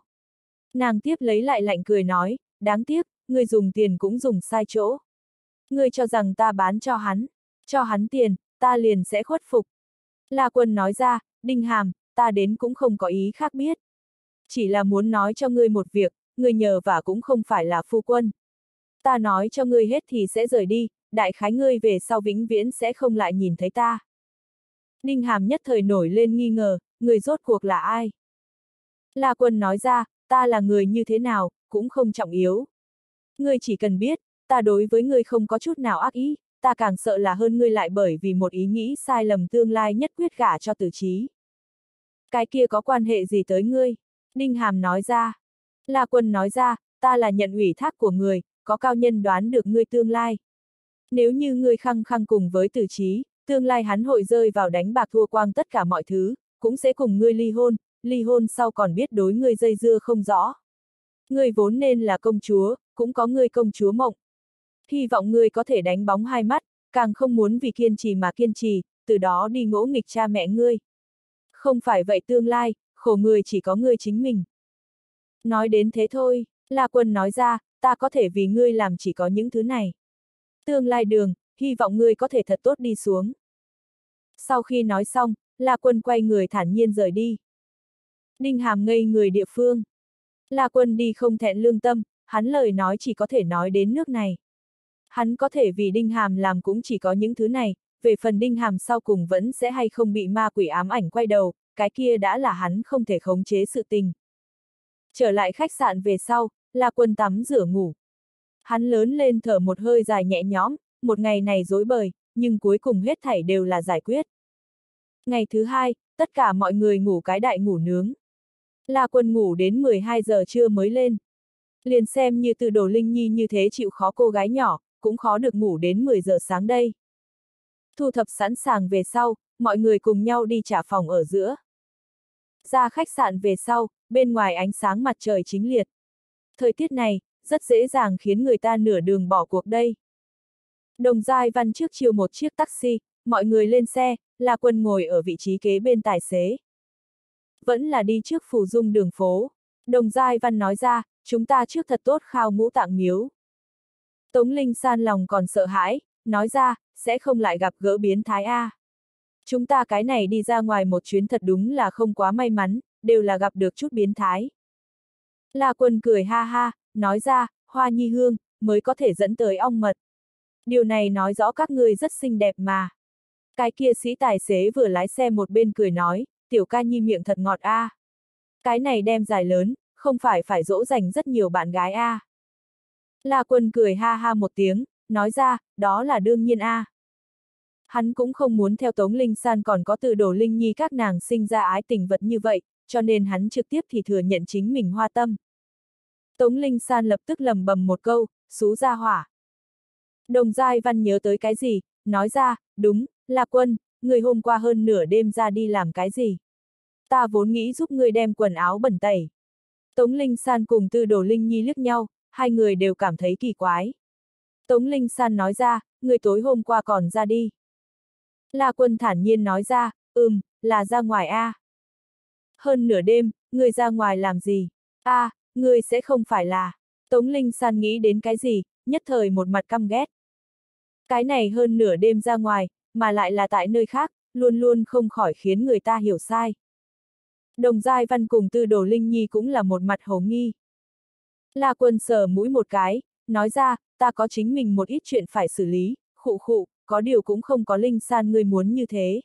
Nàng tiếp lấy lại lạnh cười nói, đáng tiếc, ngươi dùng tiền cũng dùng sai chỗ. Ngươi cho rằng ta bán cho hắn, cho hắn tiền, ta liền sẽ khuất phục. La Quân nói ra, Đinh Hàm, ta đến cũng không có ý khác biết. Chỉ là muốn nói cho ngươi một việc, ngươi nhờ và cũng không phải là phu quân. Ta nói cho ngươi hết thì sẽ rời đi, đại khái ngươi về sau vĩnh viễn sẽ không lại nhìn thấy ta. Đinh Hàm nhất thời nổi lên nghi ngờ, người rốt cuộc là ai? La Quân nói ra, ta là người như thế nào, cũng không trọng yếu. Ngươi chỉ cần biết, ta đối với ngươi không có chút nào ác ý, ta càng sợ là hơn ngươi lại bởi vì một ý nghĩ sai lầm tương lai nhất quyết gả cho tử trí. Cái kia có quan hệ gì tới ngươi? Đinh Hàm nói ra. La Quân nói ra, ta là nhận ủy thác của người, có cao nhân đoán được ngươi tương lai. Nếu như ngươi khăng khăng cùng với tử trí, tương lai hắn hội rơi vào đánh bạc thua quang tất cả mọi thứ, cũng sẽ cùng ngươi ly hôn, ly hôn sau còn biết đối ngươi dây dưa không rõ. Ngươi vốn nên là công chúa, cũng có ngươi công chúa mộng. Hy vọng ngươi có thể đánh bóng hai mắt, càng không muốn vì kiên trì mà kiên trì, từ đó đi ngỗ nghịch cha mẹ ngươi. Không phải vậy tương lai, khổ người chỉ có ngươi chính mình. Nói đến thế thôi, La Quân nói ra, ta có thể vì ngươi làm chỉ có những thứ này. Tương lai đường, hy vọng ngươi có thể thật tốt đi xuống. Sau khi nói xong, La Quân quay người thản nhiên rời đi. Ninh Hàm ngây người địa phương. La Quân đi không thẹn lương tâm, hắn lời nói chỉ có thể nói đến nước này hắn có thể vì Đinh Hàm làm cũng chỉ có những thứ này, về phần Đinh Hàm sau cùng vẫn sẽ hay không bị ma quỷ ám ảnh quay đầu, cái kia đã là hắn không thể khống chế sự tình. Trở lại khách sạn về sau, là quân tắm rửa ngủ. Hắn lớn lên thở một hơi dài nhẹ nhõm, một ngày này dối bời, nhưng cuối cùng hết thảy đều là giải quyết. Ngày thứ hai, tất cả mọi người ngủ cái đại ngủ nướng. La quân ngủ đến 12 giờ trưa mới lên. Liền xem như từ đồ linh nhi như thế chịu khó cô gái nhỏ, cũng khó được ngủ đến 10 giờ sáng đây. Thu thập sẵn sàng về sau, mọi người cùng nhau đi trả phòng ở giữa. Ra khách sạn về sau, bên ngoài ánh sáng mặt trời chính liệt. Thời tiết này, rất dễ dàng khiến người ta nửa đường bỏ cuộc đây. Đồng Giai Văn trước chiều một chiếc taxi, mọi người lên xe, là quân ngồi ở vị trí kế bên tài xế. Vẫn là đi trước phù dung đường phố. Đồng Giai Văn nói ra, chúng ta trước thật tốt khao ngũ tạng miếu. Tống Linh San lòng còn sợ hãi, nói ra, sẽ không lại gặp gỡ biến thái A. Chúng ta cái này đi ra ngoài một chuyến thật đúng là không quá may mắn, đều là gặp được chút biến thái. La quân cười ha ha, nói ra, hoa nhi hương, mới có thể dẫn tới ong mật. Điều này nói rõ các ngươi rất xinh đẹp mà. Cái kia sĩ tài xế vừa lái xe một bên cười nói, tiểu ca nhi miệng thật ngọt a. Cái này đem dài lớn, không phải phải dỗ dành rất nhiều bạn gái a. La Quân cười ha ha một tiếng, nói ra, đó là đương nhiên a. À. Hắn cũng không muốn theo Tống Linh San còn có từ đồ Linh Nhi các nàng sinh ra ái tình vật như vậy, cho nên hắn trực tiếp thì thừa nhận chính mình hoa tâm. Tống Linh San lập tức lầm bầm một câu, xú ra hỏa. Đồng Giai Văn nhớ tới cái gì, nói ra, đúng, là quân, người hôm qua hơn nửa đêm ra đi làm cái gì. Ta vốn nghĩ giúp ngươi đem quần áo bẩn tẩy. Tống Linh San cùng Tư Đồ Linh Nhi liếc nhau, hai người đều cảm thấy kỳ quái. Tống Linh San nói ra, người tối hôm qua còn ra đi. La Quân thản nhiên nói ra, ừm, là ra ngoài a. À. Hơn nửa đêm, người ra ngoài làm gì? A, à, người sẽ không phải là. Tống Linh San nghĩ đến cái gì, nhất thời một mặt căm ghét. Cái này hơn nửa đêm ra ngoài, mà lại là tại nơi khác, luôn luôn không khỏi khiến người ta hiểu sai. Đồng Giai Văn cùng Tư Đồ Linh Nhi cũng là một mặt hồ nghi. La quân sờ mũi một cái, nói ra, ta có chính mình một ít chuyện phải xử lý, khụ khụ, có điều cũng không có linh san ngươi muốn như thế.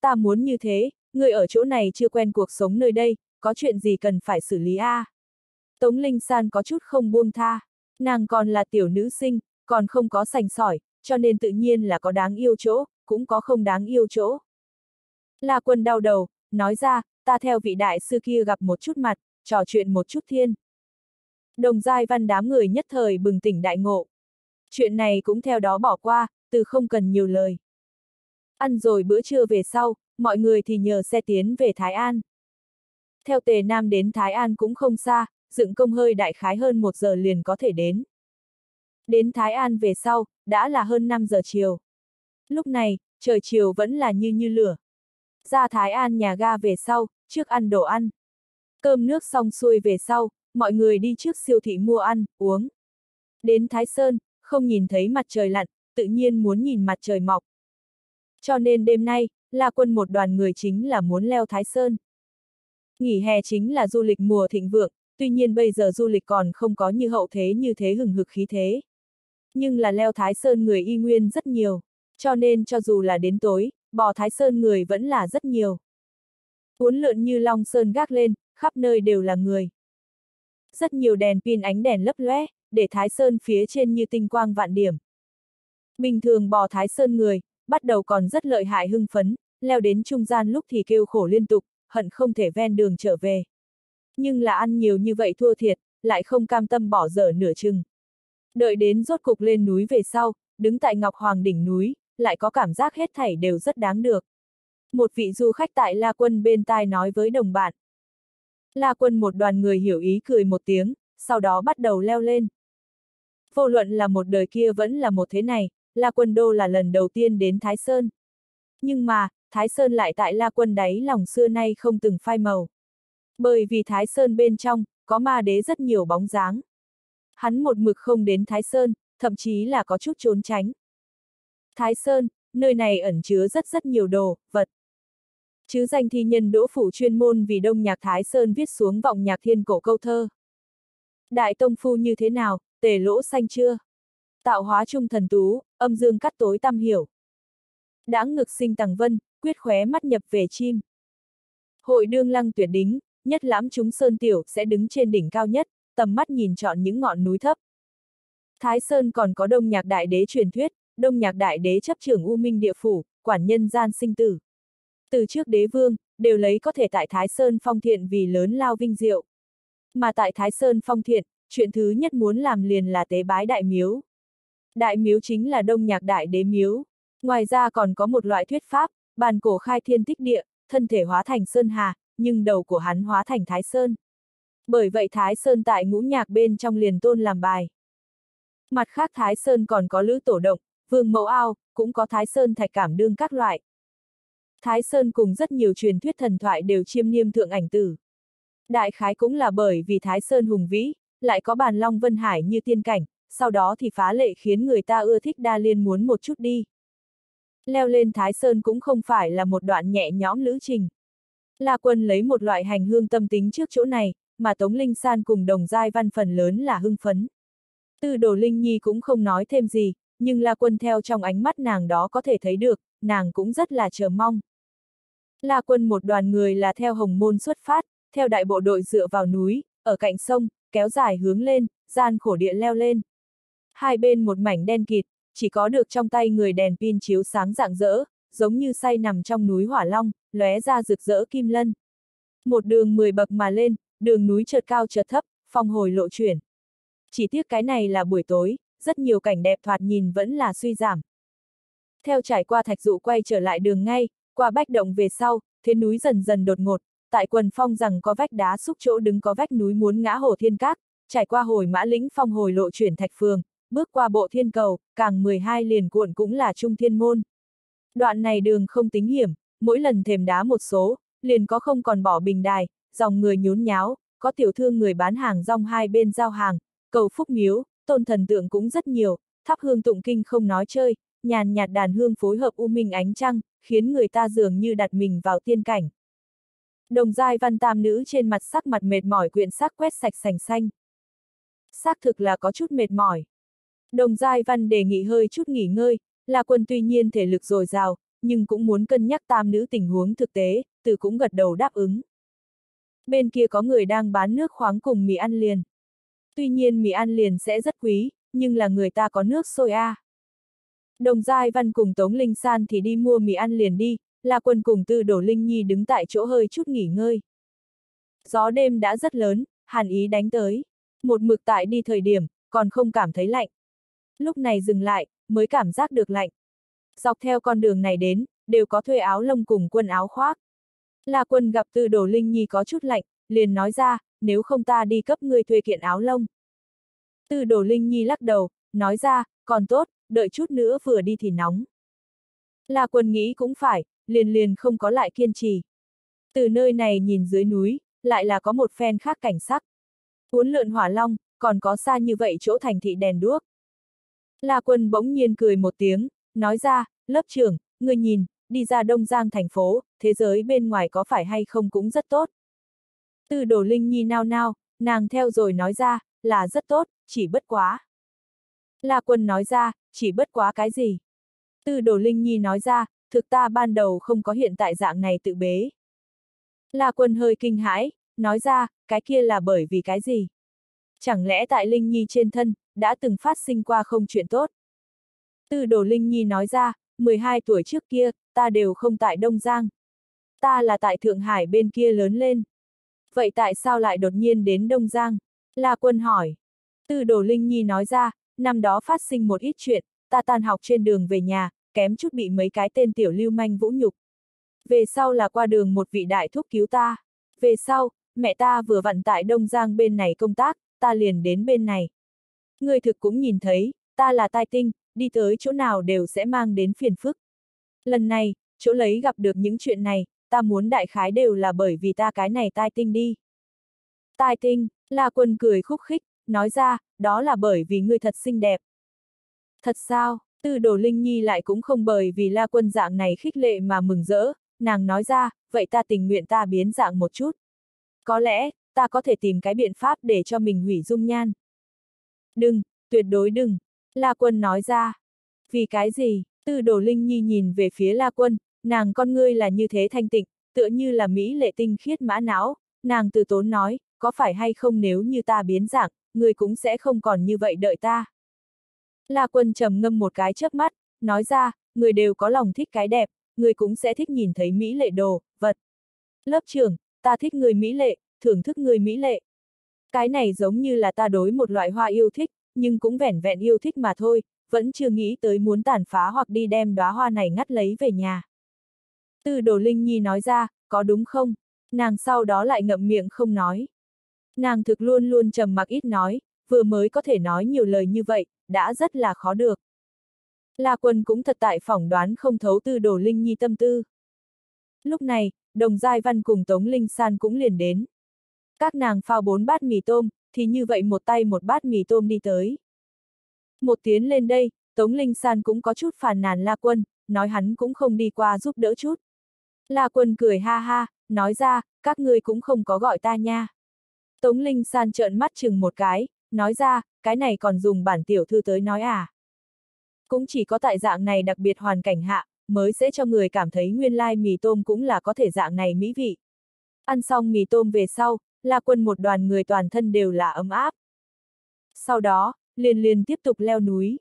Ta muốn như thế, ngươi ở chỗ này chưa quen cuộc sống nơi đây, có chuyện gì cần phải xử lý a? À? Tống linh san có chút không buông tha, nàng còn là tiểu nữ sinh, còn không có sành sỏi, cho nên tự nhiên là có đáng yêu chỗ, cũng có không đáng yêu chỗ. La quân đau đầu, nói ra, ta theo vị đại sư kia gặp một chút mặt, trò chuyện một chút thiên. Đồng giai văn đám người nhất thời bừng tỉnh đại ngộ. Chuyện này cũng theo đó bỏ qua, từ không cần nhiều lời. Ăn rồi bữa trưa về sau, mọi người thì nhờ xe tiến về Thái An. Theo Tề Nam đến Thái An cũng không xa, dựng công hơi đại khái hơn một giờ liền có thể đến. Đến Thái An về sau, đã là hơn 5 giờ chiều. Lúc này, trời chiều vẫn là như như lửa. Ra Thái An nhà ga về sau, trước ăn đồ ăn. Cơm nước xong xuôi về sau, mọi người đi trước siêu thị mua ăn, uống. Đến Thái Sơn, không nhìn thấy mặt trời lặn, tự nhiên muốn nhìn mặt trời mọc. Cho nên đêm nay, La Quân một đoàn người chính là muốn leo Thái Sơn. Nghỉ hè chính là du lịch mùa thịnh vượng, tuy nhiên bây giờ du lịch còn không có như hậu thế như thế hừng hực khí thế. Nhưng là leo Thái Sơn người y nguyên rất nhiều, cho nên cho dù là đến tối, bò Thái Sơn người vẫn là rất nhiều. Uốn lượn như long sơn gác lên, khắp nơi đều là người rất nhiều đèn pin ánh đèn lấp lóe, để Thái Sơn phía trên như tinh quang vạn điểm. Bình thường bò Thái Sơn người, bắt đầu còn rất lợi hại hưng phấn, leo đến trung gian lúc thì kêu khổ liên tục, hận không thể ven đường trở về. Nhưng là ăn nhiều như vậy thua thiệt, lại không cam tâm bỏ dở nửa chừng. Đợi đến rốt cục lên núi về sau, đứng tại Ngọc Hoàng đỉnh núi, lại có cảm giác hết thảy đều rất đáng được. Một vị du khách tại La Quân bên tai nói với đồng bạn, La quân một đoàn người hiểu ý cười một tiếng, sau đó bắt đầu leo lên. Vô luận là một đời kia vẫn là một thế này, La quân đô là lần đầu tiên đến Thái Sơn. Nhưng mà, Thái Sơn lại tại La quân đáy lòng xưa nay không từng phai màu. Bởi vì Thái Sơn bên trong, có ma đế rất nhiều bóng dáng. Hắn một mực không đến Thái Sơn, thậm chí là có chút trốn tránh. Thái Sơn, nơi này ẩn chứa rất rất nhiều đồ, vật chứ danh thi nhân đỗ phủ chuyên môn vì Đông Nhạc Thái Sơn viết xuống vọng nhạc thiên cổ câu thơ. Đại tông phu như thế nào, tề lỗ xanh chưa? Tạo hóa trung thần tú, âm dương cắt tối tam hiểu. Đãng ngực sinh tàng vân, quyết khóe mắt nhập về chim. Hội đương lăng tuyệt đính, nhất lãm chúng sơn tiểu sẽ đứng trên đỉnh cao nhất, tầm mắt nhìn chọn những ngọn núi thấp. Thái Sơn còn có đông nhạc đại đế truyền thuyết, đông nhạc đại đế chấp trưởng U Minh địa phủ, quản nhân gian sinh tử. Từ trước đế vương, đều lấy có thể tại Thái Sơn phong thiện vì lớn lao vinh diệu. Mà tại Thái Sơn phong thiện, chuyện thứ nhất muốn làm liền là tế bái đại miếu. Đại miếu chính là đông nhạc đại đế miếu. Ngoài ra còn có một loại thuyết pháp, bàn cổ khai thiên tích địa, thân thể hóa thành Sơn Hà, nhưng đầu của hắn hóa thành Thái Sơn. Bởi vậy Thái Sơn tại ngũ nhạc bên trong liền tôn làm bài. Mặt khác Thái Sơn còn có lữ tổ động, vương mẫu ao, cũng có Thái Sơn thạch cảm đương các loại. Thái Sơn cùng rất nhiều truyền thuyết thần thoại đều chiêm niêm thượng ảnh tử. Đại khái cũng là bởi vì Thái Sơn hùng vĩ, lại có bàn long vân hải như tiên cảnh, sau đó thì phá lệ khiến người ta ưa thích đa liên muốn một chút đi. Leo lên Thái Sơn cũng không phải là một đoạn nhẹ nhõm lữ trình. La quân lấy một loại hành hương tâm tính trước chỗ này, mà Tống Linh San cùng đồng giai văn phần lớn là hưng phấn. Tư đồ Linh Nhi cũng không nói thêm gì, nhưng La quân theo trong ánh mắt nàng đó có thể thấy được, nàng cũng rất là chờ mong. La quân một đoàn người là theo hồng môn xuất phát, theo đại bộ đội dựa vào núi, ở cạnh sông, kéo dài hướng lên, gian khổ địa leo lên. Hai bên một mảnh đen kịt, chỉ có được trong tay người đèn pin chiếu sáng rạng rỡ, giống như say nằm trong núi hỏa long, lóe ra rực rỡ kim lân. Một đường mười bậc mà lên, đường núi chợt cao chợt thấp, phong hồi lộ chuyển. Chỉ tiếc cái này là buổi tối, rất nhiều cảnh đẹp thoạt nhìn vẫn là suy giảm. Theo trải qua thạch dụ quay trở lại đường ngay, qua bách động về sau, thế núi dần dần đột ngột, tại quần phong rằng có vách đá xúc chỗ đứng có vách núi muốn ngã hồ thiên cát. trải qua hồi mã lĩnh phong hồi lộ chuyển thạch phường, bước qua bộ thiên cầu, càng 12 liền cuộn cũng là trung thiên môn. Đoạn này đường không tính hiểm, mỗi lần thềm đá một số, liền có không còn bỏ bình đài, dòng người nhốn nháo, có tiểu thương người bán hàng rong hai bên giao hàng, cầu phúc miếu, tôn thần tượng cũng rất nhiều, thắp hương tụng kinh không nói chơi, nhàn nhạt đàn hương phối hợp u minh ánh trăng, khiến người ta dường như đặt mình vào tiên cảnh. Đồng giai văn tam nữ trên mặt sắc mặt mệt mỏi quyện sắc quét sạch sành xanh. Xác thực là có chút mệt mỏi. Đồng giai văn đề nghị hơi chút nghỉ ngơi, là quân tuy nhiên thể lực dồi dào, nhưng cũng muốn cân nhắc tam nữ tình huống thực tế, từ cũng gật đầu đáp ứng. Bên kia có người đang bán nước khoáng cùng mì ăn liền. Tuy nhiên mì ăn liền sẽ rất quý, nhưng là người ta có nước sôi a. À. Đồng Giai Văn cùng Tống Linh San thì đi mua mì ăn liền đi, là quân cùng tư đổ Linh Nhi đứng tại chỗ hơi chút nghỉ ngơi. Gió đêm đã rất lớn, hàn ý đánh tới. Một mực tại đi thời điểm, còn không cảm thấy lạnh. Lúc này dừng lại, mới cảm giác được lạnh. Dọc theo con đường này đến, đều có thuê áo lông cùng quần áo khoác. Là quân gặp tư đổ Linh Nhi có chút lạnh, liền nói ra, nếu không ta đi cấp ngươi thuê kiện áo lông. Tư đổ Linh Nhi lắc đầu, nói ra, còn tốt, đợi chút nữa vừa đi thì nóng. La quân nghĩ cũng phải, liền liền không có lại kiên trì. Từ nơi này nhìn dưới núi, lại là có một phen khác cảnh sắc. Uốn lượn hỏa long, còn có xa như vậy chỗ thành thị đèn đuốc. La quân bỗng nhiên cười một tiếng, nói ra, lớp trưởng, người nhìn, đi ra Đông Giang thành phố, thế giới bên ngoài có phải hay không cũng rất tốt. Từ đồ linh nhi nao nao, nàng theo rồi nói ra, là rất tốt, chỉ bất quá. La Quân nói ra, chỉ bất quá cái gì. Tư đồ Linh Nhi nói ra, thực ta ban đầu không có hiện tại dạng này tự bế. La Quân hơi kinh hãi, nói ra, cái kia là bởi vì cái gì? Chẳng lẽ tại Linh Nhi trên thân, đã từng phát sinh qua không chuyện tốt? Tư đồ Linh Nhi nói ra, 12 tuổi trước kia, ta đều không tại Đông Giang. Ta là tại Thượng Hải bên kia lớn lên. Vậy tại sao lại đột nhiên đến Đông Giang? La Quân hỏi. Tư đồ Linh Nhi nói ra, năm đó phát sinh một ít chuyện, ta tan học trên đường về nhà, kém chút bị mấy cái tên tiểu lưu manh vũ nhục. Về sau là qua đường một vị đại thúc cứu ta. Về sau, mẹ ta vừa vặn tại Đông Giang bên này công tác, ta liền đến bên này. Người thực cũng nhìn thấy, ta là tai tinh, đi tới chỗ nào đều sẽ mang đến phiền phức. Lần này, chỗ lấy gặp được những chuyện này, ta muốn đại khái đều là bởi vì ta cái này tai tinh đi. Tai tinh, là quân cười khúc khích, nói ra, đó là bởi vì ngươi thật xinh đẹp. Thật sao, tư đồ Linh Nhi lại cũng không bởi vì la quân dạng này khích lệ mà mừng rỡ, nàng nói ra, vậy ta tình nguyện ta biến dạng một chút. Có lẽ, ta có thể tìm cái biện pháp để cho mình hủy dung nhan. Đừng, tuyệt đối đừng, la quân nói ra. Vì cái gì, tư đồ Linh Nhi nhìn về phía la quân, nàng con ngươi là như thế thanh tịnh, tựa như là Mỹ lệ tinh khiết mã não, nàng từ tốn nói, có phải hay không nếu như ta biến dạng, người cũng sẽ không còn như vậy đợi ta. La quân trầm ngâm một cái chớp mắt, nói ra, người đều có lòng thích cái đẹp, người cũng sẽ thích nhìn thấy mỹ lệ đồ, vật. Lớp trưởng, ta thích người mỹ lệ, thưởng thức người mỹ lệ. Cái này giống như là ta đối một loại hoa yêu thích, nhưng cũng vẻn vẹn yêu thích mà thôi, vẫn chưa nghĩ tới muốn tàn phá hoặc đi đem đóa hoa này ngắt lấy về nhà. Từ đồ Linh Nhi nói ra, có đúng không? Nàng sau đó lại ngậm miệng không nói. Nàng thực luôn luôn trầm mặc ít nói, vừa mới có thể nói nhiều lời như vậy, đã rất là khó được. La quân cũng thật tại phỏng đoán không thấu tư đồ Linh Nhi tâm tư. Lúc này, đồng giai văn cùng Tống Linh San cũng liền đến. Các nàng phao bốn bát mì tôm, thì như vậy một tay một bát mì tôm đi tới. Một tiếng lên đây, Tống Linh San cũng có chút phàn nàn La Quân, nói hắn cũng không đi qua giúp đỡ chút. La Quân cười ha ha, nói ra, các ngươi cũng không có gọi ta nha. Tống Linh San trợn mắt chừng một cái, nói ra, cái này còn dùng bản tiểu thư tới nói à. Cũng chỉ có tại dạng này đặc biệt hoàn cảnh hạ, mới sẽ cho người cảm thấy nguyên lai mì tôm cũng là có thể dạng này mỹ vị. Ăn xong mì tôm về sau, La Quân một đoàn người toàn thân đều là ấm áp. Sau đó, liền liền tiếp tục leo núi.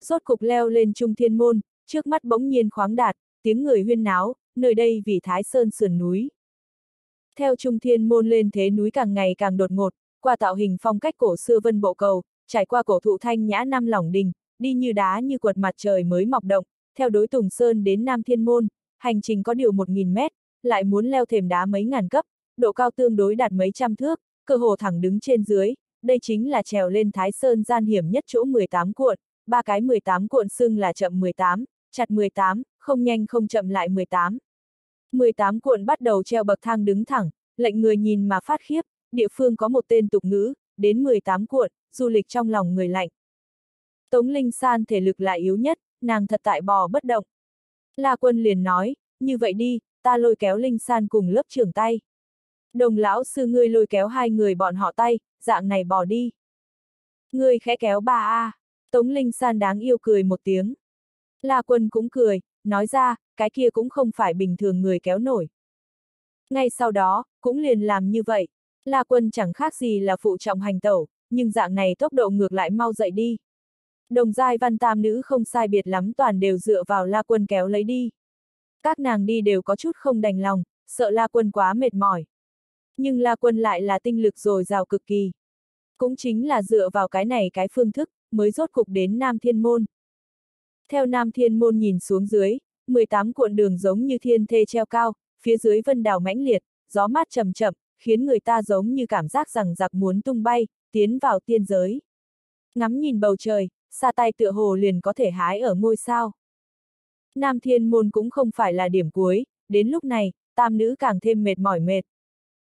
Rốt cục leo lên trung thiên môn, trước mắt bỗng nhiên khoáng đạt, tiếng người huyên náo, nơi đây vì Thái Sơn sườn núi. Theo trung thiên môn lên thế núi càng ngày càng đột ngột, qua tạo hình phong cách cổ xưa vân bộ cầu, trải qua cổ thụ thanh nhã năm lỏng đình, đi như đá như quật mặt trời mới mọc động, theo đối Tùng Sơn đến Nam Thiên Môn, hành trình có điều 1.000 mét, lại muốn leo thềm đá mấy ngàn cấp, độ cao tương đối đạt mấy trăm thước, cơ hồ thẳng đứng trên dưới, đây chính là trèo lên Thái Sơn gian hiểm nhất chỗ 18 cuộn, ba cái 18 cuộn xưng là chậm 18, chặt 18, không nhanh không chậm lại 18. 18 cuộn bắt đầu treo bậc thang đứng thẳng, lệnh người nhìn mà phát khiếp, địa phương có một tên tục ngữ, đến 18 cuộn, du lịch trong lòng người lạnh. Tống Linh San thể lực lại yếu nhất, nàng thật tại bò bất động. La Quân liền nói, như vậy đi, ta lôi kéo Linh San cùng lớp trưởng tay. Đồng lão sư ngươi lôi kéo hai người bọn họ tay, dạng này bỏ đi. Ngươi khẽ kéo bà a. À. Tống Linh San đáng yêu cười một tiếng. La Quân cũng cười, nói ra, cái kia cũng không phải bình thường người kéo nổi. Ngay sau đó, cũng liền làm như vậy, La Quân chẳng khác gì là phụ trọng hành tẩu, nhưng dạng này tốc độ ngược lại mau dậy đi. Đồng giai văn tam nữ không sai biệt lắm toàn đều dựa vào La Quân kéo lấy đi. Các nàng đi đều có chút không đành lòng, sợ La Quân quá mệt mỏi. Nhưng La Quân lại là tinh lực dồi dào cực kỳ. Cũng chính là dựa vào cái này cái phương thức, mới rốt cục đến Nam Thiên Môn. Theo Nam Thiên Môn nhìn xuống dưới, 18 cuộn đường giống như thiên thê treo cao, phía dưới vân đào mãnh liệt, gió mát chậm chậm, khiến người ta giống như cảm giác rằng giặc muốn tung bay, tiến vào tiên giới. Ngắm nhìn bầu trời, xa tay tựa hồ liền có thể hái ở ngôi sao. Nam thiên môn cũng không phải là điểm cuối, đến lúc này, tam nữ càng thêm mệt mỏi mệt.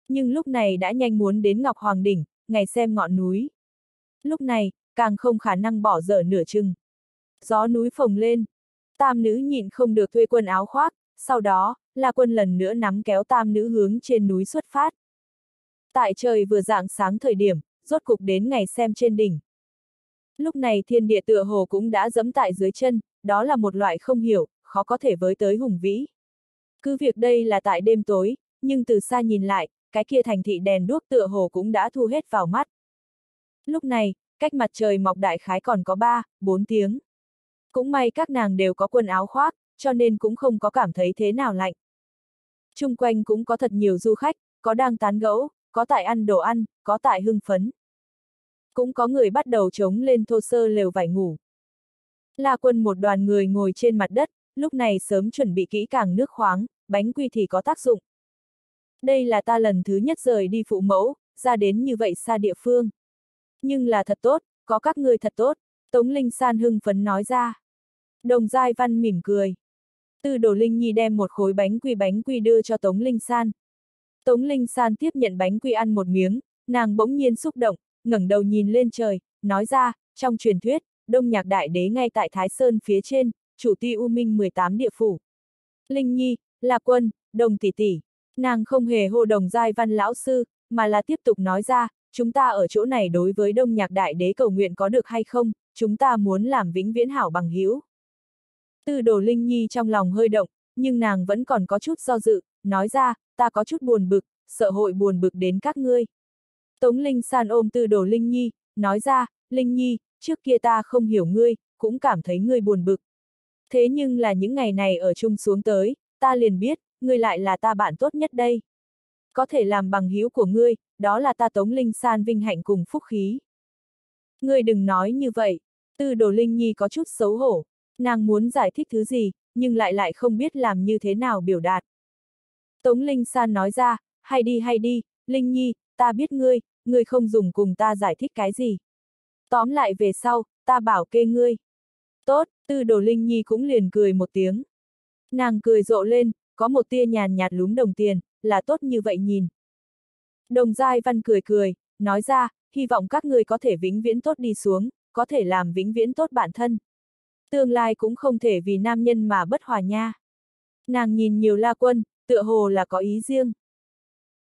Nhưng lúc này đã nhanh muốn đến Ngọc Hoàng Đỉnh, ngày xem ngọn núi. Lúc này, càng không khả năng bỏ dở nửa chừng. Gió núi phồng lên, Tam nữ nhịn không được thuê quân áo khoác, sau đó, là quân lần nữa nắm kéo tam nữ hướng trên núi xuất phát. Tại trời vừa dạng sáng thời điểm, rốt cục đến ngày xem trên đỉnh. Lúc này thiên địa tựa hồ cũng đã dẫm tại dưới chân, đó là một loại không hiểu, khó có thể với tới hùng vĩ. Cứ việc đây là tại đêm tối, nhưng từ xa nhìn lại, cái kia thành thị đèn đuốc tựa hồ cũng đã thu hết vào mắt. Lúc này, cách mặt trời mọc đại khái còn có 3, 4 tiếng. Cũng may các nàng đều có quần áo khoác, cho nên cũng không có cảm thấy thế nào lạnh. Trung quanh cũng có thật nhiều du khách, có đang tán gẫu, có tại ăn đồ ăn, có tại hưng phấn. Cũng có người bắt đầu trống lên thô sơ lều vải ngủ. La quân một đoàn người ngồi trên mặt đất, lúc này sớm chuẩn bị kỹ càng nước khoáng, bánh quy thì có tác dụng. Đây là ta lần thứ nhất rời đi phụ mẫu, ra đến như vậy xa địa phương. Nhưng là thật tốt, có các người thật tốt, Tống Linh San hưng phấn nói ra. Đồng Giai Văn mỉm cười. Tư đồ Linh Nhi đem một khối bánh quy bánh quy đưa cho Tống Linh San. Tống Linh San tiếp nhận bánh quy ăn một miếng, nàng bỗng nhiên xúc động, ngẩng đầu nhìn lên trời, nói ra, trong truyền thuyết, Đông Nhạc Đại Đế ngay tại Thái Sơn phía trên, chủ ti U Minh 18 địa phủ. Linh Nhi, là quân, đồng tỷ tỷ, nàng không hề hô đồng giai văn lão sư, mà là tiếp tục nói ra, chúng ta ở chỗ này đối với Đông Nhạc Đại Đế cầu nguyện có được hay không, chúng ta muốn làm vĩnh viễn hảo bằng hữu Tư đồ Linh Nhi trong lòng hơi động, nhưng nàng vẫn còn có chút do dự, nói ra, ta có chút buồn bực, sợ hội buồn bực đến các ngươi. Tống Linh San ôm tư đồ Linh Nhi, nói ra, Linh Nhi, trước kia ta không hiểu ngươi, cũng cảm thấy ngươi buồn bực. Thế nhưng là những ngày này ở chung xuống tới, ta liền biết, ngươi lại là ta bạn tốt nhất đây. Có thể làm bằng hữu của ngươi, đó là ta Tống Linh San vinh hạnh cùng phúc khí. Ngươi đừng nói như vậy, tư đồ Linh Nhi có chút xấu hổ, Nàng muốn giải thích thứ gì, nhưng lại lại không biết làm như thế nào biểu đạt. Tống Linh San nói ra, hay đi hay đi, Linh Nhi, ta biết ngươi, ngươi không dùng cùng ta giải thích cái gì. Tóm lại về sau, ta bảo kê ngươi. Tốt, tư đồ Linh Nhi cũng liền cười một tiếng. Nàng cười rộ lên, có một tia nhàn nhạt lúng đồng tiền, là tốt như vậy nhìn. Đồng Giai Văn cười cười, nói ra, hy vọng các ngươi có thể vĩnh viễn tốt đi xuống, có thể làm vĩnh viễn tốt bản thân tương lai cũng không thể vì nam nhân mà bất hòa nha. Nàng nhìn nhiều la quân, tựa hồ là có ý riêng.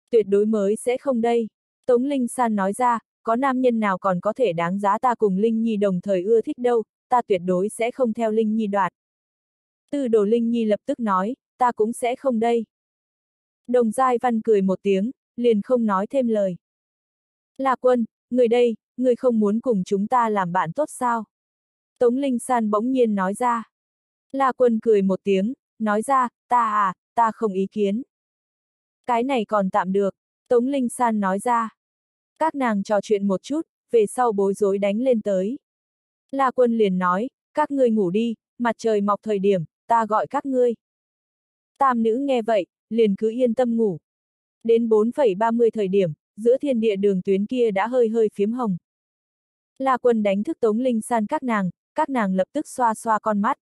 Tuyệt đối mới sẽ không đây. Tống Linh San nói ra, có nam nhân nào còn có thể đáng giá ta cùng Linh Nhi đồng thời ưa thích đâu, ta tuyệt đối sẽ không theo Linh Nhi đoạt. Tư đồ Linh Nhi lập tức nói, ta cũng sẽ không đây. Đồng Giai Văn cười một tiếng, liền không nói thêm lời. la quân, người đây, người không muốn cùng chúng ta làm bạn tốt sao? Tống Linh San bỗng nhiên nói ra. La Quân cười một tiếng, nói ra, ta à, ta không ý kiến. Cái này còn tạm được, Tống Linh San nói ra. Các nàng trò chuyện một chút, về sau bối rối đánh lên tới. La Quân liền nói, các ngươi ngủ đi, mặt trời mọc thời điểm, ta gọi các ngươi. Tam nữ nghe vậy, liền cứ yên tâm ngủ. Đến 4,30 thời điểm, giữa thiên địa đường tuyến kia đã hơi hơi phiếm hồng. La Quân đánh thức Tống Linh San các nàng, các nàng lập tức xoa xoa con mắt.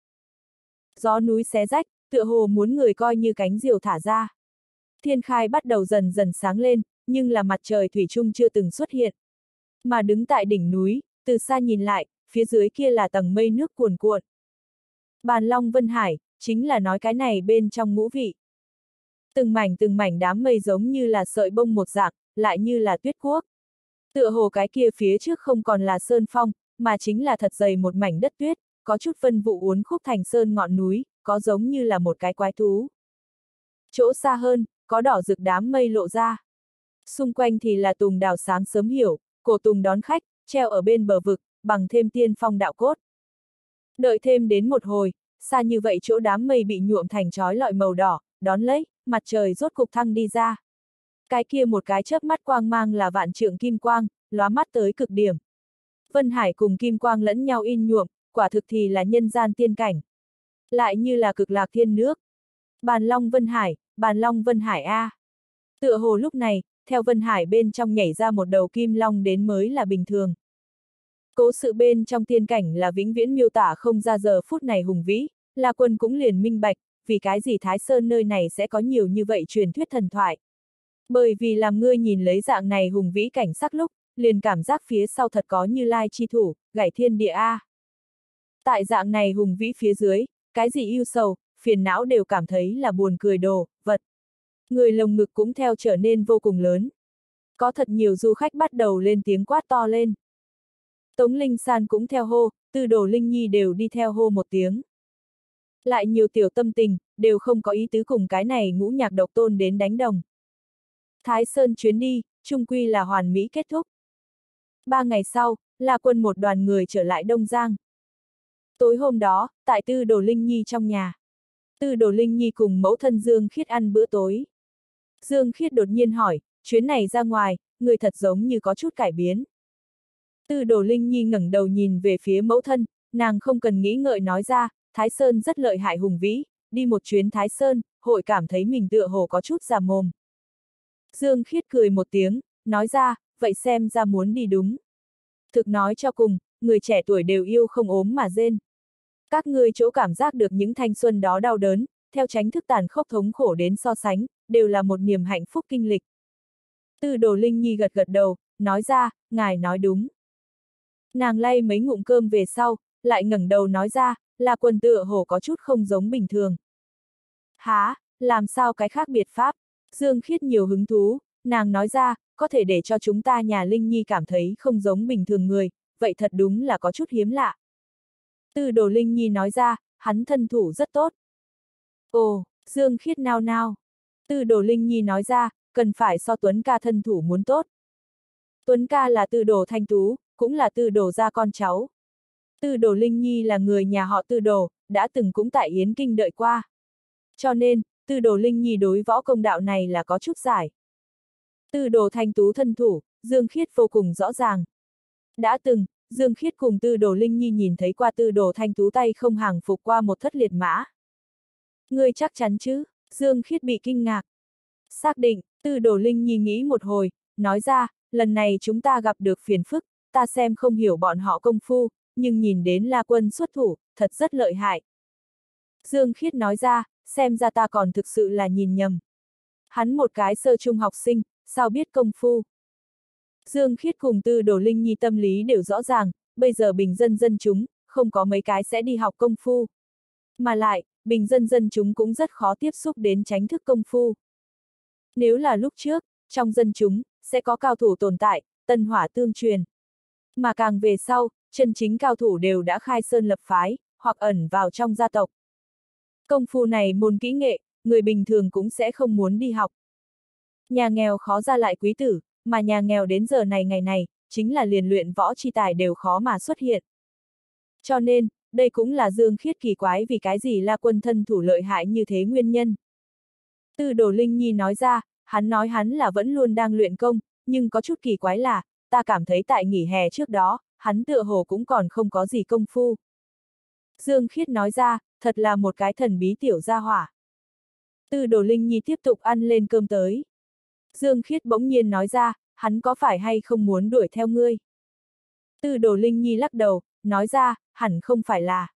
Gió núi xé rách, tựa hồ muốn người coi như cánh diều thả ra. Thiên khai bắt đầu dần dần sáng lên, nhưng là mặt trời thủy chung chưa từng xuất hiện. Mà đứng tại đỉnh núi, từ xa nhìn lại, phía dưới kia là tầng mây nước cuồn cuộn. Bàn Long Vân Hải, chính là nói cái này bên trong ngũ vị. Từng mảnh từng mảnh đám mây giống như là sợi bông một dạng, lại như là tuyết quốc. Tựa hồ cái kia phía trước không còn là sơn phong, mà chính là thật dày một mảnh đất tuyết, có chút phân vụ uốn khúc thành sơn ngọn núi, có giống như là một cái quái thú. Chỗ xa hơn, có đỏ rực đám mây lộ ra. Xung quanh thì là tùng đào sáng sớm hiểu, cổ tùng đón khách, treo ở bên bờ vực, bằng thêm tiên phong đạo cốt. Đợi thêm đến một hồi, xa như vậy chỗ đám mây bị nhuộm thành trói lọi màu đỏ, đón lấy, mặt trời rốt cục thăng đi ra. Cái kia một cái chớp mắt quang mang là vạn trượng kim quang, lóa mắt tới cực điểm. Vân Hải cùng Kim Quang lẫn nhau in nhuộm, quả thực thì là nhân gian tiên cảnh. Lại như là cực lạc thiên nước. Bàn Long Vân Hải, Bàn Long Vân Hải A. Tựa hồ lúc này, theo Vân Hải bên trong nhảy ra một đầu Kim Long đến mới là bình thường. Cố sự bên trong tiên cảnh là vĩnh viễn miêu tả không ra giờ phút này hùng vĩ, là quân cũng liền minh bạch, vì cái gì Thái Sơn nơi này sẽ có nhiều như vậy truyền thuyết thần thoại. Bởi vì làm ngươi nhìn lấy dạng này hùng vĩ cảnh sắc lúc, liền cảm giác phía sau thật có như lai chi thủ, gãy thiên địa A. Tại dạng này hùng vĩ phía dưới, cái gì yêu sầu, phiền não đều cảm thấy là buồn cười đồ, vật. Người lồng ngực cũng theo trở nên vô cùng lớn. Có thật nhiều du khách bắt đầu lên tiếng quát to lên. Tống Linh San cũng theo hô, từ đồ Linh Nhi đều đi theo hô một tiếng. Lại nhiều tiểu tâm tình, đều không có ý tứ cùng cái này ngũ nhạc độc tôn đến đánh đồng. Thái Sơn chuyến đi, trung quy là hoàn mỹ kết thúc. Ba ngày sau, là quân một đoàn người trở lại Đông Giang. Tối hôm đó, tại Tư Đồ Linh Nhi trong nhà. Tư Đồ Linh Nhi cùng mẫu thân Dương Khiết ăn bữa tối. Dương Khiết đột nhiên hỏi, chuyến này ra ngoài, người thật giống như có chút cải biến. Tư Đồ Linh Nhi ngẩng đầu nhìn về phía mẫu thân, nàng không cần nghĩ ngợi nói ra, Thái Sơn rất lợi hại hùng vĩ, đi một chuyến Thái Sơn, hội cảm thấy mình tựa hồ có chút già mồm. Dương Khiết cười một tiếng, nói ra, vậy xem ra muốn đi đúng. Thực nói cho cùng, người trẻ tuổi đều yêu không ốm mà rên. Các ngươi chỗ cảm giác được những thanh xuân đó đau đớn, theo tránh thức tàn khốc thống khổ đến so sánh, đều là một niềm hạnh phúc kinh lịch. Tư đồ Linh Nhi gật gật đầu, nói ra, ngài nói đúng. Nàng lay mấy ngụm cơm về sau, lại ngẩng đầu nói ra, là quần tựa hồ có chút không giống bình thường. Há, làm sao cái khác biệt pháp? Dương Khiết nhiều hứng thú, nàng nói ra, có thể để cho chúng ta nhà Linh Nhi cảm thấy không giống bình thường người, vậy thật đúng là có chút hiếm lạ. Tư đồ Linh Nhi nói ra, hắn thân thủ rất tốt. Ồ, Dương Khiết nao nao. Tư đồ Linh Nhi nói ra, cần phải so Tuấn ca thân thủ muốn tốt. Tuấn ca là tư đồ thanh tú, cũng là tư đồ gia con cháu. Tư đồ Linh Nhi là người nhà họ tư đồ, đã từng cũng tại Yến Kinh đợi qua. Cho nên, tư đồ Linh Nhi đối võ công đạo này là có chút giải. Tư đồ thanh tú thân thủ, Dương Khiết vô cùng rõ ràng. Đã từng, Dương Khiết cùng tư đồ Linh Nhi nhìn thấy qua tư đồ thanh tú tay không hàng phục qua một thất liệt mã. Ngươi chắc chắn chứ, Dương Khiết bị kinh ngạc. Xác định, tư đồ Linh Nhi nghĩ một hồi, nói ra, lần này chúng ta gặp được phiền phức, ta xem không hiểu bọn họ công phu, nhưng nhìn đến La Quân xuất thủ, thật rất lợi hại. Dương Khiết nói ra, xem ra ta còn thực sự là nhìn nhầm. Hắn một cái sơ trung học sinh, sao biết công phu. Dương Khiết cùng Tư Đồ Linh Nhi tâm lý đều rõ ràng, bây giờ bình dân dân chúng, không có mấy cái sẽ đi học công phu. Mà lại, bình dân dân chúng cũng rất khó tiếp xúc đến tránh thức công phu. Nếu là lúc trước, trong dân chúng, sẽ có cao thủ tồn tại, tân hỏa tương truyền. Mà càng về sau, chân chính cao thủ đều đã khai sơn lập phái, hoặc ẩn vào trong gia tộc. Công phu này môn kỹ nghệ, người bình thường cũng sẽ không muốn đi học. Nhà nghèo khó ra lại quý tử, mà nhà nghèo đến giờ này ngày này, chính là liền luyện võ chi tài đều khó mà xuất hiện. Cho nên, đây cũng là Dương Khiết kỳ quái vì cái gì là Quân thân thủ lợi hại như thế nguyên nhân. Tư Đồ Linh Nhi nói ra, hắn nói hắn là vẫn luôn đang luyện công, nhưng có chút kỳ quái là, ta cảm thấy tại nghỉ hè trước đó, hắn tựa hồ cũng còn không có gì công phu. Dương Khiết nói ra, thật là một cái thần bí tiểu gia hỏa. Tư Đồ Linh Nhi tiếp tục ăn lên cơm tới. Dương Khiết bỗng nhiên nói ra, hắn có phải hay không muốn đuổi theo ngươi? Tư đồ Linh Nhi lắc đầu, nói ra, hẳn không phải là.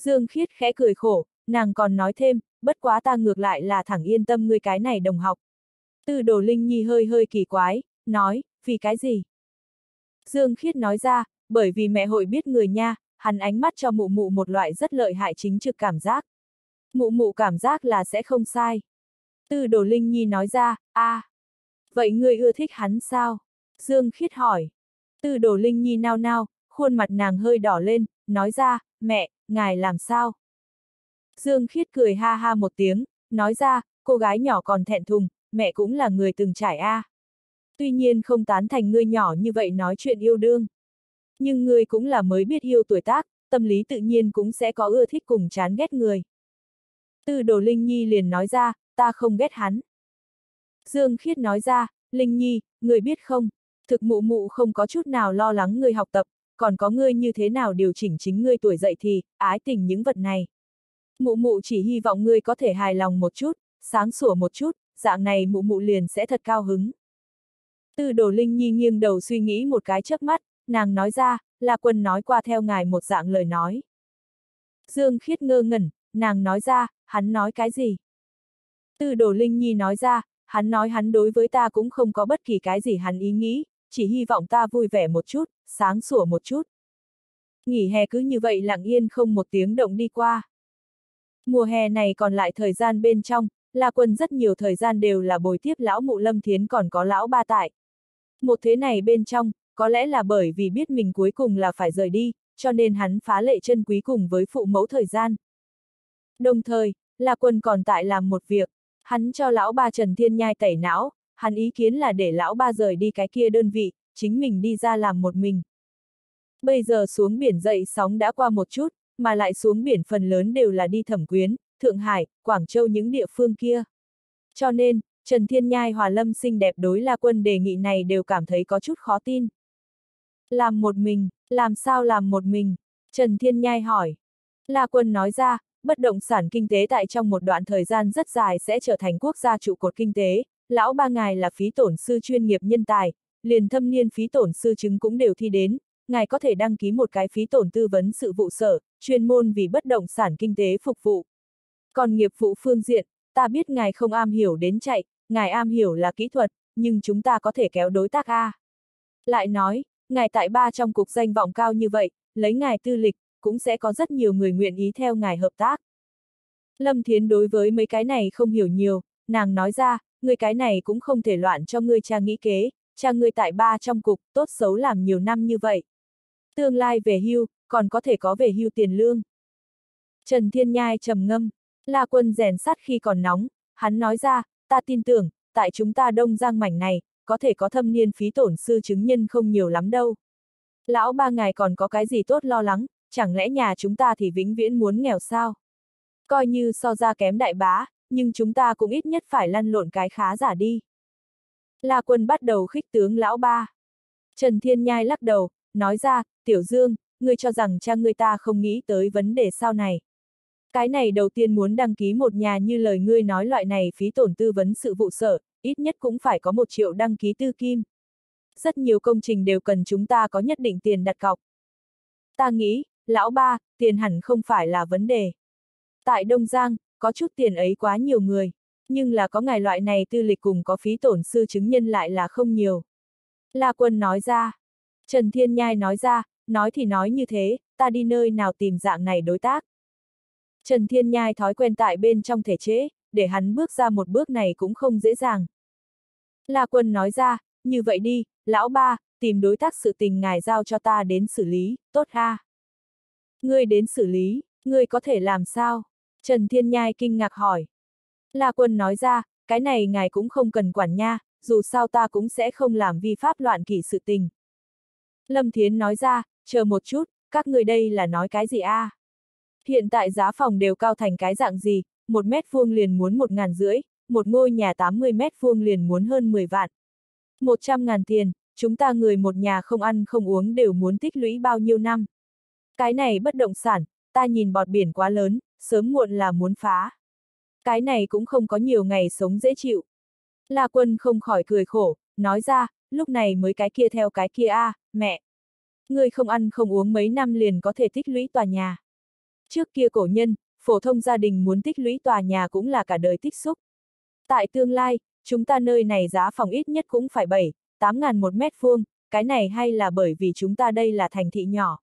Dương Khiết khẽ cười khổ, nàng còn nói thêm, bất quá ta ngược lại là thẳng yên tâm ngươi cái này đồng học. Tư đồ Linh Nhi hơi hơi kỳ quái, nói, vì cái gì? Dương Khiết nói ra, bởi vì mẹ hội biết người nha, hắn ánh mắt cho mụ mụ một loại rất lợi hại chính trực cảm giác. Mụ mụ cảm giác là sẽ không sai. Tư đồ Linh Nhi nói ra, a, à, vậy ngươi ưa thích hắn sao? Dương Khiết hỏi. Tư đồ Linh Nhi nao nao, khuôn mặt nàng hơi đỏ lên, nói ra, mẹ, ngài làm sao? Dương Khiết cười ha ha một tiếng, nói ra, cô gái nhỏ còn thẹn thùng, mẹ cũng là người từng trải a. À. Tuy nhiên không tán thành ngươi nhỏ như vậy nói chuyện yêu đương. Nhưng ngươi cũng là mới biết yêu tuổi tác, tâm lý tự nhiên cũng sẽ có ưa thích cùng chán ghét người. Tư đồ Linh Nhi liền nói ra, ta không ghét hắn. Dương Khiết nói ra, Linh Nhi, người biết không, thực mụ mụ không có chút nào lo lắng người học tập, còn có ngươi như thế nào điều chỉnh chính ngươi tuổi dậy thì, ái tình những vật này. Mụ mụ chỉ hy vọng ngươi có thể hài lòng một chút, sáng sủa một chút, dạng này mụ mụ liền sẽ thật cao hứng. Tư đồ Linh Nhi nghiêng đầu suy nghĩ một cái chớp mắt, nàng nói ra, là quân nói qua theo ngài một dạng lời nói. Dương Khiết ngơ ngẩn, nàng nói ra, hắn nói cái gì? Tư đồ Linh Nhi nói ra, hắn nói hắn đối với ta cũng không có bất kỳ cái gì hắn ý nghĩ, chỉ hy vọng ta vui vẻ một chút, sáng sủa một chút. Nghỉ hè cứ như vậy lặng yên không một tiếng động đi qua. Mùa hè này còn lại thời gian bên trong, là quân rất nhiều thời gian đều là bồi tiếp lão mụ lâm thiến còn có lão ba tại. Một thế này bên trong, có lẽ là bởi vì biết mình cuối cùng là phải rời đi, cho nên hắn phá lệ chân quý cùng với phụ mẫu thời gian. Đồng thời, là quân còn tại làm một việc. Hắn cho lão ba Trần Thiên Nhai tẩy não, hắn ý kiến là để lão ba rời đi cái kia đơn vị, chính mình đi ra làm một mình. Bây giờ xuống biển dậy sóng đã qua một chút, mà lại xuống biển phần lớn đều là đi thẩm quyến, Thượng Hải, Quảng Châu những địa phương kia. Cho nên, Trần Thiên Nhai Hòa Lâm xinh đẹp đối La Quân đề nghị này đều cảm thấy có chút khó tin. Làm một mình, làm sao làm một mình? Trần Thiên Nhai hỏi. La Quân nói ra, bất động sản kinh tế tại trong một đoạn thời gian rất dài sẽ trở thành quốc gia trụ cột kinh tế, lão ba ngài là phí tổn sư chuyên nghiệp nhân tài, liền thâm niên phí tổn sư chứng cũng đều thi đến, ngài có thể đăng ký một cái phí tổn tư vấn sự vụ sở, chuyên môn vì bất động sản kinh tế phục vụ. Còn nghiệp vụ phương diện, ta biết ngài không am hiểu đến chạy, ngài am hiểu là kỹ thuật, nhưng chúng ta có thể kéo đối tác A. Lại nói, ngài tại ba trong cục danh vọng cao như vậy, lấy ngài tư lịch, cũng sẽ có rất nhiều người nguyện ý theo ngài hợp tác. Lâm Thiến đối với mấy cái này không hiểu nhiều, nàng nói ra, người cái này cũng không thể loạn cho ngươi cha nghĩ kế, cha ngươi tại ba trong cục, tốt xấu làm nhiều năm như vậy. Tương lai về hưu, còn có thể có về hưu tiền lương. Trần Thiên Nhai trầm ngâm, La Quân rèn sắt khi còn nóng, hắn nói ra, ta tin tưởng, tại chúng ta đông giang mảnh này, có thể có thâm niên phí tổn sư chứng nhân không nhiều lắm đâu. Lão ba ngài còn có cái gì tốt lo lắng, chẳng lẽ nhà chúng ta thì vĩnh viễn muốn nghèo sao? Coi như so ra kém đại bá, nhưng chúng ta cũng ít nhất phải lăn lộn cái khá giả đi. La quân bắt đầu khích tướng lão ba. Trần Thiên Nhai lắc đầu, nói ra, Tiểu Dương, ngươi cho rằng cha ngươi ta không nghĩ tới vấn đề sau này. Cái này đầu tiên muốn đăng ký một nhà như lời ngươi nói loại này phí tổn tư vấn sự vụ sở, ít nhất cũng phải có một triệu đăng ký tư kim. Rất nhiều công trình đều cần chúng ta có nhất định tiền đặt cọc. Ta nghĩ, Lão ba, tiền hẳn không phải là vấn đề. Tại Đông Giang, có chút tiền ấy quá nhiều người, nhưng là có ngài loại này tư lịch cùng có phí tổn sư chứng nhân lại là không nhiều. La Quân nói ra. Trần Thiên Nhai nói ra, nói thì nói như thế, ta đi nơi nào tìm dạng này đối tác. Trần Thiên Nhai thói quen tại bên trong thể chế, để hắn bước ra một bước này cũng không dễ dàng. La Quân nói ra, như vậy đi, lão ba, tìm đối tác sự tình ngài giao cho ta đến xử lý, tốt ha. Ngươi đến xử lý, ngươi có thể làm sao? Trần Thiên Nhai kinh ngạc hỏi. La Quân nói ra, cái này ngài cũng không cần quản nha, dù sao ta cũng sẽ không làm vi pháp loạn kỷ sự tình. Lâm Thiến nói ra, chờ một chút, các người đây là nói cái gì a? À? Hiện tại giá phòng đều cao thành cái dạng gì, một mét vuông liền muốn một ngàn rưỡi, một ngôi nhà 80 mét vuông liền muốn hơn 10 vạn. một trăm ngàn tiền, chúng ta người một nhà không ăn không uống đều muốn tích lũy bao nhiêu năm. Cái này bất động sản, ta nhìn bọt biển quá lớn, sớm muộn là muốn phá. Cái này cũng không có nhiều ngày sống dễ chịu. La quân không khỏi cười khổ, nói ra, lúc này mới cái kia theo cái kia a à, mẹ. Người không ăn không uống mấy năm liền có thể tích lũy tòa nhà. Trước kia cổ nhân, phổ thông gia đình muốn tích lũy tòa nhà cũng là cả đời tích xúc. Tại tương lai, chúng ta nơi này giá phòng ít nhất cũng phải 7, 8 ngàn một mét vuông, cái này hay là bởi vì chúng ta đây là thành thị nhỏ.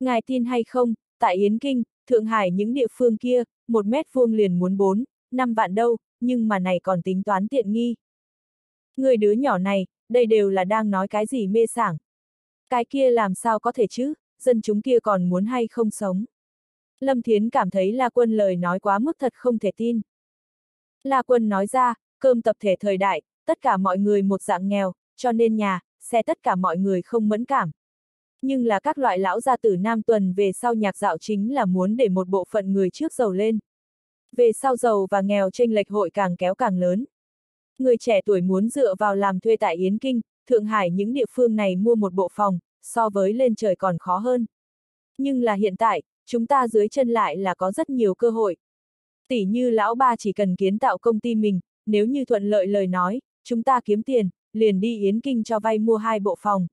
Ngài tin hay không, tại Yến Kinh, Thượng Hải những địa phương kia, một mét vuông liền muốn bốn, năm vạn đâu, nhưng mà này còn tính toán tiện nghi. Người đứa nhỏ này, đây đều là đang nói cái gì mê sảng. Cái kia làm sao có thể chứ, dân chúng kia còn muốn hay không sống. Lâm Thiến cảm thấy La Quân lời nói quá mức thật không thể tin. La Quân nói ra, cơm tập thể thời đại, tất cả mọi người một dạng nghèo, cho nên nhà, xe tất cả mọi người không mẫn cảm, nhưng là các loại lão gia tử nam tuần về sau nhạc dạo chính là muốn để một bộ phận người trước giàu lên. Về sau giàu và nghèo tranh lệch hội càng kéo càng lớn. Người trẻ tuổi muốn dựa vào làm thuê tại Yến Kinh, Thượng Hải những địa phương này mua một bộ phòng, so với lên trời còn khó hơn. Nhưng là hiện tại, chúng ta dưới chân lại là có rất nhiều cơ hội. Tỷ như lão ba chỉ cần kiến tạo công ty mình, nếu như thuận lợi lời nói, chúng ta kiếm tiền, liền đi Yến Kinh cho vay mua hai bộ phòng.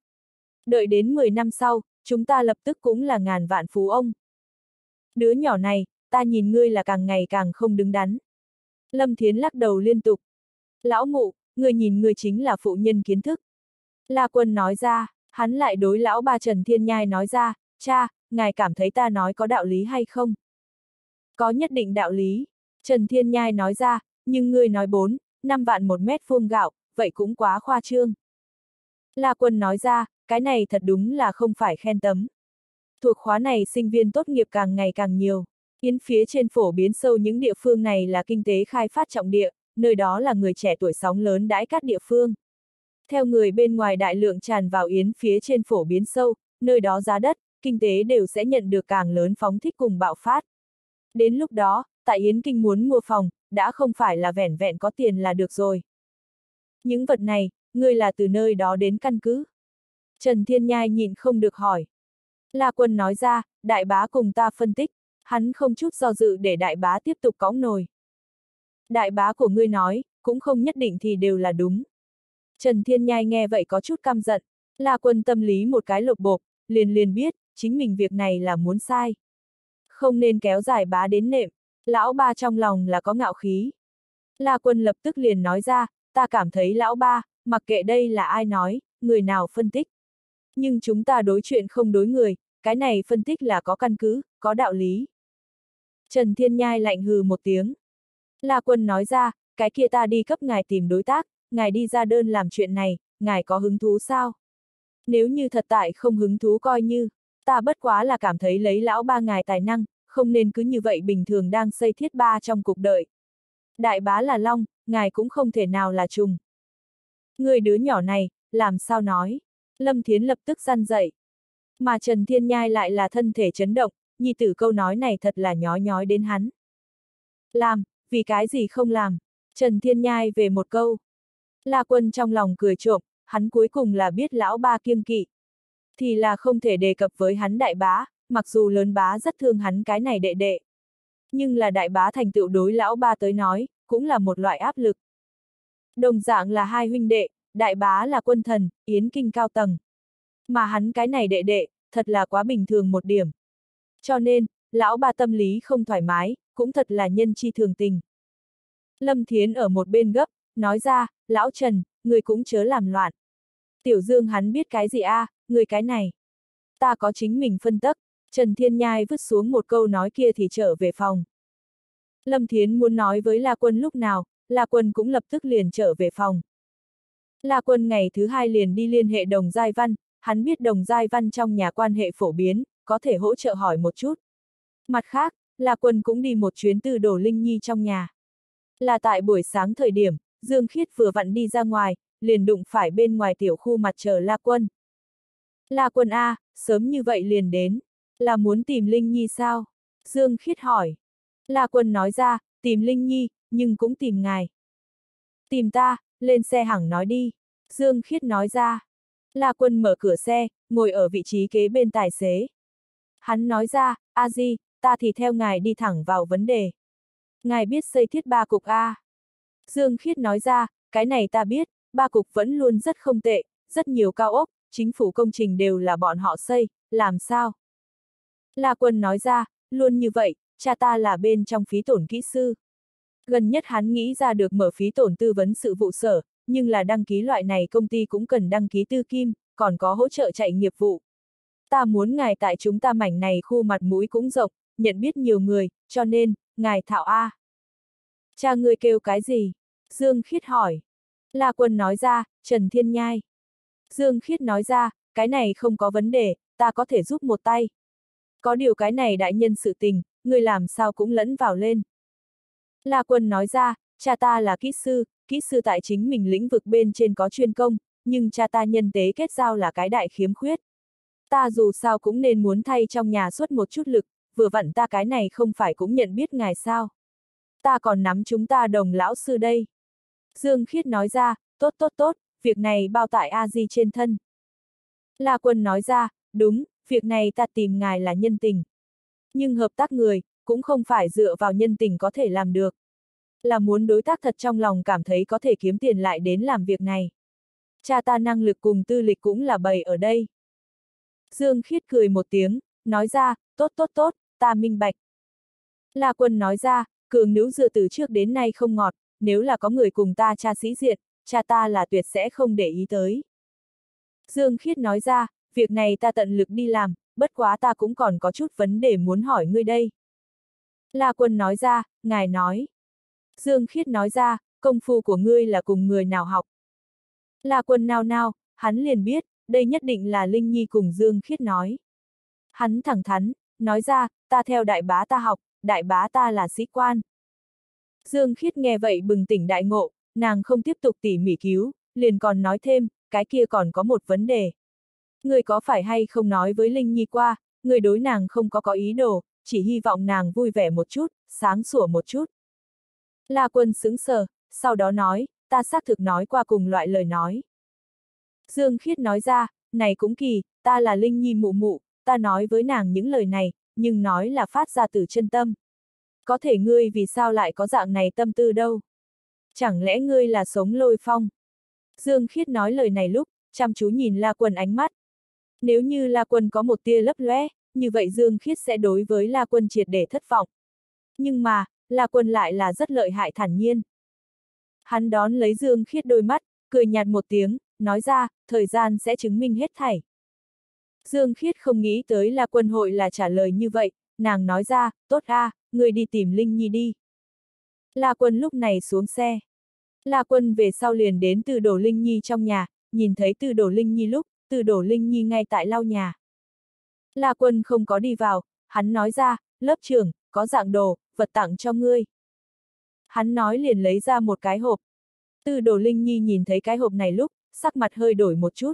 Đợi đến 10 năm sau, chúng ta lập tức cũng là ngàn vạn phú ông. Đứa nhỏ này, ta nhìn ngươi là càng ngày càng không đứng đắn. Lâm Thiến lắc đầu liên tục. Lão ngụ, người nhìn người chính là phụ nhân kiến thức. La quân nói ra, hắn lại đối lão ba Trần Thiên Nhai nói ra, cha, ngài cảm thấy ta nói có đạo lý hay không? Có nhất định đạo lý, Trần Thiên Nhai nói ra, nhưng ngươi nói bốn, năm vạn một mét vuông gạo, vậy cũng quá khoa trương. La quân nói ra, cái này thật đúng là không phải khen tấm. Thuộc khóa này sinh viên tốt nghiệp càng ngày càng nhiều. Yến phía trên phổ biến sâu những địa phương này là kinh tế khai phát trọng địa, nơi đó là người trẻ tuổi sóng lớn đãi các địa phương. Theo người bên ngoài đại lượng tràn vào Yến phía trên phổ biến sâu, nơi đó giá đất, kinh tế đều sẽ nhận được càng lớn phóng thích cùng bạo phát. Đến lúc đó, tại Yến Kinh muốn mua phòng, đã không phải là vẻn vẹn có tiền là được rồi. Những vật này, người là từ nơi đó đến căn cứ. Trần Thiên Nhai nhịn không được hỏi. La Quân nói ra, đại bá cùng ta phân tích, hắn không chút do dự để đại bá tiếp tục cõng nồi. Đại bá của ngươi nói, cũng không nhất định thì đều là đúng. Trần Thiên Nhai nghe vậy có chút căm giận, La Quân tâm lý một cái lục bộp, liền liền biết, chính mình việc này là muốn sai. Không nên kéo dài bá đến nệm, lão ba trong lòng là có ngạo khí. La Quân lập tức liền nói ra, ta cảm thấy lão ba, mặc kệ đây là ai nói, người nào phân tích. Nhưng chúng ta đối chuyện không đối người, cái này phân tích là có căn cứ, có đạo lý. Trần Thiên Nhai lạnh hừ một tiếng. La Quân nói ra, cái kia ta đi cấp ngài tìm đối tác, ngài đi ra đơn làm chuyện này, ngài có hứng thú sao? Nếu như thật tại không hứng thú coi như, ta bất quá là cảm thấy lấy lão ba ngài tài năng, không nên cứ như vậy bình thường đang xây thiết ba trong cuộc đời. Đại bá là long, ngài cũng không thể nào là trùng. Người đứa nhỏ này, làm sao nói? Lâm Thiến lập tức răn dậy. Mà Trần Thiên Nhai lại là thân thể chấn động, nhi tử câu nói này thật là nhói nhói đến hắn. Làm, vì cái gì không làm? Trần Thiên Nhai về một câu. La Quân trong lòng cười trộm, hắn cuối cùng là biết lão ba kiêng kỵ. Thì là không thể đề cập với hắn đại bá, mặc dù lớn bá rất thương hắn cái này đệ đệ. Nhưng là đại bá thành tựu đối lão ba tới nói, cũng là một loại áp lực. Đồng dạng là hai huynh đệ, đại bá là quân thần, yến kinh cao tầng. Mà hắn cái này đệ đệ, thật là quá bình thường một điểm. Cho nên, lão ba tâm lý không thoải mái, cũng thật là nhân chi thường tình. Lâm Thiến ở một bên gấp, nói ra, lão Trần, người cũng chớ làm loạn. Tiểu Dương hắn biết cái gì a, người cái này. Ta có chính mình phân tắc, Trần Thiên Nhai vứt xuống một câu nói kia thì trở về phòng. Lâm Thiến muốn nói với La Quân lúc nào, La Quân cũng lập tức liền trở về phòng. La Quân ngày thứ hai liền đi liên hệ đồng giai văn, hắn biết đồng giai văn trong nhà quan hệ phổ biến, có thể hỗ trợ hỏi một chút. Mặt khác, La Quân cũng đi một chuyến từ Đồ Linh Nhi trong nhà. Là tại buổi sáng thời điểm, Dương Khiết vừa vặn đi ra ngoài, liền đụng phải bên ngoài tiểu khu mặt trời La Quân. La Quân A, sớm như vậy liền đến, là muốn tìm Linh Nhi sao? Dương Khiết hỏi. La Quân nói ra, tìm Linh Nhi, nhưng cũng tìm ngài. Tìm ta, lên xe hẳng nói đi. Dương Khiết nói ra. La Quân mở cửa xe, ngồi ở vị trí kế bên tài xế. Hắn nói ra, a di, ta thì theo ngài đi thẳng vào vấn đề. Ngài biết xây thiết ba cục A. Dương Khiết nói ra, cái này ta biết, ba cục vẫn luôn rất không tệ, rất nhiều cao ốc, chính phủ công trình đều là bọn họ xây, làm sao? La Quân nói ra, luôn như vậy, cha ta là bên trong phí tổn kỹ sư. Gần nhất hắn nghĩ ra được mở phí tổn tư vấn sự vụ sở, nhưng là đăng ký loại này công ty cũng cần đăng ký tư kim, còn có hỗ trợ chạy nghiệp vụ. Ta muốn ngài tại chúng ta mảnh này khu mặt mũi cũng rộng, nhận biết nhiều người, cho nên, ngài Thảo A. Cha ngươi kêu cái gì? Dương Khiết hỏi. La Quân nói ra, Trần Thiên Nhai. Dương Khiết nói ra, cái này không có vấn đề, ta có thể giúp một tay. Có điều cái này đại nhân sự tình, người làm sao cũng lẫn vào lên. La Quân nói ra, cha ta là kỹ sư, kỹ sư tại chính mình lĩnh vực bên trên có chuyên công, nhưng cha ta nhân tế kết giao là cái đại khiếm khuyết. Ta dù sao cũng nên muốn thay trong nhà suốt một chút lực, vừa vặn ta cái này không phải cũng nhận biết ngài sao. Ta còn nắm chúng ta đồng lão sư đây. Dương Khiết nói ra, tốt tốt tốt, việc này bao tại A-di trên thân. La Quân nói ra, đúng, việc này ta tìm ngài là nhân tình. Nhưng hợp tác người, cũng không phải dựa vào nhân tình có thể làm được. Là muốn đối tác thật trong lòng cảm thấy có thể kiếm tiền lại đến làm việc này. Cha ta năng lực cùng tư lịch cũng là bày ở đây. Dương Khiết cười một tiếng, nói ra, tốt tốt tốt, ta minh bạch. La quân nói ra, cường nữ dựa từ trước đến nay không ngọt, nếu là có người cùng ta cha sĩ diệt, cha ta là tuyệt sẽ không để ý tới. Dương Khiết nói ra, việc này ta tận lực đi làm, bất quá ta cũng còn có chút vấn đề muốn hỏi ngươi đây. La Quân nói ra, ngài nói. Dương Khiết nói ra, công phu của ngươi là cùng người nào học. La Quân nào nào, hắn liền biết, đây nhất định là Linh Nhi cùng Dương Khiết nói. Hắn thẳng thắn, nói ra, ta theo đại bá ta học, đại bá ta là sĩ quan. Dương Khiết nghe vậy bừng tỉnh đại ngộ, nàng không tiếp tục tỉ mỉ cứu, liền còn nói thêm, cái kia còn có một vấn đề. Người có phải hay không nói với Linh Nhi qua, người đối nàng không có có ý đồ, chỉ hy vọng nàng vui vẻ một chút, sáng sủa một chút. La quân sững sờ, sau đó nói, ta xác thực nói qua cùng loại lời nói. Dương Khiết nói ra, này cũng kỳ, ta là Linh Nhi mụ mụ, ta nói với nàng những lời này, nhưng nói là phát ra từ chân tâm. Có thể ngươi vì sao lại có dạng này tâm tư đâu? Chẳng lẽ ngươi là sống lôi phong? Dương Khiết nói lời này lúc, chăm chú nhìn La Quân ánh mắt. Nếu như La Quân có một tia lấp lóe, như vậy Dương Khiết sẽ đối với La Quân triệt để thất vọng. Nhưng mà, La Quân lại là rất lợi hại thản nhiên. Hắn đón lấy Dương Khiết đôi mắt, cười nhạt một tiếng, nói ra, thời gian sẽ chứng minh hết thảy. Dương Khiết không nghĩ tới la quân hội là trả lời như vậy, nàng nói ra, tốt a, người đi tìm Linh Nhi đi. La quân lúc này xuống xe. La quân về sau liền đến từ đồ Linh Nhi trong nhà, nhìn thấy từ đồ Linh Nhi lúc, từ đồ Linh Nhi ngay tại lau nhà. La Quân không có đi vào, hắn nói ra, lớp trưởng, có dạng đồ, vật tặng cho ngươi. Hắn nói liền lấy ra một cái hộp. Tư đồ Linh Nhi nhìn thấy cái hộp này lúc, sắc mặt hơi đổi một chút.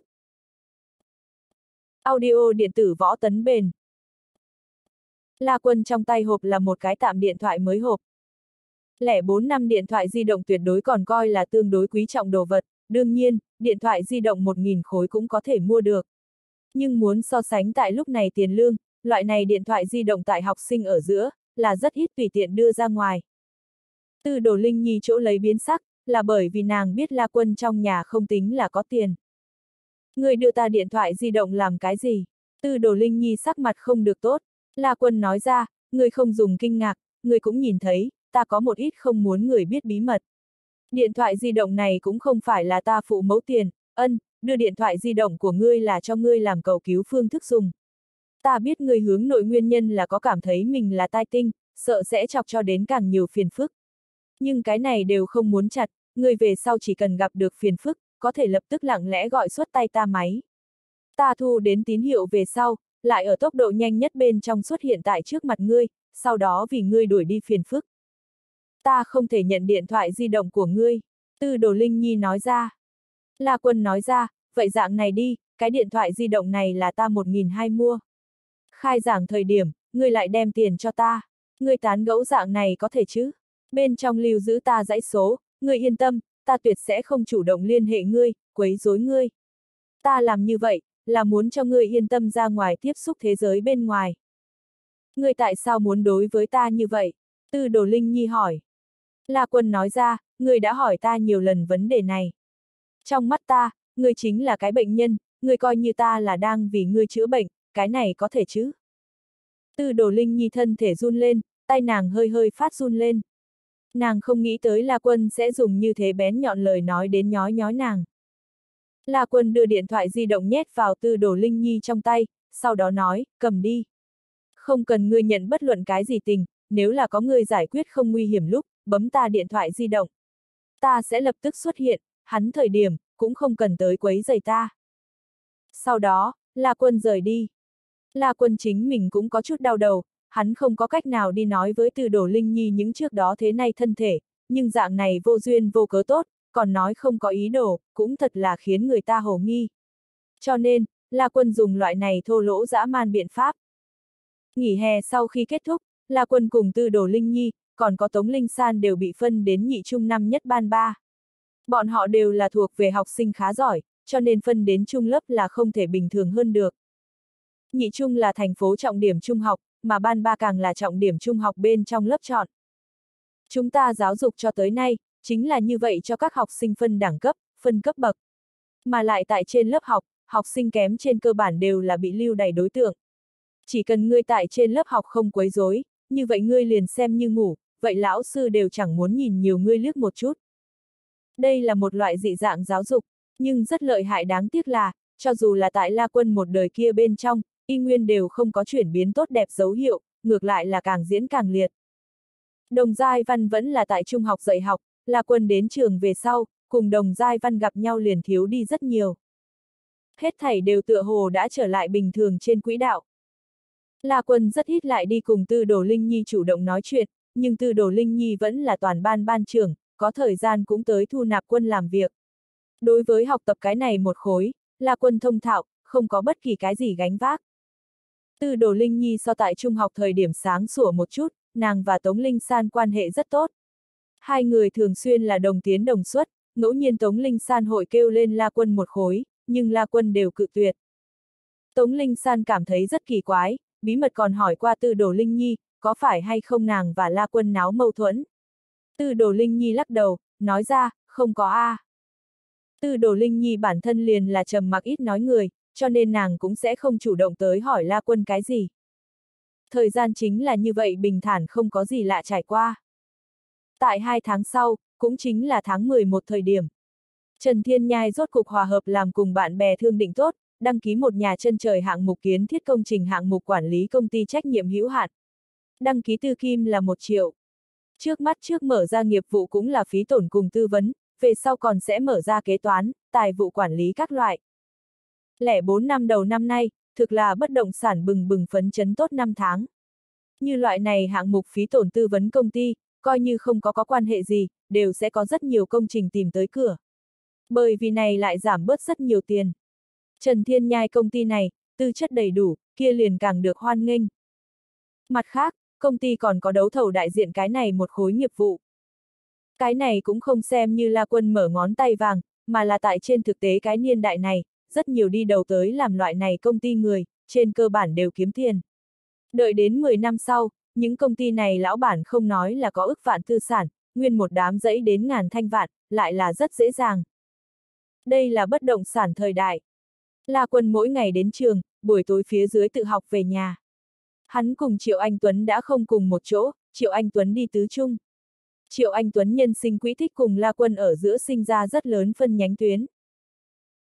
Audio điện tử võ tấn bền. La Quân trong tay hộp là một cái tạm điện thoại mới hộp. Lẻ 4 năm điện thoại di động tuyệt đối còn coi là tương đối quý trọng đồ vật, đương nhiên, điện thoại di động 1.000 khối cũng có thể mua được. Nhưng muốn so sánh tại lúc này tiền lương, loại này điện thoại di động tại học sinh ở giữa, là rất ít tùy tiện đưa ra ngoài. Tư đồ Linh Nhi chỗ lấy biến sắc, là bởi vì nàng biết La Quân trong nhà không tính là có tiền. Người đưa ta điện thoại di động làm cái gì? Tư đồ Linh Nhi sắc mặt không được tốt. La Quân nói ra, người không dùng kinh ngạc, người cũng nhìn thấy, ta có một ít không muốn người biết bí mật. Điện thoại di động này cũng không phải là ta phụ mẫu tiền, ân, đưa điện thoại di động của ngươi là cho ngươi làm cầu cứu phương thức dùng. Ta biết ngươi hướng nội nguyên nhân là có cảm thấy mình là tai tinh, sợ sẽ chọc cho đến càng nhiều phiền phức. Nhưng cái này đều không muốn chặt, ngươi về sau chỉ cần gặp được phiền phức, có thể lập tức lặng lẽ gọi suốt tay ta máy. Ta thu đến tín hiệu về sau, lại ở tốc độ nhanh nhất bên trong xuất hiện tại trước mặt ngươi, sau đó vì ngươi đuổi đi phiền phức. Ta không thể nhận điện thoại di động của ngươi, Tư Đồ Linh Nhi nói ra. La Quân nói ra, vậy dạng này đi, cái điện thoại di động này là ta một nghìn hai mua. Khai giảng thời điểm, ngươi lại đem tiền cho ta. Ngươi tán gẫu dạng này có thể chứ? Bên trong lưu giữ ta dãy số, ngươi yên tâm, ta tuyệt sẽ không chủ động liên hệ ngươi, quấy rối ngươi. Ta làm như vậy, là muốn cho ngươi yên tâm ra ngoài tiếp xúc thế giới bên ngoài. Ngươi tại sao muốn đối với ta như vậy? Tư Đồ Linh Nhi hỏi. La Quân nói ra, ngươi đã hỏi ta nhiều lần vấn đề này. Trong mắt ta, ngươi chính là cái bệnh nhân, ngươi coi như ta là đang vì ngươi chữa bệnh, cái này có thể chứ? Tư đồ linh nhi thân thể run lên, tay nàng hơi hơi phát run lên. Nàng không nghĩ tới La Quân sẽ dùng như thế bén nhọn lời nói đến nhói nhói nàng. La Quân đưa điện thoại di động nhét vào tư đồ Linh Nhi trong tay, sau đó nói, cầm đi. Không cần ngươi nhận bất luận cái gì tình, nếu là có người giải quyết không nguy hiểm lúc, bấm ta điện thoại di động. Ta sẽ lập tức xuất hiện, hắn thời điểm, cũng không cần tới quấy giày ta. Sau đó, La Quân rời đi. La Quân chính mình cũng có chút đau đầu, hắn không có cách nào đi nói với từ đồ linh nhi những trước đó thế này thân thể, nhưng dạng này vô duyên vô cớ tốt, còn nói không có ý đồ, cũng thật là khiến người ta hồ nghi. Cho nên, La Quân dùng loại này thô lỗ dã man biện pháp. Nghỉ hè sau khi kết thúc, La Quân cùng Tư Đồ Linh Nhi, còn có Tống Linh San đều bị phân đến nhị trung năm nhất ban ba. Bọn họ đều là thuộc về học sinh khá giỏi, cho nên phân đến trung lớp là không thể bình thường hơn được. Nhị trung là thành phố trọng điểm trung học, mà ban ba càng là trọng điểm trung học bên trong lớp chọn. Chúng ta giáo dục cho tới nay, chính là như vậy cho các học sinh phân đẳng cấp, phân cấp bậc. Mà lại tại trên lớp học, học sinh kém trên cơ bản đều là bị lưu đày đối tượng. Chỉ cần ngươi tại trên lớp học không quấy rối, như vậy ngươi liền xem như ngủ, vậy lão sư đều chẳng muốn nhìn nhiều ngươi liếc một chút. Đây là một loại dị dạng giáo dục, nhưng rất lợi hại đáng tiếc là, cho dù là tại La Quân một đời kia bên trong, y nguyên đều không có chuyển biến tốt đẹp dấu hiệu, ngược lại là càng diễn càng liệt. Đồng Giai Văn vẫn là tại trung học dạy học, La Quân đến trường về sau, cùng Đồng Giai Văn gặp nhau liền thiếu đi rất nhiều. Hết thảy đều tựa hồ đã trở lại bình thường trên quỹ đạo. La Quân rất ít lại đi cùng Tư Đồ Linh Nhi chủ động nói chuyện, nhưng Tư Đồ Linh Nhi vẫn là toàn ban ban trưởng, có thời gian cũng tới thu nạp quân làm việc. Đối với học tập cái này một khối, là quân thông thạo, không có bất kỳ cái gì gánh vác. Tư đồ Linh Nhi so tại trung học thời điểm sáng sủa một chút, nàng và Tống Linh San quan hệ rất tốt. Hai người thường xuyên là đồng tiến đồng xuất, ngẫu nhiên Tống Linh San hội kêu lên La Quân một khối, nhưng La Quân đều cự tuyệt. Tống Linh San cảm thấy rất kỳ quái, bí mật còn hỏi qua tư đồ Linh Nhi, có phải hay không nàng và La Quân náo mâu thuẫn. Tư đồ Linh Nhi lắc đầu, nói ra, không có A. À. Tư đồ Linh Nhi bản thân liền là trầm mặc ít nói người, cho nên nàng cũng sẽ không chủ động tới hỏi La Quân cái gì. Thời gian chính là như vậy bình thản không có gì lạ trải qua. Tại hai tháng sau, cũng chính là tháng 11 thời điểm. Trần Thiên Nhai rốt cục hòa hợp làm cùng bạn bè thương định tốt, đăng ký một nhà chân trời hạng mục kiến thiết công trình hạng mục quản lý công ty trách nhiệm hữu hạn. Đăng ký tư kim là 1 triệu. Trước mắt trước mở ra nghiệp vụ cũng là phí tổn cùng tư vấn, về sau còn sẽ mở ra kế toán, tài vụ quản lý các loại. Lẻ 4 năm đầu năm nay, thực là bất động sản bừng bừng phấn chấn tốt năm tháng. Như loại này hạng mục phí tổn tư vấn công ty, coi như không có có quan hệ gì, đều sẽ có rất nhiều công trình tìm tới cửa. Bởi vì này lại giảm bớt rất nhiều tiền. Trần Thiên Nhai công ty này, tư chất đầy đủ, kia liền càng được hoan nghênh. Mặt khác, công ty còn có đấu thầu đại diện cái này một khối nghiệp vụ. Cái này cũng không xem như La Quân mở ngón tay vàng, mà là tại trên thực tế cái niên đại này, rất nhiều đi đầu tới làm loại này công ty người, trên cơ bản đều kiếm tiền. Đợi đến 10 năm sau, những công ty này lão bản không nói là có ức vạn tư sản, nguyên một đám dãy đến ngàn thanh vạn, lại là rất dễ dàng. Đây là bất động sản thời đại. La Quân mỗi ngày đến trường, buổi tối phía dưới tự học về nhà. Hắn cùng Triệu Anh Tuấn đã không cùng một chỗ, Triệu Anh Tuấn đi tứ trung. Triệu Anh Tuấn nhân sinh quý thích cùng La Quân ở giữa sinh ra rất lớn phân nhánh tuyến.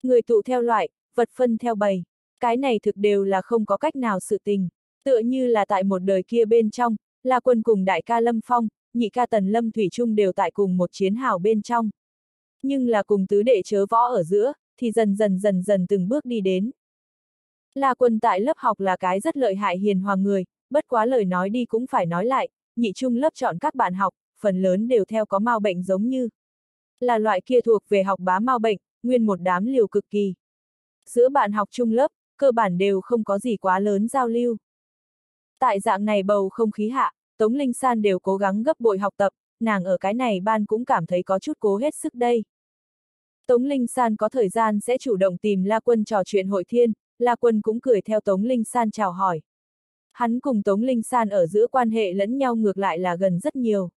Người tụ theo loại, vật phân theo bầy, cái này thực đều là không có cách nào sự tình. Tựa như là tại một đời kia bên trong, La Quân cùng đại ca Lâm Phong, nhị ca Tần Lâm Thủy Trung đều tại cùng một chiến hào bên trong. Nhưng là cùng tứ đệ chớ võ ở giữa, thì dần dần dần dần từng bước đi đến. La Quân tại lớp học là cái rất lợi hại hiền hòa người, bất quá lời nói đi cũng phải nói lại, nhị trung lớp chọn các bạn học, phần lớn đều theo có mau bệnh giống như. Là loại kia thuộc về học bá mau bệnh, nguyên một đám liều cực kỳ. Giữa bạn học chung lớp, cơ bản đều không có gì quá lớn giao lưu. Tại dạng này bầu không khí hạ, Tống Linh San đều cố gắng gấp bội học tập, nàng ở cái này ban cũng cảm thấy có chút cố hết sức đây. Tống Linh San có thời gian sẽ chủ động tìm La Quân trò chuyện hội thiên, La Quân cũng cười theo Tống Linh San chào hỏi. Hắn cùng Tống Linh San ở giữa quan hệ lẫn nhau ngược lại là gần rất nhiều.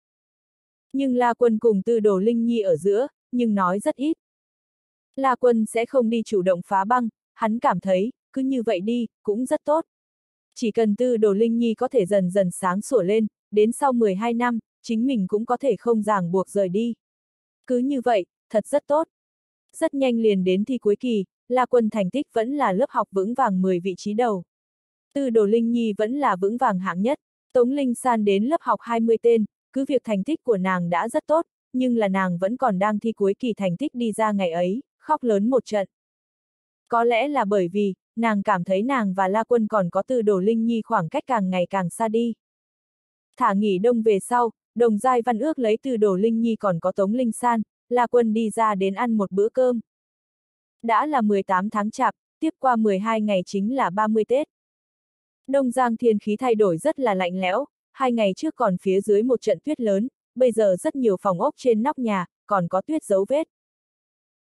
Nhưng La Quân cùng Tư Đồ Linh Nhi ở giữa, nhưng nói rất ít. La Quân sẽ không đi chủ động phá băng, hắn cảm thấy, cứ như vậy đi, cũng rất tốt. Chỉ cần Tư Đồ Linh Nhi có thể dần dần sáng sủa lên, đến sau 12 năm, chính mình cũng có thể không ràng buộc rời đi. Cứ như vậy, thật rất tốt. Rất nhanh liền đến thi cuối kỳ, La Quân thành tích vẫn là lớp học vững vàng 10 vị trí đầu. Tư Đồ Linh Nhi vẫn là vững vàng hạng nhất, Tống Linh San đến lớp học 20 tên, cứ việc thành tích của nàng đã rất tốt, nhưng là nàng vẫn còn đang thi cuối kỳ thành tích đi ra ngày ấy, khóc lớn một trận. Có lẽ là bởi vì, nàng cảm thấy nàng và La Quân còn có Tư Đồ Linh Nhi khoảng cách càng ngày càng xa đi. Thả nghỉ đông về sau, Đồng Giai Văn ước lấy Tư Đồ Linh Nhi còn có Tống Linh San, La Quân đi ra đến ăn một bữa cơm đã là 18 tháng chạp, tiếp qua 12 ngày chính là 30 Tết. Đông Giang thiên khí thay đổi rất là lạnh lẽo, hai ngày trước còn phía dưới một trận tuyết lớn, bây giờ rất nhiều phòng ốc trên nóc nhà, còn có tuyết dấu vết.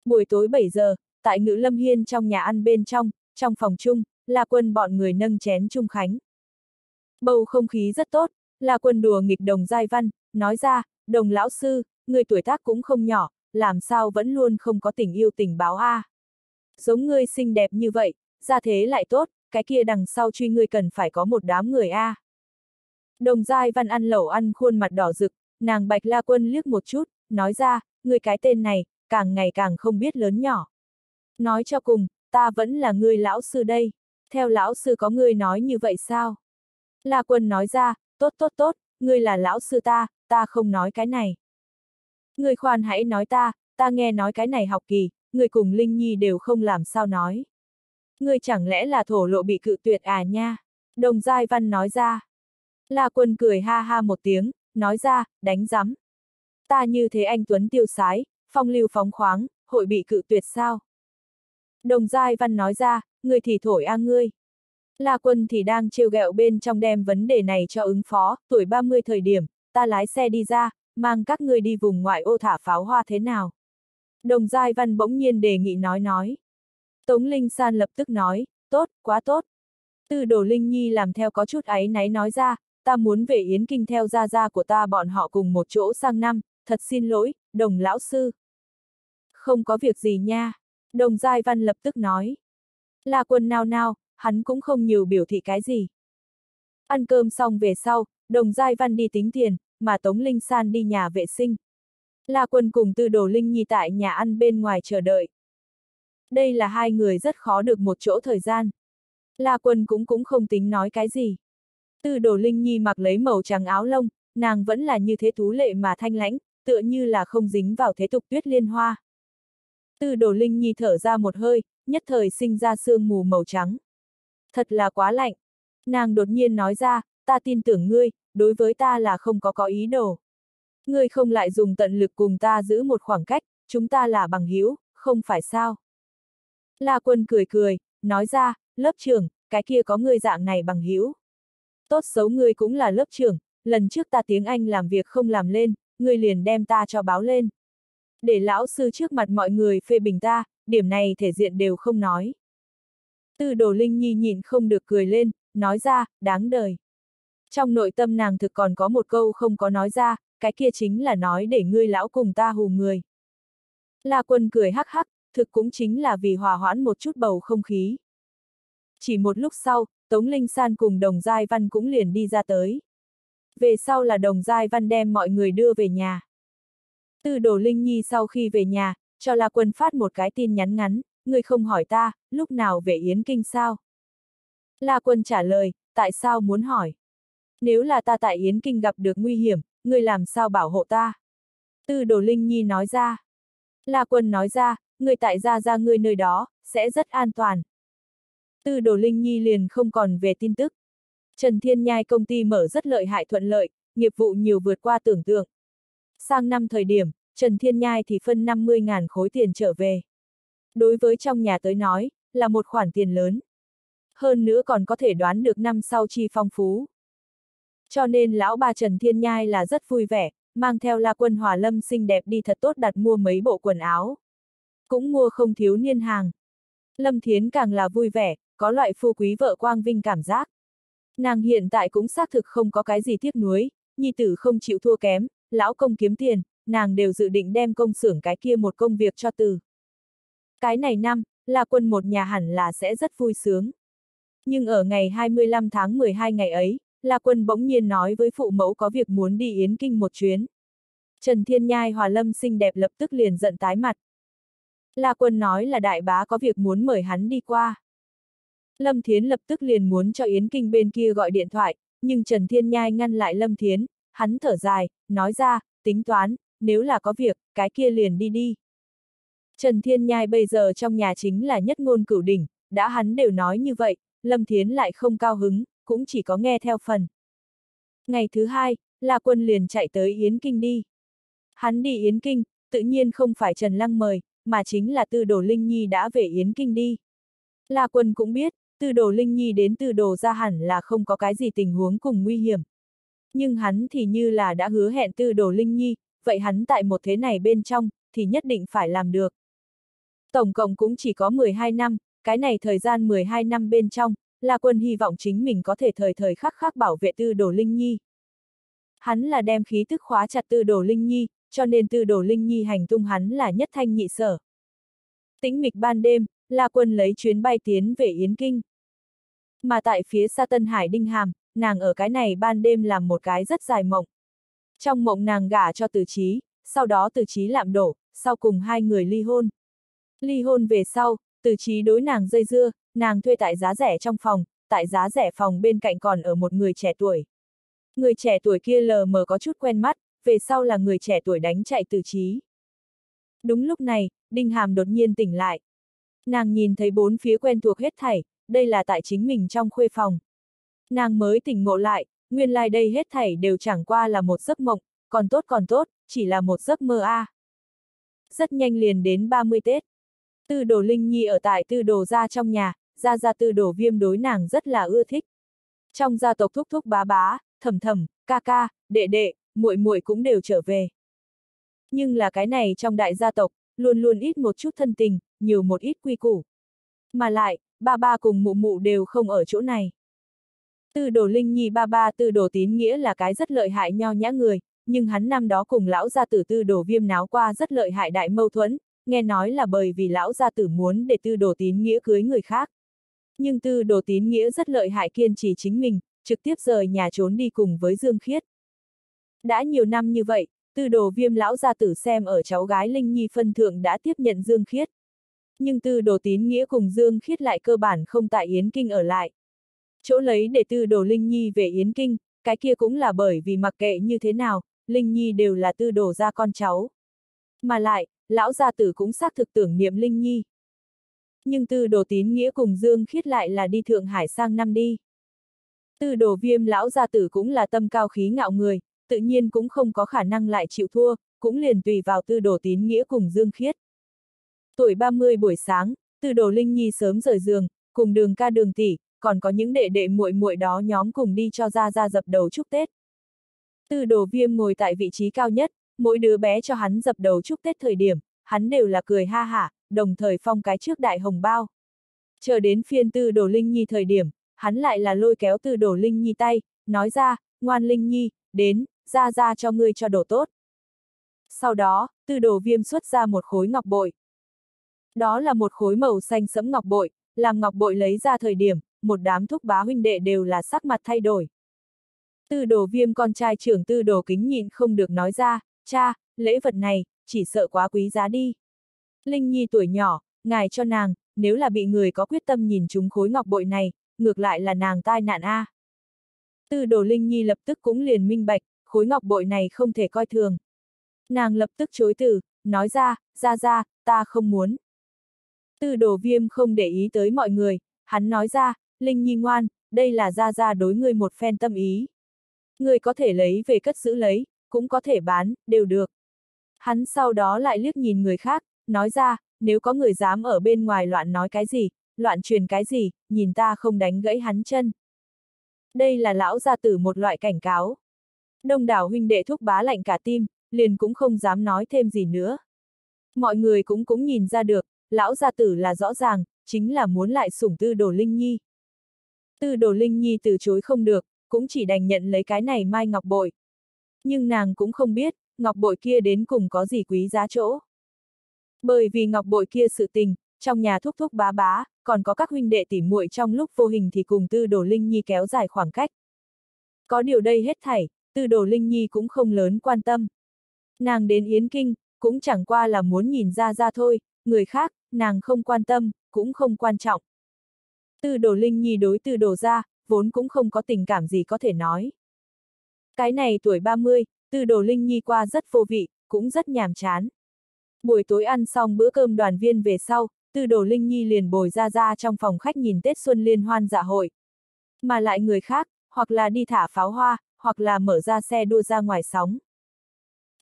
Buổi tối 7 giờ, tại ngữ lâm hiên trong nhà ăn bên trong, trong phòng chung, là quân bọn người nâng chén trung khánh. Bầu không khí rất tốt, là quân đùa nghịch đồng giai văn, nói ra, đồng lão sư, người tuổi tác cũng không nhỏ, làm sao vẫn luôn không có tình yêu tình báo a à. Giống ngươi xinh đẹp như vậy, ra thế lại tốt, cái kia đằng sau truy ngươi cần phải có một đám người a. À. Đồng giai văn ăn lẩu ăn khuôn mặt đỏ rực, nàng bạch la quân liếc một chút, nói ra, ngươi cái tên này, càng ngày càng không biết lớn nhỏ. Nói cho cùng, ta vẫn là ngươi lão sư đây, theo lão sư có ngươi nói như vậy sao? La quân nói ra, tốt tốt tốt, ngươi là lão sư ta, ta không nói cái này. Ngươi khoan hãy nói ta, ta nghe nói cái này học kỳ, người cùng Linh Nhi đều không làm sao nói. Người chẳng lẽ là thổ lộ bị cự tuyệt à nha? Đồng Giai Văn nói ra. La quân cười ha ha một tiếng, nói ra, đánh rắm. Ta như thế anh Tuấn tiêu sái, phong lưu phóng khoáng, hội bị cự tuyệt sao? Đồng Giai Văn nói ra, người thì thổi a ngươi. La quân thì đang trêu ghẹo bên trong đem vấn đề này cho ứng phó, tuổi 30 thời điểm, ta lái xe đi ra, mang các ngươi đi vùng ngoại ô thả pháo hoa thế nào? Đồng Giai Văn bỗng nhiên đề nghị nói nói. Tống Linh San lập tức nói, tốt, quá tốt. Từ đồ Linh Nhi làm theo có chút áy náy nói ra, ta muốn về Yến Kinh theo gia gia của ta bọn họ cùng một chỗ sang năm, thật xin lỗi, đồng lão sư. Không có việc gì nha, đồng Giai Văn lập tức nói. Là quần nào nào, hắn cũng không nhiều biểu thị cái gì. Ăn cơm xong về sau, đồng Giai Văn đi tính tiền, mà Tống Linh San đi nhà vệ sinh, La Quân cùng Tư Đồ Linh Nhi tại nhà ăn bên ngoài chờ đợi. Đây là hai người rất khó được một chỗ thời gian. La Quân cũng cũng không tính nói cái gì. Tư Đồ Linh Nhi mặc lấy màu trắng áo lông, nàng vẫn là như thế thú lệ mà thanh lãnh, tựa như là không dính vào thế tục tuyết liên hoa. Tư Đồ Linh Nhi thở ra một hơi, nhất thời sinh ra sương mù màu trắng. Thật là quá lạnh. Nàng đột nhiên nói ra, ta tin tưởng ngươi, đối với ta là không có có ý đồ. Ngươi không lại dùng tận lực cùng ta giữ một khoảng cách, chúng ta là bằng hữu, không phải sao? La quân cười cười, nói ra, lớp trưởng, cái kia có người dạng này bằng hữu. Tốt xấu ngươi cũng là lớp trưởng, lần trước ta tiếng Anh làm việc không làm lên, ngươi liền đem ta cho báo lên. Để lão sư trước mặt mọi người phê bình ta, điểm này thể diện đều không nói. Tư đồ Linh Nhi nhìn không được cười lên, nói ra, đáng đời. Trong nội tâm nàng thực còn có một câu không có nói ra, cái kia chính là nói để ngươi lão cùng ta hù người. La quân cười hắc hắc, thực cũng chính là vì hòa hoãn một chút bầu không khí. Chỉ một lúc sau, Tống Linh San cùng Đồng Giai Văn cũng liền đi ra tới. Về sau là Đồng Giai Văn đem mọi người đưa về nhà. Từ Đồ Linh Nhi sau khi về nhà, cho La Quân phát một cái tin nhắn ngắn, người không hỏi ta, lúc nào về Yến Kinh sao? La Quân trả lời, tại sao muốn hỏi? Nếu là ta tại Yến Kinh gặp được nguy hiểm, ngươi làm sao bảo hộ ta? Tư đồ Linh Nhi nói ra. La quân nói ra, ngươi tại gia gia ngươi nơi đó, sẽ rất an toàn. Tư đồ Linh Nhi liền không còn về tin tức. Trần Thiên Nhai công ty mở rất lợi hại thuận lợi, nghiệp vụ nhiều vượt qua tưởng tượng. Sang năm thời điểm, Trần Thiên Nhai thì phân 50.000 khối tiền trở về. Đối với trong nhà tới nói, là một khoản tiền lớn. Hơn nữa còn có thể đoán được năm sau chi phong phú. Cho nên lão ba Trần Thiên Nhai là rất vui vẻ, mang theo La Quân Hòa Lâm xinh đẹp đi thật tốt đặt mua mấy bộ quần áo. Cũng mua không thiếu niên hàng. Lâm Thiến càng là vui vẻ, có loại phu quý vợ quang vinh cảm giác. Nàng hiện tại cũng xác thực không có cái gì tiếc nuối, nhi tử không chịu thua kém, lão công kiếm tiền, nàng đều dự định đem công xưởng cái kia một công việc cho từ. Cái này năm, là quân một nhà hẳn là sẽ rất vui sướng. Nhưng ở ngày 25 tháng 12 ngày ấy, La Quân bỗng nhiên nói với phụ mẫu có việc muốn đi Yến Kinh một chuyến. Trần Thiên Nhai Hòa Lâm xinh đẹp lập tức liền giận tái mặt. La Quân nói là đại bá có việc muốn mời hắn đi qua. Lâm Thiến lập tức liền muốn cho Yến Kinh bên kia gọi điện thoại, nhưng Trần Thiên Nhai ngăn lại Lâm Thiến, hắn thở dài, nói ra, tính toán, nếu là có việc, cái kia liền đi đi. Trần Thiên Nhai bây giờ trong nhà chính là nhất ngôn cửu đỉnh, đã hắn đều nói như vậy, Lâm Thiến lại không cao hứng, cũng chỉ có nghe theo phần. Ngày thứ hai, La Quân liền chạy tới Yến Kinh đi. Hắn đi Yến Kinh, tự nhiên không phải Trần Lăng mời, mà chính là Tư Đồ Linh Nhi đã về Yến Kinh đi. La Quân cũng biết, Tư Đồ Linh Nhi đến Tư Đồ ra hẳn là không có cái gì tình huống cùng nguy hiểm. Nhưng hắn thì như là đã hứa hẹn Tư Đồ Linh Nhi, vậy hắn tại một thế này bên trong, thì nhất định phải làm được. Tổng cộng cũng chỉ có 12 năm, cái này thời gian 12 năm bên trong, La Quân hy vọng chính mình có thể thời thời khắc khắc bảo vệ tư đồ Linh Nhi. Hắn là đem khí tức khóa chặt tư đồ Linh Nhi, cho nên tư đồ Linh Nhi hành tung hắn là nhất thanh nhị sở. Tĩnh mịch ban đêm, La Quân lấy chuyến bay tiến về Yến Kinh. Mà tại phía xa Tân Hải Đinh Hàm, nàng ở cái này ban đêm làm một cái rất dài mộng. Trong mộng nàng gả cho Từ Chí, sau đó Từ Chí lạm đổ, sau cùng hai người ly hôn. Ly hôn về sau, từ trí đối nàng dây dưa, nàng thuê tại giá rẻ trong phòng, tại giá rẻ phòng bên cạnh còn ở một người trẻ tuổi. Người trẻ tuổi kia lờ mờ có chút quen mắt, về sau là người trẻ tuổi đánh chạy từ trí. Đúng lúc này, Đinh Hàm đột nhiên tỉnh lại. Nàng nhìn thấy bốn phía quen thuộc hết thảy, đây là tại chính mình trong khuê phòng. Nàng mới tỉnh ngộ lại, nguyên lai like đây hết thảy đều chẳng qua là một giấc mộng, còn tốt còn tốt, chỉ là một giấc mơ a. À. Rất nhanh liền đến 30 Tết. Tư đồ Linh Nhi ở tại tư đồ gia trong nhà, gia gia tư đồ viêm đối nàng rất là ưa thích. Trong gia tộc thúc thúc bá bá, thầm thầm, ca ca, đệ đệ, muội muội cũng đều trở về. Nhưng là cái này trong đại gia tộc, luôn luôn ít một chút thân tình, nhiều một ít quy củ. Mà lại, ba ba cùng mụ mụ đều không ở chỗ này. Tư đồ Linh Nhi ba ba tư đồ tín nghĩa là cái rất lợi hại nho nhã người, nhưng hắn năm đó cùng lão gia tử tư đồ viêm náo qua rất lợi hại đại mâu thuẫn, nghe nói là bởi vì lão gia tử muốn để tư đồ tín nghĩa cưới người khác. Nhưng tư đồ tín nghĩa rất lợi hại kiên trì chính mình, trực tiếp rời nhà trốn đi cùng với Dương Khiết. Đã nhiều năm như vậy, tư đồ viêm lão gia tử xem ở cháu gái Linh Nhi phân thượng đã tiếp nhận Dương Khiết. Nhưng tư đồ tín nghĩa cùng Dương Khiết lại cơ bản không tại Yến Kinh ở lại. Chỗ lấy để tư đồ Linh Nhi về Yến Kinh, cái kia cũng là bởi vì mặc kệ như thế nào, Linh Nhi đều là tư đồ ra con cháu. Mà lại, lão gia tử cũng xác thực tưởng niệm Linh Nhi. Nhưng tư đồ tín nghĩa cùng Dương Khiết lại là đi Thượng Hải sang năm đi. Tư đồ viêm lão gia tử cũng là tâm cao khí ngạo người, tự nhiên cũng không có khả năng lại chịu thua, cũng liền tùy vào tư đồ tín nghĩa cùng Dương Khiết. Tuổi 30 buổi sáng, tư đồ Linh Nhi sớm rời giường, cùng đường ca đường tỷ, còn có những đệ đệ muội muội đó nhóm cùng đi cho ra ra dập đầu chúc Tết. Tư đồ viêm ngồi tại vị trí cao nhất, mỗi đứa bé cho hắn dập đầu chúc Tết thời điểm, hắn đều là cười ha hả, đồng thời phong cái trước đại hồng bao. Chờ đến phiên tư đồ Linh Nhi thời điểm, hắn lại là lôi kéo tư đồ Linh Nhi tay, nói ra, ngoan Linh Nhi, đến, ra ra cho ngươi cho đồ tốt. Sau đó, tư đồ viêm xuất ra một khối ngọc bội. Đó là một khối màu xanh sẫm ngọc bội, làm ngọc bội lấy ra thời điểm, một đám thúc bá huynh đệ đều là sắc mặt thay đổi. Tư đồ viêm con trai trưởng tư đồ kính nhịn không được nói ra, Cha, lễ vật này, chỉ sợ quá quý giá đi. Linh Nhi tuổi nhỏ, ngài cho nàng, nếu là bị người có quyết tâm nhìn chúng khối ngọc bội này, ngược lại là nàng tai nạn a. À. Tư đồ Linh Nhi lập tức cũng liền minh bạch, khối ngọc bội này không thể coi thường. Nàng lập tức chối từ, nói ra, ra ra, ta không muốn. Tư đồ viêm không để ý tới mọi người, hắn nói ra, Linh Nhi ngoan, đây là ra ra đối ngươi một phen tâm ý. Ngươi có thể lấy về cất giữ lấy, cũng có thể bán, đều được. Hắn sau đó lại liếc nhìn người khác, nói ra, nếu có người dám ở bên ngoài loạn nói cái gì, loạn truyền cái gì, nhìn ta không đánh gãy hắn chân. Đây là lão gia tử một loại cảnh cáo. Đông đảo huynh đệ thúc bá lạnh cả tim, liền cũng không dám nói thêm gì nữa. Mọi người cũng cũng nhìn ra được, lão gia tử là rõ ràng, chính là muốn lại sủng tư đồ Linh Nhi. Tư đồ Linh Nhi từ chối không được, cũng chỉ đành nhận lấy cái này mai ngọc bội, nhưng nàng cũng không biết, ngọc bội kia đến cùng có gì quý giá chỗ. Bởi vì ngọc bội kia sự tình, trong nhà thúc thúc bá bá, còn có các huynh đệ tỉ muội trong lúc vô hình thì cùng tư đồ linh nhi kéo dài khoảng cách. Có điều đây hết thảy, tư đồ linh nhi cũng không lớn quan tâm. Nàng đến Yến Kinh, cũng chẳng qua là muốn nhìn ra ra thôi, người khác, nàng không quan tâm, cũng không quan trọng. Tư đồ linh nhi đối tư đồ ra, vốn cũng không có tình cảm gì có thể nói. Cái này tuổi 30, từ đồ linh nhi qua rất vô vị, cũng rất nhàm chán. Buổi tối ăn xong bữa cơm đoàn viên về sau, từ đồ linh nhi liền bồi ra ra trong phòng khách nhìn Tết Xuân liên hoan dạ hội. Mà lại người khác, hoặc là đi thả pháo hoa, hoặc là mở ra xe đua ra ngoài sóng.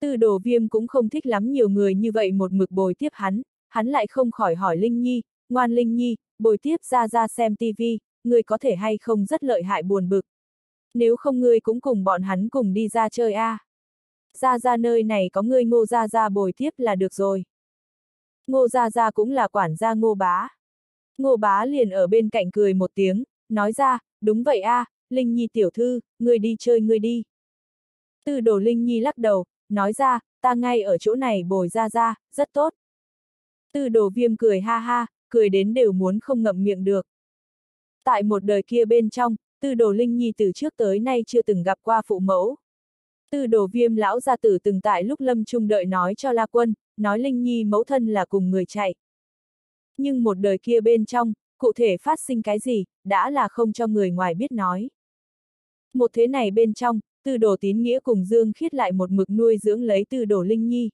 Từ đồ viêm cũng không thích lắm nhiều người như vậy một mực bồi tiếp hắn, hắn lại không khỏi hỏi Linh Nhi, ngoan Linh Nhi, bồi tiếp ra ra xem tivi, người có thể hay không rất lợi hại buồn bực nếu không ngươi cũng cùng bọn hắn cùng đi ra chơi a. À. Ra ra nơi này có ngươi ngô ra ra bồi tiếp là được rồi. Ngô ra ra cũng là quản gia ngô bá. Ngô bá liền ở bên cạnh cười một tiếng, nói ra, đúng vậy a, à, Linh Nhi tiểu thư, ngươi đi chơi ngươi đi. Tư đồ Linh Nhi lắc đầu, nói ra, ta ngay ở chỗ này bồi ra ra, rất tốt. Tư đồ viêm cười ha ha, cười đến đều muốn không ngậm miệng được. Tại một đời kia bên trong, Tư đồ Linh Nhi từ trước tới nay chưa từng gặp qua phụ mẫu. Tư đồ viêm lão gia tử từng tại lúc lâm trung đợi nói cho La Quân, nói Linh Nhi mẫu thân là cùng người chạy. Nhưng một đời kia bên trong, cụ thể phát sinh cái gì, đã là không cho người ngoài biết nói. Một thế này bên trong, tư đồ tín nghĩa cùng Dương khiết lại một mực nuôi dưỡng lấy tư đồ Linh Nhi.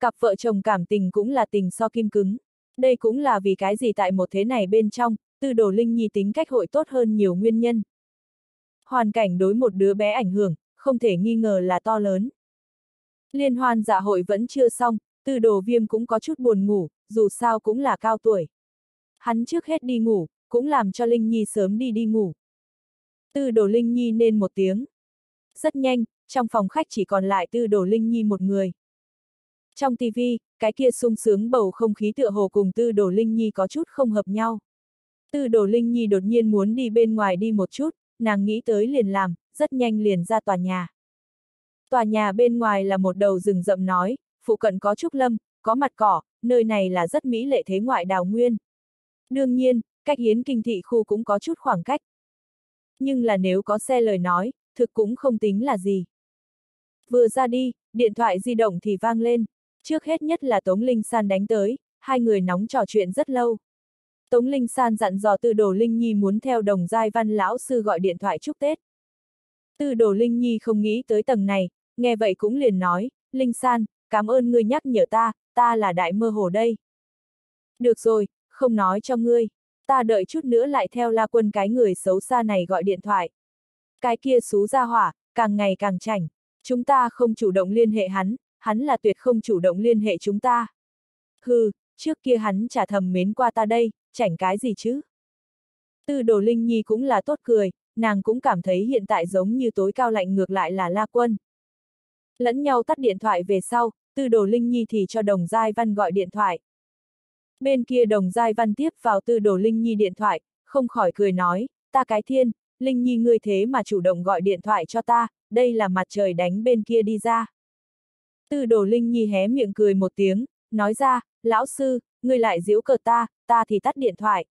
Cặp vợ chồng cảm tình cũng là tình so kim cứng. Đây cũng là vì cái gì tại một thế này bên trong, tư đồ Linh Nhi tính cách hội tốt hơn nhiều nguyên nhân hoàn cảnh đối một đứa bé ảnh hưởng, không thể nghi ngờ là to lớn. Liên hoan dạ hội vẫn chưa xong, tư đồ viêm cũng có chút buồn ngủ, dù sao cũng là cao tuổi. Hắn trước hết đi ngủ, cũng làm cho Linh Nhi sớm đi đi ngủ. Tư đồ Linh Nhi nên một tiếng. Rất nhanh, trong phòng khách chỉ còn lại tư đồ Linh Nhi một người. Trong TV, cái kia sung sướng bầu không khí tựa hồ cùng tư đồ Linh Nhi có chút không hợp nhau. Tư đồ Linh Nhi đột nhiên muốn đi bên ngoài đi một chút, nàng nghĩ tới liền làm, rất nhanh liền ra tòa nhà. Tòa nhà bên ngoài là một đầu rừng rậm nói, phụ cận có trúc lâm, có mặt cỏ, nơi này là rất mỹ lệ thế ngoại đào nguyên. Đương nhiên, cách hiến kinh thị khu cũng có chút khoảng cách. Nhưng là nếu có xe lời nói, thực cũng không tính là gì. Vừa ra đi, điện thoại di động thì vang lên. Trước hết nhất là Tống Linh San đánh tới, hai người nóng trò chuyện rất lâu. Tống Linh San dặn dò Tư Đồ Linh Nhi muốn theo đồng giai văn lão sư gọi điện thoại chúc Tết. Tư Đồ Linh Nhi không nghĩ tới tầng này, nghe vậy cũng liền nói, Linh San, cảm ơn ngươi nhắc nhở ta, ta là đại mơ hồ đây. Được rồi, không nói cho ngươi, ta đợi chút nữa lại theo la quân cái người xấu xa này gọi điện thoại. Cái kia xú ra hỏa, càng ngày càng chảnh, chúng ta không chủ động liên hệ hắn, hắn là tuyệt không chủ động liên hệ chúng ta. Hừ, trước kia hắn trả thầm mến qua ta đây, chảnh cái gì chứ? Tư đồ Linh Nhi cũng là tốt cười, nàng cũng cảm thấy hiện tại giống như tối cao lạnh ngược lại là La Quân. Lẫn nhau tắt điện thoại về sau, tư đồ Linh Nhi thì cho đồng giai văn gọi điện thoại. Bên kia đồng giai văn tiếp vào tư đồ Linh Nhi điện thoại, không khỏi cười nói, ta cái thiên, Linh Nhi ngươi thế mà chủ động gọi điện thoại cho ta, đây là mặt trời đánh bên kia đi ra. Tư đồ Linh Nhi hé miệng cười một tiếng, nói ra, lão sư, ngươi lại giễu cợt ta, ta thì tắt điện thoại.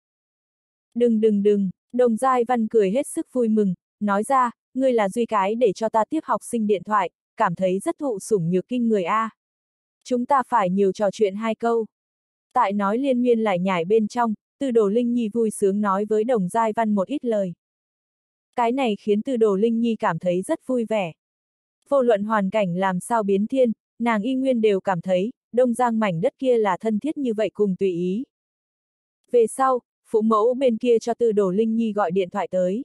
Đừng đừng đừng, đồng giai văn cười hết sức vui mừng, nói ra, ngươi là duy cái để cho ta tiếp học sinh điện thoại, cảm thấy rất thụ sủng nhược kinh người A. Chúng ta phải nhiều trò chuyện hai câu. Tại nói liên miên lại nhảy bên trong, Tư Đồ Linh Nhi vui sướng nói với Đồng Giai Văn một ít lời. Cái này khiến Tư Đồ Linh Nhi cảm thấy rất vui vẻ. Vô luận hoàn cảnh làm sao biến thiên, nàng y nguyên đều cảm thấy, Đông Giang mảnh đất kia là thân thiết như vậy cùng tùy ý. Về sau, phụ mẫu bên kia cho tư đồ Linh Nhi gọi điện thoại tới.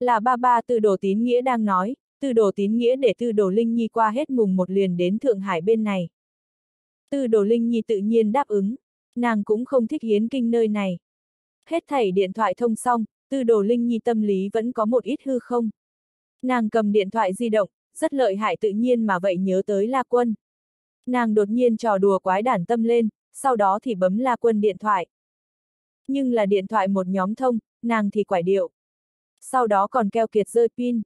Là ba ba tư đồ tín nghĩa đang nói, tư đồ tín nghĩa để tư đồ Linh Nhi qua hết mùng một liền đến Thượng Hải bên này. Tư đồ Linh Nhi tự nhiên đáp ứng, nàng cũng không thích hiến kinh nơi này. Hết thảy điện thoại thông xong, tư đồ Linh Nhi tâm lý vẫn có một ít hư không. Nàng cầm điện thoại di động, rất lợi hại tự nhiên mà vậy nhớ tới La Quân. Nàng đột nhiên trò đùa quái đản tâm lên, sau đó thì bấm la quân điện thoại. Nhưng là điện thoại một nhóm thông, nàng thì quải điệu. Sau đó còn keo kiệt rơi pin.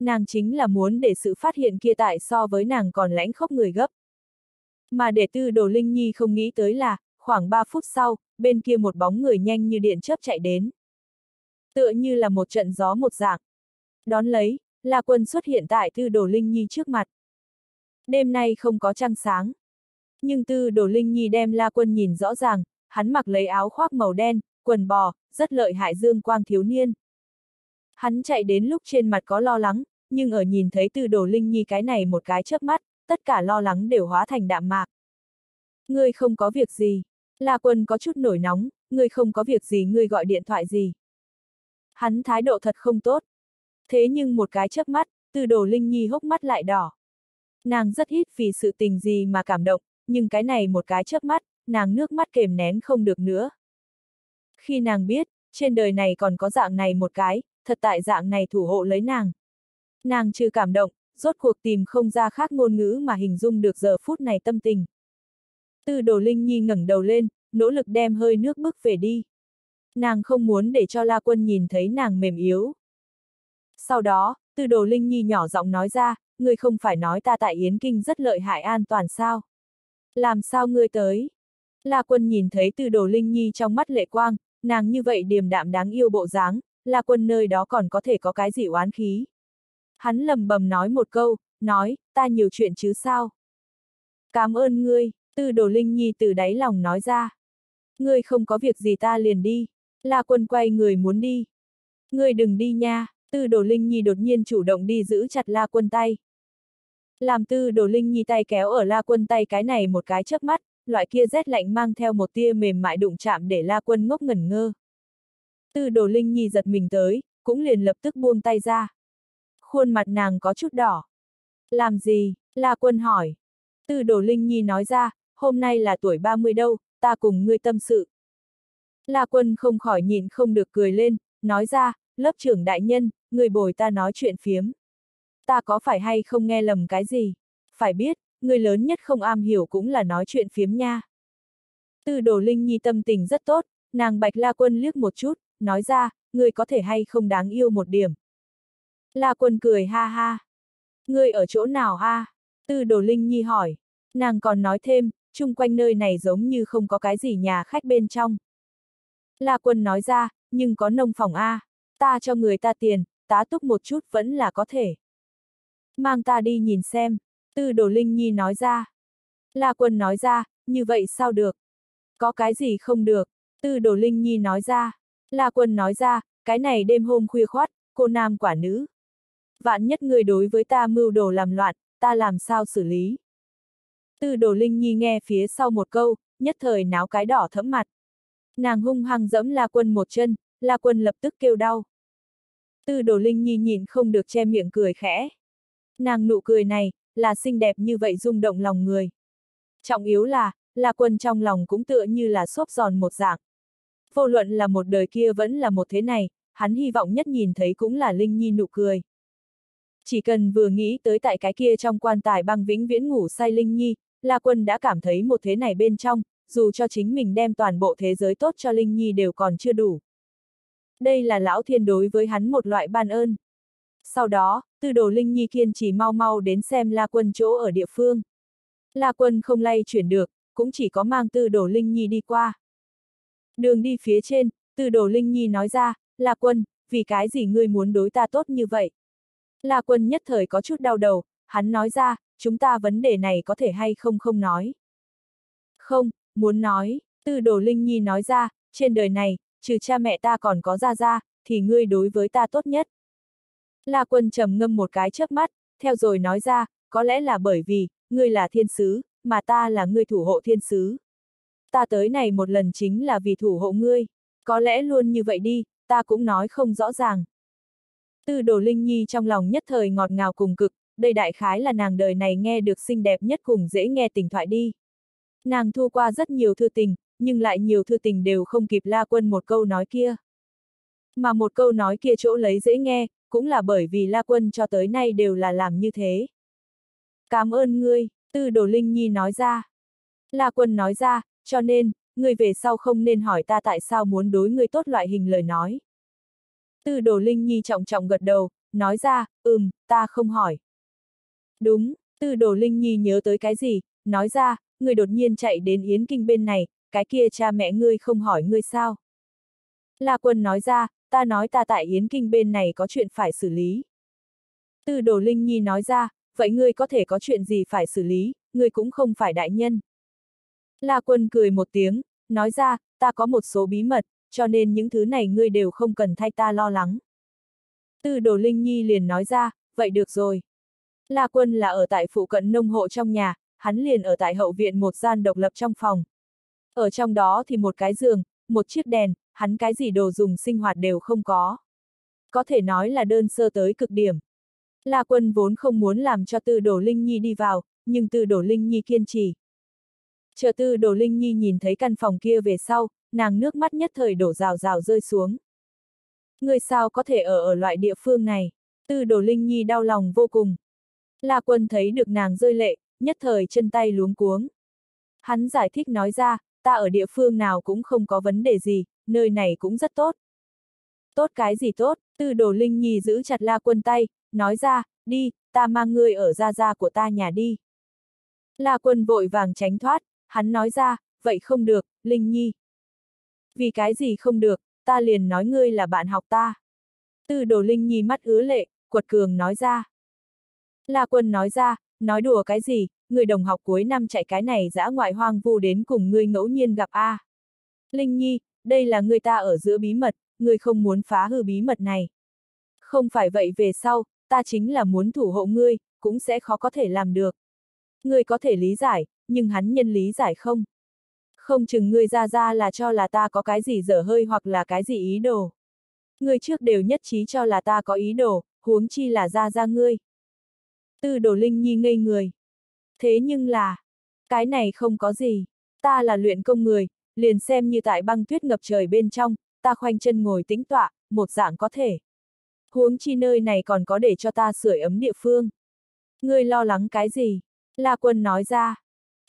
Nàng chính là muốn để sự phát hiện kia tại so với nàng còn lãnh khóc người gấp. Mà để tư đồ Linh Nhi không nghĩ tới là, khoảng 3 phút sau, bên kia một bóng người nhanh như điện chớp chạy đến. Tựa như là một trận gió một dạng. Đón lấy, là quân xuất hiện tại tư đồ Linh Nhi trước mặt đêm nay không có trăng sáng. Nhưng tư đồ Linh Nhi đem La Quân nhìn rõ ràng, hắn mặc lấy áo khoác màu đen, quần bò, rất lợi hại dương quang thiếu niên. Hắn chạy đến lúc trên mặt có lo lắng, nhưng ở nhìn thấy tư đồ Linh Nhi cái này một cái chớp mắt, tất cả lo lắng đều hóa thành đạm mạc. Ngươi không có việc gì. La Quân có chút nổi nóng, ngươi không có việc gì ngươi gọi điện thoại gì. Hắn thái độ thật không tốt. Thế nhưng một cái chớp mắt, tư đồ Linh Nhi hốc mắt lại đỏ nàng rất ít vì sự tình gì mà cảm động, nhưng cái này một cái chớp mắt, nàng nước mắt kềm nén không được nữa. Khi nàng biết, trên đời này còn có dạng này một cái, thật tại dạng này thủ hộ lấy nàng. Nàng chưa cảm động, rốt cuộc tìm không ra khác ngôn ngữ mà hình dung được giờ phút này tâm tình. từ đồ Linh Nhi ngẩng đầu lên, nỗ lực đem hơi nước bước về đi. Nàng không muốn để cho La Quân nhìn thấy nàng mềm yếu. Sau đó, từ đồ Linh Nhi nhỏ giọng nói ra, ngươi không phải nói ta tại Yến Kinh rất lợi hại an toàn sao? Làm sao ngươi tới? La quân nhìn thấy từ đồ Linh Nhi trong mắt lệ quang, nàng như vậy điềm đạm đáng yêu bộ dáng, La quân nơi đó còn có thể có cái gì oán khí. Hắn lầm bầm nói một câu, nói, ta nhiều chuyện chứ sao? Cảm ơn ngươi, từ đồ Linh Nhi từ đáy lòng nói ra. Ngươi không có việc gì ta liền đi. La quân quay người muốn đi. Ngươi đừng đi nha, từ đồ Linh Nhi đột nhiên chủ động đi giữ chặt La quân tay. Làm tư đồ linh nhi tay kéo ở la quân tay cái này một cái chớp mắt, loại kia rét lạnh mang theo một tia mềm mại đụng chạm để la quân ngốc ngẩn ngơ. Tư đồ linh nhi giật mình tới, cũng liền lập tức buông tay ra. Khuôn mặt nàng có chút đỏ. Làm gì? La quân hỏi. Tư đồ linh nhi nói ra, hôm nay là tuổi 30 đâu, ta cùng ngươi tâm sự. La quân không khỏi nhìn không được cười lên, nói ra, lớp trưởng đại nhân, người bồi ta nói chuyện phiếm ta có phải hay không nghe lầm cái gì? Phải biết, người lớn nhất không am hiểu cũng là nói chuyện phiếm nha. Tư đồ Linh Nhi tâm tình rất tốt, nàng Bạch La Quân liếc một chút, nói ra, người có thể hay không đáng yêu một điểm. La Quân cười ha ha. Người ở chỗ nào ha? Tư đồ Linh Nhi hỏi. Nàng còn nói thêm, chung quanh nơi này giống như không có cái gì nhà khách bên trong. La Quân nói ra, nhưng có nông phòng A, ta cho người ta tiền, tá túc một chút vẫn là có thể. Mang ta đi nhìn xem, tư đồ Linh Nhi nói ra. La quân nói ra, như vậy sao được? Có cái gì không được? Tư đồ Linh Nhi nói ra. La quân nói ra, cái này đêm hôm khuya khoát, cô nam quả nữ. Vạn nhất người đối với ta mưu đồ làm loạn, ta làm sao xử lý? Tư đồ Linh Nhi nghe phía sau một câu, nhất thời náo cái đỏ thẫm mặt. Nàng hung hăng dẫm La Quân một chân, La Quân lập tức kêu đau. Tư đồ Linh Nhi nhìn không được che miệng cười khẽ. Nàng nụ cười này, là xinh đẹp như vậy rung động lòng người. Trọng yếu là, là quân trong lòng cũng tựa như là xốp giòn một dạng. Vô luận là một đời kia vẫn là một thế này, hắn hy vọng nhất nhìn thấy cũng là Linh Nhi nụ cười. Chỉ cần vừa nghĩ tới tại cái kia trong quan tài băng vĩnh viễn ngủ say Linh Nhi, La Quân đã cảm thấy một thế này bên trong, dù cho chính mình đem toàn bộ thế giới tốt cho Linh Nhi đều còn chưa đủ. Đây là lão thiên đối với hắn một loại ban ơn. Sau đó, tư đồ Linh Nhi kiên trì mau mau đến xem La Quân chỗ ở địa phương. La Quân không lay chuyển được, cũng chỉ có mang tư đồ Linh Nhi đi qua. Đường đi phía trên, tư đồ Linh Nhi nói ra, La Quân, vì cái gì ngươi muốn đối ta tốt như vậy? La Quân nhất thời có chút đau đầu, hắn nói ra, chúng ta vấn đề này có thể hay không không nói. Không, muốn nói, tư đồ Linh Nhi nói ra, trên đời này, trừ cha mẹ ta còn có ra ra, thì ngươi đối với ta tốt nhất. La Quân trầm ngâm một cái chớp mắt, theo rồi nói ra, có lẽ là bởi vì, ngươi là thiên sứ, mà ta là ngươi thủ hộ thiên sứ. Ta tới này một lần chính là vì thủ hộ ngươi, có lẽ luôn như vậy đi, ta cũng nói không rõ ràng. Tư đồ Linh Nhi trong lòng nhất thời ngọt ngào cùng cực, đây đại khái là nàng đời này nghe được xinh đẹp nhất cùng dễ nghe tình thoại đi. Nàng thu qua rất nhiều thư tình, nhưng lại nhiều thư tình đều không kịp la quân một câu nói kia. Mà một câu nói kia chỗ lấy dễ nghe, cũng là bởi vì La Quân cho tới nay đều là làm như thế. Cảm ơn ngươi, Tư Đồ Linh Nhi nói ra. La Quân nói ra, cho nên, ngươi về sau không nên hỏi ta tại sao muốn đối ngươi tốt loại hình lời nói. Tư Đồ Linh Nhi trọng trọng gật đầu, nói ra, ừm, ta không hỏi. Đúng, Tư Đồ Linh Nhi nhớ tới cái gì, nói ra, ngươi đột nhiên chạy đến Yến Kinh bên này, cái kia cha mẹ ngươi không hỏi ngươi sao. La Quân nói ra, ta nói ta tại Yến Kinh bên này có chuyện phải xử lý. Tư đồ Linh Nhi nói ra, vậy ngươi có thể có chuyện gì phải xử lý, ngươi cũng không phải đại nhân. La quân cười một tiếng, nói ra, ta có một số bí mật, cho nên những thứ này ngươi đều không cần thay ta lo lắng. Tư đồ Linh Nhi liền nói ra, vậy được rồi. La quân là ở tại phụ cận nông hộ trong nhà, hắn liền ở tại hậu viện một gian độc lập trong phòng. Ở trong đó thì một cái giường, một chiếc đèn, hắn cái gì đồ dùng sinh hoạt đều không có. Có thể nói là đơn sơ tới cực điểm. La Quân vốn không muốn làm cho Tư Đồ Linh Nhi đi vào, nhưng Tư Đồ Linh Nhi kiên trì. Chờ Tư Đồ Linh Nhi nhìn thấy căn phòng kia về sau, nàng nước mắt nhất thời đổ rào rào rơi xuống. Người sao có thể ở ở loại địa phương này? Tư Đồ Linh Nhi đau lòng vô cùng. La Quân thấy được nàng rơi lệ, nhất thời chân tay luống cuống. Hắn giải thích nói ra, ta ở địa phương nào cũng không có vấn đề gì, nơi này cũng rất tốt. Tốt cái gì tốt, tư đồ linh nhi giữ chặt la quân tay, nói ra, đi, ta mang ngươi ở ra ra của ta nhà đi. La quân vội vàng tránh thoát, hắn nói ra, vậy không được, linh nhi. Vì cái gì không được, ta liền nói ngươi là bạn học ta. Tư đồ linh nhi mắt ứa lệ, quật cường nói ra. La quân nói ra, Nói đùa cái gì, người đồng học cuối năm chạy cái này dã ngoại hoang vu đến cùng ngươi ngẫu nhiên gặp a. À. Linh Nhi, đây là người ta ở giữa bí mật, ngươi không muốn phá hư bí mật này. Không phải vậy về sau, ta chính là muốn thủ hộ ngươi, cũng sẽ khó có thể làm được. Ngươi có thể lý giải, nhưng hắn nhân lý giải không? Không chừng ngươi ra ra là cho là ta có cái gì dở hơi hoặc là cái gì ý đồ. Ngươi trước đều nhất trí cho là ta có ý đồ, huống chi là ra ra ngươi. Tư đồ Linh Nhi ngây người. Thế nhưng là, cái này không có gì, ta là luyện công người, liền xem như tại băng tuyết ngập trời bên trong, ta khoanh chân ngồi tĩnh tọa, một dạng có thể. Huống chi nơi này còn có để cho ta sưởi ấm địa phương. Ngươi lo lắng cái gì? La quân nói ra.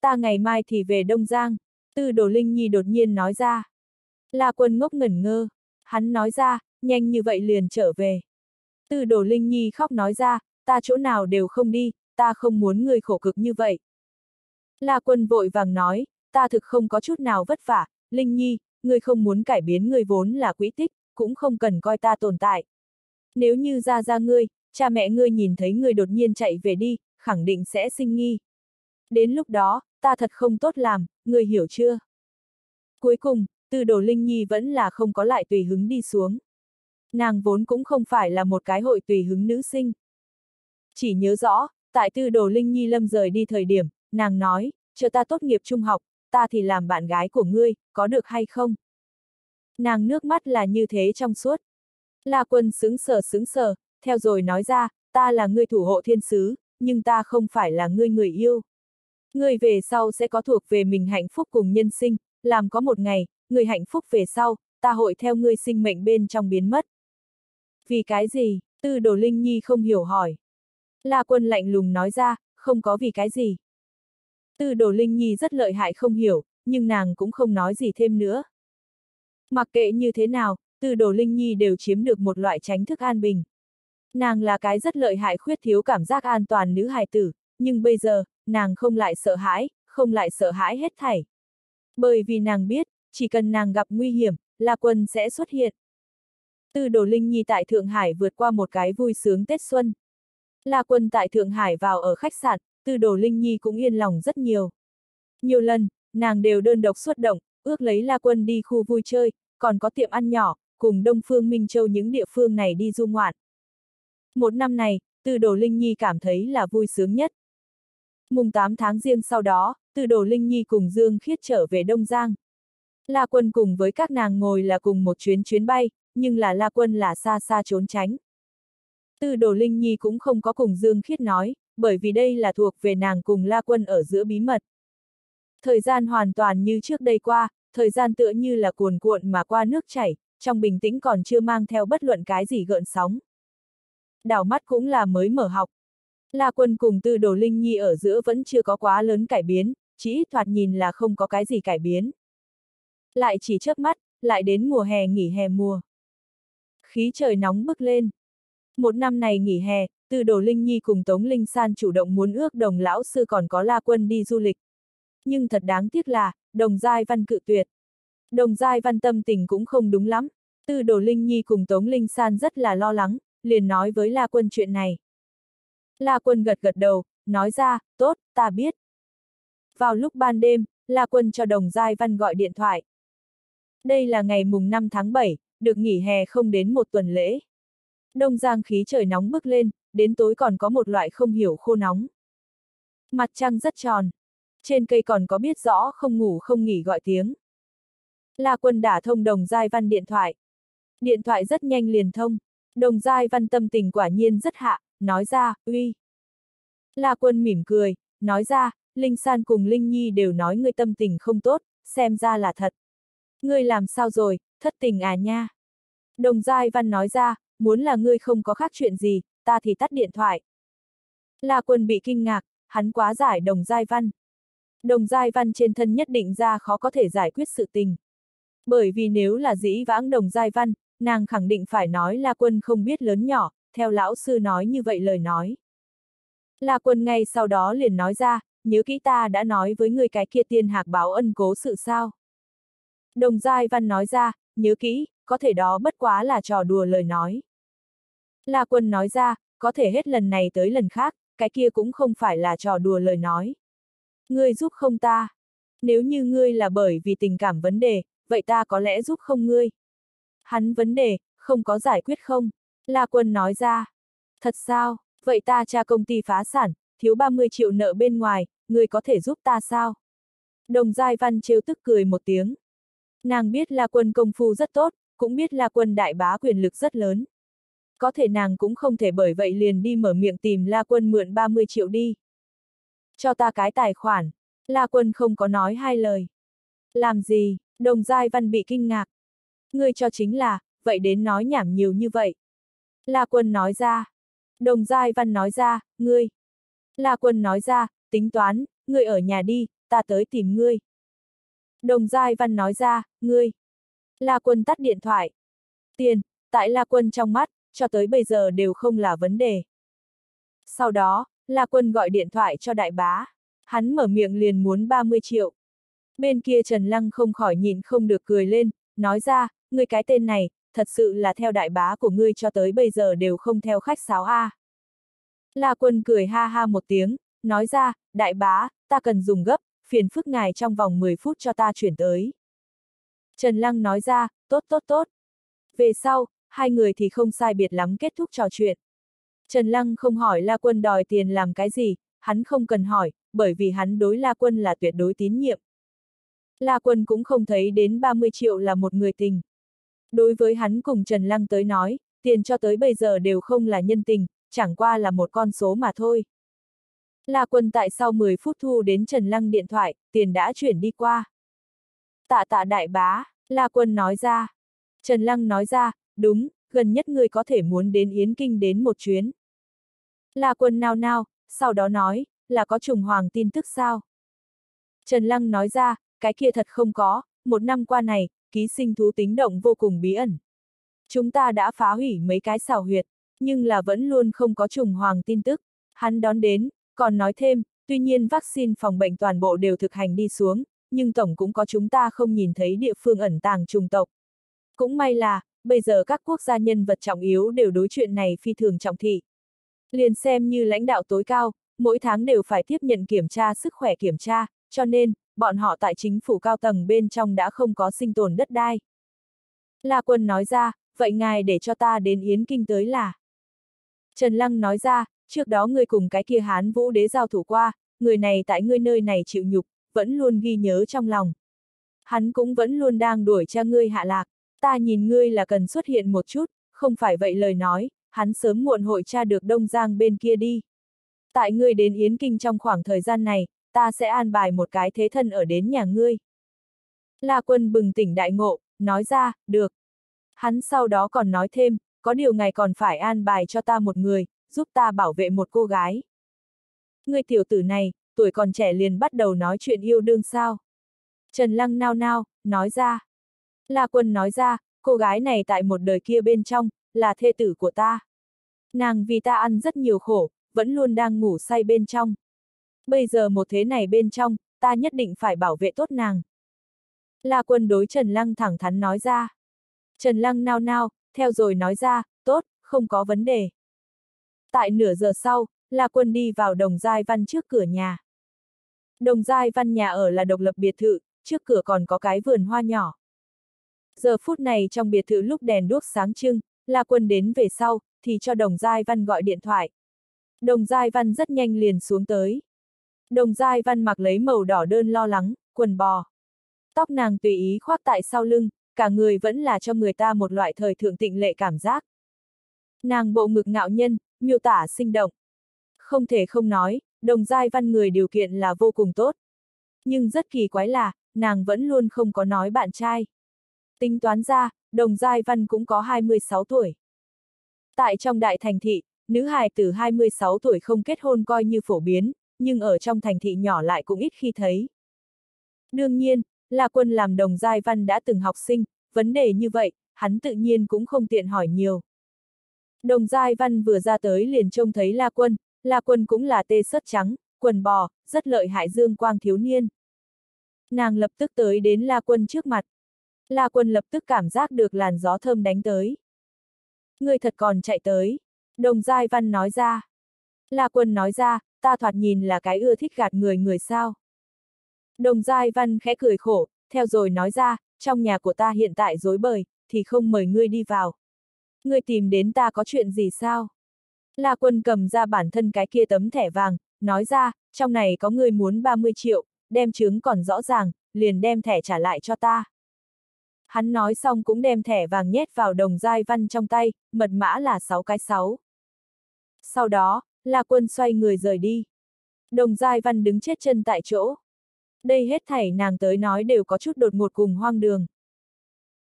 Ta ngày mai thì về Đông Giang, tư đồ Linh Nhi đột nhiên nói ra. La quân ngốc ngẩn ngơ, hắn nói ra, nhanh như vậy liền trở về. Tư đồ Linh Nhi khóc nói ra, ta chỗ nào đều không đi, ta không muốn người khổ cực như vậy. La quân vội vàng nói, ta thực không có chút nào vất vả, Linh Nhi, người không muốn cải biến người vốn là quỹ tích, cũng không cần coi ta tồn tại. Nếu như ra ra ngươi, cha mẹ ngươi nhìn thấy ngươi đột nhiên chạy về đi, khẳng định sẽ sinh nghi. Đến lúc đó, ta thật không tốt làm, ngươi hiểu chưa? Cuối cùng, từ đồ Linh Nhi vẫn là không có lại tùy hứng đi xuống. Nàng vốn cũng không phải là một cái hội tùy hứng nữ sinh chỉ nhớ rõ, tại tư đồ Linh Nhi Lâm rời đi thời điểm, nàng nói, chờ ta tốt nghiệp trung học, ta thì làm bạn gái của ngươi, có được hay không? Nàng nước mắt là như thế trong suốt. La quân xứng sở xứng sở theo rồi nói ra, ta là ngươi thủ hộ thiên sứ, nhưng ta không phải là ngươi người yêu. Ngươi về sau sẽ có thuộc về mình hạnh phúc cùng nhân sinh, làm có một ngày, ngươi hạnh phúc về sau, ta hội theo ngươi sinh mệnh bên trong biến mất. Vì cái gì? Tư đồ Linh Nhi không hiểu hỏi. La quân lạnh lùng nói ra, không có vì cái gì. Tư đồ Linh Nhi rất lợi hại không hiểu, nhưng nàng cũng không nói gì thêm nữa. Mặc kệ như thế nào, tư đồ Linh Nhi đều chiếm được một loại tránh thức an bình. Nàng là cái rất lợi hại khuyết thiếu cảm giác an toàn nữ hài tử, nhưng bây giờ, nàng không lại sợ hãi, không lại sợ hãi hết thảy. Bởi vì nàng biết, chỉ cần nàng gặp nguy hiểm, La Quân sẽ xuất hiện. Tư đồ Linh Nhi tại Thượng Hải vượt qua một cái vui sướng Tết Xuân, La Quân tại Thượng Hải vào ở khách sạn, Tư Đồ Linh Nhi cũng yên lòng rất nhiều. Nhiều lần, nàng đều đơn độc xuất động, ước lấy La Quân đi khu vui chơi, còn có tiệm ăn nhỏ, cùng Đông Phương Minh Châu những địa phương này đi du ngoạn. Một năm này, Tư Đồ Linh Nhi cảm thấy là vui sướng nhất. Mùng 8 tháng riêng sau đó, Tư Đồ Linh Nhi cùng Dương Khiết trở về Đông Giang. La Quân cùng với các nàng ngồi là cùng một chuyến chuyến bay, nhưng là La Quân là xa xa trốn tránh. Tư đồ Linh Nhi cũng không có cùng Dương Khiết nói, bởi vì đây là thuộc về nàng cùng La Quân ở giữa bí mật. Thời gian hoàn toàn như trước đây qua, thời gian tựa như là cuồn cuộn mà qua nước chảy, trong bình tĩnh còn chưa mang theo bất luận cái gì gợn sóng. Đảo mắt cũng là mới mở học. La Quân cùng Tư đồ Linh Nhi ở giữa vẫn chưa có quá lớn cải biến, chỉ ít thoạt nhìn là không có cái gì cải biến. Lại chỉ chớp mắt, lại đến mùa hè nghỉ hè mùa. Khí trời nóng bức lên. Một năm này nghỉ hè, từ Đồ Linh Nhi cùng Tống Linh San chủ động muốn ước đồng lão sư còn có La Quân đi du lịch. Nhưng thật đáng tiếc là, đồng giai văn cự tuyệt. Đồng giai văn tâm tình cũng không đúng lắm, từ Đồ Linh Nhi cùng Tống Linh San rất là lo lắng, liền nói với La Quân chuyện này. La Quân gật gật đầu, nói ra, tốt, ta biết. Vào lúc ban đêm, La Quân cho đồng giai văn gọi điện thoại. Đây là ngày mùng 5 tháng 7, được nghỉ hè không đến một tuần lễ. Đông Giang khí trời nóng bức lên, đến tối còn có một loại không hiểu khô nóng. Mặt trăng rất tròn. Trên cây còn có biết rõ không ngủ không nghỉ gọi tiếng. La quân đã thông đồng giai văn điện thoại. Điện thoại rất nhanh liền thông. Đồng giai văn tâm tình quả nhiên rất hạ, nói ra, uy. La quân mỉm cười, nói ra, Linh San cùng Linh Nhi đều nói ngươi tâm tình không tốt, xem ra là thật. Ngươi làm sao rồi, thất tình à nha. Đồng giai văn nói ra, muốn là ngươi không có khác chuyện gì, ta thì tắt điện thoại. La quân bị kinh ngạc, hắn quá giải đồng giai văn. Đồng giai văn trên thân nhất định ra khó có thể giải quyết sự tình. Bởi vì nếu là dĩ vãng đồng giai văn, nàng khẳng định phải nói La quân không biết lớn nhỏ, theo lão sư nói như vậy lời nói. La quân ngay sau đó liền nói ra, nhớ kỹ ta đã nói với người cái kia tiên hạc báo ân cố sự sao. Đồng giai văn nói ra, nhớ kỹ, có thể đó bất quá là trò đùa lời nói. La Quân nói ra, có thể hết lần này tới lần khác, cái kia cũng không phải là trò đùa lời nói. Ngươi giúp không ta? Nếu như ngươi là bởi vì tình cảm vấn đề, vậy ta có lẽ giúp không ngươi? Hắn vấn đề, không có giải quyết không? La Quân nói ra. Thật sao, vậy ta cha công ty phá sản, thiếu 30 triệu nợ bên ngoài, ngươi có thể giúp ta sao? Đồng Giai Văn trêu tức cười một tiếng. Nàng biết La Quân công phu rất tốt, cũng biết La Quân đại bá quyền lực rất lớn có thể nàng cũng không thể bởi vậy liền đi mở miệng tìm La Quân mượn 30 triệu đi. Cho ta cái tài khoản, La Quân không có nói hai lời. Làm gì, đồng giai văn bị kinh ngạc. Ngươi cho chính là, vậy đến nói nhảm nhiều như vậy. La Quân nói ra. Đồng giai văn nói ra, ngươi. La Quân nói ra, tính toán, ngươi ở nhà đi, ta tới tìm ngươi. Đồng giai văn nói ra, ngươi. La Quân tắt điện thoại. Tiền, tại La Quân trong mắt, cho tới bây giờ đều không là vấn đề. Sau đó, La Quân gọi điện thoại cho đại bá. Hắn mở miệng liền muốn 30 triệu. Bên kia Trần Lăng không khỏi nhìn không được cười lên, nói ra, ngươi cái tên này, thật sự là theo đại bá của ngươi cho tới bây giờ đều không theo khách sáo a. La Quân cười ha ha một tiếng, nói ra, đại bá, ta cần dùng gấp, phiền phức ngài trong vòng 10 phút cho ta chuyển tới. Trần Lăng nói ra, tốt tốt tốt. Về sau, hai người thì không sai biệt lắm kết thúc trò chuyện. Trần Lăng không hỏi La Quân đòi tiền làm cái gì, hắn không cần hỏi, bởi vì hắn đối La Quân là tuyệt đối tín nhiệm. La Quân cũng không thấy đến 30 triệu là một người tình. Đối với hắn cùng Trần Lăng tới nói, tiền cho tới bây giờ đều không là nhân tình, chẳng qua là một con số mà thôi. La Quân tại sau 10 phút thu đến Trần Lăng điện thoại, tiền đã chuyển đi qua. Tạ tạ đại bá, La Quân nói ra. Trần Lăng nói ra, Đúng, gần nhất người có thể muốn đến Yến Kinh đến một chuyến. Là quân nào nào, sau đó nói, là có trùng hoàng tin tức sao? Trần Lăng nói ra, cái kia thật không có, một năm qua này, ký sinh thú tính động vô cùng bí ẩn. Chúng ta đã phá hủy mấy cái xảo huyệt, nhưng là vẫn luôn không có trùng hoàng tin tức. Hắn đón đến, còn nói thêm, tuy nhiên vaccine phòng bệnh toàn bộ đều thực hành đi xuống, nhưng tổng cũng có chúng ta không nhìn thấy địa phương ẩn tàng trùng tộc. Cũng may là, bây giờ các quốc gia nhân vật trọng yếu đều đối chuyện này phi thường trọng thị. Liền xem như lãnh đạo tối cao, mỗi tháng đều phải tiếp nhận kiểm tra sức khỏe kiểm tra, cho nên, bọn họ tại chính phủ cao tầng bên trong đã không có sinh tồn đất đai. La Quân nói ra, vậy ngài để cho ta đến Yến Kinh tới là. Trần Lăng nói ra, trước đó ngươi cùng cái kia hán vũ đế giao thủ qua, người này tại ngươi nơi này chịu nhục, vẫn luôn ghi nhớ trong lòng. Hắn cũng vẫn luôn đang đuổi cha ngươi hạ lạc. Ta nhìn ngươi là cần xuất hiện một chút, không phải vậy lời nói, hắn sớm muộn hội tra được Đông Giang bên kia đi. Tại ngươi đến Yến Kinh trong khoảng thời gian này, ta sẽ an bài một cái thế thân ở đến nhà ngươi. La quân bừng tỉnh đại ngộ, nói ra, được. Hắn sau đó còn nói thêm, có điều ngài còn phải an bài cho ta một người, giúp ta bảo vệ một cô gái. Ngươi tiểu tử này, tuổi còn trẻ liền bắt đầu nói chuyện yêu đương sao. Trần Lăng nao nao, nói ra. La Quân nói ra, cô gái này tại một đời kia bên trong, là thê tử của ta. Nàng vì ta ăn rất nhiều khổ, vẫn luôn đang ngủ say bên trong. Bây giờ một thế này bên trong, ta nhất định phải bảo vệ tốt nàng. La Quân đối Trần Lăng thẳng thắn nói ra. Trần Lăng nao nao, theo rồi nói ra, tốt, không có vấn đề. Tại nửa giờ sau, La Quân đi vào đồng giai văn trước cửa nhà. Đồng giai văn nhà ở là độc lập biệt thự, trước cửa còn có cái vườn hoa nhỏ. Giờ phút này trong biệt thự lúc đèn đuốc sáng trưng, La Quân đến về sau, thì cho Đồng Giai Văn gọi điện thoại. Đồng Giai Văn rất nhanh liền xuống tới. Đồng Giai Văn mặc lấy màu đỏ đơn lo lắng, quần bò. Tóc nàng tùy ý khoác tại sau lưng, cả người vẫn là cho người ta một loại thời thượng tịnh lệ cảm giác. Nàng bộ ngực ngạo nhân, miêu tả sinh động. Không thể không nói, đồng giai văn người điều kiện là vô cùng tốt. Nhưng rất kỳ quái là, nàng vẫn luôn không có nói bạn trai. Tính toán ra, đồng giai văn cũng có 26 tuổi. Tại trong đại thành thị, nữ hài từ 26 tuổi không kết hôn coi như phổ biến, nhưng ở trong thành thị nhỏ lại cũng ít khi thấy. Đương nhiên, là quân làm đồng giai văn đã từng học sinh, vấn đề như vậy, hắn tự nhiên cũng không tiện hỏi nhiều. Đồng giai văn vừa ra tới liền trông thấy La Quân, La Quân cũng là tê sớt trắng, quần bò, rất lợi hại dương quang thiếu niên. Nàng lập tức tới đến La Quân trước mặt. La Quân lập tức cảm giác được làn gió thơm đánh tới. Người thật còn chạy tới. Đồng Giai Văn nói ra. La Quân nói ra, ta thoạt nhìn là cái ưa thích gạt người người sao. Đồng Giai Văn khẽ cười khổ, theo rồi nói ra, trong nhà của ta hiện tại dối bời, thì không mời ngươi đi vào. Ngươi tìm đến ta có chuyện gì sao? La Quân cầm ra bản thân cái kia tấm thẻ vàng, nói ra, trong này có người muốn 30 triệu, đem chứng còn rõ ràng, liền đem thẻ trả lại cho ta. Hắn nói xong cũng đem thẻ vàng nhét vào đồng giai văn trong tay, mật mã là 6 cái 6. Sau đó, La Quân xoay người rời đi. Đồng giai văn đứng chết chân tại chỗ. Đây hết thảy nàng tới nói đều có chút đột ngột cùng hoang đường.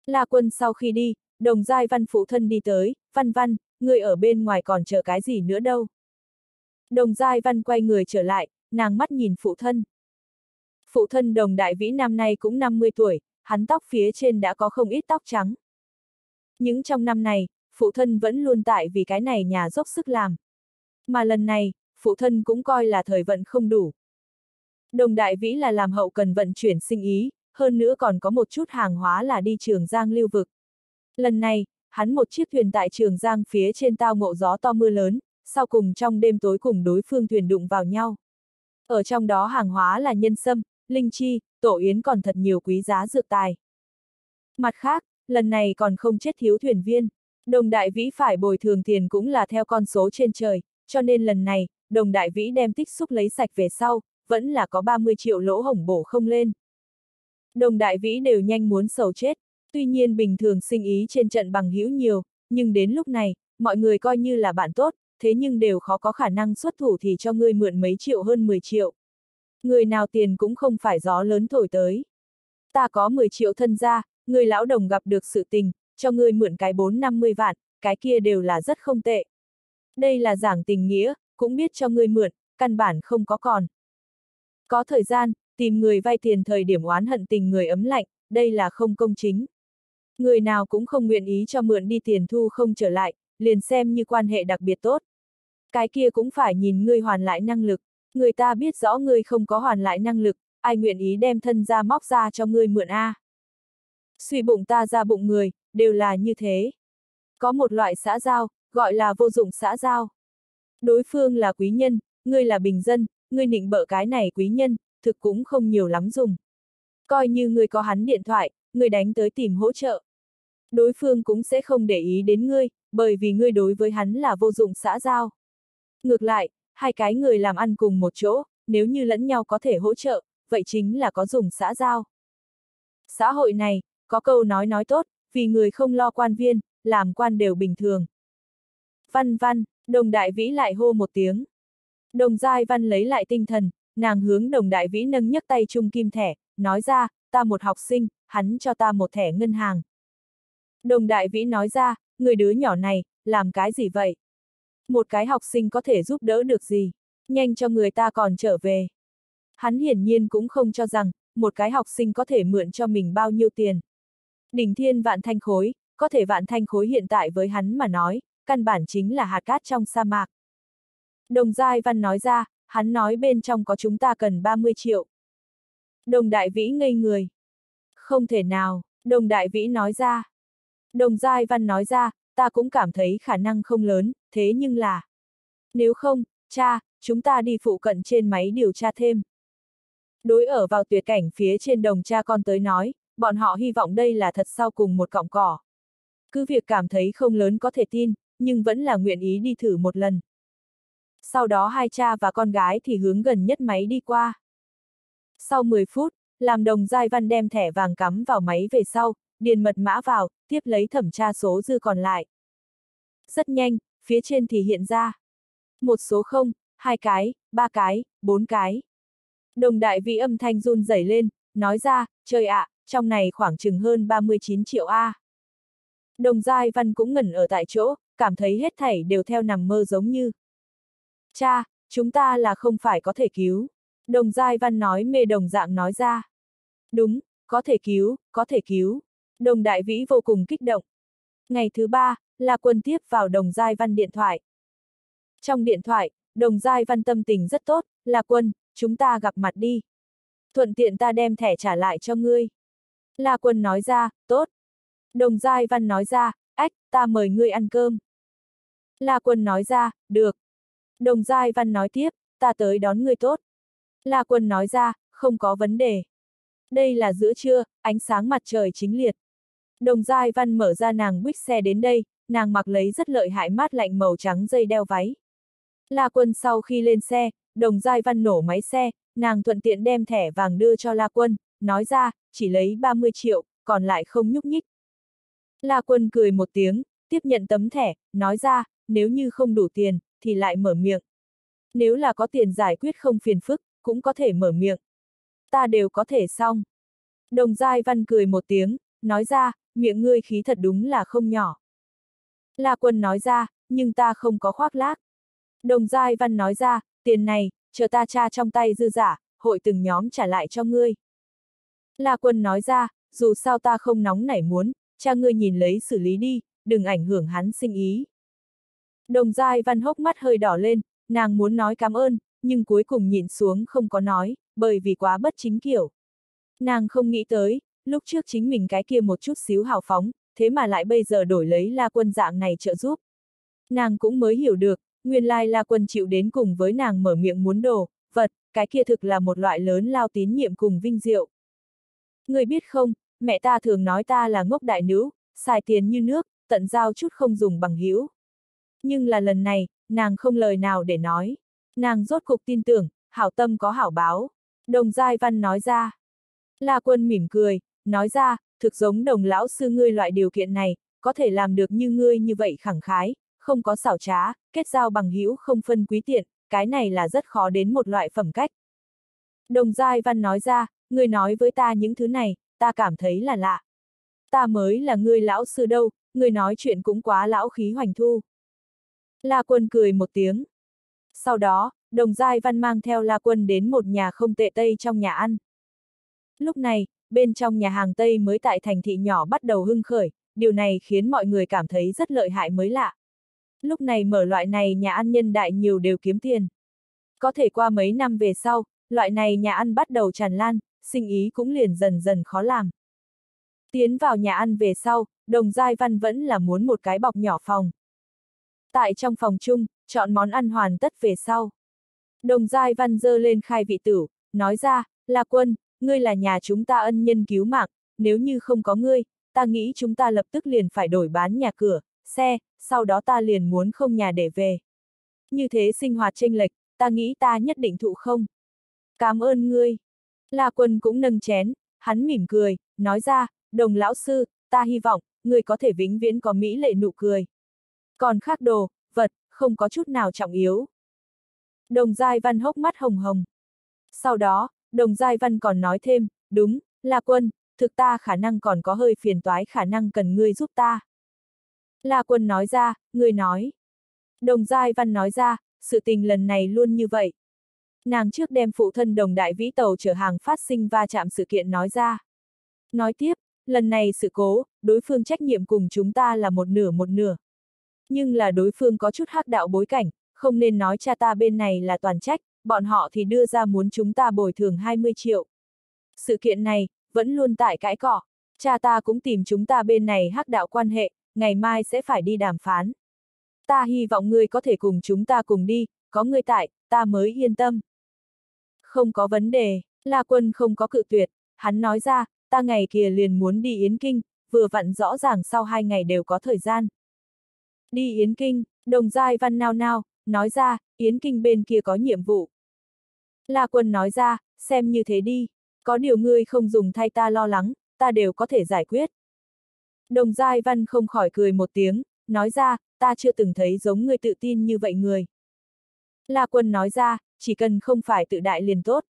La Quân sau khi đi, đồng giai văn phụ thân đi tới, văn văn, người ở bên ngoài còn chờ cái gì nữa đâu. Đồng giai văn quay người trở lại, nàng mắt nhìn phụ thân. Phụ thân đồng đại vĩ năm nay cũng 50 tuổi, hắn tóc phía trên đã có không ít tóc trắng. Những trong năm này, phụ thân vẫn luôn tại vì cái này nhà dốc sức làm. Mà lần này, phụ thân cũng coi là thời vận không đủ. Đồng đại vĩ là làm hậu cần vận chuyển sinh ý, hơn nữa còn có một chút hàng hóa là đi trường giang lưu vực. Lần này, hắn một chiếc thuyền tại trường giang phía trên tao ngộ gió to mưa lớn, sau cùng trong đêm tối cùng đối phương thuyền đụng vào nhau. Ở trong đó hàng hóa là nhân sâm, linh chi, Tổ Yến còn thật nhiều quý giá dược tài. Mặt khác, lần này còn không chết thiếu thuyền viên. Đồng đại vĩ phải bồi thường tiền cũng là theo con số trên trời, cho nên lần này, đồng đại vĩ đem tích xúc lấy sạch về sau, vẫn là có 30 triệu lỗ hổng bổ không lên. Đồng đại vĩ đều nhanh muốn sầu chết, tuy nhiên bình thường sinh ý trên trận bằng hữu nhiều, nhưng đến lúc này, mọi người coi như là bạn tốt, thế nhưng đều khó có khả năng xuất thủ thì cho ngươi mượn mấy triệu hơn 10 triệu. Người nào tiền cũng không phải gió lớn thổi tới. Ta có 10 triệu thân gia, người lão đồng gặp được sự tình, cho người mượn cái 4-50 vạn, cái kia đều là rất không tệ. Đây là giảng tình nghĩa, cũng biết cho người mượn, căn bản không có còn. Có thời gian, tìm người vay tiền thời điểm oán hận tình người ấm lạnh, đây là không công chính. Người nào cũng không nguyện ý cho mượn đi tiền thu không trở lại, liền xem như quan hệ đặc biệt tốt. Cái kia cũng phải nhìn ngươi hoàn lại năng lực. Người ta biết rõ ngươi không có hoàn lại năng lực, ai nguyện ý đem thân ra móc ra cho ngươi mượn a? Suy bụng ta ra bụng người, đều là như thế. Có một loại xã giao, gọi là vô dụng xã giao. Đối phương là quý nhân, ngươi là bình dân, ngươi nịnh bợ cái này quý nhân, thực cũng không nhiều lắm dùng. Coi như ngươi có hắn điện thoại, ngươi đánh tới tìm hỗ trợ. Đối phương cũng sẽ không để ý đến ngươi, bởi vì ngươi đối với hắn là vô dụng xã giao. Ngược lại, hai cái người làm ăn cùng một chỗ, nếu như lẫn nhau có thể hỗ trợ, vậy chính là có dùng xã giao. Xã hội này, có câu nói nói tốt, vì người không lo quan viên, làm quan đều bình thường. Văn văn, đồng đại vĩ lại hô một tiếng. Đồng giai văn lấy lại tinh thần, nàng hướng đồng đại vĩ nâng nhấc tay chung kim thẻ, nói ra, ta một học sinh, hắn cho ta một thẻ ngân hàng. Đồng đại vĩ nói ra, người đứa nhỏ này, làm cái gì vậy? một cái học sinh có thể giúp đỡ được gì, nhanh cho người ta còn trở về. Hắn hiển nhiên cũng không cho rằng, một cái học sinh có thể mượn cho mình bao nhiêu tiền. Đỉnh thiên vạn thanh khối, có thể vạn thanh khối hiện tại với hắn mà nói, căn bản chính là hạt cát trong sa mạc. Đồng Giai Văn nói ra, hắn nói bên trong có chúng ta cần 30 triệu. Đồng Đại Vĩ ngây người. Không thể nào, Đồng Đại Vĩ nói ra. Đồng Giai Văn nói ra, ta cũng cảm thấy khả năng không lớn, thế nhưng là... Nếu không, cha, chúng ta đi phụ cận trên máy điều tra thêm. Đối ở vào tuyệt cảnh phía trên đồng cha con tới nói, bọn họ hy vọng đây là thật sau cùng một cọng cỏ. Cứ việc cảm thấy không lớn có thể tin, nhưng vẫn là nguyện ý đi thử một lần. Sau đó hai cha và con gái thì hướng gần nhất máy đi qua. Sau 10 phút, làm đồng giai văn đem thẻ vàng cắm vào máy về sau, điền mật mã vào, tiếp lấy thẩm tra số dư còn lại. Rất nhanh, phía trên thì hiện ra. Một số không, hai cái, ba cái, bốn cái. Đồng đại vị âm thanh run rẩy lên, nói ra, trời ạ, trong này khoảng chừng hơn 39 triệu A. Đồng Giai Văn cũng ngẩn ở tại chỗ, cảm thấy hết thảy đều theo nằm mơ giống như. Cha, chúng ta là không phải có thể cứu. Đồng Giai Văn nói mê đồng dạng nói ra. Đúng, có thể cứu, có thể cứu. Đồng Đại Vĩ vô cùng kích động. Ngày thứ ba, là quân tiếp vào Đồng Giai Văn điện thoại. Trong điện thoại, Đồng Giai Văn tâm tình rất tốt, là quân, chúng ta gặp mặt đi. Thuận tiện ta đem thẻ trả lại cho ngươi. La quân nói ra, tốt. Đồng Giai Văn nói ra, ách, ta mời ngươi ăn cơm. La quân nói ra, được. Đồng Giai Văn nói tiếp, ta tới đón ngươi tốt. La quân nói ra, không có vấn đề. Đây là giữa trưa, ánh sáng mặt trời chính liệt. Đồng Giai Văn mở ra nàng buýt xe đến đây, nàng mặc lấy rất lợi hại mát lạnh màu trắng dây đeo váy. La Quân sau khi lên xe, Đồng Giai Văn nổ máy xe, nàng thuận tiện đem thẻ vàng đưa cho La Quân, nói ra, chỉ lấy 30 triệu, còn lại không nhúc nhích. La Quân cười một tiếng, tiếp nhận tấm thẻ, nói ra, nếu như không đủ tiền, thì lại mở miệng. Nếu là có tiền giải quyết không phiền phức, cũng có thể mở miệng. Ta đều có thể xong. Đồng Giai Văn cười một tiếng, nói ra, miệng ngươi khí thật đúng là không nhỏ. La quân nói ra, nhưng ta không có khoác lác. Đồng Giai Văn nói ra, tiền này, chờ ta cha trong tay dư giả, hội từng nhóm trả lại cho ngươi. La quân nói ra, dù sao ta không nóng nảy muốn, cha ngươi nhìn lấy xử lý đi, đừng ảnh hưởng hắn sinh ý. Đồng Giai Văn hốc mắt hơi đỏ lên, nàng muốn nói cảm ơn, nhưng cuối cùng nhìn xuống không có nói, bởi vì quá bất chính kiểu. Nàng không nghĩ tới, lúc trước chính mình cái kia một chút xíu hào phóng, thế mà lại bây giờ đổi lấy la quân dạng này trợ giúp. Nàng cũng mới hiểu được, nguyên lai la quân chịu đến cùng với nàng mở miệng muốn đồ, vật, cái kia thực là một loại lớn lao tín nhiệm cùng vinh diệu. Người biết không, mẹ ta thường nói ta là ngốc đại nữ, xài tiền như nước, tận giao chút không dùng bằng hữu. Nhưng là lần này, nàng không lời nào để nói. Nàng rốt cục tin tưởng, hảo tâm có hảo báo. Đồng Giai Văn nói ra. La Quân mỉm cười, nói ra, thực giống đồng lão sư ngươi loại điều kiện này, có thể làm được như ngươi như vậy khẳng khái, không có xảo trá, kết giao bằng hữu không phân quý tiện, cái này là rất khó đến một loại phẩm cách. Đồng Giai Văn nói ra, ngươi nói với ta những thứ này, ta cảm thấy là lạ. Ta mới là ngươi lão sư đâu, ngươi nói chuyện cũng quá lão khí hoành thu. La Quân cười một tiếng. Sau đó, Đồng Giai Văn mang theo La Quân đến một nhà không tệ tây trong nhà ăn. Lúc này, bên trong nhà hàng Tây mới tại thành thị nhỏ bắt đầu hưng khởi, điều này khiến mọi người cảm thấy rất lợi hại mới lạ. Lúc này mở loại này nhà ăn nhân đại nhiều đều kiếm tiền. Có thể qua mấy năm về sau, loại này nhà ăn bắt đầu tràn lan, sinh ý cũng liền dần dần khó làm. Tiến vào nhà ăn về sau, đồng giai văn vẫn là muốn một cái bọc nhỏ phòng. Tại trong phòng chung, chọn món ăn hoàn tất về sau. Đồng giai văn dơ lên khai vị tử, nói ra, là quân, ngươi là nhà chúng ta ân nhân cứu mạng, nếu như không có ngươi, ta nghĩ chúng ta lập tức liền phải đổi bán nhà cửa, xe, sau đó ta liền muốn không nhà để về. Như thế sinh hoạt tranh lệch, ta nghĩ ta nhất định thụ không. Cảm ơn ngươi. La quân cũng nâng chén, hắn mỉm cười, nói ra, đồng lão sư, ta hy vọng, ngươi có thể vĩnh viễn có mỹ lệ nụ cười. Còn khác đồ, vật, không có chút nào trọng yếu. Đồng giai văn hốc mắt hồng hồng. Sau đó, Đồng Giai Văn còn nói thêm, đúng, La quân, thực ta khả năng còn có hơi phiền toái khả năng cần ngươi giúp ta. La quân nói ra, ngươi nói. Đồng Giai Văn nói ra, sự tình lần này luôn như vậy. Nàng trước đem phụ thân đồng đại vĩ tàu chở hàng phát sinh va chạm sự kiện nói ra. Nói tiếp, lần này sự cố, đối phương trách nhiệm cùng chúng ta là một nửa một nửa. Nhưng là đối phương có chút hắc đạo bối cảnh, không nên nói cha ta bên này là toàn trách, bọn họ thì đưa ra muốn chúng ta bồi thường 20 triệu. Sự kiện này, vẫn luôn tại cãi cỏ, cha ta cũng tìm chúng ta bên này hắc đạo quan hệ, ngày mai sẽ phải đi đàm phán. Ta hy vọng ngươi có thể cùng chúng ta cùng đi, có ngươi tại, ta mới yên tâm. Không có vấn đề, La Quân không có cự tuyệt, hắn nói ra, ta ngày kia liền muốn đi Yến Kinh, vừa vặn rõ ràng sau hai ngày đều có thời gian. Đi Yến Kinh, đồng giai văn nao nao, nói ra, Yến Kinh bên kia có nhiệm vụ, La quân nói ra, xem như thế đi, có điều ngươi không dùng thay ta lo lắng, ta đều có thể giải quyết. Đồng Giai Văn không khỏi cười một tiếng, nói ra, ta chưa từng thấy giống ngươi tự tin như vậy người. La Quân nói ra, chỉ cần không phải tự đại liền tốt.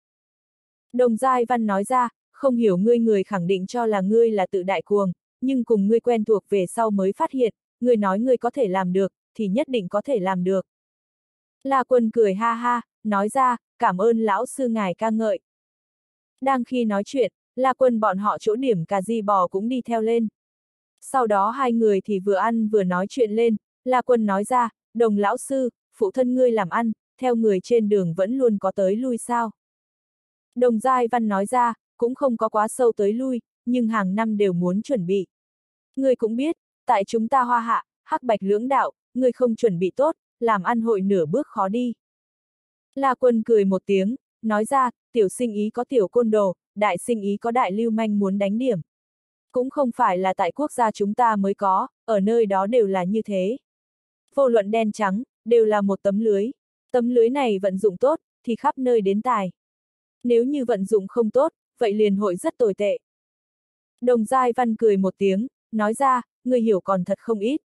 Đồng Giai Văn nói ra, không hiểu ngươi người khẳng định cho là ngươi là tự đại cuồng, nhưng cùng ngươi quen thuộc về sau mới phát hiện, ngươi nói ngươi có thể làm được, thì nhất định có thể làm được. La Quân cười ha ha, nói ra, cảm ơn lão sư ngài ca ngợi. Đang khi nói chuyện, La Quân bọn họ chỗ điểm cà di bò cũng đi theo lên. Sau đó hai người thì vừa ăn vừa nói chuyện lên, La Quân nói ra, đồng lão sư, phụ thân ngươi làm ăn, theo người trên đường vẫn luôn có tới lui sao. Đồng Giai Văn nói ra, cũng không có quá sâu tới lui, nhưng hàng năm đều muốn chuẩn bị. Ngươi cũng biết, tại chúng ta hoa hạ, hắc bạch lưỡng đạo, ngươi không chuẩn bị tốt, làm ăn hội nửa bước khó đi. La quân cười một tiếng, nói ra, tiểu sinh ý có tiểu côn đồ, đại sinh ý có đại lưu manh muốn đánh điểm. Cũng không phải là tại quốc gia chúng ta mới có, ở nơi đó đều là như thế. Vô luận đen trắng, đều là một tấm lưới. Tấm lưới này vận dụng tốt, thì khắp nơi đến tài. Nếu như vận dụng không tốt, vậy liền hội rất tồi tệ. Đồng Giai Văn cười một tiếng, nói ra, người hiểu còn thật không ít.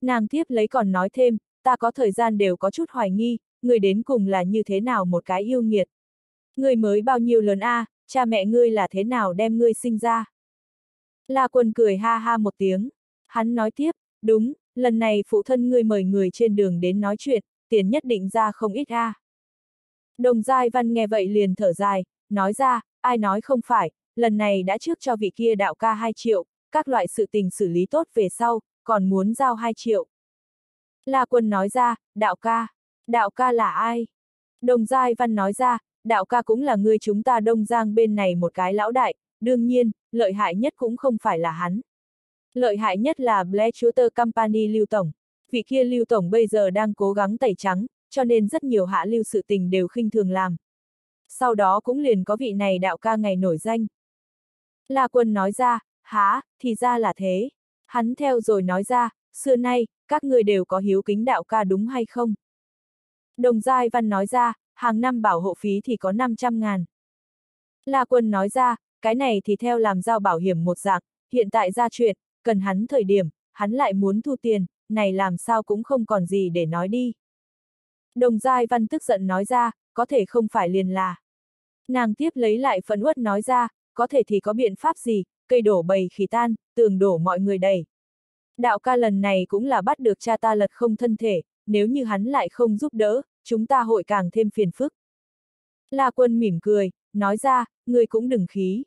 Nàng tiếp lấy còn nói thêm, ta có thời gian đều có chút hoài nghi, người đến cùng là như thế nào một cái yêu nghiệt. Người mới bao nhiêu lớn a, cha mẹ ngươi là thế nào đem ngươi sinh ra. La quân cười ha ha một tiếng, hắn nói tiếp, đúng, lần này phụ thân ngươi mời người trên đường đến nói chuyện, tiền nhất định ra không ít a. Đồng Giai Văn nghe vậy liền thở dài, nói ra, ai nói không phải, lần này đã trước cho vị kia đạo ca 2 triệu, các loại sự tình xử lý tốt về sau, còn muốn giao 2 triệu. La Quân nói ra, đạo ca. Đạo ca là ai? Đồng Giai Văn nói ra, đạo ca cũng là người chúng ta đông giang bên này một cái lão đại, đương nhiên, lợi hại nhất cũng không phải là hắn. Lợi hại nhất là Blackwater Company Lưu Tổng. Vị kia Lưu Tổng bây giờ đang cố gắng tẩy trắng, cho nên rất nhiều hạ lưu sự tình đều khinh thường làm. Sau đó cũng liền có vị này đạo ca ngày nổi danh. La Quân nói ra, há, thì ra là thế. Hắn theo rồi nói ra, xưa nay, các người đều có hiếu kính đạo ca đúng hay không? Đồng Giai Văn nói ra, hàng năm bảo hộ phí thì có 500 ngàn. La Quân nói ra, cái này thì theo làm giao bảo hiểm một dạng, hiện tại ra chuyện, cần hắn thời điểm, hắn lại muốn thu tiền, này làm sao cũng không còn gì để nói đi. Đồng Giai Văn tức giận nói ra, có thể không phải liền là. Nàng tiếp lấy lại phẫn uất nói ra, có thể thì có biện pháp gì, cây đổ bầy khí tan, tường đổ mọi người đầy. Đạo ca lần này cũng là bắt được cha ta lật không thân thể, nếu như hắn lại không giúp đỡ, chúng ta hội càng thêm phiền phức. La quân mỉm cười, nói ra, người cũng đừng khí.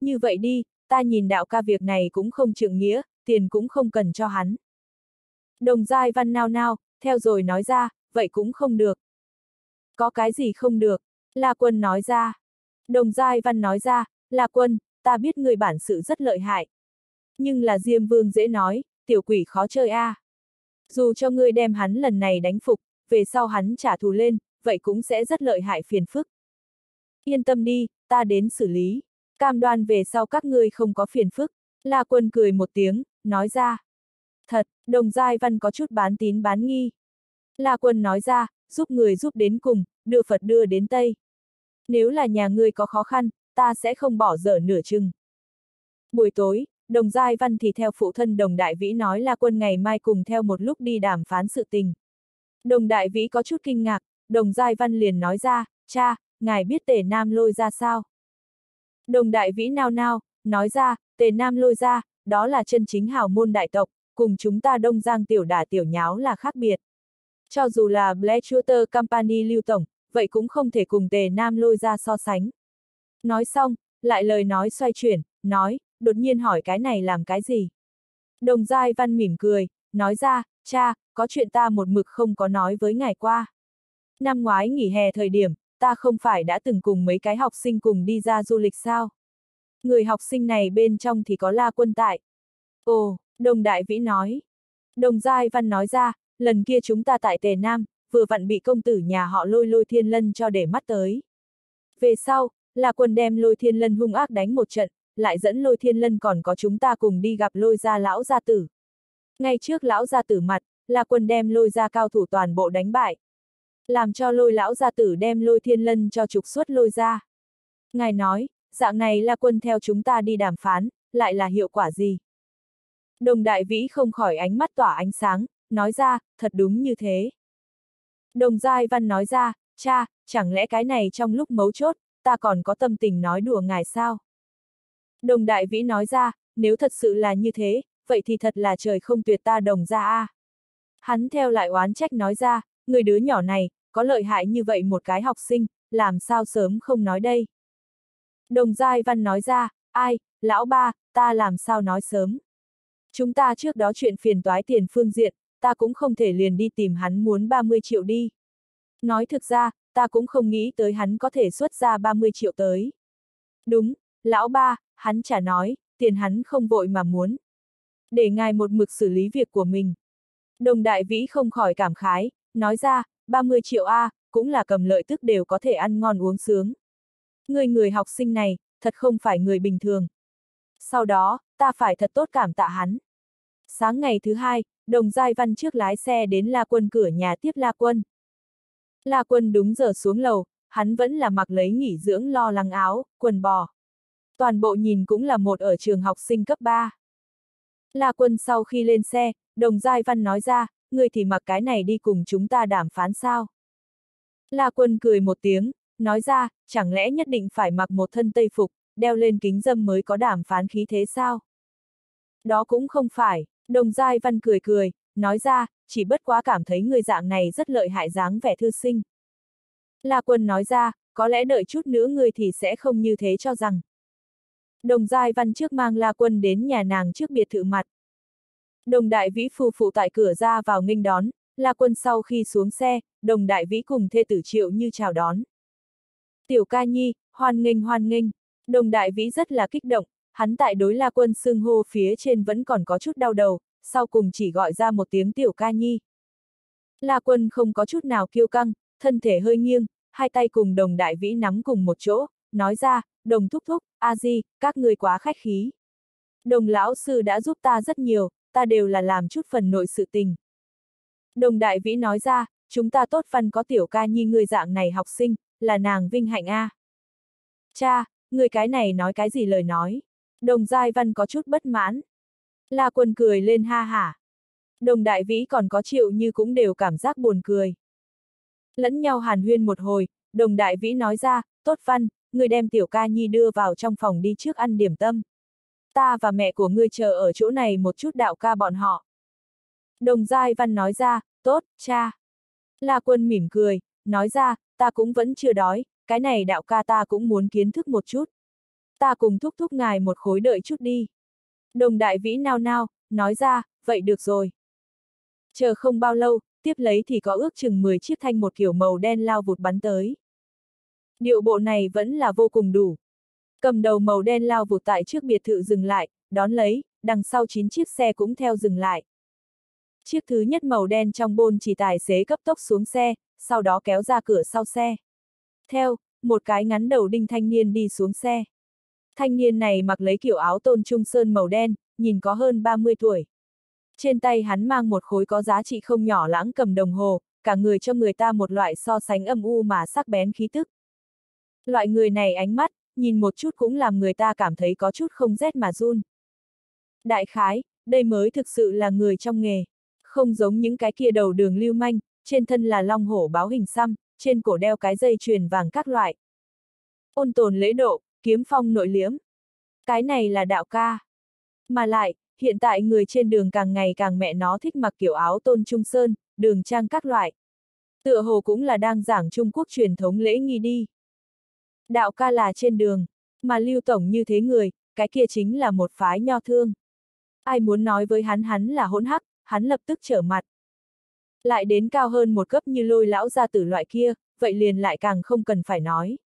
Như vậy đi, ta nhìn đạo ca việc này cũng không trượng nghĩa, tiền cũng không cần cho hắn. Đồng giai văn nao nao, theo rồi nói ra, vậy cũng không được. Có cái gì không được, La Quân nói ra. Đồng giai văn nói ra, La Quân, ta biết người bản sự rất lợi hại. Nhưng là Diêm Vương dễ nói, tiểu quỷ khó chơi a. À. Dù cho ngươi đem hắn lần này đánh phục, về sau hắn trả thù lên, vậy cũng sẽ rất lợi hại phiền phức. Yên tâm đi, ta đến xử lý. Cam đoan về sau các ngươi không có phiền phức. La quân cười một tiếng, nói ra. Thật, đồng giai văn có chút bán tín bán nghi. La quân nói ra, giúp người giúp đến cùng, đưa Phật đưa đến Tây. Nếu là nhà ngươi có khó khăn, ta sẽ không bỏ dở nửa chừng. Buổi tối, đồng giai văn thì theo phụ thân đồng đại vĩ nói la quân ngày mai cùng theo một lúc đi đàm phán sự tình. Đồng đại vĩ có chút kinh ngạc, đồng giai văn liền nói ra, cha, ngài biết tề nam lôi ra sao? Đồng đại vĩ nao nao, nói ra, tề nam lôi ra, đó là chân chính hào môn đại tộc, cùng chúng ta đông giang tiểu đả tiểu nháo là khác biệt. Cho dù là Blackwater Company lưu tổng, vậy cũng không thể cùng tề nam lôi ra so sánh. Nói xong, lại lời nói xoay chuyển, nói, đột nhiên hỏi cái này làm cái gì? Đồng giai văn mỉm cười, nói ra, cha, có chuyện ta một mực không có nói với ngài qua. Năm ngoái nghỉ hè thời điểm, ta không phải đã từng cùng mấy cái học sinh cùng đi ra du lịch sao? Người học sinh này bên trong thì có la quân tại. Ồ, Đồng Đại Vĩ nói. Đồng Giai Văn nói ra, lần kia chúng ta tại Tề Nam, vừa vặn bị công tử nhà họ lôi lôi thiên lân cho để mắt tới. Về sau, là quân đem lôi thiên lân hung ác đánh một trận, lại dẫn lôi thiên lân còn có chúng ta cùng đi gặp lôi gia lão gia tử. Ngay trước lão gia tử mặt, là quân đem lôi ra cao thủ toàn bộ đánh bại. Làm cho lôi lão gia tử đem lôi thiên lân cho trục xuất lôi ra. Ngài nói, dạng này là quân theo chúng ta đi đàm phán, lại là hiệu quả gì? Đồng đại vĩ không khỏi ánh mắt tỏa ánh sáng, nói ra, thật đúng như thế. Đồng giai văn nói ra, cha, chẳng lẽ cái này trong lúc mấu chốt, ta còn có tâm tình nói đùa ngài sao? Đồng đại vĩ nói ra, nếu thật sự là như thế, vậy thì thật là trời không tuyệt ta đồng ra a. À. Hắn theo lại oán trách nói ra, người đứa nhỏ này, có lợi hại như vậy một cái học sinh, làm sao sớm không nói đây. Đồng Giai Văn nói ra, ai, lão ba, ta làm sao nói sớm. Chúng ta trước đó chuyện phiền toái tiền phương diện, ta cũng không thể liền đi tìm hắn muốn 30 triệu đi. Nói thực ra, ta cũng không nghĩ tới hắn có thể xuất ra 30 triệu tới. Đúng, lão ba, hắn chả nói, tiền hắn không vội mà muốn. Để ngài một mực xử lý việc của mình. Đồng đại vĩ không khỏi cảm khái, nói ra, 30 triệu A, cũng là cầm lợi tức đều có thể ăn ngon uống sướng. Người người học sinh này, thật không phải người bình thường. Sau đó, ta phải thật tốt cảm tạ hắn. Sáng ngày thứ hai, đồng giai văn trước lái xe đến La Quân cửa nhà tiếp La Quân. La Quân đúng giờ xuống lầu, hắn vẫn là mặc lấy nghỉ dưỡng lo lắng áo, quần bò. Toàn bộ nhìn cũng là một ở trường học sinh cấp 3. La Quân sau khi lên xe, Đồng Giai Văn nói ra, người thì mặc cái này đi cùng chúng ta đàm phán sao? La Quân cười một tiếng, nói ra, chẳng lẽ nhất định phải mặc một thân tây phục, đeo lên kính dâm mới có đàm phán khí thế sao? Đó cũng không phải, Đồng Giai Văn cười cười, nói ra, chỉ bất quá cảm thấy người dạng này rất lợi hại dáng vẻ thư sinh. La Quân nói ra, có lẽ đợi chút nữa người thì sẽ không như thế cho rằng. Đồng Giai Văn trước mang La Quân đến nhà nàng trước biệt thự mặt, Đồng đại vĩ phù phụ tại cửa ra vào nghênh đón, La Quân sau khi xuống xe, đồng đại vĩ cùng thê tử triệu như chào đón. Tiểu ca nhi, hoan nghênh hoan nghênh, đồng đại vĩ rất là kích động, hắn tại đối La Quân xưng hô phía trên vẫn còn có chút đau đầu, sau cùng chỉ gọi ra một tiếng tiểu ca nhi. La Quân không có chút nào kiêu căng, thân thể hơi nghiêng, hai tay cùng đồng đại vĩ nắm cùng một chỗ, nói ra, đồng thúc thúc, a di, các ngươi quá khách khí. Đồng lão sư đã giúp ta rất nhiều, ta đều là làm chút phần nội sự tình. Đồng đại vĩ nói ra, chúng ta tốt văn có tiểu ca nhi người dạng này học sinh, là nàng vinh hạnh a. À. Cha, người cái này nói cái gì lời nói. Đồng giai văn có chút bất mãn. La quân cười lên ha hả. Đồng đại vĩ còn có triệu như cũng đều cảm giác buồn cười. Lẫn nhau hàn huyên một hồi, đồng đại vĩ nói ra, tốt văn, người đem tiểu ca nhi đưa vào trong phòng đi trước ăn điểm tâm ta và mẹ của ngươi chờ ở chỗ này một chút đạo ca bọn họ. Đồng Giai Văn nói ra, tốt, cha. La Quân mỉm cười, nói ra, ta cũng vẫn chưa đói, cái này đạo ca ta cũng muốn kiến thức một chút. Ta cùng thúc thúc ngài một khối đợi chút đi. Đồng Đại Vĩ nao nao, nói ra, vậy được rồi. Chờ không bao lâu, tiếp lấy thì có ước chừng 10 chiếc thanh một kiểu màu đen lao vụt bắn tới. Điệu bộ này vẫn là vô cùng đủ. Cầm đầu màu đen lao vụt tại trước biệt thự dừng lại, đón lấy, đằng sau 9 chiếc xe cũng theo dừng lại. Chiếc thứ nhất màu đen trong bôn chỉ tài xế cấp tốc xuống xe, sau đó kéo ra cửa sau xe. Theo, một cái ngắn đầu đinh thanh niên đi xuống xe. Thanh niên này mặc lấy kiểu áo tôn trung sơn màu đen, nhìn có hơn 30 tuổi. Trên tay hắn mang một khối có giá trị không nhỏ lãng cầm đồng hồ, cả người cho người ta một loại so sánh âm u mà sắc bén khí tức. Loại người này ánh mắt, nhìn một chút cũng làm người ta cảm thấy có chút không rét mà run. Đại khái, đây mới thực sự là người trong nghề, không giống những cái kia đầu đường lưu manh, trên thân là long hổ báo hình xăm, trên cổ đeo cái dây chuyền vàng các loại. Ôn tồn lễ độ, kiếm phong nội liếm. Cái này là đạo ca. Mà lại, hiện tại người trên đường càng ngày càng mẹ nó thích mặc kiểu áo tôn trung sơn, đường trang các loại. Tựa hồ cũng là đang giảng Trung Quốc truyền thống lễ nghi đi. Đạo ca là trên đường, mà Lưu Tổng như thế người, cái kia chính là một phái nho thương. Ai muốn nói với hắn hắn là hỗn hắc, hắn lập tức trở mặt. Lại đến cao hơn một cấp như lôi lão gia tử loại kia, vậy liền lại càng không cần phải nói.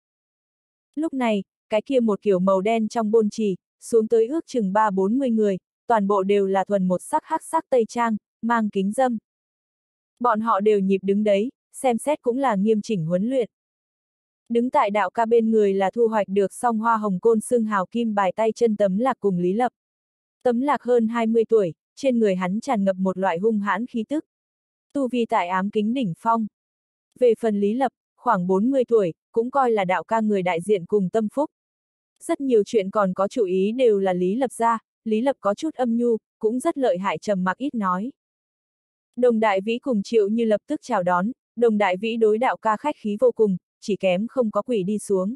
Lúc này, cái kia một kiểu màu đen trong bôn trì, xuống tới ước chừng 3-40 người, toàn bộ đều là thuần một sắc hắc sắc tây trang, mang kính dâm. Bọn họ đều nhịp đứng đấy, xem xét cũng là nghiêm chỉnh huấn luyện. Đứng tại đạo ca bên người là thu hoạch được song hoa hồng côn xương hào kim bài tay chân tấm lạc cùng Lý Lập. Tấm lạc hơn 20 tuổi, trên người hắn tràn ngập một loại hung hãn khí tức. Tu vi tại ám kính đỉnh phong. Về phần Lý Lập, khoảng 40 tuổi, cũng coi là đạo ca người đại diện cùng tâm phúc. Rất nhiều chuyện còn có chủ ý đều là Lý Lập ra, Lý Lập có chút âm nhu, cũng rất lợi hại trầm mặc ít nói. Đồng đại vĩ cùng triệu như lập tức chào đón, đồng đại vĩ đối đạo ca khách khí vô cùng, chỉ kém không có quỷ đi xuống.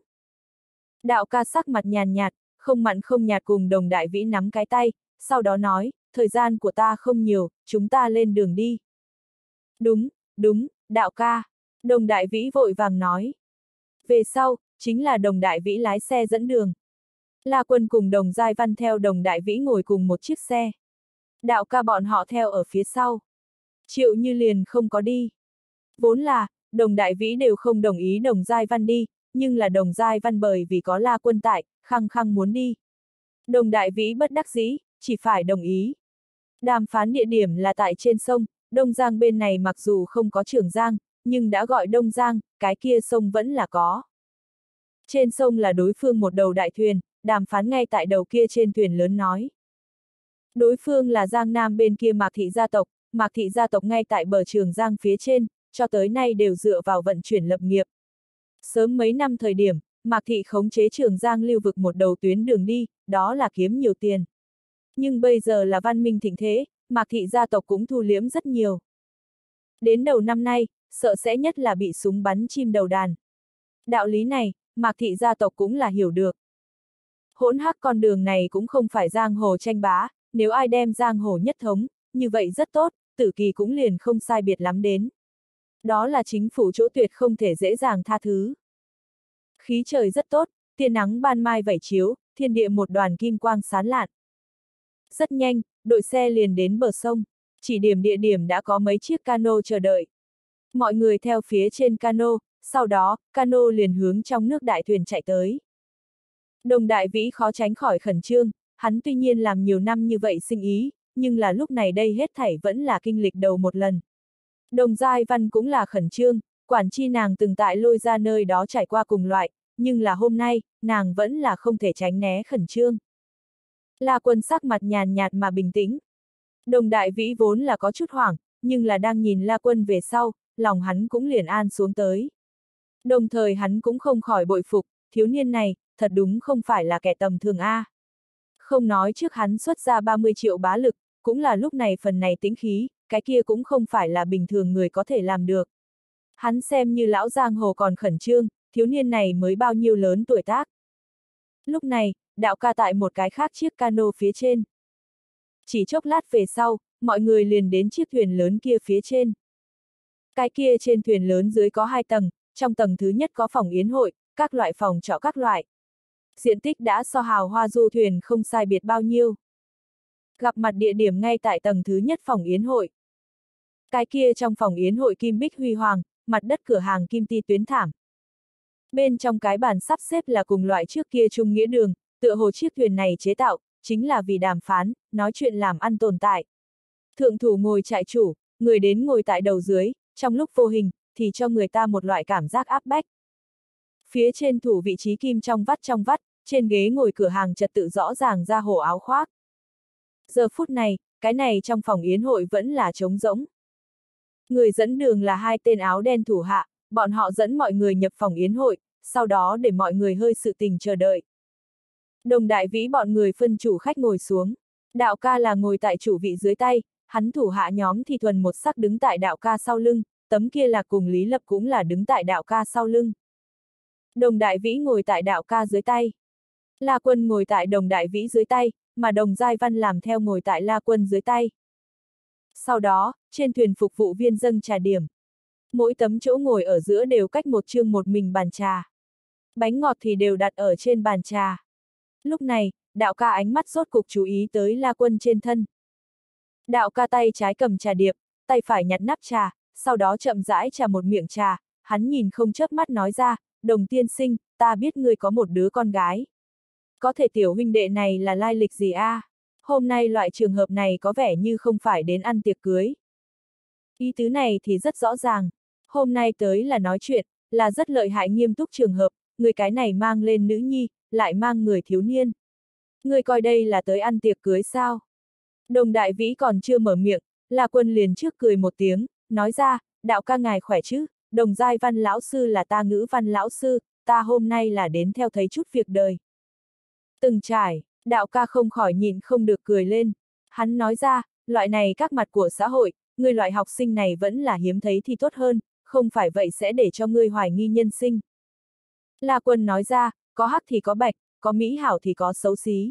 Đạo ca sắc mặt nhàn nhạt, không mặn không nhạt cùng đồng đại vĩ nắm cái tay, sau đó nói, thời gian của ta không nhiều, chúng ta lên đường đi. Đúng, đúng, đạo ca. Đồng đại vĩ vội vàng nói. Về sau, chính là đồng đại vĩ lái xe dẫn đường. La quân cùng đồng giai văn theo đồng đại vĩ ngồi cùng một chiếc xe. Đạo ca bọn họ theo ở phía sau. Triệu như liền không có đi. Vốn là, đồng đại vĩ đều không đồng ý đồng giai văn đi, nhưng là đồng giai văn bởi vì có la quân tại, khăng khăng muốn đi. Đồng đại vĩ bất đắc dĩ, chỉ phải đồng ý. Đàm phán địa điểm là tại trên sông, Đông Giang bên này mặc dù không có trường Giang, nhưng đã gọi Đông Giang, cái kia sông vẫn là có. Trên sông là đối phương một đầu đại thuyền, đàm phán ngay tại đầu kia trên thuyền lớn nói. Đối phương là Giang Nam bên kia Mạc Thị gia tộc, Mạc Thị gia tộc ngay tại bờ trường Giang phía trên, cho tới nay đều dựa vào vận chuyển lập nghiệp. Sớm mấy năm thời điểm, Mạc Thị khống chế trường Giang lưu vực một đầu tuyến đường đi, đó là kiếm nhiều tiền. Nhưng bây giờ là văn minh thịnh thế, Mạc Thị gia tộc cũng thu liếm rất nhiều. Đến đầu năm nay, sợ sẽ nhất là bị súng bắn chim đầu đàn. Đạo lý này, Mạc Thị gia tộc cũng là hiểu được. Hỗn hắc con đường này cũng không phải giang hồ tranh bá, nếu ai đem giang hồ nhất thống, như vậy rất tốt, tử kỳ cũng liền không sai biệt lắm đến. Đó là chính phủ chỗ tuyệt không thể dễ dàng tha thứ. Khí trời rất tốt, tia nắng ban mai vẩy chiếu, thiên địa một đoàn kim quang sán lạn. Rất nhanh, đội xe liền đến bờ sông, chỉ điểm địa điểm đã có mấy chiếc cano chờ đợi. Mọi người theo phía trên cano, sau đó, cano liền hướng trong nước đại thuyền chạy tới. Đồng đại vĩ khó tránh khỏi khẩn trương, hắn tuy nhiên làm nhiều năm như vậy sinh ý, nhưng là lúc này đây hết thảy vẫn là kinh lịch đầu một lần. Đồng Giai Văn cũng là khẩn trương, quản chi nàng từng tại lôi ra nơi đó trải qua cùng loại, nhưng là hôm nay, nàng vẫn là không thể tránh né khẩn trương. La quân sắc mặt nhàn nhạt mà bình tĩnh. Đồng đại vĩ vốn là có chút hoảng, nhưng là đang nhìn la quân về sau, lòng hắn cũng liền an xuống tới. Đồng thời hắn cũng không khỏi bội phục, thiếu niên này, thật đúng không phải là kẻ tầm thường A. Không nói trước hắn xuất ra 30 triệu bá lực, cũng là lúc này phần này tính khí, cái kia cũng không phải là bình thường người có thể làm được. Hắn xem như lão giang hồ còn khẩn trương, thiếu niên này mới bao nhiêu lớn tuổi tác. Lúc này, đạo ca tại một cái khác chiếc cano phía trên. Chỉ chốc lát về sau, mọi người liền đến chiếc thuyền lớn kia phía trên. Cái kia trên thuyền lớn dưới có hai tầng, trong tầng thứ nhất có phòng yến hội, các loại phòng trọ các loại. Diện tích đã so hào hoa du thuyền không sai biệt bao nhiêu. Gặp mặt địa điểm ngay tại tầng thứ nhất phòng yến hội. Cái kia trong phòng yến hội kim bích huy hoàng, mặt đất cửa hàng kim ti tuyến thảm. Bên trong cái bàn sắp xếp là cùng loại trước kia trung nghĩa đường, tựa hồ chiếc thuyền này chế tạo, chính là vì đàm phán, nói chuyện làm ăn tồn tại. Thượng thủ ngồi trại chủ, người đến ngồi tại đầu dưới, trong lúc vô hình, thì cho người ta một loại cảm giác áp bách. Phía trên thủ vị trí kim trong vắt trong vắt, trên ghế ngồi cửa hàng trật tự rõ ràng ra hồ áo khoác. Giờ phút này, cái này trong phòng yến hội vẫn là trống rỗng. Người dẫn đường là hai tên áo đen thủ hạ, bọn họ dẫn mọi người nhập phòng yến hội, sau đó để mọi người hơi sự tình chờ đợi. Đồng đại vĩ bọn người phân chủ khách ngồi xuống. Đạo ca là ngồi tại chủ vị dưới tay, hắn thủ hạ nhóm thì thuần một sắc đứng tại đạo ca sau lưng, tấm kia là cùng Lý Lập cũng là đứng tại đạo ca sau lưng. Đồng đại vĩ ngồi tại đạo ca dưới tay. La quân ngồi tại đồng đại vĩ dưới tay, mà đồng giai văn làm theo ngồi tại la quân dưới tay. Sau đó, trên thuyền phục vụ viên dâng trà điểm. Mỗi tấm chỗ ngồi ở giữa đều cách một chương một mình bàn trà. Bánh ngọt thì đều đặt ở trên bàn trà. Lúc này, đạo ca ánh mắt rốt cục chú ý tới la quân trên thân. Đạo ca tay trái cầm trà điệp, tay phải nhặt nắp trà, sau đó chậm rãi trà một miệng trà, hắn nhìn không chớp mắt nói ra, đồng tiên sinh, ta biết ngươi có một đứa con gái. Có thể tiểu huynh đệ này là lai lịch gì a? À? Hôm nay loại trường hợp này có vẻ như không phải đến ăn tiệc cưới. Ý tứ này thì rất rõ ràng. Hôm nay tới là nói chuyện, là rất lợi hại nghiêm túc trường hợp, người cái này mang lên nữ nhi, lại mang người thiếu niên. Người coi đây là tới ăn tiệc cưới sao? Đồng đại vĩ còn chưa mở miệng, là quân liền trước cười một tiếng, nói ra, đạo ca ngài khỏe chứ, đồng giai văn lão sư là ta ngữ văn lão sư, ta hôm nay là đến theo thấy chút việc đời. Từng trải, đạo ca không khỏi nhìn không được cười lên. Hắn nói ra, loại này các mặt của xã hội, ngươi loại học sinh này vẫn là hiếm thấy thì tốt hơn, không phải vậy sẽ để cho ngươi hoài nghi nhân sinh. La Quân nói ra, có hắc thì có bạch, có mỹ hảo thì có xấu xí.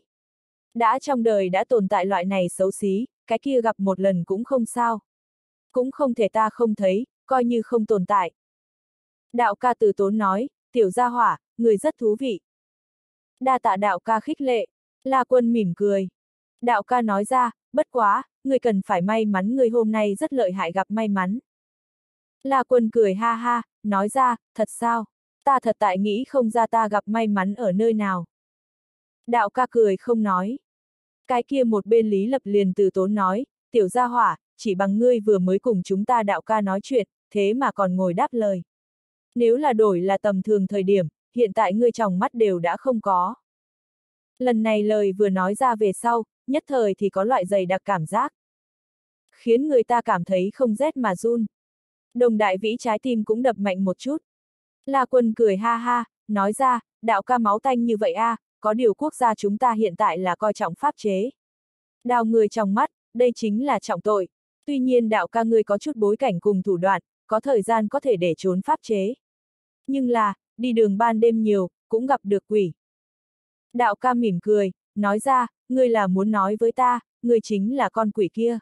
Đã trong đời đã tồn tại loại này xấu xí, cái kia gặp một lần cũng không sao. Cũng không thể ta không thấy, coi như không tồn tại. Đạo ca từ tốn nói, tiểu gia hỏa, người rất thú vị. Đa tạ đạo ca khích lệ, La Quân mỉm cười. Đạo ca nói ra, bất quá, người cần phải may mắn người hôm nay rất lợi hại gặp may mắn. La quân cười ha ha, nói ra, thật sao? Ta thật tại nghĩ không ra ta gặp may mắn ở nơi nào. Đạo ca cười không nói. Cái kia một bên Lý Lập liền từ tốn nói, tiểu gia hỏa, chỉ bằng ngươi vừa mới cùng chúng ta đạo ca nói chuyện, thế mà còn ngồi đáp lời. Nếu là đổi là tầm thường thời điểm, hiện tại ngươi trong mắt đều đã không có. Lần này lời vừa nói ra về sau, nhất thời thì có loại dày đặc cảm giác. Khiến người ta cảm thấy không rét mà run. Đồng đại vĩ trái tim cũng đập mạnh một chút. La quân cười ha ha, nói ra, đạo ca máu tanh như vậy a, à, có điều quốc gia chúng ta hiện tại là coi trọng pháp chế. Đào người trong mắt, đây chính là trọng tội. Tuy nhiên đạo ca ngươi có chút bối cảnh cùng thủ đoạn, có thời gian có thể để trốn pháp chế. Nhưng là, đi đường ban đêm nhiều, cũng gặp được quỷ. Đạo ca mỉm cười, nói ra, ngươi là muốn nói với ta, ngươi chính là con quỷ kia.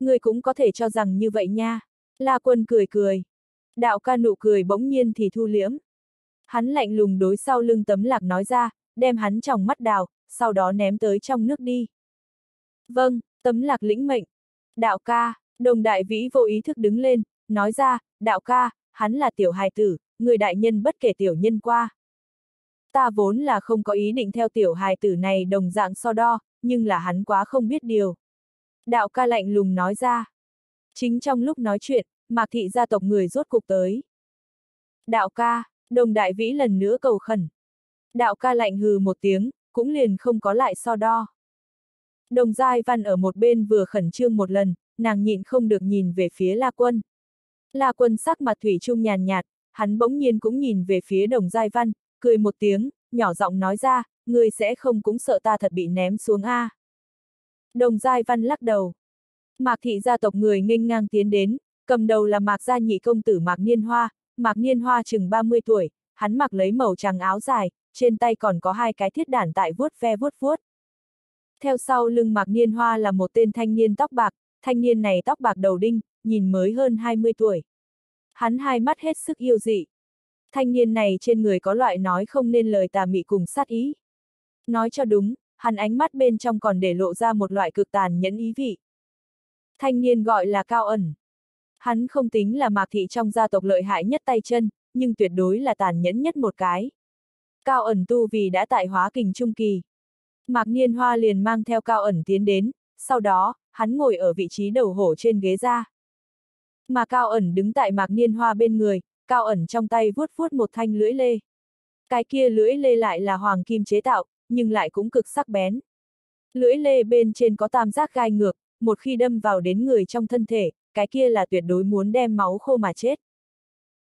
Ngươi cũng có thể cho rằng như vậy nha. La quân cười cười. Đạo ca nụ cười bỗng nhiên thì thu liễm. Hắn lạnh lùng đối sau lưng tấm lạc nói ra, đem hắn trong mắt đào, sau đó ném tới trong nước đi. Vâng, tấm lạc lĩnh mệnh. Đạo ca, đồng đại vĩ vô ý thức đứng lên, nói ra, đạo ca, hắn là tiểu hài tử, người đại nhân bất kể tiểu nhân qua. Ta vốn là không có ý định theo tiểu hài tử này đồng dạng so đo, nhưng là hắn quá không biết điều. Đạo ca lạnh lùng nói ra. Chính trong lúc nói chuyện, Mạc Thị gia tộc người rốt cục tới. Đạo ca, đồng đại vĩ lần nữa cầu khẩn. Đạo ca lạnh hừ một tiếng, cũng liền không có lại so đo. Đồng Giai Văn ở một bên vừa khẩn trương một lần, nàng nhịn không được nhìn về phía La Quân. La Quân sắc mặt thủy chung nhàn nhạt, hắn bỗng nhiên cũng nhìn về phía Đồng Giai Văn, cười một tiếng, nhỏ giọng nói ra, ngươi sẽ không cũng sợ ta thật bị ném xuống a. À. Đồng Giai Văn lắc đầu. Mạc thị gia tộc người nghênh ngang tiến đến, cầm đầu là Mạc gia nhị công tử Mạc Niên Hoa, Mạc Niên Hoa chừng 30 tuổi, hắn mặc lấy màu trắng áo dài, trên tay còn có hai cái thiết đản tại vuốt ve vuốt vuốt. Theo sau lưng Mạc Niên Hoa là một tên thanh niên tóc bạc, thanh niên này tóc bạc đầu đinh, nhìn mới hơn 20 tuổi. Hắn hai mắt hết sức yêu dị, thanh niên này trên người có loại nói không nên lời tà mị cùng sát ý. Nói cho đúng, hắn ánh mắt bên trong còn để lộ ra một loại cực tàn nhẫn ý vị. Thanh niên gọi là Cao Ẩn. Hắn không tính là mạc thị trong gia tộc lợi hại nhất tay chân, nhưng tuyệt đối là tàn nhẫn nhất một cái. Cao Ẩn tu vì đã tại hóa kình trung kỳ. Mạc Niên Hoa liền mang theo Cao Ẩn tiến đến, sau đó, hắn ngồi ở vị trí đầu hổ trên ghế ra. Mà Cao Ẩn đứng tại Mạc Niên Hoa bên người, cao ẩn trong tay vuốt vuốt một thanh lưỡi lê. Cái kia lưỡi lê lại là hoàng kim chế tạo, nhưng lại cũng cực sắc bén. Lưỡi lê bên trên có tam giác gai ngược, một khi đâm vào đến người trong thân thể, cái kia là tuyệt đối muốn đem máu khô mà chết.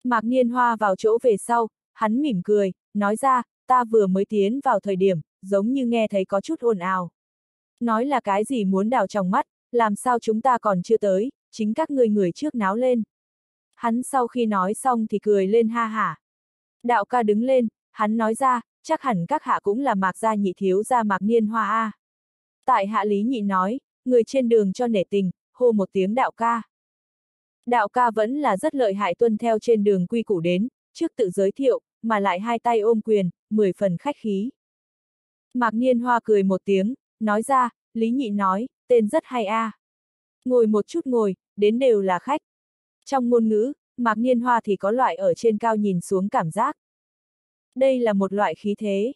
Mạc Niên Hoa vào chỗ về sau, hắn mỉm cười, nói ra, ta vừa mới tiến vào thời điểm, giống như nghe thấy có chút ồn ào. Nói là cái gì muốn đào trong mắt, làm sao chúng ta còn chưa tới, chính các ngươi người trước náo lên. Hắn sau khi nói xong thì cười lên ha hả. Đạo ca đứng lên, hắn nói ra, chắc hẳn các hạ cũng là mạc gia nhị thiếu gia mạc niên hoa A. Tại hạ lý nhị nói, người trên đường cho nể tình, hô một tiếng đạo ca. Đạo ca vẫn là rất lợi hại tuân theo trên đường quy củ đến, trước tự giới thiệu, mà lại hai tay ôm quyền, mười phần khách khí. Mạc Niên Hoa cười một tiếng, nói ra, Lý Nhị nói, tên rất hay a. Ngồi một chút ngồi, đến đều là khách, trong ngôn ngữ, Mạc Niên Hoa thì có loại ở trên cao nhìn xuống cảm giác. Đây là một loại khí thế.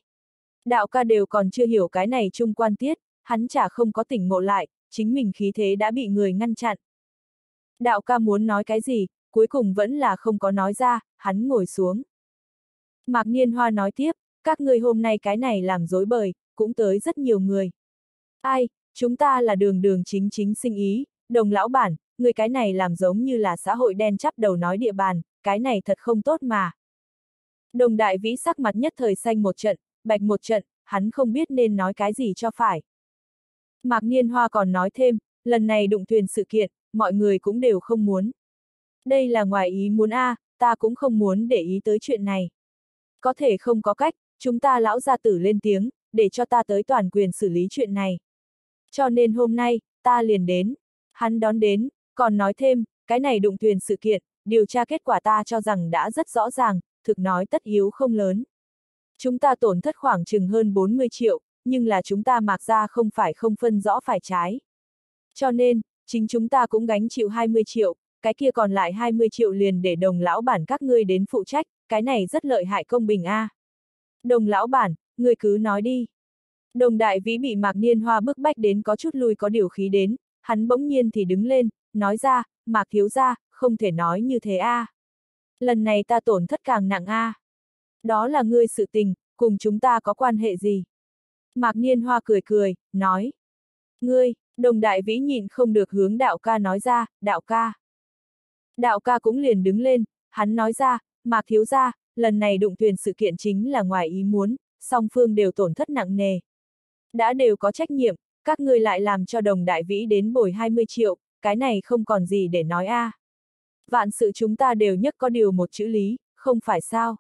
Đạo ca đều còn chưa hiểu cái này chung quan tiết, hắn chả không có tỉnh ngộ lại, chính mình khí thế đã bị người ngăn chặn. Đạo ca muốn nói cái gì, cuối cùng vẫn là không có nói ra, hắn ngồi xuống. Mạc Niên Hoa nói tiếp, các người hôm nay cái này làm dối bời, cũng tới rất nhiều người. Ai, chúng ta là đường đường chính chính sinh ý, đồng lão bản, người cái này làm giống như là xã hội đen chắp đầu nói địa bàn, cái này thật không tốt mà. Đồng đại vĩ sắc mặt nhất thời xanh một trận, bạch một trận, hắn không biết nên nói cái gì cho phải. Mạc Niên Hoa còn nói thêm, lần này đụng thuyền sự kiện, mọi người cũng đều không muốn. Đây là ngoài ý muốn a, à, ta cũng không muốn để ý tới chuyện này. Có thể không có cách, chúng ta lão gia tử lên tiếng, để cho ta tới toàn quyền xử lý chuyện này. Cho nên hôm nay, ta liền đến. Hắn đón đến, còn nói thêm, cái này đụng thuyền sự kiện, điều tra kết quả ta cho rằng đã rất rõ ràng, thực nói tất hiếu không lớn. Chúng ta tổn thất khoảng chừng hơn 40 triệu, nhưng là chúng ta mạc ra không phải không phân rõ phải trái. Cho nên, chính chúng ta cũng gánh chịu 20 triệu, cái kia còn lại 20 triệu liền để đồng lão bản các ngươi đến phụ trách, cái này rất lợi hại công bình a. À. Đồng lão bản, người cứ nói đi. Đồng đại vĩ bị mạc niên hoa bức bách đến có chút lui có điều khí đến, hắn bỗng nhiên thì đứng lên, nói ra, mạc thiếu ra, không thể nói như thế a. À. Lần này ta tổn thất càng nặng a. À. Đó là ngươi sự tình, cùng chúng ta có quan hệ gì? Mạc Niên Hoa cười cười, nói. Ngươi, đồng đại vĩ nhịn không được hướng đạo ca nói ra, đạo ca. Đạo ca cũng liền đứng lên, hắn nói ra, Mạc thiếu ra, lần này đụng thuyền sự kiện chính là ngoài ý muốn, song phương đều tổn thất nặng nề. Đã đều có trách nhiệm, các ngươi lại làm cho đồng đại vĩ đến bồi 20 triệu, cái này không còn gì để nói a. À. Vạn sự chúng ta đều nhất có điều một chữ lý, không phải sao?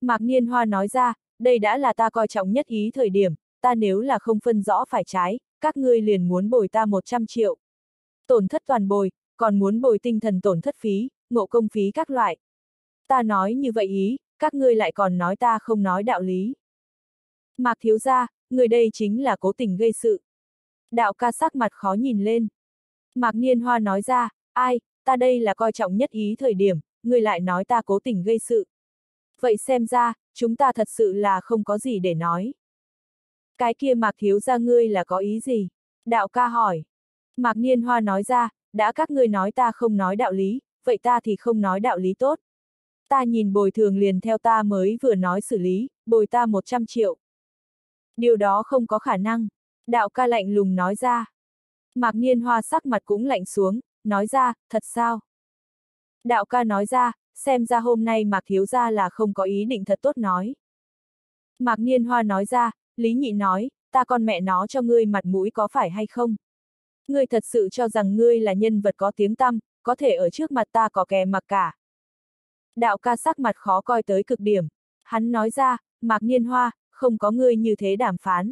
Mạc Niên Hoa nói ra, đây đã là ta coi trọng nhất ý thời điểm, ta nếu là không phân rõ phải trái, các ngươi liền muốn bồi ta 100 triệu. Tổn thất toàn bồi, còn muốn bồi tinh thần tổn thất phí, ngộ công phí các loại. Ta nói như vậy ý, các ngươi lại còn nói ta không nói đạo lý. Mạc thiếu gia, người đây chính là cố tình gây sự. Đạo ca sắc mặt khó nhìn lên. Mạc Niên Hoa nói ra, ai, ta đây là coi trọng nhất ý thời điểm, người lại nói ta cố tình gây sự. Vậy xem ra, chúng ta thật sự là không có gì để nói. Cái kia Mạc Thiếu ra ngươi là có ý gì? Đạo ca hỏi. Mạc Niên Hoa nói ra, đã các ngươi nói ta không nói đạo lý, vậy ta thì không nói đạo lý tốt. Ta nhìn bồi thường liền theo ta mới vừa nói xử lý, bồi ta 100 triệu. Điều đó không có khả năng. Đạo ca lạnh lùng nói ra. Mạc Niên Hoa sắc mặt cũng lạnh xuống, nói ra, thật sao? Đạo ca nói ra, xem ra hôm nay Mạc Thiếu gia là không có ý định thật tốt nói. Mạc Niên Hoa nói ra, Lý Nhị nói, ta con mẹ nó cho ngươi mặt mũi có phải hay không? Ngươi thật sự cho rằng ngươi là nhân vật có tiếng tăm, có thể ở trước mặt ta có kè mặc cả. Đạo ca sắc mặt khó coi tới cực điểm. Hắn nói ra, Mạc Niên Hoa, không có ngươi như thế đàm phán.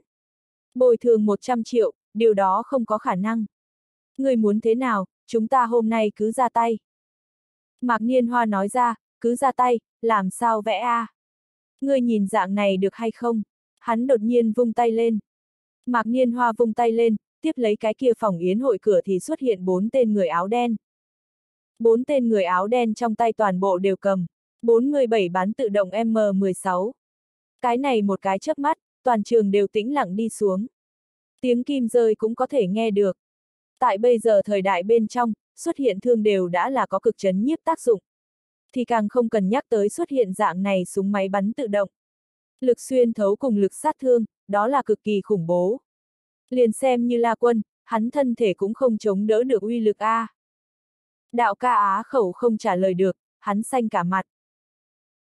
Bồi thường 100 triệu, điều đó không có khả năng. Người muốn thế nào, chúng ta hôm nay cứ ra tay. Mạc Niên Hoa nói ra, cứ ra tay, làm sao vẽ a? À? Ngươi nhìn dạng này được hay không? Hắn đột nhiên vung tay lên. Mạc Niên Hoa vung tay lên, tiếp lấy cái kia phòng yến hội cửa thì xuất hiện bốn tên người áo đen. Bốn tên người áo đen trong tay toàn bộ đều cầm, bốn người bảy bán tự động M16. Cái này một cái chớp mắt, toàn trường đều tĩnh lặng đi xuống. Tiếng kim rơi cũng có thể nghe được. Tại bây giờ thời đại bên trong, xuất hiện thương đều đã là có cực chấn nhiếp tác dụng. Thì càng không cần nhắc tới xuất hiện dạng này súng máy bắn tự động. Lực xuyên thấu cùng lực sát thương, đó là cực kỳ khủng bố. Liền xem như la quân, hắn thân thể cũng không chống đỡ được uy lực A. Đạo ca á khẩu không trả lời được, hắn xanh cả mặt.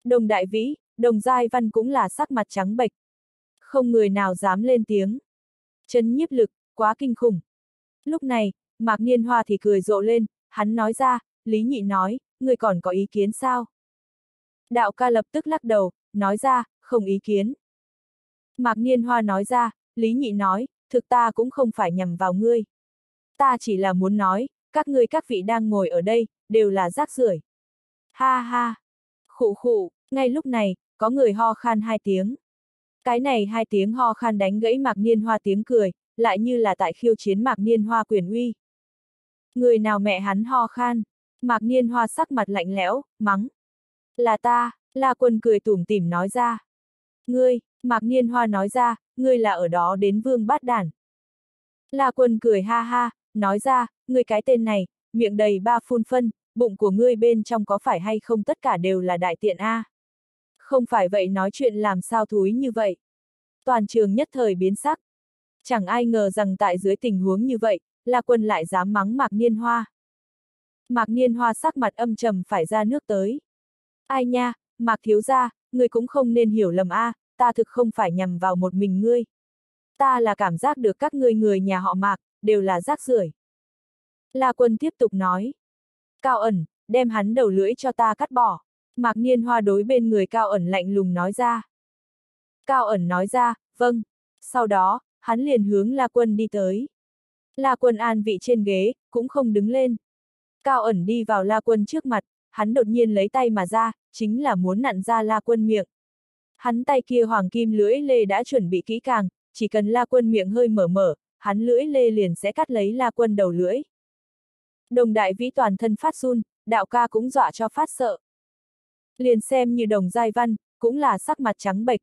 Đồng đại vĩ, đồng giai văn cũng là sắc mặt trắng bệch. Không người nào dám lên tiếng. Chấn nhiếp lực, quá kinh khủng. Lúc này, Mạc Niên Hoa thì cười rộ lên, hắn nói ra, Lý Nhị nói, người còn có ý kiến sao? Đạo ca lập tức lắc đầu, nói ra, không ý kiến. Mạc Niên Hoa nói ra, Lý Nhị nói, thực ta cũng không phải nhầm vào ngươi. Ta chỉ là muốn nói, các ngươi các vị đang ngồi ở đây, đều là rác rưởi. Ha ha. Khụ khụ, ngay lúc này, có người ho khan hai tiếng. Cái này hai tiếng ho khan đánh gãy Mạc Niên Hoa tiếng cười, lại như là tại khiêu chiến Mạc Niên Hoa quyền uy. Người nào mẹ hắn ho khan? Mạc Niên Hoa sắc mặt lạnh lẽo, mắng. Là ta, La Quân cười tủm tỉm nói ra. Ngươi, Mạc Niên Hoa nói ra, ngươi là ở đó đến vương bát đản. La Quân cười ha ha, nói ra, ngươi cái tên này, miệng đầy ba phun phân, bụng của ngươi bên trong có phải hay không tất cả đều là đại tiện a? À? không phải vậy nói chuyện làm sao thúi như vậy. Toàn trường nhất thời biến sắc. Chẳng ai ngờ rằng tại dưới tình huống như vậy, là quân lại dám mắng Mạc Niên Hoa. Mạc Niên Hoa sắc mặt âm trầm phải ra nước tới. Ai nha, Mạc Thiếu Gia, ngươi cũng không nên hiểu lầm a, à, ta thực không phải nhằm vào một mình ngươi. Ta là cảm giác được các ngươi người nhà họ Mạc, đều là rác rưởi. La Quân tiếp tục nói. Cao ẩn, đem hắn đầu lưỡi cho ta cắt bỏ. Mạc Niên Hoa đối bên người Cao ẩn lạnh lùng nói ra. Cao ẩn nói ra, vâng. Sau đó, hắn liền hướng La Quân đi tới. La Quân an vị trên ghế, cũng không đứng lên. Cao ẩn đi vào La Quân trước mặt, hắn đột nhiên lấy tay mà ra, chính là muốn nặn ra La Quân miệng. Hắn tay kia hoàng kim lưỡi lê đã chuẩn bị kỹ càng, chỉ cần La Quân miệng hơi mở mở, hắn lưỡi lê liền sẽ cắt lấy La Quân đầu lưỡi. Đồng đại vĩ toàn thân phát run, đạo ca cũng dọa cho phát sợ. Liền xem như đồng giai văn, cũng là sắc mặt trắng bệch.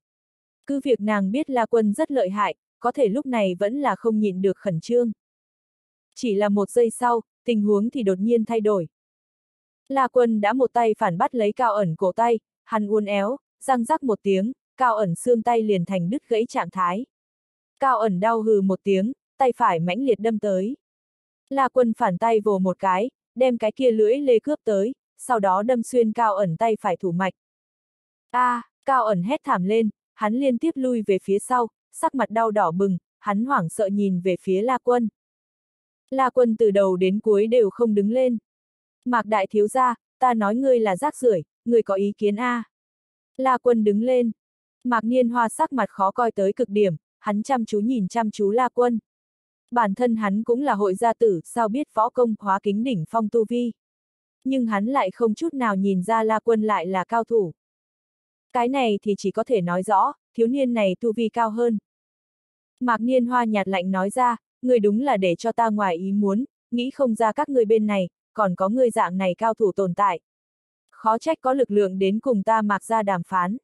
Cứ việc nàng biết La Quân rất lợi hại, có thể lúc này vẫn là không nhìn được khẩn trương. Chỉ là một giây sau, tình huống thì đột nhiên thay đổi. La Quân đã một tay phản bắt lấy Cao ẩn cổ tay, hắn uốn éo, răng rắc một tiếng, Cao ẩn xương tay liền thành đứt gãy trạng thái. Cao ẩn đau hừ một tiếng, tay phải mãnh liệt đâm tới. La Quân phản tay vồ một cái, đem cái kia lưỡi lê cướp tới, sau đó đâm xuyên cao ẩn tay phải thủ mạch. A, à, cao ẩn hét thảm lên, hắn liên tiếp lui về phía sau, sắc mặt đau đỏ bừng, hắn hoảng sợ nhìn về phía La Quân. La Quân từ đầu đến cuối đều không đứng lên. Mạc Đại Thiếu gia, ta nói ngươi là rác rưởi, ngươi có ý kiến A. À. La Quân đứng lên. Mạc Niên Hoa sắc mặt khó coi tới cực điểm, hắn chăm chú nhìn chăm chú La Quân. Bản thân hắn cũng là hội gia tử, sao biết võ công hóa kính đỉnh phong tu vi nhưng hắn lại không chút nào nhìn ra La Quân lại là cao thủ. Cái này thì chỉ có thể nói rõ, thiếu niên này tu vi cao hơn. Mạc Niên Hoa nhạt lạnh nói ra, người đúng là để cho ta ngoài ý muốn, nghĩ không ra các người bên này, còn có người dạng này cao thủ tồn tại. Khó trách có lực lượng đến cùng ta Mạc ra đàm phán.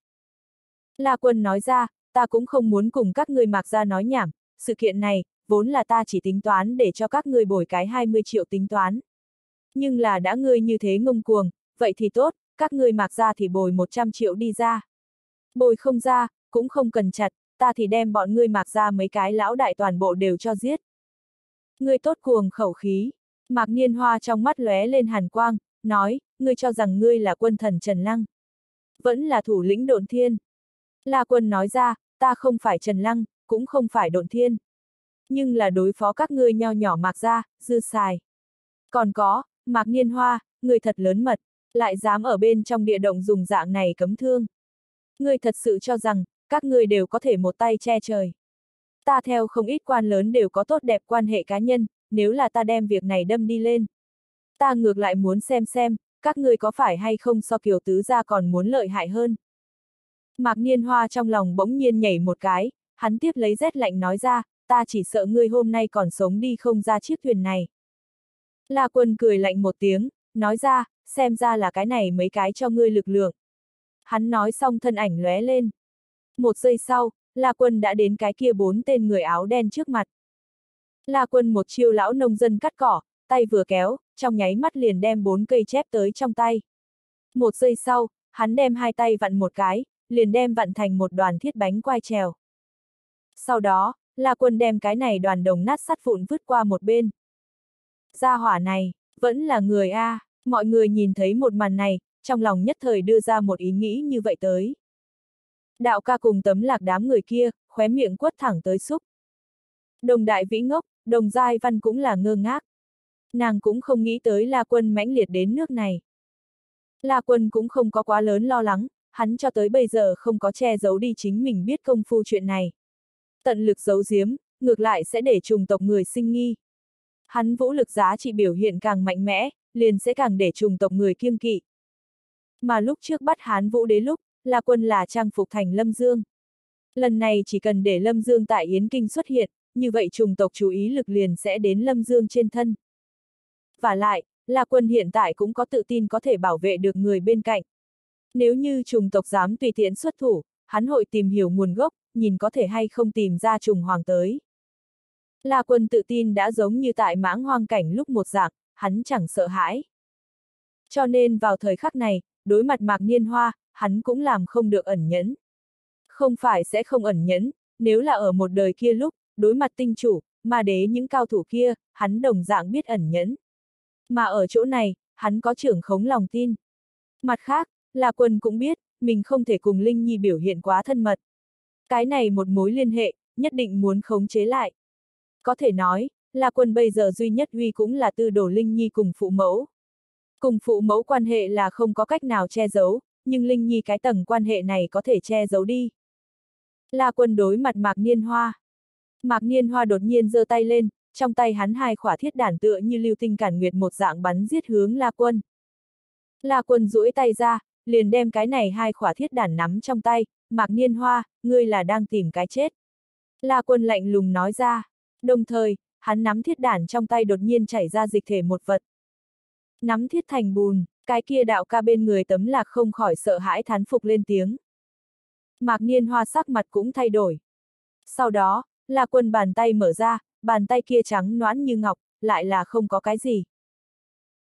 La Quân nói ra, ta cũng không muốn cùng các người Mạc ra nói nhảm, sự kiện này, vốn là ta chỉ tính toán để cho các người bồi cái 20 triệu tính toán. Nhưng là đã ngươi như thế ngông cuồng, vậy thì tốt, các ngươi mạc ra thì bồi 100 triệu đi ra. Bồi không ra, cũng không cần chặt, ta thì đem bọn ngươi mạc ra mấy cái lão đại toàn bộ đều cho giết. Ngươi tốt cuồng khẩu khí, mạc niên hoa trong mắt lóe lên hàn quang, nói, ngươi cho rằng ngươi là quân thần Trần Lăng. Vẫn là thủ lĩnh độn thiên. La quân nói ra, ta không phải Trần Lăng, cũng không phải độn thiên. Nhưng là đối phó các ngươi nho nhỏ mạc ra, dư xài. Còn có, Mạc Niên Hoa, người thật lớn mật, lại dám ở bên trong địa động dùng dạng này cấm thương. Người thật sự cho rằng, các người đều có thể một tay che trời. Ta theo không ít quan lớn đều có tốt đẹp quan hệ cá nhân, nếu là ta đem việc này đâm đi lên. Ta ngược lại muốn xem xem, các người có phải hay không so kiểu tứ ra còn muốn lợi hại hơn. Mạc Niên Hoa trong lòng bỗng nhiên nhảy một cái, hắn tiếp lấy rét lạnh nói ra, ta chỉ sợ ngươi hôm nay còn sống đi không ra chiếc thuyền này. La quân cười lạnh một tiếng, nói ra, xem ra là cái này mấy cái cho ngươi lực lượng. Hắn nói xong thân ảnh lóe lên. Một giây sau, La quân đã đến cái kia bốn tên người áo đen trước mặt. La quân một chiêu lão nông dân cắt cỏ, tay vừa kéo, trong nháy mắt liền đem bốn cây chép tới trong tay. Một giây sau, hắn đem hai tay vặn một cái, liền đem vặn thành một đoàn thiết bánh quai trèo. Sau đó, La Quân đem cái này đoàn đồng nát sắt vụn vứt qua một bên. Gia hỏa này, vẫn là người A, mọi người nhìn thấy một màn này, trong lòng nhất thời đưa ra một ý nghĩ như vậy tới. Đạo ca cùng tấm lạc đám người kia, khóe miệng quất thẳng tới xúc. Đồng đại vĩ ngốc, đồng giai văn cũng là ngơ ngác. Nàng cũng không nghĩ tới La Quân mãnh liệt đến nước này. La Quân cũng không có quá lớn lo lắng, hắn cho tới bây giờ không có che giấu đi chính mình biết công phu chuyện này. Tận lực giấu giếm, ngược lại sẽ để trùng tộc người sinh nghi, hắn vũ lực giá trị biểu hiện càng mạnh mẽ, liền sẽ càng để trùng tộc người kiêng kỵ. Mà lúc trước bắt hán vũ đế lúc, là quân là trang phục thành Lâm Dương. Lần này chỉ cần để Lâm Dương tại Yến Kinh xuất hiện, như vậy trùng tộc chú ý lực liền sẽ đến Lâm Dương trên thân. Và lại, là quân hiện tại cũng có tự tin có thể bảo vệ được người bên cạnh. Nếu như trùng tộc dám tùy tiện xuất thủ, hắn hội tìm hiểu nguồn gốc, nhìn có thể hay không tìm ra trùng hoàng tới. La quân tự tin đã giống như tại mãng hoang cảnh lúc một dạng, hắn chẳng sợ hãi. Cho nên vào thời khắc này, đối mặt mạc niên hoa, hắn cũng làm không được ẩn nhẫn. Không phải sẽ không ẩn nhẫn, nếu là ở một đời kia lúc, đối mặt tinh chủ, mà đế những cao thủ kia, hắn đồng dạng biết ẩn nhẫn. Mà ở chỗ này, hắn có trưởng khống lòng tin. Mặt khác, là quân cũng biết, mình không thể cùng Linh Nhi biểu hiện quá thân mật. Cái này một mối liên hệ, nhất định muốn khống chế lại. Có thể nói, là quân bây giờ duy nhất huy cũng là tư đổ Linh Nhi cùng phụ mẫu. Cùng phụ mẫu quan hệ là không có cách nào che giấu, nhưng Linh Nhi cái tầng quan hệ này có thể che giấu đi. La quân đối mặt Mạc Niên Hoa. Mạc Niên Hoa đột nhiên giơ tay lên, trong tay hắn hai khỏa thiết đản tựa như lưu tinh cản nguyệt một dạng bắn giết hướng La quân. La quân duỗi tay ra, liền đem cái này hai khỏa thiết đản nắm trong tay, Mạc Niên Hoa, ngươi là đang tìm cái chết. La quân lạnh lùng nói ra. Đồng thời, hắn nắm thiết đản trong tay đột nhiên chảy ra dịch thể một vật. Nắm thiết thành bùn, cái kia đạo ca bên người tấm lạc không khỏi sợ hãi thán phục lên tiếng. Mạc niên hoa sắc mặt cũng thay đổi. Sau đó, là quân bàn tay mở ra, bàn tay kia trắng noãn như ngọc, lại là không có cái gì.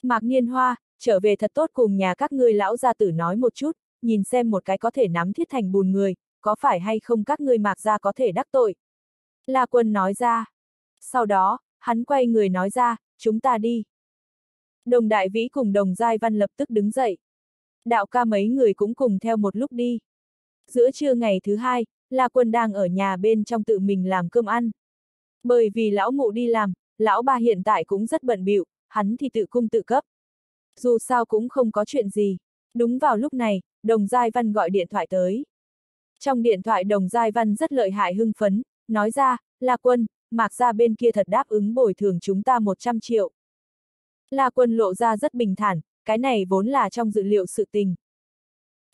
Mạc niên hoa, trở về thật tốt cùng nhà các ngươi lão gia tử nói một chút, nhìn xem một cái có thể nắm thiết thành bùn người, có phải hay không các ngươi mạc ra có thể đắc tội. là quân nói ra. Sau đó, hắn quay người nói ra, chúng ta đi. Đồng đại vĩ cùng đồng giai văn lập tức đứng dậy. Đạo ca mấy người cũng cùng theo một lúc đi. Giữa trưa ngày thứ hai, La Quân đang ở nhà bên trong tự mình làm cơm ăn. Bởi vì lão mụ đi làm, lão ba hiện tại cũng rất bận bịu, hắn thì tự cung tự cấp. Dù sao cũng không có chuyện gì. Đúng vào lúc này, đồng giai văn gọi điện thoại tới. Trong điện thoại đồng giai văn rất lợi hại hưng phấn, nói ra, La Quân, mạc ra bên kia thật đáp ứng bồi thường chúng ta 100 triệu. La quân lộ ra rất bình thản, cái này vốn là trong dự liệu sự tình.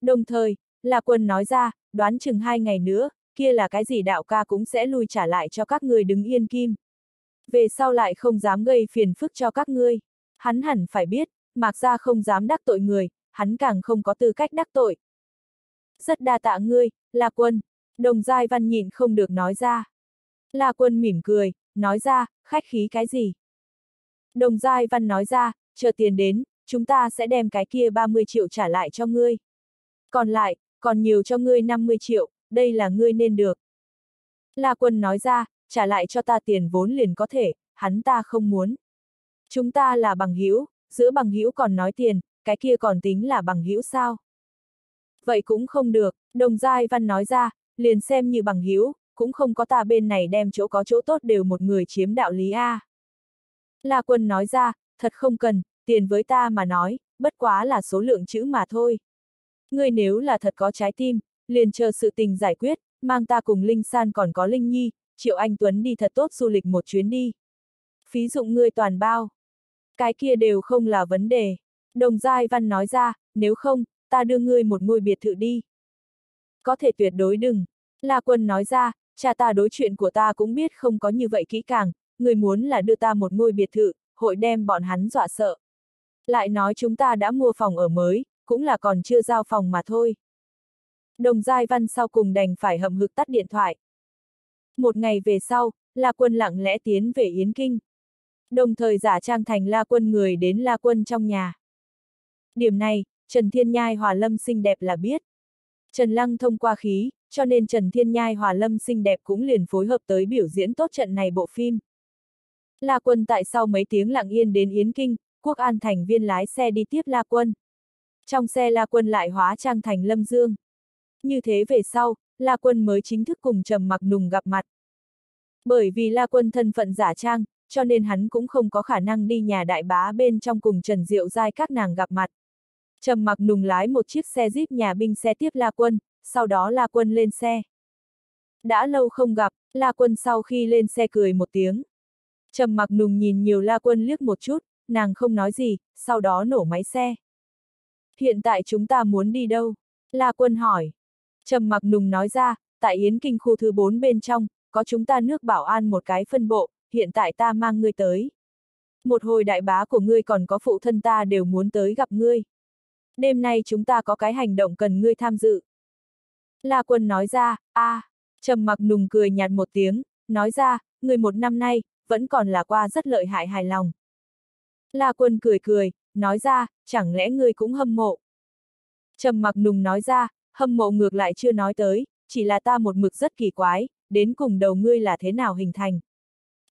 Đồng thời, La quân nói ra, đoán chừng hai ngày nữa, kia là cái gì đạo ca cũng sẽ lui trả lại cho các người đứng yên kim. Về sau lại không dám gây phiền phức cho các ngươi. Hắn hẳn phải biết, mạc ra không dám đắc tội người, hắn càng không có tư cách đắc tội. Rất đa tạ ngươi, La quân. Đồng Giai Văn nhịn không được nói ra. La quân mỉm cười, nói ra, khách khí cái gì? Đồng Giai Văn nói ra, chờ tiền đến, chúng ta sẽ đem cái kia 30 triệu trả lại cho ngươi. Còn lại, còn nhiều cho ngươi 50 triệu, đây là ngươi nên được. La quân nói ra, trả lại cho ta tiền vốn liền có thể, hắn ta không muốn. Chúng ta là bằng hữu, giữa bằng hữu còn nói tiền, cái kia còn tính là bằng hữu sao? Vậy cũng không được, đồng giai văn nói ra, liền xem như bằng hữu, cũng không có ta bên này đem chỗ có chỗ tốt đều một người chiếm đạo lý A. La quân nói ra, thật không cần, tiền với ta mà nói, bất quá là số lượng chữ mà thôi. Ngươi nếu là thật có trái tim, liền chờ sự tình giải quyết, mang ta cùng Linh San còn có Linh Nhi, Triệu Anh Tuấn đi thật tốt du lịch một chuyến đi. Phí dụng ngươi toàn bao. Cái kia đều không là vấn đề. Đồng Giai Văn nói ra, nếu không, ta đưa ngươi một ngôi biệt thự đi. Có thể tuyệt đối đừng. La Quân nói ra, cha ta đối chuyện của ta cũng biết không có như vậy kỹ càng, người muốn là đưa ta một ngôi biệt thự, hội đem bọn hắn dọa sợ. Lại nói chúng ta đã mua phòng ở mới, cũng là còn chưa giao phòng mà thôi. Đồng Giai Văn sau cùng đành phải hậm hực tắt điện thoại. Một ngày về sau, La Quân lặng lẽ tiến về Yến Kinh. Đồng thời giả trang thành La Quân người đến La Quân trong nhà. Điểm này, Trần Thiên Nhai Hòa Lâm xinh đẹp là biết. Trần Lăng thông qua khí, cho nên Trần Thiên Nhai Hòa Lâm xinh đẹp cũng liền phối hợp tới biểu diễn tốt trận này bộ phim. La Quân tại sau mấy tiếng lặng yên đến Yến Kinh, Quốc An thành viên lái xe đi tiếp La Quân. Trong xe La Quân lại hóa trang thành Lâm Dương. Như thế về sau, La Quân mới chính thức cùng Trầm Mặc Nùng gặp mặt. Bởi vì La Quân thân phận giả trang, cho nên hắn cũng không có khả năng đi nhà đại bá bên trong cùng Trần Diệu Giai các nàng gặp mặt. Trầm mặc nùng lái một chiếc xe jeep nhà binh xe tiếp La Quân, sau đó La Quân lên xe. Đã lâu không gặp, La Quân sau khi lên xe cười một tiếng. Trầm mặc nùng nhìn nhiều La Quân liếc một chút, nàng không nói gì, sau đó nổ máy xe. Hiện tại chúng ta muốn đi đâu? La Quân hỏi. Trầm mặc nùng nói ra, tại Yến Kinh khu thứ 4 bên trong, có chúng ta nước bảo an một cái phân bộ, hiện tại ta mang ngươi tới. Một hồi đại bá của ngươi còn có phụ thân ta đều muốn tới gặp ngươi đêm nay chúng ta có cái hành động cần ngươi tham dự. La quân nói ra, a, à, trầm mặc nùng cười nhạt một tiếng, nói ra, người một năm nay, vẫn còn là qua rất lợi hại hài lòng. La quân cười cười, nói ra, chẳng lẽ ngươi cũng hâm mộ. Trầm mặc nùng nói ra, hâm mộ ngược lại chưa nói tới, chỉ là ta một mực rất kỳ quái, đến cùng đầu ngươi là thế nào hình thành.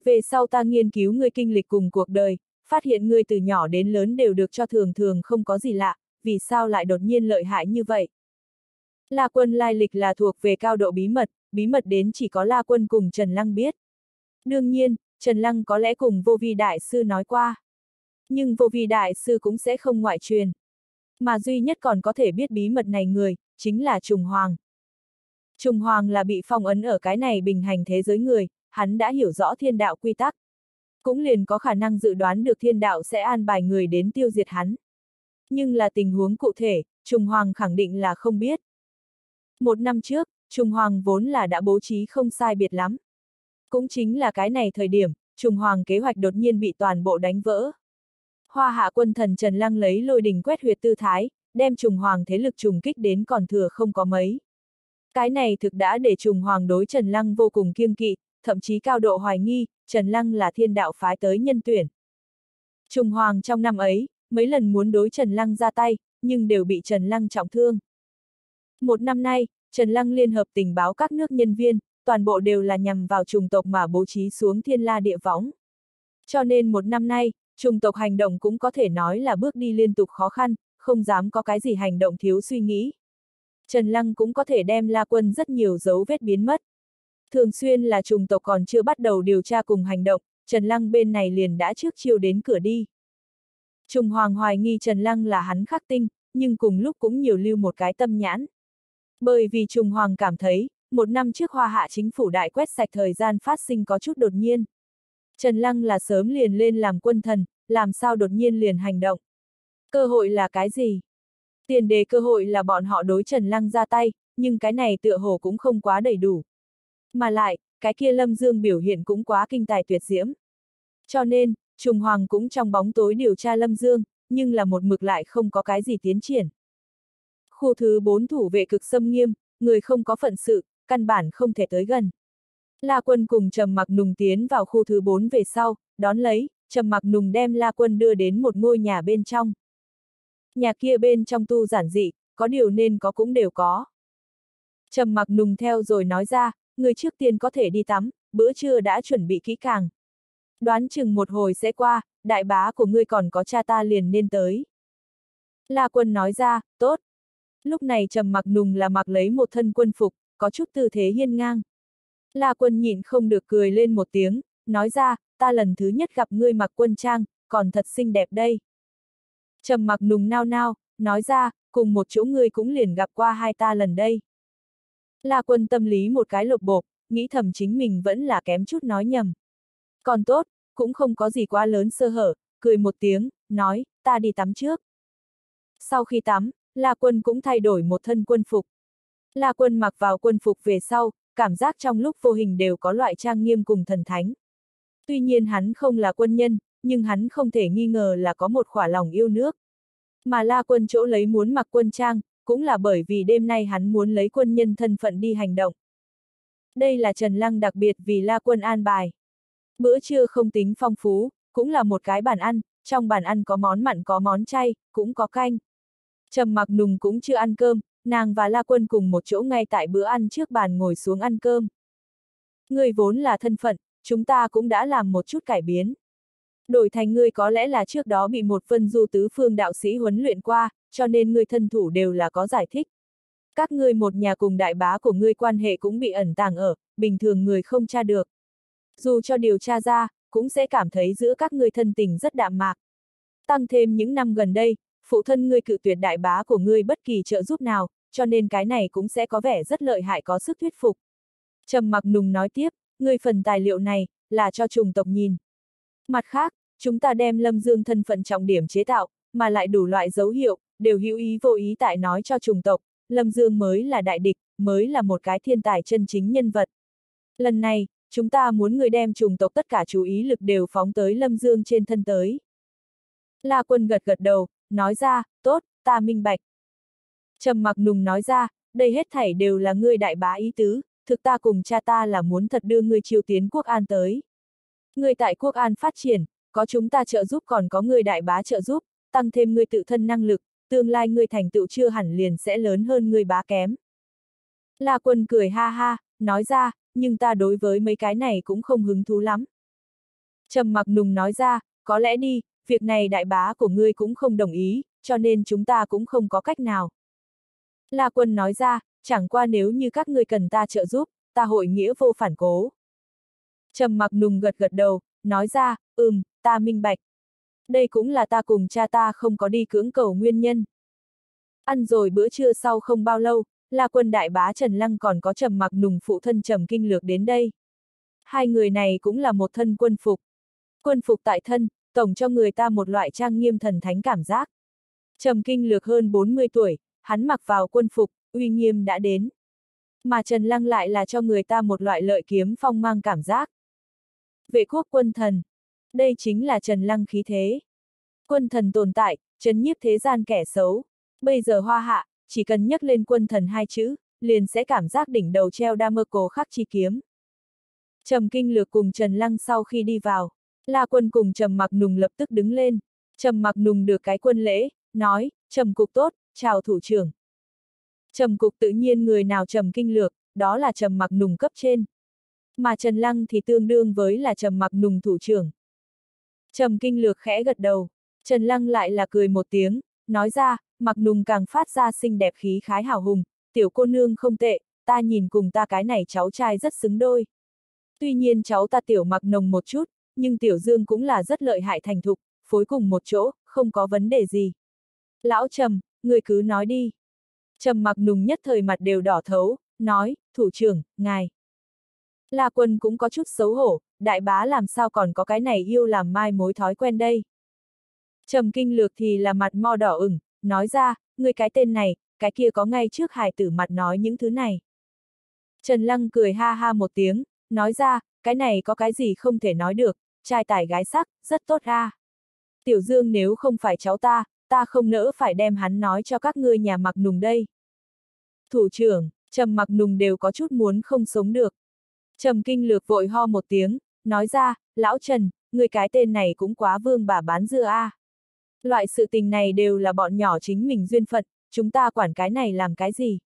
Về sau ta nghiên cứu ngươi kinh lịch cùng cuộc đời, phát hiện ngươi từ nhỏ đến lớn đều được cho thường thường không có gì lạ, vì sao lại đột nhiên lợi hại như vậy. La quân lai lịch là thuộc về cao độ bí mật, bí mật đến chỉ có La quân cùng Trần Lăng biết. Đương nhiên, Trần Lăng có lẽ cùng vô vi đại sư nói qua. Nhưng vô vi đại sư cũng sẽ không ngoại truyền. Mà duy nhất còn có thể biết bí mật này người, chính là Trùng Hoàng. Trùng Hoàng là bị phong ấn ở cái này bình hành thế giới người, hắn đã hiểu rõ thiên đạo quy tắc. Cũng liền có khả năng dự đoán được thiên đạo sẽ an bài người đến tiêu diệt hắn nhưng là tình huống cụ thể, Trùng Hoàng khẳng định là không biết. Một năm trước, Trùng Hoàng vốn là đã bố trí không sai biệt lắm. Cũng chính là cái này thời điểm, Trùng Hoàng kế hoạch đột nhiên bị toàn bộ đánh vỡ. Hoa hạ quân thần Trần Lăng lấy lôi đình quét huyệt tư thái, đem Trùng Hoàng thế lực trùng kích đến còn thừa không có mấy. Cái này thực đã để Trùng Hoàng đối Trần Lăng vô cùng kiêng kỵ, thậm chí cao độ hoài nghi, Trần Lăng là thiên đạo phái tới nhân tuyển. Trùng Hoàng trong năm ấy, mấy lần muốn đối Trần Lăng ra tay, nhưng đều bị Trần Lăng trọng thương. Một năm nay, Trần Lăng liên hợp tình báo các nước nhân viên, toàn bộ đều là nhằm vào trùng tộc mà bố trí xuống thiên la địa võng. Cho nên một năm nay, trùng tộc hành động cũng có thể nói là bước đi liên tục khó khăn, không dám có cái gì hành động thiếu suy nghĩ. Trần Lăng cũng có thể đem la quân rất nhiều dấu vết biến mất. Thường xuyên là trùng tộc còn chưa bắt đầu điều tra cùng hành động, Trần Lăng bên này liền đã trước chiều đến cửa đi. Trùng Hoàng hoài nghi Trần Lăng là hắn khắc tinh, nhưng cùng lúc cũng nhiều lưu một cái tâm nhãn. Bởi vì Trùng Hoàng cảm thấy, một năm trước hoa hạ chính phủ đại quét sạch thời gian phát sinh có chút đột nhiên. Trần Lăng là sớm liền lên làm quân thần, làm sao đột nhiên liền hành động. Cơ hội là cái gì? Tiền đề cơ hội là bọn họ đối Trần Lăng ra tay, nhưng cái này tựa hồ cũng không quá đầy đủ. Mà lại, cái kia Lâm Dương biểu hiện cũng quá kinh tài tuyệt diễm. Cho nên, Trùng Hoàng cũng trong bóng tối điều tra Lâm Dương, nhưng là một mực lại không có cái gì tiến triển. Khu thứ bốn thủ vệ cực xâm nghiêm, người không có phận sự, căn bản không thể tới gần. La Quân cùng Trầm Mặc Nùng tiến vào khu thứ bốn về sau, đón lấy, Trầm Mặc Nùng đem La Quân đưa đến một ngôi nhà bên trong. Nhà kia bên trong tu giản dị, có điều nên có cũng đều có. Trầm Mặc Nùng theo rồi nói ra, người trước tiên có thể đi tắm, bữa trưa đã chuẩn bị kỹ càng, Đoán chừng một hồi sẽ qua, đại bá của ngươi còn có cha ta liền nên tới. La quân nói ra, tốt. Lúc này trầm mặc nùng là mặc lấy một thân quân phục, có chút tư thế hiên ngang. La quân nhịn không được cười lên một tiếng, nói ra, ta lần thứ nhất gặp ngươi mặc quân trang, còn thật xinh đẹp đây. Trầm mặc nùng nao nao, nói ra, cùng một chỗ ngươi cũng liền gặp qua hai ta lần đây. La quân tâm lý một cái lột bộp, nghĩ thầm chính mình vẫn là kém chút nói nhầm. Còn tốt, cũng không có gì quá lớn sơ hở, cười một tiếng, nói, ta đi tắm trước. Sau khi tắm, La Quân cũng thay đổi một thân quân phục. La Quân mặc vào quân phục về sau, cảm giác trong lúc vô hình đều có loại trang nghiêm cùng thần thánh. Tuy nhiên hắn không là quân nhân, nhưng hắn không thể nghi ngờ là có một khỏa lòng yêu nước. Mà La Quân chỗ lấy muốn mặc quân trang, cũng là bởi vì đêm nay hắn muốn lấy quân nhân thân phận đi hành động. Đây là Trần Lăng đặc biệt vì La Quân an bài. Bữa trưa không tính phong phú, cũng là một cái bàn ăn, trong bàn ăn có món mặn có món chay, cũng có canh. Trầm mặc nùng cũng chưa ăn cơm, nàng và La Quân cùng một chỗ ngay tại bữa ăn trước bàn ngồi xuống ăn cơm. Người vốn là thân phận, chúng ta cũng đã làm một chút cải biến. Đổi thành ngươi có lẽ là trước đó bị một vân du tứ phương đạo sĩ huấn luyện qua, cho nên ngươi thân thủ đều là có giải thích. Các ngươi một nhà cùng đại bá của ngươi quan hệ cũng bị ẩn tàng ở, bình thường người không tra được dù cho điều tra ra, cũng sẽ cảm thấy giữa các người thân tình rất đạm mạc. Tăng thêm những năm gần đây, phụ thân ngươi cự tuyệt đại bá của ngươi bất kỳ trợ giúp nào, cho nên cái này cũng sẽ có vẻ rất lợi hại có sức thuyết phục. Trầm mặc nùng nói tiếp, ngươi phần tài liệu này, là cho trùng tộc nhìn. Mặt khác, chúng ta đem Lâm Dương thân phận trọng điểm chế tạo, mà lại đủ loại dấu hiệu, đều hữu ý vô ý tại nói cho trùng tộc, Lâm Dương mới là đại địch, mới là một cái thiên tài chân chính nhân vật. Lần này, chúng ta muốn người đem trùng tộc tất cả chú ý lực đều phóng tới Lâm Dương trên thân tới. La quân gật gật đầu, nói ra, tốt, ta minh bạch. Trầm mặc nùng nói ra, đây hết thảy đều là ngươi đại bá ý tứ, thực ta cùng cha ta là muốn thật đưa ngươi triều tiến quốc an tới. Ngươi tại quốc an phát triển, có chúng ta trợ giúp còn có ngươi đại bá trợ giúp, tăng thêm ngươi tự thân năng lực, tương lai ngươi thành tựu chưa hẳn liền sẽ lớn hơn ngươi bá kém. La quân cười ha ha, nói ra, nhưng ta đối với mấy cái này cũng không hứng thú lắm. Trầm mặc nùng nói ra, có lẽ đi, việc này đại bá của ngươi cũng không đồng ý, cho nên chúng ta cũng không có cách nào. La quân nói ra, chẳng qua nếu như các ngươi cần ta trợ giúp, ta hội nghĩa vô phản cố. Trầm mặc nùng gật gật đầu, nói ra, ừm, ta minh bạch. Đây cũng là ta cùng cha ta không có đi cưỡng cầu nguyên nhân. Ăn rồi bữa trưa sau không bao lâu, là quân đại bá Trần Lăng còn có trầm mặc nùng phụ thân trầm kinh lược đến đây. Hai người này cũng là một thân quân phục. Quân phục tại thân, tổng cho người ta một loại trang nghiêm thần thánh cảm giác. Trầm kinh lược hơn 40 tuổi, hắn mặc vào quân phục, uy nghiêm đã đến. Mà Trần Lăng lại là cho người ta một loại lợi kiếm phong mang cảm giác. Vệ quốc quân thần. Đây chính là Trần Lăng khí thế. Quân thần tồn tại, trấn nhiếp thế gian kẻ xấu. Bây giờ hoa hạ, chỉ cần nhắc lên quân thần hai chữ, liền sẽ cảm giác đỉnh đầu treo đa mơ cổ khắc chi kiếm. Trầm kinh lược cùng Trần Lăng sau khi đi vào, La quân cùng Trầm mặc nùng lập tức đứng lên, Trầm mặc nùng được cái quân lễ, nói, Trầm cục tốt, chào thủ trưởng. Trầm cục tự nhiên người nào Trầm kinh lược, đó là Trầm mặc nùng cấp trên. Mà Trần Lăng thì tương đương với là Trầm mặc nùng thủ trưởng. Trầm kinh lược khẽ gật đầu, Trần Lăng lại là cười một tiếng, nói ra, mặc nùng càng phát ra xinh đẹp khí khái hào hùng, tiểu cô nương không tệ, ta nhìn cùng ta cái này cháu trai rất xứng đôi. Tuy nhiên cháu ta tiểu mặc nồng một chút, nhưng tiểu dương cũng là rất lợi hại thành thục, phối cùng một chỗ, không có vấn đề gì. Lão Trầm, người cứ nói đi. Trầm mặc nùng nhất thời mặt đều đỏ thấu, nói, thủ trưởng, ngài. La quân cũng có chút xấu hổ, đại bá làm sao còn có cái này yêu làm mai mối thói quen đây. Trầm kinh lược thì là mặt mo đỏ ửng, nói ra, người cái tên này, cái kia có ngay trước hải tử mặt nói những thứ này. Trần Lăng cười ha ha một tiếng, nói ra, cái này có cái gì không thể nói được, trai tài gái sắc, rất tốt ha. Tiểu Dương nếu không phải cháu ta, ta không nỡ phải đem hắn nói cho các ngươi nhà mặc nùng đây. Thủ trưởng, Trầm mặc nùng đều có chút muốn không sống được. Trầm kinh lược vội ho một tiếng, nói ra, lão Trần, người cái tên này cũng quá vương bà bán dưa a. À. Loại sự tình này đều là bọn nhỏ chính mình duyên phận, chúng ta quản cái này làm cái gì?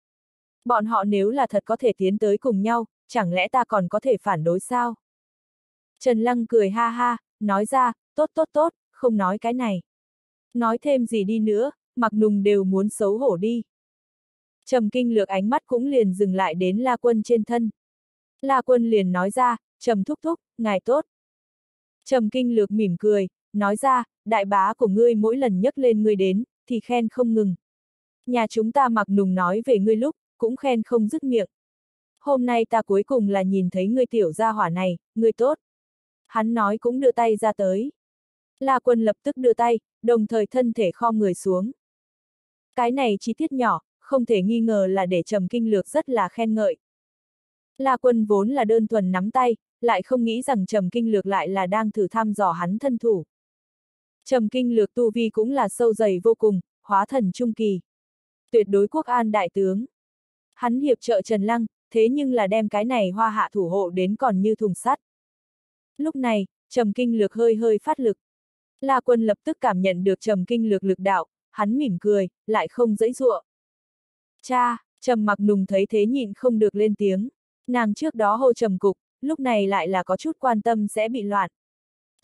Bọn họ nếu là thật có thể tiến tới cùng nhau, chẳng lẽ ta còn có thể phản đối sao? Trần Lăng cười ha ha, nói ra, tốt tốt tốt, không nói cái này. Nói thêm gì đi nữa, mặc nùng đều muốn xấu hổ đi. Trầm kinh lược ánh mắt cũng liền dừng lại đến La Quân trên thân. La Quân liền nói ra, Trầm thúc thúc, ngài tốt. Trầm kinh lược mỉm cười, nói ra, đại bá của ngươi mỗi lần nhắc lên ngươi đến, thì khen không ngừng. Nhà chúng ta mặc nùng nói về ngươi lúc, cũng khen không dứt miệng. Hôm nay ta cuối cùng là nhìn thấy ngươi tiểu gia hỏa này, ngươi tốt. Hắn nói cũng đưa tay ra tới. La quân lập tức đưa tay, đồng thời thân thể kho người xuống. Cái này chi tiết nhỏ, không thể nghi ngờ là để trầm kinh lược rất là khen ngợi. La quân vốn là đơn thuần nắm tay, lại không nghĩ rằng trầm kinh lược lại là đang thử thăm dò hắn thân thủ. Trầm kinh lược tu vi cũng là sâu dày vô cùng, hóa thần trung kỳ. Tuyệt đối quốc an đại tướng. Hắn hiệp trợ Trần Lăng, thế nhưng là đem cái này hoa hạ thủ hộ đến còn như thùng sắt. Lúc này, trầm kinh lược hơi hơi phát lực. La quân lập tức cảm nhận được trầm kinh lược lực đạo, hắn mỉm cười, lại không dãy dụa. Cha, trầm mặc nùng thấy thế nhịn không được lên tiếng. Nàng trước đó hô trầm cục, lúc này lại là có chút quan tâm sẽ bị loạn,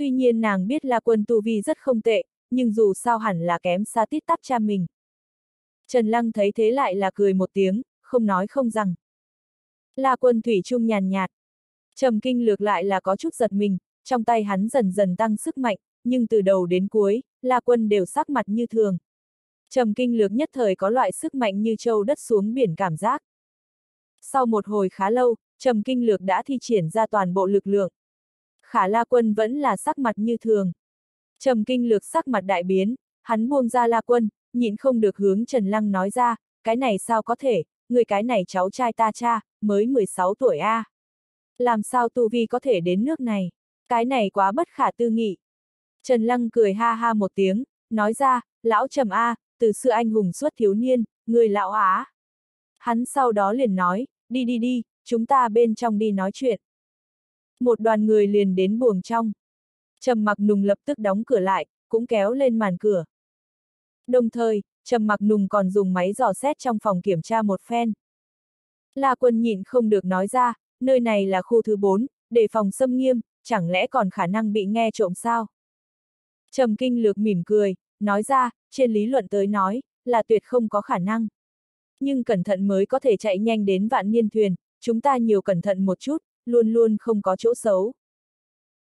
Tuy nhiên nàng biết La Quân tu vi rất không tệ, nhưng dù sao hẳn là kém xa tít tắp cha mình. Trần Lăng thấy thế lại là cười một tiếng, không nói không rằng. La Quân thủy trung nhàn nhạt. Trầm Kinh lược lại là có chút giật mình, trong tay hắn dần dần tăng sức mạnh, nhưng từ đầu đến cuối, La Quân đều sắc mặt như thường. Trầm Kinh lược nhất thời có loại sức mạnh như châu đất xuống biển cảm giác. Sau một hồi khá lâu, Trầm Kinh lược đã thi triển ra toàn bộ lực lượng khả la quân vẫn là sắc mặt như thường. Trầm kinh lược sắc mặt đại biến, hắn buông ra la quân, nhịn không được hướng Trần Lăng nói ra, cái này sao có thể, người cái này cháu trai ta cha, mới 16 tuổi a. À. Làm sao tu vi có thể đến nước này, cái này quá bất khả tư nghị. Trần Lăng cười ha ha một tiếng, nói ra, lão trầm a, từ xưa anh hùng suốt thiếu niên, người lão á. Hắn sau đó liền nói, đi đi đi, chúng ta bên trong đi nói chuyện. Một đoàn người liền đến buồng trong. Trầm mặc nùng lập tức đóng cửa lại, cũng kéo lên màn cửa. Đồng thời, Trầm mặc nùng còn dùng máy dò xét trong phòng kiểm tra một phen. La quân nhịn không được nói ra, nơi này là khu thứ 4, để phòng xâm nghiêm, chẳng lẽ còn khả năng bị nghe trộm sao? Trầm kinh lược mỉm cười, nói ra, trên lý luận tới nói, là tuyệt không có khả năng. Nhưng cẩn thận mới có thể chạy nhanh đến vạn niên thuyền, chúng ta nhiều cẩn thận một chút, luôn luôn không có chỗ xấu.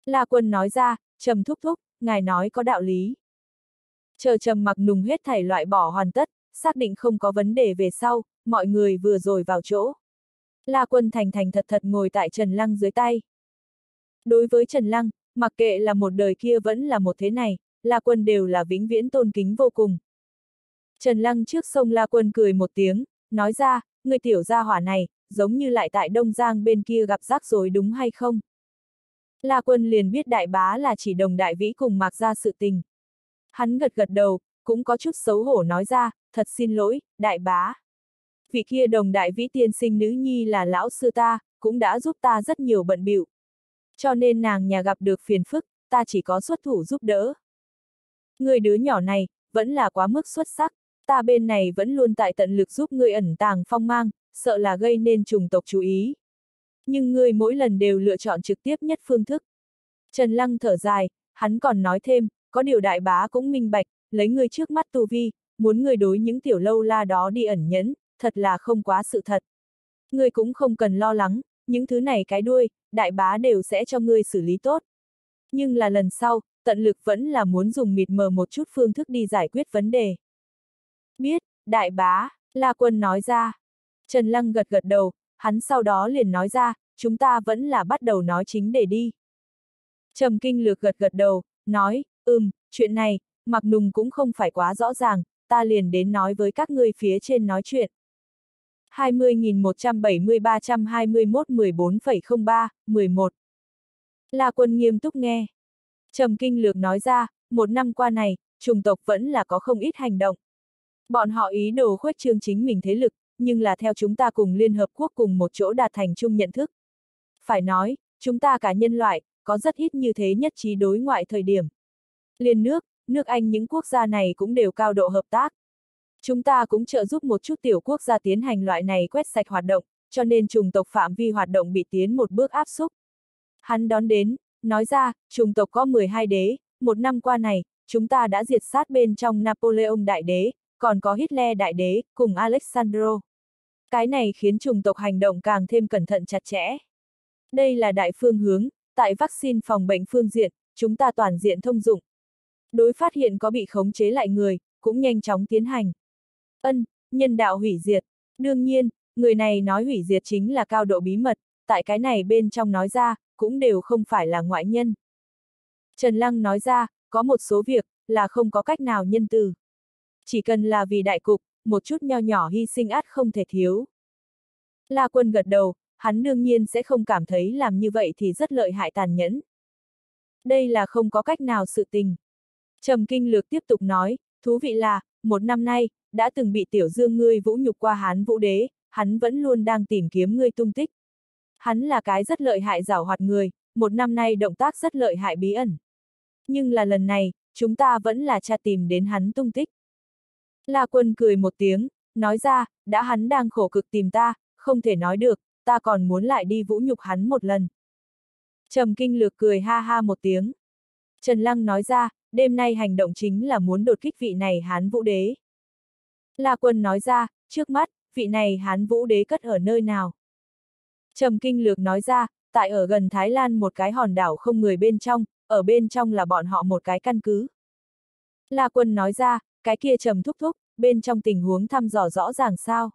La quân nói ra, trầm thúc thúc, ngài nói có đạo lý. Chờ trầm mặc nùng hết thảy loại bỏ hoàn tất, xác định không có vấn đề về sau, mọi người vừa rồi vào chỗ. La quân thành thành thật thật ngồi tại Trần Lăng dưới tay. Đối với Trần Lăng, mặc kệ là một đời kia vẫn là một thế này, La quân đều là vĩnh viễn tôn kính vô cùng. Trần Lăng trước sông La quân cười một tiếng, nói ra, người tiểu gia hỏa này, giống như lại tại Đông Giang bên kia gặp rắc rối đúng hay không? La Quân liền biết đại bá là chỉ đồng đại vĩ cùng mạc ra sự tình. Hắn gật gật đầu, cũng có chút xấu hổ nói ra, thật xin lỗi, đại bá. Vị kia đồng đại vĩ tiên sinh nữ nhi là lão sư ta, cũng đã giúp ta rất nhiều bận bịu. Cho nên nàng nhà gặp được phiền phức, ta chỉ có xuất thủ giúp đỡ. Người đứa nhỏ này, vẫn là quá mức xuất sắc, ta bên này vẫn luôn tại tận lực giúp ngươi ẩn tàng phong mang, sợ là gây nên trùng tộc chú ý. Nhưng ngươi mỗi lần đều lựa chọn trực tiếp nhất phương thức. Trần Lăng thở dài, hắn còn nói thêm, có điều đại bá cũng minh bạch, lấy ngươi trước mắt tu vi, muốn ngươi đối những tiểu lâu la đó đi ẩn nhẫn, thật là không quá sự thật. Ngươi cũng không cần lo lắng, những thứ này cái đuôi, đại bá đều sẽ cho ngươi xử lý tốt. Nhưng là lần sau, tận lực vẫn là muốn dùng mịt mờ một chút phương thức đi giải quyết vấn đề. Biết, đại bá, La Quân nói ra. Trần Lăng gật gật đầu, hắn sau đó liền nói ra, chúng ta vẫn là bắt đầu nói chính để đi. Trầm Kinh Lược gật gật đầu, nói, ừm, chuyện này, Mặc Nùng cũng không phải quá rõ ràng, ta liền đến nói với các ngươi phía trên nói chuyện. 20.170-321-14,03-11 La quân nghiêm túc nghe. Trầm Kinh Lược nói ra, một năm qua này, trùng tộc vẫn là có không ít hành động. Bọn họ ý đồ khuếch trương chính mình thế lực, nhưng là theo chúng ta cùng Liên Hợp Quốc cùng một chỗ đạt thành chung nhận thức. Phải nói, chúng ta cả nhân loại, có rất ít như thế nhất trí đối ngoại thời điểm. Liên nước, nước Anh những quốc gia này cũng đều cao độ hợp tác. Chúng ta cũng trợ giúp một chút tiểu quốc gia tiến hành loại này quét sạch hoạt động, cho nên trùng tộc phạm vi hoạt động bị tiến một bước áp xúc. Hắn đón đến, nói ra, trùng tộc có 12 đế, một năm qua này, chúng ta đã diệt sát bên trong Napoleon đại đế, còn có Hitler đại đế, cùng Alexandro cái này khiến chủng tộc hành động càng thêm cẩn thận chặt chẽ. Đây là đại phương hướng, tại vaccine phòng bệnh phương diện, chúng ta toàn diện thông dụng. Đối phát hiện có bị khống chế lại người, cũng nhanh chóng tiến hành. Ân, nhân đạo hủy diệt. Đương nhiên, người này nói hủy diệt chính là cao độ bí mật, tại cái này bên trong nói ra, cũng đều không phải là ngoại nhân. Trần Lăng nói ra, có một số việc, là không có cách nào nhân từ. Chỉ cần là vì đại cục, một chút nho nhỏ hy sinh át không thể thiếu. La quân gật đầu, hắn đương nhiên sẽ không cảm thấy làm như vậy thì rất lợi hại tàn nhẫn. Đây là không có cách nào sự tình. Trầm Kinh Lược tiếp tục nói, thú vị là, một năm nay, đã từng bị tiểu dương ngươi vũ nhục qua hán vũ đế, hắn vẫn luôn đang tìm kiếm ngươi tung tích. Hắn là cái rất lợi hại giảo hoạt người, một năm nay động tác rất lợi hại bí ẩn. Nhưng là lần này, chúng ta vẫn là cha tìm đến hắn tung tích. La quân cười một tiếng, nói ra, đã hắn đang khổ cực tìm ta, không thể nói được, ta còn muốn lại đi vũ nhục hắn một lần. Trầm kinh lược cười ha ha một tiếng. Trần Lăng nói ra, đêm nay hành động chính là muốn đột kích vị này hán vũ đế. La quân nói ra, trước mắt, vị này hán vũ đế cất ở nơi nào? Trầm kinh lược nói ra, tại ở gần Thái Lan một cái hòn đảo không người bên trong, ở bên trong là bọn họ một cái căn cứ. La quân nói ra, cái kia trầm thúc thúc, bên trong tình huống thăm dò rõ ràng sao.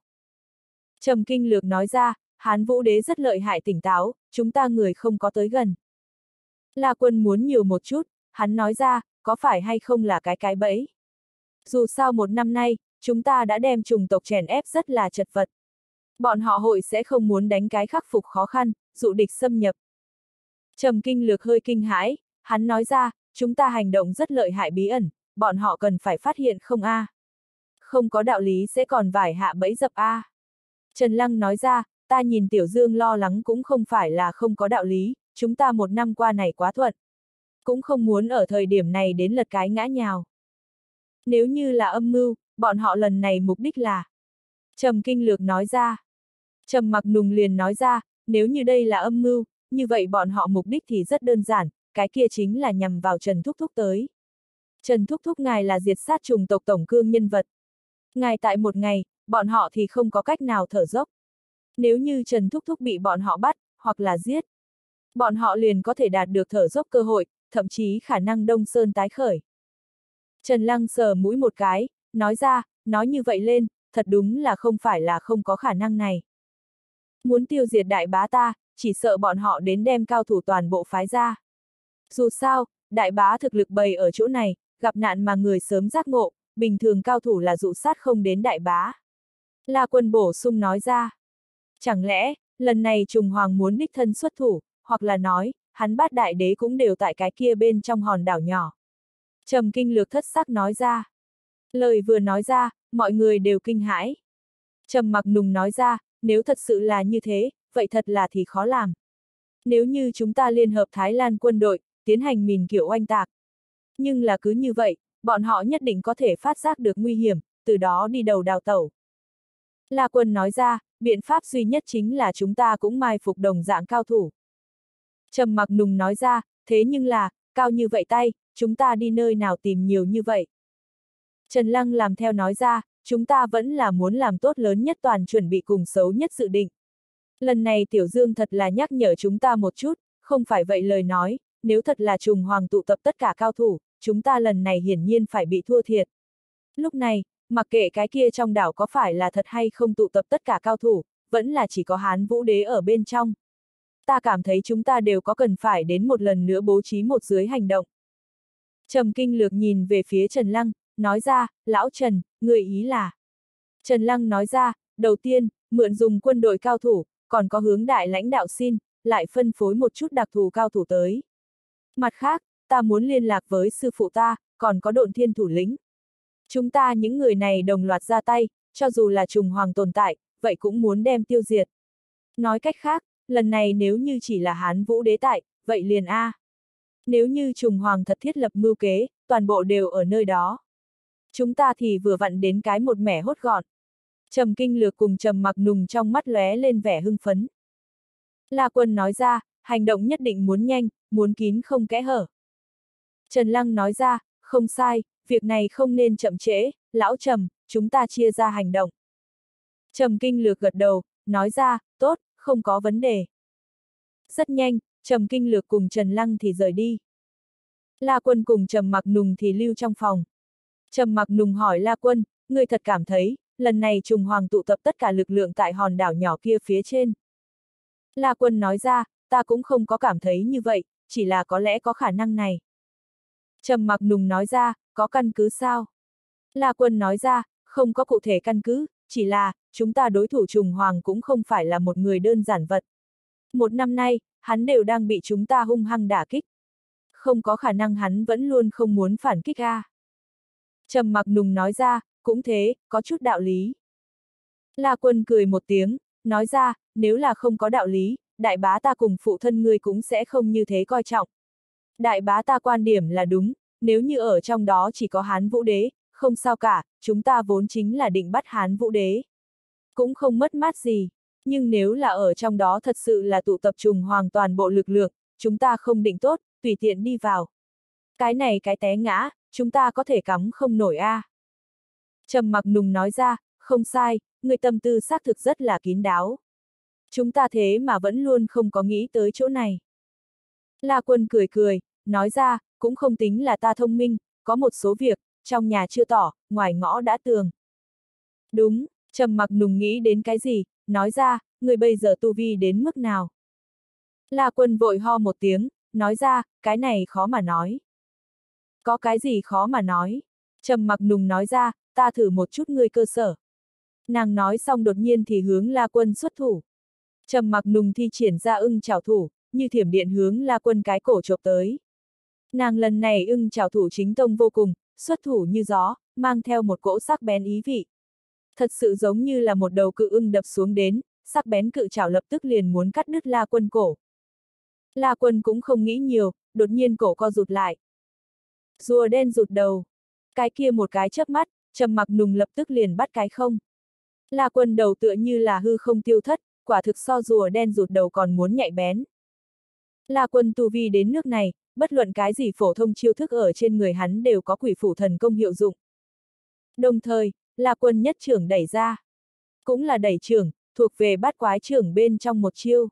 Trầm kinh lược nói ra, Hán Vũ Đế rất lợi hại tỉnh táo, chúng ta người không có tới gần. La quân muốn nhiều một chút, hắn nói ra, có phải hay không là cái cái bẫy. Dù sao một năm nay, chúng ta đã đem trùng tộc chèn ép rất là chật vật. Bọn họ hội sẽ không muốn đánh cái khắc phục khó khăn, dụ địch xâm nhập. Trầm kinh lược hơi kinh hãi, hắn nói ra, chúng ta hành động rất lợi hại bí ẩn, bọn họ cần phải phát hiện không a? À? Không có đạo lý sẽ còn vải hạ bẫy dập a. À. Trần Lăng nói ra, ta nhìn Tiểu Dương lo lắng cũng không phải là không có đạo lý, chúng ta một năm qua này quá thuận. Cũng không muốn ở thời điểm này đến lật cái ngã nhào. Nếu như là âm mưu, bọn họ lần này mục đích là... Trầm Kinh Lược nói ra. Trầm Mặc Nùng liền nói ra, nếu như đây là âm mưu, như vậy bọn họ mục đích thì rất đơn giản, cái kia chính là nhằm vào Trần Thúc Thúc tới. Trần Thúc Thúc ngài là diệt sát trùng tộc tổng cương nhân vật. Ngài tại một ngày, bọn họ thì không có cách nào thở dốc. Nếu như Trần Thúc Thúc bị bọn họ bắt, hoặc là giết, bọn họ liền có thể đạt được thở dốc cơ hội, thậm chí khả năng Đông Sơn tái khởi. Trần Lăng sờ mũi một cái, nói ra, nói như vậy lên, thật đúng là không phải là không có khả năng này. Muốn tiêu diệt đại bá ta, chỉ sợ bọn họ đến đem cao thủ toàn bộ phái ra. Dù sao, đại bá thực lực bày ở chỗ này, gặp nạn mà người sớm giác ngộ, bình thường cao thủ là dụ sát không đến đại bá. La quân bổ sung nói ra. Chẳng lẽ, lần này trùng hoàng muốn đích thân xuất thủ, hoặc là nói, hắn bát đại đế cũng đều tại cái kia bên trong hòn đảo nhỏ. Trầm kinh lược thất sắc nói ra. Lời vừa nói ra, mọi người đều kinh hãi. Trầm mặc nùng nói ra, nếu thật sự là như thế, vậy thật là thì khó làm. Nếu như chúng ta liên hợp Thái Lan quân đội, tiến hành mìn kiểu oanh tạc, nhưng là cứ như vậy, bọn họ nhất định có thể phát giác được nguy hiểm, từ đó đi đầu đào tẩu. La quân nói ra, biện pháp duy nhất chính là chúng ta cũng mai phục đồng dạng cao thủ. Trầm mặc nùng nói ra, thế nhưng là, cao như vậy tay, chúng ta đi nơi nào tìm nhiều như vậy. Trần Lăng làm theo nói ra, chúng ta vẫn là muốn làm tốt lớn nhất toàn chuẩn bị cùng xấu nhất dự định. Lần này Tiểu Dương thật là nhắc nhở chúng ta một chút, không phải vậy lời nói, nếu thật là trùng hoàng tụ tập tất cả cao thủ, chúng ta lần này hiển nhiên phải bị thua thiệt. Lúc này, mặc kệ cái kia trong đảo có phải là thật hay không tụ tập tất cả cao thủ, vẫn là chỉ có hán vũ đế ở bên trong. Ta cảm thấy chúng ta đều có cần phải đến một lần nữa bố trí một dưới hành động. Trầm kinh lược nhìn về phía Trần Lăng, nói ra, lão Trần, người ý là. Trần Lăng nói ra, đầu tiên, mượn dùng quân đội cao thủ, còn có hướng đại lãnh đạo xin, lại phân phối một chút đặc thù cao thủ tới. Mặt khác, ta muốn liên lạc với sư phụ ta, còn có độn thiên thủ lĩnh. Chúng ta những người này đồng loạt ra tay, cho dù là trùng hoàng tồn tại, vậy cũng muốn đem tiêu diệt. Nói cách khác, lần này nếu như chỉ là hán vũ đế tại, vậy liền A. Nếu như trùng hoàng thật thiết lập mưu kế, toàn bộ đều ở nơi đó. Chúng ta thì vừa vặn đến cái một mẻ hốt gọn. Trầm kinh lược cùng trầm mặc nùng trong mắt lóe lên vẻ hưng phấn. La quân nói ra, hành động nhất định muốn nhanh, muốn kín không kẽ hở. Trần Lăng nói ra, không sai, việc này không nên chậm trễ, lão Trầm, chúng ta chia ra hành động. Trầm Kinh Lược gật đầu, nói ra, tốt, không có vấn đề. Rất nhanh, Trầm Kinh Lược cùng Trần Lăng thì rời đi. La Quân cùng Trầm Mặc Nùng thì lưu trong phòng. Trầm Mặc Nùng hỏi La Quân, người thật cảm thấy, lần này trùng hoàng tụ tập tất cả lực lượng tại hòn đảo nhỏ kia phía trên. La Quân nói ra, ta cũng không có cảm thấy như vậy, chỉ là có lẽ có khả năng này. Trầm mặc nùng nói ra, có căn cứ sao? La quân nói ra, không có cụ thể căn cứ, chỉ là, chúng ta đối thủ trùng hoàng cũng không phải là một người đơn giản vật. Một năm nay, hắn đều đang bị chúng ta hung hăng đả kích. Không có khả năng hắn vẫn luôn không muốn phản kích a. Trầm mặc nùng nói ra, cũng thế, có chút đạo lý. La quân cười một tiếng, nói ra, nếu là không có đạo lý, đại bá ta cùng phụ thân ngươi cũng sẽ không như thế coi trọng. Đại bá ta quan điểm là đúng, nếu như ở trong đó chỉ có Hán Vũ Đế, không sao cả, chúng ta vốn chính là định bắt Hán Vũ Đế. Cũng không mất mát gì, nhưng nếu là ở trong đó thật sự là tụ tập trùng hoàn toàn bộ lực lượng, chúng ta không định tốt, tùy tiện đi vào. Cái này cái té ngã, chúng ta có thể cắm không nổi a. À. Trầm mặc nùng nói ra, không sai, người tâm tư xác thực rất là kín đáo. Chúng ta thế mà vẫn luôn không có nghĩ tới chỗ này. La quân cười cười, Nói ra, cũng không tính là ta thông minh, có một số việc, trong nhà chưa tỏ, ngoài ngõ đã tường. Đúng, trầm mặc nùng nghĩ đến cái gì, nói ra, người bây giờ tu vi đến mức nào. La quân vội ho một tiếng, nói ra, cái này khó mà nói. Có cái gì khó mà nói. Trầm mặc nùng nói ra, ta thử một chút ngươi cơ sở. Nàng nói xong đột nhiên thì hướng La quân xuất thủ. Trầm mặc nùng thi triển ra ưng trảo thủ, như thiểm điện hướng La quân cái cổ chộp tới. Nàng lần này ưng trào thủ chính tông vô cùng, xuất thủ như gió, mang theo một cỗ sắc bén ý vị. Thật sự giống như là một đầu cự ưng đập xuống đến, sắc bén cự trào lập tức liền muốn cắt đứt La Quân cổ. La Quân cũng không nghĩ nhiều, đột nhiên cổ co rụt lại. Rùa đen rụt đầu. Cái kia một cái chớp mắt, trầm mặc nùng lập tức liền bắt cái không. La Quân đầu tựa như là hư không tiêu thất, quả thực so rùa đen rụt đầu còn muốn nhạy bén. La Quân tu vi đến nước này, bất luận cái gì phổ thông chiêu thức ở trên người hắn đều có quỷ phủ thần công hiệu dụng. Đồng thời, là quân nhất trưởng đẩy ra. Cũng là đẩy trưởng, thuộc về bát quái trưởng bên trong một chiêu.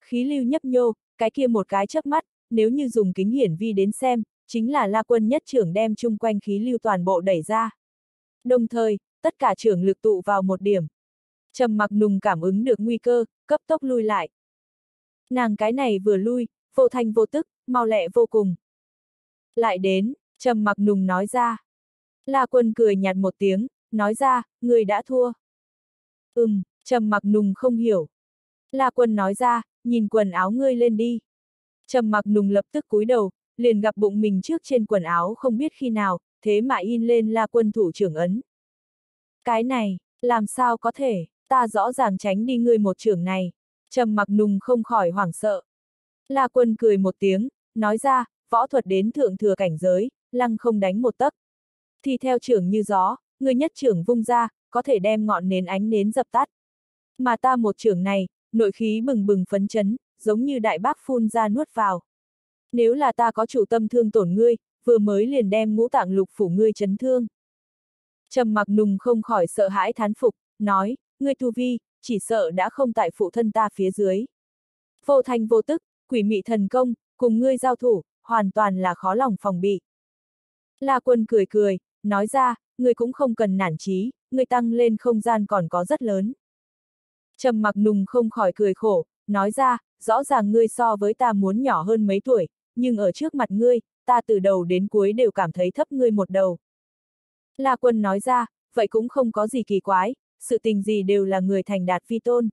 Khí lưu nhấp nhô, cái kia một cái chớp mắt, nếu như dùng kính hiển vi đến xem, chính là la quân nhất trưởng đem chung quanh khí lưu toàn bộ đẩy ra. Đồng thời, tất cả trưởng lực tụ vào một điểm. Trầm mặc nùng cảm ứng được nguy cơ, cấp tốc lui lại. Nàng cái này vừa lui, vô thanh vô tức, mau lẹ vô cùng. Lại đến, trầm mặc nùng nói ra. La quân cười nhạt một tiếng, nói ra, người đã thua. Ừm, trầm mặc nùng không hiểu. La quân nói ra, nhìn quần áo ngươi lên đi. Trầm mặc nùng lập tức cúi đầu, liền gặp bụng mình trước trên quần áo không biết khi nào, thế mà in lên la quân thủ trưởng ấn. Cái này, làm sao có thể, ta rõ ràng tránh đi ngươi một trưởng này. Trầm mặc nùng không khỏi hoảng sợ. La quân cười một tiếng, nói ra, võ thuật đến thượng thừa cảnh giới, lăng không đánh một tấc. Thì theo trưởng như gió, người nhất trưởng vung ra, có thể đem ngọn nến ánh nến dập tắt. Mà ta một trưởng này, nội khí bừng bừng phấn chấn, giống như đại bác phun ra nuốt vào. Nếu là ta có chủ tâm thương tổn ngươi, vừa mới liền đem ngũ tạng lục phủ ngươi chấn thương. Trầm mặc nùng không khỏi sợ hãi thán phục, nói, ngươi tu vi, chỉ sợ đã không tại phụ thân ta phía dưới. Vô thành vô tức, quỷ mị thần công, cùng ngươi giao thủ, hoàn toàn là khó lòng phòng bị. La quân cười cười, nói ra, ngươi cũng không cần nản chí, ngươi tăng lên không gian còn có rất lớn. Trầm mặc nùng không khỏi cười khổ, nói ra, rõ ràng ngươi so với ta muốn nhỏ hơn mấy tuổi, nhưng ở trước mặt ngươi, ta từ đầu đến cuối đều cảm thấy thấp ngươi một đầu. La quân nói ra, vậy cũng không có gì kỳ quái, sự tình gì đều là người thành đạt phi tôn.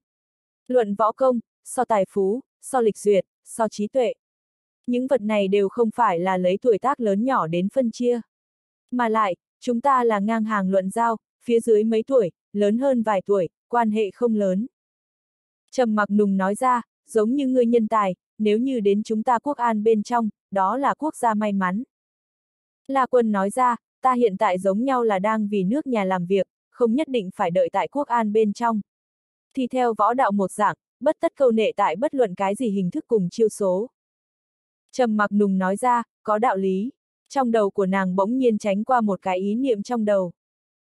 Luận võ công, so tài phú, so lịch duyệt, so trí tuệ. Những vật này đều không phải là lấy tuổi tác lớn nhỏ đến phân chia. Mà lại, chúng ta là ngang hàng luận giao, phía dưới mấy tuổi, lớn hơn vài tuổi, quan hệ không lớn. Trầm mặc nùng nói ra, giống như người nhân tài, nếu như đến chúng ta quốc an bên trong, đó là quốc gia may mắn. La quân nói ra, ta hiện tại giống nhau là đang vì nước nhà làm việc, không nhất định phải đợi tại quốc an bên trong. Thì theo võ đạo một dạng, bất tất câu nệ tại bất luận cái gì hình thức cùng chiêu số trầm mặc nùng nói ra, có đạo lý. Trong đầu của nàng bỗng nhiên tránh qua một cái ý niệm trong đầu.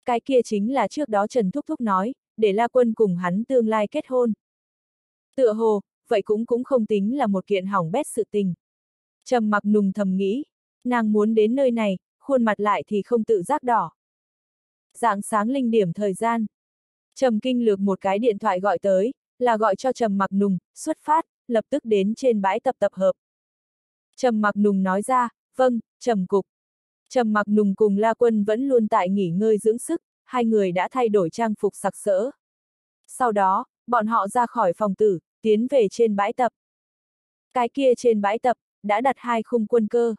Cái kia chính là trước đó Trần Thúc Thúc nói, để La Quân cùng hắn tương lai kết hôn. Tựa hồ, vậy cũng cũng không tính là một kiện hỏng bét sự tình. Trầm mặc nùng thầm nghĩ, nàng muốn đến nơi này, khuôn mặt lại thì không tự giác đỏ. Dạng sáng linh điểm thời gian. Trầm kinh lược một cái điện thoại gọi tới, là gọi cho Trầm mặc nùng, xuất phát, lập tức đến trên bãi tập tập hợp. Trầm mặc nùng nói ra, vâng, trầm cục. Trầm mặc nùng cùng La Quân vẫn luôn tại nghỉ ngơi dưỡng sức, hai người đã thay đổi trang phục sặc sỡ. Sau đó, bọn họ ra khỏi phòng tử, tiến về trên bãi tập. Cái kia trên bãi tập, đã đặt hai khung quân cơ.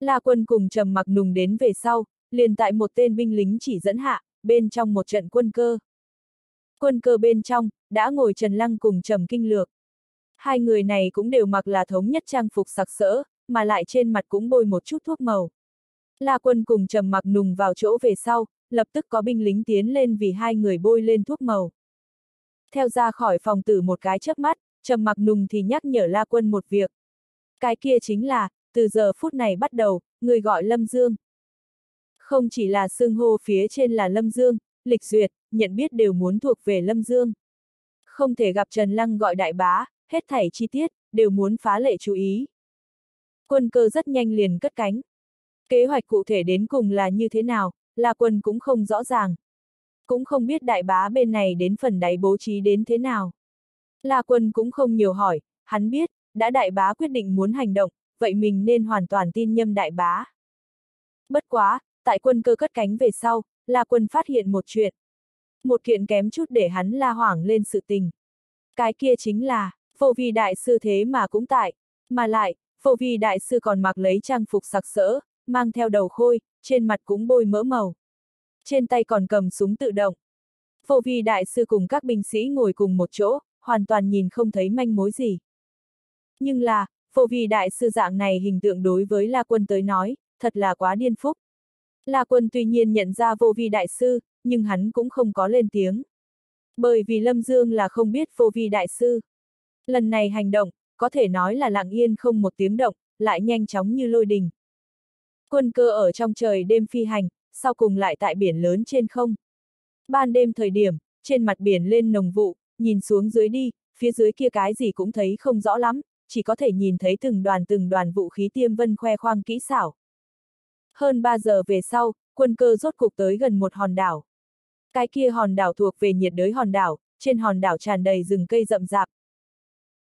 La Quân cùng Trầm mặc nùng đến về sau, liền tại một tên binh lính chỉ dẫn hạ, bên trong một trận quân cơ. Quân cơ bên trong, đã ngồi Trần Lăng cùng Trầm Kinh Lược. Hai người này cũng đều mặc là thống nhất trang phục sặc sỡ, mà lại trên mặt cũng bôi một chút thuốc màu. La quân cùng trầm mặc nùng vào chỗ về sau, lập tức có binh lính tiến lên vì hai người bôi lên thuốc màu. Theo ra khỏi phòng tử một cái chớp mắt, trầm mặc nùng thì nhắc nhở La quân một việc. Cái kia chính là, từ giờ phút này bắt đầu, người gọi Lâm Dương. Không chỉ là xương hô phía trên là Lâm Dương, lịch duyệt, nhận biết đều muốn thuộc về Lâm Dương. Không thể gặp Trần Lăng gọi đại bá, hết thảy chi tiết, đều muốn phá lệ chú ý. Quân cơ rất nhanh liền cất cánh. Kế hoạch cụ thể đến cùng là như thế nào, là quân cũng không rõ ràng. Cũng không biết đại bá bên này đến phần đáy bố trí đến thế nào. La quân cũng không nhiều hỏi, hắn biết, đã đại bá quyết định muốn hành động, vậy mình nên hoàn toàn tin nhâm đại bá. Bất quá, tại quân cơ cất cánh về sau, La quân phát hiện một chuyện. Một kiện kém chút để hắn la hoảng lên sự tình. Cái kia chính là, Vô vi đại sư thế mà cũng tại, mà lại, vô vi đại sư còn mặc lấy trang phục sặc sỡ, mang theo đầu khôi, trên mặt cũng bôi mỡ màu. Trên tay còn cầm súng tự động. Vô vi đại sư cùng các binh sĩ ngồi cùng một chỗ, hoàn toàn nhìn không thấy manh mối gì. Nhưng là, vô vi đại sư dạng này hình tượng đối với La Quân tới nói, thật là quá điên phúc. La Quân tuy nhiên nhận ra vô vi đại sư, nhưng hắn cũng không có lên tiếng. Bởi vì Lâm Dương là không biết vô vi đại sư. Lần này hành động, có thể nói là lặng yên không một tiếng động, lại nhanh chóng như lôi đình. Quân cơ ở trong trời đêm phi hành, sau cùng lại tại biển lớn trên không. Ban đêm thời điểm, trên mặt biển lên nồng vụ, nhìn xuống dưới đi, phía dưới kia cái gì cũng thấy không rõ lắm, chỉ có thể nhìn thấy từng đoàn từng đoàn vũ khí tiêm vân khoe khoang kỹ xảo. Hơn 3 giờ về sau, quân cơ rốt cục tới gần một hòn đảo. Cái kia hòn đảo thuộc về nhiệt đới hòn đảo, trên hòn đảo tràn đầy rừng cây rậm rạp,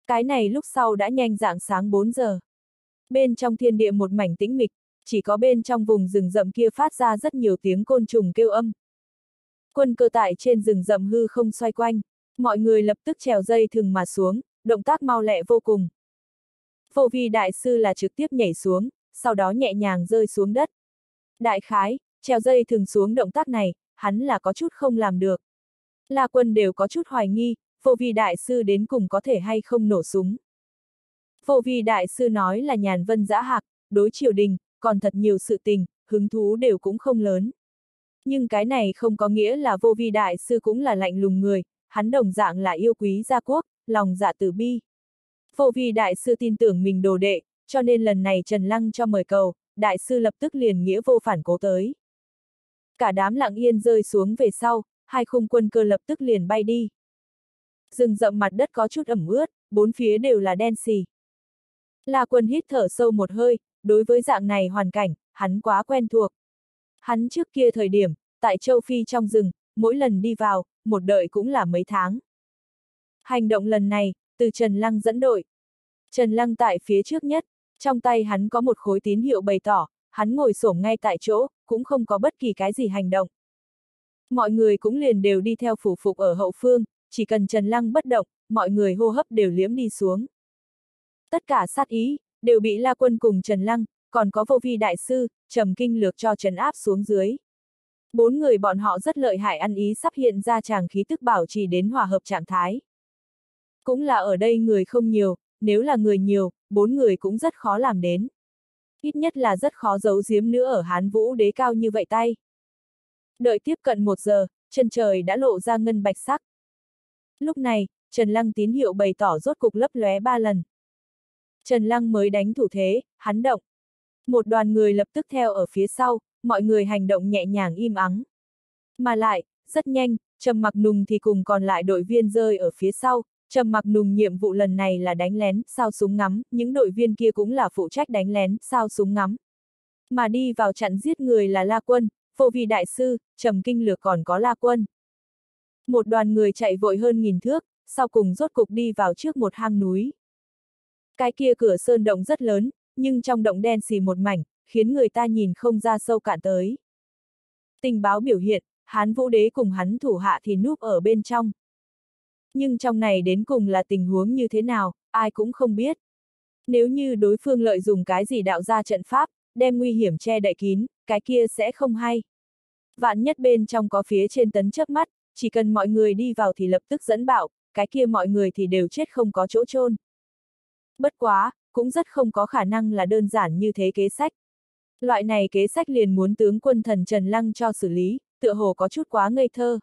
cái này lúc sau đã nhanh dạng sáng 4 giờ. Bên trong thiên địa một mảnh tĩnh mịch, chỉ có bên trong vùng rừng rậm kia phát ra rất nhiều tiếng côn trùng kêu âm. Quân cơ tại trên rừng rậm hư không xoay quanh, mọi người lập tức trèo dây thừng mà xuống, động tác mau lẹ vô cùng. Vô vi đại sư là trực tiếp nhảy xuống, sau đó nhẹ nhàng rơi xuống đất. Đại khái, trèo dây thừng xuống động tác này, hắn là có chút không làm được. là quân đều có chút hoài nghi, vô vi đại sư đến cùng có thể hay không nổ súng. Vô vi đại sư nói là nhàn vân giã hạc, đối triều đình, còn thật nhiều sự tình, hứng thú đều cũng không lớn. Nhưng cái này không có nghĩa là vô vi đại sư cũng là lạnh lùng người, hắn đồng dạng là yêu quý gia quốc, lòng dạ từ bi. Vô vi đại sư tin tưởng mình đồ đệ, cho nên lần này Trần Lăng cho mời cầu, đại sư lập tức liền nghĩa vô phản cố tới. Cả đám lặng yên rơi xuống về sau, hai khung quân cơ lập tức liền bay đi rừng rậm mặt đất có chút ẩm ướt, bốn phía đều là đen xì. La Quân hít thở sâu một hơi, đối với dạng này hoàn cảnh, hắn quá quen thuộc. Hắn trước kia thời điểm, tại châu Phi trong rừng, mỗi lần đi vào, một đợi cũng là mấy tháng. Hành động lần này, từ Trần Lăng dẫn đội. Trần Lăng tại phía trước nhất, trong tay hắn có một khối tín hiệu bày tỏ, hắn ngồi xổm ngay tại chỗ, cũng không có bất kỳ cái gì hành động. Mọi người cũng liền đều đi theo phủ phục ở hậu phương, chỉ cần Trần Lăng bất động, mọi người hô hấp đều liếm đi xuống. Tất cả sát ý, đều bị La Quân cùng Trần Lăng, còn có vô vi đại sư, trầm kinh lược cho Trần áp xuống dưới. Bốn người bọn họ rất lợi hại ăn ý sắp hiện ra chàng khí tức bảo trì đến hòa hợp trạng thái. Cũng là ở đây người không nhiều, nếu là người nhiều, bốn người cũng rất khó làm đến. Ít nhất là rất khó giấu giếm nữa ở Hán Vũ đế cao như vậy tay. Đợi tiếp cận một giờ, chân trời đã lộ ra ngân bạch sắc. Lúc này, Trần Lăng tín hiệu bày tỏ rốt cục lấp lóe ba lần. Trần Lăng mới đánh thủ thế, hắn động. Một đoàn người lập tức theo ở phía sau, mọi người hành động nhẹ nhàng im ắng. Mà lại, rất nhanh, Trầm Mặc Nùng thì cùng còn lại đội viên rơi ở phía sau, Trầm Mặc Nùng nhiệm vụ lần này là đánh lén, sao súng ngắm, những đội viên kia cũng là phụ trách đánh lén, sao súng ngắm. Mà đi vào chặn giết người là La Quân, vô vì đại sư, Trầm Kinh Lược còn có La Quân. Một đoàn người chạy vội hơn nghìn thước, sau cùng rốt cục đi vào trước một hang núi. Cái kia cửa sơn động rất lớn, nhưng trong động đen xì một mảnh, khiến người ta nhìn không ra sâu cạn tới. Tình báo biểu hiện, Hán Vũ Đế cùng hắn thủ hạ thì núp ở bên trong. Nhưng trong này đến cùng là tình huống như thế nào, ai cũng không biết. Nếu như đối phương lợi dùng cái gì đạo ra trận pháp, đem nguy hiểm che đậy kín, cái kia sẽ không hay. Vạn nhất bên trong có phía trên tấn chớp mắt, chỉ cần mọi người đi vào thì lập tức dẫn bảo cái kia mọi người thì đều chết không có chỗ chôn. Bất quá, cũng rất không có khả năng là đơn giản như thế kế sách. Loại này kế sách liền muốn tướng quân thần Trần Lăng cho xử lý, tựa hồ có chút quá ngây thơ.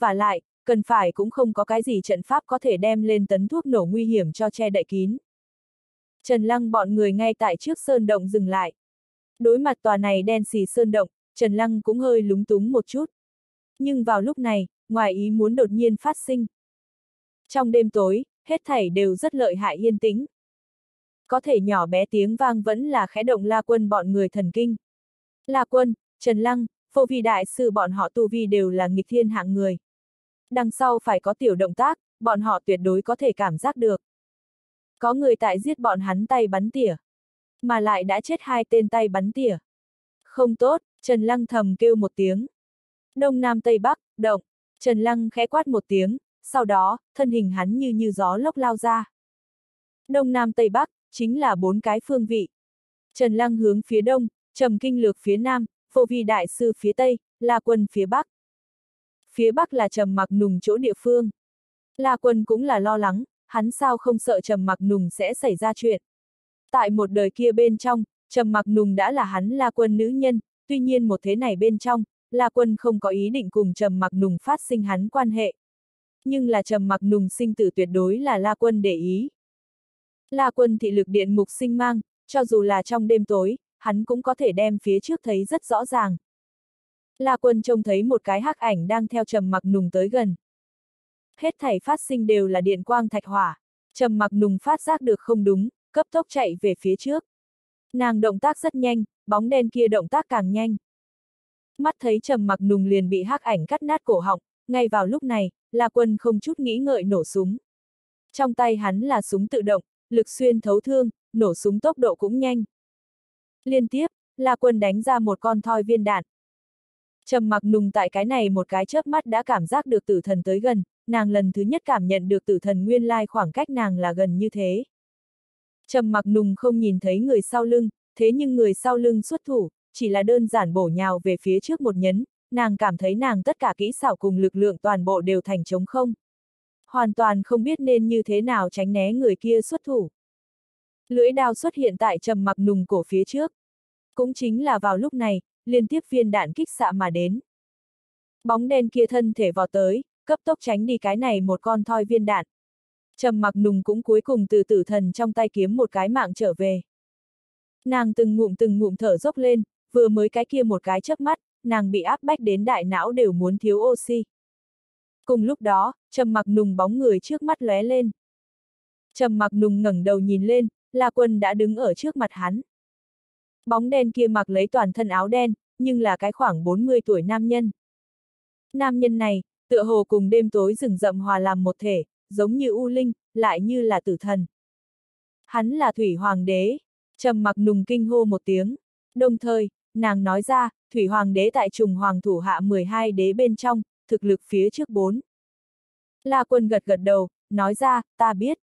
Và lại, cần phải cũng không có cái gì trận pháp có thể đem lên tấn thuốc nổ nguy hiểm cho che đậy kín. Trần Lăng bọn người ngay tại trước sơn động dừng lại. Đối mặt tòa này đen xì sơn động, Trần Lăng cũng hơi lúng túng một chút nhưng vào lúc này, ngoài ý muốn đột nhiên phát sinh. Trong đêm tối, hết thảy đều rất lợi hại yên tĩnh. Có thể nhỏ bé tiếng vang vẫn là khẽ động la quân bọn người thần kinh. La quân, Trần Lăng, phô vi đại sư bọn họ tu vi đều là nghịch thiên hạng người. Đằng sau phải có tiểu động tác, bọn họ tuyệt đối có thể cảm giác được. Có người tại giết bọn hắn tay bắn tỉa. Mà lại đã chết hai tên tay bắn tỉa. Không tốt, Trần Lăng thầm kêu một tiếng. Đông Nam Tây Bắc, động. Trần Lăng khẽ quát một tiếng, sau đó, thân hình hắn như như gió lốc lao ra. Đông Nam Tây Bắc, chính là bốn cái phương vị. Trần Lăng hướng phía đông, Trầm Kinh Lược phía nam, Phổ Vi Đại Sư phía tây, La Quân phía bắc. Phía bắc là Trầm Mặc Nùng chỗ địa phương. La Quân cũng là lo lắng, hắn sao không sợ Trầm Mặc Nùng sẽ xảy ra chuyện. Tại một đời kia bên trong, Trầm Mặc Nùng đã là hắn La Quân nữ nhân, tuy nhiên một thế này bên trong, La Quân không có ý định cùng Trầm Mặc Nùng phát sinh hắn quan hệ. Nhưng là Trầm Mặc Nùng sinh tử tuyệt đối là La Quân để ý. La Quân thị lực điện mục sinh mang, cho dù là trong đêm tối, hắn cũng có thể đem phía trước thấy rất rõ ràng. La Quân trông thấy một cái hắc ảnh đang theo Trầm Mặc Nùng tới gần. Hết thảy phát sinh đều là điện quang thạch hỏa, Trầm Mặc Nùng phát giác được không đúng, cấp tốc chạy về phía trước. Nàng động tác rất nhanh, bóng đen kia động tác càng nhanh mắt thấy trầm mặc nùng liền bị hắc ảnh cắt nát cổ họng, ngay vào lúc này, La Quân không chút nghĩ ngợi nổ súng. Trong tay hắn là súng tự động, lực xuyên thấu thương, nổ súng tốc độ cũng nhanh. Liên tiếp, La Quân đánh ra một con thoi viên đạn. Trầm mặc nùng tại cái này một cái chớp mắt đã cảm giác được tử thần tới gần, nàng lần thứ nhất cảm nhận được tử thần nguyên lai khoảng cách nàng là gần như thế. Trầm mặc nùng không nhìn thấy người sau lưng, thế nhưng người sau lưng xuất thủ, chỉ là đơn giản bổ nhào về phía trước một nhấn, nàng cảm thấy nàng tất cả kỹ xảo cùng lực lượng toàn bộ đều thành chống không. Hoàn toàn không biết nên như thế nào tránh né người kia xuất thủ. Lưỡi đao xuất hiện tại trầm mặc nùng cổ phía trước. Cũng chính là vào lúc này, liên tiếp viên đạn kích xạ mà đến. Bóng đen kia thân thể vọt tới, cấp tốc tránh đi cái này một con thoi viên đạn. Trầm mặc nùng cũng cuối cùng từ tử thần trong tay kiếm một cái mạng trở về. Nàng từng ngụm từng ngụm thở dốc lên, vừa mới cái kia một cái chớp mắt, nàng bị áp bách đến đại não đều muốn thiếu oxy. Cùng lúc đó, Trầm Mặc Nùng bóng người trước mắt lóe lên. Trầm Mặc Nùng ngẩng đầu nhìn lên, La Quân đã đứng ở trước mặt hắn. Bóng đen kia mặc lấy toàn thân áo đen, nhưng là cái khoảng 40 tuổi nam nhân. Nam nhân này, tựa hồ cùng đêm tối rừng rậm hòa làm một thể, giống như U Linh, lại như là tử thần. Hắn là Thủy Hoàng đế, trầm mặc nùng kinh hô một tiếng, đồng thời, Nàng nói ra, Thủy Hoàng đế tại trùng hoàng thủ hạ 12 đế bên trong, thực lực phía trước 4. La quân gật gật đầu, nói ra, ta biết.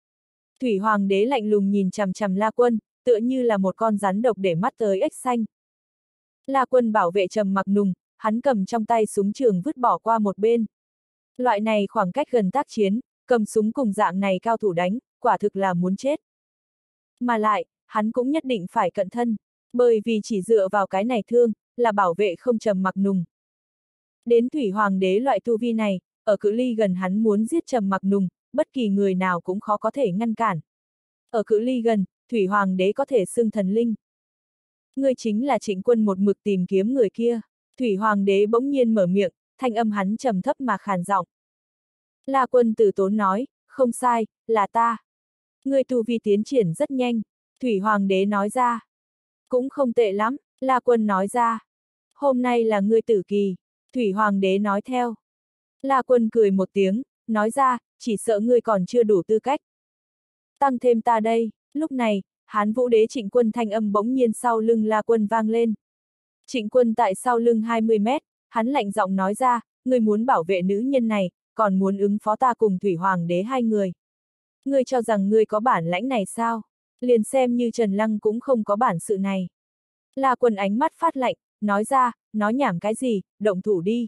Thủy Hoàng đế lạnh lùng nhìn chằm chằm La quân, tựa như là một con rắn độc để mắt tới ếch xanh. La quân bảo vệ trầm mặc nùng, hắn cầm trong tay súng trường vứt bỏ qua một bên. Loại này khoảng cách gần tác chiến, cầm súng cùng dạng này cao thủ đánh, quả thực là muốn chết. Mà lại, hắn cũng nhất định phải cận thân. Bởi vì chỉ dựa vào cái này thương, là bảo vệ không trầm mặc nùng. Đến thủy hoàng đế loại tu vi này, ở cự ly gần hắn muốn giết trầm mặc nùng, bất kỳ người nào cũng khó có thể ngăn cản. Ở cự ly gần, thủy hoàng đế có thể xưng thần linh. Ngươi chính là trịnh quân một mực tìm kiếm người kia. Thủy hoàng đế bỗng nhiên mở miệng, thanh âm hắn trầm thấp mà khàn giọng. La quân tử tốn nói, không sai, là ta. người tu vi tiến triển rất nhanh, thủy hoàng đế nói ra. Cũng không tệ lắm, La Quân nói ra. Hôm nay là ngươi tử kỳ, Thủy Hoàng đế nói theo. La Quân cười một tiếng, nói ra, chỉ sợ ngươi còn chưa đủ tư cách. Tăng thêm ta đây, lúc này, hán vũ đế trịnh quân thanh âm bỗng nhiên sau lưng La Quân vang lên. Trịnh quân tại sau lưng 20 mét, hắn lạnh giọng nói ra, ngươi muốn bảo vệ nữ nhân này, còn muốn ứng phó ta cùng Thủy Hoàng đế hai người. Ngươi cho rằng ngươi có bản lãnh này sao? Liền xem như Trần Lăng cũng không có bản sự này. La Quân ánh mắt phát lạnh, nói ra, nói nhảm cái gì, động thủ đi.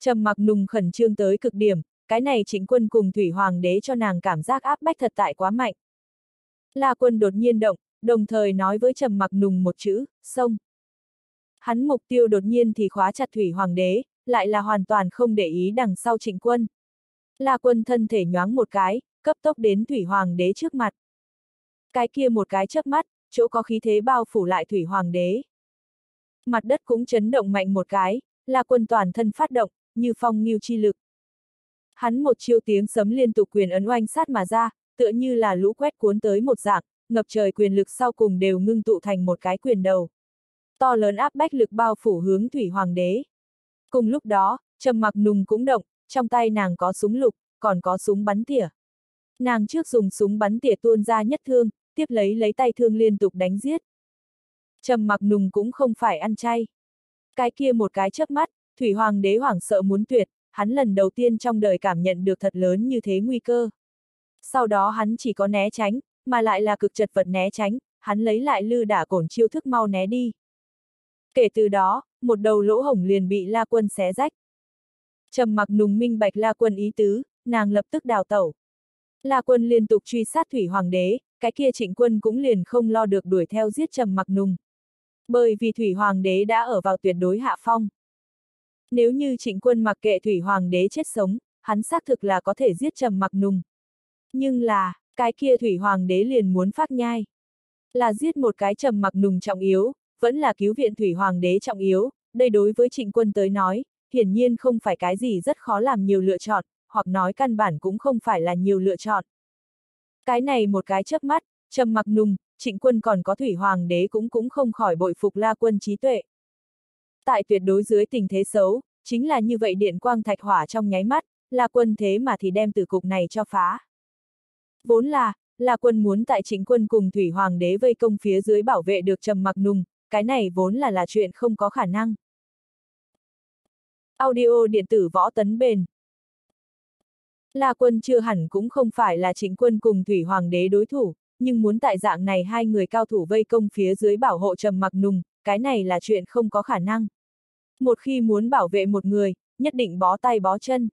Trầm mặc nùng khẩn trương tới cực điểm, cái này chính quân cùng Thủy Hoàng đế cho nàng cảm giác áp bách thật tại quá mạnh. La Quân đột nhiên động, đồng thời nói với Trầm mặc nùng một chữ, sông. Hắn mục tiêu đột nhiên thì khóa chặt Thủy Hoàng đế, lại là hoàn toàn không để ý đằng sau trịnh quân. La quân thân thể nhoáng một cái, cấp tốc đến Thủy Hoàng đế trước mặt cái kia một cái chớp mắt, chỗ có khí thế bao phủ lại thủy hoàng đế. Mặt đất cũng chấn động mạnh một cái, là quân toàn thân phát động, như phong nghiêu chi lực. Hắn một chiêu tiếng sấm liên tục quyền ấn oanh sát mà ra, tựa như là lũ quét cuốn tới một dạng, ngập trời quyền lực sau cùng đều ngưng tụ thành một cái quyền đầu. To lớn áp bách lực bao phủ hướng thủy hoàng đế. Cùng lúc đó, trầm mặc nùng cũng động, trong tay nàng có súng lục, còn có súng bắn tỉa. Nàng trước dùng súng bắn tỉa tuôn ra nhất thương, tiếp lấy lấy tay thương liên tục đánh giết. Trầm mặc nùng cũng không phải ăn chay. Cái kia một cái chớp mắt, Thủy Hoàng đế hoảng sợ muốn tuyệt, hắn lần đầu tiên trong đời cảm nhận được thật lớn như thế nguy cơ. Sau đó hắn chỉ có né tránh, mà lại là cực chật vật né tránh, hắn lấy lại lư đả cổn chiêu thức mau né đi. Kể từ đó, một đầu lỗ hổng liền bị La Quân xé rách. Trầm mặc nùng minh bạch La Quân ý tứ, nàng lập tức đào tẩu. La Quân liên tục truy sát Thủy Hoàng đế, cái kia trịnh quân cũng liền không lo được đuổi theo giết trầm mặc nùng. Bởi vì Thủy Hoàng đế đã ở vào tuyệt đối hạ phong. Nếu như trịnh quân mặc kệ Thủy Hoàng đế chết sống, hắn xác thực là có thể giết trầm mặc nùng. Nhưng là, cái kia Thủy Hoàng đế liền muốn phát nhai. Là giết một cái trầm mặc nùng trọng yếu, vẫn là cứu viện Thủy Hoàng đế trọng yếu, đây đối với trịnh quân tới nói, hiển nhiên không phải cái gì rất khó làm nhiều lựa chọn, hoặc nói căn bản cũng không phải là nhiều lựa chọn. Cái này một cái chớp mắt, trầm mặc nùng, trịnh quân còn có thủy hoàng đế cũng cũng không khỏi bội phục la quân trí tuệ. Tại tuyệt đối dưới tình thế xấu, chính là như vậy điện quang thạch hỏa trong nháy mắt, la quân thế mà thì đem từ cục này cho phá. Vốn là, là quân muốn tại trịnh quân cùng thủy hoàng đế vây công phía dưới bảo vệ được trầm mặc nùng, cái này vốn là là chuyện không có khả năng. Audio điện tử võ tấn bền La quân chưa hẳn cũng không phải là chính quân cùng thủy hoàng đế đối thủ, nhưng muốn tại dạng này hai người cao thủ vây công phía dưới bảo hộ trầm mặc nùng, cái này là chuyện không có khả năng. Một khi muốn bảo vệ một người, nhất định bó tay bó chân.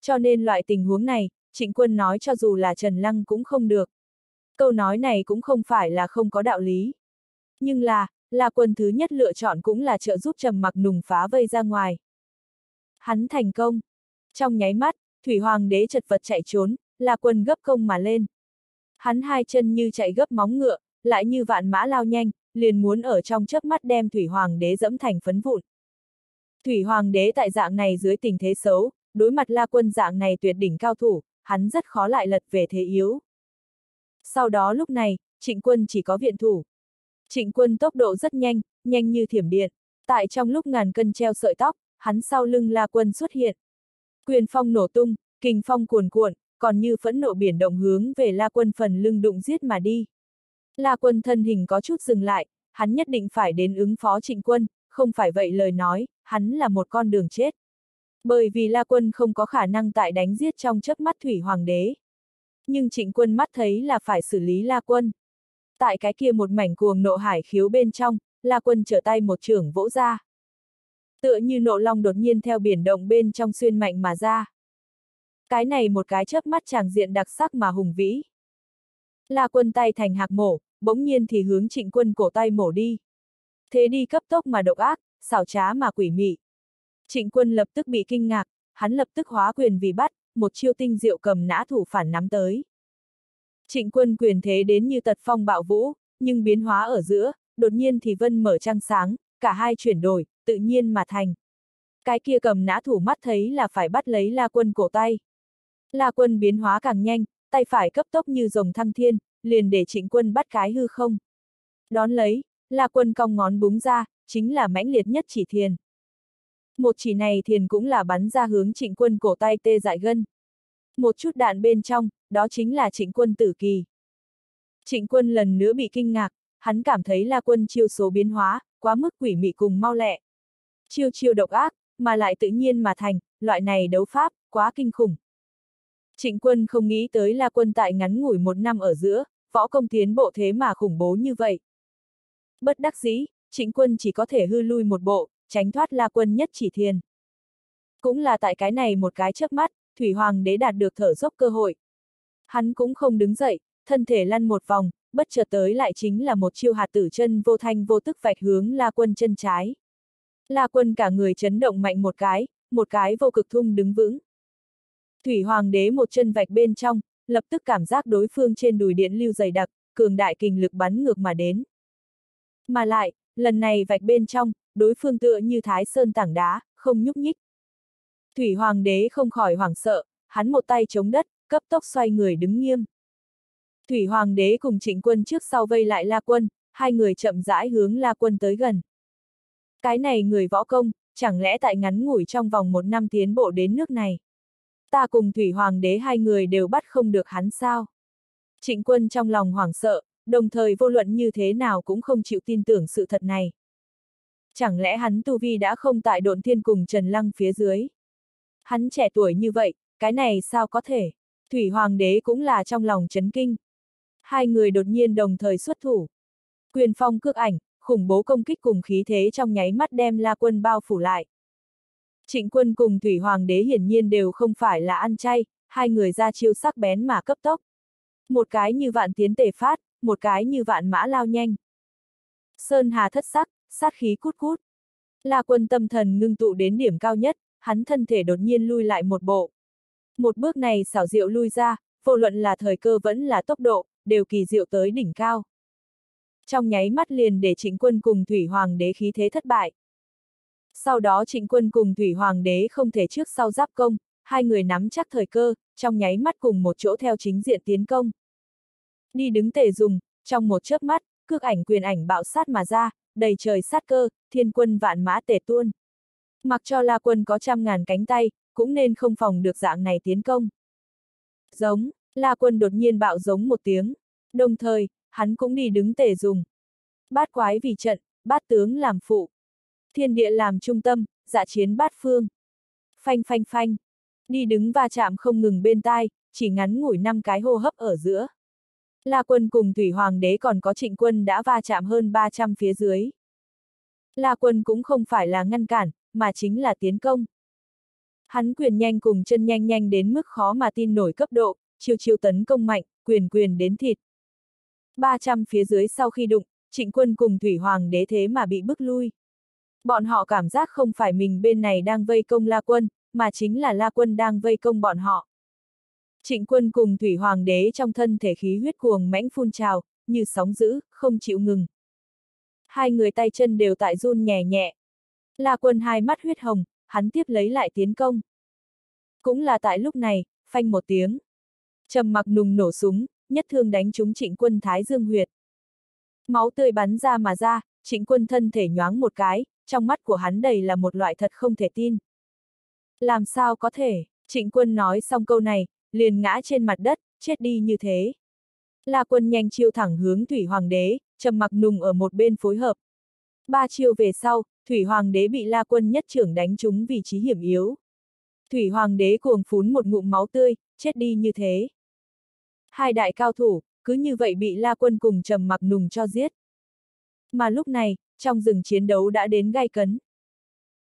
Cho nên loại tình huống này, trịnh quân nói cho dù là Trần Lăng cũng không được. Câu nói này cũng không phải là không có đạo lý. Nhưng là, là quân thứ nhất lựa chọn cũng là trợ giúp trầm mặc nùng phá vây ra ngoài. Hắn thành công. Trong nháy mắt, Thủy Hoàng đế chật vật chạy trốn, La quân gấp công mà lên. Hắn hai chân như chạy gấp móng ngựa, lại như vạn mã lao nhanh, liền muốn ở trong chớp mắt đem Thủy Hoàng đế dẫm thành phấn vụn. Thủy Hoàng đế tại dạng này dưới tình thế xấu, đối mặt La Quân dạng này tuyệt đỉnh cao thủ, hắn rất khó lại lật về thế yếu. Sau đó lúc này, Trịnh Quân chỉ có viện thủ. Trịnh Quân tốc độ rất nhanh, nhanh như thiểm điện. Tại trong lúc ngàn cân treo sợi tóc, hắn sau lưng La Quân xuất hiện, Quyền phong nổ tung, kình phong cuồn cuộn, còn như phẫn nộ biển động hướng về La Quân phần lưng đụng giết mà đi. La Quân thân hình có chút dừng lại, hắn nhất định phải đến ứng phó trịnh quân, không phải vậy lời nói, hắn là một con đường chết. Bởi vì La Quân không có khả năng tại đánh giết trong chớp mắt Thủy Hoàng đế. Nhưng trịnh quân mắt thấy là phải xử lý La Quân. Tại cái kia một mảnh cuồng nộ hải khiếu bên trong, La Quân trở tay một trưởng vỗ ra. Tựa như nộ long đột nhiên theo biển động bên trong xuyên mạnh mà ra. Cái này một cái chớp mắt chàng diện đặc sắc mà hùng vĩ. La quân tay thành hạc mổ, bỗng nhiên thì hướng trịnh quân cổ tay mổ đi. Thế đi cấp tốc mà độc ác, xảo trá mà quỷ mị. Trịnh quân lập tức bị kinh ngạc, hắn lập tức hóa quyền vì bắt, một chiêu tinh diệu cầm nã thủ phản nắm tới. Trịnh quân quyền thế đến như tật phong bạo vũ, nhưng biến hóa ở giữa, đột nhiên thì vân mở trăng sáng, cả hai chuyển đổi, tự nhiên mà thành. Cái kia cầm nã thủ mắt thấy là phải bắt lấy La Quân cổ tay. La Quân biến hóa càng nhanh, tay phải cấp tốc như rồng thăng thiên, liền để trịnh quân bắt cái hư không. Đón lấy, La Quân cong ngón búng ra, chính là mãnh liệt nhất chỉ thiền. Một chỉ này thiền cũng là bắn ra hướng trịnh quân cổ tay tê dại gân. Một chút đạn bên trong, đó chính là trịnh quân tử kỳ. Trịnh quân lần nữa bị kinh ngạc, hắn cảm thấy la quân chiêu số biến hóa, quá mức quỷ mị cùng mau lẹ. Chiêu chiêu độc ác, mà lại tự nhiên mà thành, loại này đấu pháp, quá kinh khủng. Trịnh quân không nghĩ tới la quân tại ngắn ngủi một năm ở giữa, võ công tiến bộ thế mà khủng bố như vậy. Bất đắc dĩ, trịnh quân chỉ có thể hư lui một bộ, tránh thoát la quân nhất chỉ thiên. Cũng là tại cái này một cái chớp mắt, Thủy Hoàng đế đạt được thở dốc cơ hội. Hắn cũng không đứng dậy, thân thể lăn một vòng, bất chợt tới lại chính là một chiêu hạt tử chân vô thanh vô tức vạch hướng La Quân chân trái. La Quân cả người chấn động mạnh một cái, một cái vô cực thung đứng vững. Thủy Hoàng đế một chân vạch bên trong, lập tức cảm giác đối phương trên đùi điện lưu dày đặc, cường đại kình lực bắn ngược mà đến. Mà lại, lần này vạch bên trong, đối phương tựa như thái sơn tảng đá, không nhúc nhích. Thủy Hoàng đế không khỏi hoảng sợ, hắn một tay chống đất, cấp tốc xoay người đứng nghiêm. Thủy Hoàng đế cùng trịnh quân trước sau vây lại La Quân, hai người chậm rãi hướng La Quân tới gần. Cái này người võ công, chẳng lẽ tại ngắn ngủi trong vòng một năm tiến bộ đến nước này? Ta cùng Thủy Hoàng đế hai người đều bắt không được hắn sao? Trịnh quân trong lòng hoảng sợ, đồng thời vô luận như thế nào cũng không chịu tin tưởng sự thật này. Chẳng lẽ hắn Tu Vi đã không tại độn thiên cùng Trần Lăng phía dưới? Hắn trẻ tuổi như vậy, cái này sao có thể? Thủy Hoàng đế cũng là trong lòng chấn kinh hai người đột nhiên đồng thời xuất thủ. Quyền phong cước ảnh, khủng bố công kích cùng khí thế trong nháy mắt đem La Quân bao phủ lại. Trịnh quân cùng Thủy Hoàng đế hiển nhiên đều không phải là ăn chay, hai người ra chiêu sắc bén mà cấp tốc. Một cái như vạn tiến tề phát, một cái như vạn mã lao nhanh. Sơn Hà thất sắc, sát khí cút cút. La quân tâm thần ngưng tụ đến điểm cao nhất, hắn thân thể đột nhiên lui lại một bộ. Một bước này xảo diệu lui ra, vô luận là thời cơ vẫn là tốc độ, đều kỳ diệu tới đỉnh cao. Trong nháy mắt liền để trịnh quân cùng Thủy Hoàng đế khí thế thất bại. Sau đó trịnh quân cùng Thủy Hoàng đế không thể trước sau giáp công, hai người nắm chắc thời cơ, trong nháy mắt cùng một chỗ theo chính diện tiến công. Đi đứng tề dùng, trong một chớp mắt, cước ảnh quyền ảnh bạo sát mà ra, đầy trời sát cơ, thiên quân vạn mã tề tuôn. Mặc cho La quân có trăm ngàn cánh tay, cũng nên không phòng được dạng này tiến công. Giống. La quân đột nhiên bạo giống một tiếng, đồng thời, hắn cũng đi đứng tể dùng. Bát quái vì trận, bát tướng làm phụ. Thiên địa làm trung tâm, dạ chiến bát phương. Phanh phanh phanh. Đi đứng va chạm không ngừng bên tai, chỉ ngắn ngủi năm cái hô hấp ở giữa. La quân cùng Thủy Hoàng đế còn có trịnh quân đã va chạm hơn 300 phía dưới. La quân cũng không phải là ngăn cản, mà chính là tiến công. Hắn quyền nhanh cùng chân nhanh nhanh đến mức khó mà tin nổi cấp độ, chiêu chiêu tấn công mạnh, quyền quyền đến thịt. 300 phía dưới sau khi đụng, trịnh quân cùng Thủy Hoàng đế thế mà bị bức lui. Bọn họ cảm giác không phải mình bên này đang vây công La Quân, mà chính là La Quân đang vây công bọn họ. Trịnh quân cùng Thủy Hoàng đế trong thân thể khí huyết cuồng mãnh phun trào, như sóng dữ, không chịu ngừng. Hai người tay chân đều tại run nhẹ nhẹ. La quân hai mắt huyết hồng, hắn tiếp lấy lại tiến công. Cũng là tại lúc này, phanh một tiếng. Trầm mặc nùng nổ súng, nhất thương đánh trúng trịnh quân thái dương huyệt. Máu tươi bắn ra mà ra, trịnh quân thân thể nhoáng một cái, trong mắt của hắn đầy là một loại thật không thể tin. Làm sao có thể, trịnh quân nói xong câu này, liền ngã trên mặt đất, chết đi như thế. La quân nhanh chiêu thẳng hướng Thủy Hoàng đế, trầm mặc nùng ở một bên phối hợp. Ba chiêu về sau, Thủy Hoàng đế bị La quân nhất trưởng đánh trúng vị trí hiểm yếu. Thủy Hoàng đế cuồng phún một ngụm máu tươi, chết đi như thế hai đại cao thủ, cứ như vậy bị La Quân cùng Trầm Mặc Nùng cho giết. Mà lúc này, trong rừng chiến đấu đã đến gai cấn.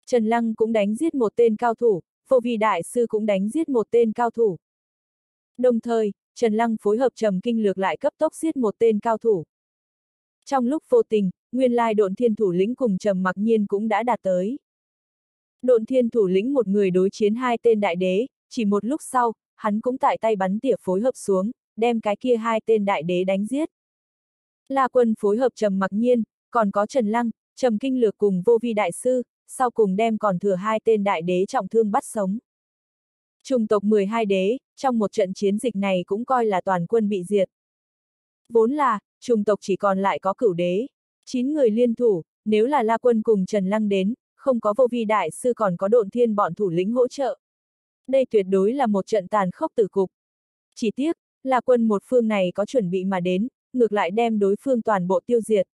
Trần Lăng cũng đánh giết một tên cao thủ, Phô Vi Đại Sư cũng đánh giết một tên cao thủ. Đồng thời, Trần Lăng phối hợp Trầm Kinh Lược lại cấp tốc giết một tên cao thủ. Trong lúc vô tình, nguyên lai độn thiên thủ lĩnh cùng Trầm Mặc Nhiên cũng đã đạt tới. Độn thiên thủ lĩnh một người đối chiến hai tên đại đế, chỉ một lúc sau, hắn cũng tại tay bắn tỉa phối hợp xuống, đem cái kia hai tên đại đế đánh giết. La quân phối hợp Trầm Mặc Nhiên, còn có Trần Lăng, Trầm Kinh Lược cùng vô vi đại sư, sau cùng đem còn thừa hai tên đại đế trọng thương bắt sống. Trùng tộc 12 đế, trong một trận chiến dịch này cũng coi là toàn quân bị diệt. Vốn là, trùng tộc chỉ còn lại có cửu đế, 9 người liên thủ, nếu là La Quân cùng Trần Lăng đến, không có vô vi đại sư còn có độn thiên bọn thủ lĩnh hỗ trợ. Đây tuyệt đối là một trận tàn khốc tử cục. Chỉ tiếc, là quân một phương này có chuẩn bị mà đến, ngược lại đem đối phương toàn bộ tiêu diệt.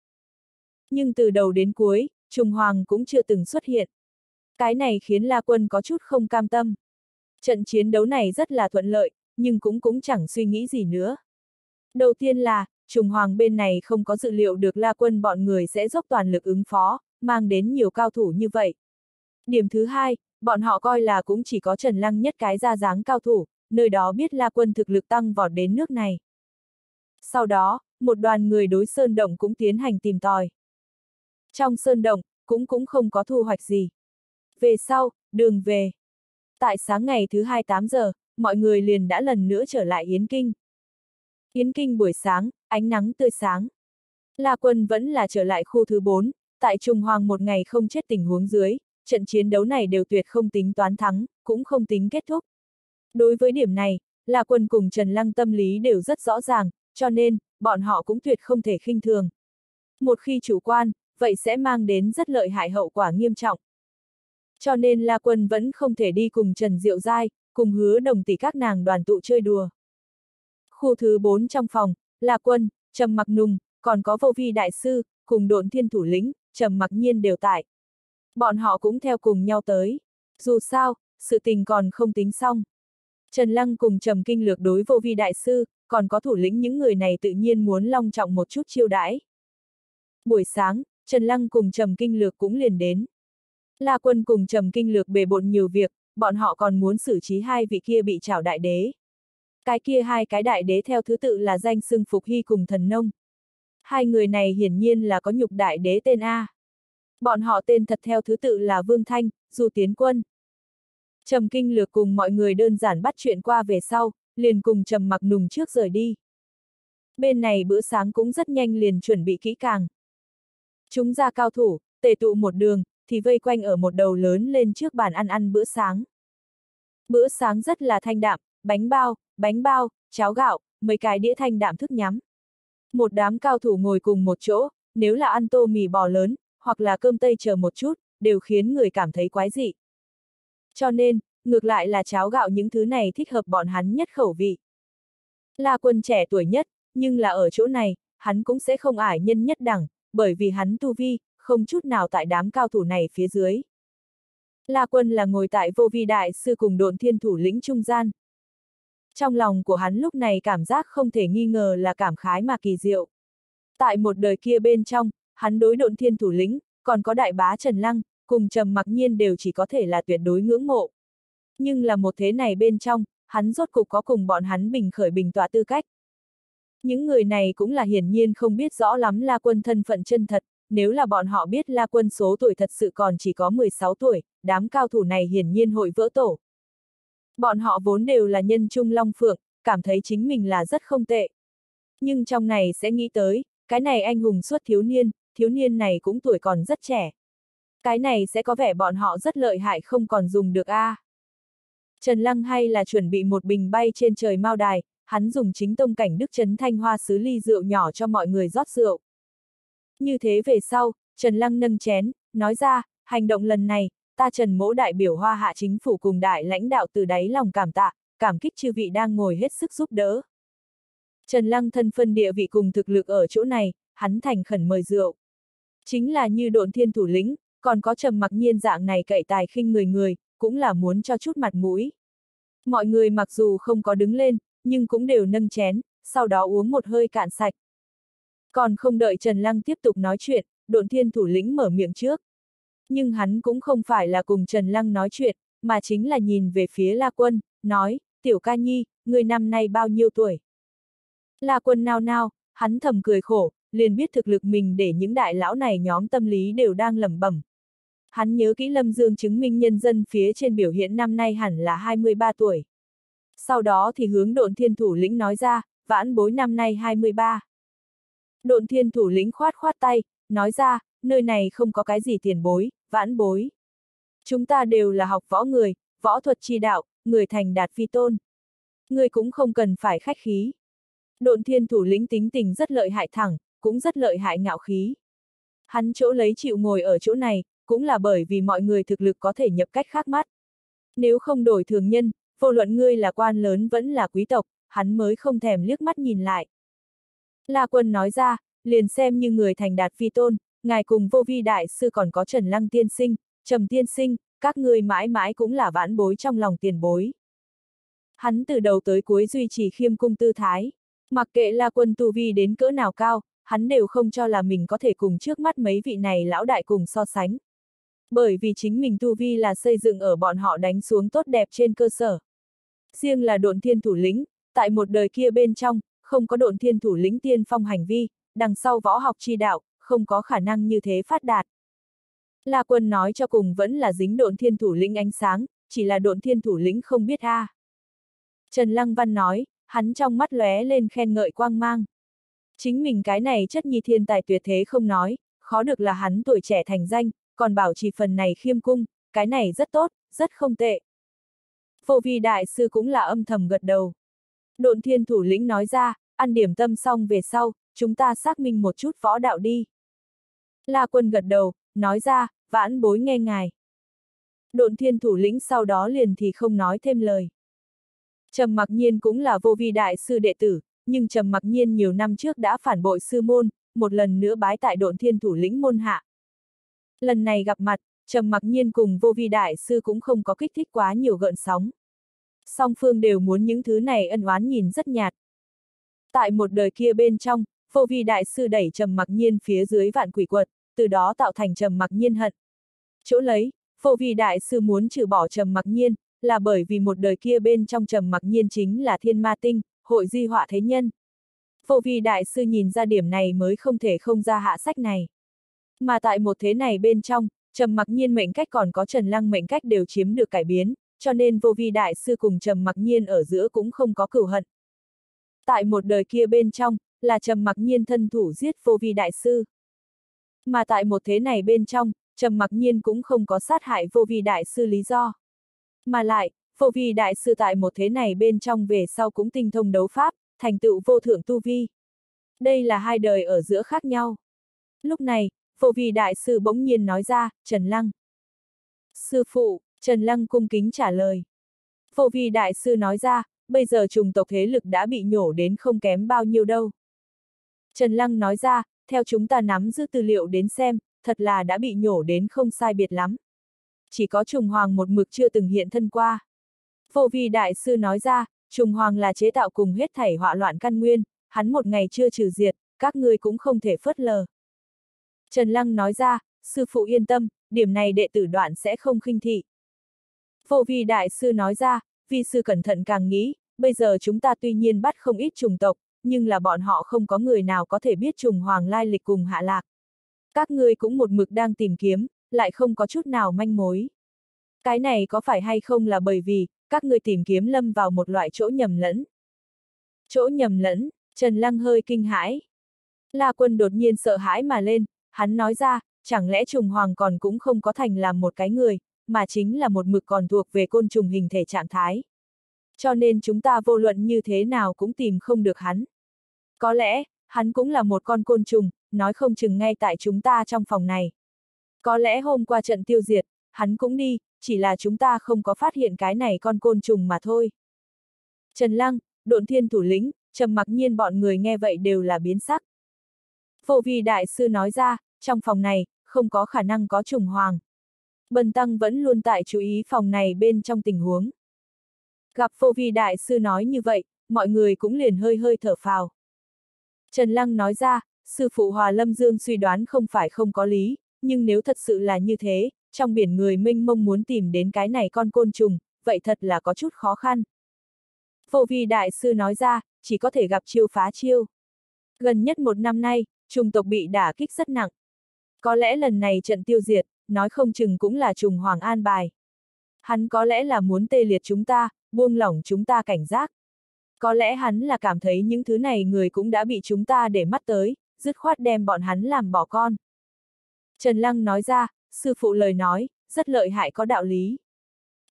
Nhưng từ đầu đến cuối, Trùng Hoàng cũng chưa từng xuất hiện. Cái này khiến La Quân có chút không cam tâm. Trận chiến đấu này rất là thuận lợi, nhưng cũng cũng chẳng suy nghĩ gì nữa. Đầu tiên là, Trùng Hoàng bên này không có dự liệu được La Quân bọn người sẽ dốc toàn lực ứng phó, mang đến nhiều cao thủ như vậy. Điểm thứ hai, bọn họ coi là cũng chỉ có Trần Lăng nhất cái ra dáng cao thủ, nơi đó biết La Quân thực lực tăng vọt đến nước này. Sau đó, một đoàn người đối sơn động cũng tiến hành tìm tòi. Trong sơn động, cũng cũng không có thu hoạch gì. Về sau, đường về. Tại sáng ngày thứ 28 giờ, mọi người liền đã lần nữa trở lại Yến Kinh. Yến Kinh buổi sáng, ánh nắng tươi sáng. La Quân vẫn là trở lại khu thứ 4, tại Trung Hoàng một ngày không chết tình huống dưới, trận chiến đấu này đều tuyệt không tính toán thắng, cũng không tính kết thúc. Đối với điểm này, là Quân cùng Trần Lăng tâm lý đều rất rõ ràng, cho nên, bọn họ cũng tuyệt không thể khinh thường. Một khi chủ quan, vậy sẽ mang đến rất lợi hại hậu quả nghiêm trọng. Cho nên La Quân vẫn không thể đi cùng Trần Diệu Giai, cùng hứa đồng tỷ các nàng đoàn tụ chơi đùa. Khu thứ 4 trong phòng, La Quân, Trầm Mặc Nùng, còn có vô vi đại sư, cùng đồn thiên thủ lĩnh, Trầm Mặc Nhiên đều tại. Bọn họ cũng theo cùng nhau tới. Dù sao, sự tình còn không tính xong. Trần Lăng cùng Trầm Kinh Lược đối vô vi đại sư, còn có thủ lĩnh những người này tự nhiên muốn long trọng một chút chiêu đãi. Buổi sáng, Trần Lăng cùng Trầm Kinh Lược cũng liền đến. La Quân cùng Trầm Kinh Lược bề bộn nhiều việc, bọn họ còn muốn xử trí hai vị kia bị trảo đại đế. Cái kia hai cái đại đế theo thứ tự là danh xưng Phục Hy cùng Thần Nông. Hai người này hiển nhiên là có nhục đại đế tên A. Bọn họ tên thật theo thứ tự là Vương Thanh, Du Tiến Quân, Trầm kinh lược cùng mọi người đơn giản bắt chuyện qua về sau, liền cùng trầm mặc nùng trước rời đi. Bên này bữa sáng cũng rất nhanh liền chuẩn bị kỹ càng. Chúng ra cao thủ, tề tụ một đường, thì vây quanh ở một đầu lớn lên trước bàn ăn ăn bữa sáng. Bữa sáng rất là thanh đạm, bánh bao, bánh bao, cháo gạo, mấy cái đĩa thanh đạm thức nhắm. Một đám cao thủ ngồi cùng một chỗ, nếu là ăn tô mì bò lớn, hoặc là cơm tây chờ một chút, đều khiến người cảm thấy quái dị. Cho nên, ngược lại là cháo gạo những thứ này thích hợp bọn hắn nhất khẩu vị. La quân trẻ tuổi nhất, nhưng là ở chỗ này, hắn cũng sẽ không ải nhân nhất đẳng, bởi vì hắn tu vi, không chút nào tại đám cao thủ này phía dưới. La quân là ngồi tại vô vi đại sư cùng độn thiên thủ lĩnh trung gian. Trong lòng của hắn lúc này cảm giác không thể nghi ngờ là cảm khái mà kỳ diệu. Tại một đời kia bên trong, hắn đối độn thiên thủ lĩnh, còn có đại bá Trần Lăng, cùng trầm mặc nhiên đều chỉ có thể là tuyệt đối ngưỡng mộ. Nhưng là một thế này bên trong, hắn rốt cục có cùng bọn hắn bình khởi bình tỏa tư cách. Những người này cũng là hiển nhiên không biết rõ lắm La Quân thân phận chân thật, nếu là bọn họ biết La Quân số tuổi thật sự còn chỉ có 16 tuổi, đám cao thủ này hiển nhiên hội vỡ tổ. Bọn họ vốn đều là nhân trung long phượng, cảm thấy chính mình là rất không tệ. Nhưng trong này sẽ nghĩ tới, cái này anh hùng suốt thiếu niên, thiếu niên này cũng tuổi còn rất trẻ, cái này sẽ có vẻ bọn họ rất lợi hại không còn dùng được a. À. Trần Lăng hay là chuẩn bị một bình bay trên trời mau đài, hắn dùng chính tông cảnh Đức chấn Thanh Hoa sứ ly rượu nhỏ cho mọi người rót rượu. Như thế về sau, Trần Lăng nâng chén, nói ra, hành động lần này, ta Trần Mỗ đại biểu Hoa Hạ chính phủ cùng đại lãnh đạo từ đáy lòng cảm tạ, cảm kích chư vị đang ngồi hết sức giúp đỡ. Trần Lăng thân phân địa vị cùng thực lực ở chỗ này, hắn thành khẩn mời rượu. Chính là như độn thiên thủ lĩnh, còn có trầm mặc nhiên dạng này cậy tài khinh người người, cũng là muốn cho chút mặt mũi. Mọi người mặc dù không có đứng lên, nhưng cũng đều nâng chén, sau đó uống một hơi cạn sạch. Còn không đợi Trần Lăng tiếp tục nói chuyện, độn thiên thủ lĩnh mở miệng trước. Nhưng hắn cũng không phải là cùng Trần Lăng nói chuyện, mà chính là nhìn về phía La Quân, nói, tiểu ca nhi, người năm nay bao nhiêu tuổi? La Quân nao nao, hắn thầm cười khổ, liền biết thực lực mình để những đại lão này nhóm tâm lý đều đang lẩm bẩm, hắn nhớ kỹ Lâm Dương chứng minh nhân dân phía trên biểu hiện năm nay hẳn là 23 tuổi. Sau đó thì hướng độn thiên thủ lĩnh nói ra, vãn bối năm nay 23. Độn thiên thủ lĩnh khoát khoát tay, nói ra, nơi này không có cái gì tiền bối, vãn bối. Chúng ta đều là học võ người, võ thuật chi đạo, người thành đạt phi tôn. Người cũng không cần phải khách khí. Độn thiên thủ lĩnh tính tình rất lợi hại thẳng, cũng rất lợi hại ngạo khí. Hắn chỗ lấy chịu ngồi ở chỗ này, cũng là bởi vì mọi người thực lực có thể nhập cách khác mắt. Nếu không đổi thường nhân, vô luận ngươi là quan lớn vẫn là quý tộc, hắn mới không thèm liếc mắt nhìn lại. La quân nói ra, liền xem như người thành đạt phi tôn, ngài cùng vô vi đại sư còn có Trần Lăng tiên sinh, Trầm tiên sinh, các ngươi mãi mãi cũng là vãn bối trong lòng tiền bối. Hắn từ đầu tới cuối duy trì khiêm cung tư thái, mặc kệ La quân tu vi đến cỡ nào cao, hắn đều không cho là mình có thể cùng trước mắt mấy vị này lão đại cùng so sánh, bởi vì chính mình tu vi là xây dựng ở bọn họ đánh xuống tốt đẹp trên cơ sở. Riêng là độn thiên thủ lĩnh, tại một đời kia bên trong, không có độn thiên thủ lĩnh tiên phong hành vi, đằng sau võ học chi đạo, không có khả năng như thế phát đạt. La quân nói cho cùng vẫn là dính độn thiên thủ lĩnh ánh sáng, chỉ là độn thiên thủ lĩnh không biết a. Trần Lăng Văn nói, hắn trong mắt lóe lên khen ngợi quang mang. Chính mình cái này chất nhi thiên tài tuyệt thế không nói, khó được là hắn tuổi trẻ thành danh, còn bảo chỉ phần này khiêm cung, cái này rất tốt, rất không tệ. phổ vi đại sư cũng là âm thầm gật đầu. Độn thiên thủ lĩnh nói ra, ăn điểm tâm xong về sau, chúng ta xác minh một chút võ đạo đi. La quân gật đầu, nói ra, vãn bối nghe ngài. Độn thiên thủ lĩnh sau đó liền thì không nói thêm lời. Trầm mặc nhiên cũng là vô vi đại sư đệ tử, nhưng trầm mặc nhiên nhiều năm trước đã phản bội sư môn, một lần nữa bái tại độn thiên thủ lĩnh môn hạ. Lần này gặp mặt, Trầm mặc nhiên cùng vô vi đại sư cũng không có kích thích quá nhiều gợn sóng. Song phương đều muốn những thứ này ân oán nhìn rất nhạt. Tại một đời kia bên trong, vô vi đại sư đẩy trầm mặc nhiên phía dưới vạn quỷ quật, từ đó tạo thành trầm mặc nhiên hận. Chỗ lấy, vô vi đại sư muốn trừ bỏ trầm mặc nhiên, là bởi vì một đời kia bên trong trầm mặc nhiên chính là thiên ma tinh, hội di họa thế nhân. Vô vi đại sư nhìn ra điểm này mới không thể không ra hạ sách này. Mà tại một thế này bên trong, Trầm Mặc Nhiên mệnh cách còn có Trần Lăng mệnh cách đều chiếm được cải biến, cho nên vô vi đại sư cùng Trầm Mặc Nhiên ở giữa cũng không có cửu hận. Tại một đời kia bên trong, là Trầm Mặc Nhiên thân thủ giết vô vi đại sư. Mà tại một thế này bên trong, Trầm Mặc Nhiên cũng không có sát hại vô vi đại sư lý do. Mà lại, vô vi đại sư tại một thế này bên trong về sau cũng tinh thông đấu pháp, thành tựu vô thượng tu vi. Đây là hai đời ở giữa khác nhau. Lúc này, Phổ vì đại sư bỗng nhiên nói ra, Trần Lăng. Sư phụ, Trần Lăng cung kính trả lời. Phổ vi đại sư nói ra, bây giờ trùng tộc thế lực đã bị nhổ đến không kém bao nhiêu đâu. Trần Lăng nói ra, theo chúng ta nắm giữ tư liệu đến xem, thật là đã bị nhổ đến không sai biệt lắm. Chỉ có trùng hoàng một mực chưa từng hiện thân qua. Phổ vi đại sư nói ra, trùng hoàng là chế tạo cùng hết thảy họa loạn căn nguyên, hắn một ngày chưa trừ diệt, các ngươi cũng không thể phớt lờ. Trần Lăng nói ra, sư phụ yên tâm, điểm này đệ tử đoạn sẽ không khinh thị. Phổ vi đại sư nói ra, vi sư cẩn thận càng nghĩ, bây giờ chúng ta tuy nhiên bắt không ít trùng tộc, nhưng là bọn họ không có người nào có thể biết trùng hoàng lai lịch cùng hạ lạc. Các ngươi cũng một mực đang tìm kiếm, lại không có chút nào manh mối. Cái này có phải hay không là bởi vì, các ngươi tìm kiếm lâm vào một loại chỗ nhầm lẫn. Chỗ nhầm lẫn, Trần Lăng hơi kinh hãi. La quân đột nhiên sợ hãi mà lên, hắn nói ra, chẳng lẽ trùng hoàng còn cũng không có thành làm một cái người, mà chính là một mực còn thuộc về côn trùng hình thể trạng thái. Cho nên chúng ta vô luận như thế nào cũng tìm không được hắn. Có lẽ, hắn cũng là một con côn trùng, nói không chừng ngay tại chúng ta trong phòng này. Có lẽ hôm qua trận tiêu diệt, hắn cũng đi, chỉ là chúng ta không có phát hiện cái này con côn trùng mà thôi. Trần Lăng, độn thiên thủ lĩnh, trầm mặc nhiên bọn người nghe vậy đều là biến sắc. Vô vi đại sư nói ra, trong phòng này, không có khả năng có trùng hoàng. Bần tăng vẫn luôn tại chú ý phòng này bên trong tình huống. Gặp phô vi đại sư nói như vậy, mọi người cũng liền hơi hơi thở phào. Trần Lăng nói ra, sư phụ Hòa Lâm Dương suy đoán không phải không có lý, nhưng nếu thật sự là như thế, trong biển người minh mông muốn tìm đến cái này con côn trùng, vậy thật là có chút khó khăn. Vô vi đại sư nói ra, chỉ có thể gặp chiêu phá chiêu. Gần nhất một năm nay, trùng tộc bị đả kích rất nặng. Có lẽ lần này trận tiêu diệt, nói không chừng cũng là trùng hoàng an bài. Hắn có lẽ là muốn tê liệt chúng ta, buông lỏng chúng ta cảnh giác. Có lẽ hắn là cảm thấy những thứ này người cũng đã bị chúng ta để mắt tới, dứt khoát đem bọn hắn làm bỏ con. Trần Lăng nói ra, sư phụ lời nói, rất lợi hại có đạo lý.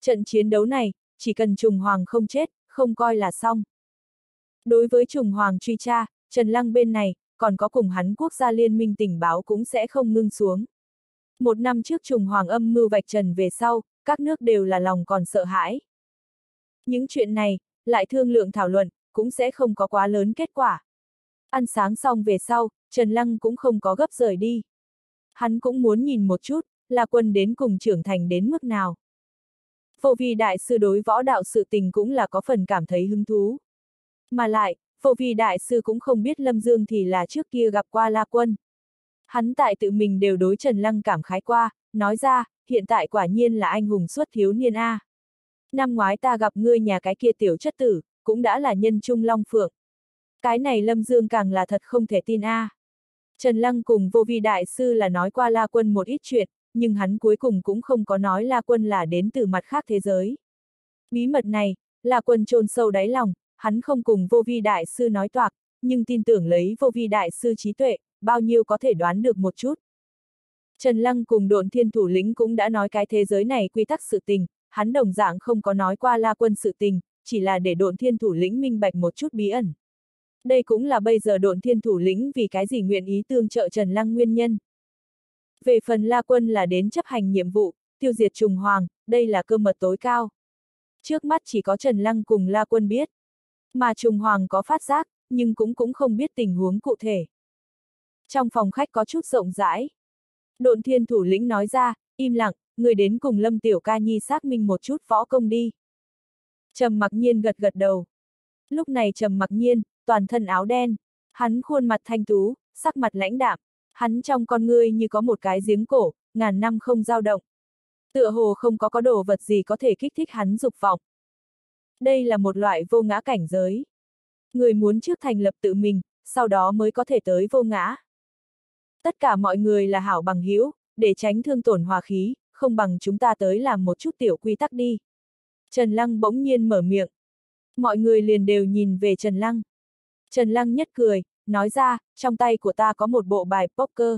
Trận chiến đấu này, chỉ cần Trùng Hoàng không chết, không coi là xong. Đối với Trùng Hoàng truy tra, Trần Lăng bên này, còn có cùng hắn quốc gia liên minh tình báo cũng sẽ không ngưng xuống. Một năm trước trùng hoàng âm mưu vạch trần về sau, các nước đều là lòng còn sợ hãi. Những chuyện này, lại thương lượng thảo luận, cũng sẽ không có quá lớn kết quả. Ăn sáng xong về sau, Trần Lăng cũng không có gấp rời đi. Hắn cũng muốn nhìn một chút, là quân đến cùng trưởng thành đến mức nào. Vô vì đại sư đối võ đạo sự tình cũng là có phần cảm thấy hứng thú. Mà lại, Vô vi đại sư cũng không biết Lâm Dương thì là trước kia gặp qua La Quân. Hắn tại tự mình đều đối Trần Lăng cảm khái qua, nói ra, hiện tại quả nhiên là anh hùng xuất thiếu niên A. Năm ngoái ta gặp ngươi nhà cái kia tiểu chất tử, cũng đã là nhân trung long phượng. Cái này Lâm Dương càng là thật không thể tin A. Trần Lăng cùng vô vi đại sư là nói qua La Quân một ít chuyện, nhưng hắn cuối cùng cũng không có nói La Quân là đến từ mặt khác thế giới. Bí mật này, La Quân trôn sâu đáy lòng, hắn không cùng vô vi đại sư nói toạc, nhưng tin tưởng lấy vô vi đại sư trí tuệ, bao nhiêu có thể đoán được một chút. Trần Lăng cùng đồn thiên thủ lĩnh cũng đã nói cái thế giới này quy tắc sự tình, hắn đồng dạng không có nói qua la quân sự tình, chỉ là để đồn thiên thủ lĩnh minh bạch một chút bí ẩn. Đây cũng là bây giờ đồn thiên thủ lĩnh vì cái gì nguyện ý tương trợ Trần Lăng nguyên nhân. Về phần la quân là đến chấp hành nhiệm vụ, tiêu diệt trùng hoàng, đây là cơ mật tối cao. Trước mắt chỉ có Trần Lăng cùng la quân biết mà Trùng Hoàng có phát giác, nhưng cũng cũng không biết tình huống cụ thể. Trong phòng khách có chút rộng rãi. Độn thiên thủ lĩnh nói ra, im lặng, người đến cùng Lâm Tiểu Ca Nhi xác minh một chút võ công đi. Trầm mặc nhiên gật gật đầu. Lúc này trầm mặc nhiên, toàn thân áo đen, hắn khuôn mặt thanh tú, sắc mặt lãnh đạm, hắn trong con ngươi như có một cái giếng cổ, ngàn năm không dao động. Tựa hồ không có có đồ vật gì có thể kích thích hắn dục vọng, đây là một loại vô ngã cảnh giới. Người muốn trước thành lập tự mình, sau đó mới có thể tới vô ngã. Tất cả mọi người là hảo bằng hữu, để tránh thương tổn hòa khí, không bằng chúng ta tới làm một chút tiểu quy tắc đi. Trần Lăng bỗng nhiên mở miệng. Mọi người liền đều nhìn về Trần Lăng. Trần Lăng nhất cười, nói ra, trong tay của ta có một bộ bài poker.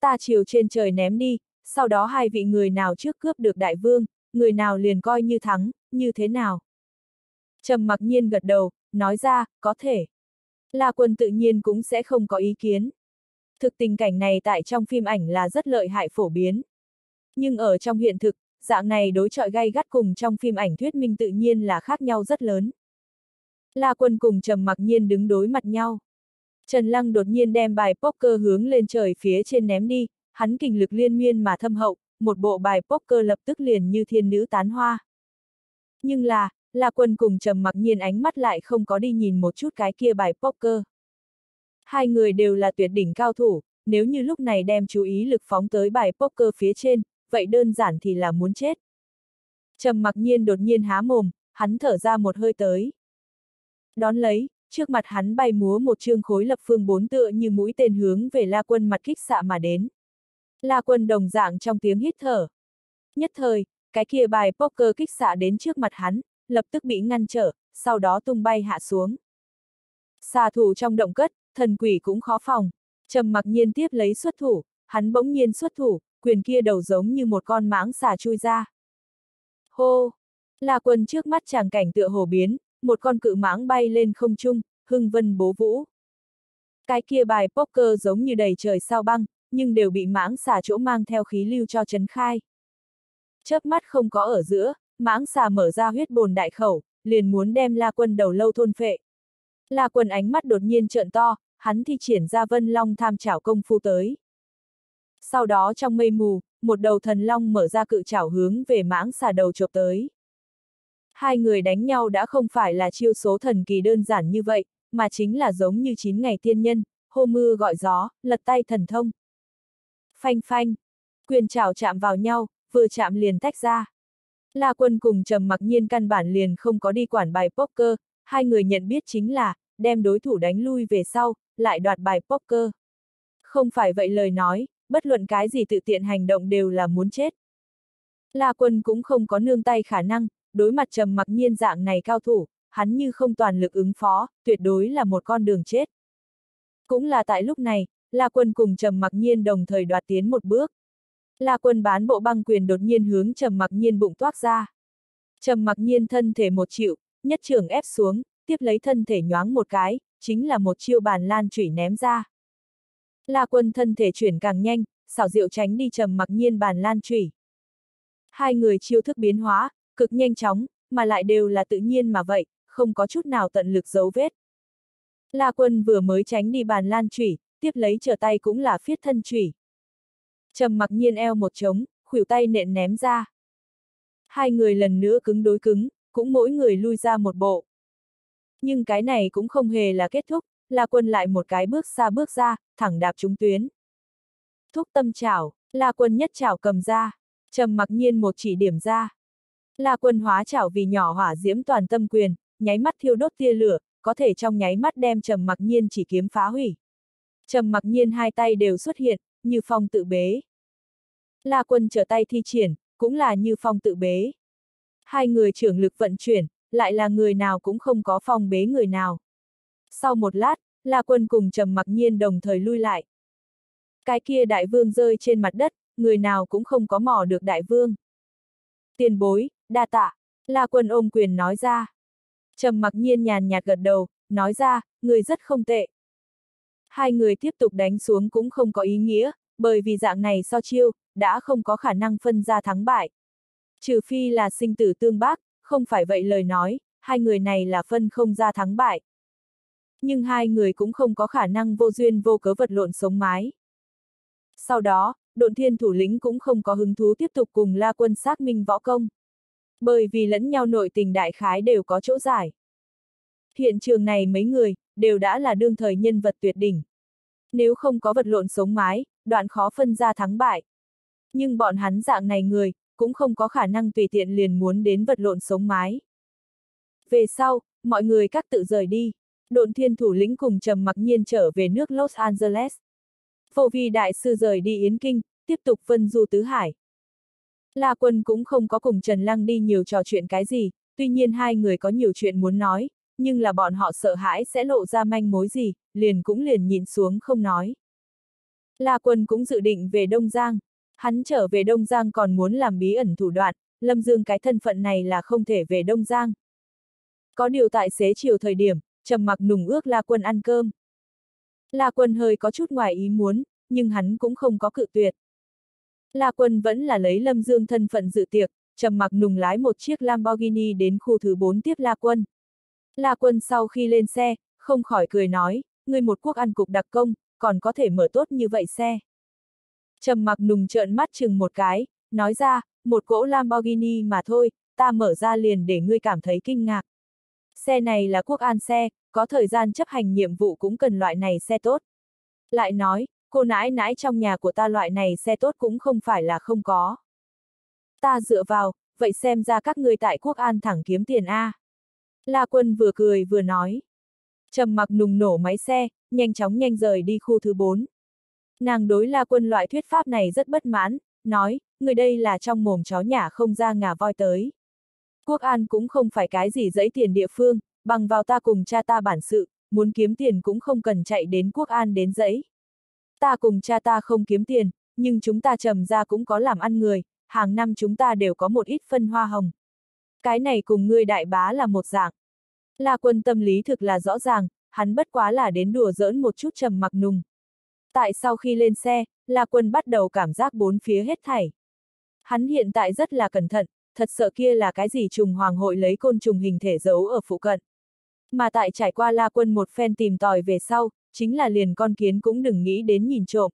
Ta chiều trên trời ném đi, sau đó hai vị người nào trước cướp được đại vương, người nào liền coi như thắng, như thế nào. Trầm mặc nhiên gật đầu, nói ra, có thể. La quân tự nhiên cũng sẽ không có ý kiến. Thực tình cảnh này tại trong phim ảnh là rất lợi hại phổ biến. Nhưng ở trong hiện thực, dạng này đối trọi gay gắt cùng trong phim ảnh thuyết minh tự nhiên là khác nhau rất lớn. La quân cùng trầm mặc nhiên đứng đối mặt nhau. Trần Lăng đột nhiên đem bài poker hướng lên trời phía trên ném đi, hắn kình lực liên miên mà thâm hậu, một bộ bài poker lập tức liền như thiên nữ tán hoa. Nhưng là, La Quân cùng trầm mặc nhiên ánh mắt lại không có đi nhìn một chút cái kia bài poker. Hai người đều là tuyệt đỉnh cao thủ, nếu như lúc này đem chú ý lực phóng tới bài poker phía trên, vậy đơn giản thì là muốn chết. Trầm mặc nhiên đột nhiên há mồm, hắn thở ra một hơi tới. Đón lấy, trước mặt hắn bay múa một chương khối lập phương bốn tựa như mũi tên hướng về La Quân mặt kích xạ mà đến. La Quân đồng dạng trong tiếng hít thở. Nhất thời, cái kia bài poker kích xạ đến trước mặt hắn, lập tức bị ngăn trở, sau đó tung bay hạ xuống. Xà thủ trong động cất, thần quỷ cũng khó phòng. Trầm mặc nhiên tiếp lấy xuất thủ, hắn bỗng nhiên xuất thủ, quyền kia đầu giống như một con mãng xà chui ra. Hô! Là quân trước mắt chàng cảnh tựa hồ biến, một con cự mãng bay lên không trung, hưng vân bố vũ. Cái kia bài poker giống như đầy trời sao băng, nhưng đều bị mãng xà chỗ mang theo khí lưu cho chấn khai. Chớp mắt không có ở giữa, mãng xà mở ra huyết bồn đại khẩu, liền muốn đem La Quân đầu lâu thôn phệ. La Quân ánh mắt đột nhiên trợn to, hắn thi triển ra vân long tham chảo công phu tới. Sau đó trong mây mù, một đầu thần long mở ra cự chảo hướng về mãng xà đầu chộp tới. Hai người đánh nhau đã không phải là chiêu số thần kỳ đơn giản như vậy, mà chính là giống như chín ngày tiên nhân, hô mưa gọi gió, lật tay thần thông. Phanh phanh, quyền chảo chạm vào nhau, vừa chạm liền tách ra. La Quân cùng Trầm Mặc Nhiên căn bản liền không có đi quản bài poker, hai người nhận biết chính là, đem đối thủ đánh lui về sau, lại đoạt bài poker. Không phải vậy lời nói, bất luận cái gì tự tiện hành động đều là muốn chết. La Quân cũng không có nương tay khả năng, đối mặt Trầm Mặc Nhiên dạng này cao thủ, hắn như không toàn lực ứng phó, tuyệt đối là một con đường chết. Cũng là tại lúc này, La Quân cùng Trầm Mặc Nhiên đồng thời đoạt tiến một bước. La quân bán bộ băng quyền đột nhiên hướng trầm mặc nhiên bụng toát ra. Trầm mặc nhiên thân thể một chịu, nhất trưởng ép xuống, tiếp lấy thân thể nhoáng một cái, chính là một chiêu bàn lan chủy ném ra. La quân thân thể chuyển càng nhanh, xảo diệu tránh đi trầm mặc nhiên bàn lan chủy. Hai người chiêu thức biến hóa, cực nhanh chóng, mà lại đều là tự nhiên mà vậy, không có chút nào tận lực dấu vết. La quân vừa mới tránh đi bàn lan chủy, tiếp lấy trở tay cũng là phiết thân chủy. Trầm mặc nhiên eo một trống, khuỷu tay nện ném ra. Hai người lần nữa cứng đối cứng, cũng mỗi người lui ra một bộ. Nhưng cái này cũng không hề là kết thúc, La Quân lại một cái bước xa bước ra, thẳng đạp trúng tuyến. Thúc tâm chảo, La Quân nhất chảo cầm ra, trầm mặc nhiên một chỉ điểm ra. La Quân hóa chảo vì nhỏ hỏa diễm toàn tâm quyền, nháy mắt thiêu đốt tia lửa, có thể trong nháy mắt đem trầm mặc nhiên chỉ kiếm phá hủy. Trầm mặc nhiên hai tay đều xuất hiện, như Phong tự bế. La Quân trở tay thi triển, cũng là Như Phong tự bế. Hai người trưởng lực vận chuyển, lại là người nào cũng không có phong bế người nào. Sau một lát, La Quân cùng Trầm Mặc Nhiên đồng thời lui lại. Cái kia đại vương rơi trên mặt đất, người nào cũng không có mò được đại vương. Tiền bối, đa tạ, La Quân ôm quyền nói ra. Trầm Mặc Nhiên nhàn nhạt gật đầu, nói ra, người rất không tệ hai người tiếp tục đánh xuống cũng không có ý nghĩa, bởi vì dạng này so chiêu, đã không có khả năng phân ra thắng bại. Trừ phi là sinh tử tương bác, không phải vậy lời nói, hai người này là phân không ra thắng bại. Nhưng hai người cũng không có khả năng vô duyên vô cớ vật lộn sống mái. Sau đó, độn thiên thủ lĩnh cũng không có hứng thú tiếp tục cùng la quân xác minh võ công. Bởi vì lẫn nhau nội tình đại khái đều có chỗ giải. Hiện trường này mấy người, đều đã là đương thời nhân vật tuyệt đỉnh. Nếu không có vật lộn sống mái, đoạn khó phân ra thắng bại. Nhưng bọn hắn dạng này người, cũng không có khả năng tùy tiện liền muốn đến vật lộn sống mái. Về sau, mọi người các tự rời đi. Độn thiên thủ lĩnh cùng trầm mặc nhiên trở về nước Los Angeles. Phổ vi đại sư rời đi Yến Kinh, tiếp tục vân du tứ hải. La quân cũng không có cùng Trần Lăng đi nhiều trò chuyện cái gì, tuy nhiên hai người có nhiều chuyện muốn nói, nhưng là bọn họ sợ hãi sẽ lộ ra manh mối gì, liền cũng liền nhìn xuống không nói. La Quân cũng dự định về Đông Giang, hắn trở về Đông Giang còn muốn làm bí ẩn thủ đoạn, Lâm Dương cái thân phận này là không thể về Đông Giang. Có điều tại xế chiều thời điểm, trầm mặc nùng ước La Quân ăn cơm. La Quân hơi có chút ngoài ý muốn, nhưng hắn cũng không có cự tuyệt. La Quân vẫn là lấy Lâm Dương thân phận dự tiệc, trầm mặc nùng lái một chiếc Lamborghini đến khu thứ 4 tiếp La Quân. La Quân sau khi lên xe, không khỏi cười nói, Ngươi một quốc ăn cục đặc công, còn có thể mở tốt như vậy xe. Trầm mặc nùng trợn mắt chừng một cái, nói ra, một cỗ Lamborghini mà thôi, ta mở ra liền để ngươi cảm thấy kinh ngạc. Xe này là quốc an xe, có thời gian chấp hành nhiệm vụ cũng cần loại này xe tốt. Lại nói, cô nãi nãi trong nhà của ta loại này xe tốt cũng không phải là không có. Ta dựa vào, vậy xem ra các ngươi tại quốc an thẳng kiếm tiền A. La Quân vừa cười vừa nói. Trầm mặc nùng nổ máy xe, nhanh chóng nhanh rời đi khu thứ 4. Nàng đối La Quân loại thuyết pháp này rất bất mãn, nói, người đây là trong mồm chó nhà không ra ngà voi tới. Quốc An cũng không phải cái gì dẫy tiền địa phương, bằng vào ta cùng cha ta bản sự, muốn kiếm tiền cũng không cần chạy đến Quốc An đến dẫy. Ta cùng cha ta không kiếm tiền, nhưng chúng ta trầm ra cũng có làm ăn người, hàng năm chúng ta đều có một ít phân hoa hồng, cái này cùng ngươi đại bá là một dạng. La quân tâm lý thực là rõ ràng, hắn bất quá là đến đùa giỡn một chút trầm mặc nùng. Tại sau khi lên xe, La quân bắt đầu cảm giác bốn phía hết thảy. Hắn hiện tại rất là cẩn thận, thật sợ kia là cái gì trùng hoàng hội lấy côn trùng hình thể giấu ở phụ cận. Mà tại trải qua La Quân một phen tìm tòi về sau, chính là liền con kiến cũng đừng nghĩ đến nhìn trộm.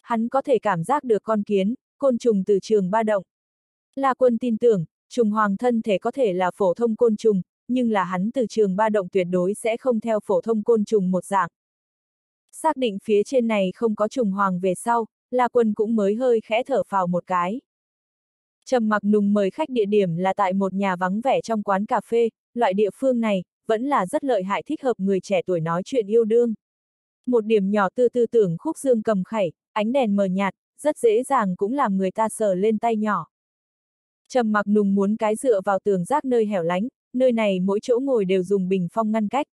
Hắn có thể cảm giác được con kiến, côn trùng từ trường ba động. La Quân tin tưởng, Trùng hoàng thân thể có thể là phổ thông côn trùng, nhưng là hắn từ trường ba động tuyệt đối sẽ không theo phổ thông côn trùng một dạng. Xác định phía trên này không có trùng hoàng về sau, La Quân cũng mới hơi khẽ thở phào một cái. Trầm mặc nùng mời khách địa điểm là tại một nhà vắng vẻ trong quán cà phê, loại địa phương này, vẫn là rất lợi hại thích hợp người trẻ tuổi nói chuyện yêu đương. Một điểm nhỏ tư tư tưởng khúc dương cầm khẩy, ánh đèn mờ nhạt, rất dễ dàng cũng làm người ta sờ lên tay nhỏ. Trầm mặc nùng muốn cái dựa vào tường rác nơi hẻo lánh, nơi này mỗi chỗ ngồi đều dùng bình phong ngăn cách.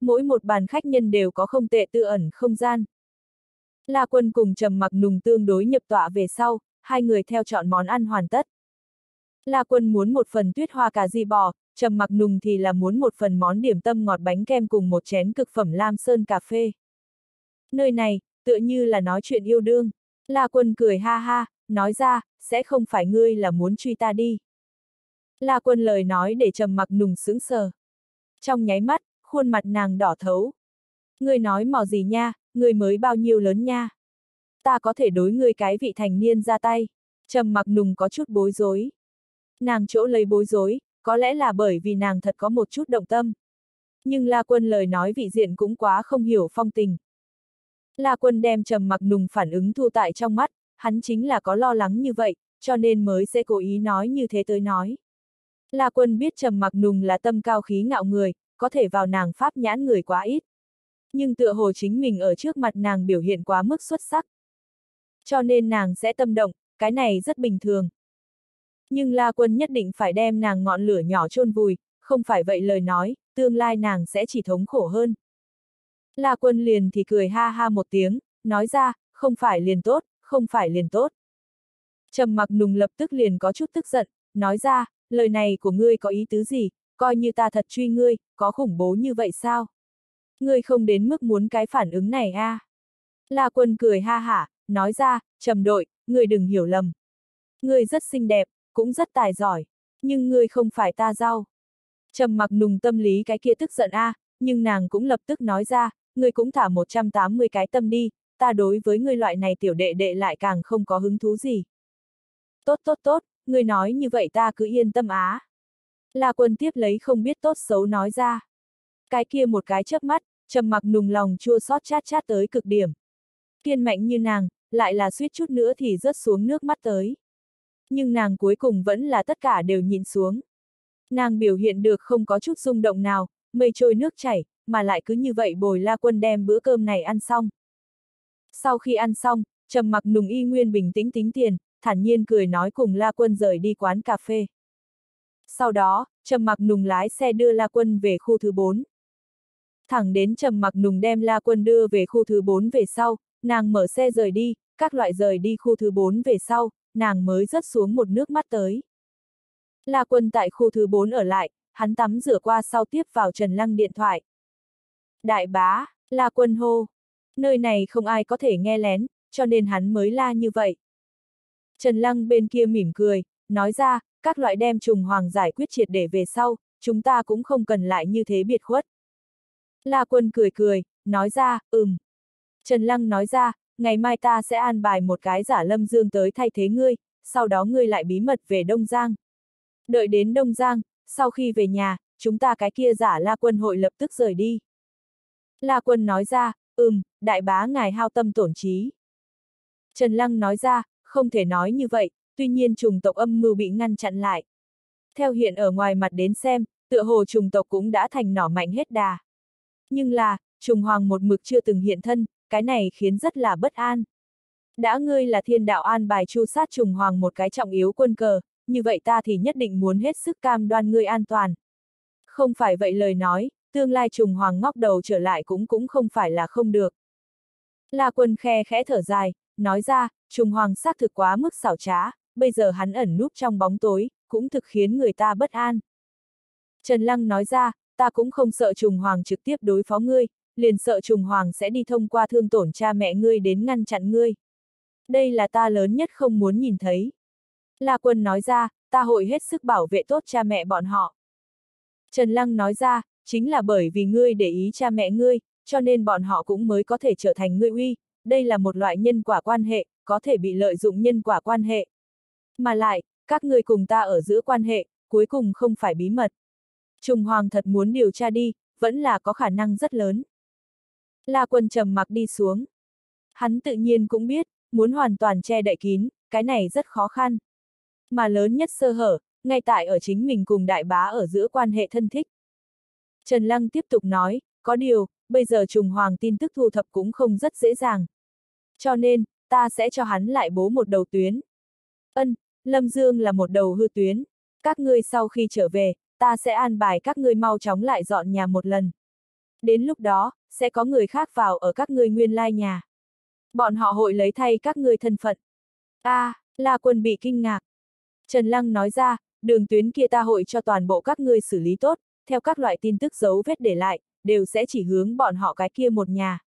Mỗi một bàn khách nhân đều có không tệ tự ẩn không gian. La quân cùng trầm mặc nùng tương đối nhập tọa về sau, hai người theo chọn món ăn hoàn tất. La quân muốn một phần tuyết hoa cà di bò, trầm mặc nùng thì là muốn một phần món điểm tâm ngọt bánh kem cùng một chén cực phẩm lam sơn cà phê. Nơi này, tựa như là nói chuyện yêu đương. La quân cười ha ha, nói ra, sẽ không phải ngươi là muốn truy ta đi. La quân lời nói để trầm mặc nùng sững sờ. Trong nháy mắt, khuôn mặt nàng đỏ thấu. Ngươi nói mò gì nha, ngươi mới bao nhiêu lớn nha. Ta có thể đối ngươi cái vị thành niên ra tay. Trầm mặc nùng có chút bối rối. Nàng chỗ lấy bối rối, có lẽ là bởi vì nàng thật có một chút động tâm. Nhưng La Quân lời nói vị diện cũng quá không hiểu phong tình. La Quân đem trầm mặc nùng phản ứng thu tại trong mắt, hắn chính là có lo lắng như vậy, cho nên mới sẽ cố ý nói như thế tới nói. La quân biết trầm mặc nùng là tâm cao khí ngạo người, có thể vào nàng pháp nhãn người quá ít. Nhưng tựa hồ chính mình ở trước mặt nàng biểu hiện quá mức xuất sắc. Cho nên nàng sẽ tâm động, cái này rất bình thường. Nhưng La quân nhất định phải đem nàng ngọn lửa nhỏ chôn vùi, không phải vậy lời nói, tương lai nàng sẽ chỉ thống khổ hơn. La quân liền thì cười ha ha một tiếng, nói ra, không phải liền tốt, không phải liền tốt. Trầm mặc nùng lập tức liền có chút tức giận, nói ra, lời này của ngươi có ý tứ gì, coi như ta thật truy ngươi, có khủng bố như vậy sao? Ngươi không đến mức muốn cái phản ứng này À? La quân cười ha hả, nói ra, trầm đội, ngươi đừng hiểu lầm. Ngươi rất xinh đẹp, cũng rất tài giỏi, nhưng ngươi không phải ta rau. Trầm mặc nùng tâm lý cái kia tức giận a, à, nhưng nàng cũng lập tức nói ra, ngươi cũng thả 180 cái tâm đi, ta đối với ngươi loại này tiểu đệ đệ lại càng không có hứng thú gì. Tốt tốt tốt, ngươi nói như vậy ta cứ yên tâm á. La quân tiếp lấy không biết tốt xấu nói ra. Cái kia một cái chớp mắt, trầm mặc nùng lòng chua xót chát chát tới cực điểm. Kiên mạnh như nàng, lại là suýt chút nữa thì rớt xuống nước mắt tới. Nhưng nàng cuối cùng vẫn là tất cả đều nhìn xuống. Nàng biểu hiện được không có chút rung động nào, mây trôi nước chảy, mà lại cứ như vậy bồi la quân đem bữa cơm này ăn xong. Sau khi ăn xong, trầm mặc nùng y nguyên bình tĩnh tính tiền, thản nhiên cười nói cùng La Quân rời đi quán cà phê. Sau đó, trầm mặc nùng lái xe đưa La Quân về khu thứ 4. Thẳng đến trầm mặc nùng đem La Quân đưa về khu thứ 4 về sau, nàng mở xe rời đi, các loại rời đi khu thứ 4 về sau, nàng mới rớt xuống một nước mắt tới. La Quân tại khu thứ 4 ở lại, hắn tắm rửa qua sau tiếp vào Trần Lăng điện thoại. Đại bá, La Quân hô, Nơi này không ai có thể nghe lén, cho nên hắn mới la như vậy. Trần Lăng bên kia mỉm cười, nói ra, các loại đem trùng hoàng giải quyết triệt để về sau, chúng ta cũng không cần lại như thế biệt khuất. La quân cười cười, nói ra, ừm. Trần Lăng nói ra, ngày mai ta sẽ an bài một cái giả lâm dương tới thay thế ngươi, sau đó ngươi lại bí mật về Đông Giang. Đợi đến Đông Giang, sau khi về nhà, chúng ta cái kia giả La Quân hội lập tức rời đi. La Quân nói ra, Ừm, đại bá ngài hao tâm tổn trí. Trần Lăng nói ra, không thể nói như vậy, tuy nhiên trùng tộc âm mưu bị ngăn chặn lại. Theo hiện ở ngoài mặt đến xem, tựa hồ trùng tộc cũng đã thành nỏ mạnh hết đà. Nhưng là, trùng hoàng một mực chưa từng hiện thân, cái này khiến rất là bất an. Đã ngươi là thiên đạo an bài chu sát trùng hoàng một cái trọng yếu quân cờ, như vậy ta thì nhất định muốn hết sức cam đoan ngươi an toàn. Không phải vậy lời nói, tương lai trùng hoàng ngóc đầu trở lại cũng cũng không phải là không được. La quân khe khẽ thở dài, nói ra, trùng hoàng xác thực quá mức xảo trá, bây giờ hắn ẩn núp trong bóng tối, cũng thực khiến người ta bất an. Trần Lăng nói ra, ta cũng không sợ trùng hoàng trực tiếp đối phó ngươi, liền sợ trùng hoàng sẽ đi thông qua thương tổn cha mẹ ngươi đến ngăn chặn ngươi. Đây là ta lớn nhất không muốn nhìn thấy. La quân nói ra, ta hội hết sức bảo vệ tốt cha mẹ bọn họ. Trần Lăng nói ra, Chính là bởi vì ngươi để ý cha mẹ ngươi, cho nên bọn họ cũng mới có thể trở thành ngươi uy, đây là một loại nhân quả quan hệ, có thể bị lợi dụng nhân quả quan hệ. Mà lại, các ngươi cùng ta ở giữa quan hệ, cuối cùng không phải bí mật. Trung Hoàng thật muốn điều tra đi, vẫn là có khả năng rất lớn. La quân trầm mặc đi xuống. Hắn tự nhiên cũng biết, muốn hoàn toàn che đậy kín, cái này rất khó khăn. Mà lớn nhất sơ hở, ngay tại ở chính mình cùng đại bá ở giữa quan hệ thân thích. Trần Lăng tiếp tục nói, có điều, bây giờ trùng hoàng tin tức thu thập cũng không rất dễ dàng. Cho nên, ta sẽ cho hắn lại bố một đầu tuyến. Ân, Lâm Dương là một đầu hư tuyến. Các ngươi sau khi trở về, ta sẽ an bài các ngươi mau chóng lại dọn nhà một lần. Đến lúc đó, sẽ có người khác vào ở các ngươi nguyên lai nhà. Bọn họ hội lấy thay các ngươi thân phận. A, à, La Quân bị kinh ngạc. Trần Lăng nói ra, đường tuyến kia ta hội cho toàn bộ các ngươi xử lý tốt, theo các loại tin tức dấu vết để lại, đều sẽ chỉ hướng bọn họ cái kia một nhà.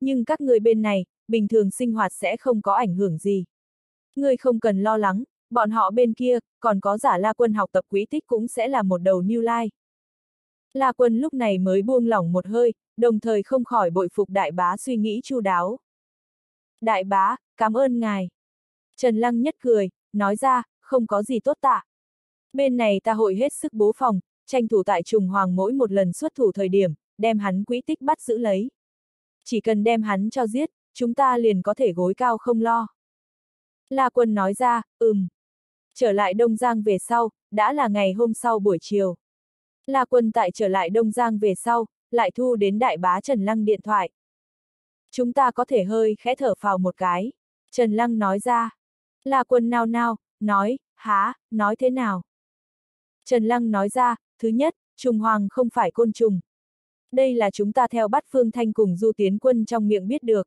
Nhưng các người bên này, bình thường sinh hoạt sẽ không có ảnh hưởng gì. Người không cần lo lắng, bọn họ bên kia, còn có giả La Quân học tập quý tích cũng sẽ là một đầu new life La Quân lúc này mới buông lỏng một hơi, đồng thời không khỏi bội phục đại bá suy nghĩ chu đáo. Đại bá, cảm ơn ngài. Trần Lăng nhất cười, nói ra, không có gì tốt tạ. Bên này ta hội hết sức bố phòng, tranh thủ tại trùng hoàng mỗi một lần xuất thủ thời điểm, đem hắn quỹ tích bắt giữ lấy. Chỉ cần đem hắn cho giết, chúng ta liền có thể gối cao không lo. La quân nói ra, ừm. Trở lại Đông Giang về sau, đã là ngày hôm sau buổi chiều. La quân tại trở lại Đông Giang về sau, lại thu đến đại bá Trần Lăng điện thoại. Chúng ta có thể hơi khẽ thở phào một cái. Trần Lăng nói ra. La quân nao nao, nói, há, nói thế nào? Trần Lăng nói ra, Thứ nhất, trùng hoàng không phải côn trùng. Đây là chúng ta theo bắt phương thanh cùng du tiến quân trong miệng biết được.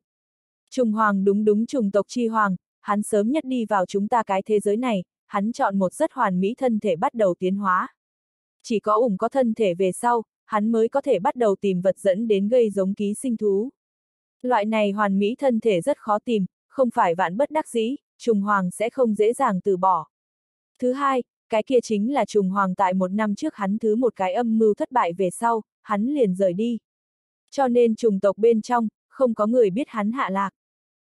Trùng hoàng đúng đúng trùng tộc chi hoàng, hắn sớm nhất đi vào chúng ta cái thế giới này, hắn chọn một rất hoàn mỹ thân thể bắt đầu tiến hóa. Chỉ có ủng có thân thể về sau, hắn mới có thể bắt đầu tìm vật dẫn đến gây giống ký sinh thú. Loại này hoàn mỹ thân thể rất khó tìm, không phải vạn bất đắc dĩ, trùng hoàng sẽ không dễ dàng từ bỏ. Thứ hai, cái kia chính là trùng hoàng tại một năm trước hắn thứ một cái âm mưu thất bại về sau, hắn liền rời đi. Cho nên trùng tộc bên trong, không có người biết hắn hạ lạc.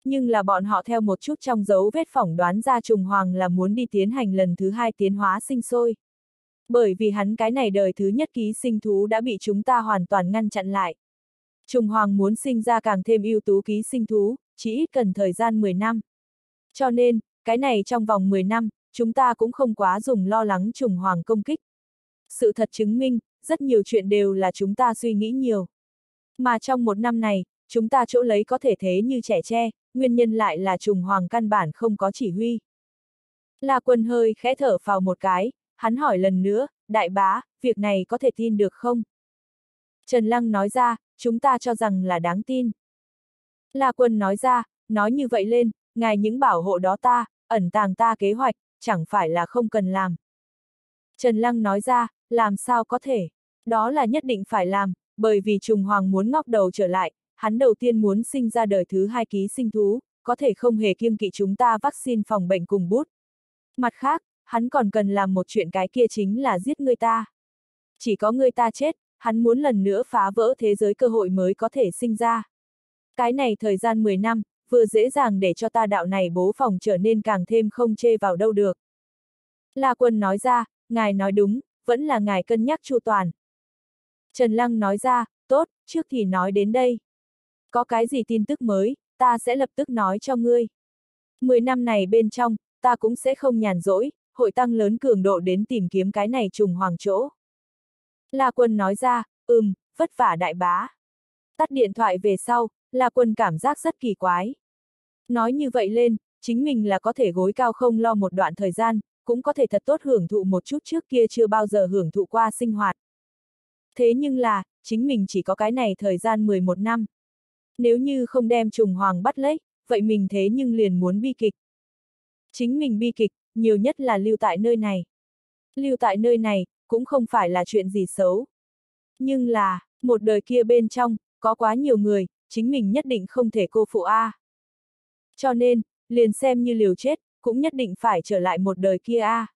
Nhưng là bọn họ theo một chút trong dấu vết phỏng đoán ra trùng hoàng là muốn đi tiến hành lần thứ hai tiến hóa sinh sôi. Bởi vì hắn cái này đời thứ nhất ký sinh thú đã bị chúng ta hoàn toàn ngăn chặn lại. Trùng hoàng muốn sinh ra càng thêm ưu tú ký sinh thú, chỉ ít cần thời gian 10 năm. Cho nên, cái này trong vòng 10 năm, chúng ta cũng không quá dùng lo lắng trùng hoàng công kích. Sự thật chứng minh, rất nhiều chuyện đều là chúng ta suy nghĩ nhiều. Mà trong một năm này, chúng ta chỗ lấy có thể thế như trẻ tre, nguyên nhân lại là trùng hoàng căn bản không có chỉ huy. La quân hơi khẽ thở vào một cái, hắn hỏi lần nữa, đại bá, việc này có thể tin được không? Trần Lăng nói ra, chúng ta cho rằng là đáng tin. La quân nói ra, nói như vậy lên, ngài những bảo hộ đó ta, ẩn tàng ta kế hoạch, chẳng phải là không cần làm. Trần Lăng nói ra, làm sao có thể, đó là nhất định phải làm, bởi vì trùng hoàng muốn ngóc đầu trở lại, hắn đầu tiên muốn sinh ra đời thứ hai ký sinh thú, có thể không hề kiêng kỵ chúng ta vaccine phòng bệnh cùng bút. Mặt khác, hắn còn cần làm một chuyện cái kia chính là giết người ta. Chỉ có người ta chết, hắn muốn lần nữa phá vỡ thế giới cơ hội mới có thể sinh ra. Cái này thời gian 10 năm, vừa dễ dàng để cho ta đạo này bố phòng trở nên càng thêm không chê vào đâu được. La quân nói ra, ngài nói đúng, vẫn là ngài cân nhắc chu toàn. Trần Lăng nói ra, tốt, trước thì nói đến đây. Có cái gì tin tức mới, ta sẽ lập tức nói cho ngươi. Mười năm này bên trong, ta cũng sẽ không nhàn rỗi, hội tăng lớn cường độ đến tìm kiếm cái này trùng hoàng chỗ. La quân nói ra, ừm, vất vả đại bá. Tắt điện thoại về sau, La Quân cảm giác rất kỳ quái. Nói như vậy lên, chính mình là có thể gối cao không lo một đoạn thời gian, cũng có thể thật tốt hưởng thụ một chút trước kia chưa bao giờ hưởng thụ qua sinh hoạt. Thế nhưng là, chính mình chỉ có cái này thời gian 11 năm. Nếu như không đem trùng hoàng bắt lấy, vậy mình thế nhưng liền muốn bi kịch. Chính mình bi kịch, nhiều nhất là lưu tại nơi này. Lưu tại nơi này, cũng không phải là chuyện gì xấu. Nhưng là, một đời kia bên trong, có quá nhiều người, chính mình nhất định không thể cô phụ A. Cho nên, liền xem như liều chết, cũng nhất định phải trở lại một đời kia A.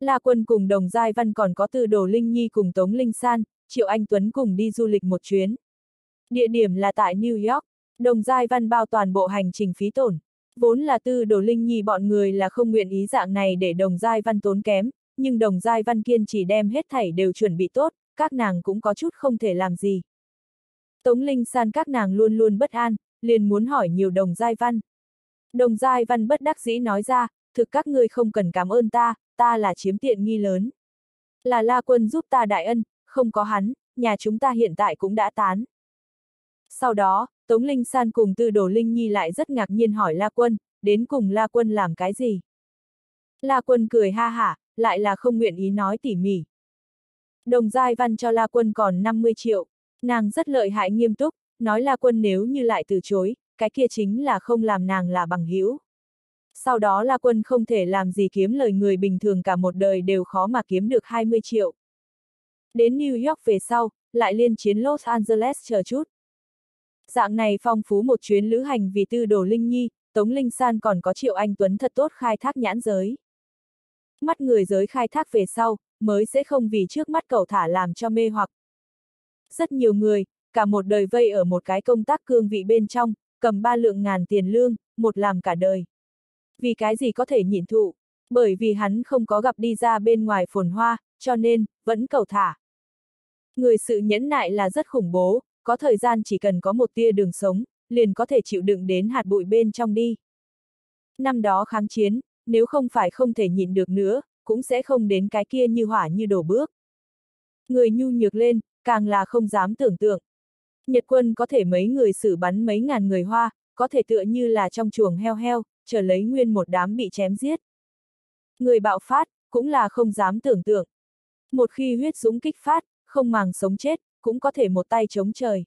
La Quân cùng Đồng Giai Văn còn có từ Đồ Linh Nhi cùng Tống Linh San, Triệu Anh Tuấn cùng đi du lịch một chuyến. Địa điểm là tại New York, Đồng Giai Văn bao toàn bộ hành trình phí tổn. Vốn là tư đồ linh nhi bọn người là không nguyện ý dạng này để đồng giai văn tốn kém, nhưng đồng giai văn kiên chỉ đem hết thảy đều chuẩn bị tốt, các nàng cũng có chút không thể làm gì. Tống Linh San các nàng luôn luôn bất an, liền muốn hỏi nhiều đồng giai văn. Đồng giai văn bất đắc dĩ nói ra, thực các ngươi không cần cảm ơn ta, ta là chiếm tiện nghi lớn. Là La Quân giúp ta đại ân, không có hắn, nhà chúng ta hiện tại cũng đã tán. Sau đó, Tống Linh San cùng Tư Đồ Linh Nhi lại rất ngạc nhiên hỏi La Quân, đến cùng La Quân làm cái gì? La Quân cười ha hả, lại là không nguyện ý nói tỉ mỉ. Đồng Giai Văn cho La Quân còn 50 triệu. Nàng rất lợi hại nghiêm túc, nói là quân nếu như lại từ chối, cái kia chính là không làm nàng là bằng hữu. Sau đó là quân không thể làm gì kiếm lời người bình thường cả một đời đều khó mà kiếm được 20 triệu. Đến New York về sau, lại liên chiến Los Angeles chờ chút. Dạng này phong phú một chuyến lữ hành vì tư đồ Linh Nhi, Tống Linh San còn có Triệu Anh Tuấn thật tốt khai thác nhãn giới. Mắt người giới khai thác về sau, mới sẽ không vì trước mắt cầu thả làm cho mê hoặc rất nhiều người, cả một đời vây ở một cái công tác cương vị bên trong, cầm ba lượng ngàn tiền lương, một làm cả đời. Vì cái gì có thể nhịn thụ, bởi vì hắn không có gặp đi ra bên ngoài phồn hoa, cho nên, vẫn cầu thả. Người sự nhẫn nại là rất khủng bố, có thời gian chỉ cần có một tia đường sống, liền có thể chịu đựng đến hạt bụi bên trong đi. Năm đó kháng chiến, nếu không phải không thể nhịn được nữa, cũng sẽ không đến cái kia như hỏa như đổ bước. Người nhu nhược lên, càng là không dám tưởng tượng. Nhật quân có thể mấy người xử bắn mấy ngàn người hoa, có thể tựa như là trong chuồng heo heo, chờ lấy nguyên một đám bị chém giết. Người bạo phát, cũng là không dám tưởng tượng. Một khi huyết dũng kích phát, không màng sống chết, cũng có thể một tay chống trời.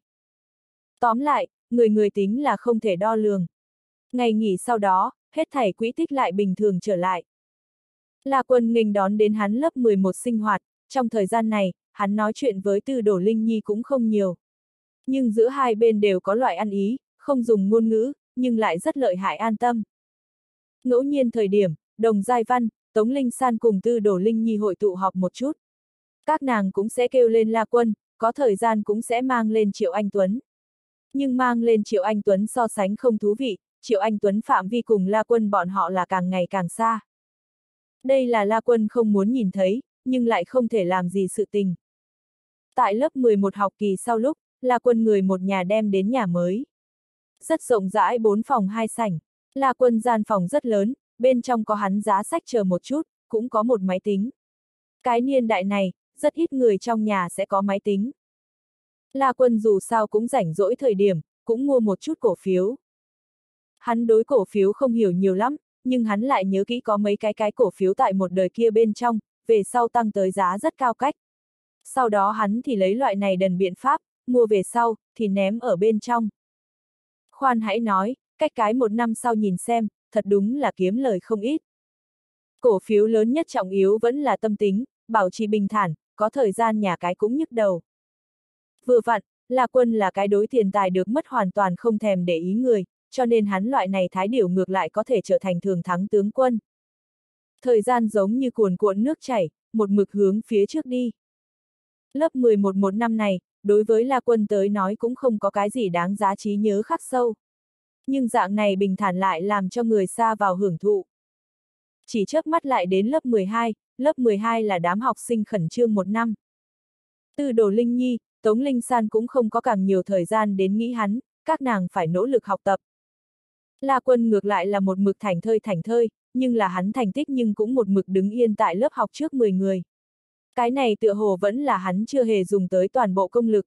Tóm lại, người người tính là không thể đo lường. Ngày nghỉ sau đó, hết thảy quỹ tích lại bình thường trở lại. Là quân nghênh đón đến hắn lớp 11 sinh hoạt, trong thời gian này, hắn nói chuyện với tư Đổ Linh Nhi cũng không nhiều. Nhưng giữa hai bên đều có loại ăn ý, không dùng ngôn ngữ, nhưng lại rất lợi hại an tâm. Ngẫu nhiên thời điểm, Đồng Giai Văn, Tống Linh San cùng Tư Đổ Linh Nhi hội tụ họp một chút. Các nàng cũng sẽ kêu lên La Quân, có thời gian cũng sẽ mang lên Triệu Anh Tuấn. Nhưng mang lên Triệu Anh Tuấn so sánh không thú vị, Triệu Anh Tuấn phạm vi cùng La Quân bọn họ là càng ngày càng xa. Đây là La Quân không muốn nhìn thấy, nhưng lại không thể làm gì sự tình. Tại lớp 11 học kỳ sau lúc, là quân người một nhà đem đến nhà mới. Rất rộng rãi bốn phòng hai sảnh, là quân gian phòng rất lớn, bên trong có hắn giá sách chờ một chút, cũng có một máy tính. Cái niên đại này, rất ít người trong nhà sẽ có máy tính. La quân dù sao cũng rảnh rỗi thời điểm, cũng mua một chút cổ phiếu. Hắn đối cổ phiếu không hiểu nhiều lắm, nhưng hắn lại nhớ kỹ có mấy cái cái cổ phiếu tại một đời kia bên trong, về sau tăng tới giá rất cao cách. Sau đó hắn thì lấy loại này đần biện pháp, mua về sau, thì ném ở bên trong. Khoan hãy nói, cách cái một năm sau nhìn xem, thật đúng là kiếm lời không ít. Cổ phiếu lớn nhất trọng yếu vẫn là tâm tính, bảo trì bình thản, có thời gian nhà cái cũng nhức đầu. Vừa vặn, là quân là cái đối tiền tài được mất hoàn toàn không thèm để ý người, cho nên hắn loại này thái điểu ngược lại có thể trở thành thường thắng tướng quân. Thời gian giống như cuồn cuộn nước chảy, một mực hướng phía trước đi. Lớp 11 một năm này, đối với La Quân tới nói cũng không có cái gì đáng giá trí nhớ khắc sâu. Nhưng dạng này bình thản lại làm cho người xa vào hưởng thụ. Chỉ chớp mắt lại đến lớp 12, lớp 12 là đám học sinh khẩn trương một năm. Từ đồ Linh Nhi, Tống Linh San cũng không có càng nhiều thời gian đến nghĩ hắn, các nàng phải nỗ lực học tập. La Quân ngược lại là một mực thành thơi thành thơi, nhưng là hắn thành tích nhưng cũng một mực đứng yên tại lớp học trước 10 người. Cái này tựa hồ vẫn là hắn chưa hề dùng tới toàn bộ công lực.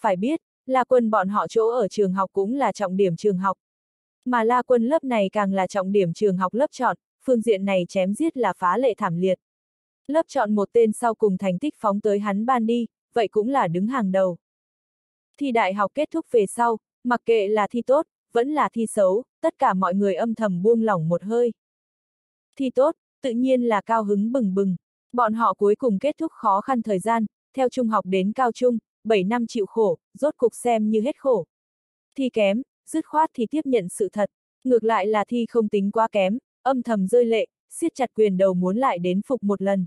Phải biết, La Quân bọn họ chỗ ở trường học cũng là trọng điểm trường học. Mà La Quân lớp này càng là trọng điểm trường học lớp chọn, phương diện này chém giết là phá lệ thảm liệt. Lớp chọn một tên sau cùng thành tích phóng tới hắn ban đi, vậy cũng là đứng hàng đầu. Thi đại học kết thúc về sau, mặc kệ là thi tốt, vẫn là thi xấu, tất cả mọi người âm thầm buông lỏng một hơi. Thi tốt, tự nhiên là cao hứng bừng bừng. Bọn họ cuối cùng kết thúc khó khăn thời gian, theo trung học đến cao trung, 7 năm chịu khổ, rốt cục xem như hết khổ. Thi kém, dứt khoát thì tiếp nhận sự thật, ngược lại là thi không tính quá kém, âm thầm rơi lệ, siết chặt quyền đầu muốn lại đến phục một lần.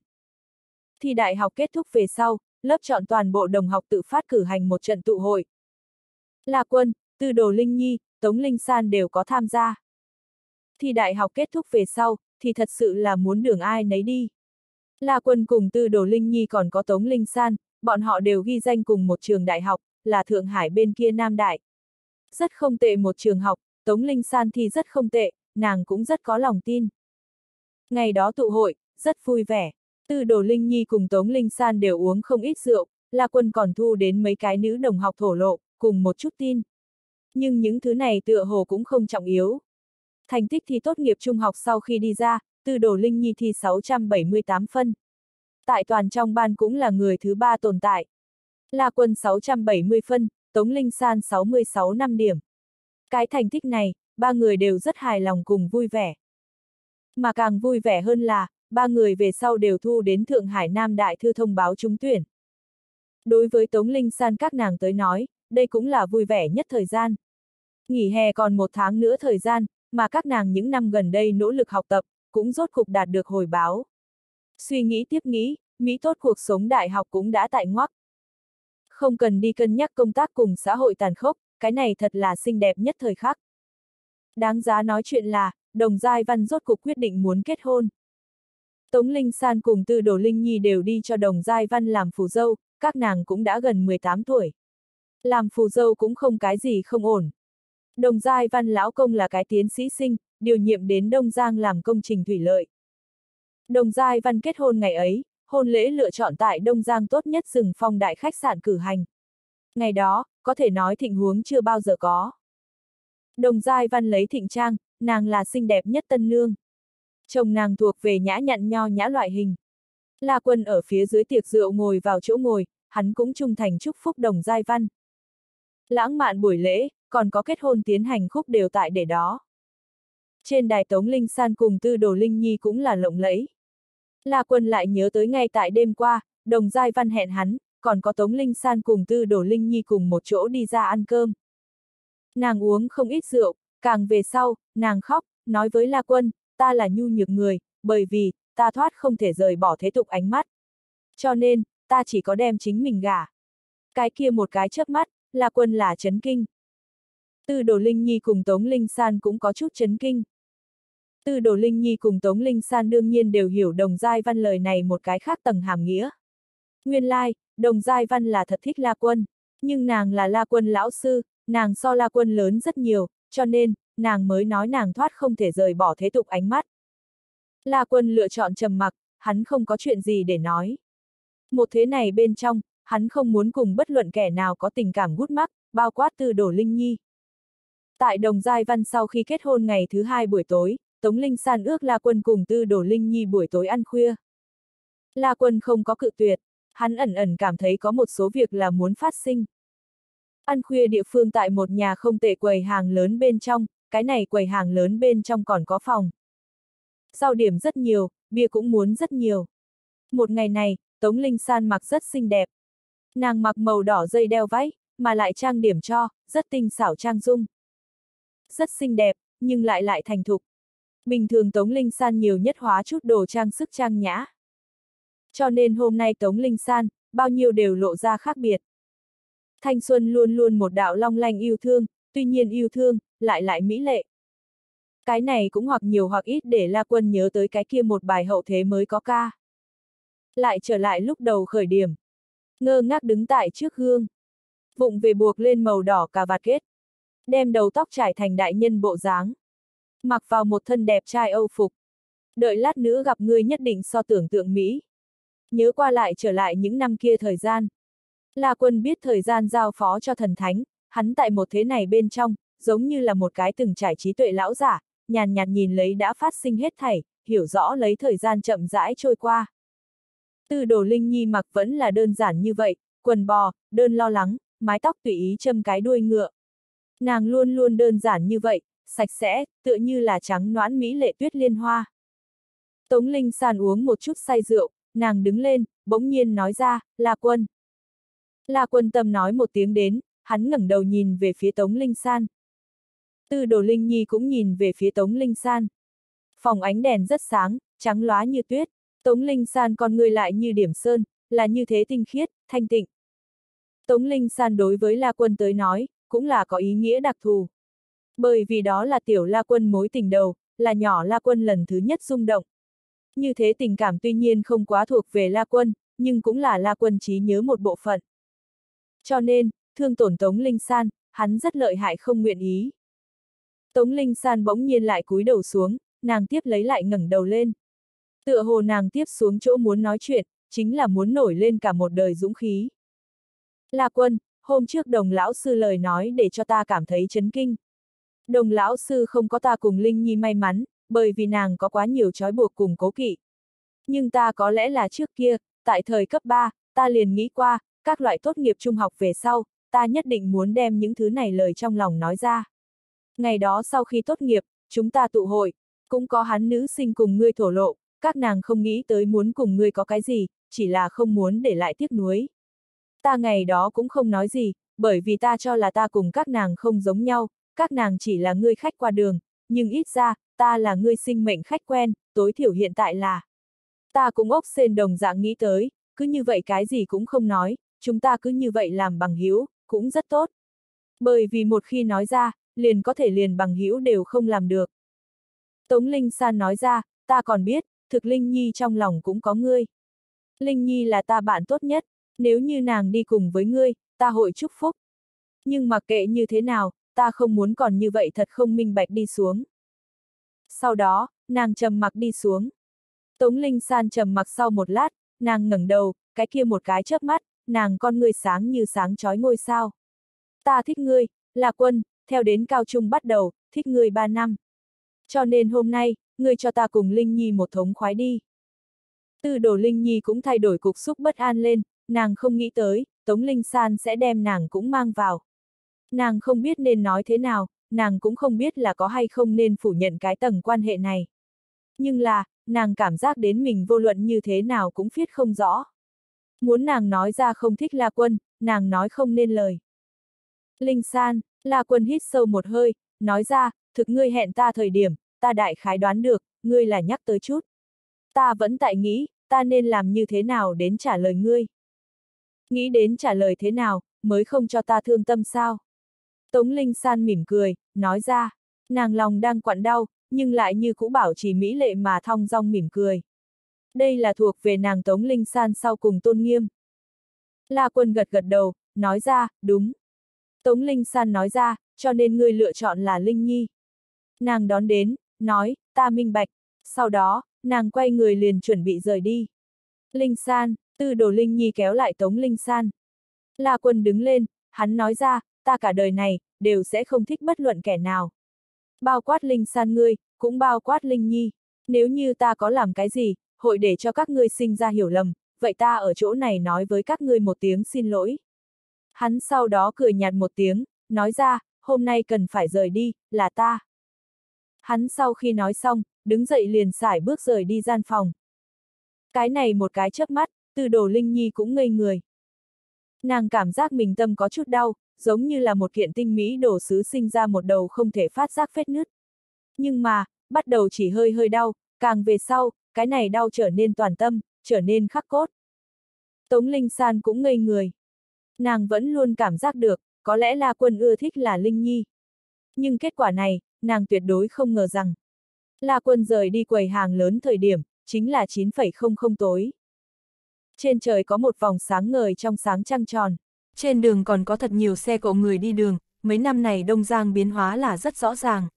Thi đại học kết thúc về sau, lớp chọn toàn bộ đồng học tự phát cử hành một trận tụ hội. Là quân, từ đồ Linh Nhi, Tống Linh San đều có tham gia. Thì đại học kết thúc về sau, thì thật sự là muốn đường ai nấy đi. La Quân cùng Tư Đồ Linh Nhi còn có Tống Linh San, bọn họ đều ghi danh cùng một trường đại học, là Thượng Hải bên kia Nam Đại. Rất không tệ một trường học, Tống Linh San thì rất không tệ, nàng cũng rất có lòng tin. Ngày đó tụ hội, rất vui vẻ. Tư Đồ Linh Nhi cùng Tống Linh San đều uống không ít rượu, La Quân còn thu đến mấy cái nữ đồng học thổ lộ, cùng một chút tin nhưng những thứ này tựa hồ cũng không trọng yếu. Thành tích thi tốt nghiệp trung học sau khi đi ra, Tư Đồ Linh Nhi thi 678 phân. Tại toàn trong ban cũng là người thứ ba tồn tại. là Quân 670 phân, Tống Linh San 66 năm điểm. Cái thành tích này, ba người đều rất hài lòng cùng vui vẻ. Mà càng vui vẻ hơn là, ba người về sau đều thu đến Thượng Hải Nam Đại Thư thông báo trúng tuyển. Đối với Tống Linh San các nàng tới nói, đây cũng là vui vẻ nhất thời gian. Nghỉ hè còn một tháng nữa thời gian, mà các nàng những năm gần đây nỗ lực học tập, cũng rốt cục đạt được hồi báo. Suy nghĩ tiếp nghĩ, Mỹ tốt cuộc sống đại học cũng đã tại ngoắc. Không cần đi cân nhắc công tác cùng xã hội tàn khốc, cái này thật là xinh đẹp nhất thời khắc. Đáng giá nói chuyện là, đồng giai văn rốt cục quyết định muốn kết hôn. Tống Linh San cùng Tư Đồ Linh Nhi đều đi cho đồng giai văn làm phù dâu, các nàng cũng đã gần 18 tuổi. Làm phù dâu cũng không cái gì không ổn. Đồng Giai Văn Lão Công là cái tiến sĩ sinh, điều nhiệm đến Đông Giang làm công trình thủy lợi. Đồng Giai Văn kết hôn ngày ấy, hôn lễ lựa chọn tại Đông Giang tốt nhất rừng phong đại khách sạn cử hành. Ngày đó, có thể nói thịnh huống chưa bao giờ có. Đồng Giai Văn lấy thịnh trang, nàng là xinh đẹp nhất tân nương. Chồng nàng thuộc về nhã nhặn nho nhã loại hình. La Quân ở phía dưới tiệc rượu ngồi vào chỗ ngồi, hắn cũng trung thành chúc phúc Đồng Giai Văn lãng mạn buổi lễ, còn có kết hôn tiến hành khúc đều tại để đó. Trên đài Tống Linh San cùng Tư Đồ Linh Nhi cũng là lộng lẫy. La Quân lại nhớ tới ngay tại đêm qua, Đồng Giai Văn hẹn hắn, còn có Tống Linh San cùng Tư Đồ Linh Nhi cùng một chỗ đi ra ăn cơm. Nàng uống không ít rượu, càng về sau, nàng khóc, nói với La Quân, ta là nhu nhược người, bởi vì, ta thoát không thể rời bỏ thế tục ánh mắt. Cho nên, ta chỉ có đem chính mình gả. Cái kia một cái chớp mắt, La Quân là chấn kinh. Tư Đồ Linh Nhi cùng Tống Linh San cũng có chút chấn kinh. Tư Đồ Linh Nhi cùng Tống Linh San đương nhiên đều hiểu đồng giai văn lời này một cái khác tầng hàm nghĩa. Nguyên lai, like, đồng giai văn là thật thích La Quân, nhưng nàng là La Quân lão sư, nàng so La Quân lớn rất nhiều, cho nên, nàng mới nói nàng thoát không thể rời bỏ thế tục ánh mắt. La Quân lựa chọn trầm mặc, hắn không có chuyện gì để nói. Một thế này bên trong, hắn không muốn cùng bất luận kẻ nào có tình cảm gút mắc, bao quát từ đổ Linh Nhi. Tại Đồng Giai Văn sau khi kết hôn ngày thứ hai buổi tối, Tống Linh San ước La Quân cùng Tư đồ Linh Nhi buổi tối ăn khuya. La Quân không có cự tuyệt, hắn ẩn ẩn cảm thấy có một số việc là muốn phát sinh. Ăn khuya địa phương tại một nhà không tệ quầy hàng lớn bên trong, cái này quầy hàng lớn bên trong còn có phòng. Sau điểm rất nhiều, bia cũng muốn rất nhiều. Một ngày này, Tống Linh San mặc rất xinh đẹp, Nàng mặc màu đỏ dây đeo váy, mà lại trang điểm cho, rất tinh xảo trang dung. Rất xinh đẹp, nhưng lại lại thành thục. Bình thường Tống Linh San nhiều nhất hóa chút đồ trang sức trang nhã. Cho nên hôm nay Tống Linh San, bao nhiêu đều lộ ra khác biệt. Thanh xuân luôn luôn một đạo long lanh yêu thương, tuy nhiên yêu thương, lại lại mỹ lệ. Cái này cũng hoặc nhiều hoặc ít để La Quân nhớ tới cái kia một bài hậu thế mới có ca. Lại trở lại lúc đầu khởi điểm, ngơ ngác đứng tại trước gương. Vụng về buộc lên màu đỏ cà vạt kết. Đem đầu tóc trải thành đại nhân bộ dáng. Mặc vào một thân đẹp trai âu phục. Đợi lát nữa gặp ngươi nhất định so tưởng tượng Mỹ. Nhớ qua lại trở lại những năm kia thời gian. La quân biết thời gian giao phó cho thần thánh, hắn tại một thế này bên trong, giống như là một cái từng trải trí tuệ lão giả, nhàn nhạt nhìn lấy đã phát sinh hết thảy, hiểu rõ lấy thời gian chậm rãi trôi qua. Tư đồ linh nhi mặc vẫn là đơn giản như vậy, quần bò, đơn lo lắng, mái tóc tùy ý châm cái đuôi ngựa. Nàng luôn luôn đơn giản như vậy, sạch sẽ, tựa như là trắng noãn mỹ lệ tuyết liên hoa. Tống Linh sàn uống một chút say rượu, nàng đứng lên, bỗng nhiên nói ra, là quân. Là quân tâm nói một tiếng đến, hắn ngẩng đầu nhìn về phía Tống Linh san. Tư đồ Linh Nhi cũng nhìn về phía Tống Linh san. Phòng ánh đèn rất sáng, trắng lóa như tuyết. Tống Linh San con người lại như điểm sơn, là như thế tinh khiết, thanh tịnh. Tống Linh San đối với La Quân tới nói, cũng là có ý nghĩa đặc thù. Bởi vì đó là tiểu La Quân mối tình đầu, là nhỏ La Quân lần thứ nhất rung động. Như thế tình cảm tuy nhiên không quá thuộc về La Quân, nhưng cũng là La Quân trí nhớ một bộ phận. Cho nên, thương tổn Tống Linh San, hắn rất lợi hại không nguyện ý. Tống Linh San bỗng nhiên lại cúi đầu xuống, nàng tiếp lấy lại ngẩng đầu lên. Tựa hồ nàng tiếp xuống chỗ muốn nói chuyện, chính là muốn nổi lên cả một đời dũng khí. Là quân, hôm trước đồng lão sư lời nói để cho ta cảm thấy chấn kinh. Đồng lão sư không có ta cùng Linh Nhi may mắn, bởi vì nàng có quá nhiều trói buộc cùng cố kỵ. Nhưng ta có lẽ là trước kia, tại thời cấp 3, ta liền nghĩ qua, các loại tốt nghiệp trung học về sau, ta nhất định muốn đem những thứ này lời trong lòng nói ra. Ngày đó sau khi tốt nghiệp, chúng ta tụ hội, cũng có hắn nữ sinh cùng ngươi thổ lộ, các nàng không nghĩ tới muốn cùng ngươi có cái gì, chỉ là không muốn để lại tiếc nuối. Ta ngày đó cũng không nói gì, bởi vì ta cho là ta cùng các nàng không giống nhau, các nàng chỉ là ngươi khách qua đường, nhưng ít ra, ta là ngươi sinh mệnh khách quen, tối thiểu hiện tại là. Ta cũng ốc sên đồng dạng nghĩ tới, cứ như vậy cái gì cũng không nói, chúng ta cứ như vậy làm bằng hữu cũng rất tốt. Bởi vì một khi nói ra, liền có thể liền bằng hữu đều không làm được. Tống Linh San nói ra, ta còn biết, thực Linh Nhi trong lòng cũng có ngươi. Linh Nhi là ta bạn tốt nhất, nếu như nàng đi cùng với ngươi, ta hội chúc phúc. Nhưng mặc kệ như thế nào, ta không muốn còn như vậy thật không minh bạch đi xuống. Sau đó, nàng trầm mặc đi xuống. Tống Linh San trầm mặc sau một lát, nàng ngẩng đầu, cái kia một cái chớp mắt, nàng con ngươi sáng như sáng chói ngôi sao. Ta thích ngươi, là quân, theo đến cao trung bắt đầu, thích ngươi ba năm. Cho nên hôm nay, ngươi cho ta cùng Linh Nhi một thống khoái đi. Tư đồ Linh Nhi cũng thay đổi cục xúc bất an lên, nàng không nghĩ tới, Tống Linh San sẽ đem nàng cũng mang vào. Nàng không biết nên nói thế nào, nàng cũng không biết là có hay không nên phủ nhận cái tầng quan hệ này. Nhưng là, nàng cảm giác đến mình vô luận như thế nào cũng viết không rõ. Muốn nàng nói ra không thích La Quân, nàng nói không nên lời. Linh San, La Quân hít sâu một hơi, nói ra, thực ngươi hẹn ta thời điểm, ta đại khái đoán được, ngươi là nhắc tới chút. Ta vẫn tại nghĩ, ta nên làm như thế nào đến trả lời ngươi. Nghĩ đến trả lời thế nào, mới không cho ta thương tâm sao. Tống Linh San mỉm cười, nói ra, nàng lòng đang quặn đau, nhưng lại như cũ bảo trì mỹ lệ mà thong dong mỉm cười. Đây là thuộc về nàng Tống Linh San sau cùng tôn nghiêm. La quân gật gật đầu, nói ra, đúng. Tống Linh San nói ra, cho nên ngươi lựa chọn là Linh Nhi. Nàng đón đến, nói, ta minh bạch. Sau đó, nàng quay người liền chuẩn bị rời đi. Linh San, tư đồ Linh Nhi kéo lại Tống Linh San. La quân đứng lên, hắn nói ra, ta cả đời này, đều sẽ không thích bất luận kẻ nào. Bao quát Linh San ngươi, cũng bao quát Linh Nhi. Nếu như ta có làm cái gì, hội để cho các ngươi sinh ra hiểu lầm, vậy ta ở chỗ này nói với các ngươi một tiếng xin lỗi. Hắn sau đó cười nhạt một tiếng, nói ra, hôm nay cần phải rời đi, là ta. Hắn sau khi nói xong, đứng dậy liền xải bước rời đi gian phòng. Cái này một cái chớp mắt, từ đồ Linh Nhi cũng ngây người. Nàng cảm giác mình tâm có chút đau, giống như là một kiện tinh mỹ đồ sứ sinh ra một đầu không thể phát giác phết nứt. Nhưng mà, bắt đầu chỉ hơi hơi đau, càng về sau, cái này đau trở nên toàn tâm, trở nên khắc cốt. Tống Linh San cũng ngây người. Nàng vẫn luôn cảm giác được, có lẽ là quân ưa thích là Linh Nhi. Nhưng kết quả này, nàng tuyệt đối không ngờ rằng. La quân rời đi quầy hàng lớn thời điểm, chính là 9,00 tối. Trên trời có một vòng sáng ngời trong sáng trăng tròn. Trên đường còn có thật nhiều xe cộ người đi đường, mấy năm này Đông Giang biến hóa là rất rõ ràng.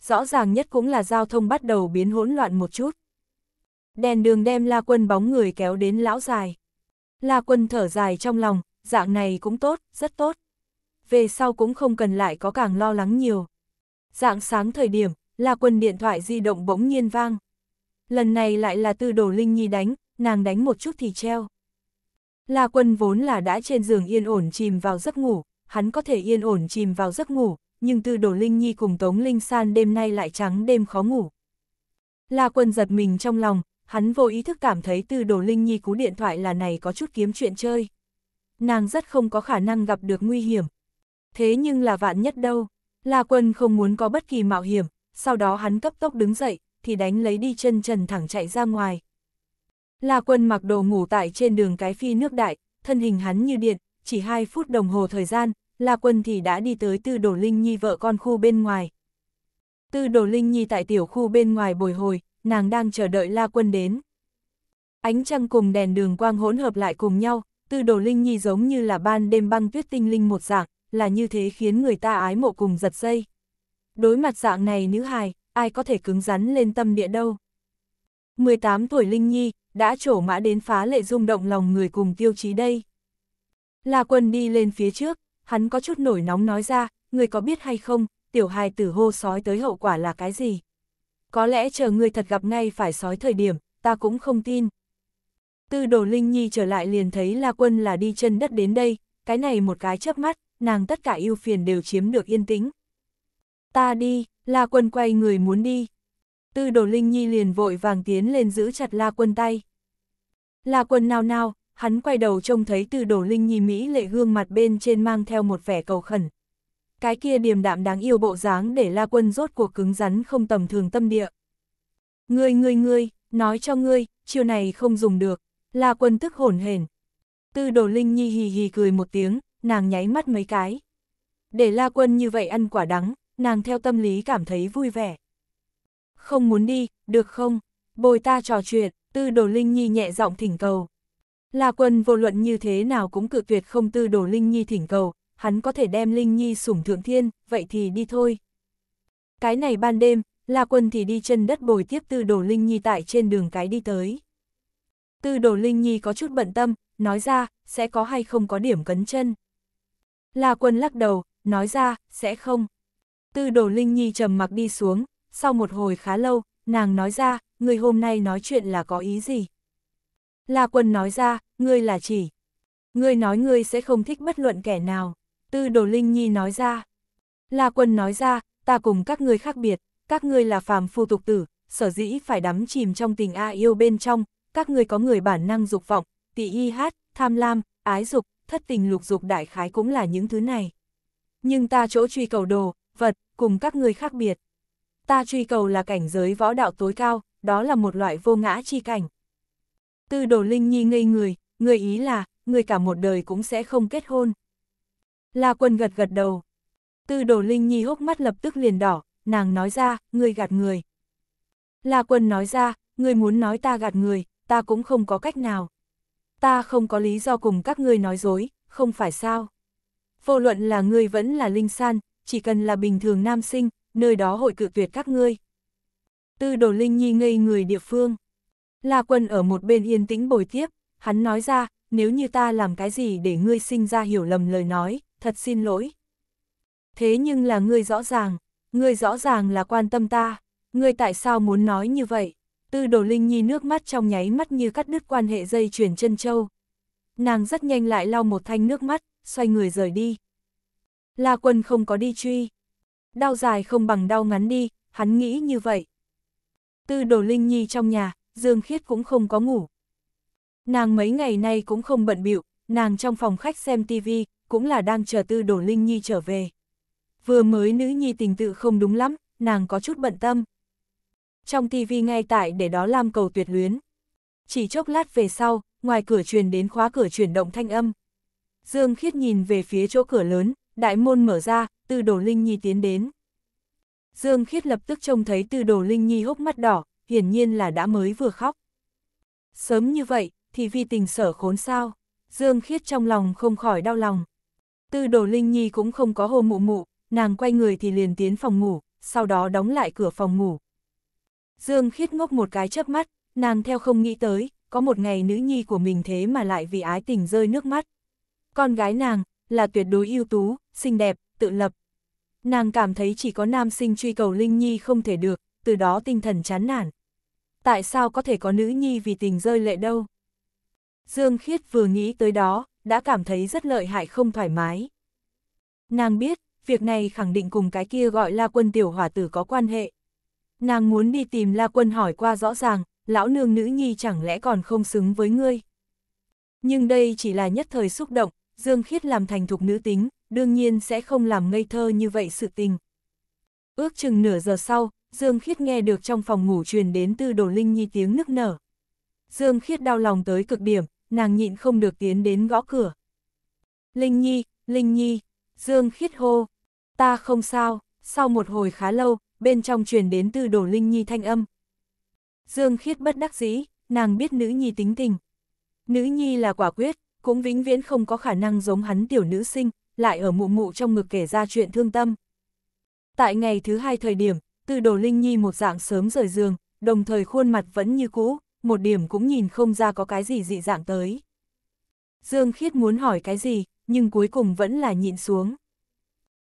Rõ ràng nhất cũng là giao thông bắt đầu biến hỗn loạn một chút. Đèn đường đem La Quân bóng người kéo đến lão dài. La Quân thở dài trong lòng, dạng này cũng tốt, rất tốt. Về sau cũng không cần lại có càng lo lắng nhiều. Dạng sáng thời điểm, là quân điện thoại di động bỗng nhiên vang. Lần này lại là tư đồ Linh Nhi đánh, nàng đánh một chút thì treo. La quân vốn là đã trên giường yên ổn chìm vào giấc ngủ, hắn có thể yên ổn chìm vào giấc ngủ, nhưng tư đồ Linh Nhi cùng Tống Linh San đêm nay lại trắng đêm khó ngủ. La quân giật mình trong lòng, hắn vô ý thức cảm thấy tư đồ Linh Nhi cú điện thoại là này có chút kiếm chuyện chơi. Nàng rất không có khả năng gặp được nguy hiểm. Thế nhưng là vạn nhất đâu. La Quân không muốn có bất kỳ mạo hiểm, sau đó hắn cấp tốc đứng dậy, thì đánh lấy đi chân trần thẳng chạy ra ngoài. La Quân mặc đồ ngủ tại trên đường cái phi nước đại, thân hình hắn như điện, chỉ 2 phút đồng hồ thời gian, La Quân thì đã đi tới Tư Đồ Linh Nhi vợ con khu bên ngoài. Tư Đồ Linh Nhi tại tiểu khu bên ngoài bồi hồi, nàng đang chờ đợi La Quân đến. Ánh trăng cùng đèn đường quang hỗn hợp lại cùng nhau, Tư Đồ Linh Nhi giống như là ban đêm băng tuyết tinh linh một dạng, là như thế khiến người ta ái mộ cùng giật dây. Đối mặt dạng này nữ hài, ai có thể cứng rắn lên tâm địa đâu. 18 tuổi Linh Nhi, đã trổ mã đến phá lệ rung động lòng người cùng tiêu chí đây. La quân đi lên phía trước, hắn có chút nổi nóng nói ra, người có biết hay không, tiểu hài tử hô sói tới hậu quả là cái gì. Có lẽ chờ người thật gặp ngay phải sói thời điểm, ta cũng không tin. Tư đồ Linh Nhi trở lại liền thấy La quân là đi chân đất đến đây, cái này một cái chớp mắt, nàng tất cả yêu phiền đều chiếm được yên tĩnh. Ta đi, La Quân quay người muốn đi. Tư đồ Linh Nhi liền vội vàng tiến lên giữ chặt La Quân tay. La Quân nao nao, hắn quay đầu trông thấy tư đồ Linh Nhi Mỹ lệ gương mặt bên trên mang theo một vẻ cầu khẩn. Cái kia điềm đạm đáng yêu bộ dáng để La Quân rốt cuộc cứng rắn không tầm thường tâm địa. Ngươi ngươi ngươi, nói cho ngươi, chiều này không dùng được. La Quân tức hổn hển. Tư đồ Linh Nhi hì hì cười một tiếng, nàng nháy mắt mấy cái. Để la quân như vậy ăn quả đắng, nàng theo tâm lý cảm thấy vui vẻ. Không muốn đi, được không? Bồi ta trò chuyện, tư đồ Linh Nhi nhẹ giọng thỉnh cầu. La quân vô luận như thế nào cũng cự tuyệt không tư đồ Linh Nhi thỉnh cầu, hắn có thể đem Linh Nhi sủng thượng thiên, vậy thì đi thôi. Cái này ban đêm, La Quân thì đi chân đất bồi tiếp Tư Đồ Linh Nhi tại trên đường cái đi tới. Tư Đồ Linh Nhi có chút bận tâm, nói ra, sẽ có hay không có điểm cấn chân. La Quân lắc đầu, nói ra, sẽ không. Tư đồ Linh Nhi trầm mặc đi xuống, sau một hồi khá lâu, nàng nói ra, người hôm nay nói chuyện là có ý gì? La Quân nói ra, ngươi là chỉ. Ngươi nói ngươi sẽ không thích bất luận kẻ nào. Tư đồ Linh Nhi nói ra. La Quân nói ra, ta cùng các ngươi khác biệt, các ngươi là phàm phu tục tử, sở dĩ phải đắm chìm trong tình a yêu bên trong, các ngươi có người bản năng dục vọng, tị y hát, tham lam, ái dục, thất tình lục dục đại khái cũng là những thứ này. Nhưng ta chỗ truy cầu đồ, vật, cùng các người khác biệt. Ta truy cầu là cảnh giới võ đạo tối cao, đó là một loại vô ngã chi cảnh. Tư đồ linh nhi ngây người, người ý là, người cả một đời cũng sẽ không kết hôn. La quân gật gật đầu. Tư đồ linh nhi hốc mắt lập tức liền đỏ, nàng nói ra, người gạt người. La quân nói ra, người muốn nói ta gạt người, ta cũng không có cách nào ta không có lý do cùng các ngươi nói dối, không phải sao. Vô luận là ngươi vẫn là linh san, chỉ cần là bình thường nam sinh, nơi đó hội cự tuyệt các ngươi. Tư đồ linh nhi ngây người địa phương. La quân ở một bên yên tĩnh bồi tiếp, hắn nói ra, nếu như ta làm cái gì để ngươi sinh ra hiểu lầm lời nói, thật xin lỗi. Thế nhưng là ngươi rõ ràng, ngươi rõ ràng là quan tâm ta, ngươi tại sao muốn nói như vậy? Tư đồ Linh Nhi nước mắt trong nháy mắt như cắt đứt quan hệ dây chuyển chân châu. Nàng rất nhanh lại lau một thanh nước mắt, xoay người rời đi. La quân không có đi truy. Đau dài không bằng đau ngắn đi, hắn nghĩ như vậy. Tư đồ Linh Nhi trong nhà, Dương Khiết cũng không có ngủ. Nàng mấy ngày nay cũng không bận bịu, nàng trong phòng khách xem tivi, cũng là đang chờ tư đồ Linh Nhi trở về. Vừa mới nữ nhi tình tự không đúng lắm, nàng có chút bận tâm trong tivi ngay tại để đó làm cầu tuyệt luyến. Chỉ chốc lát về sau, ngoài cửa truyền đến khóa cửa chuyển động thanh âm. Dương Khiết nhìn về phía chỗ cửa lớn, đại môn mở ra, Tư Đồ Linh Nhi tiến đến. Dương Khiết lập tức trông thấy Tư Đồ Linh Nhi hốc mắt đỏ, hiển nhiên là đã mới vừa khóc. Sớm như vậy, thì vì tình sở khốn sao, Dương Khiết trong lòng không khỏi đau lòng. Tư Đồ Linh Nhi cũng không có hồ mụ mụ, nàng quay người thì liền tiến phòng ngủ, sau đó đóng lại cửa phòng ngủ, Dương Khiết ngốc một cái chớp mắt, nàng theo không nghĩ tới, có một ngày nữ nhi của mình thế mà lại vì ái tình rơi nước mắt. Con gái nàng, là tuyệt đối ưu tú, xinh đẹp, tự lập. Nàng cảm thấy chỉ có nam sinh truy cầu Linh Nhi không thể được, từ đó tinh thần chán nản. Tại sao có thể có nữ nhi vì tình rơi lệ đâu? Dương Khiết vừa nghĩ tới đó, đã cảm thấy rất lợi hại không thoải mái. Nàng biết, việc này khẳng định cùng cái kia gọi là quân tiểu hỏa tử có quan hệ. Nàng muốn đi tìm La Quân hỏi qua rõ ràng, lão nương nữ nhi chẳng lẽ còn không xứng với ngươi. Nhưng đây chỉ là nhất thời xúc động, Dương Khiết làm thành thục nữ tính, đương nhiên sẽ không làm ngây thơ như vậy sự tình. Ước chừng nửa giờ sau, Dương Khiết nghe được trong phòng ngủ truyền đến từ đồ linh nhi tiếng nức nở. Dương Khiết đau lòng tới cực điểm, nàng nhịn không được tiến đến gõ cửa. Linh Nhi, Linh Nhi, Dương Khiết hô, ta không sao, sau một hồi khá lâu, bên trong truyền đến từ đổ linh nhi thanh âm. Dương Khiết bất đắc dĩ, nàng biết nữ nhi tính tình. Nữ nhi là quả quyết, cũng vĩnh viễn không có khả năng giống hắn tiểu nữ sinh, lại ở mụ mụ trong ngực kể ra chuyện thương tâm. Tại ngày thứ hai thời điểm, từ đồ linh nhi một dạng sớm rời giường, đồng thời khuôn mặt vẫn như cũ, một điểm cũng nhìn không ra có cái gì dị dạng tới. Dương Khiết muốn hỏi cái gì, nhưng cuối cùng vẫn là nhịn xuống.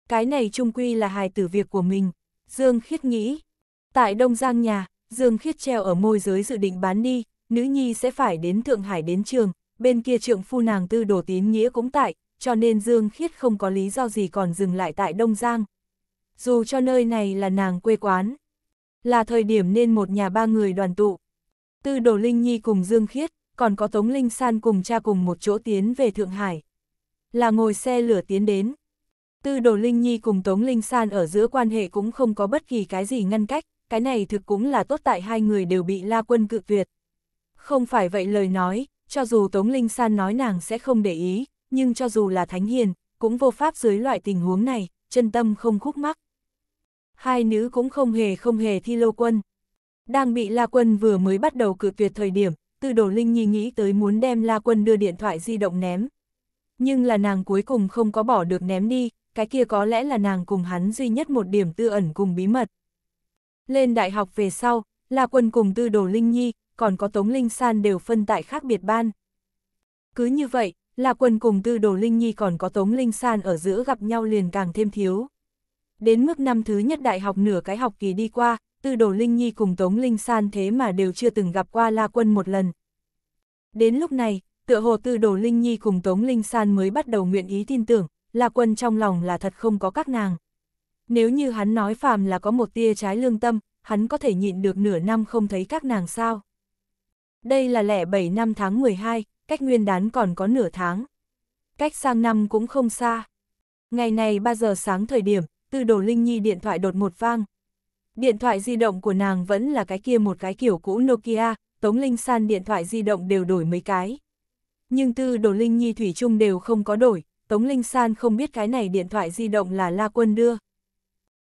Cái này trung quy là hài tử việc của mình, Dương Khiết nghĩ. Tại Đông Giang nhà, Dương Khiết treo ở môi giới dự định bán đi, nữ nhi sẽ phải đến Thượng Hải đến trường, bên kia trượng phu nàng tư đổ tín nghĩa cũng tại, cho nên Dương Khiết không có lý do gì còn dừng lại tại Đông Giang. Dù cho nơi này là nàng quê quán, là thời điểm nên một nhà ba người đoàn tụ. Tư Đồ Linh Nhi cùng Dương Khiết, còn có Tống Linh San cùng cha cùng một chỗ tiến về Thượng Hải. Là ngồi xe lửa tiến đến, Tư Đồ Linh Nhi cùng Tống Linh San ở giữa quan hệ cũng không có bất kỳ cái gì ngăn cách, cái này thực cũng là tốt tại hai người đều bị La Quân cự tuyệt. Không phải vậy lời nói, cho dù Tống Linh San nói nàng sẽ không để ý, nhưng cho dù là Thánh Hiền, cũng vô pháp dưới loại tình huống này, chân tâm không khúc mắc. Hai nữ cũng không hề không hề thi lô quân. Đang bị La Quân vừa mới bắt đầu cự tuyệt thời điểm, Tư Đồ Linh Nhi nghĩ tới muốn đem La Quân đưa điện thoại di động ném. Nhưng là nàng cuối cùng không có bỏ được ném đi, cái kia có lẽ là nàng cùng hắn duy nhất một điểm tư ẩn cùng bí mật. Lên đại học về sau, La Quân cùng Tư Đồ Linh Nhi, còn có Tống Linh San đều phân tại khác biệt ban. Cứ như vậy, La Quân cùng Tư Đồ Linh Nhi còn có Tống Linh San ở giữa gặp nhau liền càng thêm thiếu. Đến mức năm thứ nhất đại học nửa cái học kỳ đi qua, Tư Đồ Linh Nhi cùng Tống Linh San thế mà đều chưa từng gặp qua La Quân một lần. Đến lúc này, tựa hồ Tư Đồ Linh Nhi cùng Tống Linh San mới bắt đầu nguyện ý tin tưởng, La Quân trong lòng là thật không có các nàng. Nếu như hắn nói phàm là có một tia trái lương tâm, hắn có thể nhịn được nửa năm không thấy các nàng sao. Đây là lẻ 7 năm tháng 12, cách nguyên đán còn có nửa tháng. Cách sang năm cũng không xa. Ngày này 3 giờ sáng thời điểm, từ đồ Linh Nhi điện thoại đột một vang. Điện thoại di động của nàng vẫn là cái kia một cái kiểu cũ Nokia, Tống Linh San điện thoại di động đều đổi mấy cái. Nhưng tư đồ Linh Nhi Thủy chung đều không có đổi, Tống Linh San không biết cái này điện thoại di động là La Quân đưa.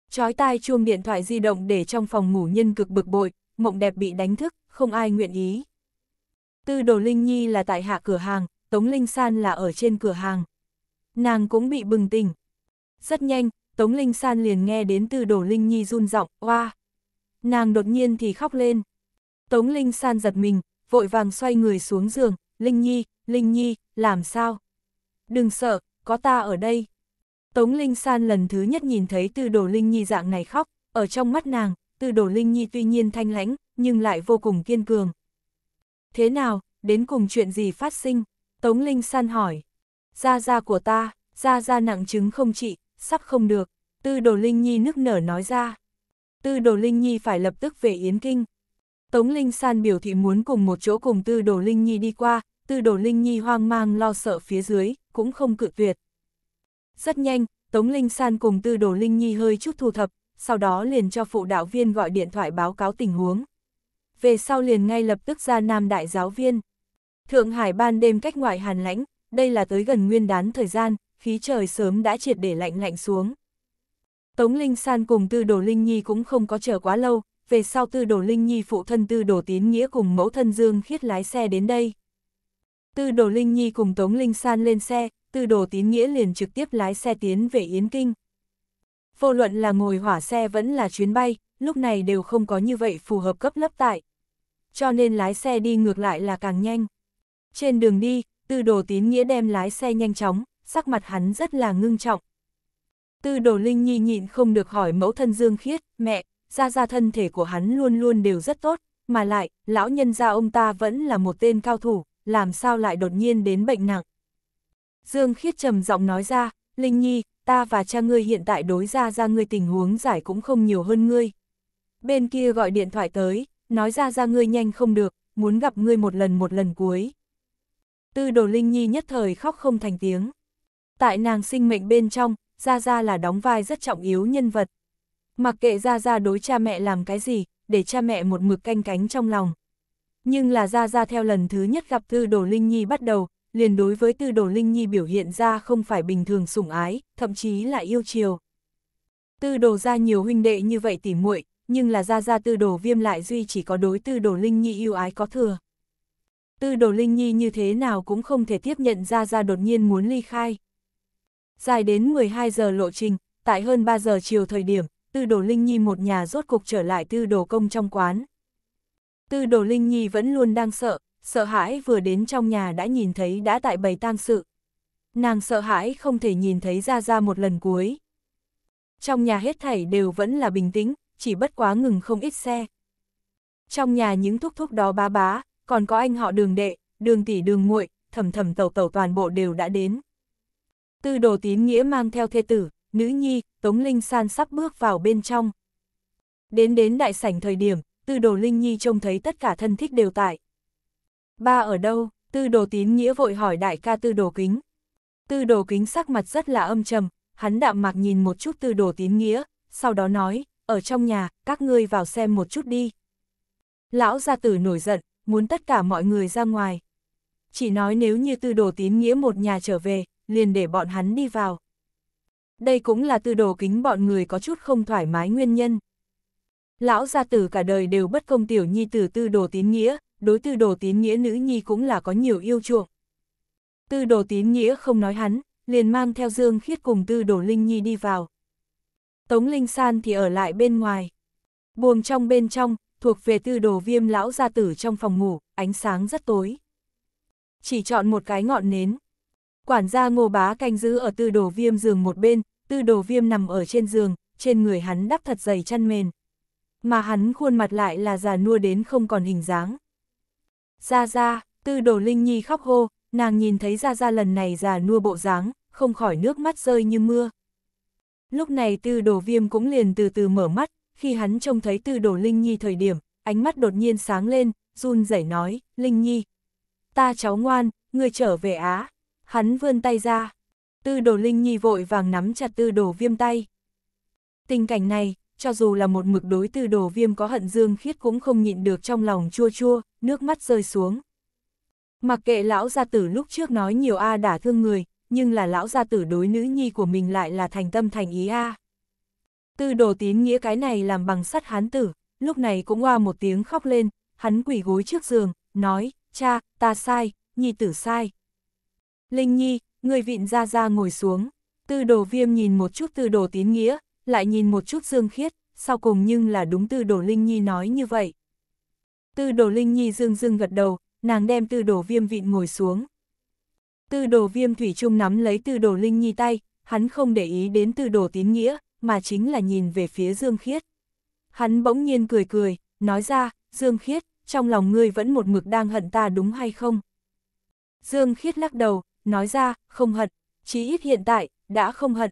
Chói tai chuông điện thoại di động để trong phòng ngủ nhân cực bực bội, mộng đẹp bị đánh thức, không ai nguyện ý. Tư đồ Linh Nhi là tại hạ cửa hàng, Tống Linh San là ở trên cửa hàng. Nàng cũng bị bừng tỉnh. Rất nhanh, Tống Linh San liền nghe đến tư đồ Linh Nhi run giọng oa. Nàng đột nhiên thì khóc lên. Tống Linh San giật mình, vội vàng xoay người xuống giường, Linh Nhi, Linh Nhi, làm sao? Đừng sợ, có ta ở đây. Tống Linh San lần thứ nhất nhìn thấy Tư Đồ Linh Nhi dạng này khóc, ở trong mắt nàng, Tư Đồ Linh Nhi tuy nhiên thanh lãnh, nhưng lại vô cùng kiên cường. Thế nào, đến cùng chuyện gì phát sinh? Tống Linh San hỏi. Gia gia của ta, gia gia nặng chứng không trị, sắp không được. Tư Đồ Linh Nhi nức nở nói ra. Tư Đồ Linh Nhi phải lập tức về Yến Kinh. Tống Linh San biểu thị muốn cùng một chỗ cùng Tư Đồ Linh Nhi đi qua, Tư đồ Linh Nhi hoang mang lo sợ phía dưới, cũng không cự tuyệt. Rất nhanh, Tống Linh San cùng tư đồ Linh Nhi hơi chút thu thập, sau đó liền cho phụ đạo viên gọi điện thoại báo cáo tình huống. Về sau liền ngay lập tức ra nam đại giáo viên. Thượng Hải ban đêm cách ngoại hàn lãnh, đây là tới gần nguyên đán thời gian, khí trời sớm đã triệt để lạnh lạnh xuống. Tống Linh San cùng Tư Đồ Linh Nhi cũng không có chờ quá lâu, về sau Tư Đồ Linh Nhi phụ thân Tư Đồ Tín Nghĩa cùng mẫu thân Dương Khiết lái xe đến đây. Tư đồ Linh Nhi cùng Tống Linh San lên xe, tư đồ tín nghĩa liền trực tiếp lái xe tiến về Yến Kinh. Vô luận là ngồi hỏa xe vẫn là chuyến bay, lúc này đều không có như vậy phù hợp cấp lấp tại. Cho nên lái xe đi ngược lại là càng nhanh. Trên đường đi, tư đồ tín nghĩa đem lái xe nhanh chóng, sắc mặt hắn rất là ngưng trọng. Tư đồ Linh Nhi nhịn không được hỏi mẫu thân Dương Khiết, mẹ, ra ra thân thể của hắn luôn luôn đều rất tốt, mà lại, lão nhân gia ông ta vẫn là một tên cao thủ, làm sao lại đột nhiên đến bệnh nặng. Dương Khiết trầm giọng nói ra, Linh Nhi, ta và cha ngươi hiện tại đối ra ra ngươi tình huống giải cũng không nhiều hơn ngươi. Bên kia gọi điện thoại tới, nói ra ra ngươi nhanh không được, muốn gặp ngươi một lần một lần cuối. Tư đồ Linh Nhi nhất thời khóc không thành tiếng. Tại nàng sinh mệnh bên trong, Gia Gia là đóng vai rất trọng yếu nhân vật. Mặc kệ Gia Gia đối cha mẹ làm cái gì, để cha mẹ một mực canh cánh trong lòng. Nhưng là Gia Gia theo lần thứ nhất gặp Tư Đồ Linh Nhi bắt đầu, liền đối với Tư Đồ Linh Nhi biểu hiện ra không phải bình thường sủng ái, thậm chí là yêu chiều. Tư Đồ ra nhiều huynh đệ như vậy tỉ muội, nhưng là Gia Gia Tư Đồ Viêm lại duy chỉ có đối Tư Đồ Linh Nhi yêu ái có thừa. Tư Đồ Linh Nhi như thế nào cũng không thể tiếp nhận Gia Gia đột nhiên muốn ly khai. Dài đến 12 giờ lộ trình, tại hơn 3 giờ chiều thời điểm, Tư Đồ Linh Nhi một nhà rốt cục trở lại Tư Đồ Công trong quán. Tư đồ Linh Nhi vẫn luôn đang sợ, sợ hãi vừa đến trong nhà đã nhìn thấy đã tại bầy tang sự. Nàng sợ hãi không thể nhìn thấy Gia Gia một lần cuối. Trong nhà hết thảy đều vẫn là bình tĩnh, chỉ bất quá ngừng không ít xe. Trong nhà những thúc thúc đó ba bá, còn có anh họ đường đệ, đường tỷ đường muội thầm thầm tẩu tẩu toàn bộ đều đã đến. Tư đồ tín nghĩa mang theo thê tử, nữ nhi, Tống Linh San sắp bước vào bên trong. Đến đến đại sảnh thời điểm, tư đồ Linh Nhi trông thấy tất cả thân thích đều tại. Ba ở đâu? Tư đồ tín nghĩa vội hỏi đại ca tư đồ kính. Tư đồ kính sắc mặt rất là âm trầm, hắn đạm mạc nhìn một chút tư đồ tín nghĩa, sau đó nói, ở trong nhà, các ngươi vào xem một chút đi. Lão gia tử nổi giận, muốn tất cả mọi người ra ngoài. Chỉ nói nếu như tư đồ tín nghĩa một nhà trở về, liền để bọn hắn đi vào. Đây cũng là tư đồ kính bọn người có chút không thoải mái nguyên nhân. Lão gia tử cả đời đều bất công tiểu nhi tử tư đồ tín nghĩa, đối tư đồ tín nghĩa nữ nhi cũng là có nhiều yêu chuộng. Tư đồ tín nghĩa không nói hắn, liền mang theo Dương Khiết cùng tư đồ Linh Nhi đi vào. Tống Linh San thì ở lại bên ngoài. Buồng trong bên trong, thuộc về tư đồ viêm lão gia tử trong phòng ngủ, ánh sáng rất tối. Chỉ chọn một cái ngọn nến. Quản gia ngô bá canh giữ ở tư đồ viêm giường một bên, tư đồ viêm nằm ở trên giường, trên người hắn đắp thật dày chăn mền, mà hắn khuôn mặt lại là già nua đến không còn hình dáng. Ra Ra, tư đồ Linh Nhi khóc hô, nàng nhìn thấy Ra Ra lần này già nua bộ dáng, không khỏi nước mắt rơi như mưa. Lúc này tư đồ viêm cũng liền từ từ mở mắt, khi hắn trông thấy tư đồ Linh Nhi thời điểm, ánh mắt đột nhiên sáng lên, run rẩy nói, Linh Nhi. Ta cháu ngoan, người trở về Á. Hắn vươn tay ra. Tư đồ Linh Nhi vội vàng nắm chặt tư đồ viêm tay. Tình cảnh này, cho dù là một mực đối từ đồ viêm có hận dương khiết cũng không nhịn được trong lòng chua chua, nước mắt rơi xuống. Mặc kệ lão gia tử lúc trước nói nhiều A à đã thương người, nhưng là lão gia tử đối nữ nhi của mình lại là thành tâm thành ý A. À. Tư đồ tín nghĩa cái này làm bằng sắt hán tử, lúc này cũng hoa một tiếng khóc lên, hắn quỷ gối trước giường, nói, cha, ta sai, nhi tử sai. Linh nhi, người vịn ra ra ngồi xuống, tư đồ viêm nhìn một chút tư đồ tín nghĩa, lại nhìn một chút Dương Khiết, sau cùng nhưng là đúng Tư Đồ Linh Nhi nói như vậy. Tư Đồ Linh Nhi dương dương gật đầu, nàng đem Tư Đồ Viêm vịn ngồi xuống. Tư Đồ Viêm thủy chung nắm lấy Tư Đồ Linh Nhi tay, hắn không để ý đến Tư Đồ Tín Nghĩa, mà chính là nhìn về phía Dương Khiết. Hắn bỗng nhiên cười cười, nói ra, Dương Khiết, trong lòng ngươi vẫn một mực đang hận ta đúng hay không? Dương Khiết lắc đầu, nói ra, không hận, chí ít hiện tại, đã không hận.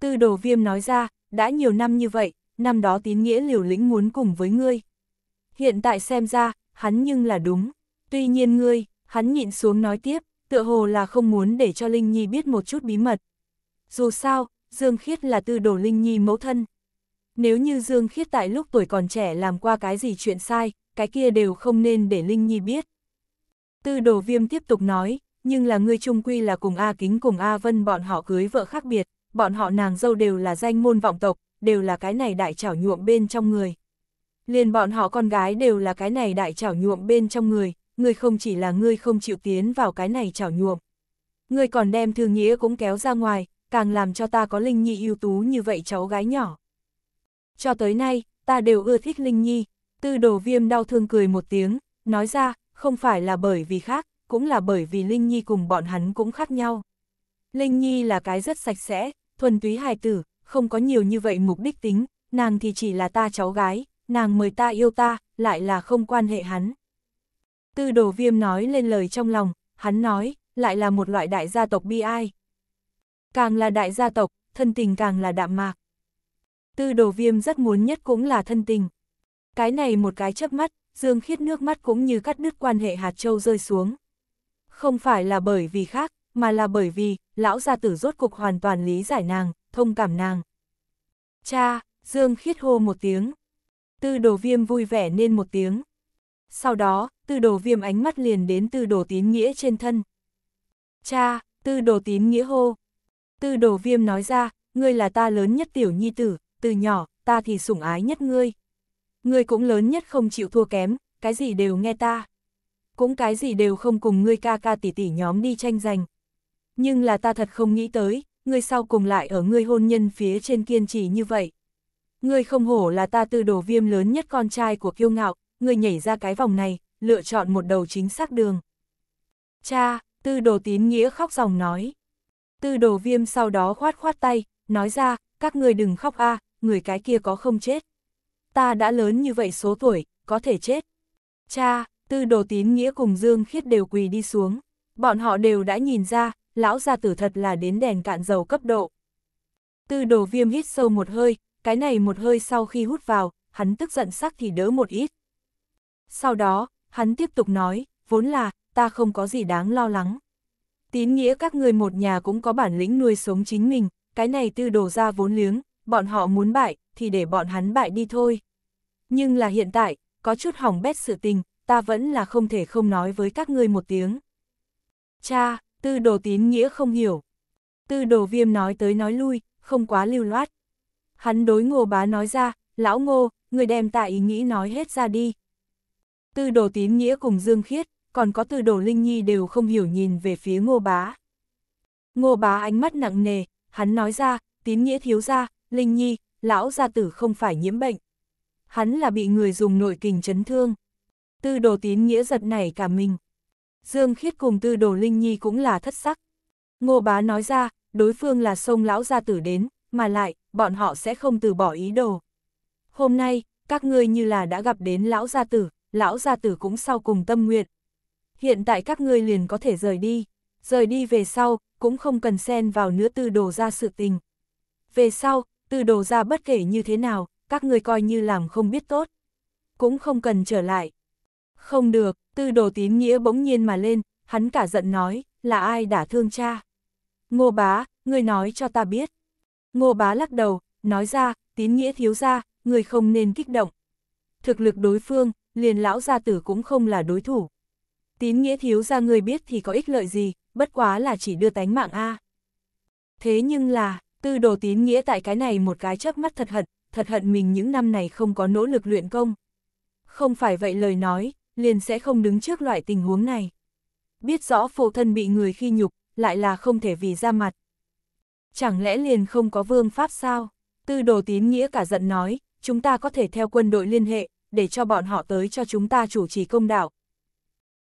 Tư đồ viêm nói ra, đã nhiều năm như vậy, năm đó tín nghĩa liều lĩnh muốn cùng với ngươi. Hiện tại xem ra, hắn nhưng là đúng. Tuy nhiên ngươi, hắn nhịn xuống nói tiếp, tựa hồ là không muốn để cho Linh Nhi biết một chút bí mật. Dù sao, Dương Khiết là tư đồ Linh Nhi mẫu thân. Nếu như Dương Khiết tại lúc tuổi còn trẻ làm qua cái gì chuyện sai, cái kia đều không nên để Linh Nhi biết. Tư đồ viêm tiếp tục nói, nhưng là ngươi trung quy là cùng A Kính cùng A Vân bọn họ cưới vợ khác biệt bọn họ nàng dâu đều là danh môn vọng tộc, đều là cái này đại trảo nhuộm bên trong người. Liền bọn họ con gái đều là cái này đại trảo nhuộm bên trong người, người không chỉ là ngươi không chịu tiến vào cái này trảo nhuộm. Ngươi còn đem thương nghĩa cũng kéo ra ngoài, càng làm cho ta có Linh Nhi ưu tú như vậy cháu gái nhỏ. Cho tới nay, ta đều ưa thích Linh Nhi, tư đồ viêm đau thương cười một tiếng, nói ra, không phải là bởi vì khác, cũng là bởi vì Linh Nhi cùng bọn hắn cũng khác nhau. Linh Nhi là cái rất sạch sẽ, thuần túy hài tử, không có nhiều như vậy mục đích tính, nàng thì chỉ là ta cháu gái, nàng mời ta yêu ta, lại là không quan hệ hắn. Tư đồ viêm nói lên lời trong lòng, hắn nói, lại là một loại đại gia tộc bi ai. Càng là đại gia tộc, thân tình càng là đạm mạc. Tư đồ viêm rất muốn nhất cũng là thân tình. Cái này một cái chớp mắt, dương khiết nước mắt cũng như cắt đứt quan hệ hạt châu rơi xuống. Không phải là bởi vì khác, mà là bởi vì, lão gia tử rốt cục hoàn toàn lý giải nàng, thông cảm nàng. Cha, Dương khiết hô một tiếng. Tư đồ viêm vui vẻ nên một tiếng. Sau đó, tư đồ viêm ánh mắt liền đến tư đồ tín nghĩa trên thân. Cha, tư đồ tín nghĩa hô. Tư đồ viêm nói ra, ngươi là ta lớn nhất tiểu nhi tử, từ nhỏ, ta thì sủng ái nhất ngươi. Ngươi cũng lớn nhất không chịu thua kém, cái gì đều nghe ta. Cũng cái gì đều không cùng ngươi ca ca tỷ tỷ nhóm đi tranh giành, nhưng là ta thật không nghĩ tới, ngươi sau cùng lại ở ngươi hôn nhân phía trên kiên trì như vậy. Ngươi không hổ là ta tư đồ viêm lớn nhất con trai của kiêu ngạo, ngươi nhảy ra cái vòng này, lựa chọn một đầu chính xác đường. Cha, tư đồ tín nghĩa khóc dòng nói. Tư đồ viêm sau đó khoát khoát tay, nói ra, các người đừng khóc a, người cái kia có không chết. Ta đã lớn như vậy số tuổi, có thể chết. Cha, tư đồ tín nghĩa cùng Dương Khiết đều quỳ đi xuống. Bọn họ đều đã nhìn ra, lão gia tử thật là đến đèn cạn dầu cấp độ. Tư đồ viêm hít sâu một hơi, cái này một hơi sau khi hút vào, hắn tức giận sắc thì đỡ một ít. Sau đó, hắn tiếp tục nói, vốn là, ta không có gì đáng lo lắng. Tín nghĩa các người một nhà cũng có bản lĩnh nuôi sống chính mình, cái này tư đồ ra vốn liếng, bọn họ muốn bại, thì để bọn hắn bại đi thôi. Nhưng là hiện tại, có chút hỏng bét sự tình, ta vẫn là không thể không nói với các ngươi một tiếng. Cha, Tư đồ tín nghĩa không hiểu. Tư đồ viêm nói tới nói lui, không quá lưu loát. Hắn đối ngô bá nói ra, lão ngô, người đem tạ ý nghĩ nói hết ra đi. Tư đồ tín nghĩa cùng Dương Khiết, còn có tư đồ Linh Nhi đều không hiểu nhìn về phía ngô bá. Ngô bá ánh mắt nặng nề, hắn nói ra, tín nghĩa thiếu ra, Linh Nhi, lão gia tử không phải nhiễm bệnh. Hắn là bị người dùng nội kình chấn thương. Tư đồ tín nghĩa giật nảy cả mình. Dương Khiết cùng Tư Đồ Linh Nhi cũng là thất sắc. Ngô Bá nói ra, đối phương là sông lão gia tử đến, mà lại, bọn họ sẽ không từ bỏ ý đồ. Hôm nay, các ngươi như là đã gặp đến lão gia tử, lão gia tử cũng sau cùng tâm nguyện. Hiện tại các ngươi liền có thể rời đi, rời đi về sau, cũng không cần xen vào nữa tư đồ ra sự tình. Về sau, tư đồ ra bất kể như thế nào, các ngươi coi như làm không biết tốt. Cũng không cần trở lại, không được, tư đồ tín nghĩa bỗng nhiên mà lên, hắn cả giận nói, là ai đã thương cha? Ngô bá, ngươi nói cho ta biết. Ngô bá lắc đầu, nói ra, tín nghĩa thiếu ra, người không nên kích động. Thực lực đối phương, liền lão gia tử cũng không là đối thủ. Tín nghĩa thiếu ra người biết thì có ích lợi gì, bất quá là chỉ đưa tánh mạng A. Thế nhưng là, tư đồ tín nghĩa tại cái này một cái chớp mắt thật hận, thật hận mình những năm này không có nỗ lực luyện công. Không phải vậy lời nói, liền sẽ không đứng trước loại tình huống này. Biết rõ phụ thân bị người khi nhục, lại là không thể vì ra mặt. Chẳng lẽ liền không có vương pháp sao? Tư đồ tín nghĩa cả giận nói, chúng ta có thể theo quân đội liên hệ, để cho bọn họ tới cho chúng ta chủ trì công đạo.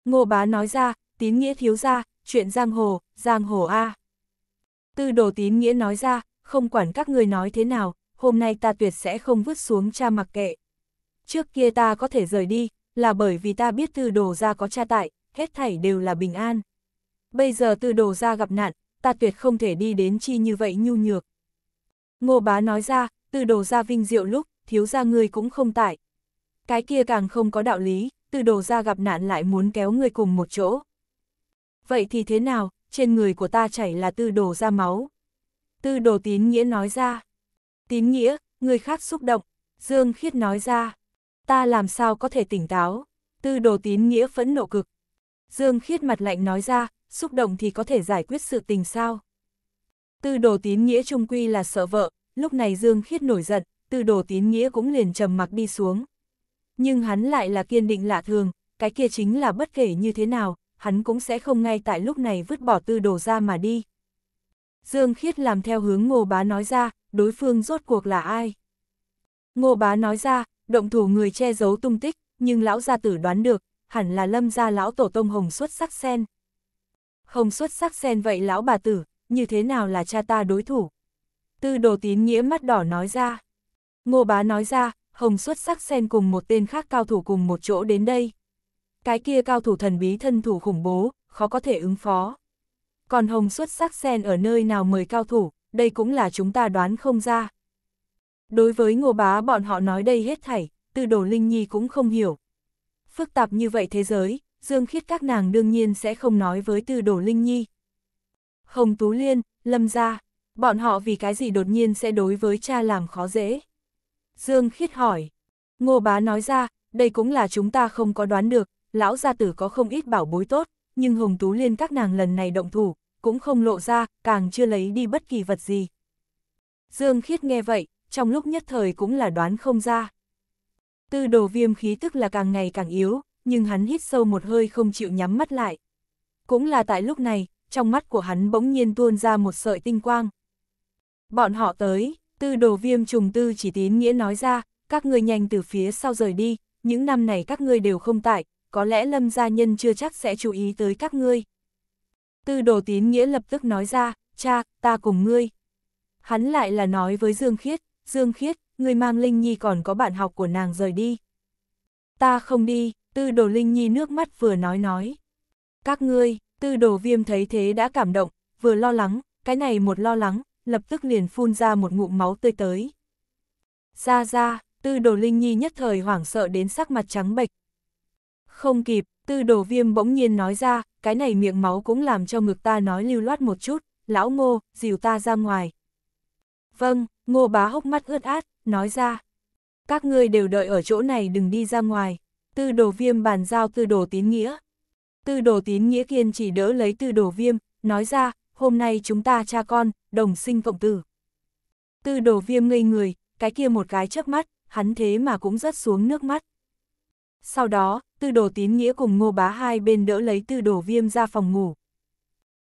Ngô bá nói ra, tín nghĩa thiếu ra, chuyện giang hồ, giang hồ A. Tư đồ tín nghĩa nói ra, không quản các người nói thế nào, hôm nay ta tuyệt sẽ không vứt xuống cha mặc kệ. Trước kia ta có thể rời đi, là bởi vì ta biết tư đồ ra có cha tại, hết thảy đều là bình an. Bây giờ tư đồ ra gặp nạn, ta tuyệt không thể đi đến chi như vậy nhu nhược. Ngô bá nói ra, tư đồ ra vinh diệu lúc, thiếu ra ngươi cũng không tại. Cái kia càng không có đạo lý, tư đồ ra gặp nạn lại muốn kéo ngươi cùng một chỗ. Vậy thì thế nào, trên người của ta chảy là tư đồ ra máu. Tư đồ tín nghĩa nói ra. Tín nghĩa, người khác xúc động. Dương khiết nói ra. Ta làm sao có thể tỉnh táo? Tư đồ tín nghĩa phẫn nộ cực. Dương khiết mặt lạnh nói ra, xúc động thì có thể giải quyết sự tình sao? Tư đồ tín nghĩa trung quy là sợ vợ, lúc này Dương khiết nổi giận, tư đồ tín nghĩa cũng liền trầm mặc đi xuống. Nhưng hắn lại là kiên định lạ thường, cái kia chính là bất kể như thế nào, hắn cũng sẽ không ngay tại lúc này vứt bỏ tư đồ ra mà đi. Dương Khiết làm theo hướng Ngô Bá nói ra, đối phương rốt cuộc là ai? Ngô Bá nói ra, Động thủ người che giấu tung tích, nhưng lão gia tử đoán được, hẳn là lâm gia lão tổ tông hồng xuất sắc sen. Không xuất sắc sen vậy lão bà tử, như thế nào là cha ta đối thủ? Tư đồ tín nghĩa mắt đỏ nói ra. Ngô bá nói ra, hồng xuất sắc sen cùng một tên khác cao thủ cùng một chỗ đến đây. Cái kia cao thủ thần bí thân thủ khủng bố, khó có thể ứng phó. Còn hồng xuất sắc sen ở nơi nào mời cao thủ, đây cũng là chúng ta đoán không ra. Đối với ngô bá bọn họ nói đây hết thảy, từ đổ Linh Nhi cũng không hiểu. Phức tạp như vậy thế giới, Dương Khiết các nàng đương nhiên sẽ không nói với từ đổ Linh Nhi. Hồng Tú Liên, Lâm Gia, bọn họ vì cái gì đột nhiên sẽ đối với cha làm khó dễ. Dương Khiết hỏi, ngô bá nói ra, đây cũng là chúng ta không có đoán được, lão gia tử có không ít bảo bối tốt, nhưng Hồng Tú Liên các nàng lần này động thủ, cũng không lộ ra, càng chưa lấy đi bất kỳ vật gì. Dương Khiết nghe vậy, trong lúc nhất thời cũng là đoán không ra. Tư đồ viêm khí tức là càng ngày càng yếu, nhưng hắn hít sâu một hơi không chịu nhắm mắt lại. Cũng là tại lúc này, trong mắt của hắn bỗng nhiên tuôn ra một sợi tinh quang. Bọn họ tới, tư đồ viêm trùng tư chỉ tín nghĩa nói ra, các ngươi nhanh từ phía sau rời đi, những năm này các ngươi đều không tại, có lẽ lâm gia nhân chưa chắc sẽ chú ý tới các ngươi. Tư đồ tín nghĩa lập tức nói ra, cha, ta cùng ngươi. Hắn lại là nói với Dương Khiết, Dương Khiết, người mang Linh Nhi còn có bạn học của nàng rời đi. Ta không đi, tư đồ Linh Nhi nước mắt vừa nói nói. Các ngươi, tư đồ viêm thấy thế đã cảm động, vừa lo lắng, cái này một lo lắng, lập tức liền phun ra một ngụm máu tươi tới. Ra ra, tư đồ Linh Nhi nhất thời hoảng sợ đến sắc mặt trắng bệch. Không kịp, tư đồ viêm bỗng nhiên nói ra, cái này miệng máu cũng làm cho ngực ta nói lưu loát một chút, lão ngô, dìu ta ra ngoài. Vâng, Ngô bá hốc mắt ướt át, nói ra. Các ngươi đều đợi ở chỗ này đừng đi ra ngoài. Tư đồ viêm bàn giao tư đồ tín nghĩa. Tư đồ tín nghĩa kiên chỉ đỡ lấy tư đồ viêm, nói ra, hôm nay chúng ta cha con, đồng sinh cộng tử. Tư đồ viêm ngây người, cái kia một cái chớp mắt, hắn thế mà cũng rất xuống nước mắt. Sau đó, tư đồ tín nghĩa cùng ngô bá hai bên đỡ lấy tư đồ viêm ra phòng ngủ.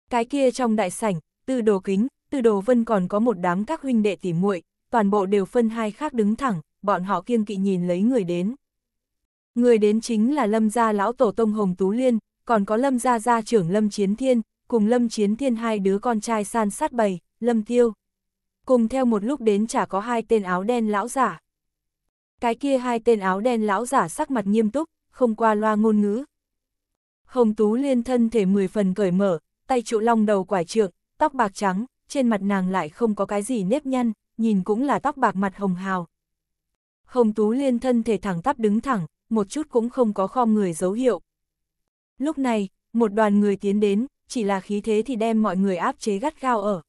Cái kia trong đại sảnh, tư đồ kính, từ đồ vân còn có một đám các huynh đệ tỉ muội, toàn bộ đều phân hai khác đứng thẳng, bọn họ kiêng kỵ nhìn lấy người đến. Người đến chính là lâm gia lão tổ tông Hồng Tú Liên, còn có lâm gia gia trưởng lâm chiến thiên, cùng lâm chiến thiên hai đứa con trai san sát bầy, lâm tiêu. Cùng theo một lúc đến chả có hai tên áo đen lão giả. Cái kia hai tên áo đen lão giả sắc mặt nghiêm túc, không qua loa ngôn ngữ. Hồng Tú Liên thân thể mười phần cởi mở, tay trụ long đầu quải trượng, tóc bạc trắng, trên mặt nàng lại không có cái gì nếp nhăn, nhìn cũng là tóc bạc mặt hồng hào. Hồng Tú Liên thân thể thẳng tắp đứng thẳng, một chút cũng không có khom người dấu hiệu. Lúc này, một đoàn người tiến đến, chỉ là khí thế thì đem mọi người áp chế gắt gao ở.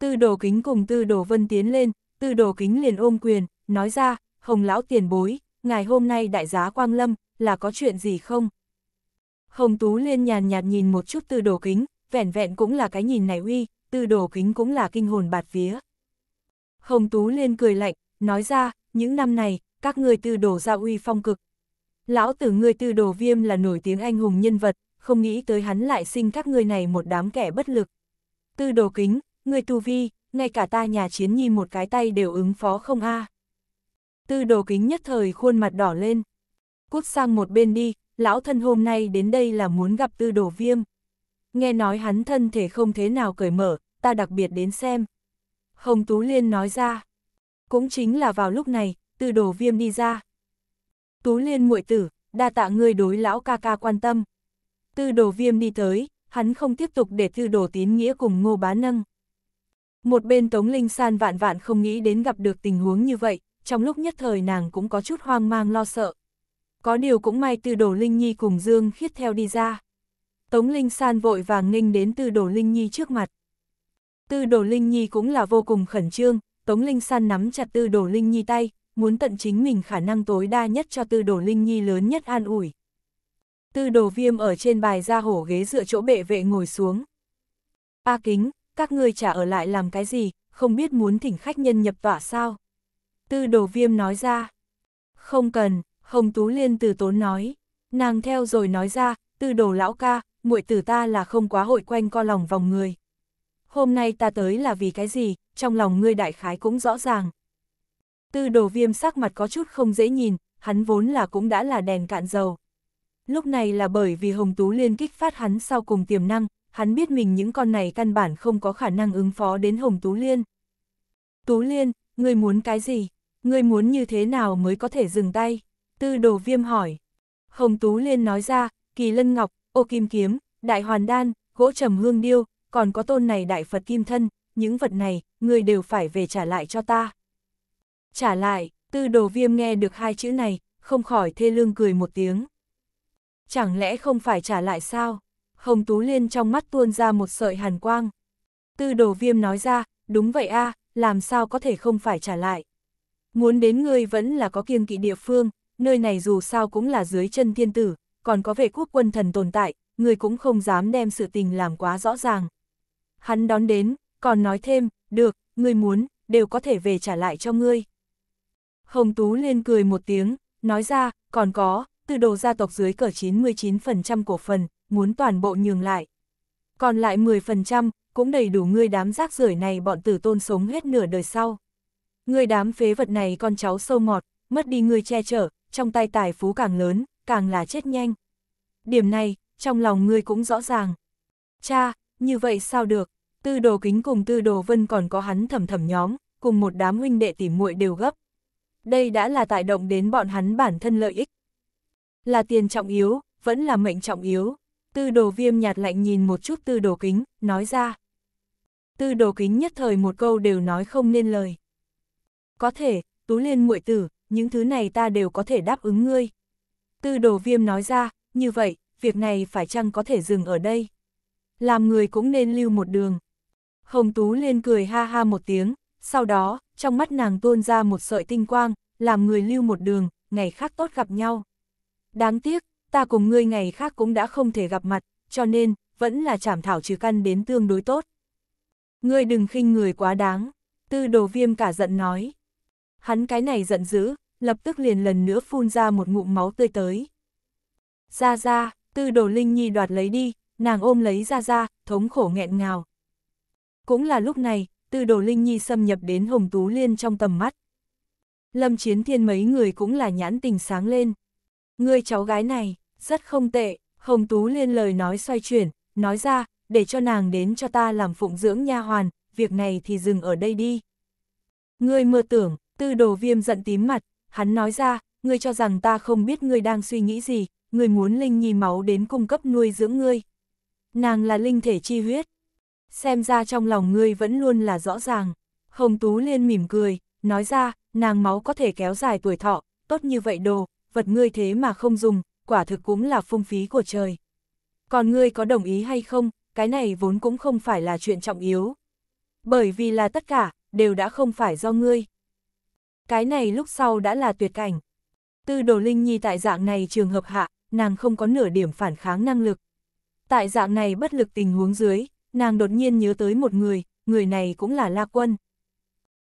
Tư đồ kính cùng tư đồ vân tiến lên, tư đồ kính liền ôm quyền, nói ra, hồng lão tiền bối, ngày hôm nay đại giá Quang Lâm, là có chuyện gì không? Hồng Tú Liên nhàn nhạt nhìn một chút tư đồ kính, vẻn vẹn cũng là cái nhìn này uy, tư đồ kính cũng là kinh hồn bạt vía. Hồng Tú lên cười lạnh, nói ra, những năm này, các ngươi tư đồ ra uy phong cực. Lão tử ngươi tư đồ viêm là nổi tiếng anh hùng nhân vật, không nghĩ tới hắn lại sinh các ngươi này một đám kẻ bất lực. Tư đồ kính, ngươi tu vi, ngay cả ta nhà chiến nhi một cái tay đều ứng phó không a. Tư đồ kính nhất thời khuôn mặt đỏ lên. Cút sang một bên đi, lão thân hôm nay đến đây là muốn gặp tư đồ viêm. Nghe nói hắn thân thể không thế nào cởi mở, ta đặc biệt đến xem. Hồng Tú Liên nói ra. Cũng chính là vào lúc này, từ đồ viêm đi ra. Tú Liên muội tử, đa tạ ngươi đối lão ca ca quan tâm. Tư đồ viêm đi tới, hắn không tiếp tục để tư đồ tín nghĩa cùng ngô bá nâng. Một bên Tống Linh San vạn vạn không nghĩ đến gặp được tình huống như vậy, trong lúc nhất thời nàng cũng có chút hoang mang lo sợ. Có điều cũng may tư đồ Linh Nhi cùng Dương khiết theo đi ra. Tống Linh San vội vàng nghênh đến tư đồ Linh Nhi trước mặt. Tư đồ Linh Nhi cũng là vô cùng khẩn trương, Tống Linh San nắm chặt tư đồ Linh Nhi tay, muốn tận chính mình khả năng tối đa nhất cho tư đồ Linh Nhi lớn nhất an ủi. Tư đồ viêm ở trên bài ra hổ ghế dựa chỗ bệ vệ ngồi xuống. A kính, các ngươi trả ở lại làm cái gì, không biết muốn thỉnh khách nhân nhập tỏa sao? Tư đồ viêm nói ra. Không cần, Hồng Tú Liên từ tốn nói. Nàng theo rồi nói ra, tư đồ lão ca, muội tử ta là không quá hội quanh co lòng vòng người hôm nay ta tới là vì cái gì, trong lòng ngươi đại khái cũng rõ ràng. Tư đồ viêm sắc mặt có chút không dễ nhìn, hắn vốn là cũng đã là đèn cạn dầu. Lúc này là bởi vì Hồng Tú liên kích phát hắn sau cùng tiềm năng, hắn biết mình những con này căn bản không có khả năng ứng phó đến Hồng Tú liên. Tú liên, ngươi muốn cái gì? Ngươi muốn như thế nào mới có thể dừng tay? Tư đồ viêm hỏi. Hồng Tú liên nói ra, kỳ lân ngọc, ô kim kiếm, đại hoàn đan, gỗ trầm hương điêu, còn có tôn này đại Phật Kim Thân, những vật này, người đều phải về trả lại cho ta. Trả lại, tư đồ viêm nghe được hai chữ này, không khỏi thê lương cười một tiếng. Chẳng lẽ không phải trả lại sao? Hồng Tú Liên trong mắt tuôn ra một sợi hàn quang. Tư đồ viêm nói ra, đúng vậy a làm sao có thể không phải trả lại. Muốn đến ngươi vẫn là có kiêng kỵ địa phương, nơi này dù sao cũng là dưới chân thiên tử, còn có vệ quốc quân thần tồn tại, người cũng không dám đem sự tình làm quá rõ ràng, Hắn đón đến, còn nói thêm, được, ngươi muốn, đều có thể về trả lại cho ngươi. Hồng Tú lên cười một tiếng, nói ra, còn có, từ đồ gia tộc dưới cờ 99% cổ phần, muốn toàn bộ nhường lại. Còn lại 10%, cũng đầy đủ ngươi đám rác rưởi này bọn tử tôn sống hết nửa đời sau. Ngươi đám phế vật này con cháu sâu mọt mất đi ngươi che chở, trong tay tài phú càng lớn, càng là chết nhanh. Điểm này, trong lòng ngươi cũng rõ ràng. Cha, như vậy sao được, tư đồ kính cùng tư đồ vân còn có hắn thầm thầm nhóm, cùng một đám huynh đệ tỉ muội đều gấp. Đây đã là tại động đến bọn hắn bản thân lợi ích. Là tiền trọng yếu, vẫn là mệnh trọng yếu. Tư đồ viêm nhạt lạnh nhìn một chút tư đồ kính, nói ra. Tư đồ kính nhất thời một câu đều nói không nên lời. Có thể, tú liên muội tử, những thứ này ta đều có thể đáp ứng ngươi. Tư đồ viêm nói ra, như vậy, việc này phải chăng có thể dừng ở đây? làm người cũng nên lưu một đường. Hồng Tú lên cười ha ha một tiếng, sau đó, trong mắt nàng tuôn ra một sợi tinh quang, làm người lưu một đường, ngày khác tốt gặp nhau. Đáng tiếc, ta cùng ngươi ngày khác cũng đã không thể gặp mặt, cho nên, vẫn là chảm thảo trừ căn đến tương đối tốt. Ngươi đừng khinh người quá đáng, tư đồ viêm cả giận nói. Hắn cái này giận dữ, lập tức liền lần nữa phun ra một ngụm máu tươi tới. Ra ra, tư đồ linh nhi đoạt lấy đi, nàng ôm lấy ra ra, thống khổ nghẹn ngào. Cũng là lúc này, tư đồ Linh Nhi xâm nhập đến Hồng Tú Liên trong tầm mắt. Lâm Chiến Thiên mấy người cũng là nhãn tình sáng lên. Người cháu gái này, rất không tệ, Hồng Tú Liên lời nói xoay chuyển, nói ra, để cho nàng đến cho ta làm phụng dưỡng nha hoàn, việc này thì dừng ở đây đi. Ngươi mơ tưởng, tư đồ viêm giận tím mặt, hắn nói ra, ngươi cho rằng ta không biết ngươi đang suy nghĩ gì, ngươi muốn Linh Nhi máu đến cung cấp nuôi dưỡng ngươi, nàng là linh thể chi huyết. Xem ra trong lòng ngươi vẫn luôn là rõ ràng. Hồng Tú Liên mỉm cười, nói ra, nàng máu có thể kéo dài tuổi thọ, tốt như vậy đồ, vật ngươi thế mà không dùng, quả thực cũng là phung phí của trời. Còn ngươi có đồng ý hay không, cái này vốn cũng không phải là chuyện trọng yếu. Bởi vì là tất cả, đều đã không phải do ngươi. Cái này lúc sau đã là tuyệt cảnh. Tư đồ Linh Nhi tại dạng này trường hợp hạ, nàng không có nửa điểm phản kháng năng lực. Tại dạng này bất lực tình huống dưới, nàng đột nhiên nhớ tới một người, người này cũng là La Quân.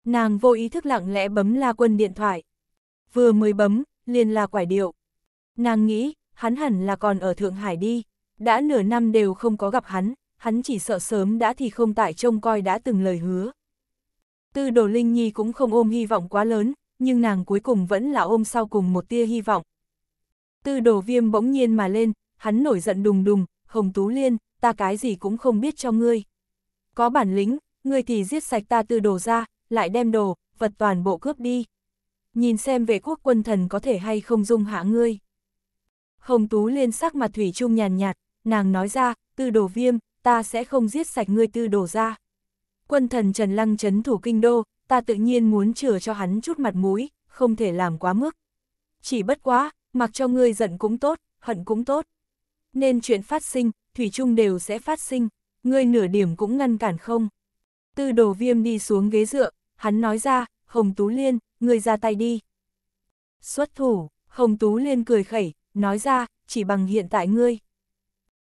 Nàng vô ý thức lặng lẽ bấm La Quân điện thoại. Vừa mới bấm, liền là quải điệu. Nàng nghĩ, hắn hẳn là còn ở Thượng Hải đi. Đã nửa năm đều không có gặp hắn, hắn chỉ sợ sớm đã thì không tại trông coi đã từng lời hứa. Tư đồ Linh Nhi cũng không ôm hy vọng quá lớn, nhưng nàng cuối cùng vẫn là ôm sau cùng một tia hy vọng. Tư đồ viêm bỗng nhiên mà lên, hắn nổi giận đùng đùng, Hồng Tú Liên, ta cái gì cũng không biết cho ngươi. Có bản lĩnh, ngươi thì giết sạch ta tư đồ ra, lại đem đồ, vật toàn bộ cướp đi. Nhìn xem về quốc quân thần có thể hay không dung hạ ngươi. Hồng Tú Liên sắc mặt thủy chung nhàn nhạt, nàng nói ra, tư đồ viêm, ta sẽ không giết sạch ngươi tư đồ ra. Quân thần Trần Lăng chấn thủ kinh đô, ta tự nhiên muốn chừa cho hắn chút mặt mũi, không thể làm quá mức. Chỉ bất quá, mặc cho ngươi giận cũng tốt, hận cũng tốt nên chuyện phát sinh, thủy chung đều sẽ phát sinh, ngươi nửa điểm cũng ngăn cản không. Tư đồ viêm đi xuống ghế dựa, hắn nói ra, Hồng Tú Liên, ngươi ra tay đi. Xuất thủ, Hồng Tú Liên cười khẩy, nói ra, chỉ bằng hiện tại ngươi.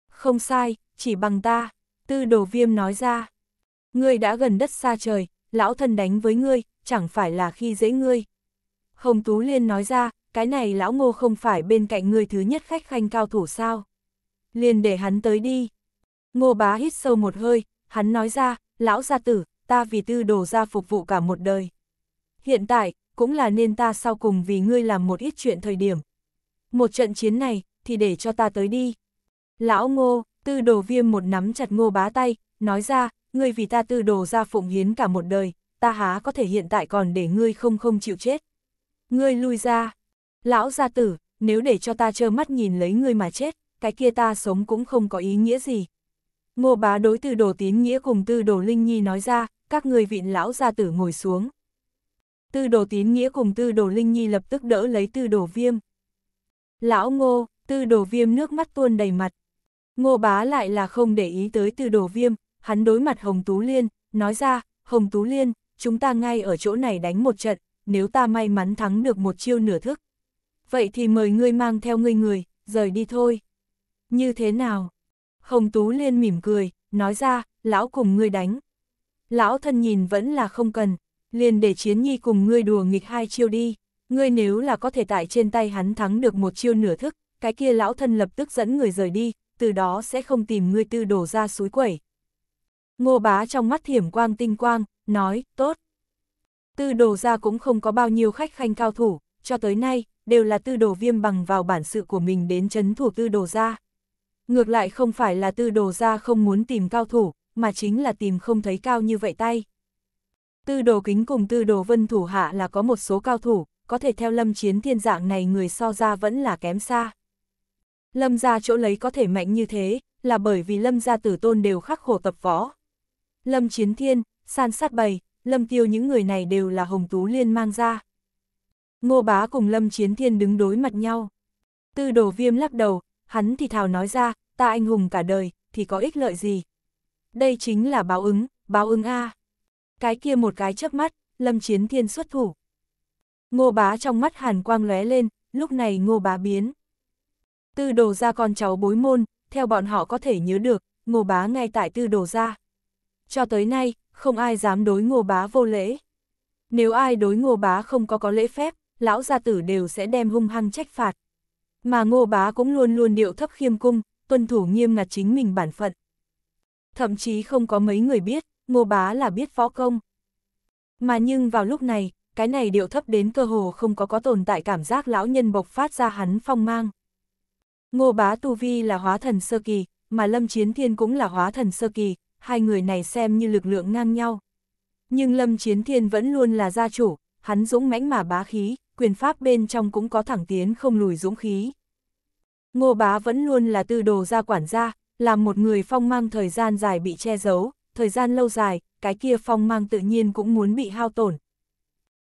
Không sai, chỉ bằng ta, tư đồ viêm nói ra. Ngươi đã gần đất xa trời, lão thân đánh với ngươi, chẳng phải là khi dễ ngươi. Hồng Tú Liên nói ra, cái này lão ngô không phải bên cạnh ngươi thứ nhất khách khanh cao thủ sao liền để hắn tới đi. Ngô bá hít sâu một hơi, hắn nói ra, lão gia tử, ta vì tư đồ ra phục vụ cả một đời. Hiện tại, cũng là nên ta sau cùng vì ngươi làm một ít chuyện thời điểm. Một trận chiến này, thì để cho ta tới đi. Lão ngô, tư đồ viêm một nắm chặt ngô bá tay, nói ra, ngươi vì ta tư đồ ra phụng hiến cả một đời, ta há có thể hiện tại còn để ngươi không không chịu chết. Ngươi lui ra. Lão gia tử, nếu để cho ta trơ mắt nhìn lấy ngươi mà chết, cái kia ta sống cũng không có ý nghĩa gì. Ngô bá đối từ đồ tín nghĩa cùng tư đồ linh nhi nói ra, các người vịn lão gia tử ngồi xuống. Tư đồ tín nghĩa cùng tư đồ linh nhi lập tức đỡ lấy tư đồ viêm. Lão ngô, tư đồ viêm nước mắt tuôn đầy mặt. Ngô bá lại là không để ý tới tư đồ viêm, hắn đối mặt Hồng Tú Liên, nói ra, Hồng Tú Liên, chúng ta ngay ở chỗ này đánh một trận, nếu ta may mắn thắng được một chiêu nửa thức. Vậy thì mời ngươi mang theo ngươi người, rời đi thôi. Như thế nào? Hồng Tú Liên mỉm cười, nói ra, lão cùng ngươi đánh. Lão thân nhìn vẫn là không cần, liền để chiến nhi cùng ngươi đùa nghịch hai chiêu đi. Ngươi nếu là có thể tại trên tay hắn thắng được một chiêu nửa thức, cái kia lão thân lập tức dẫn người rời đi, từ đó sẽ không tìm ngươi tư đổ ra suối quẩy. Ngô bá trong mắt thiểm quang tinh quang, nói, tốt. Tư đồ ra cũng không có bao nhiêu khách khanh cao thủ, cho tới nay, đều là tư đồ viêm bằng vào bản sự của mình đến chấn thủ tư đồ ra. Ngược lại không phải là tư đồ ra không muốn tìm cao thủ, mà chính là tìm không thấy cao như vậy tay. Tư đồ kính cùng tư đồ vân thủ hạ là có một số cao thủ, có thể theo lâm chiến thiên dạng này người so ra vẫn là kém xa. Lâm ra chỗ lấy có thể mạnh như thế, là bởi vì lâm gia tử tôn đều khắc khổ tập võ. Lâm chiến thiên, san sát bày, lâm tiêu những người này đều là hồng tú liên mang ra. Ngô bá cùng lâm chiến thiên đứng đối mặt nhau. Tư đồ viêm lắc đầu, hắn thì thào nói ra, ta anh hùng cả đời, thì có ích lợi gì? Đây chính là báo ứng, báo ứng A. Cái kia một cái chớp mắt, lâm chiến thiên xuất thủ. Ngô bá trong mắt hàn quang lóe lên, lúc này ngô bá biến. Tư đồ ra con cháu bối môn, theo bọn họ có thể nhớ được, ngô bá ngay tại tư đồ ra. Cho tới nay, không ai dám đối ngô bá vô lễ. Nếu ai đối ngô bá không có có lễ phép, lão gia tử đều sẽ đem hung hăng trách phạt. Mà ngô bá cũng luôn luôn điệu thấp khiêm cung, tuân thủ nghiêm ngặt chính mình bản phận. Thậm chí không có mấy người biết, ngô bá là biết võ công. Mà nhưng vào lúc này, cái này điệu thấp đến cơ hồ không có có tồn tại cảm giác lão nhân bộc phát ra hắn phong mang. Ngô bá tu vi là hóa thần sơ kỳ, mà Lâm Chiến Thiên cũng là hóa thần sơ kỳ, hai người này xem như lực lượng ngang nhau. Nhưng Lâm Chiến Thiên vẫn luôn là gia chủ, hắn dũng mãnh mà bá khí, quyền pháp bên trong cũng có thẳng tiến không lùi dũng khí. Ngô bá vẫn luôn là tư đồ gia quản gia, làm một người phong mang thời gian dài bị che giấu, thời gian lâu dài, cái kia phong mang tự nhiên cũng muốn bị hao tổn.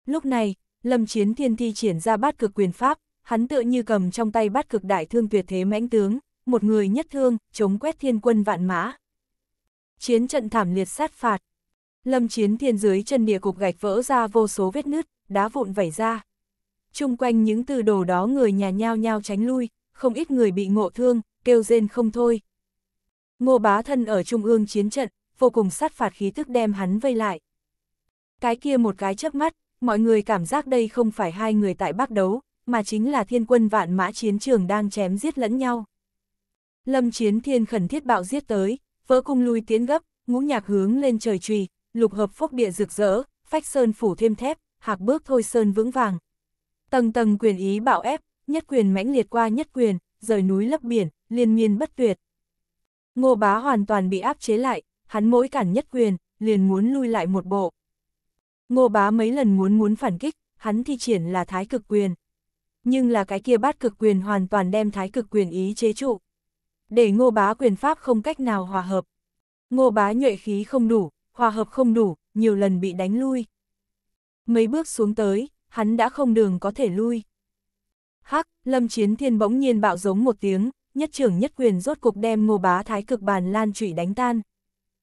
Lúc này, Lâm Chiến Thiên thi triển ra bát cực quyền pháp, hắn tựa như cầm trong tay bát cực đại thương tuyệt thế mãnh tướng, một người nhất thương, chống quét thiên quân vạn mã. Chiến trận thảm liệt sát phạt. Lâm Chiến Thiên dưới chân địa cục gạch vỡ ra vô số vết nứt, đá vụn vẩy ra chung quanh những từ đồ đó người nhà nhao nhao tránh lui, không ít người bị ngộ thương, kêu rên không thôi. Ngô bá thân ở trung ương chiến trận, vô cùng sát phạt khí tức đem hắn vây lại. Cái kia một cái chớp mắt, mọi người cảm giác đây không phải hai người tại bác đấu, mà chính là thiên quân vạn mã chiến trường đang chém giết lẫn nhau. Lâm chiến thiên khẩn thiết bạo giết tới, vỡ cung lui tiến gấp, ngũ nhạc hướng lên trời trùy, lục hợp phúc địa rực rỡ, phách sơn phủ thêm thép, hạc bước thôi sơn vững vàng, Tầng tầng quyền ý bạo ép, nhất quyền mãnh liệt qua nhất quyền, rời núi lấp biển, liên miên bất tuyệt. Ngô bá hoàn toàn bị áp chế lại, hắn mỗi cản nhất quyền, liền muốn lui lại một bộ. Ngô bá mấy lần muốn muốn phản kích, hắn thi triển là thái cực quyền. Nhưng là cái kia bát cực quyền hoàn toàn đem thái cực quyền ý chế trụ. Để ngô bá quyền pháp không cách nào hòa hợp. Ngô bá nhuệ khí không đủ, hòa hợp không đủ, nhiều lần bị đánh lui. Mấy bước xuống tới, hắn đã không đường có thể lui. Hắc, Lâm Chiến Thiên bỗng nhiên bạo giống một tiếng, nhất trưởng nhất quyền rốt cục đem ngô bá thái cực bàn lan trụy đánh tan.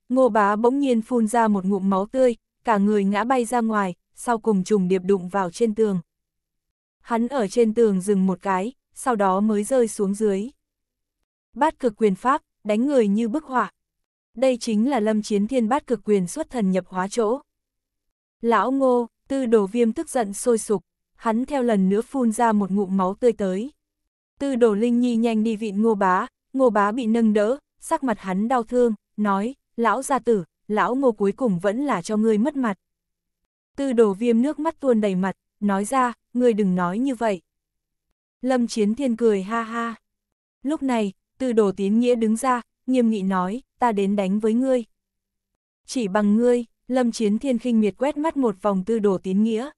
Ngô bá bỗng nhiên phun ra một ngụm máu tươi, cả người ngã bay ra ngoài, sau cùng trùng điệp đụng vào trên tường. Hắn ở trên tường dừng một cái, sau đó mới rơi xuống dưới. Bát cực quyền pháp, đánh người như bức họa. Đây chính là lâm chiến thiên bát cực quyền xuất thần nhập hóa chỗ. Lão ngô, Tư đồ viêm tức giận sôi sục, hắn theo lần nữa phun ra một ngụm máu tươi tới. Tư đồ linh nhi nhanh đi vịn ngô bá, ngô bá bị nâng đỡ, sắc mặt hắn đau thương, nói, lão gia tử, lão ngô cuối cùng vẫn là cho ngươi mất mặt. Tư đồ viêm nước mắt tuôn đầy mặt, nói ra, ngươi đừng nói như vậy. Lâm Chiến Thiên cười ha ha. Lúc này, tư đồ tín nghĩa đứng ra, nghiêm nghị nói, ta đến đánh với ngươi. Chỉ bằng ngươi, Lâm Chiến Thiên khinh miệt quét mắt một vòng tư đồ tín nghĩa.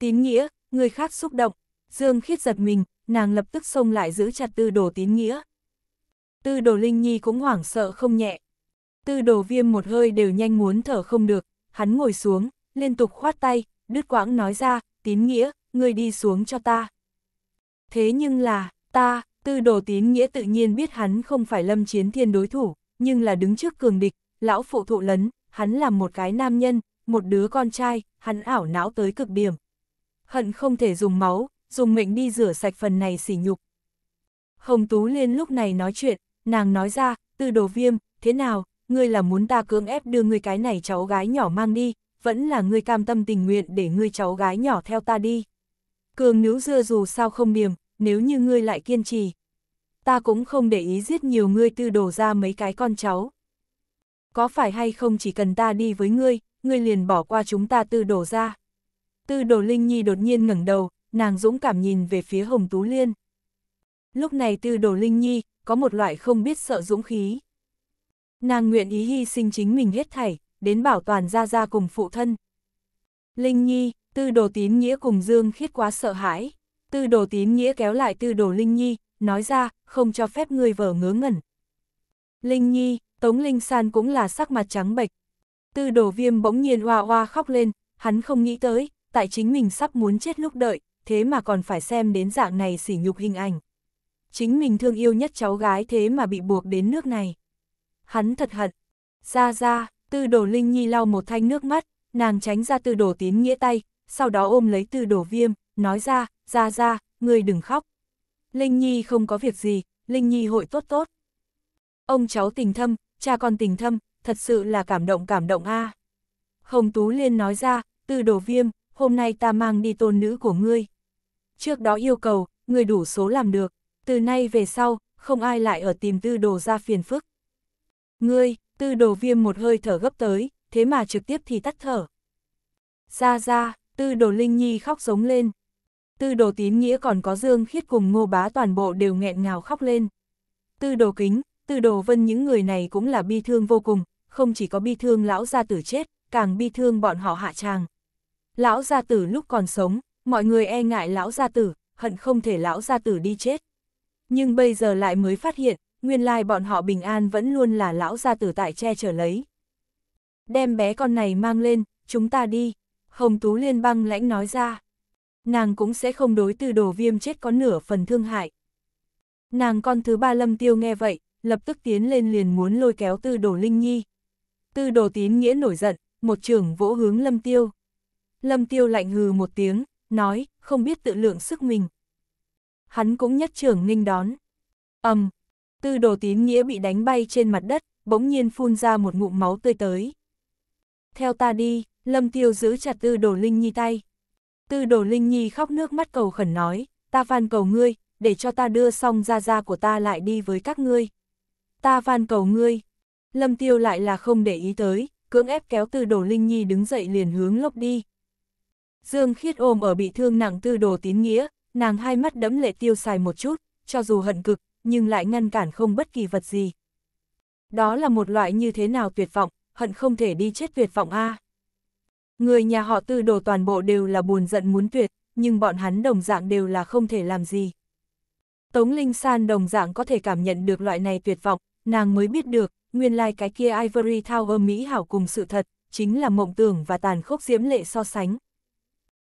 Tín nghĩa, người khác xúc động, Dương Khiết giật mình, nàng lập tức xông lại giữ chặt tư đồ tín nghĩa. Tư đồ Linh Nhi cũng hoảng sợ không nhẹ. Tư đồ viêm một hơi đều nhanh muốn thở không được, hắn ngồi xuống, liên tục khoát tay, đứt quãng nói ra, tín nghĩa, người đi xuống cho ta. Thế nhưng là, ta, tư đồ tín nghĩa tự nhiên biết hắn không phải lâm chiến thiên đối thủ, nhưng là đứng trước cường địch, lão phụ thụ lấn, hắn là một cái nam nhân, một đứa con trai, hắn ảo não tới cực điểm. Hận không thể dùng máu, dùng mệnh đi rửa sạch phần này sỉ nhục. Hồng Tú Liên lúc này nói chuyện, nàng nói ra, tư đồ viêm, thế nào, ngươi là muốn ta cưỡng ép đưa ngươi cái này cháu gái nhỏ mang đi, vẫn là ngươi cam tâm tình nguyện để ngươi cháu gái nhỏ theo ta đi. Cường nữ dưa dù sao không điểm, nếu như ngươi lại kiên trì. Ta cũng không để ý giết nhiều ngươi tư đổ ra mấy cái con cháu có phải hay không chỉ cần ta đi với ngươi, ngươi liền bỏ qua chúng ta tư đổ ra. Tư đồ Linh Nhi đột nhiên ngẩng đầu, nàng dũng cảm nhìn về phía Hồng Tú Liên. Lúc này tư đồ Linh Nhi có một loại không biết sợ dũng khí. Nàng nguyện ý hy sinh chính mình hết thảy, đến bảo toàn gia gia cùng phụ thân. Linh Nhi, tư đồ tín nghĩa cùng Dương khiết quá sợ hãi. Tư đồ tín nghĩa kéo lại tư đồ Linh Nhi, nói ra, không cho phép ngươi vở ngớ ngẩn. Linh Nhi, Tống Linh San cũng là sắc mặt trắng bệch. Tư đổ viêm bỗng nhiên hoa hoa khóc lên, hắn không nghĩ tới, tại chính mình sắp muốn chết lúc đợi, thế mà còn phải xem đến dạng này sỉ nhục hình ảnh. Chính mình thương yêu nhất cháu gái thế mà bị buộc đến nước này. Hắn thật hận. Ra ra, tư đổ Linh Nhi lau một thanh nước mắt, nàng tránh ra tư đổ tín nghĩa tay, sau đó ôm lấy tư đổ viêm, nói ra, ra ra, ngươi đừng khóc. Linh Nhi không có việc gì, Linh Nhi hội tốt tốt. Ông cháu tình thâm, cha con tình thâm, thật sự là cảm động cảm động a. À. Hồng Tú Liên nói ra, từ đồ viêm, hôm nay ta mang đi tôn nữ của ngươi. Trước đó yêu cầu, người đủ số làm được, từ nay về sau, không ai lại ở tìm tư đồ ra phiền phức. Ngươi, tư đồ viêm một hơi thở gấp tới, thế mà trực tiếp thì tắt thở. Ra ra, tư đồ Linh Nhi khóc giống lên. Tư đồ tín nghĩa còn có dương khiết cùng ngô bá toàn bộ đều nghẹn ngào khóc lên. Tư đồ kính, từ đồ vân những người này cũng là bi thương vô cùng, không chỉ có bi thương lão gia tử chết, càng bi thương bọn họ hạ tràng. Lão gia tử lúc còn sống, mọi người e ngại lão gia tử, hận không thể lão gia tử đi chết. Nhưng bây giờ lại mới phát hiện, nguyên lai bọn họ bình an vẫn luôn là lão gia tử tại che chở lấy. Đem bé con này mang lên, chúng ta đi, Hồng Tú Liên băng lãnh nói ra. Nàng cũng sẽ không đối từ đồ viêm chết có nửa phần thương hại. Nàng con thứ ba lâm tiêu nghe vậy, lập tức tiến lên liền muốn lôi kéo tư đồ Linh Nhi. Tư đồ tín nghĩa nổi giận, một trưởng vỗ hướng Lâm Tiêu. Lâm Tiêu lạnh hừ một tiếng, nói, không biết tự lượng sức mình. Hắn cũng nhất trưởng ninh đón. ầm, um, tư đồ tín nghĩa bị đánh bay trên mặt đất, bỗng nhiên phun ra một ngụm máu tươi tới. Theo ta đi, Lâm Tiêu giữ chặt tư đồ Linh Nhi tay. Tư đồ Linh Nhi khóc nước mắt cầu khẩn nói, ta van cầu ngươi, để cho ta đưa xong ra ra của ta lại đi với các ngươi ta van cầu ngươi. Lâm Tiêu lại là không để ý tới, cưỡng ép kéo Tư Đồ Linh Nhi đứng dậy liền hướng lốc đi. Dương Khiết ôm ở bị thương nặng Tư Đồ Tín Nghĩa, nàng hai mắt đẫm lệ tiêu xài một chút, cho dù hận cực, nhưng lại ngăn cản không bất kỳ vật gì. Đó là một loại như thế nào tuyệt vọng, hận không thể đi chết tuyệt vọng a. Người nhà họ Tư Đồ toàn bộ đều là buồn giận muốn tuyệt, nhưng bọn hắn đồng dạng đều là không thể làm gì. Tống Linh San đồng dạng có thể cảm nhận được loại này tuyệt vọng, nàng mới biết được, nguyên lai like cái kia Ivory Tower Mỹ hảo cùng sự thật, chính là mộng tưởng và tàn khốc diễm lệ so sánh.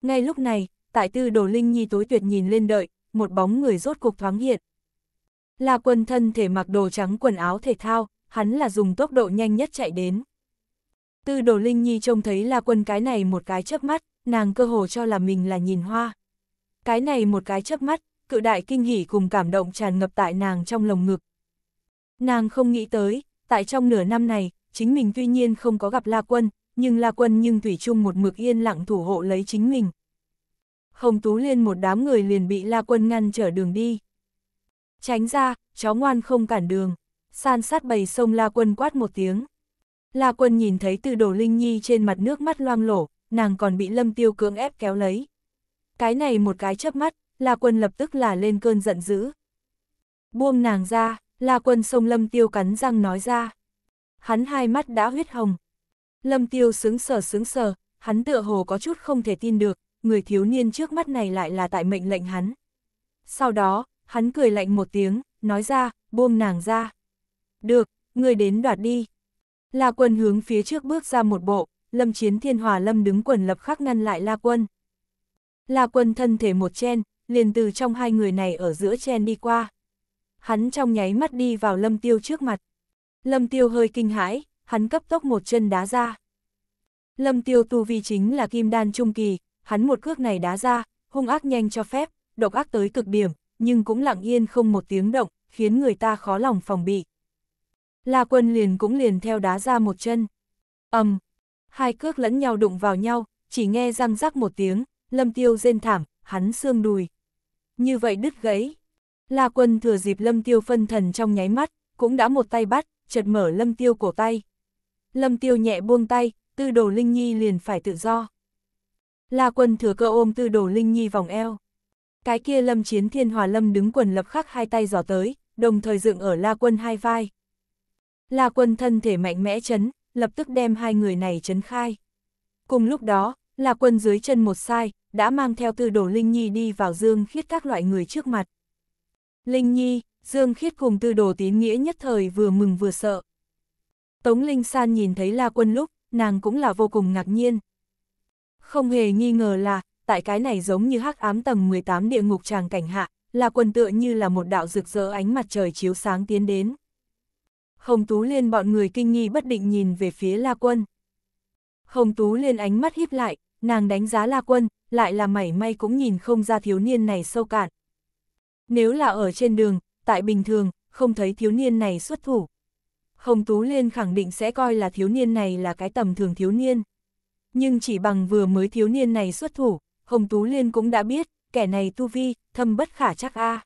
Ngay lúc này, tại tư đồ Linh Nhi tối tuyệt nhìn lên đợi, một bóng người rốt cục thoáng hiện. Là quần thân thể mặc đồ trắng quần áo thể thao, hắn là dùng tốc độ nhanh nhất chạy đến. Tư đồ Linh Nhi trông thấy là quân cái này một cái chớp mắt, nàng cơ hồ cho là mình là nhìn hoa. Cái này một cái chớp mắt, cự đại kinh hỉ cùng cảm động tràn ngập tại nàng trong lồng ngực, Nàng không nghĩ tới, tại trong nửa năm này, chính mình tuy nhiên không có gặp La Quân, nhưng La Quân nhưng Thủy chung một mực yên lặng thủ hộ lấy chính mình. Hồng Tú Liên một đám người liền bị La Quân ngăn trở đường đi. Tránh ra, chó ngoan không cản đường, san sát bầy sông La Quân quát một tiếng. La Quân nhìn thấy từ đồ Linh Nhi trên mặt nước mắt loang lổ, nàng còn bị Lâm Tiêu cưỡng ép kéo lấy. Cái này một cái chớp mắt, La Quân lập tức là lên cơn giận dữ. Buông nàng ra, La quân sông Lâm Tiêu cắn răng nói ra. Hắn hai mắt đã huyết hồng. Lâm Tiêu sướng sờ sướng sờ, hắn tựa hồ có chút không thể tin được, người thiếu niên trước mắt này lại là tại mệnh lệnh hắn. Sau đó, hắn cười lạnh một tiếng, nói ra, buông nàng ra. Được, người đến đoạt đi. La quân hướng phía trước bước ra một bộ, lâm chiến thiên hòa lâm đứng quần lập khắc ngăn lại La quân. La quân thân thể một chen, liền từ trong hai người này ở giữa chen đi qua hắn trong nháy mắt đi vào lâm tiêu trước mặt. Lâm tiêu hơi kinh hãi, hắn cấp tốc một chân đá ra. Lâm tiêu tu vi chính là kim đan trung kỳ, hắn một cước này đá ra, hung ác nhanh cho phép, độc ác tới cực điểm, nhưng cũng lặng yên không một tiếng động, khiến người ta khó lòng phòng bị. La quân liền cũng liền theo đá ra một chân. ầm, um, hai cước lẫn nhau đụng vào nhau, chỉ nghe răng rắc một tiếng, lâm tiêu rên thảm, hắn xương đùi. Như vậy đứt gãy. La quân thừa dịp lâm tiêu phân thần trong nháy mắt, cũng đã một tay bắt, chợt mở lâm tiêu cổ tay. Lâm tiêu nhẹ buông tay, tư đồ Linh Nhi liền phải tự do. La quân thừa cơ ôm tư đồ Linh Nhi vòng eo. Cái kia lâm chiến thiên hòa lâm đứng quần lập khắc hai tay giò tới, đồng thời dựng ở la quân hai vai. La quân thân thể mạnh mẽ chấn, lập tức đem hai người này chấn khai. Cùng lúc đó, la quân dưới chân một sai, đã mang theo tư đồ Linh Nhi đi vào dương khiết các loại người trước mặt. Linh Nhi, Dương Khiết cùng tư đồ tín nghĩa nhất thời vừa mừng vừa sợ. Tống Linh San nhìn thấy La Quân lúc, nàng cũng là vô cùng ngạc nhiên. Không hề nghi ngờ là, tại cái này giống như hắc ám tầng 18 địa ngục tràng cảnh hạ, La Quân tựa như là một đạo rực rỡ ánh mặt trời chiếu sáng tiến đến. Hồng Tú Liên bọn người kinh nghi bất định nhìn về phía La Quân. Hồng Tú Liên ánh mắt híp lại, nàng đánh giá La Quân, lại là mảy may cũng nhìn không ra thiếu niên này sâu cạn. Nếu là ở trên đường, tại bình thường, không thấy thiếu niên này xuất thủ. Hồng Tú Liên khẳng định sẽ coi là thiếu niên này là cái tầm thường thiếu niên. Nhưng chỉ bằng vừa mới thiếu niên này xuất thủ, Hồng Tú Liên cũng đã biết, kẻ này tu vi, thâm bất khả chắc a.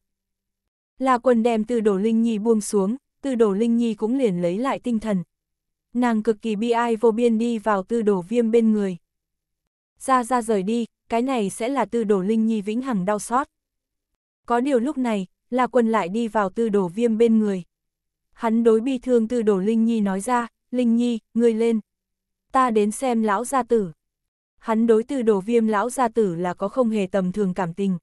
Là quần đem từ đổ Linh Nhi buông xuống, từ đổ Linh Nhi cũng liền lấy lại tinh thần. Nàng cực kỳ bi ai vô biên đi vào tư đổ viêm bên người. Ra ra rời đi, cái này sẽ là tư đổ Linh Nhi vĩnh hằng đau xót. Có điều lúc này, là quân lại đi vào tư đổ viêm bên người. Hắn đối bi thương tư đổ Linh Nhi nói ra, Linh Nhi, ngươi lên. Ta đến xem lão gia tử. Hắn đối tư đổ viêm lão gia tử là có không hề tầm thường cảm tình.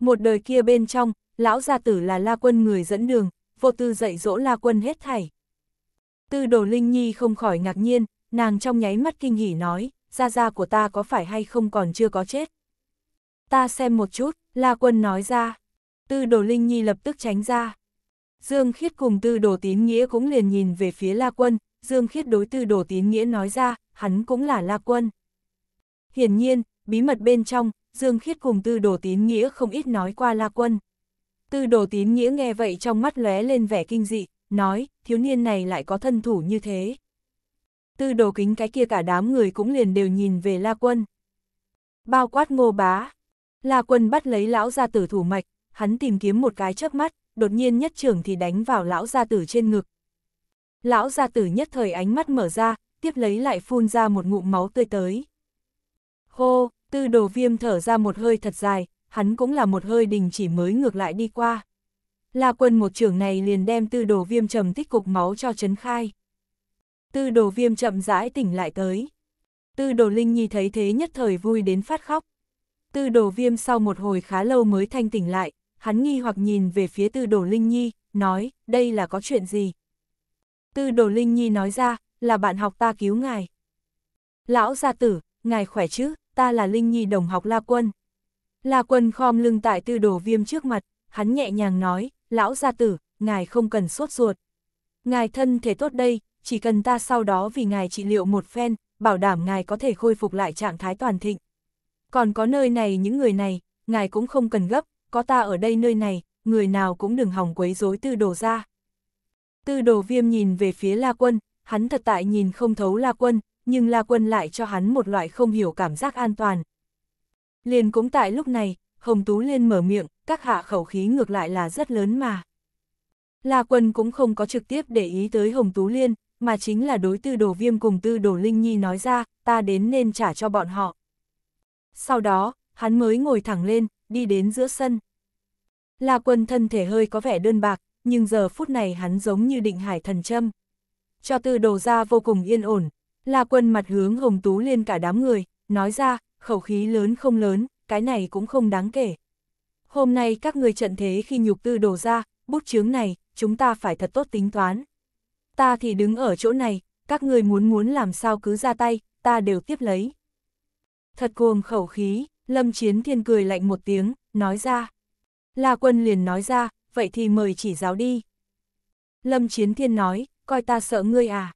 Một đời kia bên trong, lão gia tử là la quân người dẫn đường, vô tư dạy dỗ la quân hết thảy. Tư đổ Linh Nhi không khỏi ngạc nhiên, nàng trong nháy mắt kinh hỉ nói, gia gia của ta có phải hay không còn chưa có chết. Ta xem một chút, la quân nói ra. Tư đồ Linh Nhi lập tức tránh ra. Dương Khiết cùng tư đồ tín nghĩa cũng liền nhìn về phía La Quân, Dương Khiết đối tư đồ tín nghĩa nói ra, hắn cũng là La Quân. Hiển nhiên, bí mật bên trong, Dương Khiết cùng tư đồ tín nghĩa không ít nói qua La Quân. Tư đồ tín nghĩa nghe vậy trong mắt lóe lên vẻ kinh dị, nói, thiếu niên này lại có thân thủ như thế. Tư đồ kính cái kia cả đám người cũng liền đều nhìn về La Quân. Bao quát ngô bá. La Quân bắt lấy lão ra tử thủ mạch, hắn tìm kiếm một cái chớp mắt, đột nhiên nhất trưởng thì đánh vào lão gia tử trên ngực. Lão gia tử nhất thời ánh mắt mở ra, tiếp lấy lại phun ra một ngụm máu tươi tới. Hô, tư đồ viêm thở ra một hơi thật dài, hắn cũng là một hơi đình chỉ mới ngược lại đi qua. La quân một trưởng này liền đem tư đồ viêm trầm tích cục máu cho chấn khai. Tư đồ viêm chậm rãi tỉnh lại tới. Tư đồ linh nhi thấy thế nhất thời vui đến phát khóc. Tư đồ viêm sau một hồi khá lâu mới thanh tỉnh lại, hắn nghi hoặc nhìn về phía tư đồ Linh Nhi, nói, đây là có chuyện gì? Tư đồ Linh Nhi nói ra, là bạn học ta cứu ngài. Lão gia tử, ngài khỏe chứ, ta là Linh Nhi đồng học La Quân. La Quân khom lưng tại tư đồ viêm trước mặt, hắn nhẹ nhàng nói, lão gia tử, ngài không cần sốt ruột. Ngài thân thể tốt đây, chỉ cần ta sau đó vì ngài trị liệu một phen, bảo đảm ngài có thể khôi phục lại trạng thái toàn thịnh. Còn có nơi này những người này, ngài cũng không cần gấp, có ta ở đây nơi này, người nào cũng đừng hỏng quấy rối tư đồ ra. Tư đồ viêm nhìn về phía La Quân, hắn thật tại nhìn không thấu La Quân, nhưng La Quân lại cho hắn một loại không hiểu cảm giác an toàn. Liền cũng tại lúc này, Hồng Tú Liên mở miệng, các hạ khẩu khí ngược lại là rất lớn mà. La Quân cũng không có trực tiếp để ý tới Hồng Tú Liên, mà chính là đối tư đồ viêm cùng tư đồ Linh Nhi nói ra, ta đến nên trả cho bọn họ. Sau đó, hắn mới ngồi thẳng lên, đi đến giữa sân. La quân thân thể hơi có vẻ đơn bạc, nhưng giờ phút này hắn giống như định hải thần châm. Cho tư đồ ra vô cùng yên ổn, La quân mặt hướng hồng tú lên cả đám người, nói ra, khẩu khí lớn không lớn, cái này cũng không đáng kể. Hôm nay các người trận thế khi nhục tư đồ ra, bút chướng này, chúng ta phải thật tốt tính toán. Ta thì đứng ở chỗ này, các người muốn muốn làm sao cứ ra tay, ta đều tiếp lấy. Thật cuồng khẩu khí, Lâm Chiến Thiên cười lạnh một tiếng, nói ra. La Quân liền nói ra, vậy thì mời chỉ giáo đi. Lâm Chiến Thiên nói, coi ta sợ ngươi à.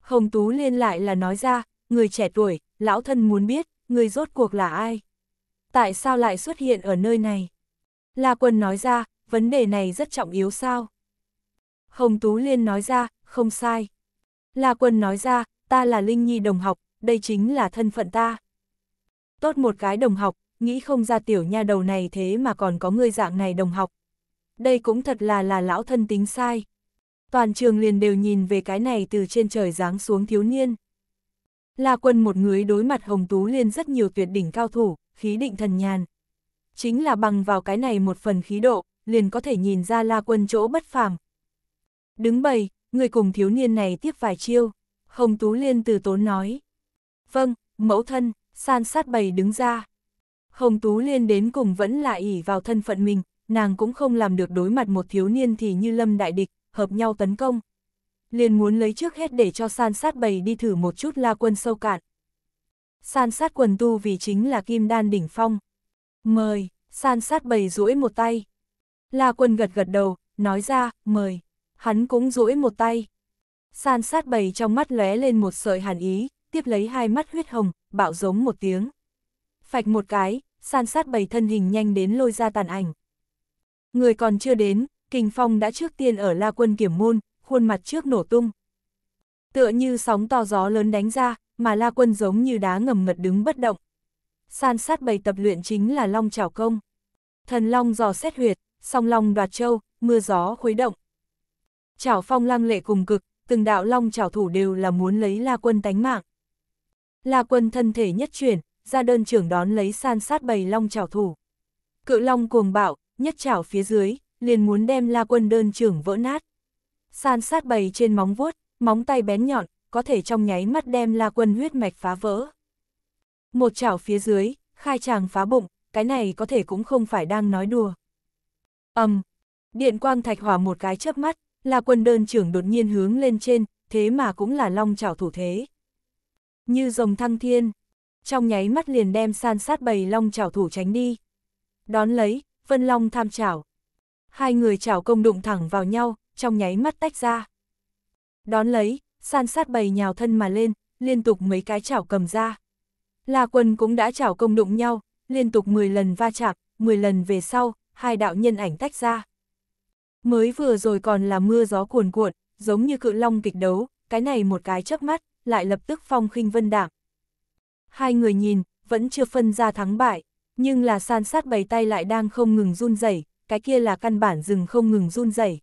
Hồng Tú Liên lại là nói ra, người trẻ tuổi, lão thân muốn biết, người rốt cuộc là ai? Tại sao lại xuất hiện ở nơi này? La Quân nói ra, vấn đề này rất trọng yếu sao? Hồng Tú Liên nói ra, không sai. La Quân nói ra, ta là Linh Nhi đồng học, đây chính là thân phận ta tốt một cái đồng học, nghĩ không ra tiểu nha đầu này thế mà còn có người dạng này đồng học. Đây cũng thật là là lão thân tính sai. Toàn trường liền đều nhìn về cái này từ trên trời giáng xuống thiếu niên. La quân một người đối mặt Hồng Tú Liên rất nhiều tuyệt đỉnh cao thủ, khí định thần nhàn. Chính là bằng vào cái này một phần khí độ, liền có thể nhìn ra La quân chỗ bất phàm. Đứng bầy, người cùng thiếu niên này tiếp vài chiêu. Hồng Tú Liên từ tốn nói. Vâng, mẫu thân san sát bầy đứng ra. Hồng Tú Liên đến cùng vẫn là ỉ vào thân phận mình, nàng cũng không làm được đối mặt một thiếu niên thì như lâm đại địch, hợp nhau tấn công. Liền muốn lấy trước hết để cho san sát bầy đi thử một chút la quân sâu cạn. San sát quần tu vì chính là kim đan đỉnh phong. Mời, san sát bầy duỗi một tay. La quân gật gật đầu, nói ra, mời. Hắn cũng duỗi một tay. San sát bầy trong mắt lóe lên một sợi hàn ý, tiếp lấy hai mắt huyết hồng, bạo giống một tiếng. Phạch một cái, san sát bầy thân hình nhanh đến lôi ra tàn ảnh. Người còn chưa đến, kình phong đã trước tiên ở la quân kiểm môn, khuôn mặt trước nổ tung. Tựa như sóng to gió lớn đánh ra, mà la quân giống như đá ngầm ngật đứng bất động. San sát bầy tập luyện chính là long trảo công. Thần long dò xét huyệt, song long đoạt châu, mưa gió khuấy động. chảo phong lăng lệ cùng cực, từng đạo long chảo thủ đều là muốn lấy la quân tánh mạng. La quân thân thể nhất chuyển, ra đơn trưởng đón lấy san sát bầy long chảo thủ. Cự long cuồng bạo, nhất chảo phía dưới, liền muốn đem la quân đơn trưởng vỡ nát. San sát bầy trên móng vuốt, móng tay bén nhọn, có thể trong nháy mắt đem la quân huyết mạch phá vỡ. Một chảo phía dưới, khai tràng phá bụng, cái này có thể cũng không phải đang nói đùa. ầm um, điện quang thạch hỏa một cái chớp mắt, là quân đơn trưởng đột nhiên hướng lên trên, thế mà cũng là long chảo thủ thế như rồng thăng thiên. Trong nháy mắt liền đem san sát bầy long chảo thủ tránh đi. Đón lấy, vân long tham chảo. Hai người chảo công đụng thẳng vào nhau, trong nháy mắt tách ra. Đón lấy, san sát bầy nhào thân mà lên, liên tục mấy cái chảo cầm ra. La quân cũng đã chảo công đụng nhau, liên tục 10 lần va chạm, 10 lần về sau, hai đạo nhân ảnh tách ra. Mới vừa rồi còn là mưa gió cuồn cuộn, giống như cự long kịch đấu, cái này một cái chớp mắt, lại lập tức phong khinh vân đạm. Hai người nhìn, vẫn chưa phân ra thắng bại, nhưng là san sát bầy tay lại đang không ngừng run rẩy, cái kia là căn bản rừng không ngừng run rẩy.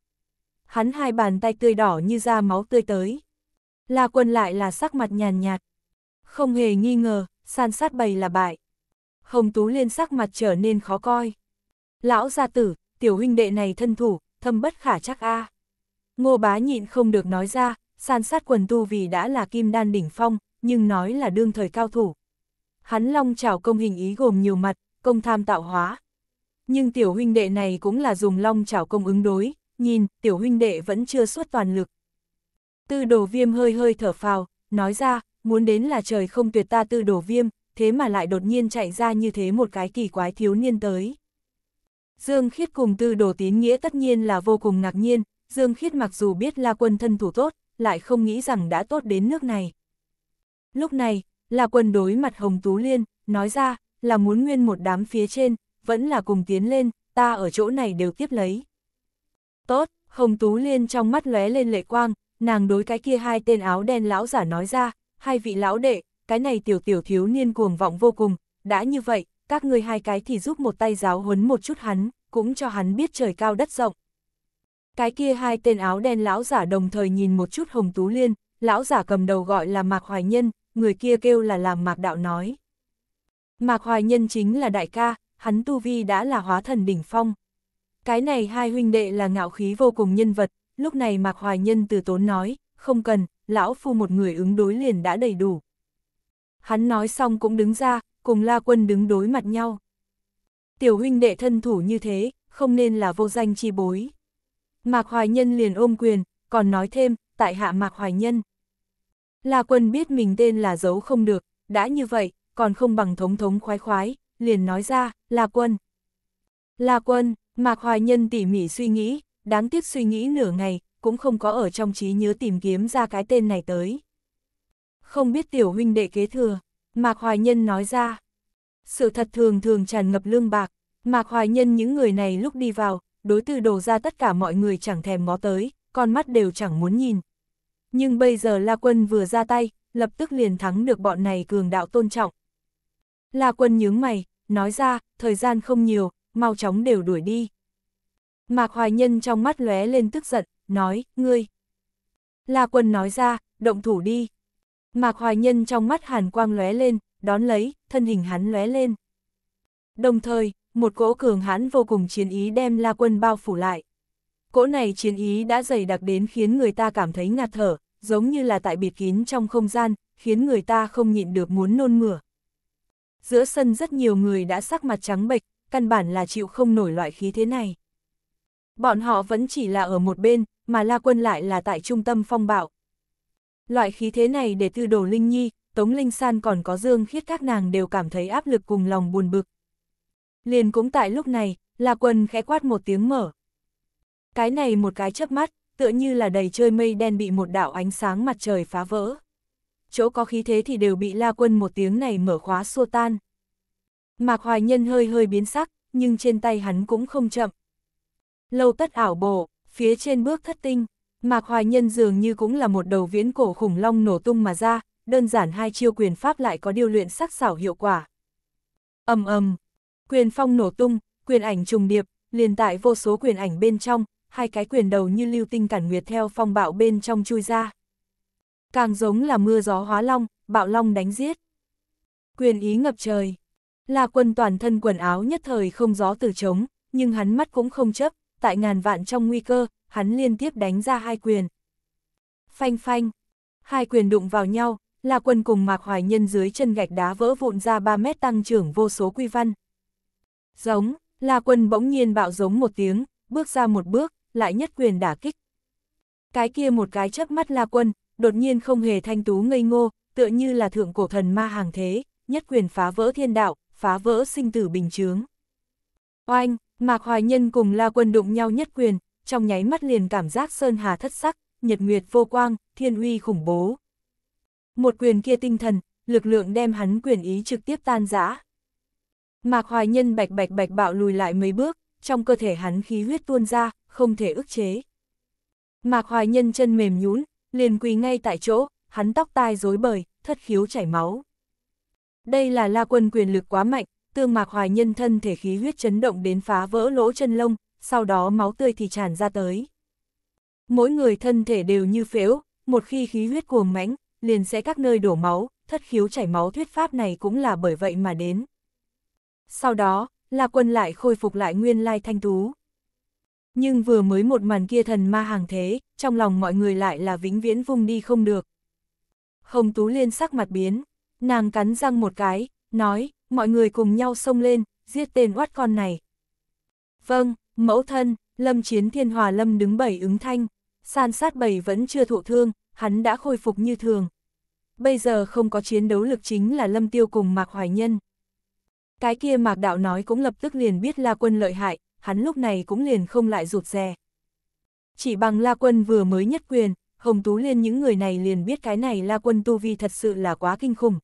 Hắn hai bàn tay tươi đỏ như da máu tươi tới. La quân lại là sắc mặt nhàn nhạt. Không hề nghi ngờ, san sát bầy là bại. Hồng Tú Liên sắc mặt trở nên khó coi. Lão gia tử, tiểu huynh đệ này thân thủ, thâm bất khả chắc a. À. Ngô bá nhịn không được nói ra, san sát quần tu vì đã là kim đan đỉnh phong, nhưng nói là đương thời cao thủ. Hắn long trảo công hình ý gồm nhiều mặt, công tham tạo hóa. Nhưng tiểu huynh đệ này cũng là dùng long trảo công ứng đối, nhìn, tiểu huynh đệ vẫn chưa xuất toàn lực. Tư đồ viêm hơi hơi thở phào, nói ra, muốn đến là trời không tuyệt ta tư đồ viêm, thế mà lại đột nhiên chạy ra như thế một cái kỳ quái thiếu niên tới. Dương Khiết cùng tư đồ tín nghĩa tất nhiên là vô cùng ngạc nhiên, Dương Khiết mặc dù biết là Quân thân thủ tốt, lại không nghĩ rằng đã tốt đến nước này. Lúc này, là quân đối mặt Hồng Tú Liên, nói ra, là muốn nguyên một đám phía trên, vẫn là cùng tiến lên, ta ở chỗ này đều tiếp lấy. Tốt, Hồng Tú Liên trong mắt lóe lên lệ quang, nàng đối cái kia hai tên áo đen lão giả nói ra, hai vị lão đệ, cái này tiểu tiểu thiếu niên cuồng vọng vô cùng, đã như vậy, các ngươi hai cái thì giúp một tay giáo huấn một chút hắn, cũng cho hắn biết trời cao đất rộng. Cái kia hai tên áo đen lão giả đồng thời nhìn một chút Hồng Tú Liên, lão giả cầm đầu gọi là Mạc Hoài Nhân, người kia kêu là làm Mạc Đạo nói. Mạc Hoài Nhân chính là đại ca, hắn Tu Vi đã là hóa thần đỉnh phong. Cái này hai huynh đệ là ngạo khí vô cùng nhân vật, lúc này Mạc Hoài Nhân từ tốn nói, không cần, lão phu một người ứng đối liền đã đầy đủ. Hắn nói xong cũng đứng ra, cùng La Quân đứng đối mặt nhau. Tiểu huynh đệ thân thủ như thế, không nên là vô danh chi bối. Mạc Hoài Nhân liền ôm quyền, còn nói thêm, tại hạ Mạc Hoài Nhân. La Quân biết mình tên là giấu không được, đã như vậy, còn không bằng thống thống khoái khoái, liền nói ra, La Quân. La Quân, Mạc Hoài Nhân tỉ mỉ suy nghĩ, đáng tiếc suy nghĩ nửa ngày, cũng không có ở trong trí nhớ tìm kiếm ra cái tên này tới. Không biết tiểu huynh đệ kế thừa, Mạc Hoài Nhân nói ra. Sự thật thường thường tràn ngập lương bạc, Mạc Hoài Nhân những người này lúc đi vào, đối từ đồ ra tất cả mọi người chẳng thèm ngó tới, con mắt đều chẳng muốn nhìn. Nhưng bây giờ La Quân vừa ra tay, lập tức liền thắng được bọn này cường đạo tôn trọng. La Quân nhướng mày, nói ra, thời gian không nhiều, mau chóng đều đuổi đi. Mạc Hoài Nhân trong mắt lóe lên tức giận, nói, ngươi. La Quân nói ra, động thủ đi. Mạc Hoài Nhân trong mắt hàn quang lóe lên, đón lấy, thân hình hắn lóe lên. Đồng thời, một cỗ cường hãn vô cùng chiến ý đem La Quân bao phủ lại. Cỗ này chiến ý đã dày đặc đến khiến người ta cảm thấy ngạt thở, giống như là tại biệt kín trong không gian, khiến người ta không nhịn được muốn nôn mửa. Giữa sân rất nhiều người đã sắc mặt trắng bệch, căn bản là chịu không nổi loại khí thế này. Bọn họ vẫn chỉ là ở một bên, mà La Quân lại là tại trung tâm phong bạo. Loại khí thế này để tư đồ Linh Nhi, Tống Linh San còn có Dương Khiết các nàng đều cảm thấy áp lực cùng lòng buồn bực, Liền cũng tại lúc này, La Quân khẽ quát một tiếng mở. Cái này một cái chớp mắt, tựa như là đầy chơi mây đen bị một đạo ánh sáng mặt trời phá vỡ. Chỗ có khí thế thì đều bị la quân một tiếng này mở khóa xua tan. Mạc Hoài Nhân hơi hơi biến sắc, nhưng trên tay hắn cũng không chậm. Lâu tất ảo bộ, phía trên bước thất tinh, Mạc Hoài Nhân dường như cũng là một đầu viễn cổ khủng long nổ tung mà ra, đơn giản hai chiêu quyền pháp lại có điều luyện sắc xảo hiệu quả. ầm ầm, Quyền phong nổ tung, quyền ảnh trùng điệp, liền tại vô số quyền ảnh bên trong, hai cái quyền đầu như lưu tinh cản nguyệt theo phong bạo bên trong chui ra. Càng giống là mưa gió hóa long, bạo long đánh giết. Quyền ý ngập trời. Là quân toàn thân quần áo nhất thời không gió từ chống, nhưng hắn mắt cũng không chấp, tại ngàn vạn trong nguy cơ, hắn liên tiếp đánh ra hai quyền. Phanh phanh, hai quyền đụng vào nhau, là quân cùng mạc hoài nhân dưới chân gạch đá vỡ vụn ra 3 mét tăng trưởng vô số quy văn. Giống, La Quân bỗng nhiên bạo giống một tiếng, bước ra một bước, lại nhất quyền đả kích. Cái kia một cái chớp mắt La Quân, đột nhiên không hề thanh tú ngây ngô, tựa như là thượng cổ thần ma hàng thế, nhất quyền phá vỡ thiên đạo, phá vỡ sinh tử bình chướng. Oanh, Mạc Hoài Nhân cùng La Quân đụng nhau nhất quyền, trong nháy mắt liền cảm giác sơn hà thất sắc, nhật nguyệt vô quang, thiên uy khủng bố. Một quyền kia tinh thần, lực lượng đem hắn quyền ý trực tiếp tan rã. Mạc Hoài Nhân bạch bạch bạch bạo lùi lại mấy bước, trong cơ thể hắn khí huyết tuôn ra, không thể ức chế. Mạc Hoài Nhân chân mềm nhún, liền quỳ ngay tại chỗ, hắn tóc tai rối bời, thất khiếu chảy máu. Đây là La Quân quyền lực quá mạnh, tương Mạc Hoài Nhân thân thể khí huyết chấn động đến phá vỡ lỗ chân lông, sau đó máu tươi thì tràn ra tới. Mỗi người thân thể đều như phếu, một khi khí huyết cuồng mãnh, liền sẽ các nơi đổ máu, thất khiếu chảy máu thuyết pháp này cũng là bởi vậy mà đến. Sau đó, La Quân lại khôi phục lại nguyên lai thanh tú. Nhưng vừa mới một màn kia thần ma hàng thế, trong lòng mọi người lại là vĩnh viễn vung đi không được. Hồng Tú Liên sắc mặt biến, nàng cắn răng một cái, nói, mọi người cùng nhau xông lên, giết tên oát con này. Vâng, mẫu thân, lâm chiến thiên hòa lâm đứng bảy ứng thanh, san sát bảy vẫn chưa thụ thương, hắn đã khôi phục như thường. Bây giờ không có chiến đấu lực chính là lâm tiêu cùng mạc hoài nhân. Cái kia mạc đạo nói cũng lập tức liền biết La Quân lợi hại, hắn lúc này cũng liền không lại rụt rè. Chỉ bằng La Quân vừa mới nhất quyền, Hồng Tú Liên những người này liền biết cái này La Quân tu vi thật sự là quá kinh khủng.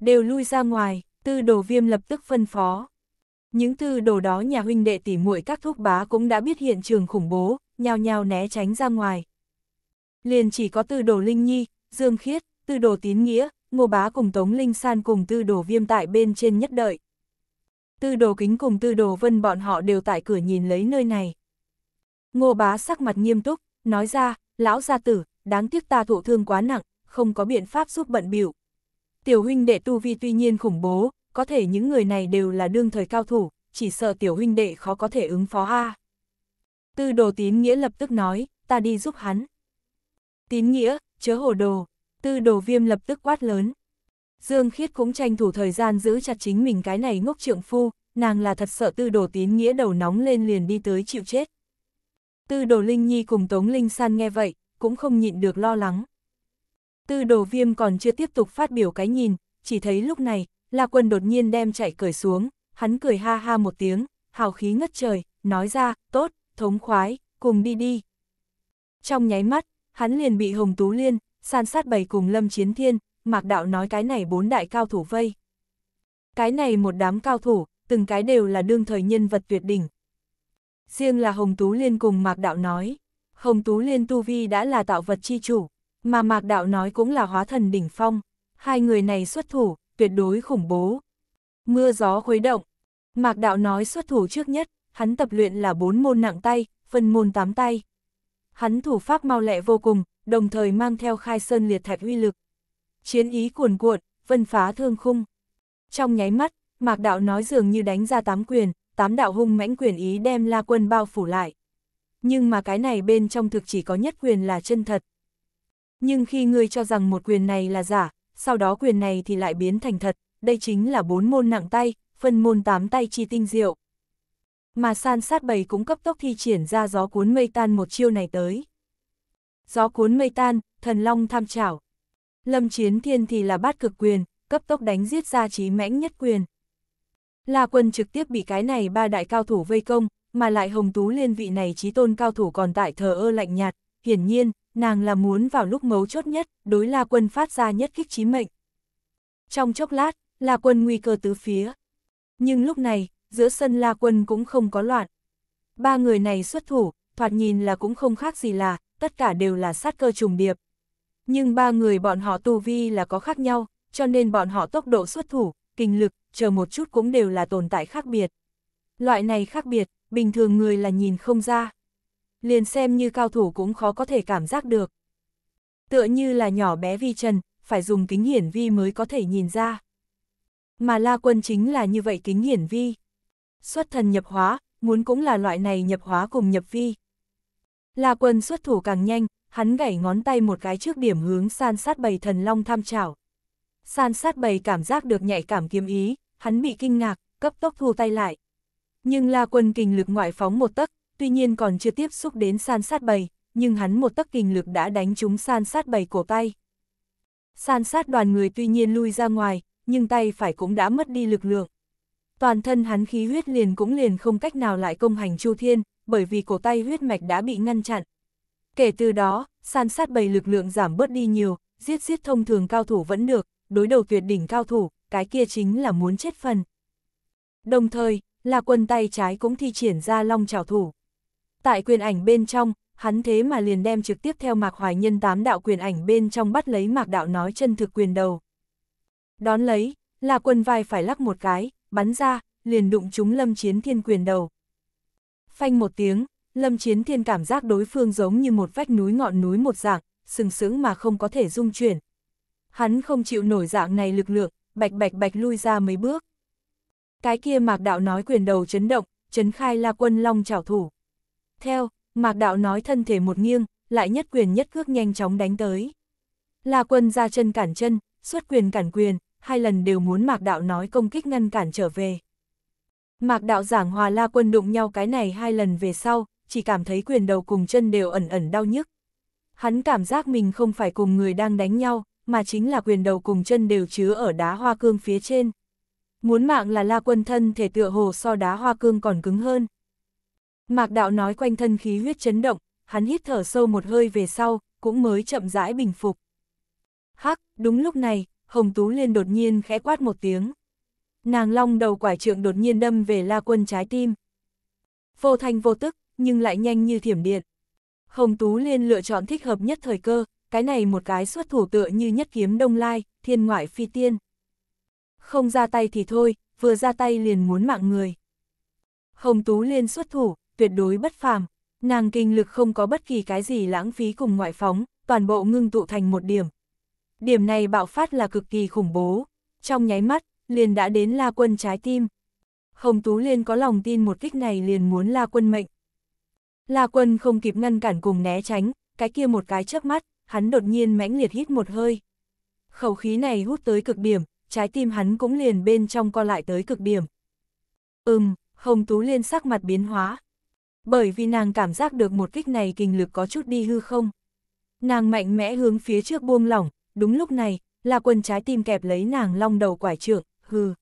Đều lui ra ngoài, tư đồ viêm lập tức phân phó. Những tư đồ đó nhà huynh đệ tỉ muội các thúc bá cũng đã biết hiện trường khủng bố, nhao nhao né tránh ra ngoài. Liền chỉ có tư đồ Linh Nhi, Dương Khiết, tư đồ Tín Nghĩa, Ngô Bá cùng Tống Linh San cùng tư đồ viêm tại bên trên nhất đợi. Tư đồ kính cùng tư đồ vân bọn họ đều tại cửa nhìn lấy nơi này. Ngô Bá sắc mặt nghiêm túc, nói ra, lão gia tử, đáng tiếc ta thụ thương quá nặng, không có biện pháp giúp bận biểu. Tiểu huynh đệ tu vi tuy nhiên khủng bố, có thể những người này đều là đương thời cao thủ, chỉ sợ tiểu huynh đệ khó có thể ứng phó a. Tư đồ tín nghĩa lập tức nói, ta đi giúp hắn. Tín nghĩa, chớ hồ đồ, tư đồ viêm lập tức quát lớn. Dương Khiết cũng tranh thủ thời gian giữ chặt chính mình cái này ngốc trượng phu, nàng là thật sợ tư đồ tín nghĩa đầu nóng lên liền đi tới chịu chết. Tư đồ Linh Nhi cùng Tống Linh San nghe vậy, cũng không nhịn được lo lắng. Tư đồ viêm còn chưa tiếp tục phát biểu cái nhìn, chỉ thấy lúc này, là Quân đột nhiên đem chạy cởi xuống, hắn cười ha ha một tiếng, hào khí ngất trời, nói ra, tốt, thống khoái, cùng đi đi. Trong nháy mắt, hắn liền bị Hồng Tú Liên, san sát bày cùng Lâm Chiến Thiên, Mạc Đạo nói cái này bốn đại cao thủ vây. Cái này một đám cao thủ, từng cái đều là đương thời nhân vật tuyệt đỉnh. Riêng là Hồng Tú Liên cùng Mạc Đạo nói, Hồng Tú Liên Tu Vi đã là tạo vật chi chủ, mà Mạc Đạo nói cũng là hóa thần đỉnh phong. Hai người này xuất thủ, tuyệt đối khủng bố. Mưa gió khuấy động. Mạc Đạo nói xuất thủ trước nhất, hắn tập luyện là bốn môn nặng tay, phân môn tám tay. Hắn thủ pháp mau lẹ vô cùng, đồng thời mang theo khai sơn liệt thạch uy lực. Chiến ý cuồn cuộn, vân phá thương khung. Trong nháy mắt, Mạc Đạo nói dường như đánh ra tám quyền, tám đạo hung mãnh quyền ý đem La Quân bao phủ lại. Nhưng mà cái này bên trong thực chỉ có nhất quyền là chân thật. Nhưng khi ngươi cho rằng một quyền này là giả, sau đó quyền này thì lại biến thành thật, đây chính là bốn môn nặng tay, phân môn tám tay chi tinh diệu. Mà san sát bầy cũng cấp tốc thi triển ra gió cuốn mây tan một chiêu này tới. Gió cuốn mây tan, thần long tham trảo Lâm chiến thiên thì là bát cực quyền, cấp tốc đánh giết ra trí mãnh nhất quyền. La quân trực tiếp bị cái này ba đại cao thủ vây công, mà lại hồng tú liên vị này trí tôn cao thủ còn tại thờ ơ lạnh nhạt, hiển nhiên, nàng là muốn vào lúc mấu chốt nhất, đối la quân phát ra nhất kích trí mệnh. Trong chốc lát, la quân nguy cơ tứ phía. Nhưng lúc này, giữa sân la quân cũng không có loạn. Ba người này xuất thủ, thoạt nhìn là cũng không khác gì là, tất cả đều là sát cơ trùng điệp. Nhưng ba người bọn họ tu vi là có khác nhau, cho nên bọn họ tốc độ xuất thủ, kinh lực, chờ một chút cũng đều là tồn tại khác biệt. Loại này khác biệt, bình thường người là nhìn không ra. Liền xem như cao thủ cũng khó có thể cảm giác được. Tựa như là nhỏ bé vi trần, phải dùng kính hiển vi mới có thể nhìn ra. Mà la quân chính là như vậy kính hiển vi. Xuất thần nhập hóa, muốn cũng là loại này nhập hóa cùng nhập vi. La quân xuất thủ càng nhanh, hắn gảy ngón tay một cái trước điểm hướng san sát bầy thần long tham trảo. San sát bầy cảm giác được nhạy cảm kiếm ý, hắn bị kinh ngạc, cấp tốc thu tay lại. Nhưng la quân kình lực ngoại phóng một tấc, tuy nhiên còn chưa tiếp xúc đến san sát bầy, nhưng hắn một tấc kình lực đã đánh trúng san sát bầy cổ tay. San sát đoàn người tuy nhiên lui ra ngoài, nhưng tay phải cũng đã mất đi lực lượng. Toàn thân hắn khí huyết liền cũng liền không cách nào lại công hành Chu Thiên, bởi vì cổ tay huyết mạch đã bị ngăn chặn. Kể từ đó, san sát bầy lực lượng giảm bớt đi nhiều, giết giết thông thường cao thủ vẫn được, đối đầu tuyệt đỉnh cao thủ, cái kia chính là muốn chết phần. Đồng thời, là quân tay trái cũng thi triển ra long trảo thủ. Tại quyền ảnh bên trong, hắn thế mà liền đem trực tiếp theo mạc hoài nhân tám đạo quyền ảnh bên trong bắt lấy mạc đạo nói chân thực quyền đầu. Đón lấy, là quân vai phải lắc một cái, bắn ra, liền đụng chúng lâm chiến thiên quyền đầu. Phanh một tiếng, Lâm Chiến Thiên cảm giác đối phương giống như một vách núi ngọn núi một dạng, sừng sững mà không có thể dung chuyển. Hắn không chịu nổi dạng này lực lượng, bạch bạch bạch lui ra mấy bước. Cái kia Mạc Đạo nói quyền đầu chấn động, chấn khai la quân long trảo thủ. Theo, Mạc Đạo nói thân thể một nghiêng, lại nhất quyền nhất cước nhanh chóng đánh tới. La quân ra chân cản chân, xuất quyền cản quyền, hai lần đều muốn Mạc Đạo nói công kích ngăn cản trở về. Mạc đạo giảng hòa la quân đụng nhau cái này hai lần về sau, chỉ cảm thấy quyền đầu cùng chân đều ẩn ẩn đau nhức. Hắn cảm giác mình không phải cùng người đang đánh nhau, mà chính là quyền đầu cùng chân đều chứa ở đá hoa cương phía trên. Muốn mạng là la quân thân thể tựa hồ so đá hoa cương còn cứng hơn. Mạc đạo nói quanh thân khí huyết chấn động, hắn hít thở sâu một hơi về sau, cũng mới chậm rãi bình phục. Hắc, đúng lúc này, Hồng Tú Liên đột nhiên khẽ quát một tiếng nàng long đầu quải trượng đột nhiên đâm về la quân trái tim. Vô thanh vô tức, nhưng lại nhanh như thiểm điện. Hồng Tú Liên lựa chọn thích hợp nhất thời cơ, cái này một cái xuất thủ tựa như nhất kiếm đông lai, thiên ngoại phi tiên. Không ra tay thì thôi, vừa ra tay liền muốn mạng người. Hồng Tú Liên xuất thủ, tuyệt đối bất phàm, nàng kinh lực không có bất kỳ cái gì lãng phí cùng ngoại phóng, toàn bộ ngưng tụ thành một điểm. Điểm này bạo phát là cực kỳ khủng bố. Trong nháy mắt, liền đã đến La Quân trái tim. Hồng Tú Liên có lòng tin một kích này liền muốn La Quân mệnh. La Quân không kịp ngăn cản cùng né tránh, cái kia một cái chớp mắt, hắn đột nhiên mãnh liệt hít một hơi. Khẩu khí này hút tới cực điểm, trái tim hắn cũng liền bên trong co lại tới cực điểm. Ừm, Hồng Tú Liên sắc mặt biến hóa. Bởi vì nàng cảm giác được một kích này kinh lực có chút đi hư không. Nàng mạnh mẽ hướng phía trước buông lỏng, đúng lúc này, la quân trái tim kẹp lấy nàng long đầu quải trưởng hừ.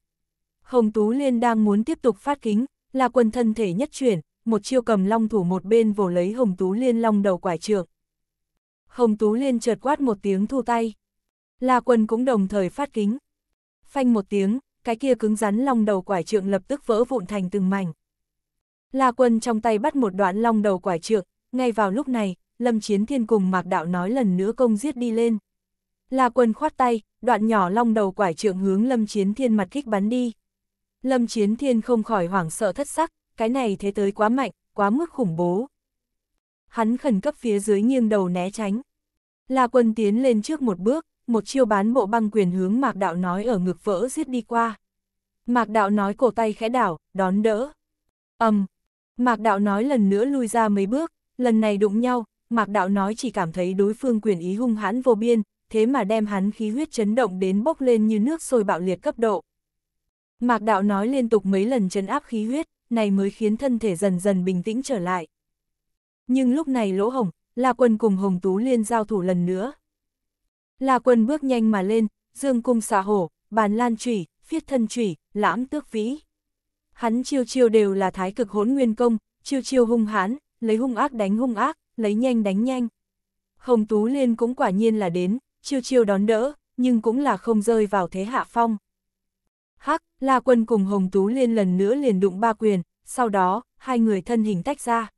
Hồng Tú Liên đang muốn tiếp tục phát kính, là quân thân thể nhất chuyển, một chiêu cầm long thủ một bên vồ lấy Hồng Tú Liên long đầu quải trượng. Hồng Tú Liên chợt quát một tiếng thu tay. La quân cũng đồng thời phát kính. Phanh một tiếng, cái kia cứng rắn long đầu quải trượng lập tức vỡ vụn thành từng mảnh. La quân trong tay bắt một đoạn long đầu quải trượng, ngay vào lúc này, Lâm Chiến Thiên cùng Mạc Đạo nói lần nữa công giết đi lên. La Quân khoát tay, đoạn nhỏ long đầu quải trượng hướng Lâm Chiến Thiên mặt kích bắn đi. Lâm Chiến Thiên không khỏi hoảng sợ thất sắc, cái này thế tới quá mạnh, quá mức khủng bố. Hắn khẩn cấp phía dưới nghiêng đầu né tránh. La Quân tiến lên trước một bước, một chiêu bán bộ băng quyền hướng Mạc Đạo nói ở ngực vỡ giết đi qua. Mạc Đạo nói cổ tay khẽ đảo, đón đỡ. ầm, um, Mạc Đạo nói lần nữa lui ra mấy bước, lần này đụng nhau, Mạc Đạo nói chỉ cảm thấy đối phương quyền ý hung hãn vô biên, thế mà đem hắn khí huyết chấn động đến bốc lên như nước sôi bạo liệt cấp độ. Mạc đạo nói liên tục mấy lần chấn áp khí huyết, này mới khiến thân thể dần dần bình tĩnh trở lại. Nhưng lúc này lỗ hồng, La Quân cùng Hồng Tú Liên giao thủ lần nữa. La Quân bước nhanh mà lên, dương cung xạ hổ, bàn lan trùy, phiết thân trùy, lãm tước vĩ. Hắn chiêu chiêu đều là thái cực hỗn nguyên công, chiêu chiêu hung hãn, lấy hung ác đánh hung ác, lấy nhanh đánh nhanh. Hồng Tú Liên cũng quả nhiên là đến, chiêu chiêu đón đỡ, nhưng cũng là không rơi vào thế hạ phong. Hắc, La Quân cùng Hồng Tú Liên lần nữa liền đụng ba quyền, sau đó, hai người thân hình tách ra.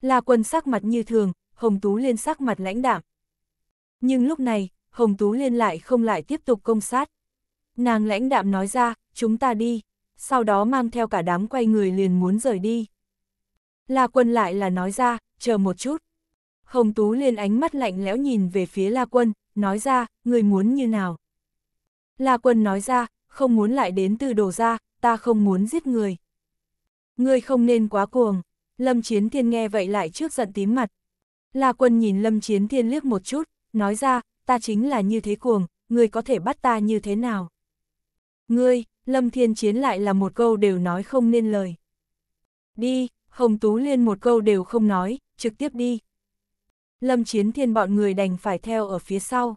La Quân sắc mặt như thường, Hồng Tú Liên sắc mặt lãnh đạm. Nhưng lúc này, Hồng Tú Liên lại không lại tiếp tục công sát. Nàng lãnh đạm nói ra, chúng ta đi, sau đó mang theo cả đám quay người liền muốn rời đi. La Quân lại là nói ra, chờ một chút. Hồng Tú Liên ánh mắt lạnh lẽo nhìn về phía La Quân, nói ra, người muốn như nào. La quân nói ra, không muốn lại đến từ đồ ra, ta không muốn giết người. Người không nên quá cuồng, Lâm Chiến Thiên nghe vậy lại trước giận tím mặt. La quân nhìn Lâm Chiến Thiên liếc một chút, nói ra, ta chính là như thế cuồng, người có thể bắt ta như thế nào. Ngươi, Lâm Thiên Chiến lại là một câu đều nói không nên lời. Đi, Hồng Tú Liên một câu đều không nói, trực tiếp đi. Lâm Chiến Thiên bọn người đành phải theo ở phía sau.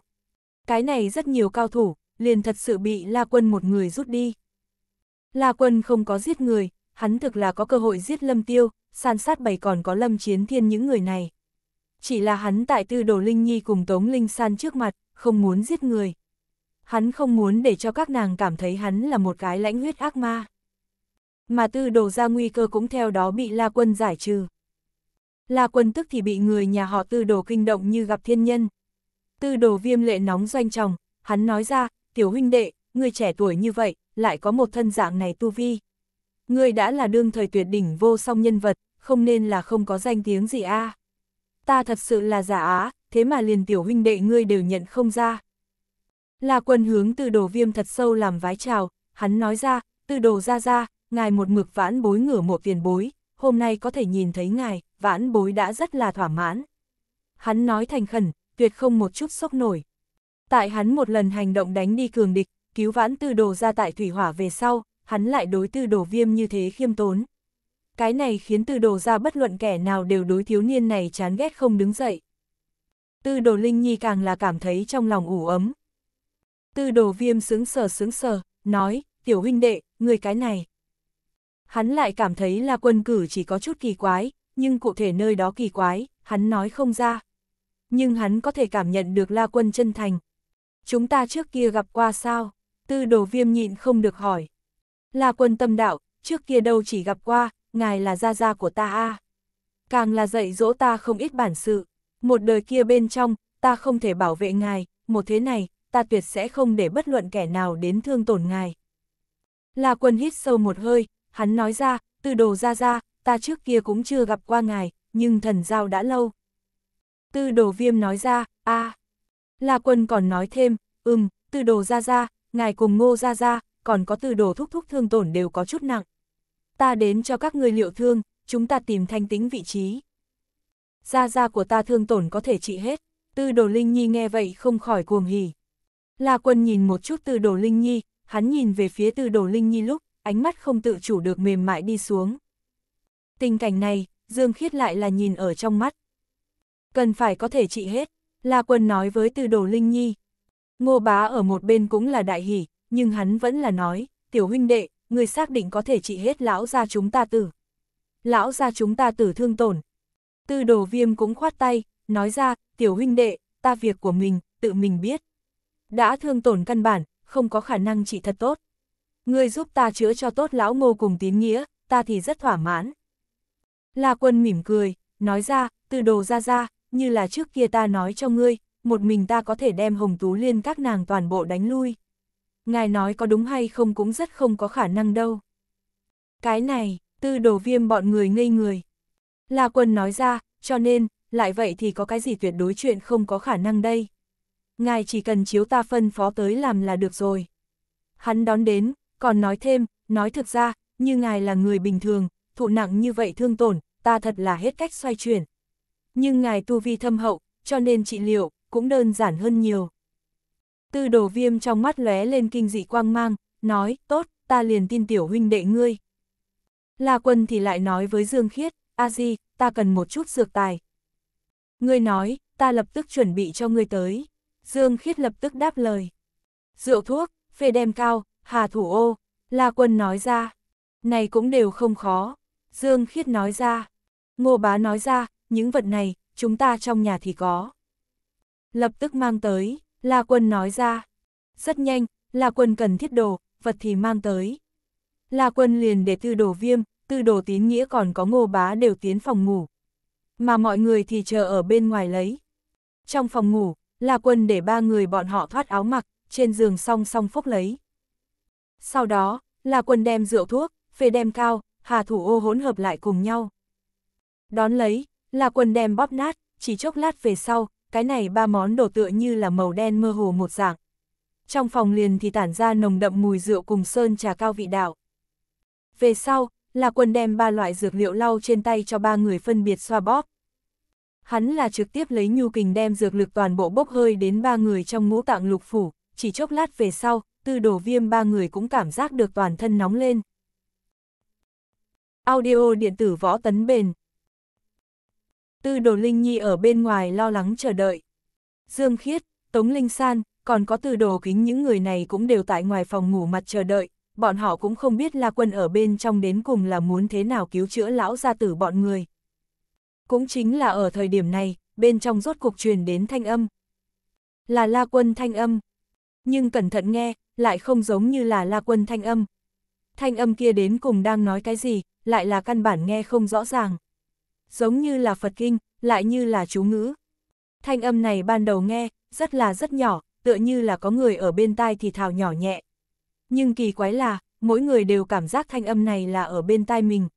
Cái này rất nhiều cao thủ, liền thật sự bị La Quân một người rút đi. La Quân không có giết người, hắn thực là có cơ hội giết Lâm Tiêu, san sát bày còn có Lâm Chiến Thiên những người này. Chỉ là hắn tại tư đồ Linh Nhi cùng Tống Linh San trước mặt, không muốn giết người. Hắn không muốn để cho các nàng cảm thấy hắn là một cái lãnh huyết ác ma. Mà tư đồ ra nguy cơ cũng theo đó bị La Quân giải trừ. La Quân tức thì bị người nhà họ tư đồ kinh động như gặp thiên nhân. Tư đồ viêm lệ nóng doanh chồng, hắn nói ra, tiểu huynh đệ, người trẻ tuổi như vậy, lại có một thân dạng này tu vi. Người đã là đương thời tuyệt đỉnh vô song nhân vật, không nên là không có danh tiếng gì a. Ta thật sự là giả á, thế mà liền tiểu huynh đệ ngươi đều nhận không ra. La quân hướng tư đồ viêm thật sâu làm vái chào, hắn nói ra, tư đồ ra ra, ngài một mực vãn bối ngửa một tiền bối, hôm nay có thể nhìn thấy ngài, vãn bối đã rất là thỏa mãn. Hắn nói thành khẩn, tuyệt không một chút sốc nổi. Tại hắn một lần hành động đánh đi cường địch, cứu vãn tư đồ ra tại thủy hỏa về sau, hắn lại đối tư đồ viêm như thế khiêm tốn. Cái này khiến tư đồ ra bất luận kẻ nào đều đối thiếu niên này chán ghét không đứng dậy. Tư đồ Linh Nhi càng là cảm thấy trong lòng ủ ấm. Tư đồ viêm sướng sờ sướng sờ, nói, tiểu huynh đệ, người cái này. Hắn lại cảm thấy là quân cử chỉ có chút kỳ quái, nhưng cụ thể nơi đó kỳ quái, hắn nói không ra. Nhưng hắn có thể cảm nhận được La Quân chân thành. Chúng ta trước kia gặp qua sao? Tư đồ viêm nhịn không được hỏi. La Quân tâm đạo, trước kia đâu chỉ gặp qua, ngài là gia gia của ta a Càng là dạy dỗ ta không ít bản sự. Một đời kia bên trong, ta không thể bảo vệ ngài, một thế này, ta tuyệt sẽ không để bất luận kẻ nào đến thương tổn ngài. La Quân hít sâu một hơi, hắn nói ra, Tư đồ ra ra, ta trước kia cũng chưa gặp qua ngài, nhưng thần giao đã lâu. Tư đồ viêm nói ra, a La quân còn nói thêm, ừm, tư đồ ra ra, ngài cùng ngô ra ra, còn có tư đồ thúc thúc thương tổn đều có chút nặng. Ta đến cho các người liệu thương, chúng ta tìm thanh tính vị trí. Ra ra của ta thương tổn có thể trị hết, tư đồ linh nhi nghe vậy không khỏi cuồng hỉ. La quân nhìn một chút tư đồ linh nhi, hắn nhìn về phía tư đồ linh nhi lúc, ánh mắt không tự chủ được mềm mại đi xuống. Tình cảnh này, Dương Khiết lại là nhìn ở trong mắt. Cần phải có thể trị hết, La Quân nói với từ đồ Linh Nhi. Ngô bá ở một bên cũng là đại hỷ, nhưng hắn vẫn là nói, tiểu huynh đệ, người xác định có thể trị hết lão gia chúng ta tử. Lão gia chúng ta tử thương tổn. từ đồ viêm cũng khoát tay, nói ra, tiểu huynh đệ, ta việc của mình, tự mình biết. Đã thương tổn căn bản, không có khả năng trị thật tốt. Ngươi giúp ta chữa cho tốt lão ngô cùng tín nghĩa, ta thì rất thỏa mãn. La quân mỉm cười, nói ra, từ đồ ra ra, như là trước kia ta nói cho ngươi, một mình ta có thể đem hồng tú liên các nàng toàn bộ đánh lui. Ngài nói có đúng hay không cũng rất không có khả năng đâu. Cái này, tư đồ viêm bọn người ngây người. La quân nói ra, cho nên, lại vậy thì có cái gì tuyệt đối chuyện không có khả năng đây. Ngài chỉ cần chiếu ta phân phó tới làm là được rồi. Hắn đón đến, còn nói thêm, nói thực ra, như ngài là người bình thường, thụ nặng như vậy thương tổn, ta thật là hết cách xoay chuyển. Nhưng ngài tu vi thâm hậu, cho nên trị liệu, cũng đơn giản hơn nhiều. Tư đồ viêm trong mắt lóe lên kinh dị quang mang, nói, tốt, ta liền tin tiểu huynh đệ ngươi. La quân thì lại nói với Dương Khiết, a di, ta cần một chút dược tài. Ngươi nói, ta lập tức chuẩn bị cho ngươi tới. Dương Khiết lập tức đáp lời. Rượu thuốc, phê đem cao, hà thủ ô, La quân nói ra. Này cũng đều không khó. Dương Khiết nói ra. Ngô bá nói ra, những vật này, chúng ta trong nhà thì có. Lập tức mang tới, La Quân nói ra. Rất nhanh, La Quân cần thiết đồ, vật thì mang tới. La Quân liền để tư đồ viêm, tư đồ tín nghĩa còn có ngô bá đều tiến phòng ngủ. Mà mọi người thì chờ ở bên ngoài lấy. Trong phòng ngủ, La Quân để ba người bọn họ thoát áo mặc, trên giường song song phúc lấy. Sau đó, La Quân đem rượu thuốc, phê đem cao, hà thủ ô hỗn hợp lại cùng nhau. Đón lấy, là quần đem bóp nát, chỉ chốc lát về sau, cái này ba món đồ tựa như là màu đen mơ hồ một dạng. Trong phòng liền thì tản ra nồng đậm mùi rượu cùng sơn trà cao vị đạo. Về sau, là quần đem ba loại dược liệu lau trên tay cho ba người phân biệt xoa bóp. Hắn là trực tiếp lấy nhu kình đem dược lực toàn bộ bốc hơi đến ba người trong ngũ tạng lục phủ, chỉ chốc lát về sau, tư đổ viêm ba người cũng cảm giác được toàn thân nóng lên. Audio điện tử võ tấn bền Tư đồ Linh Nhi ở bên ngoài lo lắng chờ đợi. Dương Khiết, Tống Linh San, còn có tư đồ kính những người này cũng đều tại ngoài phòng ngủ mặt chờ đợi, bọn họ cũng không biết La Quân ở bên trong đến cùng là muốn thế nào cứu chữa lão gia tử bọn người. Cũng chính là ở thời điểm này, bên trong rốt cuộc truyền đến thanh âm. Là La Quân thanh âm. Nhưng cẩn thận nghe, lại không giống như là La Quân thanh âm. Thanh âm kia đến cùng đang nói cái gì, lại là căn bản nghe không rõ ràng giống như là Phật Kinh, lại như là chú ngữ. Thanh âm này ban đầu nghe, rất là rất nhỏ, tựa như là có người ở bên tai thì thào nhỏ nhẹ. Nhưng kỳ quái là, mỗi người đều cảm giác thanh âm này là ở bên tai mình.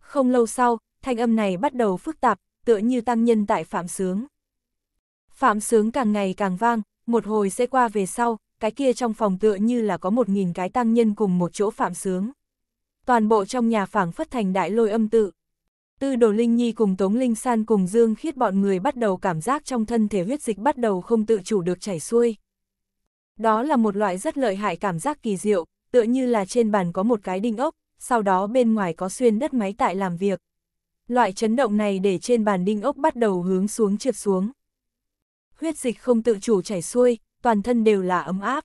Không lâu sau, thanh âm này bắt đầu phức tạp, tựa như tăng nhân tại Phạm Sướng. Phạm Sướng càng ngày càng vang, một hồi sẽ qua về sau, cái kia trong phòng tựa như là có một nghìn cái tăng nhân cùng một chỗ Phạm Sướng. Toàn bộ trong nhà phảng phất thành đại lôi âm tự. Tư đồ Linh Nhi cùng Tống Linh San cùng Dương Khiết bọn người bắt đầu cảm giác trong thân thể huyết dịch bắt đầu không tự chủ được chảy xuôi. Đó là một loại rất lợi hại cảm giác kỳ diệu, tựa như là trên bàn có một cái đinh ốc, sau đó bên ngoài có xuyên đất máy tại làm việc. Loại chấn động này để trên bàn đinh ốc bắt đầu hướng xuống trượt xuống. Huyết dịch không tự chủ chảy xuôi, toàn thân đều là ấm áp.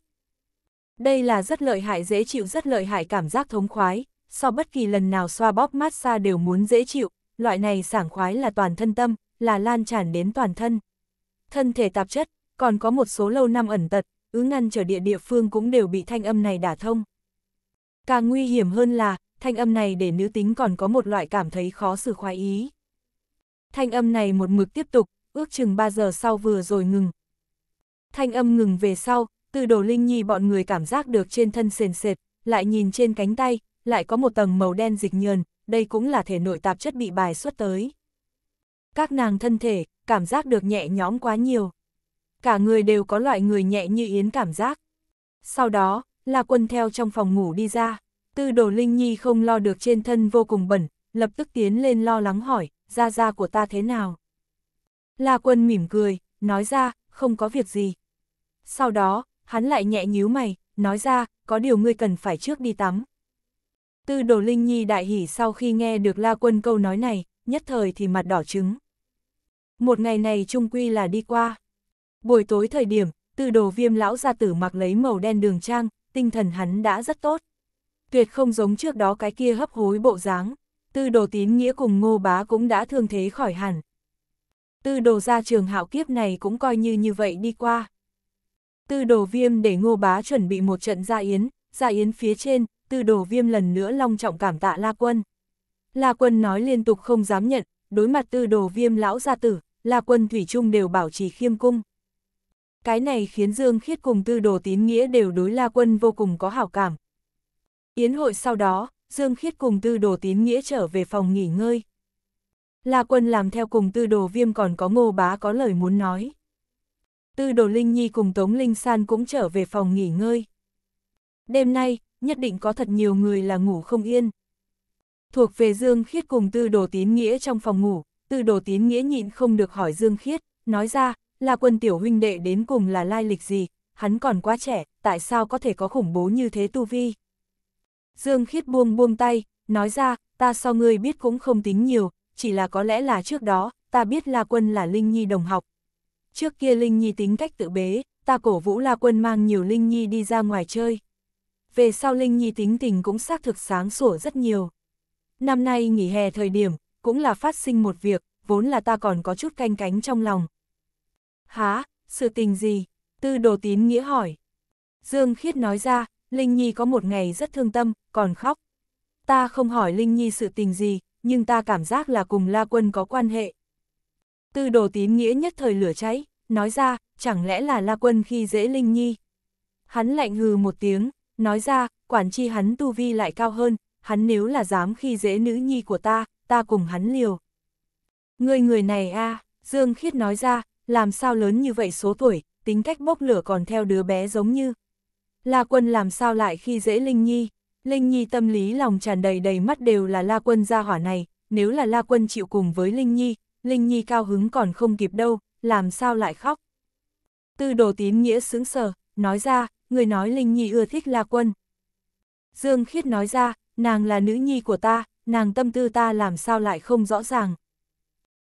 Đây là rất lợi hại dễ chịu rất lợi hại cảm giác thống khoái, so bất kỳ lần nào xoa bóp massage đều muốn dễ chịu, loại này sảng khoái là toàn thân tâm, là lan tràn đến toàn thân. Thân thể tạp chất, còn có một số lâu năm ẩn tật, ứ ngăn trở địa địa phương cũng đều bị thanh âm này đả thông. Càng nguy hiểm hơn là, thanh âm này để nữ tính còn có một loại cảm thấy khó xử khoái ý. Thanh âm này một mực tiếp tục, ước chừng 3 giờ sau vừa rồi ngừng. Thanh âm ngừng về sau, từ đồ linh nhi bọn người cảm giác được trên thân sền sệt, lại nhìn trên cánh tay, lại có một tầng màu đen dịch nhờn, đây cũng là thể nội tạp chất bị bài xuất tới. Các nàng thân thể, cảm giác được nhẹ nhõm quá nhiều. Cả người đều có loại người nhẹ như yến cảm giác. Sau đó, là quân theo trong phòng ngủ đi ra, tư đồ Linh Nhi không lo được trên thân vô cùng bẩn, lập tức tiến lên lo lắng hỏi, ra ra của ta thế nào? là quân mỉm cười, nói ra, không có việc gì. Sau đó, hắn lại nhẹ nhíu mày, nói ra, có điều ngươi cần phải trước đi tắm. Tư đồ Linh Nhi đại hỉ sau khi nghe được La Quân câu nói này, nhất thời thì mặt đỏ trứng. Một ngày này trung quy là đi qua. Buổi tối thời điểm, tư đồ viêm lão gia tử mặc lấy màu đen đường trang, tinh thần hắn đã rất tốt. Tuyệt không giống trước đó cái kia hấp hối bộ dáng. Tư đồ tín nghĩa cùng ngô bá cũng đã thương thế khỏi hẳn. Tư đồ ra trường hạo kiếp này cũng coi như như vậy đi qua. Tư đồ viêm để ngô bá chuẩn bị một trận gia yến, gia yến phía trên, tư đồ viêm lần nữa long trọng cảm tạ La Quân. La Quân nói liên tục không dám nhận, đối mặt tư đồ viêm lão gia tử, La Quân Thủy Trung đều bảo trì khiêm cung. Cái này khiến Dương Khiết cùng tư đồ tín nghĩa đều đối La Quân vô cùng có hảo cảm. Yến hội sau đó, Dương Khiết cùng tư đồ tín nghĩa trở về phòng nghỉ ngơi. La Quân làm theo cùng tư đồ viêm còn có ngô bá có lời muốn nói. Tư đồ Linh Nhi cùng Tống Linh San cũng trở về phòng nghỉ ngơi. Đêm nay, nhất định có thật nhiều người là ngủ không yên. Thuộc về Dương Khiết cùng tư đồ tín nghĩa trong phòng ngủ, tư đồ tín nghĩa nhịn không được hỏi Dương Khiết, nói ra, là quân tiểu huynh đệ đến cùng là lai lịch gì, hắn còn quá trẻ, tại sao có thể có khủng bố như thế tu vi. Dương Khiết buông buông tay, nói ra, ta so ngươi biết cũng không tính nhiều, chỉ là có lẽ là trước đó, ta biết La Quân là Linh Nhi đồng học. Trước kia Linh Nhi tính cách tự bế, ta cổ vũ La Quân mang nhiều Linh Nhi đi ra ngoài chơi về sau Linh Nhi tính tình cũng xác thực sáng sủa rất nhiều. Năm nay nghỉ hè thời điểm, cũng là phát sinh một việc, vốn là ta còn có chút canh cánh trong lòng. Há, sự tình gì? Tư đồ tín nghĩa hỏi. Dương Khiết nói ra, Linh Nhi có một ngày rất thương tâm, còn khóc. Ta không hỏi Linh Nhi sự tình gì, nhưng ta cảm giác là cùng La Quân có quan hệ. Tư đồ tín nghĩa nhất thời lửa cháy, nói ra, chẳng lẽ là La Quân khi dễ Linh Nhi. Hắn lạnh hừ một tiếng, Nói ra, quản chi hắn tu vi lại cao hơn, hắn nếu là dám khi dễ nữ nhi của ta, ta cùng hắn liều. Người người này a Dương Khiết nói ra, làm sao lớn như vậy số tuổi, tính cách bốc lửa còn theo đứa bé giống như. La quân làm sao lại khi dễ Linh Nhi, Linh Nhi tâm lý lòng tràn đầy đầy mắt đều là La quân ra hỏa này, nếu là La quân chịu cùng với Linh Nhi, Linh Nhi cao hứng còn không kịp đâu, làm sao lại khóc. Tư đồ tín nghĩa sướng sờ, nói ra, người nói Linh Nhi ưa thích La Quân. Dương Khiết nói ra, nàng là nữ nhi của ta, nàng tâm tư ta làm sao lại không rõ ràng.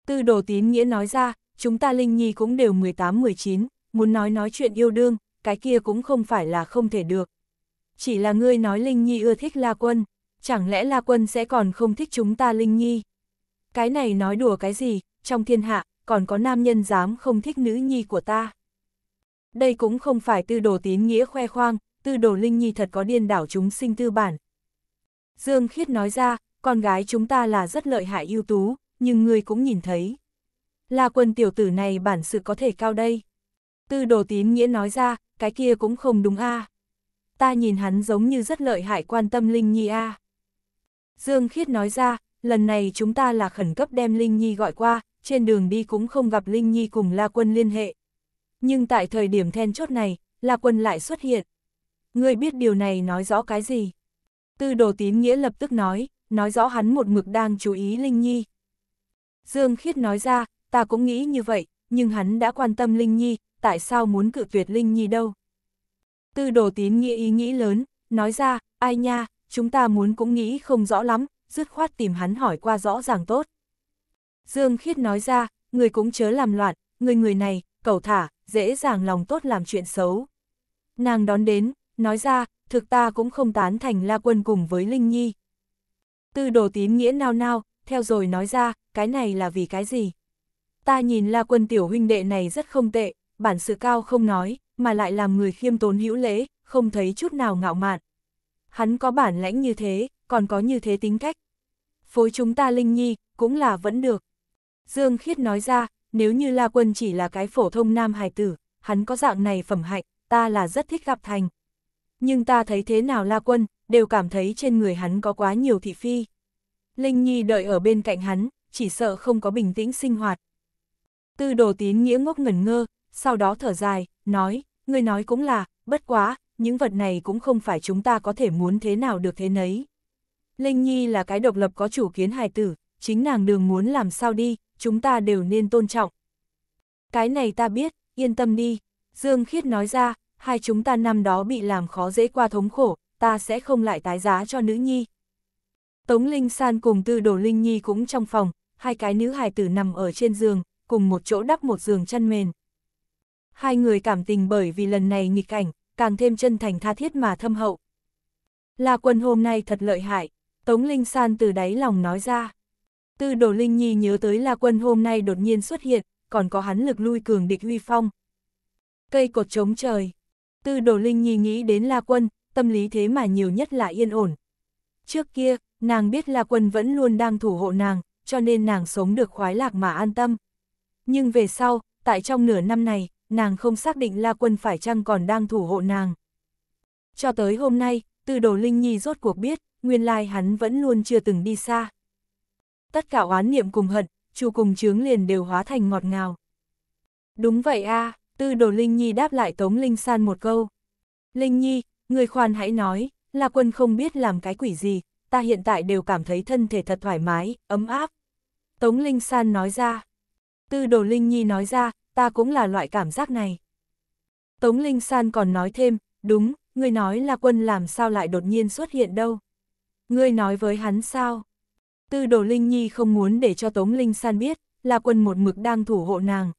Tư đồ tín nghĩa nói ra, chúng ta Linh Nhi cũng đều 18-19, muốn nói nói chuyện yêu đương, cái kia cũng không phải là không thể được. Chỉ là ngươi nói Linh Nhi ưa thích La Quân, chẳng lẽ La Quân sẽ còn không thích chúng ta Linh Nhi? Cái này nói đùa cái gì, trong thiên hạ, còn có nam nhân dám không thích nữ nhi của ta. Đây cũng không phải tư đồ tín nghĩa khoe khoang, tư đồ Linh Nhi thật có điên đảo chúng sinh tư bản. Dương Khiết nói ra, con gái chúng ta là rất lợi hại ưu tú, nhưng người cũng nhìn thấy. Là quân tiểu tử này bản sự có thể cao đây. Tư đồ tín nghĩa nói ra, cái kia cũng không đúng a. À. Ta nhìn hắn giống như rất lợi hại quan tâm Linh Nhi a. À. Dương Khiết nói ra, lần này chúng ta là khẩn cấp đem Linh Nhi gọi qua, trên đường đi cũng không gặp Linh Nhi cùng La Quân liên hệ. Nhưng tại thời điểm then chốt này, La Quân lại xuất hiện. Ngươi biết điều này nói rõ cái gì? Tư đồ tín nghĩa lập tức nói, nói rõ hắn một mực đang chú ý Linh Nhi. Dương Khiết nói ra, ta cũng nghĩ như vậy, nhưng hắn đã quan tâm Linh Nhi, tại sao muốn cự tuyệt Linh Nhi đâu? Tư đồ tín nghĩa ý nghĩ lớn, nói ra, ai nha, chúng ta muốn cũng nghĩ không rõ lắm, dứt khoát tìm hắn hỏi qua rõ ràng tốt. Dương Khiết nói ra, người cũng chớ làm loạn, người người này, cầu thả, dễ dàng lòng tốt làm chuyện xấu. Nàng đón đến, nói ra, thực ta cũng không tán thành La Quân cùng với Linh Nhi. Tư đồ tín nghĩa nao nao, theo rồi nói ra, cái này là vì cái gì? Ta nhìn La Quân tiểu huynh đệ này rất không tệ, bản sự cao không nói, mà lại làm người khiêm tốn hữu lễ, không thấy chút nào ngạo mạn. Hắn có bản lãnh như thế, còn có như thế tính cách. Phối chúng ta Linh Nhi, cũng là vẫn được. Dương Khiết nói ra, nếu như La Quân chỉ là cái phổ thông nam hài tử, hắn có dạng này phẩm hạnh, ta là rất thích gặp thành. Nhưng ta thấy thế nào La Quân, đều cảm thấy trên người hắn có quá nhiều thị phi. Linh Nhi đợi ở bên cạnh hắn, chỉ sợ không có bình tĩnh sinh hoạt. Tư đồ tín nghĩa ngốc ngẩn ngơ, sau đó thở dài, nói, người nói cũng là, bất quá, những vật này cũng không phải chúng ta có thể muốn thế nào được thế nấy. Linh Nhi là cái độc lập có chủ kiến hài tử, chính nàng đường muốn làm sao đi, chúng ta đều nên tôn trọng. Cái này ta biết, yên tâm đi, Dương Khiết nói ra, hai chúng ta năm đó bị làm khó dễ qua thống khổ, ta sẽ không lại tái giá cho nữ nhi. Tống Linh San cùng Tư Đồ Linh Nhi cũng trong phòng, hai cái nữ hài tử nằm ở trên giường, cùng một chỗ đắp một giường chăn mền. Hai người cảm tình bởi vì lần này nghịch cảnh, càng thêm chân thành tha thiết mà thâm hậu. La quân hôm nay thật lợi hại, Tống Linh San từ đáy lòng nói ra. Tư đồ Linh Nhi nhớ tới La Quân hôm nay đột nhiên xuất hiện, còn có hắn lực lui cường địch huy phong. Cây cột chống trời. Tư đồ Linh Nhi nghĩ đến La Quân, tâm lý thế mà nhiều nhất là yên ổn. Trước kia, nàng biết La Quân vẫn luôn đang thủ hộ nàng, cho nên nàng sống được khoái lạc mà an tâm. Nhưng về sau, tại trong nửa năm này, nàng không xác định La Quân phải chăng còn đang thủ hộ nàng. Cho tới hôm nay, Tư Đồ Linh Nhi rốt cuộc biết, nguyên lai hắn vẫn luôn chưa từng đi xa tất cả oán niệm cùng hận, chu cùng chướng liền đều hóa thành ngọt ngào. Đúng vậy a à, tư đồ Linh Nhi đáp lại Tống Linh San một câu. Linh Nhi, người khoan hãy nói, là quân không biết làm cái quỷ gì, ta hiện tại đều cảm thấy thân thể thật thoải mái, ấm áp. Tống Linh San nói ra. Tư đồ Linh Nhi nói ra, ta cũng là loại cảm giác này. Tống Linh San còn nói thêm, đúng, người nói là quân làm sao lại đột nhiên xuất hiện đâu. Ngươi nói với hắn sao? Tư đồ Linh Nhi không muốn để cho Tống Linh San biết, là quân một mực đang thủ hộ nàng.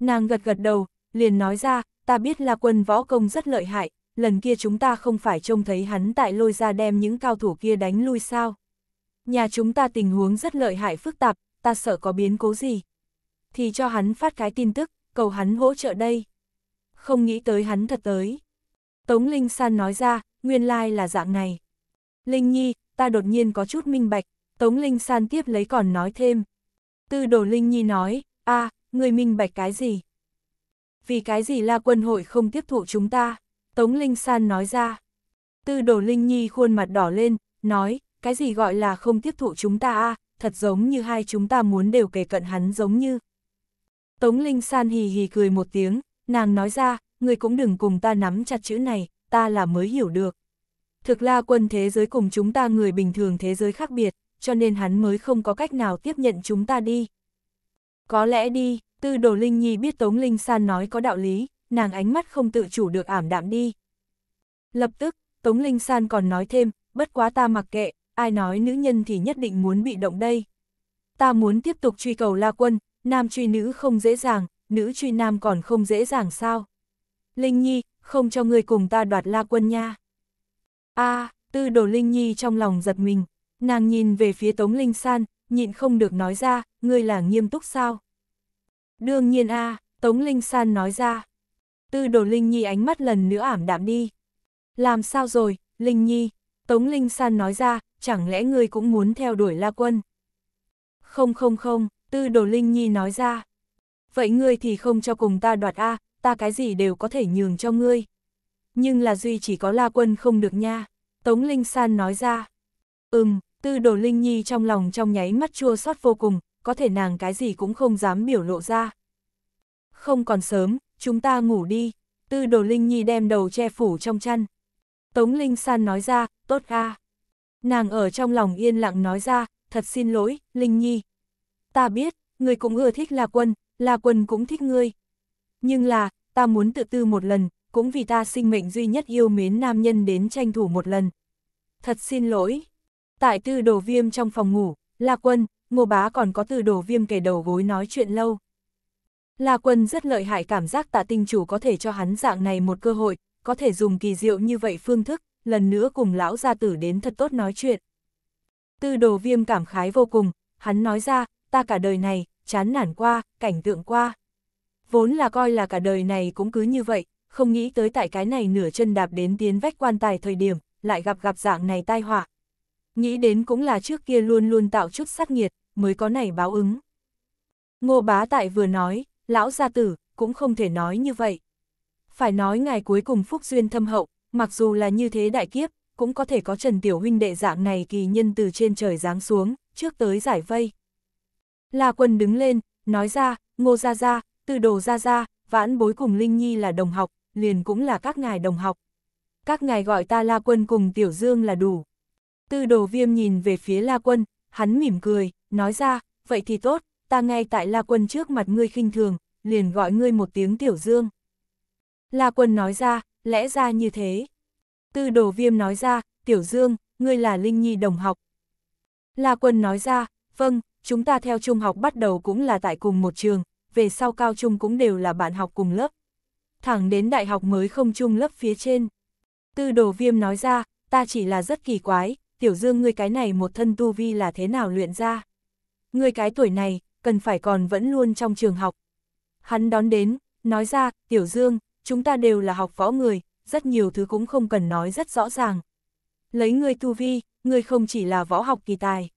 Nàng gật gật đầu, liền nói ra, ta biết là quân võ công rất lợi hại, lần kia chúng ta không phải trông thấy hắn tại lôi ra đem những cao thủ kia đánh lui sao. Nhà chúng ta tình huống rất lợi hại phức tạp, ta sợ có biến cố gì. Thì cho hắn phát cái tin tức, cầu hắn hỗ trợ đây. Không nghĩ tới hắn thật tới. Tống Linh San nói ra, nguyên lai là dạng này. Linh Nhi, ta đột nhiên có chút minh bạch, Tống Linh San tiếp lấy còn nói thêm. Tư Đồ Linh Nhi nói, a à, người minh bạch cái gì? Vì cái gì La Quân Hội không tiếp thụ chúng ta? Tống Linh San nói ra. Tư Đồ Linh Nhi khuôn mặt đỏ lên, nói, cái gì gọi là không tiếp thụ chúng ta a à? thật giống như hai chúng ta muốn đều kể cận hắn giống như. Tống Linh San hì hì cười một tiếng, nàng nói ra, người cũng đừng cùng ta nắm chặt chữ này, ta là mới hiểu được. Thực la quân thế giới cùng chúng ta người bình thường thế giới khác biệt, cho nên hắn mới không có cách nào tiếp nhận chúng ta đi. Có lẽ đi, tư đồ Linh Nhi biết Tống Linh San nói có đạo lý, nàng ánh mắt không tự chủ được ảm đạm đi. Lập tức, Tống Linh San còn nói thêm, bất quá ta mặc kệ, ai nói nữ nhân thì nhất định muốn bị động đây. Ta muốn tiếp tục truy cầu la quân, nam truy nữ không dễ dàng, nữ truy nam còn không dễ dàng sao. Linh Nhi, không cho người cùng ta đoạt la quân nha. a à, tư đồ Linh Nhi trong lòng giật mình, Nàng nhìn về phía Tống Linh San, nhịn không được nói ra, ngươi là nghiêm túc sao? Đương nhiên a à, Tống Linh San nói ra. Tư đồ Linh Nhi ánh mắt lần nữa ảm đạm đi. Làm sao rồi, Linh Nhi? Tống Linh San nói ra, chẳng lẽ ngươi cũng muốn theo đuổi La Quân? Không không không, tư đồ Linh Nhi nói ra. Vậy ngươi thì không cho cùng ta đoạt a à, ta cái gì đều có thể nhường cho ngươi. Nhưng là duy chỉ có La Quân không được nha. Tống Linh San nói ra. Ừm, Tư đồ Linh Nhi trong lòng trong nháy mắt chua xót vô cùng, có thể nàng cái gì cũng không dám biểu lộ ra. Không còn sớm, chúng ta ngủ đi, tư đồ Linh Nhi đem đầu che phủ trong chăn. Tống Linh San nói ra, tốt ga. Nàng ở trong lòng yên lặng nói ra, thật xin lỗi, Linh Nhi. Ta biết, người cũng ưa thích La Quân, La Quân cũng thích ngươi. Nhưng là, ta muốn tự tư một lần, cũng vì ta sinh mệnh duy nhất yêu mến nam nhân đến tranh thủ một lần. Thật xin lỗi. Tại tư đồ viêm trong phòng ngủ, La Quân, Ngô Bá còn có tư đồ viêm kề đầu gối nói chuyện lâu. La Quân rất lợi hại cảm giác tạ tinh chủ có thể cho hắn dạng này một cơ hội, có thể dùng kỳ diệu như vậy phương thức, lần nữa cùng lão gia tử đến thật tốt nói chuyện. Tư đồ viêm cảm khái vô cùng, hắn nói ra, ta cả đời này, chán nản qua, cảnh tượng qua. Vốn là coi là cả đời này cũng cứ như vậy, không nghĩ tới tại cái này nửa chân đạp đến tiến vách quan tài thời điểm, lại gặp gặp dạng này tai họa, Nghĩ đến cũng là trước kia luôn luôn tạo chút sát nghiệt, mới có này báo ứng. Ngô bá tại vừa nói, lão gia tử, cũng không thể nói như vậy. Phải nói ngày cuối cùng phúc duyên thâm hậu, mặc dù là như thế đại kiếp, cũng có thể có Trần Tiểu Huynh đệ dạng này kỳ nhân từ trên trời giáng xuống, trước tới giải vây. La quân đứng lên, nói ra, ngô ra ra, từ đồ ra ra, vãn bối cùng Linh Nhi là đồng học, liền cũng là các ngài đồng học. Các ngài gọi ta La quân cùng Tiểu Dương là đủ. Tư đồ viêm nhìn về phía La Quân, hắn mỉm cười, nói ra, vậy thì tốt, ta ngay tại La Quân trước mặt ngươi khinh thường, liền gọi ngươi một tiếng tiểu dương. La Quân nói ra, lẽ ra như thế. Tư đồ viêm nói ra, tiểu dương, ngươi là Linh Nhi đồng học. La Quân nói ra, vâng, chúng ta theo trung học bắt đầu cũng là tại cùng một trường, về sau cao trung cũng đều là bạn học cùng lớp. Thẳng đến đại học mới không chung lớp phía trên. Tư đồ viêm nói ra, ta chỉ là rất kỳ quái, tiểu dương ngươi cái này một thân tu vi là thế nào luyện ra. Ngươi cái tuổi này, cần phải còn vẫn luôn trong trường học. Hắn đón đến, nói ra, tiểu dương, chúng ta đều là học võ người, rất nhiều thứ cũng không cần nói rất rõ ràng. Lấy ngươi tu vi, ngươi không chỉ là võ học kỳ tài.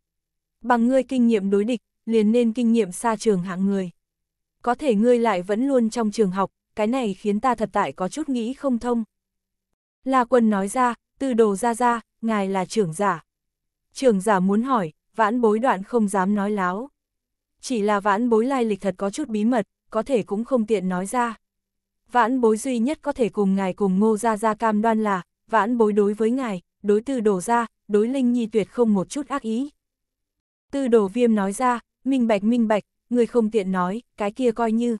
Bằng ngươi kinh nghiệm đối địch, liền nên kinh nghiệm xa trường hạng người. Có thể ngươi lại vẫn luôn trong trường học, cái này khiến ta thật tại có chút nghĩ không thông. La quân nói ra, từ đồ ra ra, ngài là trưởng giả. Trưởng giả muốn hỏi, vãn bối đoạn không dám nói láo. Chỉ là vãn bối lai lịch thật có chút bí mật, có thể cũng không tiện nói ra. Vãn bối duy nhất có thể cùng ngài cùng ngô ra ra cam đoan là, vãn bối đối với ngài, đối tư đổ ra, đối linh nhi tuyệt không một chút ác ý. Tư đồ viêm nói ra, minh bạch minh bạch, người không tiện nói, cái kia coi như.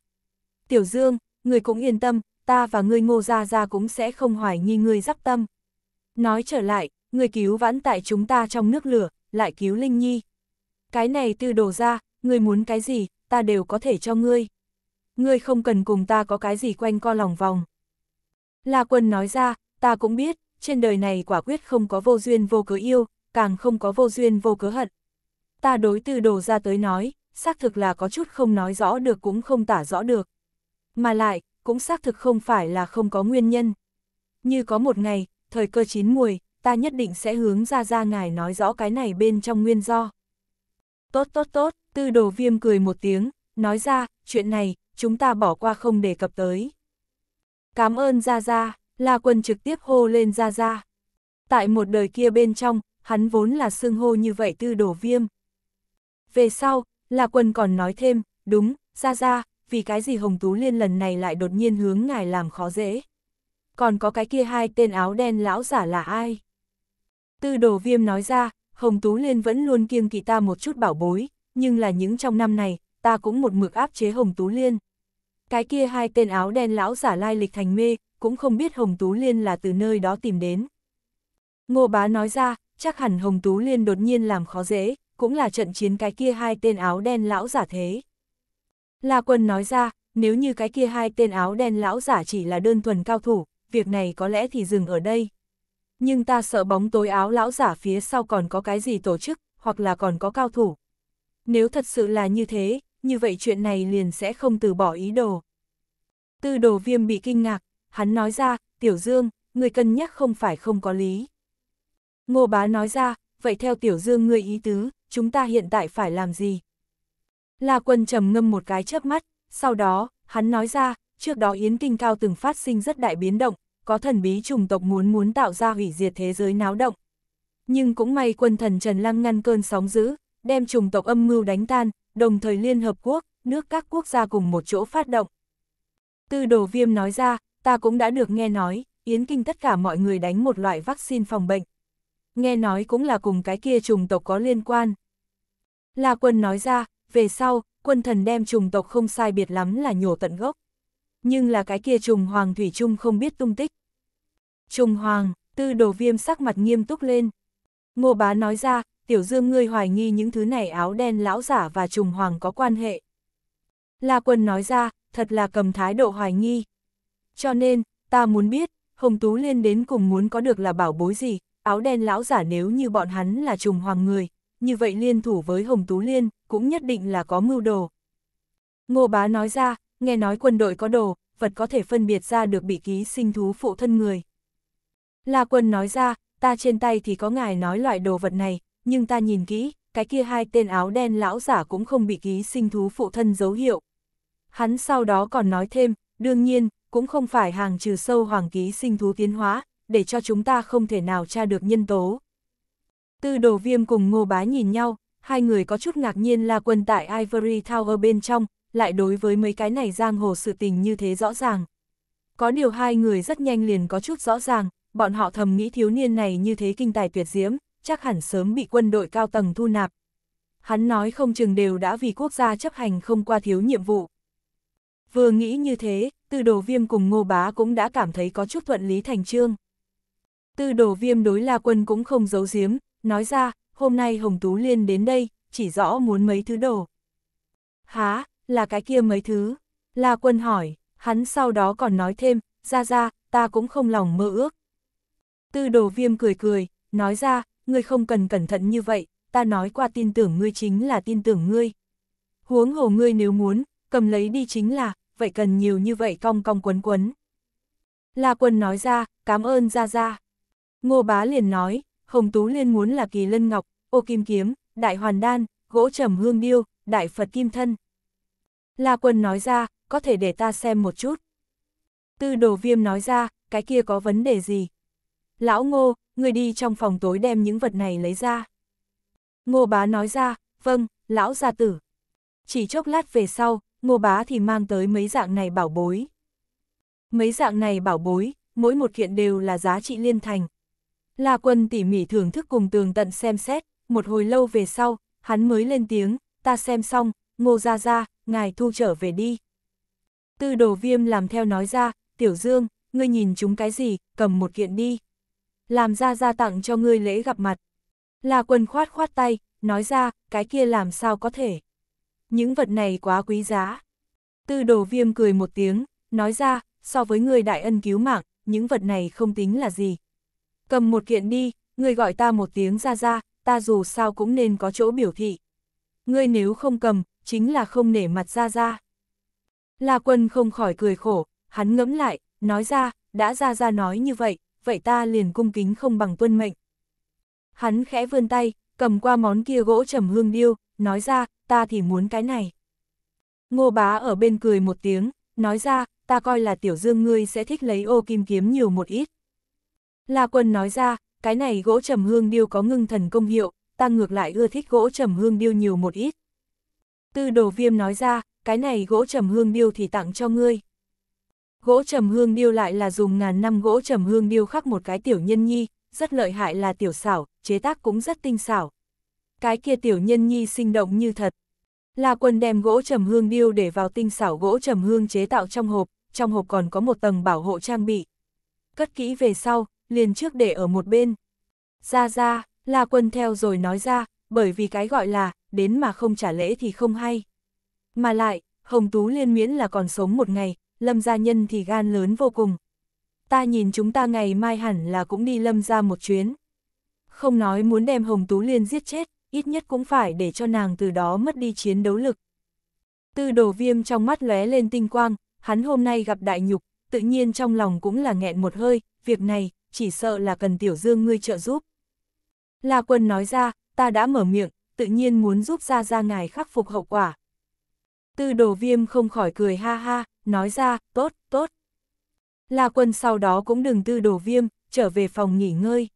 Tiểu Dương, người cũng yên tâm, ta và ngươi ngô ra ra cũng sẽ không hoài nghi ngươi giáp tâm. Nói trở lại, người cứu vãn tại chúng ta trong nước lửa, lại cứu Linh Nhi. Cái này tư Đồ ra, người muốn cái gì, ta đều có thể cho ngươi. Ngươi không cần cùng ta có cái gì quanh co lòng vòng. La quân nói ra, ta cũng biết, trên đời này quả quyết không có vô duyên vô cớ yêu, càng không có vô duyên vô cớ hận. Ta đối tư đồ ra tới nói, xác thực là có chút không nói rõ được cũng không tả rõ được. Mà lại, cũng xác thực không phải là không có nguyên nhân. Như có một ngày, thời cơ chín muồi, ta nhất định sẽ hướng ra ra ngài nói rõ cái này bên trong nguyên do. Tốt tốt tốt, tư đồ viêm cười một tiếng, nói ra, chuyện này, chúng ta bỏ qua không đề cập tới. Cảm ơn ra ra La Quân trực tiếp hô lên ra ra Tại một đời kia bên trong, hắn vốn là xưng hô như vậy tư đồ viêm. Về sau, La Quân còn nói thêm, đúng, ra ra vì cái gì Hồng Tú Liên lần này lại đột nhiên hướng ngài làm khó dễ. Còn có cái kia hai tên áo đen lão giả là ai? Tư đồ viêm nói ra, Hồng Tú Liên vẫn luôn kiêng kỵ ta một chút bảo bối, nhưng là những trong năm này, ta cũng một mực áp chế Hồng Tú Liên. Cái kia hai tên áo đen lão giả lai lịch thành mê, cũng không biết Hồng Tú Liên là từ nơi đó tìm đến. Ngô bá nói ra, chắc hẳn Hồng Tú Liên đột nhiên làm khó dễ, cũng là trận chiến cái kia hai tên áo đen lão giả thế. La quân nói ra, nếu như cái kia hai tên áo đen lão giả chỉ là đơn thuần cao thủ, việc này có lẽ thì dừng ở đây, nhưng ta sợ bóng tối áo lão giả phía sau còn có cái gì tổ chức, hoặc là còn có cao thủ. Nếu thật sự là như thế, như vậy chuyện này liền sẽ không từ bỏ ý đồ. Tư đồ viêm bị kinh ngạc, hắn nói ra, Tiểu Dương, người cân nhắc không phải không có lý. Ngô bá nói ra, vậy theo Tiểu Dương người ý tứ, chúng ta hiện tại phải làm gì? La quân trầm ngâm một cái chớp mắt, sau đó, hắn nói ra, trước đó Yến Kinh Cao từng phát sinh rất đại biến động, có thần bí chủng tộc muốn muốn tạo ra hủy diệt thế giới náo động. Nhưng cũng may quân thần Trần Lăng ngăn cơn sóng dữ, đem chủng tộc âm mưu đánh tan, đồng thời Liên Hợp Quốc, nước các quốc gia cùng một chỗ phát động. Tư đồ viêm nói ra, ta cũng đã được nghe nói, Yến Kinh tất cả mọi người đánh một loại vaccine phòng bệnh. Nghe nói cũng là cùng cái kia chủng tộc có liên quan. La quân nói ra, về sau, quân thần đem chủng tộc không sai biệt lắm là nhổ tận gốc nhưng là cái kia trùng hoàng thủy trung không biết tung tích. Trùng hoàng, tư đồ viêm sắc mặt nghiêm túc lên. Ngô bá nói ra, tiểu dương ngươi hoài nghi những thứ này áo đen lão giả và trùng hoàng có quan hệ. La quân nói ra, thật là cầm thái độ hoài nghi. Cho nên, ta muốn biết, Hồng Tú Liên đến cùng muốn có được là bảo bối gì, áo đen lão giả nếu như bọn hắn là trùng hoàng người, như vậy liên thủ với Hồng Tú Liên, cũng nhất định là có mưu đồ. Ngô Bá nói ra, nghe nói quân đội có đồ, vật có thể phân biệt ra được bị ký sinh thú phụ thân người. La quân nói ra, ta trên tay thì có ngài nói loại đồ vật này, nhưng ta nhìn kỹ, cái kia hai tên áo đen lão giả cũng không bị ký sinh thú phụ thân dấu hiệu. Hắn sau đó còn nói thêm, đương nhiên, cũng không phải hàng trừ sâu hoàng ký sinh thú tiến hóa, để cho chúng ta không thể nào tra được nhân tố. Tư đồ viêm cùng ngô bá nhìn nhau, hai người có chút ngạc nhiên La quân tại Ivory Tower bên trong, lại đối với mấy cái này giang hồ sự tình như thế rõ ràng. Có điều hai người rất nhanh liền có chút rõ ràng, bọn họ thầm nghĩ thiếu niên này như thế kinh tài tuyệt diễm, chắc hẳn sớm bị quân đội cao tầng thu nạp. Hắn nói không chừng đều đã vì quốc gia chấp hành không qua thiếu nhiệm vụ. Vừa nghĩ như thế, tư đồ viêm cùng ngô bá cũng đã cảm thấy có chút thuận lý thành trương. Tư đồ viêm đối la quân cũng không giấu giếm, nói ra, hôm nay Hồng Tú Liên đến đây, chỉ rõ muốn mấy thứ đồ. Há, là cái kia mấy thứ. La quân hỏi, hắn sau đó còn nói thêm, ra ra, ta cũng không lòng mơ ước. Tư đồ viêm cười cười, nói ra, ngươi không cần cẩn thận như vậy, ta nói qua tin tưởng ngươi chính là tin tưởng ngươi. Huống hồ ngươi nếu muốn, cầm lấy đi chính là, vậy cần nhiều như vậy cong cong quấn quấn. La quân nói ra, cảm ơn ra ra. Ngô bá liền nói, Hồng Tú Liên muốn là kỳ lân ngọc, ô kim kiếm, đại hoàn đan, gỗ trầm hương điêu, đại Phật kim thân. La Quân nói ra, có thể để ta xem một chút. Tư đồ viêm nói ra, cái kia có vấn đề gì? Lão Ngô, người đi trong phòng tối đem những vật này lấy ra. Ngô bá nói ra, vâng, lão gia tử. Chỉ chốc lát về sau, ngô bá thì mang tới mấy dạng này bảo bối. Mấy dạng này bảo bối, mỗi một kiện đều là giá trị liên thành. La quân tỉ mỉ thưởng thức cùng tường tận xem xét, một hồi lâu về sau, hắn mới lên tiếng, ta xem xong, ngô ra ra, ngài thu trở về đi. Tư đồ viêm làm theo nói ra, tiểu dương, ngươi nhìn chúng cái gì, cầm một kiện đi. Làm ra ra tặng cho ngươi lễ gặp mặt. Là quần khoát khoát tay, nói ra, cái kia làm sao có thể. Những vật này quá quý giá. Tư đồ viêm cười một tiếng, nói ra, so với người đại ân cứu mạng, những vật này không tính là gì. Cầm một kiện đi, người gọi ta một tiếng ra ra, ta dù sao cũng nên có chỗ biểu thị. Ngươi nếu không cầm, chính là không nể mặt ra ra. La quân không khỏi cười khổ, hắn ngẫm lại, nói ra, đã ra ra nói như vậy, vậy ta liền cung kính không bằng tuân mệnh. Hắn khẽ vươn tay, cầm qua món kia gỗ trầm hương điêu, nói ra, ta thì muốn cái này. Ngô bá ở bên cười một tiếng, nói ra, ta coi là tiểu dương ngươi sẽ thích lấy ô kim kiếm nhiều một ít. La quân nói ra, cái này gỗ trầm hương điêu có ngưng thần công hiệu, ta ngược lại ưa thích gỗ trầm hương điêu nhiều một ít. Tư đồ viêm nói ra, cái này gỗ trầm hương điêu thì tặng cho ngươi. Gỗ trầm hương điêu lại là dùng ngàn năm gỗ trầm hương điêu khắc một cái tiểu nhân nhi, rất lợi hại là tiểu xảo, chế tác cũng rất tinh xảo. Cái kia tiểu nhân nhi sinh động như thật. La quân đem gỗ trầm hương điêu để vào tinh xảo gỗ trầm hương chế tạo trong hộp, trong hộp còn có một tầng bảo hộ trang bị. Cất kỹ về sau, liền trước để ở một bên. Ra ra, La quân theo rồi nói ra, bởi vì cái gọi là, đến mà không trả lễ thì không hay. Mà lại, Hồng Tú Liên miễn là còn sống một ngày, Lâm gia nhân thì gan lớn vô cùng. Ta nhìn chúng ta ngày mai hẳn là cũng đi Lâm gia một chuyến. Không nói muốn đem Hồng Tú Liên giết chết, ít nhất cũng phải để cho nàng từ đó mất đi chiến đấu lực. Tư đồ viêm trong mắt lóe lên tinh quang, hắn hôm nay gặp đại nhục, tự nhiên trong lòng cũng là nghẹn một hơi, việc này, chỉ sợ là cần tiểu dương ngươi trợ giúp. La quân nói ra, ta đã mở miệng, tự nhiên muốn giúp ra ra ngài khắc phục hậu quả. Tư đồ viêm không khỏi cười ha ha, nói ra, tốt, tốt. La quân sau đó cũng đừng tư đồ viêm, trở về phòng nghỉ ngơi.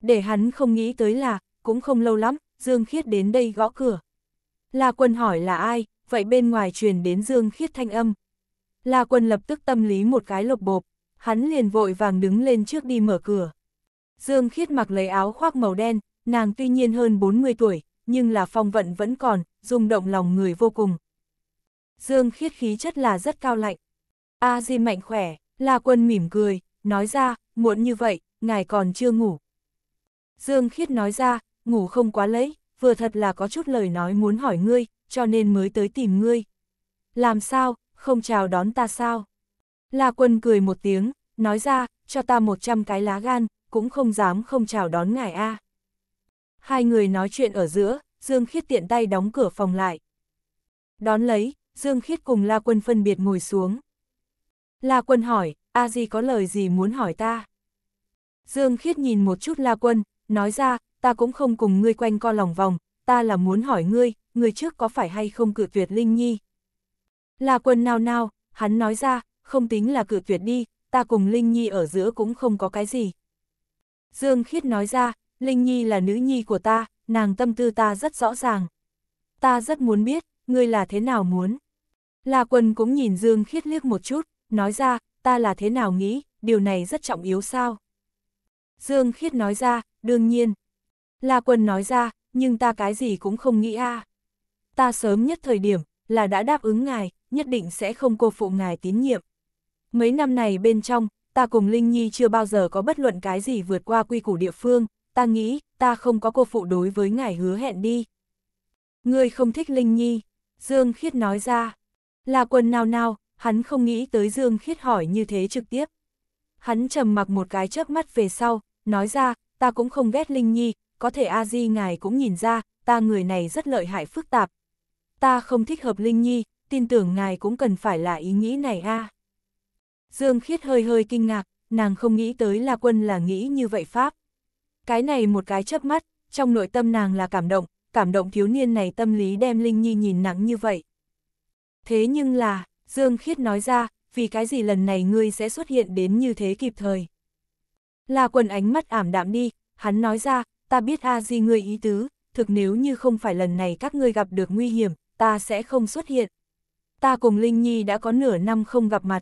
Để hắn không nghĩ tới là, cũng không lâu lắm, Dương Khiết đến đây gõ cửa. La quân hỏi là ai, vậy bên ngoài truyền đến Dương Khiết thanh âm. La quân lập tức tâm lý một cái lộc bộp, hắn liền vội vàng đứng lên trước đi mở cửa. Dương Khiết mặc lấy áo khoác màu đen, Nàng tuy nhiên hơn 40 tuổi, nhưng là phong vận vẫn còn, rung động lòng người vô cùng. Dương khiết khí chất là rất cao lạnh. A à, Di mạnh khỏe, La Quân mỉm cười, nói ra, muộn như vậy, ngài còn chưa ngủ. Dương khiết nói ra, ngủ không quá lấy, vừa thật là có chút lời nói muốn hỏi ngươi, cho nên mới tới tìm ngươi. Làm sao, không chào đón ta sao? La Quân cười một tiếng, nói ra, cho ta 100 cái lá gan, cũng không dám không chào đón ngài a. À. Hai người nói chuyện ở giữa, Dương Khiết tiện tay đóng cửa phòng lại. Đón lấy, Dương Khiết cùng La Quân phân biệt ngồi xuống. La Quân hỏi, A Di có lời gì muốn hỏi ta? Dương Khiết nhìn một chút La Quân, nói ra, ta cũng không cùng ngươi quanh co lòng vòng, ta là muốn hỏi ngươi, ngươi trước có phải hay không cự tuyệt Linh Nhi? La Quân nao nao, hắn nói ra, không tính là cự tuyệt đi, ta cùng Linh Nhi ở giữa cũng không có cái gì. Dương Khiết nói ra, Linh Nhi là nữ nhi của ta, nàng tâm tư ta rất rõ ràng. Ta rất muốn biết, ngươi là thế nào muốn. La Quân cũng nhìn Dương Khiết liếc một chút, nói ra, ta là thế nào nghĩ, điều này rất trọng yếu sao. Dương Khiết nói ra, đương nhiên. La Quân nói ra, nhưng ta cái gì cũng không nghĩ a. Ta sớm nhất thời điểm, là đã đáp ứng ngài, nhất định sẽ không cô phụ ngài tín nhiệm. Mấy năm này bên trong, ta cùng Linh Nhi chưa bao giờ có bất luận cái gì vượt qua quy củ địa phương, ta nghĩ, ta không có cô phụ đối với ngài hứa hẹn đi. Ngươi không thích Linh Nhi, Dương Khiết nói ra. Là quần nào nào, hắn không nghĩ tới Dương Khiết hỏi như thế trực tiếp. Hắn trầm mặc một cái chớp mắt về sau, nói ra, ta cũng không ghét Linh Nhi, có thể a di ngài cũng nhìn ra, ta người này rất lợi hại phức tạp. Ta không thích hợp Linh Nhi, tin tưởng ngài cũng cần phải là ý nghĩ này a. Dương Khiết hơi hơi kinh ngạc, nàng không nghĩ tới là quân là nghĩ như vậy Pháp. Cái này một cái chớp mắt, trong nội tâm nàng là cảm động, cảm động thiếu niên này tâm lý đem Linh Nhi nhìn nắng như vậy. Thế nhưng là, Dương Khiết nói ra, vì cái gì lần này ngươi sẽ xuất hiện đến như thế kịp thời. Là quần ánh mắt ảm đạm đi, hắn nói ra, ta biết a à di ngươi ý tứ, thực nếu như không phải lần này các ngươi gặp được nguy hiểm, ta sẽ không xuất hiện. Ta cùng Linh Nhi đã có nửa năm không gặp mặt.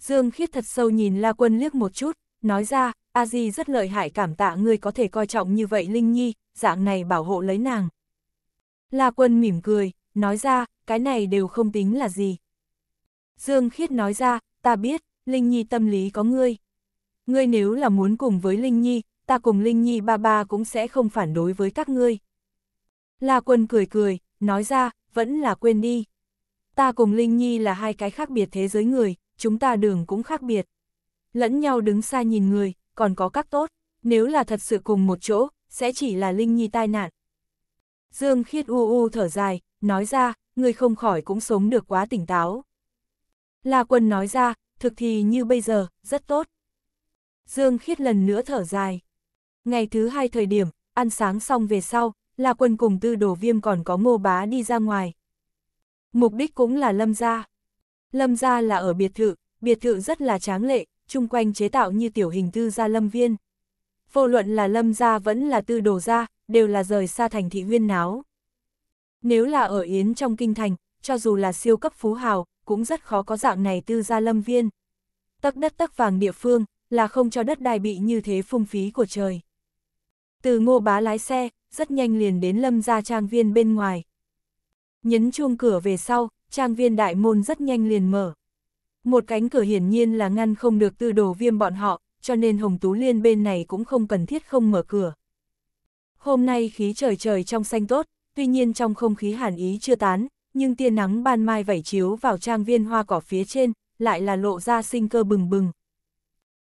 Dương Khiết thật sâu nhìn La Quân liếc một chút, nói ra, a di rất lợi hại cảm tạ ngươi có thể coi trọng như vậy Linh Nhi, dạng này bảo hộ lấy nàng. La quân mỉm cười, nói ra, cái này đều không tính là gì. Dương Khiết nói ra, ta biết, Linh Nhi tâm lý có ngươi. Ngươi nếu là muốn cùng với Linh Nhi, ta cùng Linh Nhi ba ba cũng sẽ không phản đối với các ngươi. La quân cười cười, nói ra, vẫn là quên đi. Ta cùng Linh Nhi là hai cái khác biệt thế giới người, chúng ta đường cũng khác biệt lẫn nhau đứng xa nhìn người, còn có các tốt, nếu là thật sự cùng một chỗ, sẽ chỉ là Linh Nhi tai nạn. Dương Khiết u u thở dài, nói ra, người không khỏi cũng sống được quá tỉnh táo. La Quân nói ra, thực thì như bây giờ, rất tốt. Dương Khiết lần nữa thở dài. Ngày thứ hai thời điểm, ăn sáng xong về sau, La Quân cùng tư đồ viêm còn có ngô bá đi ra ngoài. Mục đích cũng là lâm gia. Lâm gia là ở biệt thự, biệt thự rất là tráng lệ, chung quanh chế tạo như tiểu hình tư gia lâm viên. Vô luận là lâm gia vẫn là tư đồ gia, đều là rời xa thành thị huyên náo. Nếu là ở Yến trong kinh thành, cho dù là siêu cấp phú hào, cũng rất khó có dạng này tư gia lâm viên. Tắc đất tắc vàng địa phương, là không cho đất đai bị như thế phung phí của trời. Từ ngô bá lái xe, rất nhanh liền đến lâm gia trang viên bên ngoài. Nhấn chuông cửa về sau, trang viên đại môn rất nhanh liền mở, một cánh cửa hiển nhiên là ngăn không được tư đồ viêm bọn họ, cho nên Hồng Tú Liên bên này cũng không cần thiết không mở cửa. Hôm nay khí trời trời trong xanh tốt, tuy nhiên trong không khí hàn ý chưa tán, nhưng tia nắng ban mai vẩy chiếu vào trang viên hoa cỏ phía trên, lại là lộ ra sinh cơ bừng bừng.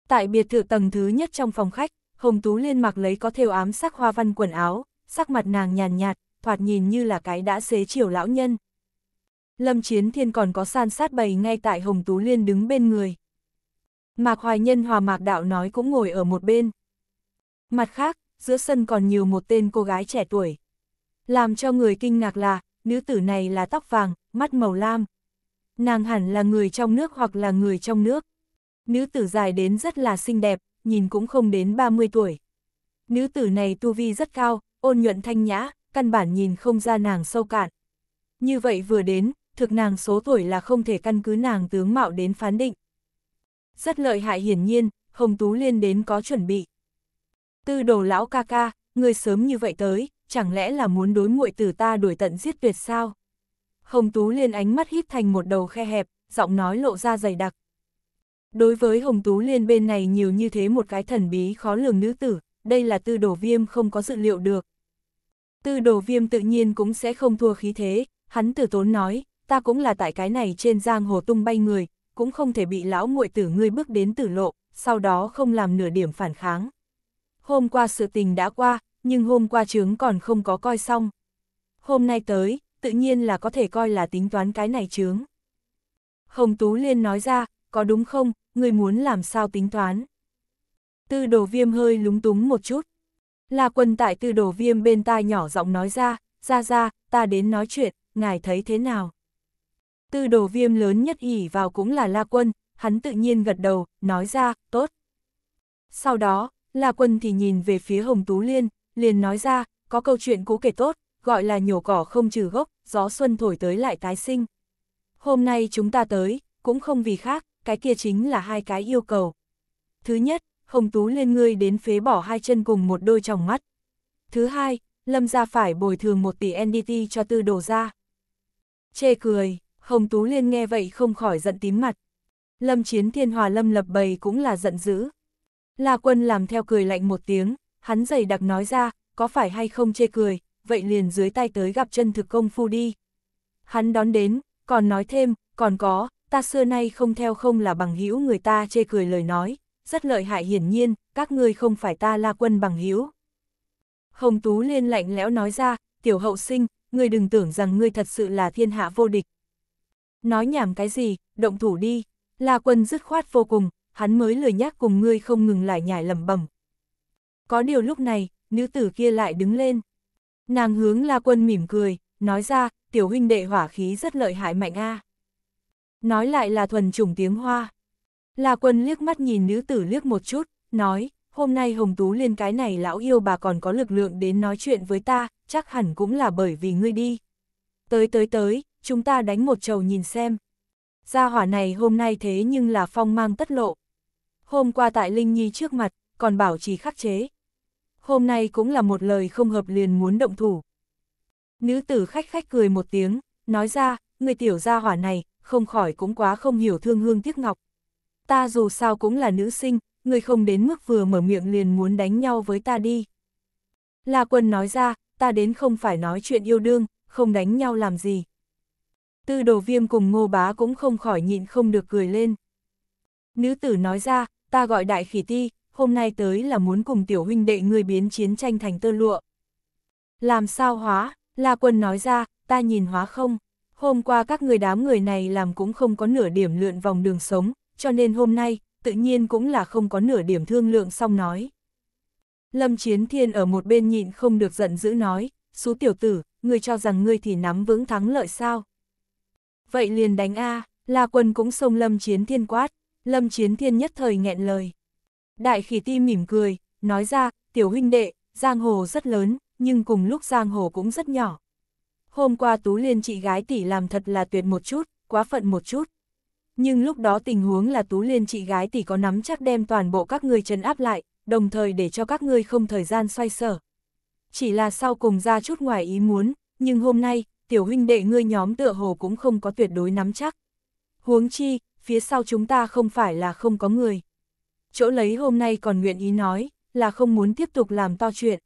Tại biệt thự tầng thứ nhất trong phòng khách, Hồng Tú Liên mặc lấy có thêu ám sắc hoa văn quần áo, sắc mặt nàng nhàn nhạt, nhạt, thoạt nhìn như là cái đã xế chiều lão nhân. Lâm Chiến Thiên còn có san sát bày ngay tại Hồng Tú Liên đứng bên người. Mạc Hoài Nhân Hòa Mạc Đạo nói cũng ngồi ở một bên. Mặt khác, giữa sân còn nhiều một tên cô gái trẻ tuổi. Làm cho người kinh ngạc là, nữ tử này là tóc vàng, mắt màu lam. Nàng hẳn là người trong nước hoặc là người trong nước. Nữ tử dài đến rất là xinh đẹp, nhìn cũng không đến 30 tuổi. Nữ tử này tu vi rất cao, ôn nhuận thanh nhã, căn bản nhìn không ra nàng sâu cạn. Như vậy vừa đến, thực nàng số tuổi là không thể căn cứ nàng tướng mạo đến phán định. Rất lợi hại hiển nhiên, Hồng Tú Liên đến có chuẩn bị. Tư đồ lão ca ca, người sớm như vậy tới, chẳng lẽ là muốn đối muội tử ta đuổi tận giết tuyệt sao? Hồng Tú Liên ánh mắt hít thành một đầu khe hẹp, giọng nói lộ ra dày đặc. Đối với Hồng Tú Liên bên này nhiều như thế một cái thần bí khó lường nữ tử, đây là tư đồ viêm không có dự liệu được. Tư đồ viêm tự nhiên cũng sẽ không thua khí thế, hắn tử tốn nói, ta cũng là tại cái này trên giang hồ tung bay người, cũng không thể bị lão muội tử ngươi bước đến tử lộ, sau đó không làm nửa điểm phản kháng. Hôm qua sự tình đã qua, nhưng hôm qua trướng còn không có coi xong. Hôm nay tới, tự nhiên là có thể coi là tính toán cái này trướng. Hồng Tú Liên nói ra, có đúng không, Ngươi muốn làm sao tính toán. Tư đồ viêm hơi lúng túng một chút. là quân tại tư đồ viêm bên tai nhỏ giọng nói ra, ra ra, ta đến nói chuyện, ngài thấy thế nào? tư đồ viêm lớn nhất ỉ vào cũng là La Quân, hắn tự nhiên gật đầu, nói ra, tốt. Sau đó, La Quân thì nhìn về phía Hồng Tú Liên, liền nói ra, có câu chuyện cũ kể tốt, gọi là nhổ cỏ không trừ gốc, gió xuân thổi tới lại tái sinh. Hôm nay chúng ta tới, cũng không vì khác, cái kia chính là hai cái yêu cầu. Thứ nhất, Hồng Tú Liên ngươi đến phế bỏ hai chân cùng một đôi tròng mắt. Thứ hai, Lâm gia phải bồi thường một tỷ NDT cho tư đồ ra. Chê cười, Hồng Tú Liên nghe vậy không khỏi giận tím mặt. Lâm Chiến Thiên Hòa Lâm Lập Bầy cũng là giận dữ. La Quân làm theo cười lạnh một tiếng, hắn dày đặc nói ra, có phải hay không chê cười, vậy liền dưới tay tới gặp chân thực công phu đi. Hắn đón đến, còn nói thêm, còn có, ta xưa nay không theo không là bằng hữu người ta chê cười lời nói, rất lợi hại hiển nhiên, các ngươi không phải ta La Quân bằng hữu. Hồng Tú Liên lạnh lẽo nói ra, tiểu hậu sinh, ngươi đừng tưởng rằng ngươi thật sự là thiên hạ vô địch, Nói nhảm cái gì, động thủ đi. La quân dứt khoát vô cùng, hắn mới lười nhắc cùng ngươi không ngừng lại nhảy lầm bẩm. Có điều lúc này, nữ tử kia lại đứng lên. Nàng hướng La quân mỉm cười, nói ra, tiểu huynh đệ hỏa khí rất lợi hại mạnh a. Nói lại là thuần trùng tiếng hoa. La quân liếc mắt nhìn nữ tử liếc một chút, nói, hôm nay Hồng Tú Liên cái này lão yêu bà còn có lực lượng đến nói chuyện với ta, chắc hẳn cũng là bởi vì ngươi đi. Tới tới tới, chúng ta đánh một trầu nhìn xem. Gia hỏa này hôm nay thế nhưng là phong mang tất lộ. Hôm qua tại Linh Nhi trước mặt, còn bảo trì khắc chế. Hôm nay cũng là một lời không hợp liền muốn động thủ. Nữ tử khách khách cười một tiếng, nói ra, người tiểu gia hỏa này, không khỏi cũng quá không hiểu thương hương tiếc ngọc. Ta dù sao cũng là nữ sinh, người không đến mức vừa mở miệng liền muốn đánh nhau với ta đi. La quân nói ra, ta đến không phải nói chuyện yêu đương, không đánh nhau làm gì. Tư đồ viêm cùng ngô bá cũng không khỏi nhịn không được cười lên. Nữ tử nói ra, ta gọi đại khỉ ti, hôm nay tới là muốn cùng tiểu huynh đệ người biến chiến tranh thành tơ lụa. Làm sao hóa, La Quân nói ra, ta nhìn hóa không, hôm qua các người đám người này làm cũng không có nửa điểm lượn vòng đường sống, cho nên hôm nay, tự nhiên cũng là không có nửa điểm thương lượng xong nói. Lâm Chiến Thiên ở một bên nhịn không được giận dữ nói, số tiểu tử, người cho rằng ngươi thì nắm vững thắng lợi sao? vậy liền đánh A, là quân cũng xông lâm chiến thiên quát, lâm chiến thiên nhất thời nghẹn lời. Đại khỉ ti mỉm cười, nói ra, tiểu huynh đệ, giang hồ rất lớn, nhưng cùng lúc giang hồ cũng rất nhỏ. Hôm qua Tú Liên chị gái tỷ làm thật là tuyệt một chút, quá phận một chút. Nhưng lúc đó tình huống là Tú Liên chị gái tỷ có nắm chắc đem toàn bộ các ngươi trấn áp lại, đồng thời để cho các ngươi không thời gian xoay sở. Chỉ là sau cùng ra chút ngoài ý muốn, nhưng hôm nay, tiểu huynh đệ ngươi nhóm tựa hồ cũng không có tuyệt đối nắm chắc. Huống chi, phía sau chúng ta không phải là không có người. Chỗ lấy hôm nay còn nguyện ý nói, là không muốn tiếp tục làm to chuyện.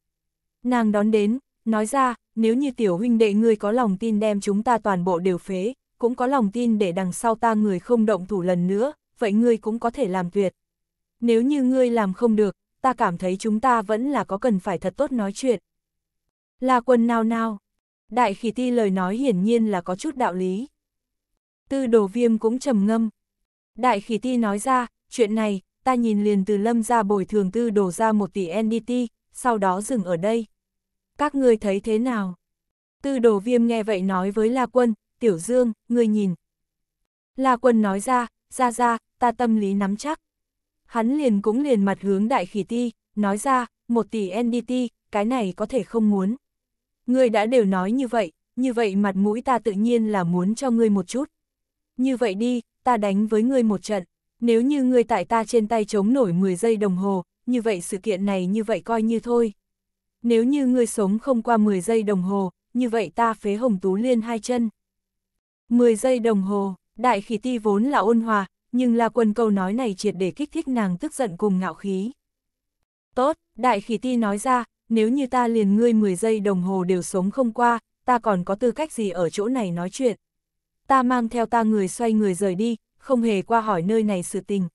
Nàng đón đến, nói ra, nếu như tiểu huynh đệ ngươi có lòng tin đem chúng ta toàn bộ đều phế, cũng có lòng tin để đằng sau ta người không động thủ lần nữa, vậy ngươi cũng có thể làm tuyệt. Nếu như ngươi làm không được, ta cảm thấy chúng ta vẫn là có cần phải thật tốt nói chuyện. Là quân nào nào, Đại khỉ ti lời nói hiển nhiên là có chút đạo lý. Tư đồ viêm cũng trầm ngâm. Đại khỉ ti nói ra, chuyện này, ta nhìn liền từ lâm ra bồi thường tư Đồ ra một tỷ NDT, sau đó dừng ở đây. Các ngươi thấy thế nào? Tư đồ viêm nghe vậy nói với La Quân, Tiểu Dương, người nhìn. La Quân nói ra, ra ra, ta tâm lý nắm chắc. Hắn liền cũng liền mặt hướng đại khỉ ti, nói ra, một tỷ NDT, cái này có thể không muốn. Ngươi đã đều nói như vậy, như vậy mặt mũi ta tự nhiên là muốn cho ngươi một chút. Như vậy đi, ta đánh với ngươi một trận, nếu như ngươi tại ta trên tay chống nổi 10 giây đồng hồ, như vậy sự kiện này như vậy coi như thôi. Nếu như ngươi sống không qua 10 giây đồng hồ, như vậy ta phế hồng tú liên hai chân. 10 giây đồng hồ, đại khỉ ti vốn là ôn hòa, nhưng La Quân câu nói này triệt để kích thích nàng tức giận cùng ngạo khí. Tốt, đại khỉ ti nói ra, nếu như ta liền ngươi 10 giây đồng hồ đều sống không qua, ta còn có tư cách gì ở chỗ này nói chuyện. Ta mang theo ta người xoay người rời đi, không hề qua hỏi nơi này sự tình.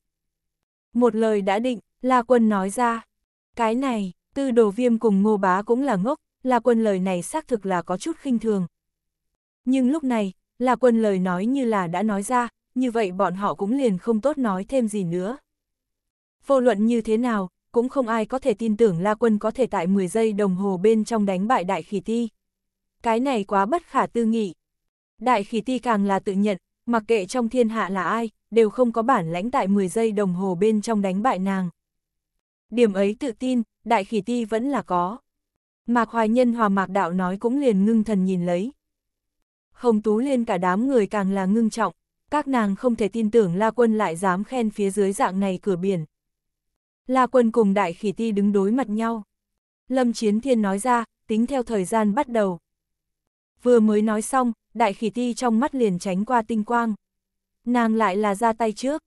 Một lời đã định, La Quân nói ra, cái này, tư đồ viêm cùng ngô bá cũng là ngốc, La Quân lời này xác thực là có chút khinh thường. Nhưng lúc này, La Quân lời nói như là đã nói ra, như vậy bọn họ cũng liền không tốt nói thêm gì nữa. Vô luận như thế nào, cũng không ai có thể tin tưởng La Quân có thể tại 10 giây đồng hồ bên trong đánh bại Đại Khỉ Ti. Cái này quá bất khả tư nghị. Đại Khỉ Ti càng là tự nhận, mặc kệ trong thiên hạ là ai, đều không có bản lãnh tại 10 giây đồng hồ bên trong đánh bại nàng. Điểm ấy tự tin, Đại Khỉ Ti vẫn là có. Mạc Hoài Nhân hòa Mạc Đạo nói cũng liền ngưng thần nhìn lấy. Hồng Tú Liên cả đám người càng là ngưng trọng, các nàng không thể tin tưởng La Quân lại dám khen phía dưới dạng này cửa biển. La Quân cùng Đại Khỉ Ti đứng đối mặt nhau. Lâm Chiến Thiên nói ra, tính theo thời gian bắt đầu. Vừa mới nói xong, Đại Khỉ Ti trong mắt liền tránh qua tinh quang. Nàng lại là ra tay trước.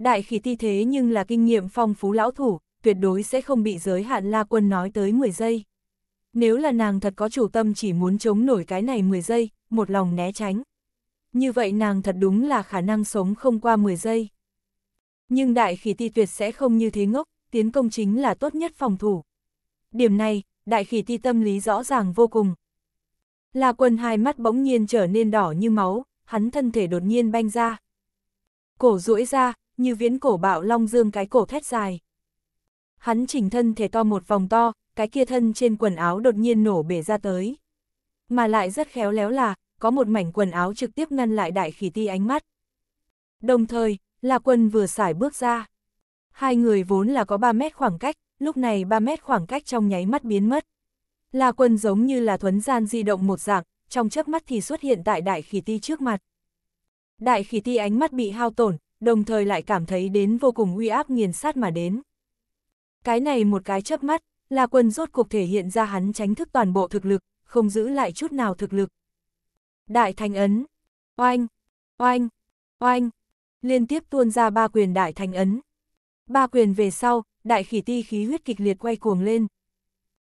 Đại Khỉ Ti thế nhưng là kinh nghiệm phong phú lão thủ, tuyệt đối sẽ không bị giới hạn La Quân nói tới 10 giây. Nếu là nàng thật có chủ tâm chỉ muốn chống nổi cái này 10 giây, một lòng né tránh. Như vậy nàng thật đúng là khả năng sống không qua 10 giây. Nhưng đại khỉ ti tuyệt sẽ không như thế ngốc, tiến công chính là tốt nhất phòng thủ. Điểm này, đại khỉ ti tâm lý rõ ràng vô cùng. La quân hai mắt bỗng nhiên trở nên đỏ như máu, hắn thân thể đột nhiên banh ra. Cổ duỗi ra, như viễn cổ bạo long dương cái cổ thét dài. Hắn chỉnh thân thể to một vòng to, cái kia thân trên quần áo đột nhiên nổ bể ra tới. Mà lại rất khéo léo là, có một mảnh quần áo trực tiếp ngăn lại đại khỉ ti ánh mắt. Đồng thời, La Quân vừa xải bước ra. Hai người vốn là có 3 mét khoảng cách, lúc này 3 mét khoảng cách trong nháy mắt biến mất. La quân giống như là thuấn gian di động một dạng, trong chớp mắt thì xuất hiện tại đại khỉ ti trước mặt. Đại khỉ ti ánh mắt bị hao tổn, đồng thời lại cảm thấy đến vô cùng uy áp nghiền sát mà đến. Cái này một cái chớp mắt, La Quân rốt cuộc thể hiện ra hắn tránh thức toàn bộ thực lực, không giữ lại chút nào thực lực. Đại thành ấn, oanh, oanh, oanh, liên tiếp tuôn ra ba quyền đại thành ấn, Ba quyền về sau, đại khỉ ti khí huyết kịch liệt quay cuồng lên.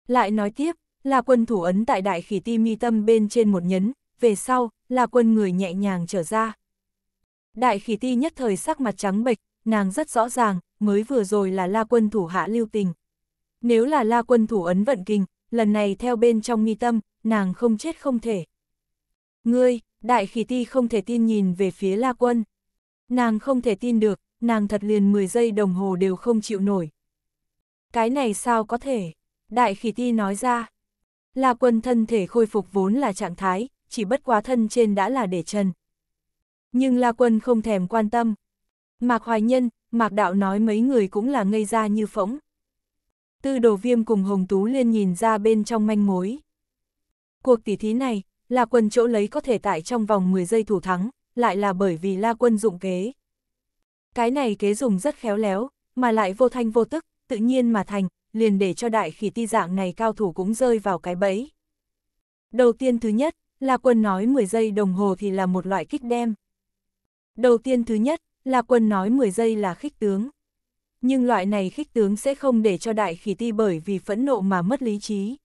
Lại nói tiếp, là quân thủ ấn tại đại khỉ ti mi tâm bên trên một nhấn, về sau, là quân người nhẹ nhàng trở ra. Đại khỉ ti nhất thời sắc mặt trắng bệch, nàng rất rõ ràng, mới vừa rồi là la quân thủ hạ lưu tình. Nếu là la quân thủ ấn vận kinh, lần này theo bên trong mi tâm, nàng không chết không thể. Ngươi, đại khỉ ti không thể tin nhìn về phía la quân. Nàng không thể tin được, nàng thật liền 10 giây đồng hồ đều không chịu nổi. Cái này sao có thể? Đại khỉ ti nói ra. La quân thân thể khôi phục vốn là trạng thái, chỉ bất quá thân trên đã là để chân. Nhưng La quân không thèm quan tâm. Mạc Hoài Nhân, Mạc Đạo nói mấy người cũng là ngây ra như phỗng. Tư đồ viêm cùng Hồng Tú Liên nhìn ra bên trong manh mối. Cuộc tỉ thí này, La Quân chỗ lấy có thể tại trong vòng 10 giây thủ thắng, lại là bởi vì La Quân dụng kế. Cái này kế dùng rất khéo léo, mà lại vô thanh vô tức, tự nhiên mà thành, liền để cho đại khỉ ti dạng này cao thủ cũng rơi vào cái bẫy. Đầu tiên thứ nhất, là quân nói 10 giây đồng hồ thì là một loại kích đem. Đầu tiên thứ nhất, là quân nói 10 giây là khích tướng. Nhưng loại này khích tướng sẽ không để cho đại khỉ ti bởi vì phẫn nộ mà mất lý trí.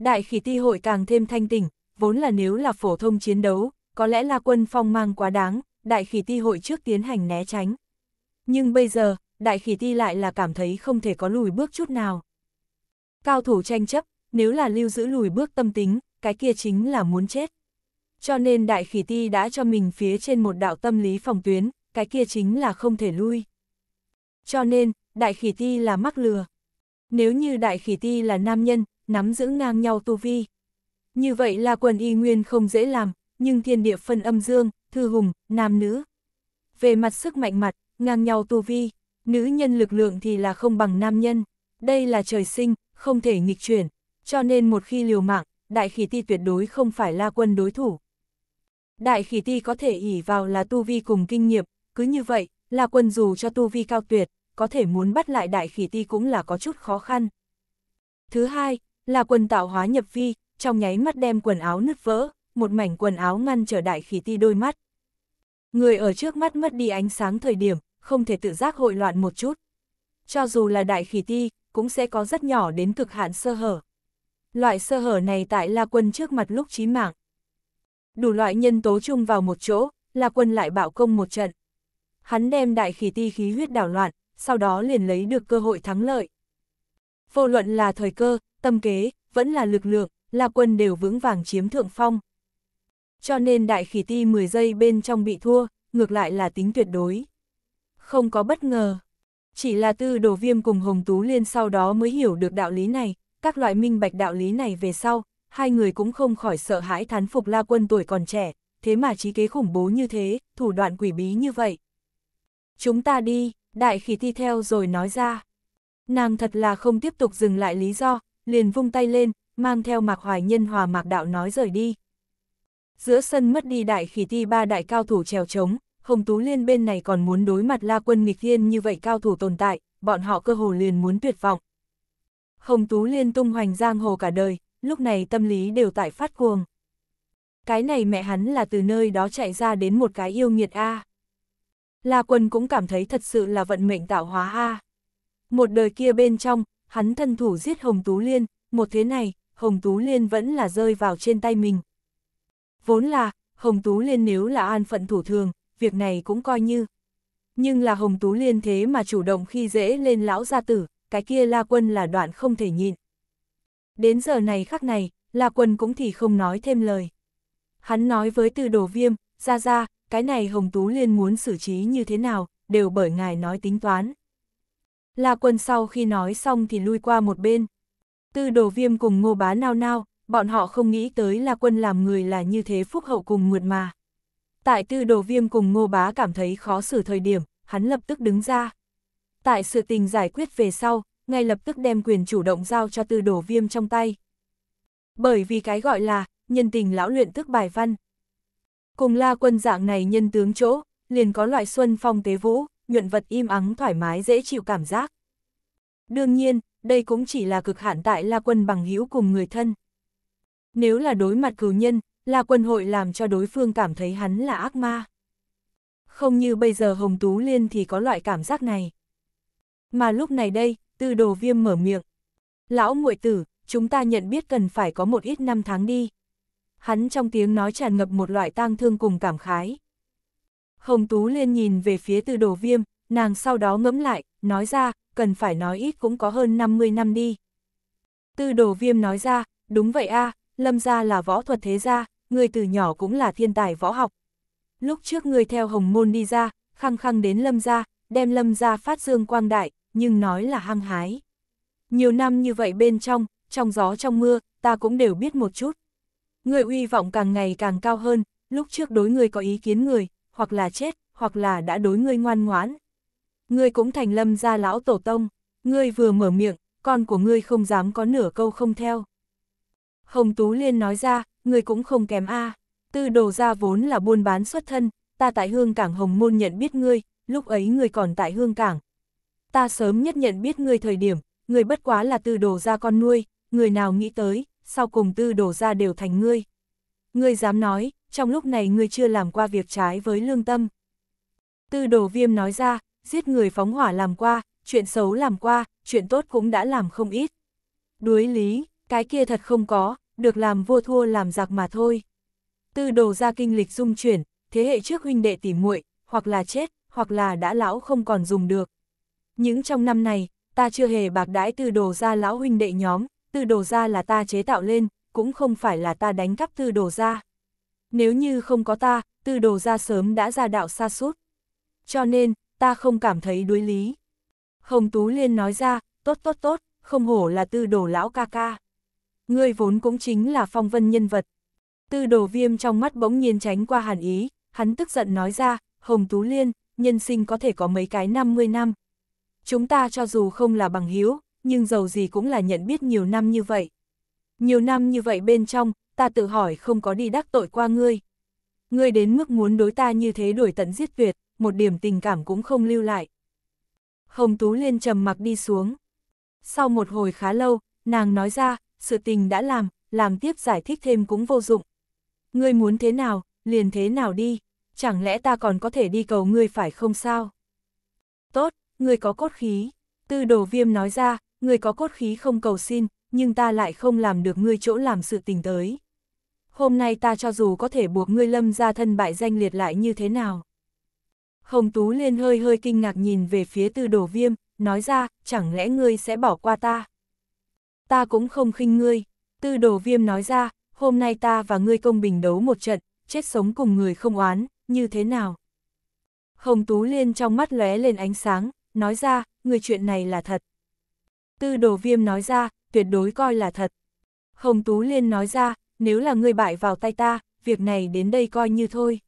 Đại khỉ ti hội càng thêm thanh tỉnh, vốn là nếu là phổ thông chiến đấu, có lẽ là quân phong mang quá đáng, đại khỉ ti hội trước tiến hành né tránh. Nhưng bây giờ, đại khỉ ti lại là cảm thấy không thể có lùi bước chút nào. Cao thủ tranh chấp, nếu là lưu giữ lùi bước tâm tính, cái kia chính là muốn chết. Cho nên đại khỉ ti đã cho mình phía trên một đạo tâm lý phòng tuyến, cái kia chính là không thể lui. Cho nên, đại khỉ ti là mắc lừa. Nếu như đại khỉ ti là nam nhân, nắm giữ ngang nhau tu vi. Như vậy là quần y nguyên không dễ làm, nhưng thiên địa phân âm dương, thư hùng, nam nữ. Về mặt sức mạnh mặt, ngang nhau tu vi, nữ nhân lực lượng thì là không bằng nam nhân, đây là trời sinh, không thể nghịch chuyển, cho nên một khi liều mạng, đại khỉ ti tuyệt đối không phải la quân đối thủ. Đại khỉ ti có thể ỉ vào là tu vi cùng kinh nghiệm, cứ như vậy, la quân dù cho tu vi cao tuyệt, có thể muốn bắt lại đại khỉ ti cũng là có chút khó khăn. Thứ hai, là quân tạo hóa nhập vi, trong nháy mắt đem quần áo nứt vỡ, một mảnh quần áo ngăn trở đại khỉ ti đôi mắt. Người ở trước mắt mất đi ánh sáng thời điểm, không thể tự giác hội loạn một chút. Cho dù là đại khỉ ti, cũng sẽ có rất nhỏ đến cực hạn sơ hở. Loại sơ hở này tại La Quân trước mặt lúc chí mạng. Đủ loại nhân tố chung vào một chỗ, La Quân lại bạo công một trận. Hắn đem đại khỉ ti khí huyết đảo loạn, sau đó liền lấy được cơ hội thắng lợi. Vô luận là thời cơ, tâm kế, vẫn là lực lượng, La Quân đều vững vàng chiếm thượng phong. Cho nên đại khỉ ti 10 giây bên trong bị thua, ngược lại là tính tuyệt đối không có bất ngờ. Chỉ là tư đổ viêm cùng Hồng Tú Liên sau đó mới hiểu được đạo lý này, các loại minh bạch đạo lý này về sau, hai người cũng không khỏi sợ hãi thán phục la quân tuổi còn trẻ, thế mà trí kế khủng bố như thế, thủ đoạn quỷ bí như vậy. Chúng ta đi, đại khỉ thi theo rồi nói ra. Nàng thật là không tiếp tục dừng lại lý do, liền vung tay lên, mang theo mạc hoài nhân hòa mạc đạo nói rời đi. Giữa sân mất đi đại khỉ thi ba đại cao thủ trèo trống, Hồng Tú Liên bên này còn muốn đối mặt La Quân nghịch thiên như vậy cao thủ tồn tại, bọn họ cơ hồ liền muốn tuyệt vọng. Hồng Tú Liên tung hoành giang hồ cả đời, lúc này tâm lý đều tại phát cuồng. Cái này mẹ hắn là từ nơi đó chạy ra đến một cái yêu nghiệt A. La Quân cũng cảm thấy thật sự là vận mệnh tạo hóa A. Một đời kia bên trong, hắn thân thủ giết Hồng Tú Liên, một thế này, Hồng Tú Liên vẫn là rơi vào trên tay mình. Vốn là, Hồng Tú Liên nếu là an phận thủ thường, việc này cũng coi như. Nhưng là Hồng Tú Liên thế mà chủ động khi dễ lên lão gia tử, cái kia La Quân là đoạn không thể nhịn. Đến giờ này khắc này, La Quân cũng thì không nói thêm lời. Hắn nói với từ đồ viêm, ra ra, cái này Hồng Tú Liên muốn xử trí như thế nào, đều bởi ngài nói tính toán. La Quân sau khi nói xong thì lui qua một bên. Tư đồ viêm cùng ngô bá nao nao, bọn họ không nghĩ tới La Quân làm người là như thế phúc hậu cùng mượt mà. Tại tư đồ viêm cùng ngô bá cảm thấy khó xử thời điểm, hắn lập tức đứng ra. Tại sự tình giải quyết về sau, ngay lập tức đem quyền chủ động giao cho tư đồ viêm trong tay. Bởi vì cái gọi là, nhân tình lão luyện thức bài văn. Cùng la quân dạng này nhân tướng chỗ, liền có loại xuân phong tế vũ, nhuận vật im ắng thoải mái dễ chịu cảm giác. Đương nhiên, đây cũng chỉ là cực hạn tại la quân bằng hữu cùng người thân. Nếu là đối mặt cừu nhân, là quân hội làm cho đối phương cảm thấy hắn là ác ma. Không như bây giờ Hồng Tú Liên thì có loại cảm giác này. Mà lúc này đây, tư đồ viêm mở miệng. Lão muội tử, chúng ta nhận biết cần phải có một ít năm tháng đi. Hắn trong tiếng nói tràn ngập một loại tang thương cùng cảm khái. Hồng Tú Liên nhìn về phía tư đồ viêm, nàng sau đó ngẫm lại, nói ra, cần phải nói ít cũng có hơn 50 năm đi. Tư đồ viêm nói ra, đúng vậy a à, lâm gia là võ thuật thế gia, ngươi từ nhỏ cũng là thiên tài võ học. Lúc trước ngươi theo hồng môn đi ra, khăng khăng đến lâm gia, đem lâm gia phát dương quang đại, nhưng nói là hăng hái. Nhiều năm như vậy bên trong, trong gió trong mưa, ta cũng đều biết một chút. Ngươi uy vọng càng ngày càng cao hơn, lúc trước đối ngươi có ý kiến người, hoặc là chết, hoặc là đã đối ngươi ngoan ngoãn. Ngươi cũng thành lâm gia lão tổ tông, ngươi vừa mở miệng, con của ngươi không dám có nửa câu không theo. Hồng Tú Liên nói ra, người cũng không kém a. Tư đồ ra vốn là buôn bán xuất thân, ta tại hương cảng Hồng Môn nhận biết ngươi, lúc ấy ngươi còn tại hương cảng. Ta sớm nhất nhận biết ngươi thời điểm, ngươi bất quá là tư đồ ra con nuôi, người nào nghĩ tới, sau cùng tư đồ ra đều thành ngươi. Ngươi dám nói, trong lúc này ngươi chưa làm qua việc trái với lương tâm. Tư đồ viêm nói ra, giết người phóng hỏa làm qua, chuyện xấu làm qua, chuyện tốt cũng đã làm không ít. đuối lý, cái kia thật không có, được làm vua thua làm giặc mà thôi. Tư đồ ra kinh lịch dung chuyển, thế hệ trước huynh đệ tỉ muội hoặc là chết, hoặc là đã lão không còn dùng được. Những trong năm này, ta chưa hề bạc đãi tư đồ ra lão huynh đệ nhóm, tư đồ ra là ta chế tạo lên, cũng không phải là ta đánh cắp tư đồ ra. Nếu như không có ta, tư đồ ra sớm đã ra đạo xa sút Cho nên, ta không cảm thấy đuối lý. Hồng Tú Liên nói ra, tốt tốt tốt, không hổ là tư đồ lão ca ca ngươi vốn cũng chính là phong vân nhân vật. Tư đồ viêm trong mắt bỗng nhiên tránh qua hàn ý, hắn tức giận nói ra, Hồng Tú Liên, nhân sinh có thể có mấy cái 50 năm. Chúng ta cho dù không là bằng hiếu, nhưng giàu gì cũng là nhận biết nhiều năm như vậy. Nhiều năm như vậy bên trong, ta tự hỏi không có đi đắc tội qua ngươi. Ngươi đến mức muốn đối ta như thế đuổi tận giết tuyệt, một điểm tình cảm cũng không lưu lại. Hồng Tú Liên trầm mặc đi xuống. Sau một hồi khá lâu, nàng nói ra, sự tình đã làm, làm tiếp giải thích thêm cũng vô dụng. Ngươi muốn thế nào, liền thế nào đi, chẳng lẽ ta còn có thể đi cầu ngươi phải không sao? Tốt, ngươi có cốt khí. Tư đồ viêm nói ra, ngươi có cốt khí không cầu xin, nhưng ta lại không làm được ngươi chỗ làm sự tình tới. Hôm nay ta cho dù có thể buộc ngươi lâm ra thân bại danh liệt lại như thế nào. Hồng Tú Liên hơi hơi kinh ngạc nhìn về phía tư đồ viêm, nói ra, chẳng lẽ ngươi sẽ bỏ qua ta? ta cũng không khinh ngươi. Tư đồ viêm nói ra, hôm nay ta và ngươi công bình đấu một trận, chết sống cùng người không oán, như thế nào? Hồng Tú Liên trong mắt lóe lên ánh sáng, nói ra, người chuyện này là thật. Tư đồ viêm nói ra, tuyệt đối coi là thật. Hồng Tú Liên nói ra, nếu là ngươi bại vào tay ta, việc này đến đây coi như thôi.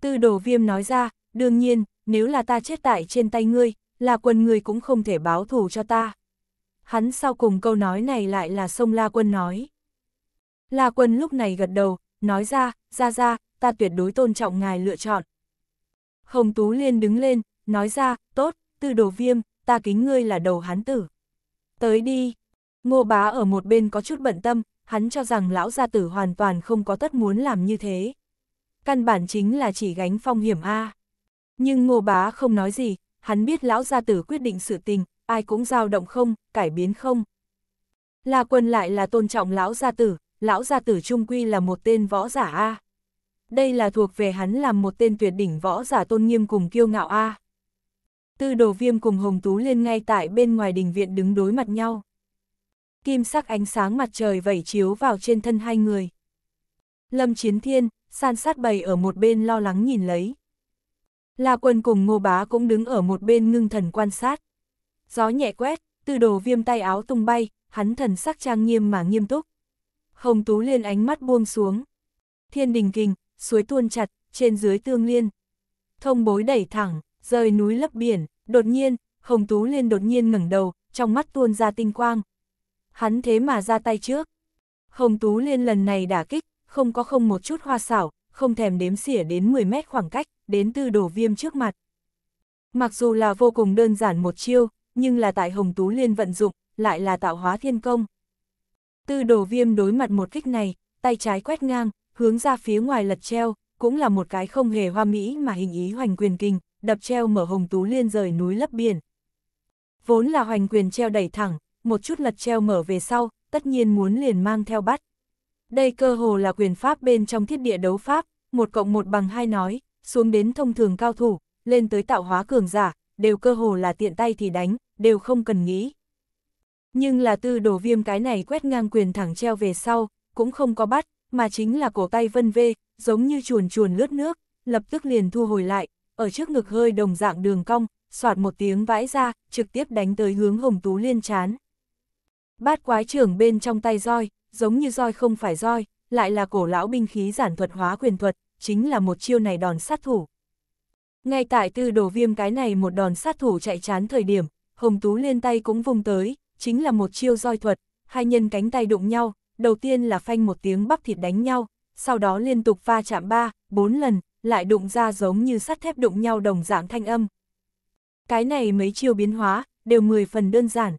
Tư đồ viêm nói ra, đương nhiên, nếu là ta chết tại trên tay ngươi, là quần ngươi cũng không thể báo thù cho ta hắn sau cùng câu nói này lại là sông La Quân nói. La Quân lúc này gật đầu, nói ra, ra ra, ta tuyệt đối tôn trọng ngài lựa chọn. Hồng Tú Liên đứng lên, nói ra, tốt, tư đồ viêm, ta kính ngươi là đầu hán tử. Tới đi, ngô bá ở một bên có chút bận tâm, hắn cho rằng lão gia tử hoàn toàn không có tất muốn làm như thế. Căn bản chính là chỉ gánh phong hiểm A. Nhưng ngô bá không nói gì, hắn biết lão gia tử quyết định sự tình, ai cũng dao động không, cải biến không. La Quân lại là tôn trọng lão gia tử, lão gia tử trung quy là một tên võ giả A. Đây là thuộc về hắn làm một tên tuyệt đỉnh võ giả tôn nghiêm cùng kiêu ngạo A. Tư đồ viêm cùng Hồng Tú lên ngay tại bên ngoài đình viện đứng đối mặt nhau. Kim sắc ánh sáng mặt trời vẩy chiếu vào trên thân hai người. Lâm Chiến Thiên, san sát bầy ở một bên lo lắng nhìn lấy. La Quân cùng Ngô Bá cũng đứng ở một bên ngưng thần quan sát. Gió nhẹ quét, tư đồ viêm tay áo tung bay, hắn thần sắc trang nghiêm mà nghiêm túc. Hồng Tú liên ánh mắt buông xuống. Thiên đình kình, suối tuôn chặt, trên dưới tương liên. Thông bối đẩy thẳng, rời núi lấp biển, đột nhiên, Hồng Tú liên đột nhiên ngẩng đầu, trong mắt tuôn ra tinh quang. Hắn thế mà ra tay trước. Hồng Tú liên lần này đả kích, không có không một chút hoa xảo, không thèm đếm xỉa đến 10 mét khoảng cách, đến tư đồ viêm trước mặt. Mặc dù là vô cùng đơn giản một chiêu, nhưng là tại Hồng Tú Liên vận dụng, lại là tạo hóa thiên công. Tư đồ viêm đối mặt một kích này, tay trái quét ngang, hướng ra phía ngoài lật treo, cũng là một cái không hề hoa mỹ mà hình ý hoành quyền kinh, đập treo mở Hồng Tú Liên rời núi lấp biển. Vốn là hoành quyền treo đẩy thẳng, một chút lật treo mở về sau, tất nhiên muốn liền mang theo bắt. Đây cơ hồ là quyền pháp bên trong thiết địa đấu pháp, một cộng một bằng hai nói, xuống đến thông thường cao thủ, lên tới tạo hóa cường giả, đều cơ hồ là tiện tay thì đánh, đều không cần nghĩ. Nhưng là tư đồ viêm cái này quét ngang quyền thẳng treo về sau, cũng không có bắt, mà chính là cổ tay vân vê, giống như chuồn chuồn lướt nước, lập tức liền thu hồi lại, ở trước ngực hơi đồng dạng đường cong, soạt một tiếng vãi ra, trực tiếp đánh tới hướng hồng tú liên chán. Bát quái trưởng bên trong tay roi, giống như roi không phải roi, lại là cổ lão binh khí giản thuật hóa quyền thuật, chính là một chiêu này đòn sát thủ. Ngay tại tư đồ viêm cái này một đòn sát thủ chạy chán thời điểm, Hồng Tú liên tay cũng vùng tới, chính là một chiêu roi thuật, hai nhân cánh tay đụng nhau, đầu tiên là phanh một tiếng bắp thịt đánh nhau, sau đó liên tục va chạm ba, bốn lần, lại đụng ra giống như sắt thép đụng nhau đồng dạng thanh âm. Cái này mấy chiêu biến hóa, đều mười phần đơn giản,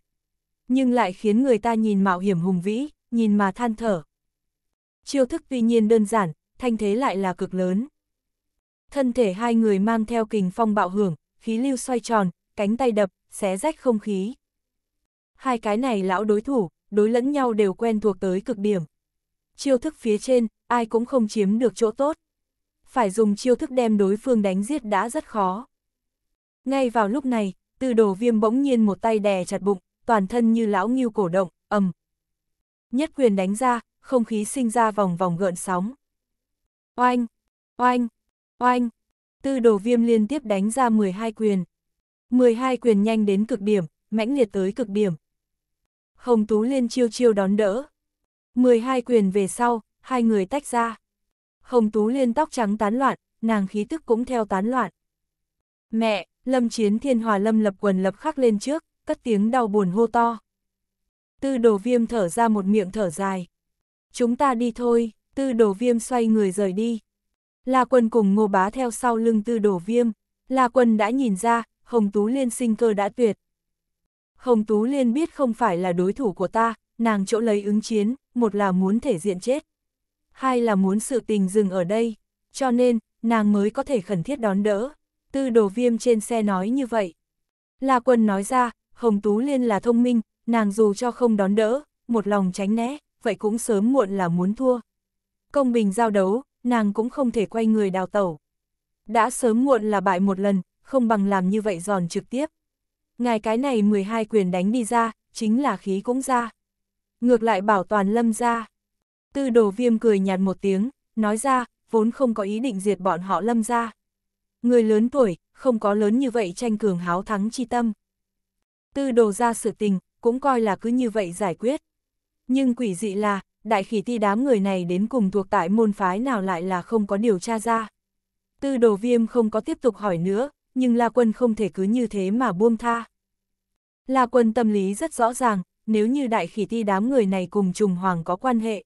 nhưng lại khiến người ta nhìn mạo hiểm hùng vĩ, nhìn mà than thở. Chiêu thức tuy nhiên đơn giản, thanh thế lại là cực lớn. Thân thể hai người mang theo kình phong bạo hưởng, khí lưu xoay tròn, cánh tay đập, xé rách không khí. Hai cái này lão đối thủ, đối lẫn nhau đều quen thuộc tới cực điểm. Chiêu thức phía trên, ai cũng không chiếm được chỗ tốt. Phải dùng chiêu thức đem đối phương đánh giết đã rất khó. Ngay vào lúc này, tư đồ viêm bỗng nhiên một tay đè chặt bụng, toàn thân như lão nghiêu cổ động, ầm. Nhất quyền đánh ra, không khí sinh ra vòng vòng gợn sóng. Oanh, oanh, oanh, tư đồ viêm liên tiếp đánh ra 12 quyền. 12 quyền nhanh đến cực điểm, mãnh liệt tới cực điểm. Hồng Tú Liên chiêu chiêu đón đỡ. 12 quyền về sau, hai người tách ra. Hồng Tú Liên tóc trắng tán loạn, nàng khí tức cũng theo tán loạn. Mẹ, Lâm Chiến Thiên Hòa Lâm lập quần lập khắc lên trước, cất tiếng đau buồn hô to. Tư đồ viêm thở ra một miệng thở dài. Chúng ta đi thôi, tư đồ viêm xoay người rời đi. La quân cùng ngô bá theo sau lưng tư đồ viêm. La quân đã nhìn ra, Hồng Tú Liên sinh cơ đã tuyệt. Hồng Tú Liên biết không phải là đối thủ của ta, nàng chỗ lấy ứng chiến, một là muốn thể diện chết. Hai là muốn sự tình dừng ở đây, cho nên, nàng mới có thể khẩn thiết đón đỡ. Tư đồ viêm trên xe nói như vậy. La quân nói ra, Hồng Tú Liên là thông minh, nàng dù cho không đón đỡ, một lòng tránh né, vậy cũng sớm muộn là muốn thua. Công bình giao đấu, nàng cũng không thể quay người đào tẩu. Đã sớm muộn là bại một lần, không bằng làm như vậy giòn trực tiếp. Ngài cái này 12 quyền đánh đi ra, chính là khí cũng ra. Ngược lại bảo toàn lâm ra. Tư đồ viêm cười nhạt một tiếng, nói ra, vốn không có ý định diệt bọn họ lâm ra. Người lớn tuổi, không có lớn như vậy tranh cường háo thắng chi tâm. Tư đồ ra sự tình, cũng coi là cứ như vậy giải quyết. Nhưng quỷ dị là, đại khỉ ti đám người này đến cùng thuộc tại môn phái nào lại là không có điều tra ra. Tư đồ viêm không có tiếp tục hỏi nữa, nhưng La Quân không thể cứ như thế mà buông tha. La Quân tâm lý rất rõ ràng, nếu như đại khỉ ti đám người này cùng trùng hoàng có quan hệ.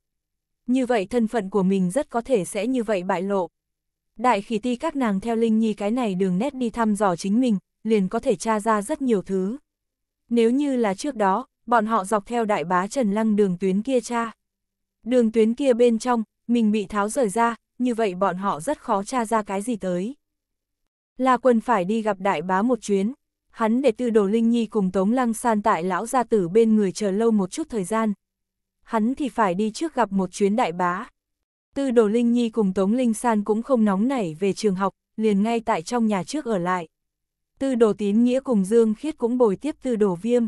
Như vậy thân phận của mình rất có thể sẽ như vậy bại lộ. Đại khỉ ti các nàng theo Linh Nhi cái này đường nét đi thăm dò chính mình, liền có thể tra ra rất nhiều thứ. Nếu như là trước đó, bọn họ dọc theo đại bá Trần Lăng đường tuyến kia tra. Đường tuyến kia bên trong, mình bị tháo rời ra, như vậy bọn họ rất khó tra ra cái gì tới. La Quân phải đi gặp đại bá một chuyến. Hắn để tư đồ Linh Nhi cùng Tống Lăng San tại lão gia tử bên người chờ lâu một chút thời gian. Hắn thì phải đi trước gặp một chuyến đại bá. Tư đồ Linh Nhi cùng Tống Linh San cũng không nóng nảy về trường học, liền ngay tại trong nhà trước ở lại. Tư đồ tín nghĩa cùng Dương Khiết cũng bồi tiếp tư đồ viêm.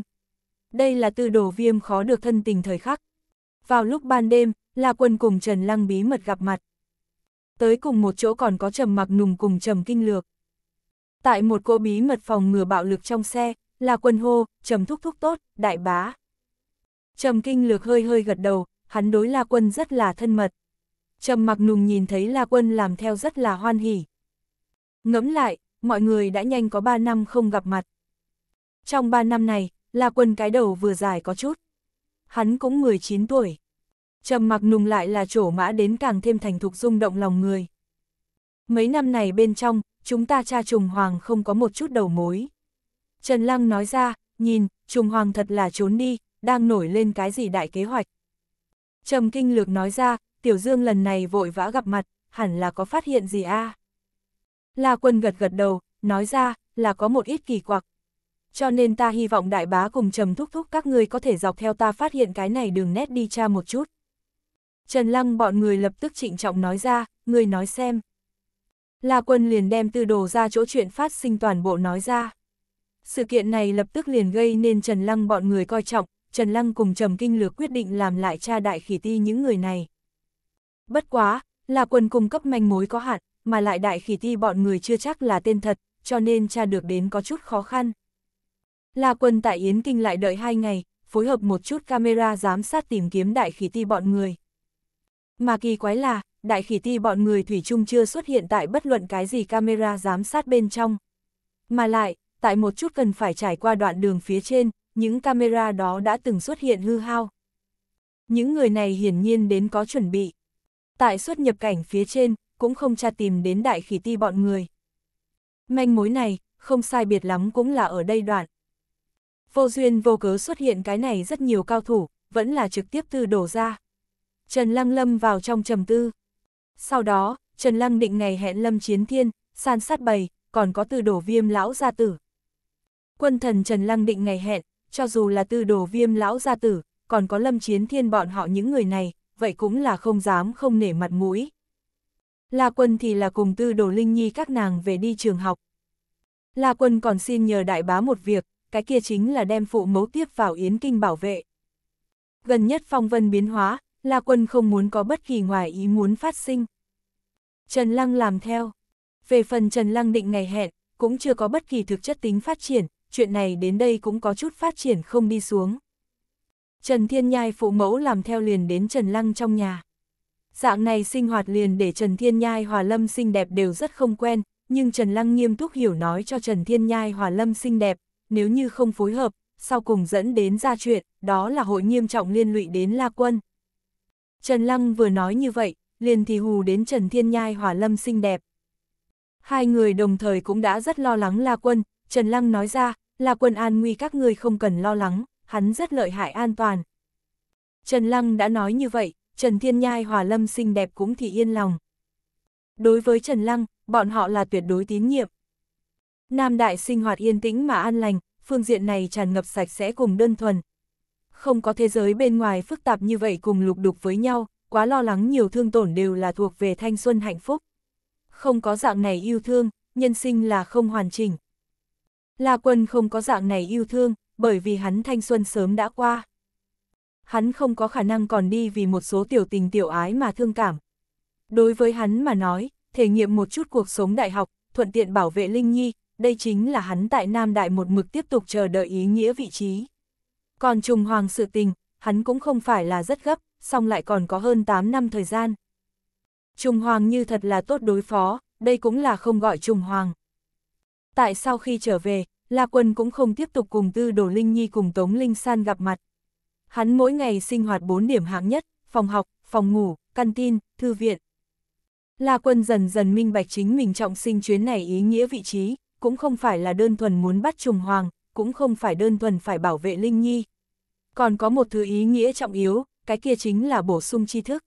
Đây là tư đồ viêm khó được thân tình thời khắc. Vào lúc ban đêm, La Quân cùng Trần Lăng bí mật gặp mặt. Tới cùng một chỗ còn có Trầm Mặc Nùng cùng Trầm Kinh Lược tại một cô bí mật phòng ngừa bạo lực trong xe, là quân hô, trầm thúc thúc tốt, đại bá. Trầm kinh lược hơi hơi gật đầu, hắn đối La Quân rất là thân mật. Trầm mặc nùng nhìn thấy La Quân làm theo rất là hoan hỉ. Ngẫm lại, mọi người đã nhanh có 3 năm không gặp mặt. Trong 3 năm này, La Quân cái đầu vừa dài có chút. Hắn cũng 19 tuổi. Trầm mặc nùng lại là chỗ mã đến càng thêm thành thục rung động lòng người. Mấy năm này bên trong, chúng ta cha trùng hoàng không có một chút đầu mối. Trần Lăng nói ra, nhìn, trùng hoàng thật là trốn đi, đang nổi lên cái gì đại kế hoạch. Trầm Kinh Lược nói ra, Tiểu Dương lần này vội vã gặp mặt, hẳn là có phát hiện gì a? La Quân gật gật đầu, nói ra, là có một ít kỳ quặc. Cho nên ta hy vọng đại bá cùng Trầm thúc thúc các ngươi có thể dọc theo ta phát hiện cái này đường nét đi tra một chút. Trần Lăng bọn người lập tức trịnh trọng nói ra, người nói xem. La Quân liền đem tư đồ ra chỗ chuyện phát sinh toàn bộ nói ra. Sự kiện này lập tức liền gây nên Trần Lăng bọn người coi trọng, Trần Lăng cùng Trầm Kinh Lược quyết định làm lại cha đại khỉ ti những người này. Bất quá, La Quân cung cấp manh mối có hạn, mà lại đại khỉ ti bọn người chưa chắc là tên thật, cho nên cha được đến có chút khó khăn. La Quân tại Yến Kinh lại đợi hai ngày, phối hợp một chút camera giám sát tìm kiếm đại khỉ ti bọn người. Mà kỳ quái là, đại khỉ ti bọn người Thủy chung chưa xuất hiện tại bất luận cái gì camera giám sát bên trong. Mà lại, tại một chút cần phải trải qua đoạn đường phía trên, những camera đó đã từng xuất hiện hư hao. Những người này hiển nhiên đến có chuẩn bị. Tại xuất nhập cảnh phía trên, cũng không tra tìm đến đại khỉ ti bọn người. Manh mối này, không sai biệt lắm cũng là ở đây đoạn. Vô duyên vô cớ xuất hiện cái này rất nhiều cao thủ, vẫn là trực tiếp từ đổ ra. Trần Lăng Lâm vào trong trầm tư. Sau đó, Trần Lăng định ngày hẹn Lâm Chiến Thiên, san sát bày, còn có từ đổ viêm lão gia tử. Quân thần Trần Lăng định ngày hẹn, cho dù là từ đổ viêm lão gia tử, còn có Lâm Chiến Thiên bọn họ những người này, vậy cũng là không dám không nể mặt mũi. La quân thì là cùng tư đồ linh nhi các nàng về đi trường học. La quân còn xin nhờ đại bá một việc, cái kia chính là đem phụ mẫu tiếp vào yến kinh bảo vệ. Gần nhất phong vân biến hóa, La quân không muốn có bất kỳ ngoài ý muốn phát sinh. Trần Lăng làm theo. Về phần Trần Lăng định ngày hẹn, cũng chưa có bất kỳ thực chất tính phát triển, chuyện này đến đây cũng có chút phát triển không đi xuống. Trần Thiên Nhai phụ mẫu làm theo liền đến Trần Lăng trong nhà. Dạng này sinh hoạt liền để Trần Thiên Nhai Hòa Lâm xinh đẹp đều rất không quen, nhưng Trần Lăng nghiêm túc hiểu nói cho Trần Thiên Nhai Hòa Lâm xinh đẹp, nếu như không phối hợp, sau cùng dẫn đến ra chuyện, đó là hội nghiêm trọng liên lụy đến La Quân. Trần Lăng vừa nói như vậy, liền thì hù đến Trần Thiên Nhai hỏa lâm xinh đẹp. Hai người đồng thời cũng đã rất lo lắng La Quân, Trần Lăng nói ra, La Quân an nguy các ngươi không cần lo lắng, hắn rất lợi hại an toàn. Trần Lăng đã nói như vậy, Trần Thiên Nhai hỏa lâm xinh đẹp cũng thì yên lòng. Đối với Trần Lăng, bọn họ là tuyệt đối tín nhiệm. Nam đại sinh hoạt yên tĩnh mà an lành, phương diện này tràn ngập sạch sẽ cùng đơn thuần. Không có thế giới bên ngoài phức tạp như vậy cùng lục đục với nhau, quá lo lắng nhiều thương tổn đều là thuộc về thanh xuân hạnh phúc. Không có dạng này yêu thương, nhân sinh là không hoàn chỉnh. La Quân không có dạng này yêu thương, bởi vì hắn thanh xuân sớm đã qua. Hắn không có khả năng còn đi vì một số tiểu tình tiểu ái mà thương cảm. Đối với hắn mà nói, thể nghiệm một chút cuộc sống đại học, thuận tiện bảo vệ Linh Nhi, đây chính là hắn tại Nam Đại một mực tiếp tục chờ đợi ý nghĩa vị trí. Còn trùng hoàng sự tình, hắn cũng không phải là rất gấp, song lại còn có hơn 8 năm thời gian. Trung Hoàng như thật là tốt đối phó, đây cũng là không gọi Trung Hoàng. Tại sao khi trở về, La Quân cũng không tiếp tục cùng Tư Đồ Linh Nhi cùng Tống Linh San gặp mặt. Hắn mỗi ngày sinh hoạt 4 điểm hạng nhất, phòng học, phòng ngủ, căn tin, thư viện. La Quân dần dần minh bạch chính mình trọng sinh chuyến này ý nghĩa vị trí, cũng không phải là đơn thuần muốn bắt Trùng Hoàng, cũng không phải đơn thuần phải bảo vệ Linh Nhi. Còn có một thứ ý nghĩa trọng yếu, cái kia chính là bổ sung tri thức.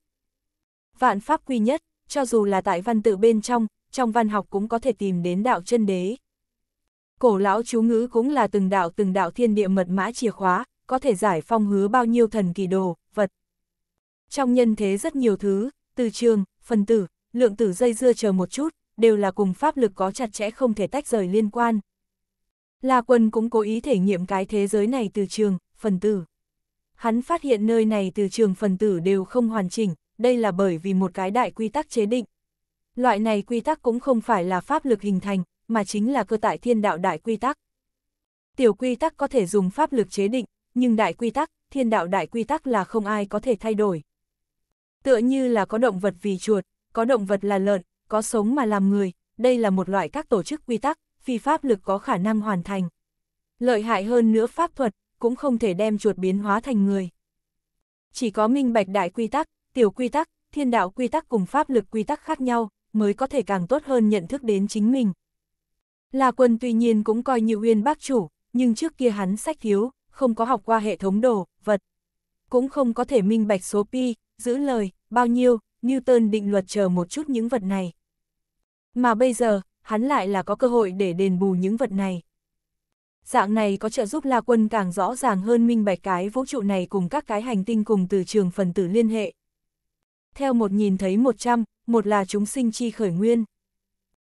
Vạn pháp quy nhất, cho dù là tại văn tự bên trong, trong văn học cũng có thể tìm đến đạo chân đế. Cổ lão chú ngữ cũng là từng đạo từng đạo thiên địa mật mã chìa khóa, có thể giải phong hứa bao nhiêu thần kỳ đồ, vật. Trong nhân thế rất nhiều thứ, từ trường, phần tử, lượng tử dây dưa chờ một chút, đều là cùng pháp lực có chặt chẽ không thể tách rời liên quan. La quân cũng cố ý thể nghiệm cái thế giới này từ trường, phần tử hắn phát hiện nơi này từ trường phần tử đều không hoàn chỉnh, đây là bởi vì một cái đại quy tắc chế định. Loại này quy tắc cũng không phải là pháp lực hình thành, mà chính là cơ tại thiên đạo đại quy tắc. Tiểu quy tắc có thể dùng pháp lực chế định, nhưng đại quy tắc, thiên đạo đại quy tắc là không ai có thể thay đổi. Tựa như là có động vật vì chuột, có động vật là lợn, có sống mà làm người, đây là một loại các tổ chức quy tắc, phi pháp lực có khả năng hoàn thành. Lợi hại hơn nữa pháp thuật, cũng không thể đem chuột biến hóa thành người. Chỉ có minh bạch đại quy tắc, tiểu quy tắc, thiên đạo quy tắc cùng pháp lực quy tắc khác nhau, mới có thể càng tốt hơn nhận thức đến chính mình. La Quân tuy nhiên cũng coi như uyên bác chủ, nhưng trước kia hắn sách thiếu, không có học qua hệ thống đồ, vật. Cũng không có thể minh bạch số pi, giữ lời, bao nhiêu, Newton định luật chờ một chút những vật này. Mà bây giờ, hắn lại là có cơ hội để đền bù những vật này dạng này có trợ giúp La Quân càng rõ ràng hơn minh bạch cái vũ trụ này cùng các cái hành tinh cùng từ trường phần tử liên hệ. Theo một nhìn thấy một trăm, một là chúng sinh chi khởi nguyên.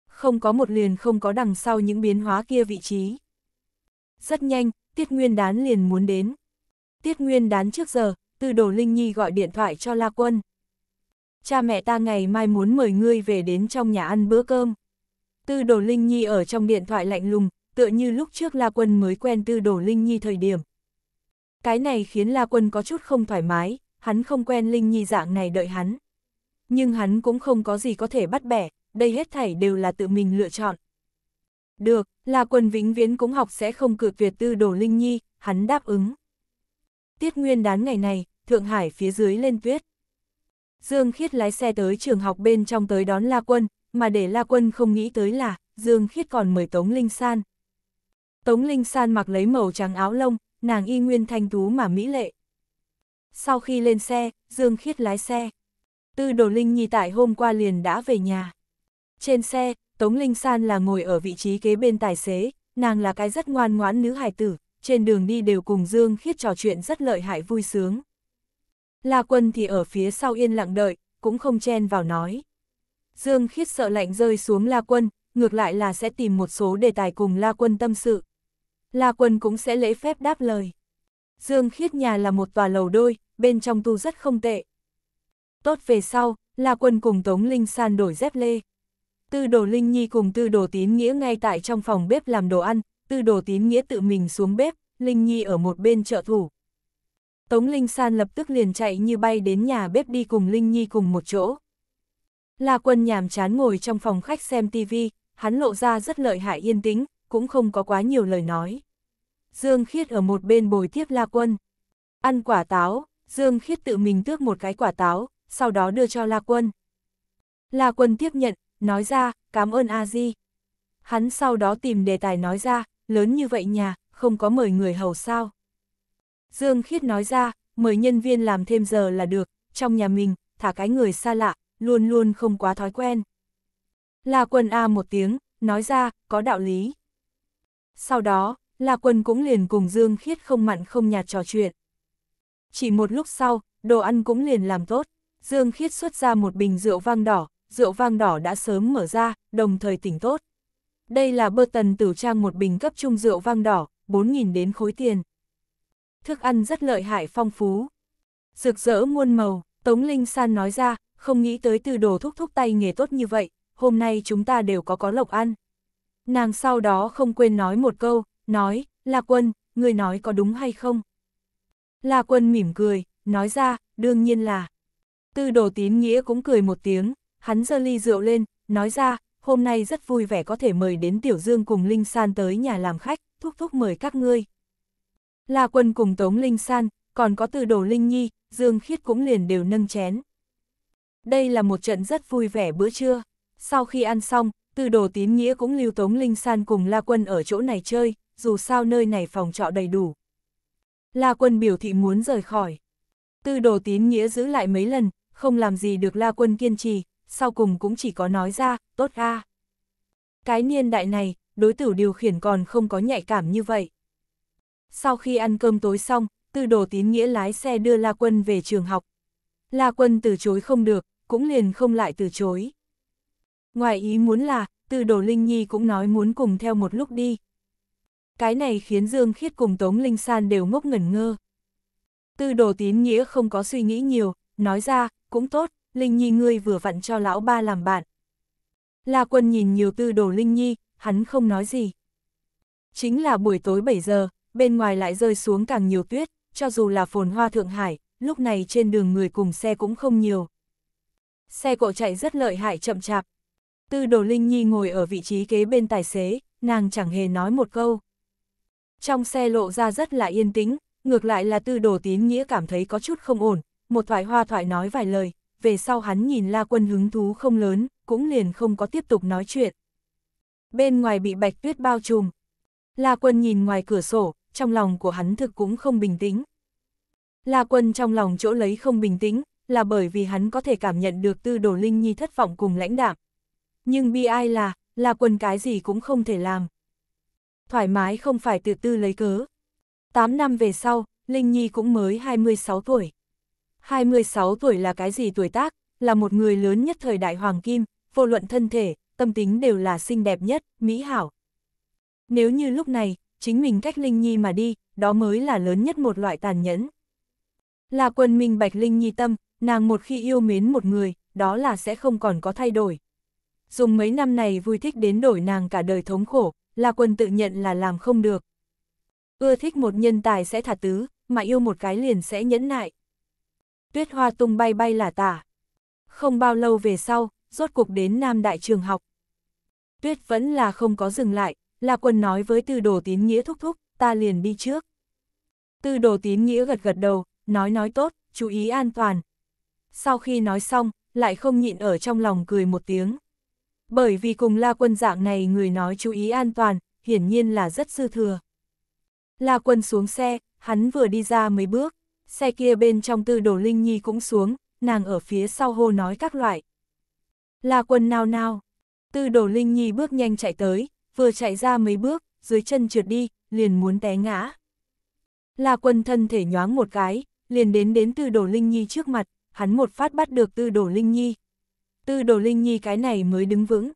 Không có một liền không có đằng sau những biến hóa kia vị trí. Rất nhanh, Tiết Nguyên đán liền muốn đến. Tiết Nguyên đán trước giờ, từ Đồ Linh Nhi gọi điện thoại cho La Quân. Cha mẹ ta ngày mai muốn mời ngươi về đến trong nhà ăn bữa cơm. Tư Đồ Linh Nhi ở trong điện thoại lạnh lùng, tựa như lúc trước La Quân mới quen Tư Đồ Linh Nhi thời điểm. Cái này khiến La Quân có chút không thoải mái, hắn không quen Linh Nhi dạng này đợi hắn. Nhưng hắn cũng không có gì có thể bắt bẻ, đây hết thảy đều là tự mình lựa chọn. Được, La Quân vĩnh viễn cũng học sẽ không cự tuyệt Tư Đồ Linh Nhi, hắn đáp ứng. Tiết nguyên đán ngày này, Thượng Hải phía dưới lên tuyết. Dương Khiết lái xe tới trường học bên trong tới đón La Quân, mà để La Quân không nghĩ tới là, Dương Khiết còn mời Tống Linh San. Tống Linh San mặc lấy màu trắng áo lông, nàng y nguyên thanh tú mà mỹ lệ. Sau khi lên xe, Dương Khiết lái xe. Tư Đồ Linh Nhi tại hôm qua liền đã về nhà. Trên xe, Tống Linh San là ngồi ở vị trí kế bên tài xế, nàng là cái rất ngoan ngoãn nữ hài tử, trên đường đi đều cùng Dương Khiết trò chuyện rất lợi hại vui sướng. La Quân thì ở phía sau yên lặng đợi, cũng không chen vào nói. Dương Khiết sợ lạnh rơi xuống La Quân, ngược lại là sẽ tìm một số đề tài cùng La Quân tâm sự. La Quân cũng sẽ lễ phép đáp lời. Dương Khiết nhà là một tòa lầu đôi, bên trong tu rất không tệ. Tốt về sau, La Quân cùng Tống Linh San đổi dép lê. Tư đồ Linh Nhi cùng tư đồ Tín Nghĩa ngay tại trong phòng bếp làm đồ ăn, tư đồ Tín Nghĩa tự mình xuống bếp, Linh Nhi ở một bên trợ thủ. Tống Linh San lập tức liền chạy như bay đến nhà bếp đi cùng Linh Nhi cùng một chỗ. La Quân nhàm chán ngồi trong phòng khách xem TV hắn lộ ra rất lợi hại yên tĩnh, cũng không có quá nhiều lời nói. Dương Khiết ở một bên bồi tiếp La Quân. Ăn quả táo, Dương Khiết tự mình tước một cái quả táo, sau đó đưa cho La Quân. La Quân tiếp nhận, nói ra, cảm ơn A Di. Hắn sau đó tìm đề tài nói ra, lớn như vậy nhà, không có mời người hầu sao. Dương Khiết nói ra, mời nhân viên làm thêm giờ là được, trong nhà mình, thả cái người xa lạ, luôn luôn không quá thói quen. La Quân A một tiếng, nói ra, có đạo lý. Sau đó, La Quân cũng liền cùng Dương Khiết không mặn không nhạt trò chuyện. Chỉ một lúc sau, đồ ăn cũng liền làm tốt, Dương Khiết xuất ra một bình rượu vang đỏ, rượu vang đỏ đã sớm mở ra, đồng thời tỉnh tốt. Đây là bơ tần tử trang một bình cấp trung rượu vang đỏ, 4.000 đến khối tiền. Thức ăn rất lợi hại phong phú. Rực rỡ muôn màu, Tống Linh San nói ra, không nghĩ tới từ đồ thúc thúc tay nghề tốt như vậy, hôm nay chúng ta đều có có lộc ăn. Nàng sau đó không quên nói một câu, nói, là quân, người nói có đúng hay không? La quân mỉm cười, nói ra, đương nhiên là. Tư đồ tín nghĩa cũng cười một tiếng, hắn giơ ly rượu lên, nói ra, hôm nay rất vui vẻ có thể mời đến Tiểu Dương cùng Linh San tới nhà làm khách, thúc thúc mời các ngươi. La quân cùng Tống Linh San, còn có tư đồ Linh Nhi, Dương Khiết cũng liền đều nâng chén. Đây là một trận rất vui vẻ bữa trưa. Sau khi ăn xong, từ đồ tín nghĩa cũng lưu Tống Linh San cùng La Quân ở chỗ này chơi, dù sao nơi này phòng trọ đầy đủ. La Quân biểu thị muốn rời khỏi. Tư đồ tín nghĩa giữ lại mấy lần, không làm gì được La Quân kiên trì, sau cùng cũng chỉ có nói ra, tốt a. Cái niên đại này, đối tử điều khiển còn không có nhạy cảm như vậy. Sau khi ăn cơm tối xong, tư đồ tín nghĩa lái xe đưa La Quân về trường học. La Quân từ chối không được, cũng liền không lại từ chối. Ngoài ý muốn là, từ đồ Linh Nhi cũng nói muốn cùng theo một lúc đi. Cái này khiến Dương Khiết cùng Tống Linh San đều ngốc ngẩn ngơ. Từ đồ Tín Nghĩa không có suy nghĩ nhiều, nói ra, cũng tốt, Linh Nhi ngươi vừa vặn cho lão ba làm bạn. La Quân nhìn nhiều Tư đồ Linh Nhi, hắn không nói gì. Chính là buổi tối 7 giờ, bên ngoài lại rơi xuống càng nhiều tuyết, cho dù là phồn hoa Thượng Hải, lúc này trên đường người cùng xe cũng không nhiều. Xe cộ chạy rất lợi hại chậm chạp, Tư Đồ Linh Nhi ngồi ở vị trí kế bên tài xế, nàng chẳng hề nói một câu. Trong xe lộ ra rất là yên tĩnh, ngược lại là tư đồ tín nghĩa cảm thấy có chút không ổn, một thoại hoa thoại nói vài lời, về sau hắn nhìn La Quân hứng thú không lớn, cũng liền không có tiếp tục nói chuyện. Bên ngoài bị bạch tuyết bao trùm. La Quân nhìn ngoài cửa sổ, trong lòng của hắn thực cũng không bình tĩnh. La Quân trong lòng chỗ lấy không bình tĩnh, là bởi vì hắn có thể cảm nhận được tư đồ Linh Nhi thất vọng cùng lãnh đạm, nhưng bi ai là, là quần cái gì cũng không thể làm. Thoải mái không phải từ tư lấy cớ. 8 năm về sau, Linh Nhi cũng mới 26 tuổi. 26 tuổi là cái gì tuổi tác, là một người lớn nhất thời đại hoàng kim, vô luận thân thể, tâm tính đều là xinh đẹp nhất, mỹ hảo. Nếu như lúc này, chính mình cách Linh Nhi mà đi, đó mới là lớn nhất một loại tàn nhẫn. Là quân minh bạch Linh Nhi tâm, nàng một khi yêu mến một người, đó là sẽ không còn có thay đổi dùng mấy năm này vui thích đến đổi nàng cả đời thống khổ, là quân tự nhận là làm không được. Ưa thích một nhân tài sẽ thả tứ, mà yêu một cái liền sẽ nhẫn nại. Tuyết hoa tung bay bay là tả. Không bao lâu về sau, rốt cục đến Nam Đại trường học. Tuyết vẫn là không có dừng lại, là quân nói với tư đồ tín nghĩa thúc thúc, ta liền đi trước. Tư đồ tín nghĩa gật gật đầu, nói nói tốt, chú ý an toàn. Sau khi nói xong, lại không nhịn ở trong lòng cười một tiếng. Bởi vì cùng La Quân dạng này người nói chú ý an toàn, hiển nhiên là rất dư thừa. La Quân xuống xe, hắn vừa đi ra mấy bước, xe kia bên trong tư đồ Linh Nhi cũng xuống, nàng ở phía sau hô nói các loại. La Quân nào nào tư đồ Linh Nhi bước nhanh chạy tới, vừa chạy ra mấy bước, dưới chân trượt đi, liền muốn té ngã. La Quân thân thể nhoáng một cái, liền đến đến tư đồ Linh Nhi trước mặt, hắn một phát bắt được tư đồ Linh Nhi, tư đồ Linh Nhi cái này mới đứng vững.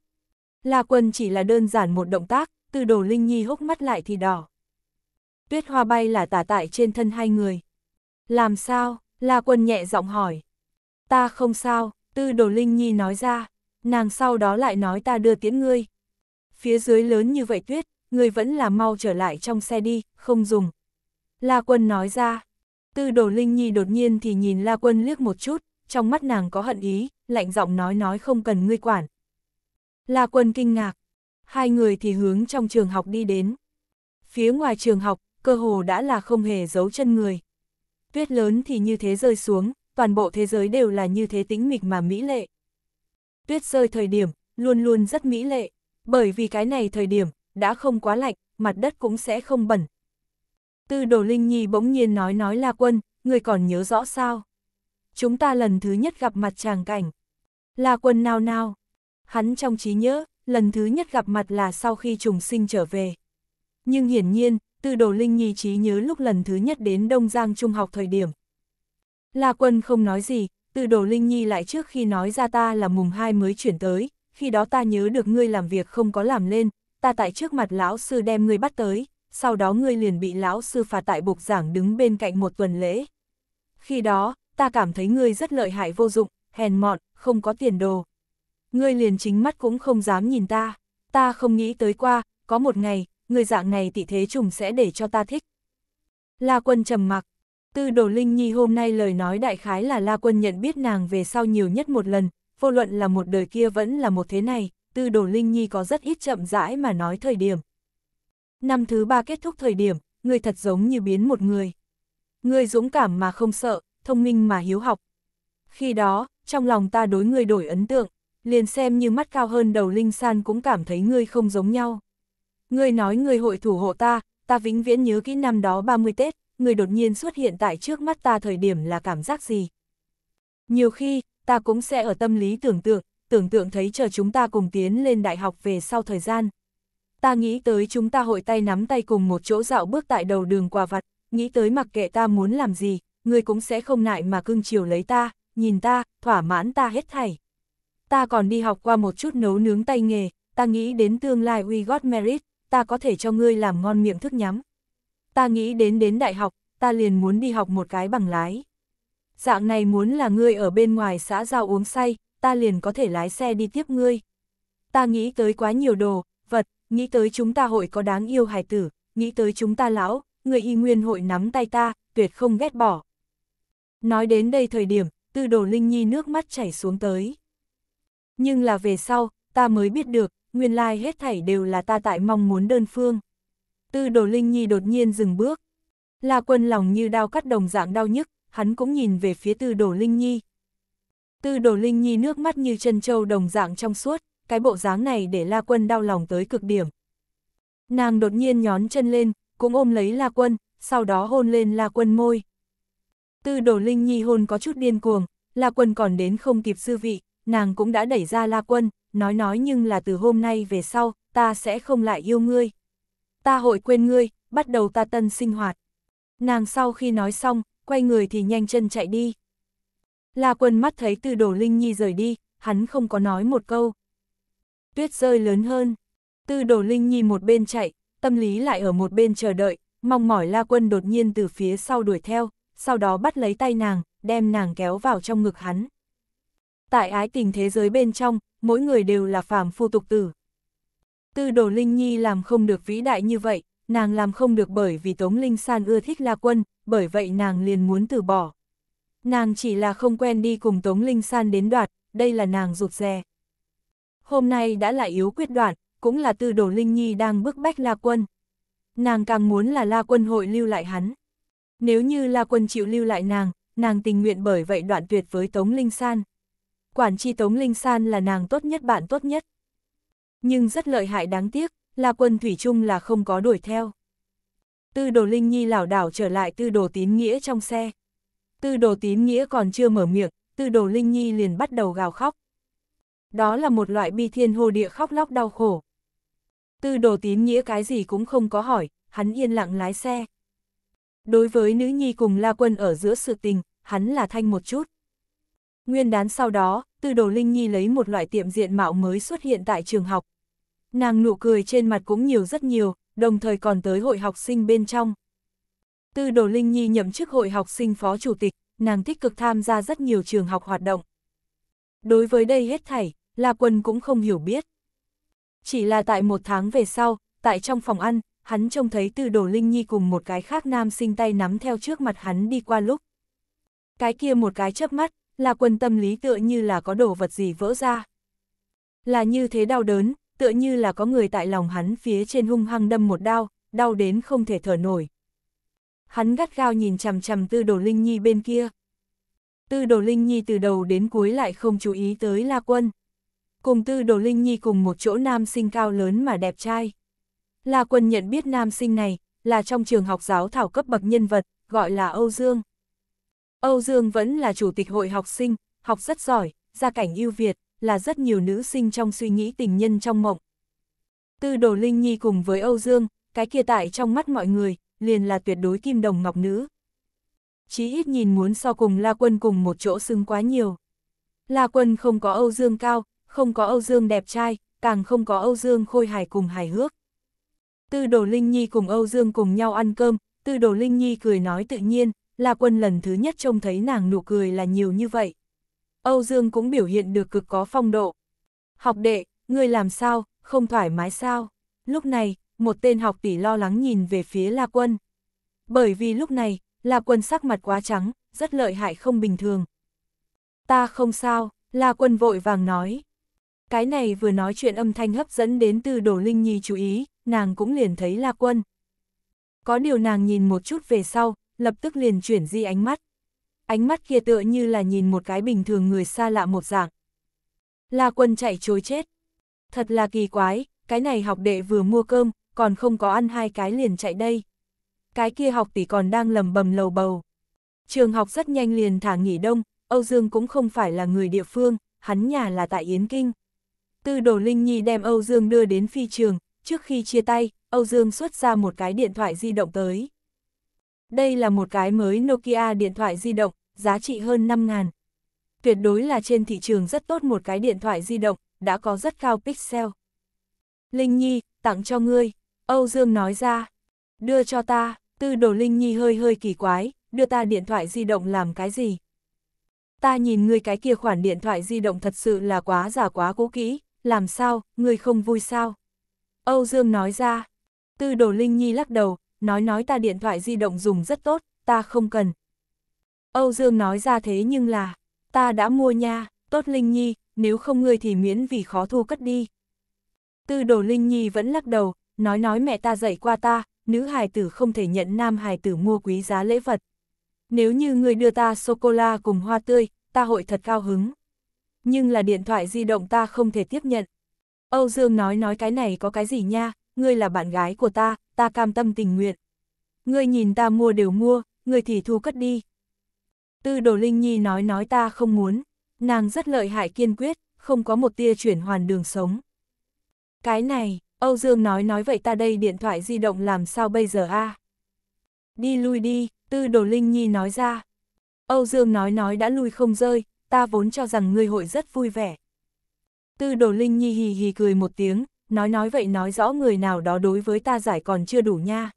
La Quân chỉ là đơn giản một động tác, tư đồ Linh Nhi hốc mắt lại thì đỏ. Tuyết hoa bay là tả tại trên thân hai người. Làm sao? La Quân nhẹ giọng hỏi. Ta không sao, tư đồ Linh Nhi nói ra, nàng sau đó lại nói ta đưa tiễn ngươi. Phía dưới lớn như vậy tuyết, ngươi vẫn là mau trở lại trong xe đi, không dùng. La Quân nói ra. Tư đồ Linh Nhi đột nhiên thì nhìn La Quân liếc một chút, trong mắt nàng có hận ý, lạnh giọng nói nói không cần ngươi quản. La quân kinh ngạc, hai người thì hướng trong trường học đi đến. Phía ngoài trường học, cơ hồ đã là không hề giấu chân người. Tuyết lớn thì như thế rơi xuống, toàn bộ thế giới đều là như thế tĩnh mịch mà mỹ lệ. Tuyết rơi thời điểm, luôn luôn rất mỹ lệ, bởi vì cái này thời điểm, đã không quá lạnh, mặt đất cũng sẽ không bẩn. Tư đồ Linh Nhi bỗng nhiên nói nói La Quân, người còn nhớ rõ sao? chúng ta lần thứ nhất gặp mặt chàng cảnh. Là quần nào nào? Hắn trong trí nhớ, lần thứ nhất gặp mặt là sau khi trùng sinh trở về. Nhưng hiển nhiên, từ đồ linh nhi trí nhớ lúc lần thứ nhất đến Đông Giang Trung học thời điểm. là quân không nói gì, từ đồ linh nhi lại trước khi nói ra ta là mùng 2 mới chuyển tới, khi đó ta nhớ được ngươi làm việc không có làm lên, ta tại trước mặt lão sư đem ngươi bắt tới, sau đó ngươi liền bị lão sư phạt tại bục giảng đứng bên cạnh một tuần lễ. Khi đó, ta cảm thấy ngươi rất lợi hại vô dụng, hèn mọn, không có tiền đồ. Ngươi liền chính mắt cũng không dám nhìn ta, ta không nghĩ tới qua, có một ngày, ngươi dạng này tỷ thế trùng sẽ để cho ta thích. La quân trầm mặc, tư đồ linh nhi hôm nay lời nói đại khái là La quân nhận biết nàng về sau nhiều nhất một lần, vô luận là một đời kia vẫn là một thế này, tư đồ linh nhi có rất ít chậm rãi mà nói thời điểm. Năm thứ ba kết thúc thời điểm, ngươi thật giống như biến một người. ngươi dũng cảm mà không sợ, thông minh mà hiếu học. Khi đó, trong lòng ta đối ngươi đổi ấn tượng, liền xem như mắt cao hơn đầu Linh San cũng cảm thấy ngươi không giống nhau. Ngươi nói ngươi hội thủ hộ ta, ta vĩnh viễn nhớ kỹ năm đó 30 Tết, ngươi đột nhiên xuất hiện tại trước mắt ta thời điểm là cảm giác gì. Nhiều khi, ta cũng sẽ ở tâm lý tưởng tượng, tưởng tượng thấy chờ chúng ta cùng tiến lên đại học về sau thời gian. Ta nghĩ tới chúng ta hội tay nắm tay cùng một chỗ dạo bước tại đầu đường quà vặt, nghĩ tới mặc kệ ta muốn làm gì, ngươi cũng sẽ không ngại mà cưng chiều lấy ta, nhìn ta, thỏa mãn ta hết thảy. Ta còn đi học qua một chút nấu nướng tay nghề, ta nghĩ đến tương lai we got married, ta có thể cho ngươi làm ngon miệng thức nhắm. Ta nghĩ đến đến đại học, ta liền muốn đi học một cái bằng lái. Dạng này muốn là ngươi ở bên ngoài xã giao uống say, ta liền có thể lái xe đi tiếp ngươi. Ta nghĩ tới quá nhiều đồ, vật, nghĩ tới chúng ta hội có đáng yêu hài tử, nghĩ tới chúng ta lão, người y nguyên hội nắm tay ta, tuyệt không ghét bỏ. Nói đến đây thời điểm, tư đồ Linh Nhi nước mắt chảy xuống tới. Nhưng là về sau, ta mới biết được, nguyên lai hết thảy đều là ta tại mong muốn đơn phương. Tư đồ Linh Nhi đột nhiên dừng bước. La quân lòng như đau cắt đồng dạng đau nhức, hắn cũng nhìn về phía tư đồ Linh Nhi. Tư đồ Linh Nhi nước mắt như chân trâu đồng dạng trong suốt, cái bộ dáng này để La quân đau lòng tới cực điểm. Nàng đột nhiên nhón chân lên, cũng ôm lấy La quân, sau đó hôn lên La quân môi. Tư đồ linh nhi hôn có chút điên cuồng, La Quân còn đến không kịp sư vị, nàng cũng đã đẩy ra La Quân, nói nói nhưng là từ hôm nay về sau, ta sẽ không lại yêu ngươi. Ta hội quên ngươi, bắt đầu ta tân sinh hoạt. Nàng sau khi nói xong, quay người thì nhanh chân chạy đi. La Quân mắt thấy từ đồ Linh Nhi rời đi, hắn không có nói một câu. Tuyết rơi lớn hơn, từ đồ Linh Nhi một bên chạy, tâm lý lại ở một bên chờ đợi, mong mỏi La Quân đột nhiên từ phía sau đuổi theo, sau đó bắt lấy tay nàng, đem nàng kéo vào trong ngực hắn. Tại ái tình thế giới bên trong, mỗi người đều là phàm phu tục tử. Tư đồ Linh Nhi làm không được vĩ đại như vậy, nàng làm không được bởi vì Tống Linh San ưa thích La Quân, bởi vậy nàng liền muốn từ bỏ. Nàng chỉ là không quen đi cùng Tống Linh San đến đoạt, đây là nàng rụt rè. Hôm nay đã lại yếu quyết đoạn, cũng là tư đồ Linh Nhi đang bức bách La Quân. Nàng càng muốn là La Quân hội lưu lại hắn. Nếu như La Quân chịu lưu lại nàng, nàng tình nguyện bởi vậy đoạn tuyệt với Tống Linh San. Quản chi Tống Linh San là nàng tốt nhất bạn tốt nhất. Nhưng rất lợi hại đáng tiếc, La Quân Thủy chung là không có đuổi theo. Tư đồ Linh Nhi lảo đảo trở lại tư đồ tín nghĩa trong xe. Tư đồ tín nghĩa còn chưa mở miệng, tư đồ Linh Nhi liền bắt đầu gào khóc. Đó là một loại bi thiên hồ địa khóc lóc đau khổ. Tư đồ tín nghĩa cái gì cũng không có hỏi, hắn yên lặng lái xe. Đối với nữ nhi cùng La Quân ở giữa sự tình, hắn là thanh một chút. Nguyên đán sau đó, Tư Đồ Linh Nhi lấy một loại tiệm diện mạo mới xuất hiện tại trường học. Nàng nụ cười trên mặt cũng nhiều rất nhiều, đồng thời còn tới hội học sinh bên trong. Tư Đồ Linh Nhi nhậm chức hội học sinh phó chủ tịch, nàng tích cực tham gia rất nhiều trường học hoạt động. Đối với đây hết thảy, La Quân cũng không hiểu biết. Chỉ là tại một tháng về sau, tại trong phòng ăn, hắn trông thấy từ đồ linh nhi cùng một cái khác nam sinh tay nắm theo trước mặt hắn đi qua lúc. Cái kia một cái chớp mắt, là quần tâm lý tựa như là có đồ vật gì vỡ ra. Là như thế đau đớn, tựa như là có người tại lòng hắn phía trên hung hăng đâm một đao, đau đến không thể thở nổi. Hắn gắt gao nhìn chằm chằm tư đồ linh nhi bên kia. Tư đồ linh nhi từ đầu đến cuối lại không chú ý tới la quân. Cùng tư đồ linh nhi cùng một chỗ nam sinh cao lớn mà đẹp trai. La Quân nhận biết nam sinh này, là trong trường học giáo thảo cấp bậc nhân vật, gọi là Âu Dương. Âu Dương vẫn là chủ tịch hội học sinh, học rất giỏi, gia cảnh ưu việt, là rất nhiều nữ sinh trong suy nghĩ tình nhân trong mộng. Tư Đồ Linh Nhi cùng với Âu Dương, cái kia tại trong mắt mọi người, liền là tuyệt đối kim đồng ngọc nữ. Chí ít nhìn muốn so cùng La Quân cùng một chỗ xưng quá nhiều. La Quân không có Âu Dương cao, không có Âu Dương đẹp trai, càng không có Âu Dương khôi hài cùng hài hước. Tư Đồ Linh Nhi cùng Âu Dương cùng nhau ăn cơm, Tư Đồ Linh Nhi cười nói tự nhiên, La Quân lần thứ nhất trông thấy nàng nụ cười là nhiều như vậy. Âu Dương cũng biểu hiện được cực có phong độ. Học đệ, ngươi làm sao, không thoải mái sao? Lúc này, một tên học tỷ lo lắng nhìn về phía La Quân. Bởi vì lúc này, La Quân sắc mặt quá trắng, rất lợi hại không bình thường. Ta không sao, La Quân vội vàng nói. Cái này vừa nói chuyện âm thanh hấp dẫn đến từ Đồ Linh Nhi chú ý, nàng cũng liền thấy La Quân. Có điều nàng nhìn một chút về sau, lập tức liền chuyển di ánh mắt. Ánh mắt kia tựa như là nhìn một cái bình thường người xa lạ một dạng. La Quân chạy trối chết. Thật là kỳ quái, cái này học đệ vừa mua cơm, còn không có ăn hai cái liền chạy đây. Cái kia học tỷ còn đang lầm bầm lầu bầu. Trường học rất nhanh liền thả nghỉ đông, Âu Dương cũng không phải là người địa phương, hắn nhà là tại Yến Kinh. Tư Đồ Linh Nhi đem Âu Dương đưa đến phi trường, trước khi chia tay, Âu Dương xuất ra một cái điện thoại di động tới. Đây là một cái mới Nokia điện thoại di động, giá trị hơn 5 ngàn. Tuyệt đối là trên thị trường rất tốt một cái điện thoại di động, đã có rất cao pixel. Linh Nhi, tặng cho ngươi, Âu Dương nói ra. Đưa cho ta, tư đồ Linh Nhi hơi hơi kỳ quái, đưa ta điện thoại di động làm cái gì? Ta nhìn ngươi cái kia khoản điện thoại di động thật sự là quá giả quá cố kỹ, làm sao, ngươi không vui sao? Âu Dương nói ra. Tư đồ Linh Nhi lắc đầu, nói nói ta điện thoại di động dùng rất tốt, ta không cần. Âu Dương nói ra thế nhưng là, ta đã mua nha, tốt Linh Nhi, nếu không ngươi thì miễn vì khó thu cất đi. Tư đồ Linh Nhi vẫn lắc đầu, nói nói mẹ ta dạy qua ta, nữ hài tử không thể nhận nam hài tử mua quý giá lễ vật. Nếu như ngươi đưa ta sô-cô-la cùng hoa tươi, ta hội thật cao hứng. Nhưng là điện thoại di động ta không thể tiếp nhận. Âu Dương nói nói cái này có cái gì nha, ngươi là bạn gái của ta, ta cam tâm tình nguyện. Ngươi nhìn ta mua đều mua, ngươi thì thu cất đi. Tư Đồ Linh Nhi nói nói ta không muốn, nàng rất lợi hại kiên quyết, không có một tia chuyển hoàn đường sống. Cái này, Âu Dương nói nói vậy ta đây điện thoại di động làm sao bây giờ a? Đi lui đi, Tư Đồ Linh Nhi nói ra. Âu Dương nói nói đã lui không rơi, ta vốn cho rằng ngươi hội rất vui vẻ. Tư đồ linh nhi hì hì cười một tiếng, nói nói vậy nói rõ người nào đó đối với ta giải còn chưa đủ nha.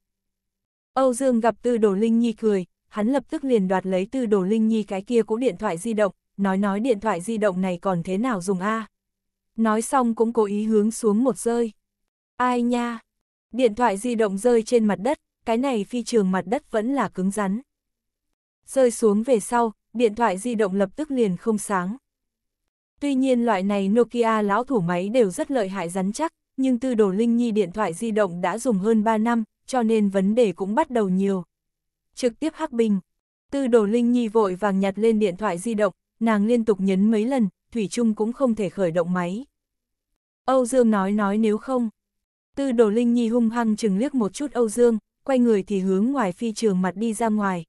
Âu Dương gặp tư đồ linh nhi cười, hắn lập tức liền đoạt lấy tư đồ linh nhi cái kia cũ điện thoại di động, nói nói điện thoại di động này còn thế nào dùng a Nói xong cũng cố ý hướng xuống một rơi. Ai nha? Điện thoại di động rơi trên mặt đất, cái này phi trường mặt đất vẫn là cứng rắn. Rơi xuống về sau, điện thoại di động lập tức liền không sáng. Tuy nhiên loại này Nokia lão thủ máy đều rất lợi hại rắn chắc, nhưng tư đồ Linh Nhi điện thoại di động đã dùng hơn 3 năm, cho nên vấn đề cũng bắt đầu nhiều. Trực tiếp hắc bình, tư đồ Linh Nhi vội vàng nhặt lên điện thoại di động, nàng liên tục nhấn mấy lần, Thủy Trung cũng không thể khởi động máy. Âu Dương nói nói nếu không. Tư đồ Linh Nhi hung hăng chừng liếc một chút Âu Dương, quay người thì hướng ngoài phi trường mặt đi ra ngoài.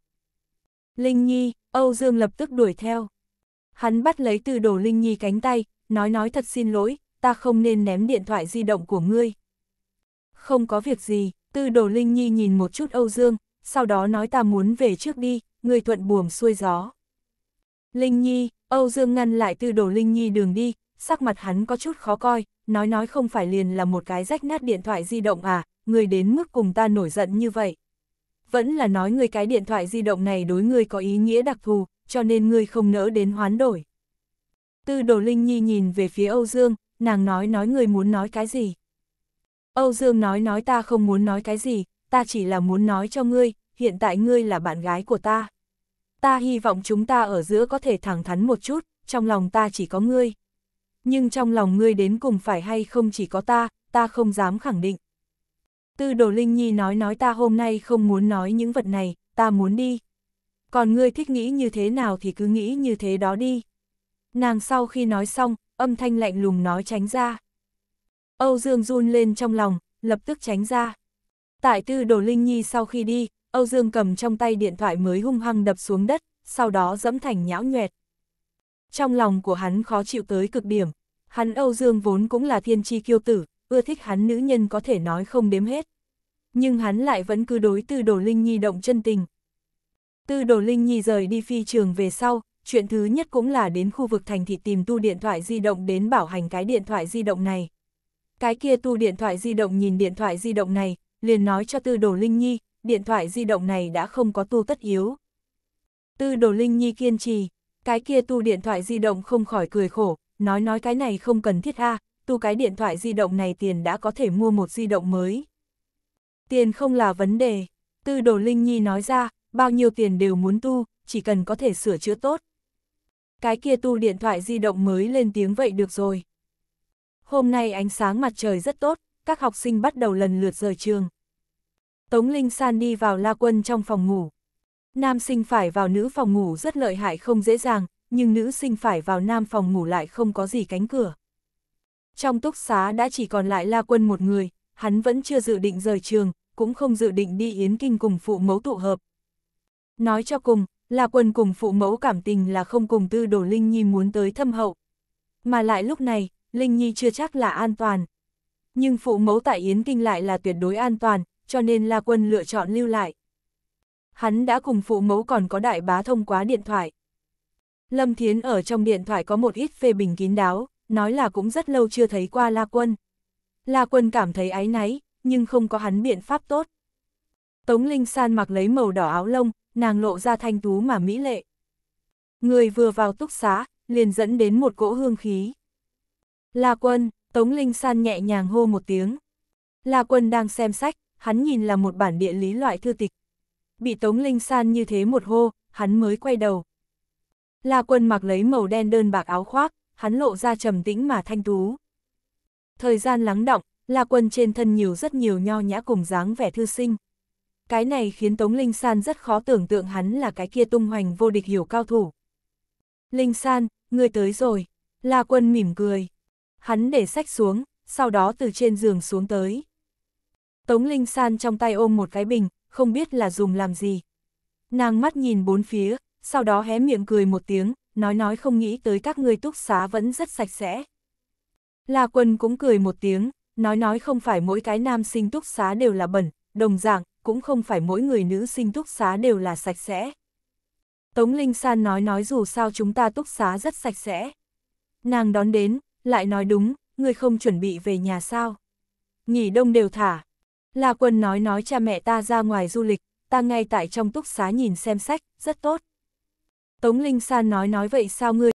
Linh Nhi, Âu Dương lập tức đuổi theo. Hắn bắt lấy từ đồ Linh Nhi cánh tay, nói nói thật xin lỗi, ta không nên ném điện thoại di động của ngươi. Không có việc gì, từ Đồ Linh Nhi nhìn một chút Âu Dương, sau đó nói ta muốn về trước đi, người thuận buồm xuôi gió. Linh Nhi, Âu Dương ngăn lại từ Đồ Linh Nhi đường đi, sắc mặt hắn có chút khó coi, nói nói không phải liền là một cái rách nát điện thoại di động à, người đến mức cùng ta nổi giận như vậy. Vẫn là nói người cái điện thoại di động này đối người có ý nghĩa đặc thù, cho nên ngươi không nỡ đến hoán đổi. Tư đồ Linh Nhi nhìn về phía Âu Dương, nàng nói nói ngươi muốn nói cái gì. Âu Dương nói nói ta không muốn nói cái gì, ta chỉ là muốn nói cho ngươi, hiện tại ngươi là bạn gái của ta. Ta hy vọng chúng ta ở giữa có thể thẳng thắn một chút, trong lòng ta chỉ có ngươi. Nhưng trong lòng ngươi đến cùng phải hay không chỉ có ta, ta không dám khẳng định. Tư đồ Linh Nhi nói nói ta hôm nay không muốn nói những vật này, ta muốn đi còn ngươi thích nghĩ như thế nào thì cứ nghĩ như thế đó đi. Nàng sau khi nói xong, âm thanh lạnh lùng nói tránh ra. Âu Dương run lên trong lòng, lập tức tránh ra. Tại tư đồ Linh Nhi sau khi đi, Âu Dương cầm trong tay điện thoại mới hung hăng đập xuống đất, sau đó dẫm thành nhão nhuẹt. Trong lòng của hắn khó chịu tới cực điểm, hắn Âu Dương vốn cũng là thiên tri kiêu tử, ưa thích hắn nữ nhân có thể nói không đếm hết. Nhưng hắn lại vẫn cứ đối tư đồ Linh Nhi động chân tình, Tư Đồ Linh Nhi rời đi phi trường về sau, chuyện thứ nhất cũng là đến khu vực thành thị tìm tu điện thoại di động đến bảo hành cái điện thoại di động này. Cái kia tu điện thoại di động nhìn điện thoại di động này, liền nói cho Tư Đồ Linh Nhi, điện thoại di động này đã không có tu tất yếu. Tư Đồ Linh Nhi kiên trì, cái kia tu điện thoại di động không khỏi cười khổ, nói nói cái này không cần thiết ha, tu cái điện thoại di động này tiền đã có thể mua một di động mới. Tiền không là vấn đề, Tư Đồ Linh Nhi nói ra, bao nhiêu tiền đều muốn tu, chỉ cần có thể sửa chữa tốt. Cái kia tu điện thoại di động mới lên tiếng vậy được rồi. Hôm nay ánh sáng mặt trời rất tốt, các học sinh bắt đầu lần lượt rời trường. Tống Linh San đi vào La Quân trong phòng ngủ. Nam sinh phải vào nữ phòng ngủ rất lợi hại không dễ dàng, nhưng nữ sinh phải vào nam phòng ngủ lại không có gì cánh cửa. Trong túc xá đã chỉ còn lại La Quân một người, hắn vẫn chưa dự định rời trường, cũng không dự định đi Yến Kinh cùng phụ mẫu tụ hợp, Nói cho cùng, là quần cùng phụ mẫu cảm tình là không cùng tư đổ Linh Nhi muốn tới thâm hậu. Mà lại lúc này, Linh Nhi chưa chắc là an toàn. Nhưng phụ mẫu tại Yến Kinh lại là tuyệt đối an toàn, cho nên là Quân lựa chọn lưu lại. Hắn đã cùng phụ mẫu còn có đại bá thông qua điện thoại. Lâm Thiến ở trong điện thoại có một ít phê bình kín đáo, nói là cũng rất lâu chưa thấy qua La Quân. La Quân cảm thấy áy náy, nhưng không có hắn biện pháp tốt. Tống Linh San mặc lấy màu đỏ áo lông, nàng lộ ra thanh tú mà mỹ lệ. Người vừa vào túc xá, liền dẫn đến một cỗ hương khí. La quân, Tống Linh San nhẹ nhàng hô một tiếng. La quân đang xem sách, hắn nhìn là một bản địa lý loại thư tịch. Bị Tống Linh San như thế một hô, hắn mới quay đầu. La quân mặc lấy màu đen đơn bạc áo khoác, hắn lộ ra trầm tĩnh mà thanh tú. Thời gian lắng động, La quân trên thân nhiều rất nhiều nho nhã cùng dáng vẻ thư sinh cái này khiến Tống Linh San rất khó tưởng tượng hắn là cái kia tung hoành vô địch hiểu cao thủ. Linh San, người tới rồi, La Quân mỉm cười. Hắn để sách xuống, sau đó từ trên giường xuống tới. Tống Linh San trong tay ôm một cái bình, không biết là dùng làm gì. Nàng mắt nhìn bốn phía, sau đó hé miệng cười một tiếng, nói nói không nghĩ tới các ngươi túc xá vẫn rất sạch sẽ. La Quân cũng cười một tiếng, nói nói không phải mỗi cái nam sinh túc xá đều là bẩn, đồng dạng, cũng không phải mỗi người nữ sinh túc xá đều là sạch sẽ. Tống Linh San nói nói dù sao chúng ta túc xá rất sạch sẽ. Nàng đón đến, lại nói đúng, người không chuẩn bị về nhà sao. Nghỉ đông đều thả. La Quân nói nói cha mẹ ta ra ngoài du lịch, ta ngay tại trong túc xá nhìn xem sách, rất tốt. Tống Linh San nói nói vậy sao ngươi